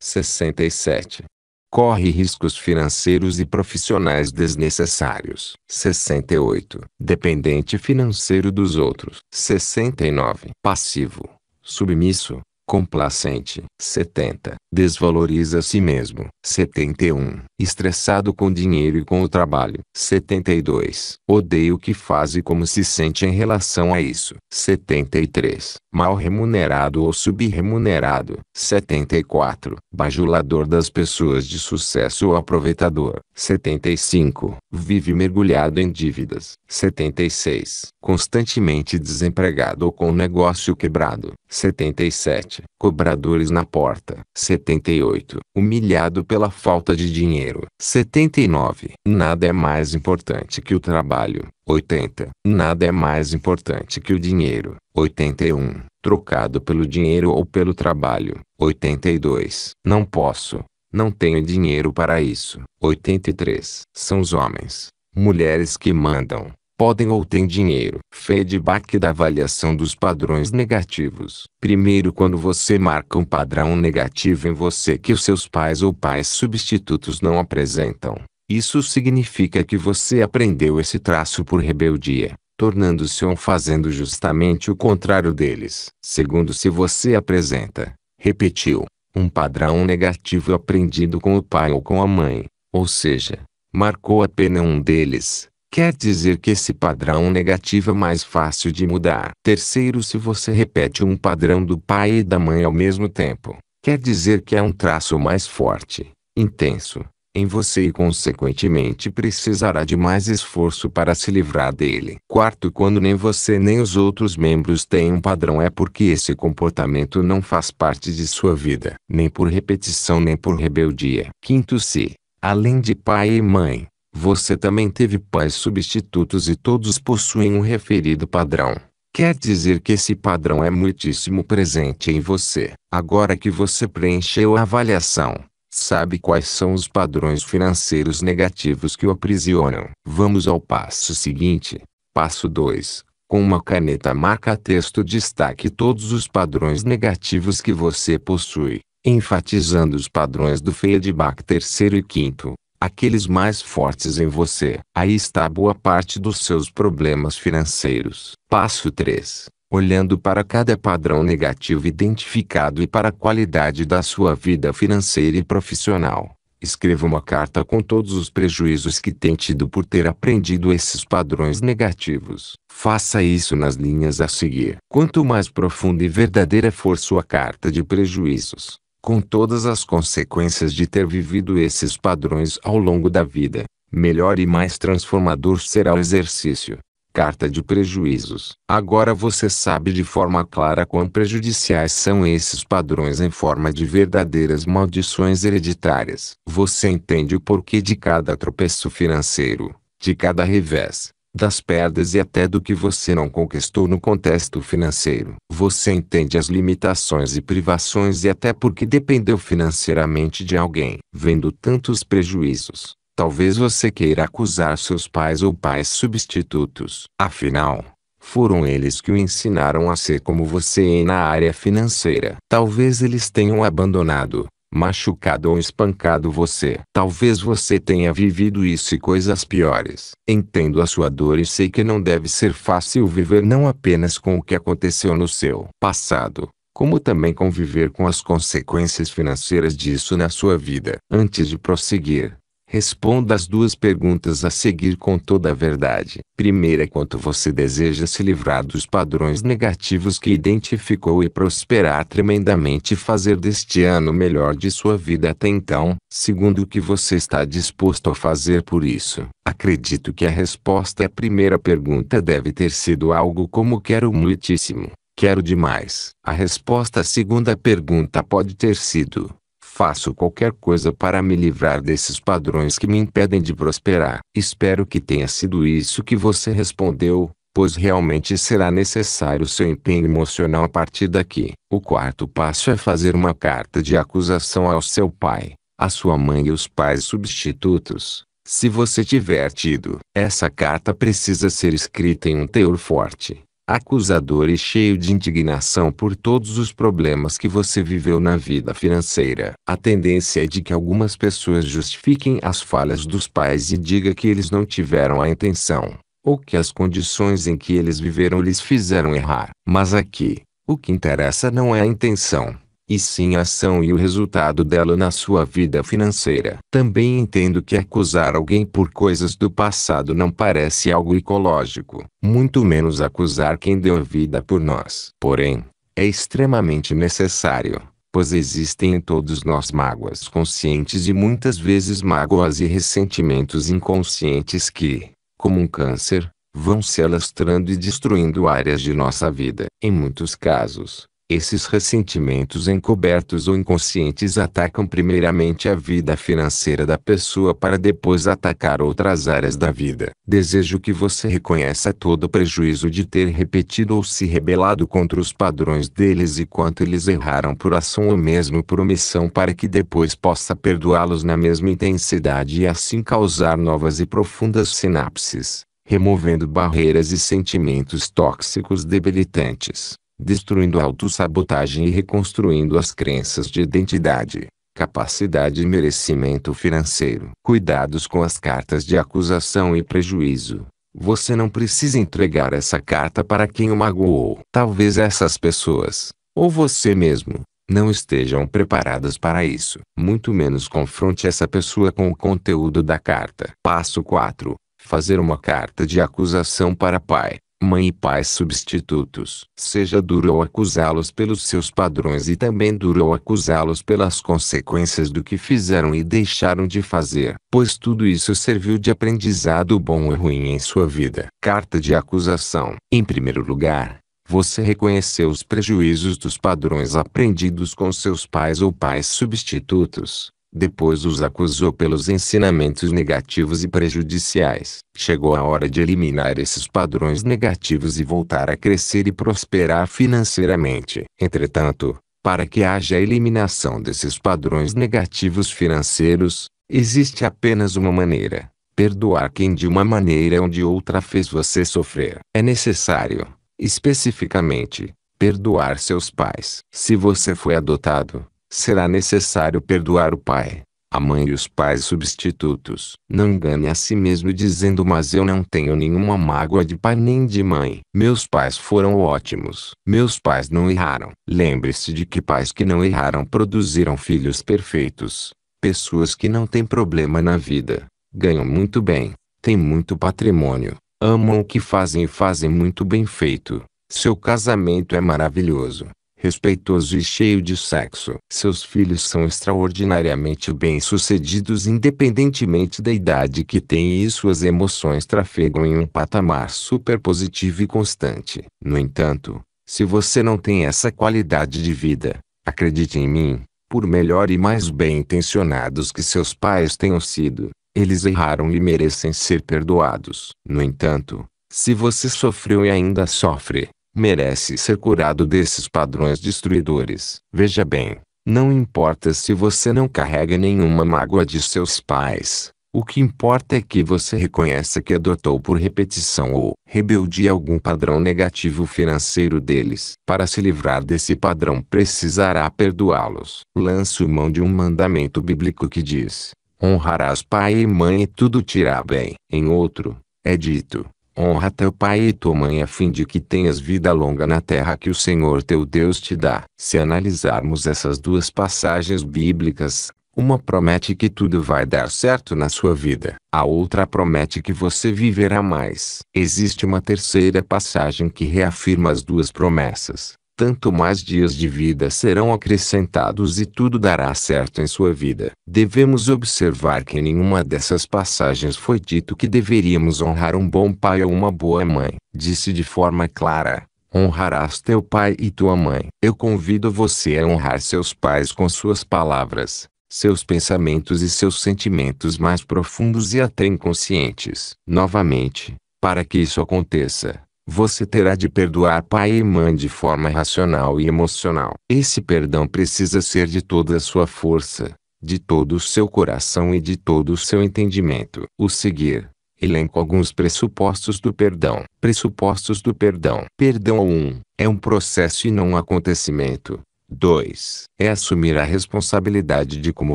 67 corre riscos financeiros e profissionais desnecessários. 68. Dependente financeiro dos outros. 69. Passivo, submisso, complacente. 70. Desvaloriza a si mesmo. 71. Estressado com dinheiro e com o trabalho. 72. Odeia o que faz e como se sente em relação a isso. 73. Mal remunerado ou subremunerado. 74. Bajulador das pessoas de sucesso ou aproveitador. 75. Vive mergulhado em dívidas. 76. Constantemente desempregado ou com o negócio quebrado. 77. Cobradores na porta. 78. 78. Humilhado pela falta de dinheiro. 79. Nada é mais importante que o trabalho. 80. Nada é mais importante que o dinheiro. 81. Trocado pelo dinheiro ou pelo trabalho. 82. Não posso. Não tenho dinheiro para isso. 83. São os homens, mulheres que mandam podem ou têm dinheiro. Feedback da avaliação dos padrões negativos. Primeiro, quando você marca um padrão negativo em você que os seus pais ou pais substitutos não apresentam, isso significa que você aprendeu esse traço por rebeldia tornando-se um fazendo justamente o contrário deles. Segundo se você apresenta, repetiu, um padrão negativo aprendido com o pai ou com a mãe, ou seja, marcou apenas um deles, Quer dizer que esse padrão negativo é mais fácil de mudar. Terceiro, se você repete um padrão do pai e da mãe ao mesmo tempo, quer dizer que é um traço mais forte, intenso, em você e consequentemente precisará de mais esforço para se livrar dele. Quarto, quando nem você nem os outros membros têm um padrão é porque esse comportamento não faz parte de sua vida, nem por repetição nem por rebeldia. Quinto, se, além de pai e mãe, você também teve pais substitutos e todos possuem um referido padrão. Quer dizer que esse padrão é muitíssimo presente em você. Agora que você preencheu a avaliação, sabe quais são os padrões financeiros negativos que o aprisionam. Vamos ao passo seguinte. Passo 2. Com uma caneta marca-texto destaque todos os padrões negativos que você possui, enfatizando os padrões do feedback terceiro e quinto aqueles mais fortes em você. Aí está boa parte dos seus problemas financeiros. Passo 3. Olhando para cada padrão negativo identificado e para a qualidade da sua vida financeira e profissional, escreva uma carta com todos os prejuízos que tem tido por ter aprendido esses padrões negativos. Faça isso nas linhas a seguir. Quanto mais profunda e verdadeira for sua carta de prejuízos, com todas as consequências de ter vivido esses padrões ao longo da vida, melhor e mais transformador será o exercício. Carta de prejuízos. Agora você sabe de forma clara quão prejudiciais são esses padrões em forma de verdadeiras maldições hereditárias. Você entende o porquê de cada tropeço financeiro, de cada revés, das perdas e até do que você não conquistou no contexto financeiro. Você entende as limitações e privações e até porque dependeu financeiramente de alguém. Vendo tantos prejuízos, talvez você queira acusar seus pais ou pais substitutos. Afinal, foram eles que o ensinaram a ser como você é na área financeira. Talvez eles tenham abandonado machucado ou espancado você. Talvez você tenha vivido isso e coisas piores. Entendo a sua dor e sei que não deve ser fácil viver não apenas com o que aconteceu no seu passado, como também conviver com as consequências financeiras disso na sua vida. Antes de prosseguir, Responda as duas perguntas a seguir com toda a verdade. Primeira, é quanto você deseja se livrar dos padrões negativos que identificou e prosperar tremendamente e fazer deste ano o melhor de sua vida até então? Segundo, o que você está disposto a fazer por isso? Acredito que a resposta à primeira pergunta deve ter sido algo como quero muitíssimo. Quero demais. A resposta à segunda pergunta pode ter sido: Faço qualquer coisa para me livrar desses padrões que me impedem de prosperar. Espero que tenha sido isso que você respondeu, pois realmente será necessário seu empenho emocional a partir daqui. O quarto passo é fazer uma carta de acusação ao seu pai, à sua mãe e aos pais substitutos. Se você tiver tido, essa carta precisa ser escrita em um teor forte acusador e cheio de indignação por todos os problemas que você viveu na vida financeira. A tendência é de que algumas pessoas justifiquem as falhas dos pais e diga que eles não tiveram a intenção, ou que as condições em que eles viveram lhes fizeram errar. Mas aqui, o que interessa não é a intenção e sim a ação e o resultado dela na sua vida financeira. Também entendo que acusar alguém por coisas do passado não parece algo ecológico, muito menos acusar quem deu a vida por nós. Porém, é extremamente necessário pois existem em todos nós mágoas conscientes e muitas vezes mágoas e ressentimentos inconscientes que, como um câncer, vão se alastrando e destruindo áreas de nossa vida. Em muitos casos, esses ressentimentos encobertos ou inconscientes atacam primeiramente a vida financeira da pessoa para depois atacar outras áreas da vida. Desejo que você reconheça todo o prejuízo de ter repetido ou se rebelado contra os padrões deles e quanto eles erraram por ação ou mesmo por omissão para que depois possa perdoá-los na mesma intensidade e assim causar novas e profundas sinapses, removendo barreiras e sentimentos tóxicos debilitantes destruindo a autossabotagem e reconstruindo as crenças de identidade, capacidade e merecimento financeiro. Cuidados com as cartas de acusação e prejuízo. Você não precisa entregar essa carta para quem o magoou. Talvez essas pessoas, ou você mesmo, não estejam preparadas para isso. Muito menos confronte essa pessoa com o conteúdo da carta. Passo 4. Fazer uma carta de acusação para pai, mãe e pais substitutos. Seja duro acusá-los pelos seus padrões e também duro acusá-los pelas consequências do que fizeram e deixaram de fazer, pois tudo isso serviu de aprendizado bom ou ruim em sua vida. Carta de acusação. Em primeiro lugar, você reconheceu os prejuízos dos padrões aprendidos com seus pais ou pais substitutos. Depois os acusou pelos ensinamentos negativos e prejudiciais. Chegou a hora de eliminar esses padrões negativos e voltar a crescer e prosperar financeiramente. Entretanto, para que haja a eliminação desses padrões negativos financeiros, existe apenas uma maneira: perdoar quem de uma maneira ou de outra fez você sofrer. É necessário, especificamente, perdoar seus pais. Se você foi adotado, será necessário perdoar o pai, a mãe e os pais substitutos. Não engane a si mesmo dizendo mas eu não tenho nenhuma mágoa de pai nem de mãe. Meus pais foram ótimos. Meus pais não erraram. Lembre-se de que pais que não erraram produziram filhos perfeitos. Pessoas que não têm problema na vida, ganham muito bem, têm muito patrimônio, amam o que fazem e fazem muito bem feito. Seu casamento é maravilhoso respeitoso e cheio de sexo. Seus filhos são extraordinariamente bem-sucedidos independentemente da idade que têm e suas emoções trafegam em um patamar super positivo e constante. No entanto, se você não tem essa qualidade de vida, acredite em mim, por melhor e mais bem intencionados que seus pais tenham sido, eles erraram e merecem ser perdoados. No entanto, se você sofreu e ainda sofre, merece ser curado desses padrões destruidores. Veja bem, não importa se você não carrega nenhuma mágoa de seus pais. O que importa é que você reconheça que adotou por repetição ou rebeldia algum padrão negativo financeiro deles. Para se livrar desse padrão, precisará perdoá-los. Lance mão de um mandamento bíblico que diz: honrarás pai e mãe e tudo te irá bem. Em outro, é dito: Honra teu pai e tua mãe a fim de que tenhas vida longa na terra que o Senhor teu Deus te dá. Se analisarmos essas duas passagens bíblicas, uma promete que tudo vai dar certo na sua vida, a outra promete que você viverá mais. Existe uma terceira passagem que reafirma as duas promessas tanto mais dias de vida serão acrescentados e tudo dará certo em sua vida. Devemos observar que em nenhuma dessas passagens foi dito que deveríamos honrar um bom pai ou uma boa mãe. Disse de forma clara: honrarás teu pai e tua mãe. Eu convido você a honrar seus pais com suas palavras, seus pensamentos e seus sentimentos mais profundos e até inconscientes. Novamente, para que isso aconteça, você terá de perdoar pai e mãe de forma racional e emocional. Esse perdão precisa ser de toda a sua força, de todo o seu coração e de todo o seu entendimento. O seguir, elenco alguns pressupostos do perdão. Pressupostos do perdão. Perdão 1. É um processo e não um acontecimento. 2. É assumir a responsabilidade de como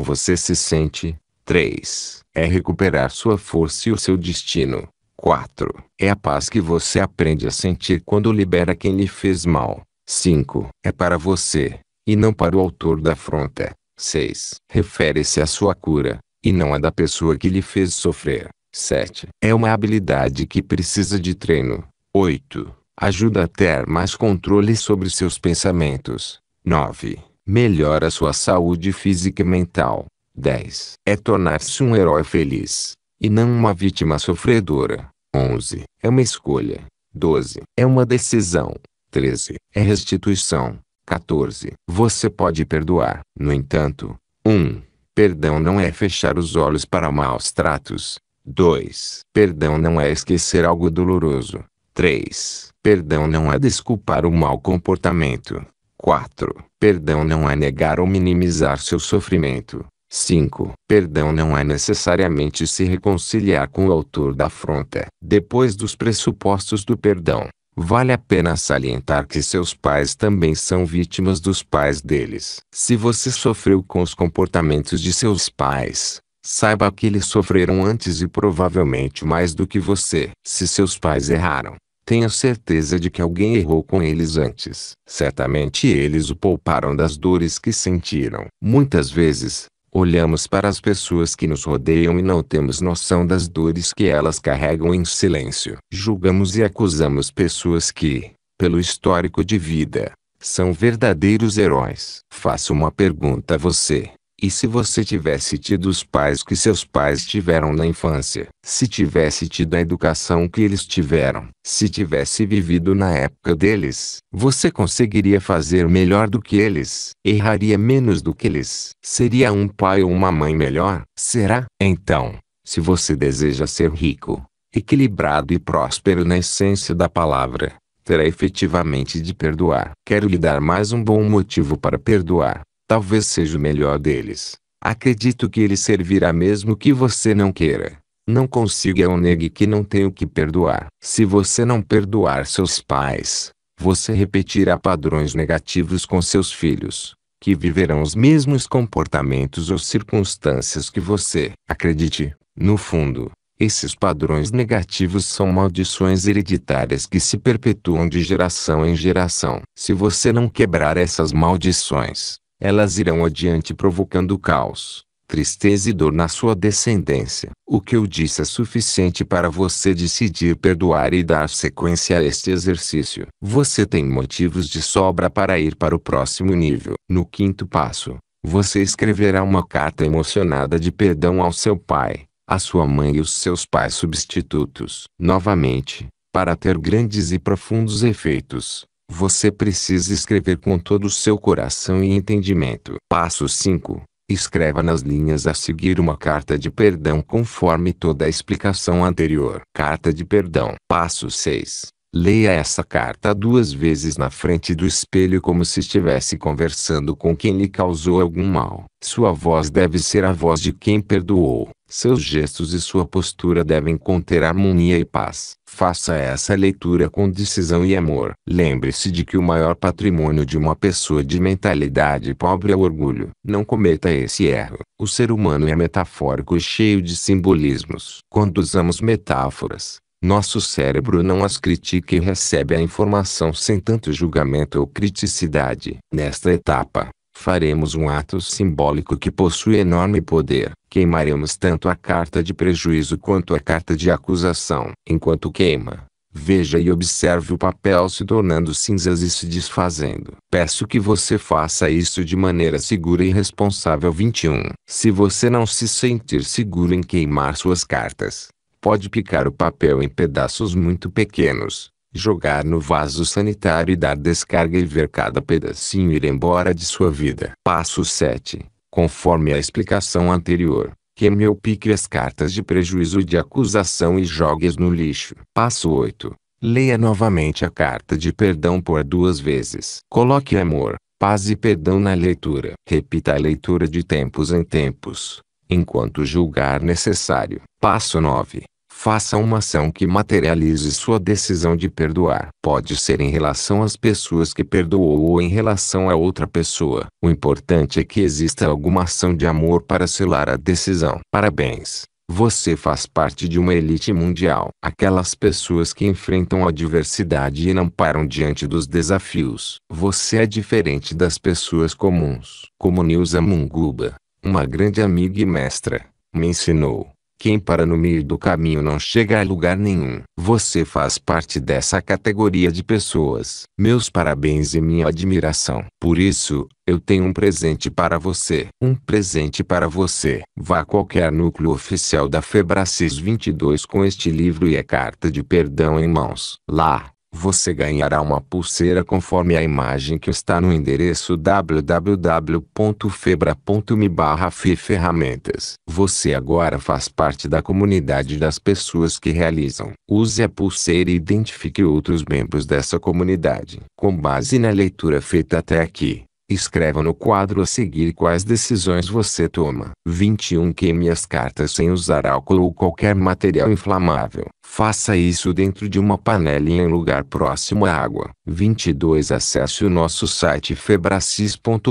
você se sente. 3. É recuperar sua força e o seu destino. 4. É a paz que você aprende a sentir quando libera quem lhe fez mal. 5. É para você, e não para o autor da afronta. 6. Refere-se à sua cura, e não à da pessoa que lhe fez sofrer. 7. É uma habilidade que precisa de treino. 8. Ajuda a ter mais controle sobre seus pensamentos. 9. Melhora sua saúde física e mental. 10. É tornar-se um herói feliz, e não uma vítima sofredora. 11. É uma escolha. 12. É uma decisão. 13. É restituição. 14. Você pode perdoar. No entanto, 1. Perdão não é fechar os olhos para maus tratos. 2. Perdão não é esquecer algo doloroso. 3. Perdão não é desculpar o mau comportamento. 4. Perdão não é negar ou minimizar seu sofrimento. 5. Perdão não é necessariamente se reconciliar com o autor da afronta. Depois dos pressupostos do perdão, Vale a pena salientar que seus pais também são vítimas dos pais deles. Se você sofreu com os comportamentos de seus pais, saiba que eles sofreram antes e provavelmente mais do que você. Se seus pais erraram, tenha certeza de que alguém errou com eles antes. Certamente eles o pouparam das dores que sentiram. Muitas vezes, Olhamos para as pessoas que nos rodeiam e não temos noção das dores que elas carregam em silêncio. Julgamos e acusamos pessoas que, pelo histórico de vida, são verdadeiros heróis. Faço uma pergunta a você. E se você tivesse tido os pais que seus pais tiveram na infância, se tivesse tido a educação que eles tiveram, se tivesse vivido na época deles, você conseguiria fazer melhor do que eles, erraria menos do que eles, seria um pai ou uma mãe melhor, será? Então, se você deseja ser rico, equilibrado e próspero na essência da palavra, terá efetivamente de perdoar. Quero lhe dar mais um bom motivo para perdoar. Talvez seja o melhor deles. Acredito que ele servirá mesmo que você não queira. Não consiga ou é negue que não tenho que perdoar. Se você não perdoar seus pais, você repetirá padrões negativos com seus filhos, que viverão os mesmos comportamentos ou circunstâncias que você. Acredite, no fundo, esses padrões negativos são maldições hereditárias que se perpetuam de geração em geração. Se você não quebrar essas maldições, elas irão adiante provocando caos, tristeza e dor na sua descendência. O que eu disse é suficiente para você decidir perdoar e dar sequência a este exercício. Você tem motivos de sobra para ir para o próximo nível. No quinto passo, você escreverá uma carta emocionada de perdão ao seu pai, à sua mãe e os seus pais substitutos. Novamente, para ter grandes e profundos efeitos, você precisa escrever com todo o seu coração e entendimento. Passo 5. Escreva nas linhas a seguir uma carta de perdão conforme toda a explicação anterior. Carta de perdão. Passo 6. Leia essa carta duas vezes na frente do espelho como se estivesse conversando com quem lhe causou algum mal. Sua voz deve ser a voz de quem perdoou. Seus gestos e sua postura devem conter harmonia e paz. Faça essa leitura com decisão e amor. Lembre-se de que o maior patrimônio de uma pessoa de mentalidade pobre é o orgulho. Não cometa esse erro. O ser humano é metafórico e cheio de simbolismos. Quando usamos metáforas, nosso cérebro não as critica e recebe a informação sem tanto julgamento ou criticidade. Nesta etapa, faremos um ato simbólico que possui enorme poder. Queimaremos tanto a carta de prejuízo quanto a carta de acusação. Enquanto queima, veja e observe o papel se tornando cinzas e se desfazendo. Peço que você faça isso de maneira segura e responsável. 21. Se você não se sentir seguro em queimar suas cartas, pode picar o papel em pedaços muito pequenos jogar no vaso sanitário e dar descarga e ver cada pedacinho ir embora de sua vida. Passo 7. Conforme a explicação anterior, queime ou pique as cartas de prejuízo de acusação e jogue-as no lixo. Passo 8. Leia novamente a carta de perdão por duas vezes. Coloque amor, paz e perdão na leitura. Repita a leitura de tempos em tempos, enquanto julgar necessário. Passo 9. Faça uma ação que materialize sua decisão de perdoar. Pode ser em relação às pessoas que perdoou ou em relação a outra pessoa. O importante é que exista alguma ação de amor para selar a decisão. Parabéns! Você faz parte de uma elite mundial. Aquelas pessoas que enfrentam a diversidade e não param diante dos desafios. Você é diferente das pessoas comuns. Como Nilza Munguba, uma grande amiga e mestra, me ensinou. Quem para no meio do caminho não chega a lugar nenhum. Você faz parte dessa categoria de pessoas. Meus parabéns e minha admiração. Por isso, eu tenho um presente para você. Um presente para você. Vá a qualquer núcleo oficial da Febracis 22 com este livro e a carta de perdão em mãos. Lá, você ganhará uma pulseira conforme a imagem que está no endereço www.febra.me barra ferramentas. Você agora faz parte da comunidade das pessoas que realizam. Use a pulseira e identifique outros membros dessa comunidade. Com base na leitura feita até aqui, Escreva no quadro a seguir quais decisões você toma. 21. Queime as cartas sem usar álcool ou qualquer material inflamável. Faça isso dentro de uma panela em lugar próximo à água. 22. Acesse o nosso site febracis.com.br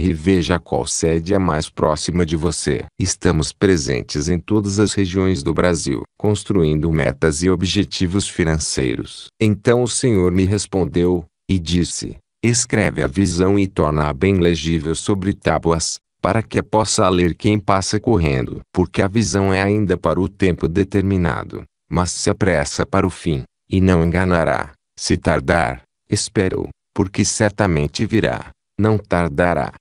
e veja qual sede é mais próxima de você. Estamos presentes em todas as regiões do Brasil, construindo metas e objetivos financeiros. Então o Senhor me respondeu e disse: Escreve a visão e torna-a bem legível sobre tábuas, para que a possa ler quem passa correndo. Porque a visão é ainda para o tempo determinado, mas se apressa para o fim, e não enganará. Se tardar, espero, porque certamente virá, não tardará.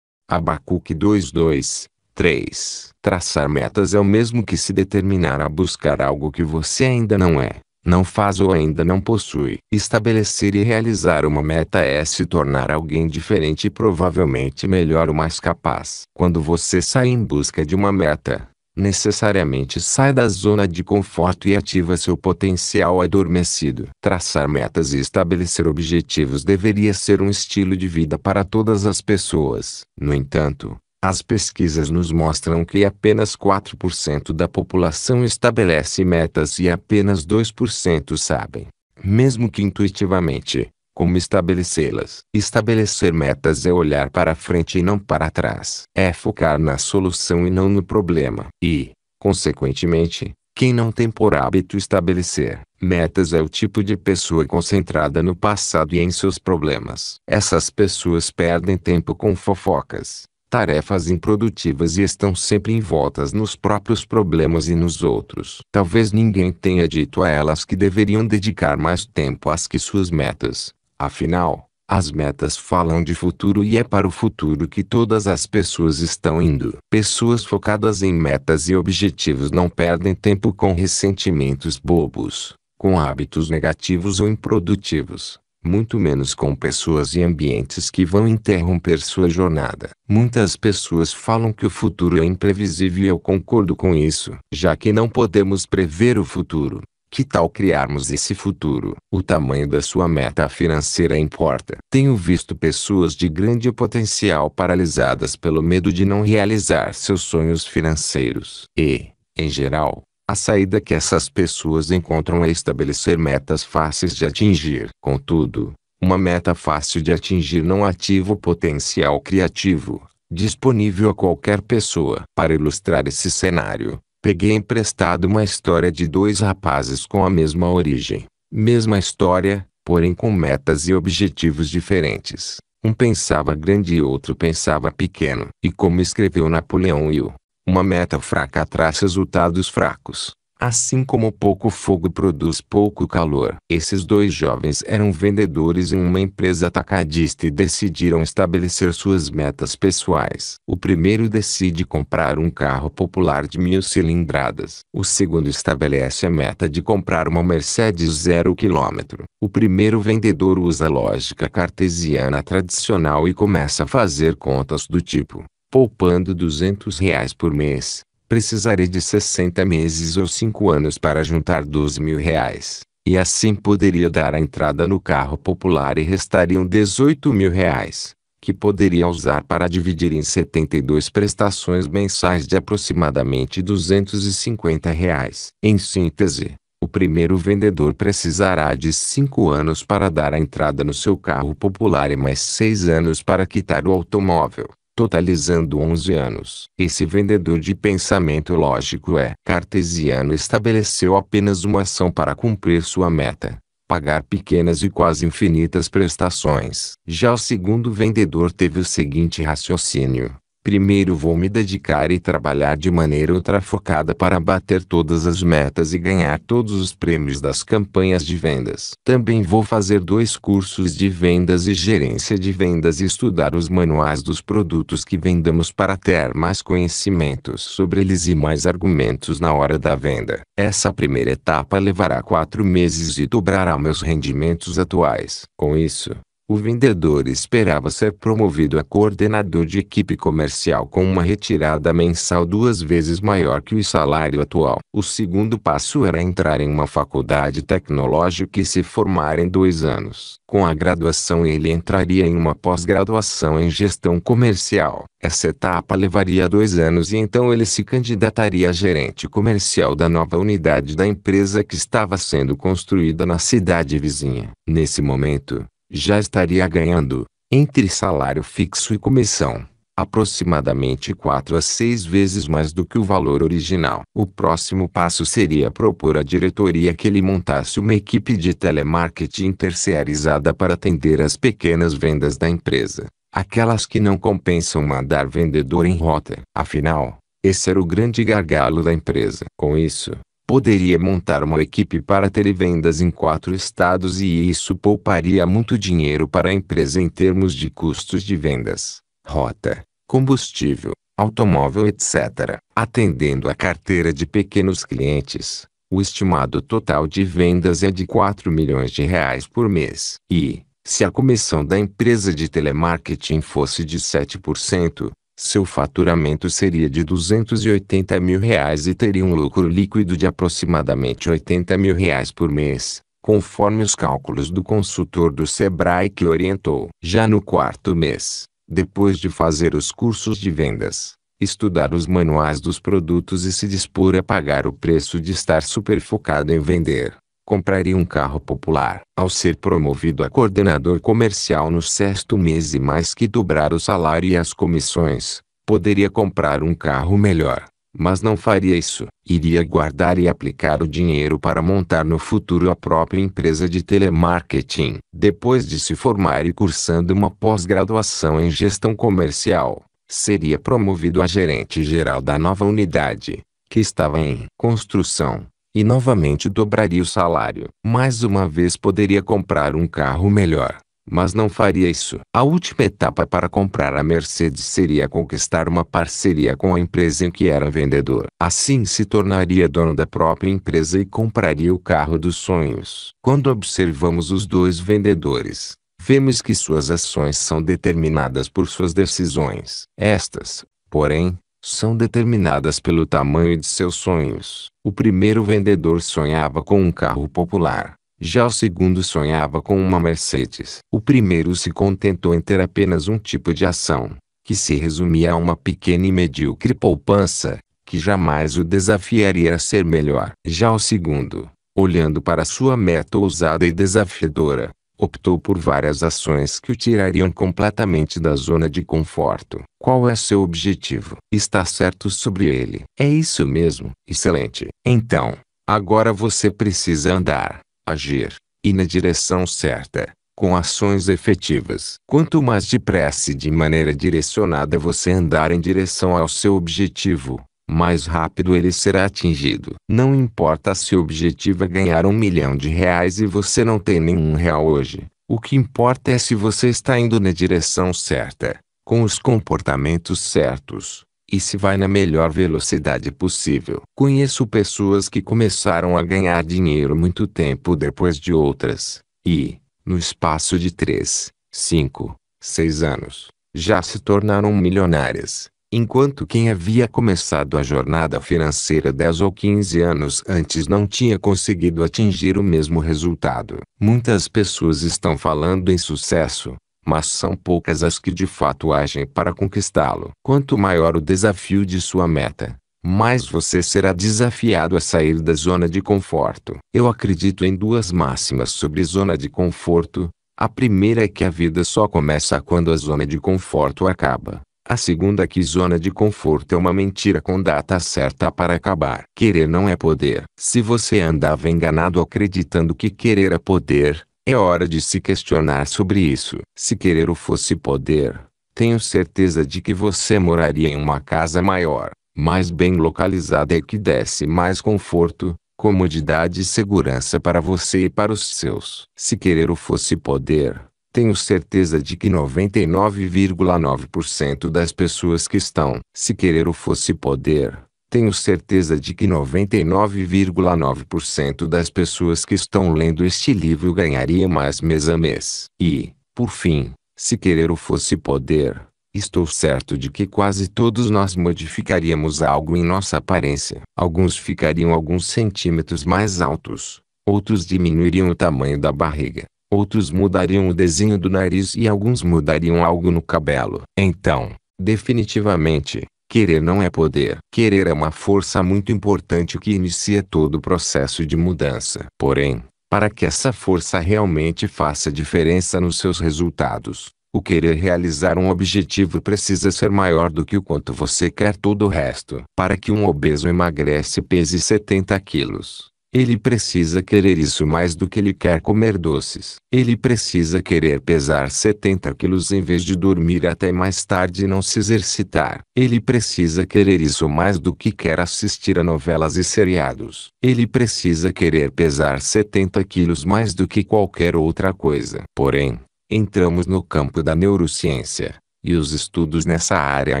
Abacuque 2:2, 3. Traçar metas é o mesmo que se determinar a buscar algo que você ainda não é não faz ou ainda não possui. Estabelecer e realizar uma meta é se tornar alguém diferente e provavelmente melhor ou mais capaz. Quando você sai em busca de uma meta, necessariamente sai da zona de conforto e ativa seu potencial adormecido. Traçar metas e estabelecer objetivos deveria ser um estilo de vida para todas as pessoas. No entanto, as pesquisas nos mostram que apenas 4% da população estabelece metas e apenas 2% sabem, mesmo que intuitivamente, como estabelecê-las. Estabelecer metas é olhar para frente e não para trás. É focar na solução e não no problema. E, consequentemente, quem não tem por hábito estabelecer metas é o tipo de pessoa concentrada no passado e em seus problemas. Essas pessoas perdem tempo com fofocas, tarefas improdutivas e estão sempre envoltas nos próprios problemas e nos outros. Talvez ninguém tenha dito a elas que deveriam dedicar mais tempo às que suas metas. Afinal, as metas falam de futuro e é para o futuro que todas as pessoas estão indo. Pessoas focadas em metas e objetivos não perdem tempo com ressentimentos bobos, com hábitos negativos ou improdutivos muito menos com pessoas e ambientes que vão interromper sua jornada. Muitas pessoas falam que o futuro é imprevisível e eu concordo com isso, já que não podemos prever o futuro. Que tal criarmos esse futuro? O tamanho da sua meta financeira importa. Tenho visto pessoas de grande potencial paralisadas pelo medo de não realizar seus sonhos financeiros. E, em geral, a saída que essas pessoas encontram é estabelecer metas fáceis de atingir. Contudo, uma meta fácil de atingir não ativa o potencial criativo, disponível a qualquer pessoa. Para ilustrar esse cenário, peguei emprestado uma história de dois rapazes com a mesma origem, mesma história, porém com metas e objetivos diferentes. Um pensava grande e outro pensava pequeno. E como escreveu Napoleão Hill, uma meta fraca traz resultados fracos. Assim como pouco fogo produz pouco calor. Esses dois jovens eram vendedores em uma empresa atacadista e decidiram estabelecer suas metas pessoais. O primeiro decide comprar um carro popular de mil cilindradas. O segundo estabelece a meta de comprar uma Mercedes zero quilômetro. O primeiro vendedor usa a lógica cartesiana tradicional e começa a fazer contas do tipo: poupando 200 reais por mês, precisarei de 60 meses ou 5 anos para juntar 12 mil reais. E assim poderia dar a entrada no carro popular e restariam 18 mil reais, que poderia usar para dividir em 72 prestações mensais de aproximadamente 250 reais. Em síntese, o primeiro vendedor precisará de 5 anos para dar a entrada no seu carro popular e mais 6 anos para quitar o automóvel totalizando 11 anos. Esse vendedor de pensamento lógico é cartesiano estabeleceu apenas uma ação para cumprir sua meta. Pagar pequenas e quase infinitas prestações. Já o segundo vendedor teve o seguinte raciocínio: Primeiro vou me dedicar e trabalhar de maneira ultrafocada para bater todas as metas e ganhar todos os prêmios das campanhas de vendas. Também vou fazer dois cursos de vendas e gerência de vendas e estudar os manuais dos produtos que vendamos para ter mais conhecimentos sobre eles e mais argumentos na hora da venda. Essa primeira etapa levará quatro meses e dobrará meus rendimentos atuais. Com isso, o vendedor esperava ser promovido a coordenador de equipe comercial com uma retirada mensal duas vezes maior que o salário atual. O segundo passo era entrar em uma faculdade tecnológica e se formar em dois anos. Com a graduação, ele entraria em uma pós-graduação em gestão comercial. Essa etapa levaria dois anos e então ele se candidataria a gerente comercial da nova unidade da empresa que estava sendo construída na cidade vizinha. Nesse momento, já estaria ganhando, entre salário fixo e comissão, aproximadamente 4 a 6 vezes mais do que o valor original. O próximo passo seria propor à diretoria que ele montasse uma equipe de telemarketing terceirizada para atender as pequenas vendas da empresa, aquelas que não compensam mandar vendedor em rota. Afinal, esse era o grande gargalo da empresa. Com isso, Poderia montar uma equipe para televendas em quatro estados e isso pouparia muito dinheiro para a empresa em termos de custos de vendas, rota, combustível, automóvel, etc. Atendendo a carteira de pequenos clientes, o estimado total de vendas é de 4 milhões de reais por mês. E, se a comissão da empresa de telemarketing fosse de 7%, seu faturamento seria de 280 mil reais e teria um lucro líquido de aproximadamente 80 mil reais por mês, conforme os cálculos do consultor do Sebrae que orientou. Já no quarto mês, depois de fazer os cursos de vendas, estudar os manuais dos produtos e se dispor a pagar o preço de estar super focado em vender, compraria um carro popular. Ao ser promovido a coordenador comercial no sexto mês e mais que dobrar o salário e as comissões, poderia comprar um carro melhor. Mas não faria isso. Iria guardar e aplicar o dinheiro para montar no futuro a própria empresa de telemarketing. Depois de se formar e cursando uma pós-graduação em gestão comercial, seria promovido a gerente geral da nova unidade, que estava em construção e novamente dobraria o salário. Mais uma vez poderia comprar um carro melhor, mas não faria isso. A última etapa para comprar a Mercedes seria conquistar uma parceria com a empresa em que era vendedor. Assim se tornaria dono da própria empresa e compraria o carro dos sonhos. Quando observamos os dois vendedores, vemos que suas ações são determinadas por suas decisões. Estas, porém, são determinadas pelo tamanho de seus sonhos. O primeiro vendedor sonhava com um carro popular. Já o segundo sonhava com uma Mercedes. O primeiro se contentou em ter apenas um tipo de ação, que se resumia a uma pequena e medíocre poupança, que jamais o desafiaria a ser melhor. Já o segundo, olhando para sua meta ousada e desafiadora, optou por várias ações que o tirariam completamente da zona de conforto. Qual é seu objetivo? Está certo sobre ele. É isso mesmo. Excelente. Então, agora você precisa andar, agir, e na direção certa, com ações efetivas. Quanto mais depressa e de maneira direcionada você andar em direção ao seu objetivo, mais rápido ele será atingido. Não importa se o objetivo é ganhar um milhão de reais e você não tem nenhum real hoje. O que importa é se você está indo na direção certa, com os comportamentos certos, e se vai na melhor velocidade possível. Conheço pessoas que começaram a ganhar dinheiro muito tempo depois de outras, e, no espaço de 3, 5, 6 anos, já se tornaram milionárias enquanto quem havia começado a jornada financeira 10 ou 15 anos antes não tinha conseguido atingir o mesmo resultado. Muitas pessoas estão falando em sucesso, mas são poucas as que de fato agem para conquistá-lo. Quanto maior o desafio de sua meta, mais você será desafiado a sair da zona de conforto. Eu acredito em duas máximas sobre zona de conforto. A primeira é que a vida só começa quando a zona de conforto acaba. A segunda que zona de conforto é uma mentira com data certa para acabar. Querer não é poder. Se você andava enganado acreditando que querer é poder, é hora de se questionar sobre isso. Se querer o fosse poder, tenho certeza de que você moraria em uma casa maior, mais bem localizada e que desse mais conforto, comodidade e segurança para você e para os seus. Se querer o fosse poder, tenho certeza de que 99,9% das pessoas que estão, se querer o fosse poder, tenho certeza de que 99,9% das pessoas que estão lendo este livro ganharia mais mês a mês. E, por fim, se querer o fosse poder, Estou certo de que quase todos nós modificaríamos algo em nossa aparência. Alguns ficariam alguns centímetros mais altos, outros diminuiriam o tamanho da barriga, Outros mudariam o desenho do nariz e alguns mudariam algo no cabelo. Então, definitivamente, querer não é poder. Querer é uma força muito importante que inicia todo o processo de mudança. Porém, para que essa força realmente faça diferença nos seus resultados, o querer realizar um objetivo precisa ser maior do que o quanto você quer todo o resto. Para que um obeso emagrece e pese 70 quilos, ele precisa querer isso mais do que ele quer comer doces. Ele precisa querer pesar 70 quilos em vez de dormir até mais tarde e não se exercitar. Ele precisa querer isso mais do que quer assistir a novelas e seriados. Ele precisa querer pesar 70 quilos mais do que qualquer outra coisa. Porém, entramos no campo da neurociência e os estudos nessa área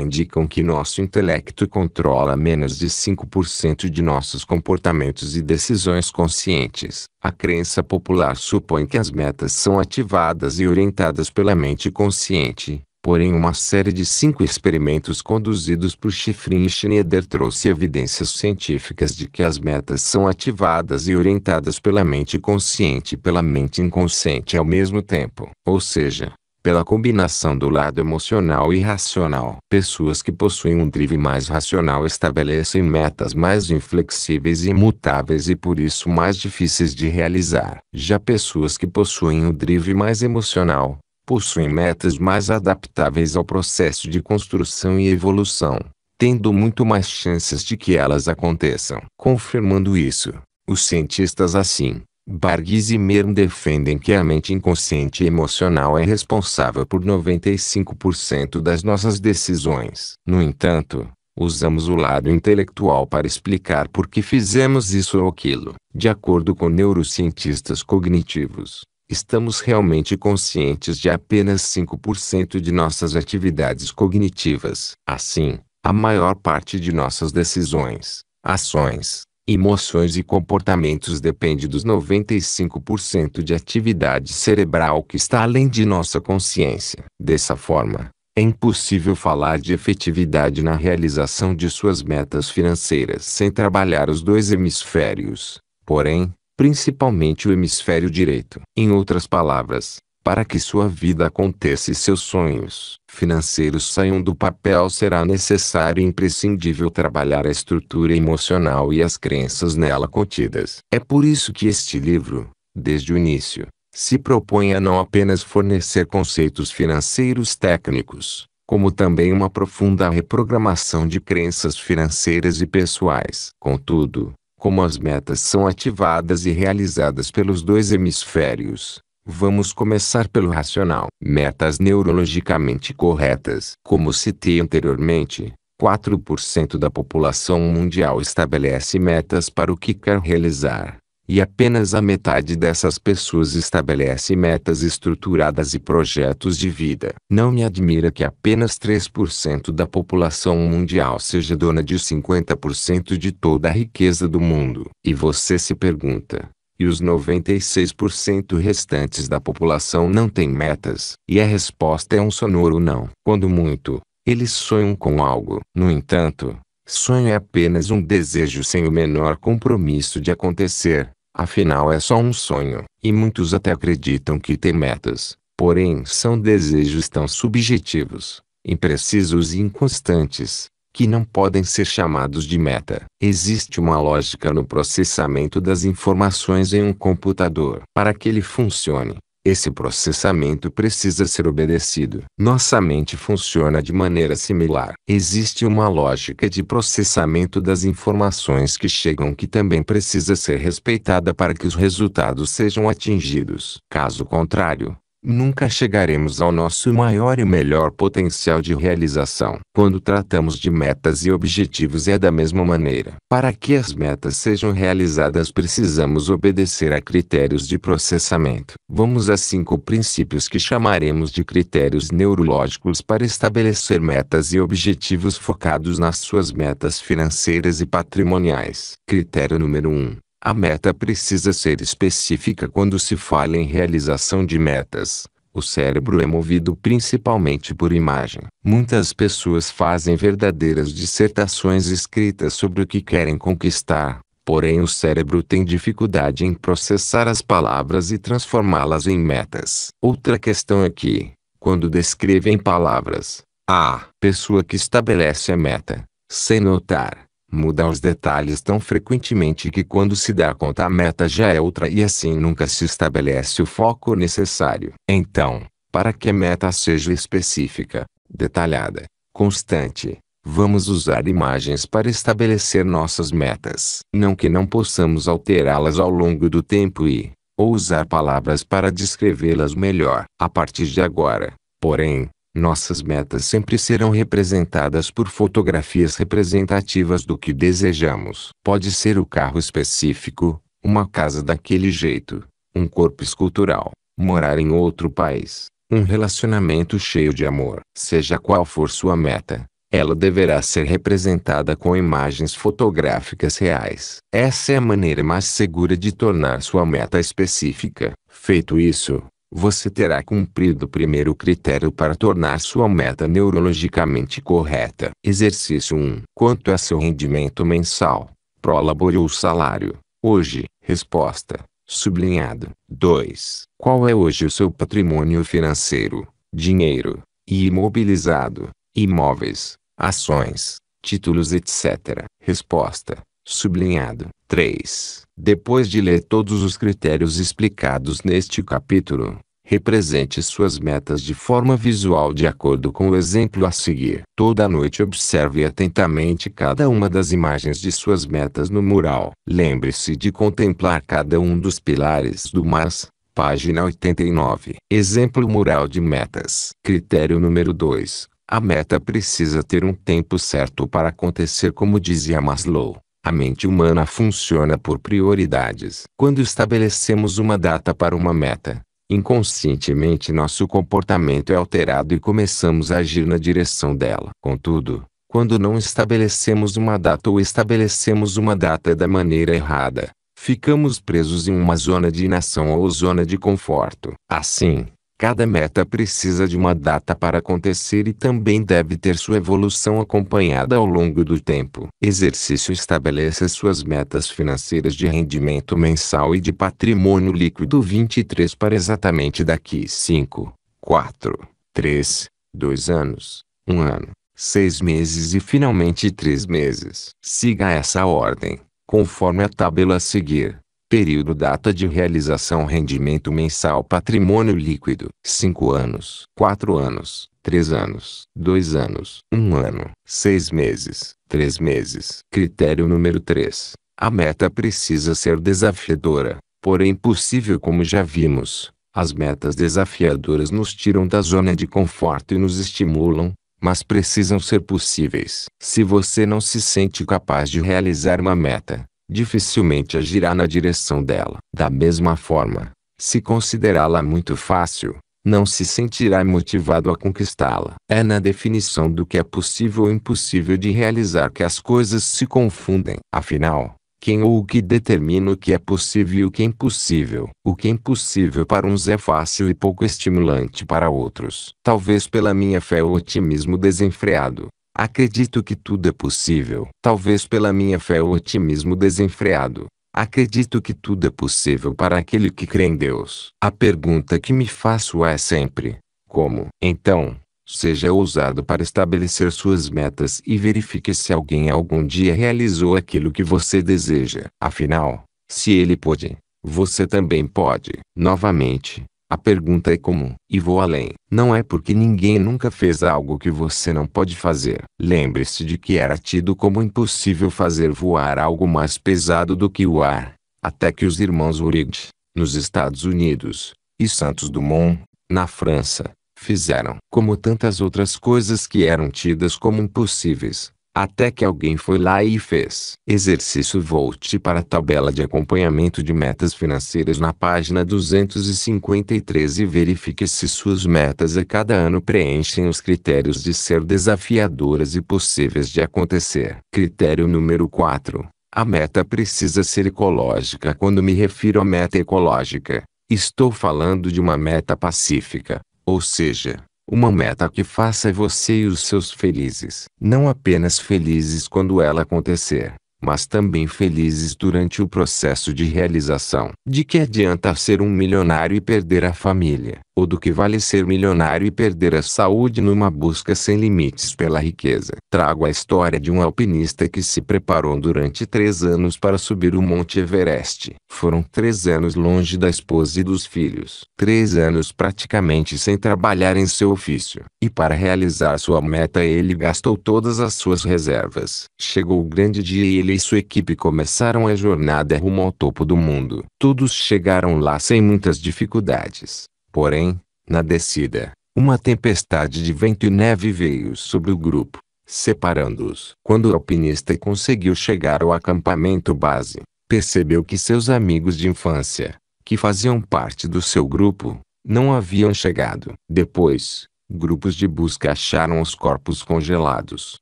indicam que nosso intelecto controla menos de 5% de nossos comportamentos e decisões conscientes. A crença popular supõe que as metas são ativadas e orientadas pela mente consciente, porém uma série de cinco experimentos conduzidos por Schifrin e Schneider trouxe evidências científicas de que as metas são ativadas e orientadas pela mente consciente e pela mente inconsciente ao mesmo tempo. Ou seja, pela combinação do lado emocional e racional. Pessoas que possuem um drive mais racional estabelecem metas mais inflexíveis e imutáveis e por isso mais difíceis de realizar. Já pessoas que possuem um drive mais emocional, possuem metas mais adaptáveis ao processo de construção e evolução, tendo muito mais chances de que elas aconteçam. Confirmando isso, os cientistas assim Barguiz e Merm defendem que a mente inconsciente emocional é responsável por 95% das nossas decisões. No entanto, usamos o lado intelectual para explicar por que fizemos isso ou aquilo. De acordo com neurocientistas cognitivos, estamos realmente conscientes de apenas 5% de nossas atividades cognitivas. Assim, a maior parte de nossas decisões, ações, emoções e comportamentos depende dos 95% de atividade cerebral que está além de nossa consciência. Dessa forma, é impossível falar de efetividade na realização de suas metas financeiras sem trabalhar os dois hemisférios, porém, principalmente o hemisfério direito. Em outras palavras, para que sua vida aconteça e seus sonhos financeiros saiam do papel será necessário e imprescindível trabalhar a estrutura emocional e as crenças nela contidas. É por isso que este livro, desde o início, se propõe a não apenas fornecer conceitos financeiros técnicos, como também uma profunda reprogramação de crenças financeiras e pessoais. Contudo, como as metas são ativadas e realizadas pelos dois hemisférios, Vamos começar pelo racional. Metas neurologicamente corretas. Como citei anteriormente, 4% da população mundial estabelece metas para o que quer realizar. E apenas a metade dessas pessoas estabelece metas estruturadas e projetos de vida. Não me admira que apenas 3% da população mundial seja dona de 50% de toda a riqueza do mundo. E você se pergunta: e os 96% restantes da população não têm metas, e a resposta é um sonoro não. Quando muito, eles sonham com algo. No entanto, sonho é apenas um desejo sem o menor compromisso de acontecer, afinal é só um sonho, e muitos até acreditam que têm metas, porém são desejos tão subjetivos, imprecisos e inconstantes que não podem ser chamados de meta. Existe uma lógica no processamento das informações em um computador. Para que ele funcione, esse processamento precisa ser obedecido. Nossa mente funciona de maneira similar. Existe uma lógica de processamento das informações que chegam que também precisa ser respeitada para que os resultados sejam atingidos. Caso contrário, nunca chegaremos ao nosso maior e melhor potencial de realização. Quando tratamos de metas e objetivos é da mesma maneira. Para que as metas sejam realizadas precisamos obedecer a critérios de processamento. Vamos a cinco princípios que chamaremos de critérios neurológicos para estabelecer metas e objetivos focados nas suas metas financeiras e patrimoniais. Critério número 1. Um, a meta precisa ser específica quando se fala em realização de metas. O cérebro é movido principalmente por imagem. Muitas pessoas fazem verdadeiras dissertações escritas sobre o que querem conquistar, porém o cérebro tem dificuldade em processar as palavras e transformá-las em metas. Outra questão é que, quando descrevem palavras, a pessoa que estabelece a meta, sem notar, muda os detalhes tão frequentemente que quando se dá conta a meta já é outra e assim nunca se estabelece o foco necessário. Então, para que a meta seja específica, detalhada, constante, vamos usar imagens para estabelecer nossas metas. Não que não possamos alterá-las ao longo do tempo e, ou usar palavras para descrevê-las melhor. A partir de agora, porém, nossas metas sempre serão representadas por fotografias representativas do que desejamos. Pode ser o carro específico, uma casa daquele jeito, um corpo escultural, morar em outro país, um relacionamento cheio de amor. Seja qual for sua meta, ela deverá ser representada com imagens fotográficas reais. Essa é a maneira mais segura de tornar sua meta específica. Feito isso, você terá cumprido o primeiro critério para tornar sua meta neurologicamente correta. Exercício 1. Quanto é seu rendimento mensal, prolabore ou salário, hoje, resposta, sublinhado. 2. Qual é hoje o seu patrimônio financeiro, dinheiro, e imobilizado, imóveis, ações, títulos etc. Resposta, sublinhado. 3. Depois de ler todos os critérios explicados neste capítulo, represente suas metas de forma visual de acordo com o exemplo a seguir. Toda noite observe atentamente cada uma das imagens de suas metas no mural. Lembre-se de contemplar cada um dos pilares do MAS. Página 89. Exemplo mural de metas. Critério número 2. A meta precisa ter um tempo certo para acontecer como dizia Maslow. A mente humana funciona por prioridades. Quando estabelecemos uma data para uma meta, inconscientemente nosso comportamento é alterado e começamos a agir na direção dela. Contudo, quando não estabelecemos uma data ou estabelecemos uma data da maneira errada, ficamos presos em uma zona de inação ou zona de conforto. Assim, Cada meta precisa de uma data para acontecer e também deve ter sua evolução acompanhada ao longo do tempo. Exercício estabeleça suas metas financeiras de rendimento mensal e de patrimônio líquido 23 para exatamente daqui 5, 4, 3, 2 anos, 1 ano, 6 meses e finalmente 3 meses. Siga essa ordem, conforme a tabela a seguir. Período data de realização rendimento mensal patrimônio líquido. 5 anos, 4 anos, 3 anos, 2 anos, 1 ano, 6 meses, 3 meses. Critério número 3. A meta precisa ser desafiadora, porém possível como já vimos. As metas desafiadoras nos tiram da zona de conforto e nos estimulam, mas precisam ser possíveis. Se você não se sente capaz de realizar uma meta, dificilmente agirá na direção dela. Da mesma forma, se considerá-la muito fácil, não se sentirá motivado a conquistá-la. É na definição do que é possível ou impossível de realizar que as coisas se confundem. Afinal, quem ou o que determina o que é possível e o que é impossível. O que é impossível para uns é fácil e pouco estimulante para outros. Talvez pela minha fé ou otimismo desenfreado, Acredito que tudo é possível. Talvez pela minha fé ou otimismo desenfreado. Acredito que tudo é possível para aquele que crê em Deus. A pergunta que me faço é sempre: como? Então, seja ousado para estabelecer suas metas e verifique se alguém algum dia realizou aquilo que você deseja. Afinal, se ele pôde, você também pode. Novamente, a pergunta é comum, e vou além. Não é porque ninguém nunca fez algo que você não pode fazer. Lembre-se de que era tido como impossível fazer voar algo mais pesado do que o ar, até que os irmãos Wright, nos Estados Unidos, e Santos Dumont, na França, fizeram. Como tantas outras coisas que eram tidas como impossíveis, até que alguém foi lá e fez. Exercício volte para a tabela de acompanhamento de metas financeiras na página 253 e verifique se suas metas a cada ano preenchem os critérios de ser desafiadoras e possíveis de acontecer. Critério número 4. A meta precisa ser ecológica. Quando me refiro a meta ecológica, estou falando de uma meta pacífica, ou seja, uma meta que faça você e os seus felizes, não apenas felizes quando ela acontecer, mas também felizes durante o processo de realização. De que adianta ser um milionário e perder a família? ou do que vale ser milionário e perder a saúde numa busca sem limites pela riqueza. Trago a história de um alpinista que se preparou durante três anos para subir o Monte Everest. Foram três anos longe da esposa e dos filhos. Três anos praticamente sem trabalhar em seu ofício. E para realizar sua meta ele gastou todas as suas reservas. Chegou o grande dia e ele e sua equipe começaram a jornada rumo ao topo do mundo. Todos chegaram lá sem muitas dificuldades. Porém, na descida, uma tempestade de vento e neve veio sobre o grupo, separando-os. Quando o alpinista conseguiu chegar ao acampamento base, percebeu que seus amigos de infância, que faziam parte do seu grupo, não haviam chegado. Depois, grupos de busca acharam os corpos congelados,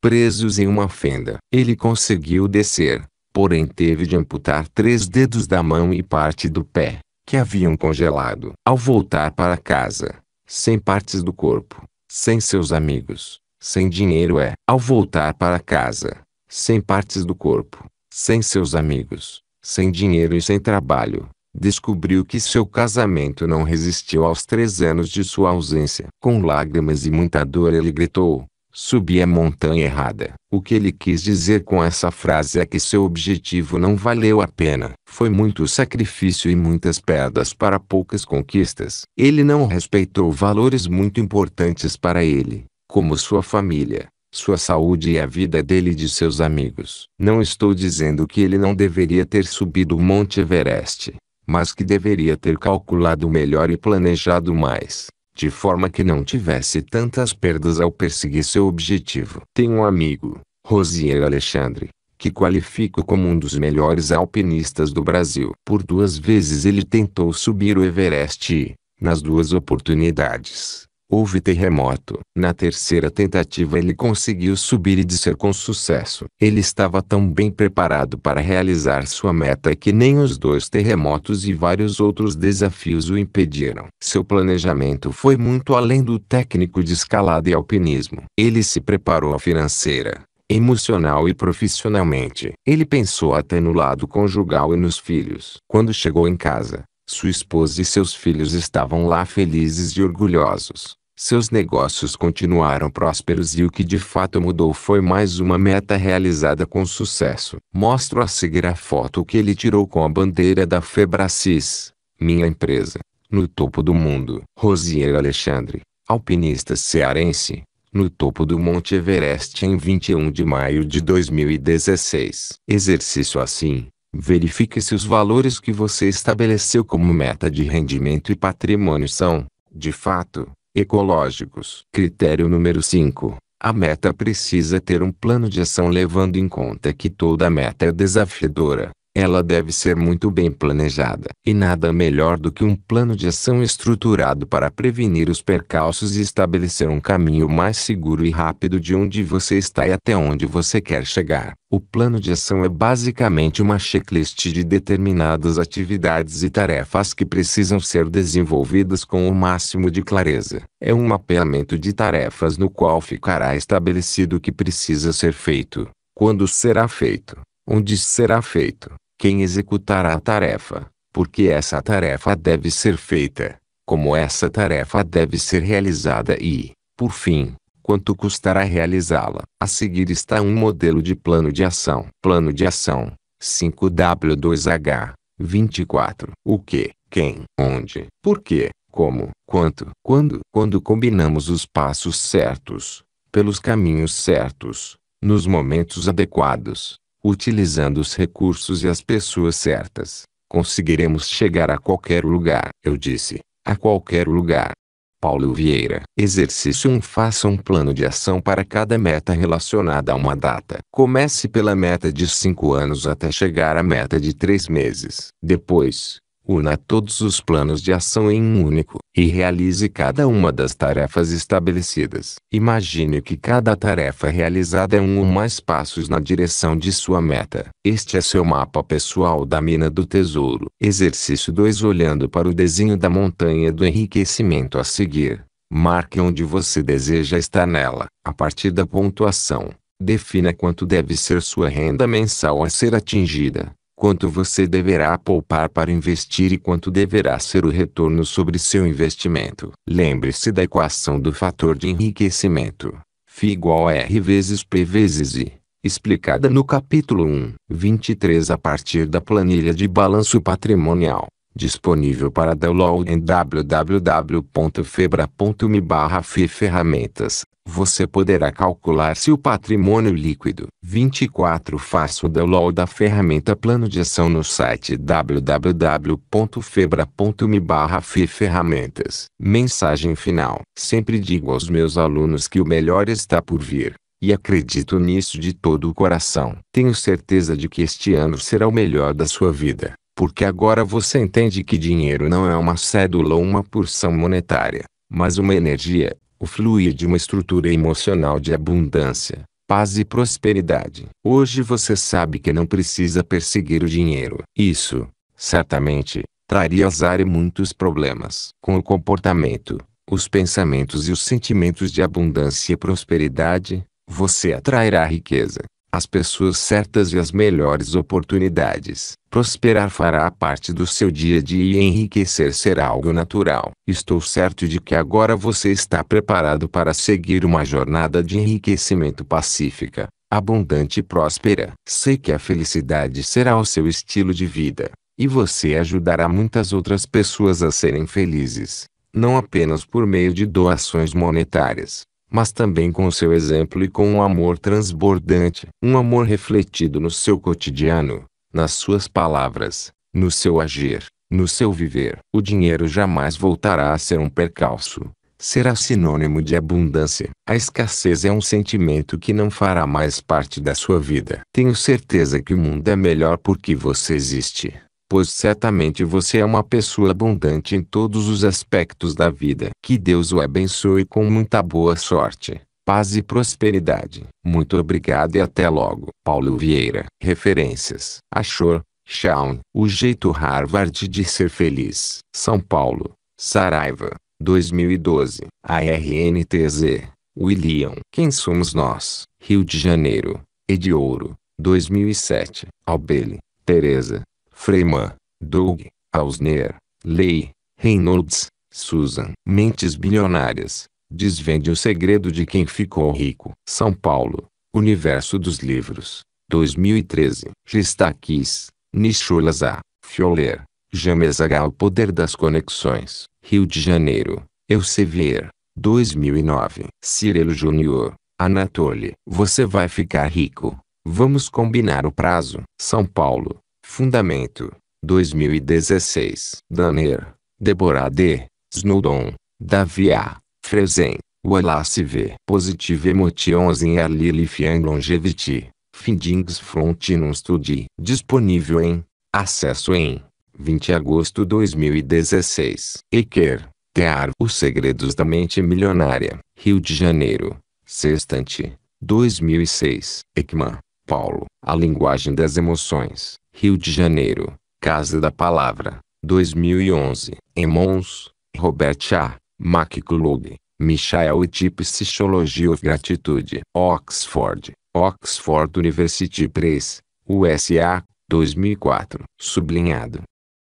presos em uma fenda. Ele conseguiu descer, porém teve de amputar três dedos da mão e parte do pé que haviam congelado. Ao voltar para casa, sem partes do corpo, sem seus amigos, sem dinheiro é. Ao voltar para casa, sem partes do corpo, sem seus amigos, sem dinheiro e sem trabalho, descobriu que seu casamento não resistiu aos três anos de sua ausência. Com lágrimas e muita dor ele gritou: Subi a montanha errada. O que ele quis dizer com essa frase é que seu objetivo não valeu a pena. Foi muito sacrifício e muitas pedras para poucas conquistas. Ele não respeitou valores muito importantes para ele, como sua família, sua saúde e a vida dele e de seus amigos. Não estou dizendo que ele não deveria ter subido o Monte Everest, mas que deveria ter calculado melhor e planejado mais de forma que não tivesse tantas perdas ao perseguir seu objetivo. Tem um amigo, Rosier Alexandre, que qualifico como um dos melhores alpinistas do Brasil. Por duas vezes ele tentou subir o Everest e, nas duas oportunidades, Houve terremoto. Na terceira tentativa ele conseguiu subir e descer com sucesso. Ele estava tão bem preparado para realizar sua meta que nem os dois terremotos e vários outros desafios o impediram. Seu planejamento foi muito além do técnico de escalada e alpinismo. Ele se preparou financeira, emocional e profissionalmente. Ele pensou até no lado conjugal e nos filhos. Quando chegou em casa, sua esposa e seus filhos estavam lá felizes e orgulhosos. Seus negócios continuaram prósperos e o que de fato mudou foi mais uma meta realizada com sucesso. Mostro a seguir a foto que ele tirou com a bandeira da Febracis, minha empresa, no topo do mundo. Rosier Alexandre, alpinista cearense, no topo do Monte Everest em 21 de maio de 2016. Exercício assim, verifique se os valores que você estabeleceu como meta de rendimento e patrimônio são, de fato, ecológicos. Critério número 5. A meta precisa ter um plano de ação levando em conta que toda meta é desafiadora, ela deve ser muito bem planejada. E nada melhor do que um plano de ação estruturado para prevenir os percalços e estabelecer um caminho mais seguro e rápido de onde você está e até onde você quer chegar. O plano de ação é basicamente uma checklist de determinadas atividades e tarefas que precisam ser desenvolvidas com o máximo de clareza. É um mapeamento de tarefas no qual ficará estabelecido o que precisa ser feito, quando será feito, onde será feito, quem executará a tarefa, porque essa tarefa deve ser feita, como essa tarefa deve ser realizada e, por fim, quanto custará realizá-la. A seguir está um modelo de plano de ação. Plano de ação 5W2H 24. O que, quem, onde, por quê, como, quanto, quando. Quando combinamos os passos certos, pelos caminhos certos, nos momentos adequados, utilizando os recursos e as pessoas certas, conseguiremos chegar a qualquer lugar. Eu disse, a qualquer lugar. Paulo Vieira. Exercício 1. Faça um plano de ação para cada meta relacionada a uma data. Comece pela meta de 5 anos até chegar à meta de 3 meses. Depois, Una todos os planos de ação em um único e realize cada uma das tarefas estabelecidas. Imagine que cada tarefa realizada é um ou mais passos na direção de sua meta. Este é seu mapa pessoal da mina do tesouro. Exercício 2 Olhando para o desenho da montanha do enriquecimento a seguir. Marque onde você deseja estar nela. A partir da pontuação, defina quanto deve ser sua renda mensal a ser atingida quanto você deverá poupar para investir e quanto deverá ser o retorno sobre seu investimento. Lembre-se da equação do fator de enriquecimento. Φ igual a R vezes P vezes I, explicada no capítulo 1, 23 a partir da planilha de balanço patrimonial disponível para download em www.febra.me barra ferramentas você poderá calcular se o patrimônio líquido. 24 Faça o download da ferramenta Plano de Ação no site www.febra.me barra ferramentas. Mensagem final. Sempre digo aos meus alunos que o melhor está por vir. E acredito nisso de todo o coração. Tenho certeza de que este ano será o melhor da sua vida, porque agora você entende que dinheiro não é uma cédula ou uma porção monetária, mas uma energia o fluir de uma estrutura emocional de abundância, paz e prosperidade. Hoje você sabe que não precisa perseguir o dinheiro. Isso, certamente, traria azar e muitos problemas. Com o comportamento, os pensamentos e os sentimentos de abundância e prosperidade, você atrairá riqueza as pessoas certas e as melhores oportunidades. Prosperar fará parte do seu dia a dia e enriquecer será algo natural. Estou certo de que agora você está preparado para seguir uma jornada de enriquecimento pacífica, abundante e próspera. Sei que a felicidade será o seu estilo de vida, e você ajudará muitas outras pessoas a serem felizes, não apenas por meio de doações monetárias mas também com seu exemplo e com um amor transbordante, um amor refletido no seu cotidiano, nas suas palavras, no seu agir, no seu viver. O dinheiro jamais voltará a ser um percalço. Será sinônimo de abundância. A escassez é um sentimento que não fará mais parte da sua vida. Tenho certeza que o mundo é melhor porque você existe pois certamente você é uma pessoa abundante em todos os aspectos da vida. Que Deus o abençoe com muita boa sorte, paz e prosperidade. Muito obrigado e até logo. Paulo Vieira. Referências: Achor, Shawn. O jeito Harvard de ser feliz. São Paulo, Saraiva, 2012. ARNTZ. William. Quem somos nós? Rio de Janeiro, Ediouro, 2007. Albele, Teresa. Freeman, Doug, Ausner, Lei, Reynolds, Susan. Mentes bilionárias. Desvende o segredo de quem ficou rico. São Paulo, Universo dos Livros, 2013. Gestaquis, Nicholas A. Fioler, James H. O Poder das Conexões, Rio de Janeiro, Elsevier, 2009. Cirilo Júnior, Anatole. Você vai ficar rico. Vamos combinar o prazo. São Paulo, Fundamento. 2016. Danner. Deborah D. Snowdon. Davi A. Fresen. Wallace V. Positive Emotions in Early Life and Longevity. Findings from Frontinum Study. Disponível em. Acesso em. 20 de agosto 2016. Eker. Tear. Os Segredos da Mente Milionária. Rio de Janeiro. Sextante. 2006. Ekman. Paulo. A Linguagem das Emoções. Rio de Janeiro, Casa da Palavra, 2011. Mons, Robert A. McClug, Michael Tip Psychology of Gratitude. Oxford, Oxford University Press, USA, 2004. Sublinhado.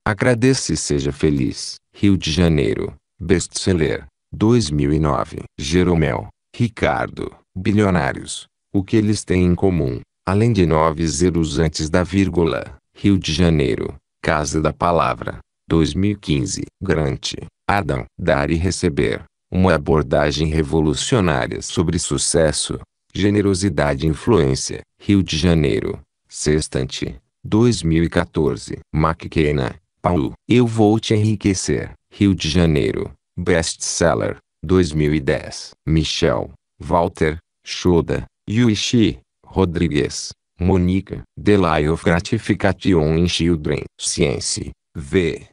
Agradece e seja feliz. Rio de Janeiro, Bestseller, 2009. Jeromel, Ricardo, Bilionários. O que eles têm em comum, além de nove zeros antes da vírgula, Rio de Janeiro, Casa da Palavra, 2015. Grant, Adam. Dar e receber. Uma abordagem revolucionária sobre sucesso, generosidade e influência. Rio de Janeiro, Sextante, 2014. McKenna, Paulo. Eu vou te enriquecer. Rio de Janeiro, Bestseller, 2010. Michel, Walter, Shoda, Yuichi, Rodrigues. Monica, The Lie of Gratification in Children, Science, V.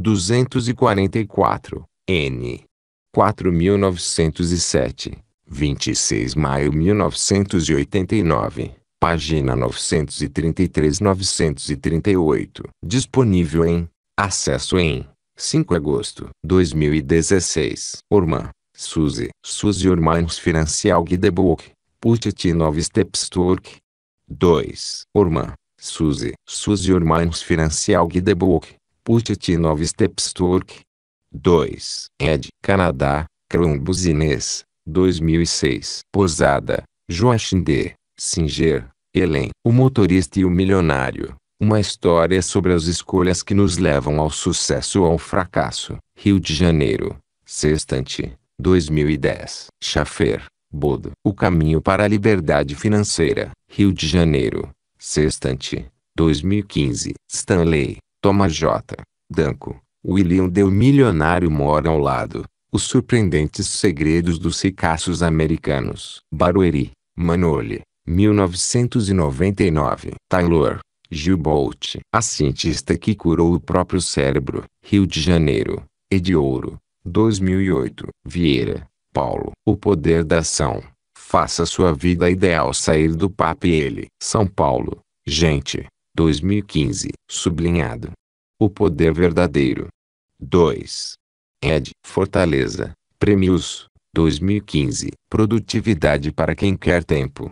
244, N. 4907, 26 maio 1989, página 933-938. Disponível em acesso em 5 de agosto 2016. Orman, Suzy. Suzy Ormans Financial Guidebook. Put it in 9 steps to work. 2. Orman, Suzy. Suzy Ormans Financial Guidebook, Put-it in Steps to 2. Ed, Canadá, Crombus Inês, 2006. Posada, D. Singer, Helen. O Motorista e o Milionário. Uma história sobre as escolhas que nos levam ao sucesso ou ao fracasso. Rio de Janeiro, Sextante, 2010. Schaffer, Bodo. O caminho para a liberdade financeira. Rio de Janeiro. Sextante. 2015. Stanley. Thomas J. Danco. William deu Milionário mora ao lado. Os surpreendentes segredos dos ricaços americanos. Barueri. Manoli. 1999. Taylor. Gilbolt. A cientista que curou o próprio cérebro. Rio de Janeiro. Ediouro. 2008. Vieira. Paulo. O poder da ação. Faça sua vida ideal sair do papo e ele. São Paulo. Gente. 2015. Sublinhado. O poder verdadeiro. 2. Ed. Fortaleza. Prêmios. 2015. Produtividade para quem quer tempo.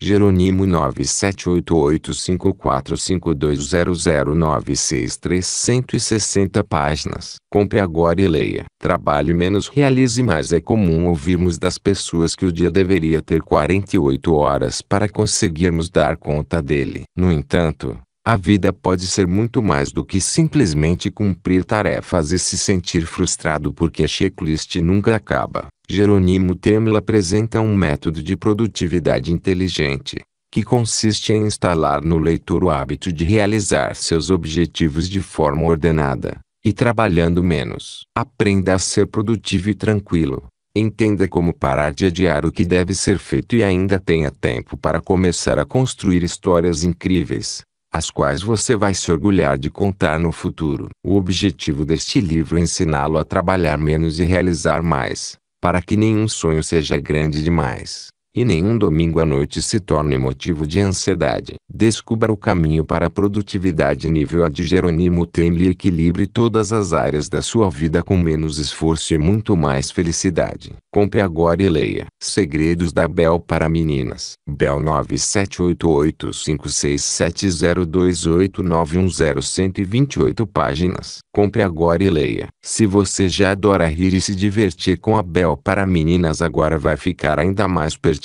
Jerônimo 9788545200963 páginas. Compre agora e leia. Trabalhe menos realize mais é comum ouvirmos das pessoas que o dia deveria ter 48 horas para conseguirmos dar conta dele. No entanto, a vida pode ser muito mais do que simplesmente cumprir tarefas e se sentir frustrado porque a checklist nunca acaba. Jerônimo Temel apresenta um método de produtividade inteligente, que consiste em instalar no leitor o hábito de realizar seus objetivos de forma ordenada e trabalhando menos. Aprenda a ser produtivo e tranquilo. Entenda como parar de adiar o que deve ser feito e ainda tenha tempo para começar a construir histórias incríveis as quais você vai se orgulhar de contar no futuro. O objetivo deste livro é ensiná-lo a trabalhar menos e realizar mais, para que nenhum sonho seja grande demais. E nenhum domingo à noite se torne motivo de ansiedade. Descubra o caminho para a produtividade nível a de Jerônimo Temli e equilibre todas as áreas da sua vida com menos esforço e muito mais felicidade. Compre agora e leia Segredos da Bel para Meninas. Bel 97885670289101128 páginas. Compre agora e leia. Se você já adora rir e se divertir com a Bel para Meninas agora vai ficar ainda mais pertinente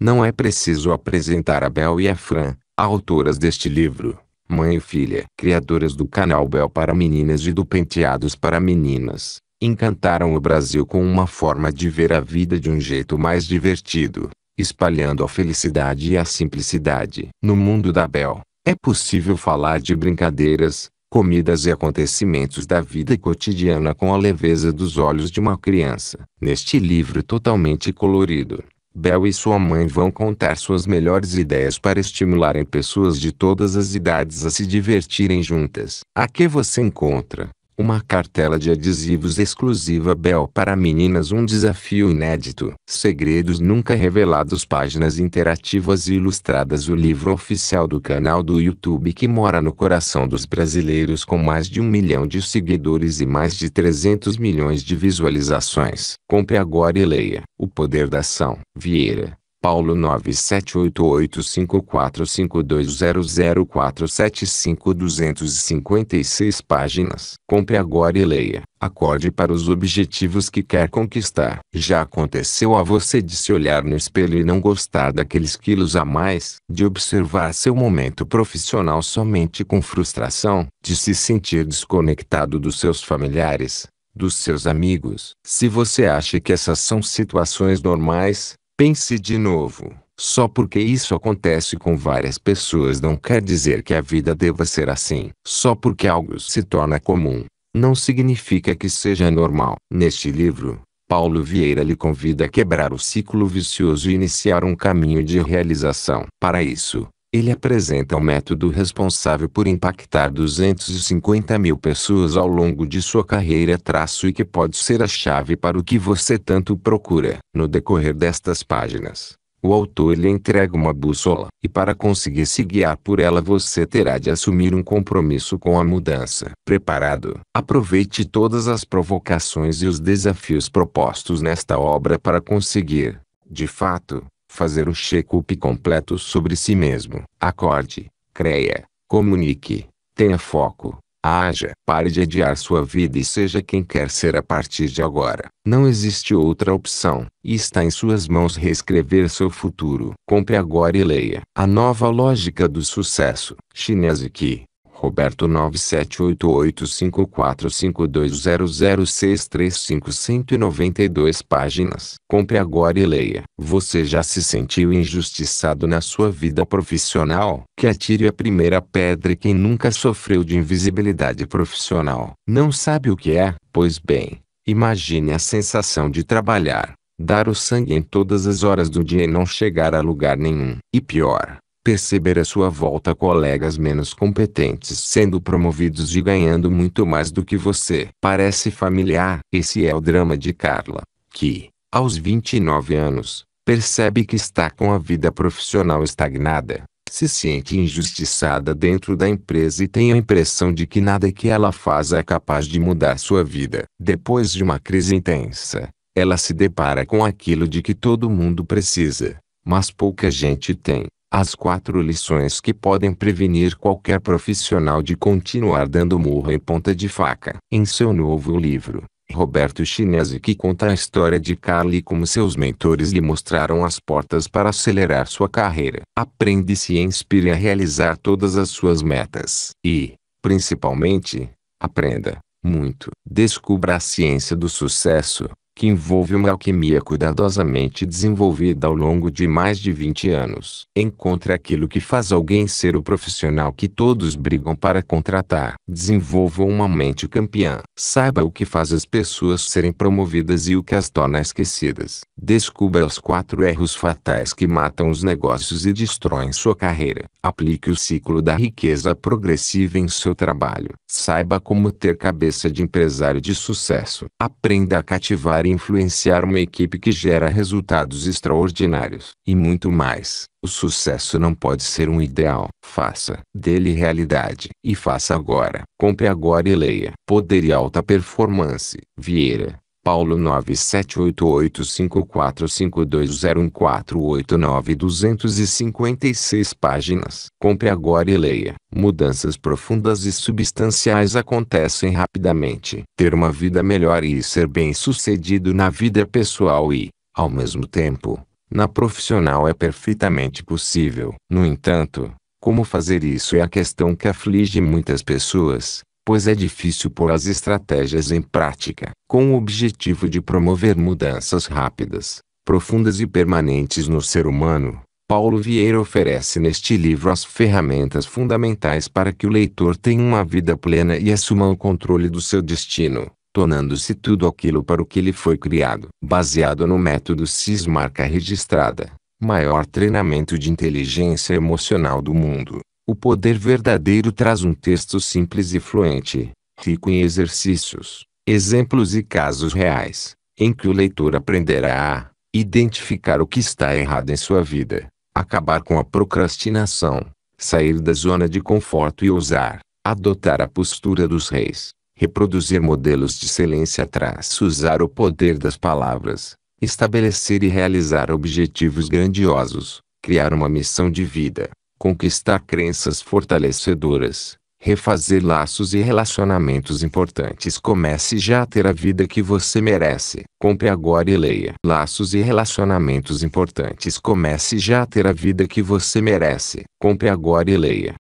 não é preciso apresentar a Bel e a Fran, autoras deste livro. Mãe e filha, criadoras do canal Bel para meninas e do Penteados para meninas, encantaram o Brasil com uma forma de ver a vida de um jeito mais divertido, espalhando a felicidade e a simplicidade. No mundo da Bel, é possível falar de brincadeiras, comidas e acontecimentos da vida cotidiana com a leveza dos olhos de uma criança. Neste livro totalmente colorido, Bel e sua mãe vão contar suas melhores ideias para estimularem pessoas de todas as idades a se divertirem juntas. Aqui você encontra uma cartela de adesivos exclusiva Bel para meninas um desafio inédito. Segredos nunca revelados páginas interativas e ilustradas o livro oficial do canal do YouTube que mora no coração dos brasileiros com mais de um milhão de seguidores e mais de 300 milhões de visualizações. Compre agora e leia. O Poder da Ação. Vieira. Paulo 9788545200475275256 páginas. Compre agora e leia. Acorde para os objetivos que quer conquistar. Já aconteceu a você de se olhar no espelho e não gostar daqueles quilos a mais? De observar seu momento profissional somente com frustração? De se sentir desconectado dos seus familiares? Dos seus amigos? Se você acha que essas são situações normais, Pense de novo. Só porque isso acontece com várias pessoas não quer dizer que a vida deva ser assim. Só porque algo se torna comum, não significa que seja normal. Neste livro, Paulo Vieira lhe convida a quebrar o ciclo vicioso e iniciar um caminho de realização. Para isso, ele apresenta o um método responsável por impactar 250 mil pessoas ao longo de sua carreira traço e que pode ser a chave para o que você tanto procura. No decorrer destas páginas, o autor lhe entrega uma bússola, e para conseguir se guiar por ela você terá de assumir um compromisso com a mudança. Preparado? Aproveite todas as provocações e os desafios propostos nesta obra para conseguir, de fato, fazer o check-up completo sobre si mesmo. Acorde, creia, comunique, tenha foco, haja. Pare de adiar sua vida e seja quem quer ser a partir de agora. Não existe outra opção, e está em suas mãos reescrever seu futuro. Compre agora e leia A Nova Lógica do Sucesso, Chinese que. Roberto 9788545200635-192 páginas. Compre agora e leia. Você já se sentiu injustiçado na sua vida profissional? Que atire a primeira pedra quem nunca sofreu de invisibilidade profissional. Não sabe o que é? Pois bem, imagine a sensação de trabalhar, dar o sangue em todas as horas do dia e não chegar a lugar nenhum. E pior, perceber à sua volta colegas menos competentes sendo promovidos e ganhando muito mais do que você. Parece familiar. Esse é o drama de Carla, que, aos 29 anos, percebe que está com a vida profissional estagnada, se sente injustiçada dentro da empresa e tem a impressão de que nada que ela faz é capaz de mudar sua vida. Depois de uma crise intensa, ela se depara com aquilo de que todo mundo precisa, mas pouca gente tem. As quatro lições que podem prevenir qualquer profissional de continuar dando murro em ponta de faca. Em seu novo livro, Roberto Chinesi que conta a história de Carly como seus mentores lhe mostraram as portas para acelerar sua carreira. Aprende-se e inspire a realizar todas as suas metas. E, principalmente, aprenda muito. Descubra a ciência do sucesso que envolve uma alquimia cuidadosamente desenvolvida ao longo de mais de 20 anos. Encontre aquilo que faz alguém ser o profissional que todos brigam para contratar. Desenvolva uma mente campeã. Saiba o que faz as pessoas serem promovidas e o que as torna esquecidas. Descubra os quatro erros fatais que matam os negócios e destroem sua carreira. Aplique o ciclo da riqueza progressiva em seu trabalho. Saiba como ter cabeça de empresário de sucesso. Aprenda a cativar para influenciar uma equipe que gera resultados extraordinários. E muito mais. O sucesso não pode ser um ideal. Faça dele realidade. E faça agora. Compre agora e leia. Poder e alta performance. Vieira. Paulo 9788545201489-256 páginas. Compre agora e leia. Mudanças profundas e substanciais acontecem rapidamente. Ter uma vida melhor e ser bem-sucedido na vida pessoal e, ao mesmo tempo, na profissional é perfeitamente possível. No entanto, como fazer isso é a questão que aflige muitas pessoas pois é difícil pôr as estratégias em prática, com o objetivo de promover mudanças rápidas, profundas e permanentes no ser humano. Paulo Vieira oferece neste livro as ferramentas fundamentais para que o leitor tenha uma vida plena e assuma o controle do seu destino, tornando-se tudo aquilo para o que ele foi criado. Baseado no método CIS Marca Registrada, maior treinamento de inteligência emocional do mundo, o poder verdadeiro traz um texto simples e fluente, rico em exercícios, exemplos e casos reais, em que o leitor aprenderá a identificar o que está errado em sua vida, acabar com a procrastinação, sair da zona de conforto e ousar, adotar a postura dos reis, reproduzir modelos de excelência, traço, usar o poder das palavras, estabelecer e realizar objetivos grandiosos, criar uma missão de vida, conquistar crenças fortalecedoras, refazer laços e relacionamentos importantes. Comece já a ter a vida que você merece. Compre agora e leia. Laços e relacionamentos importantes. Comece já a ter a vida que você merece. Compre agora e leia.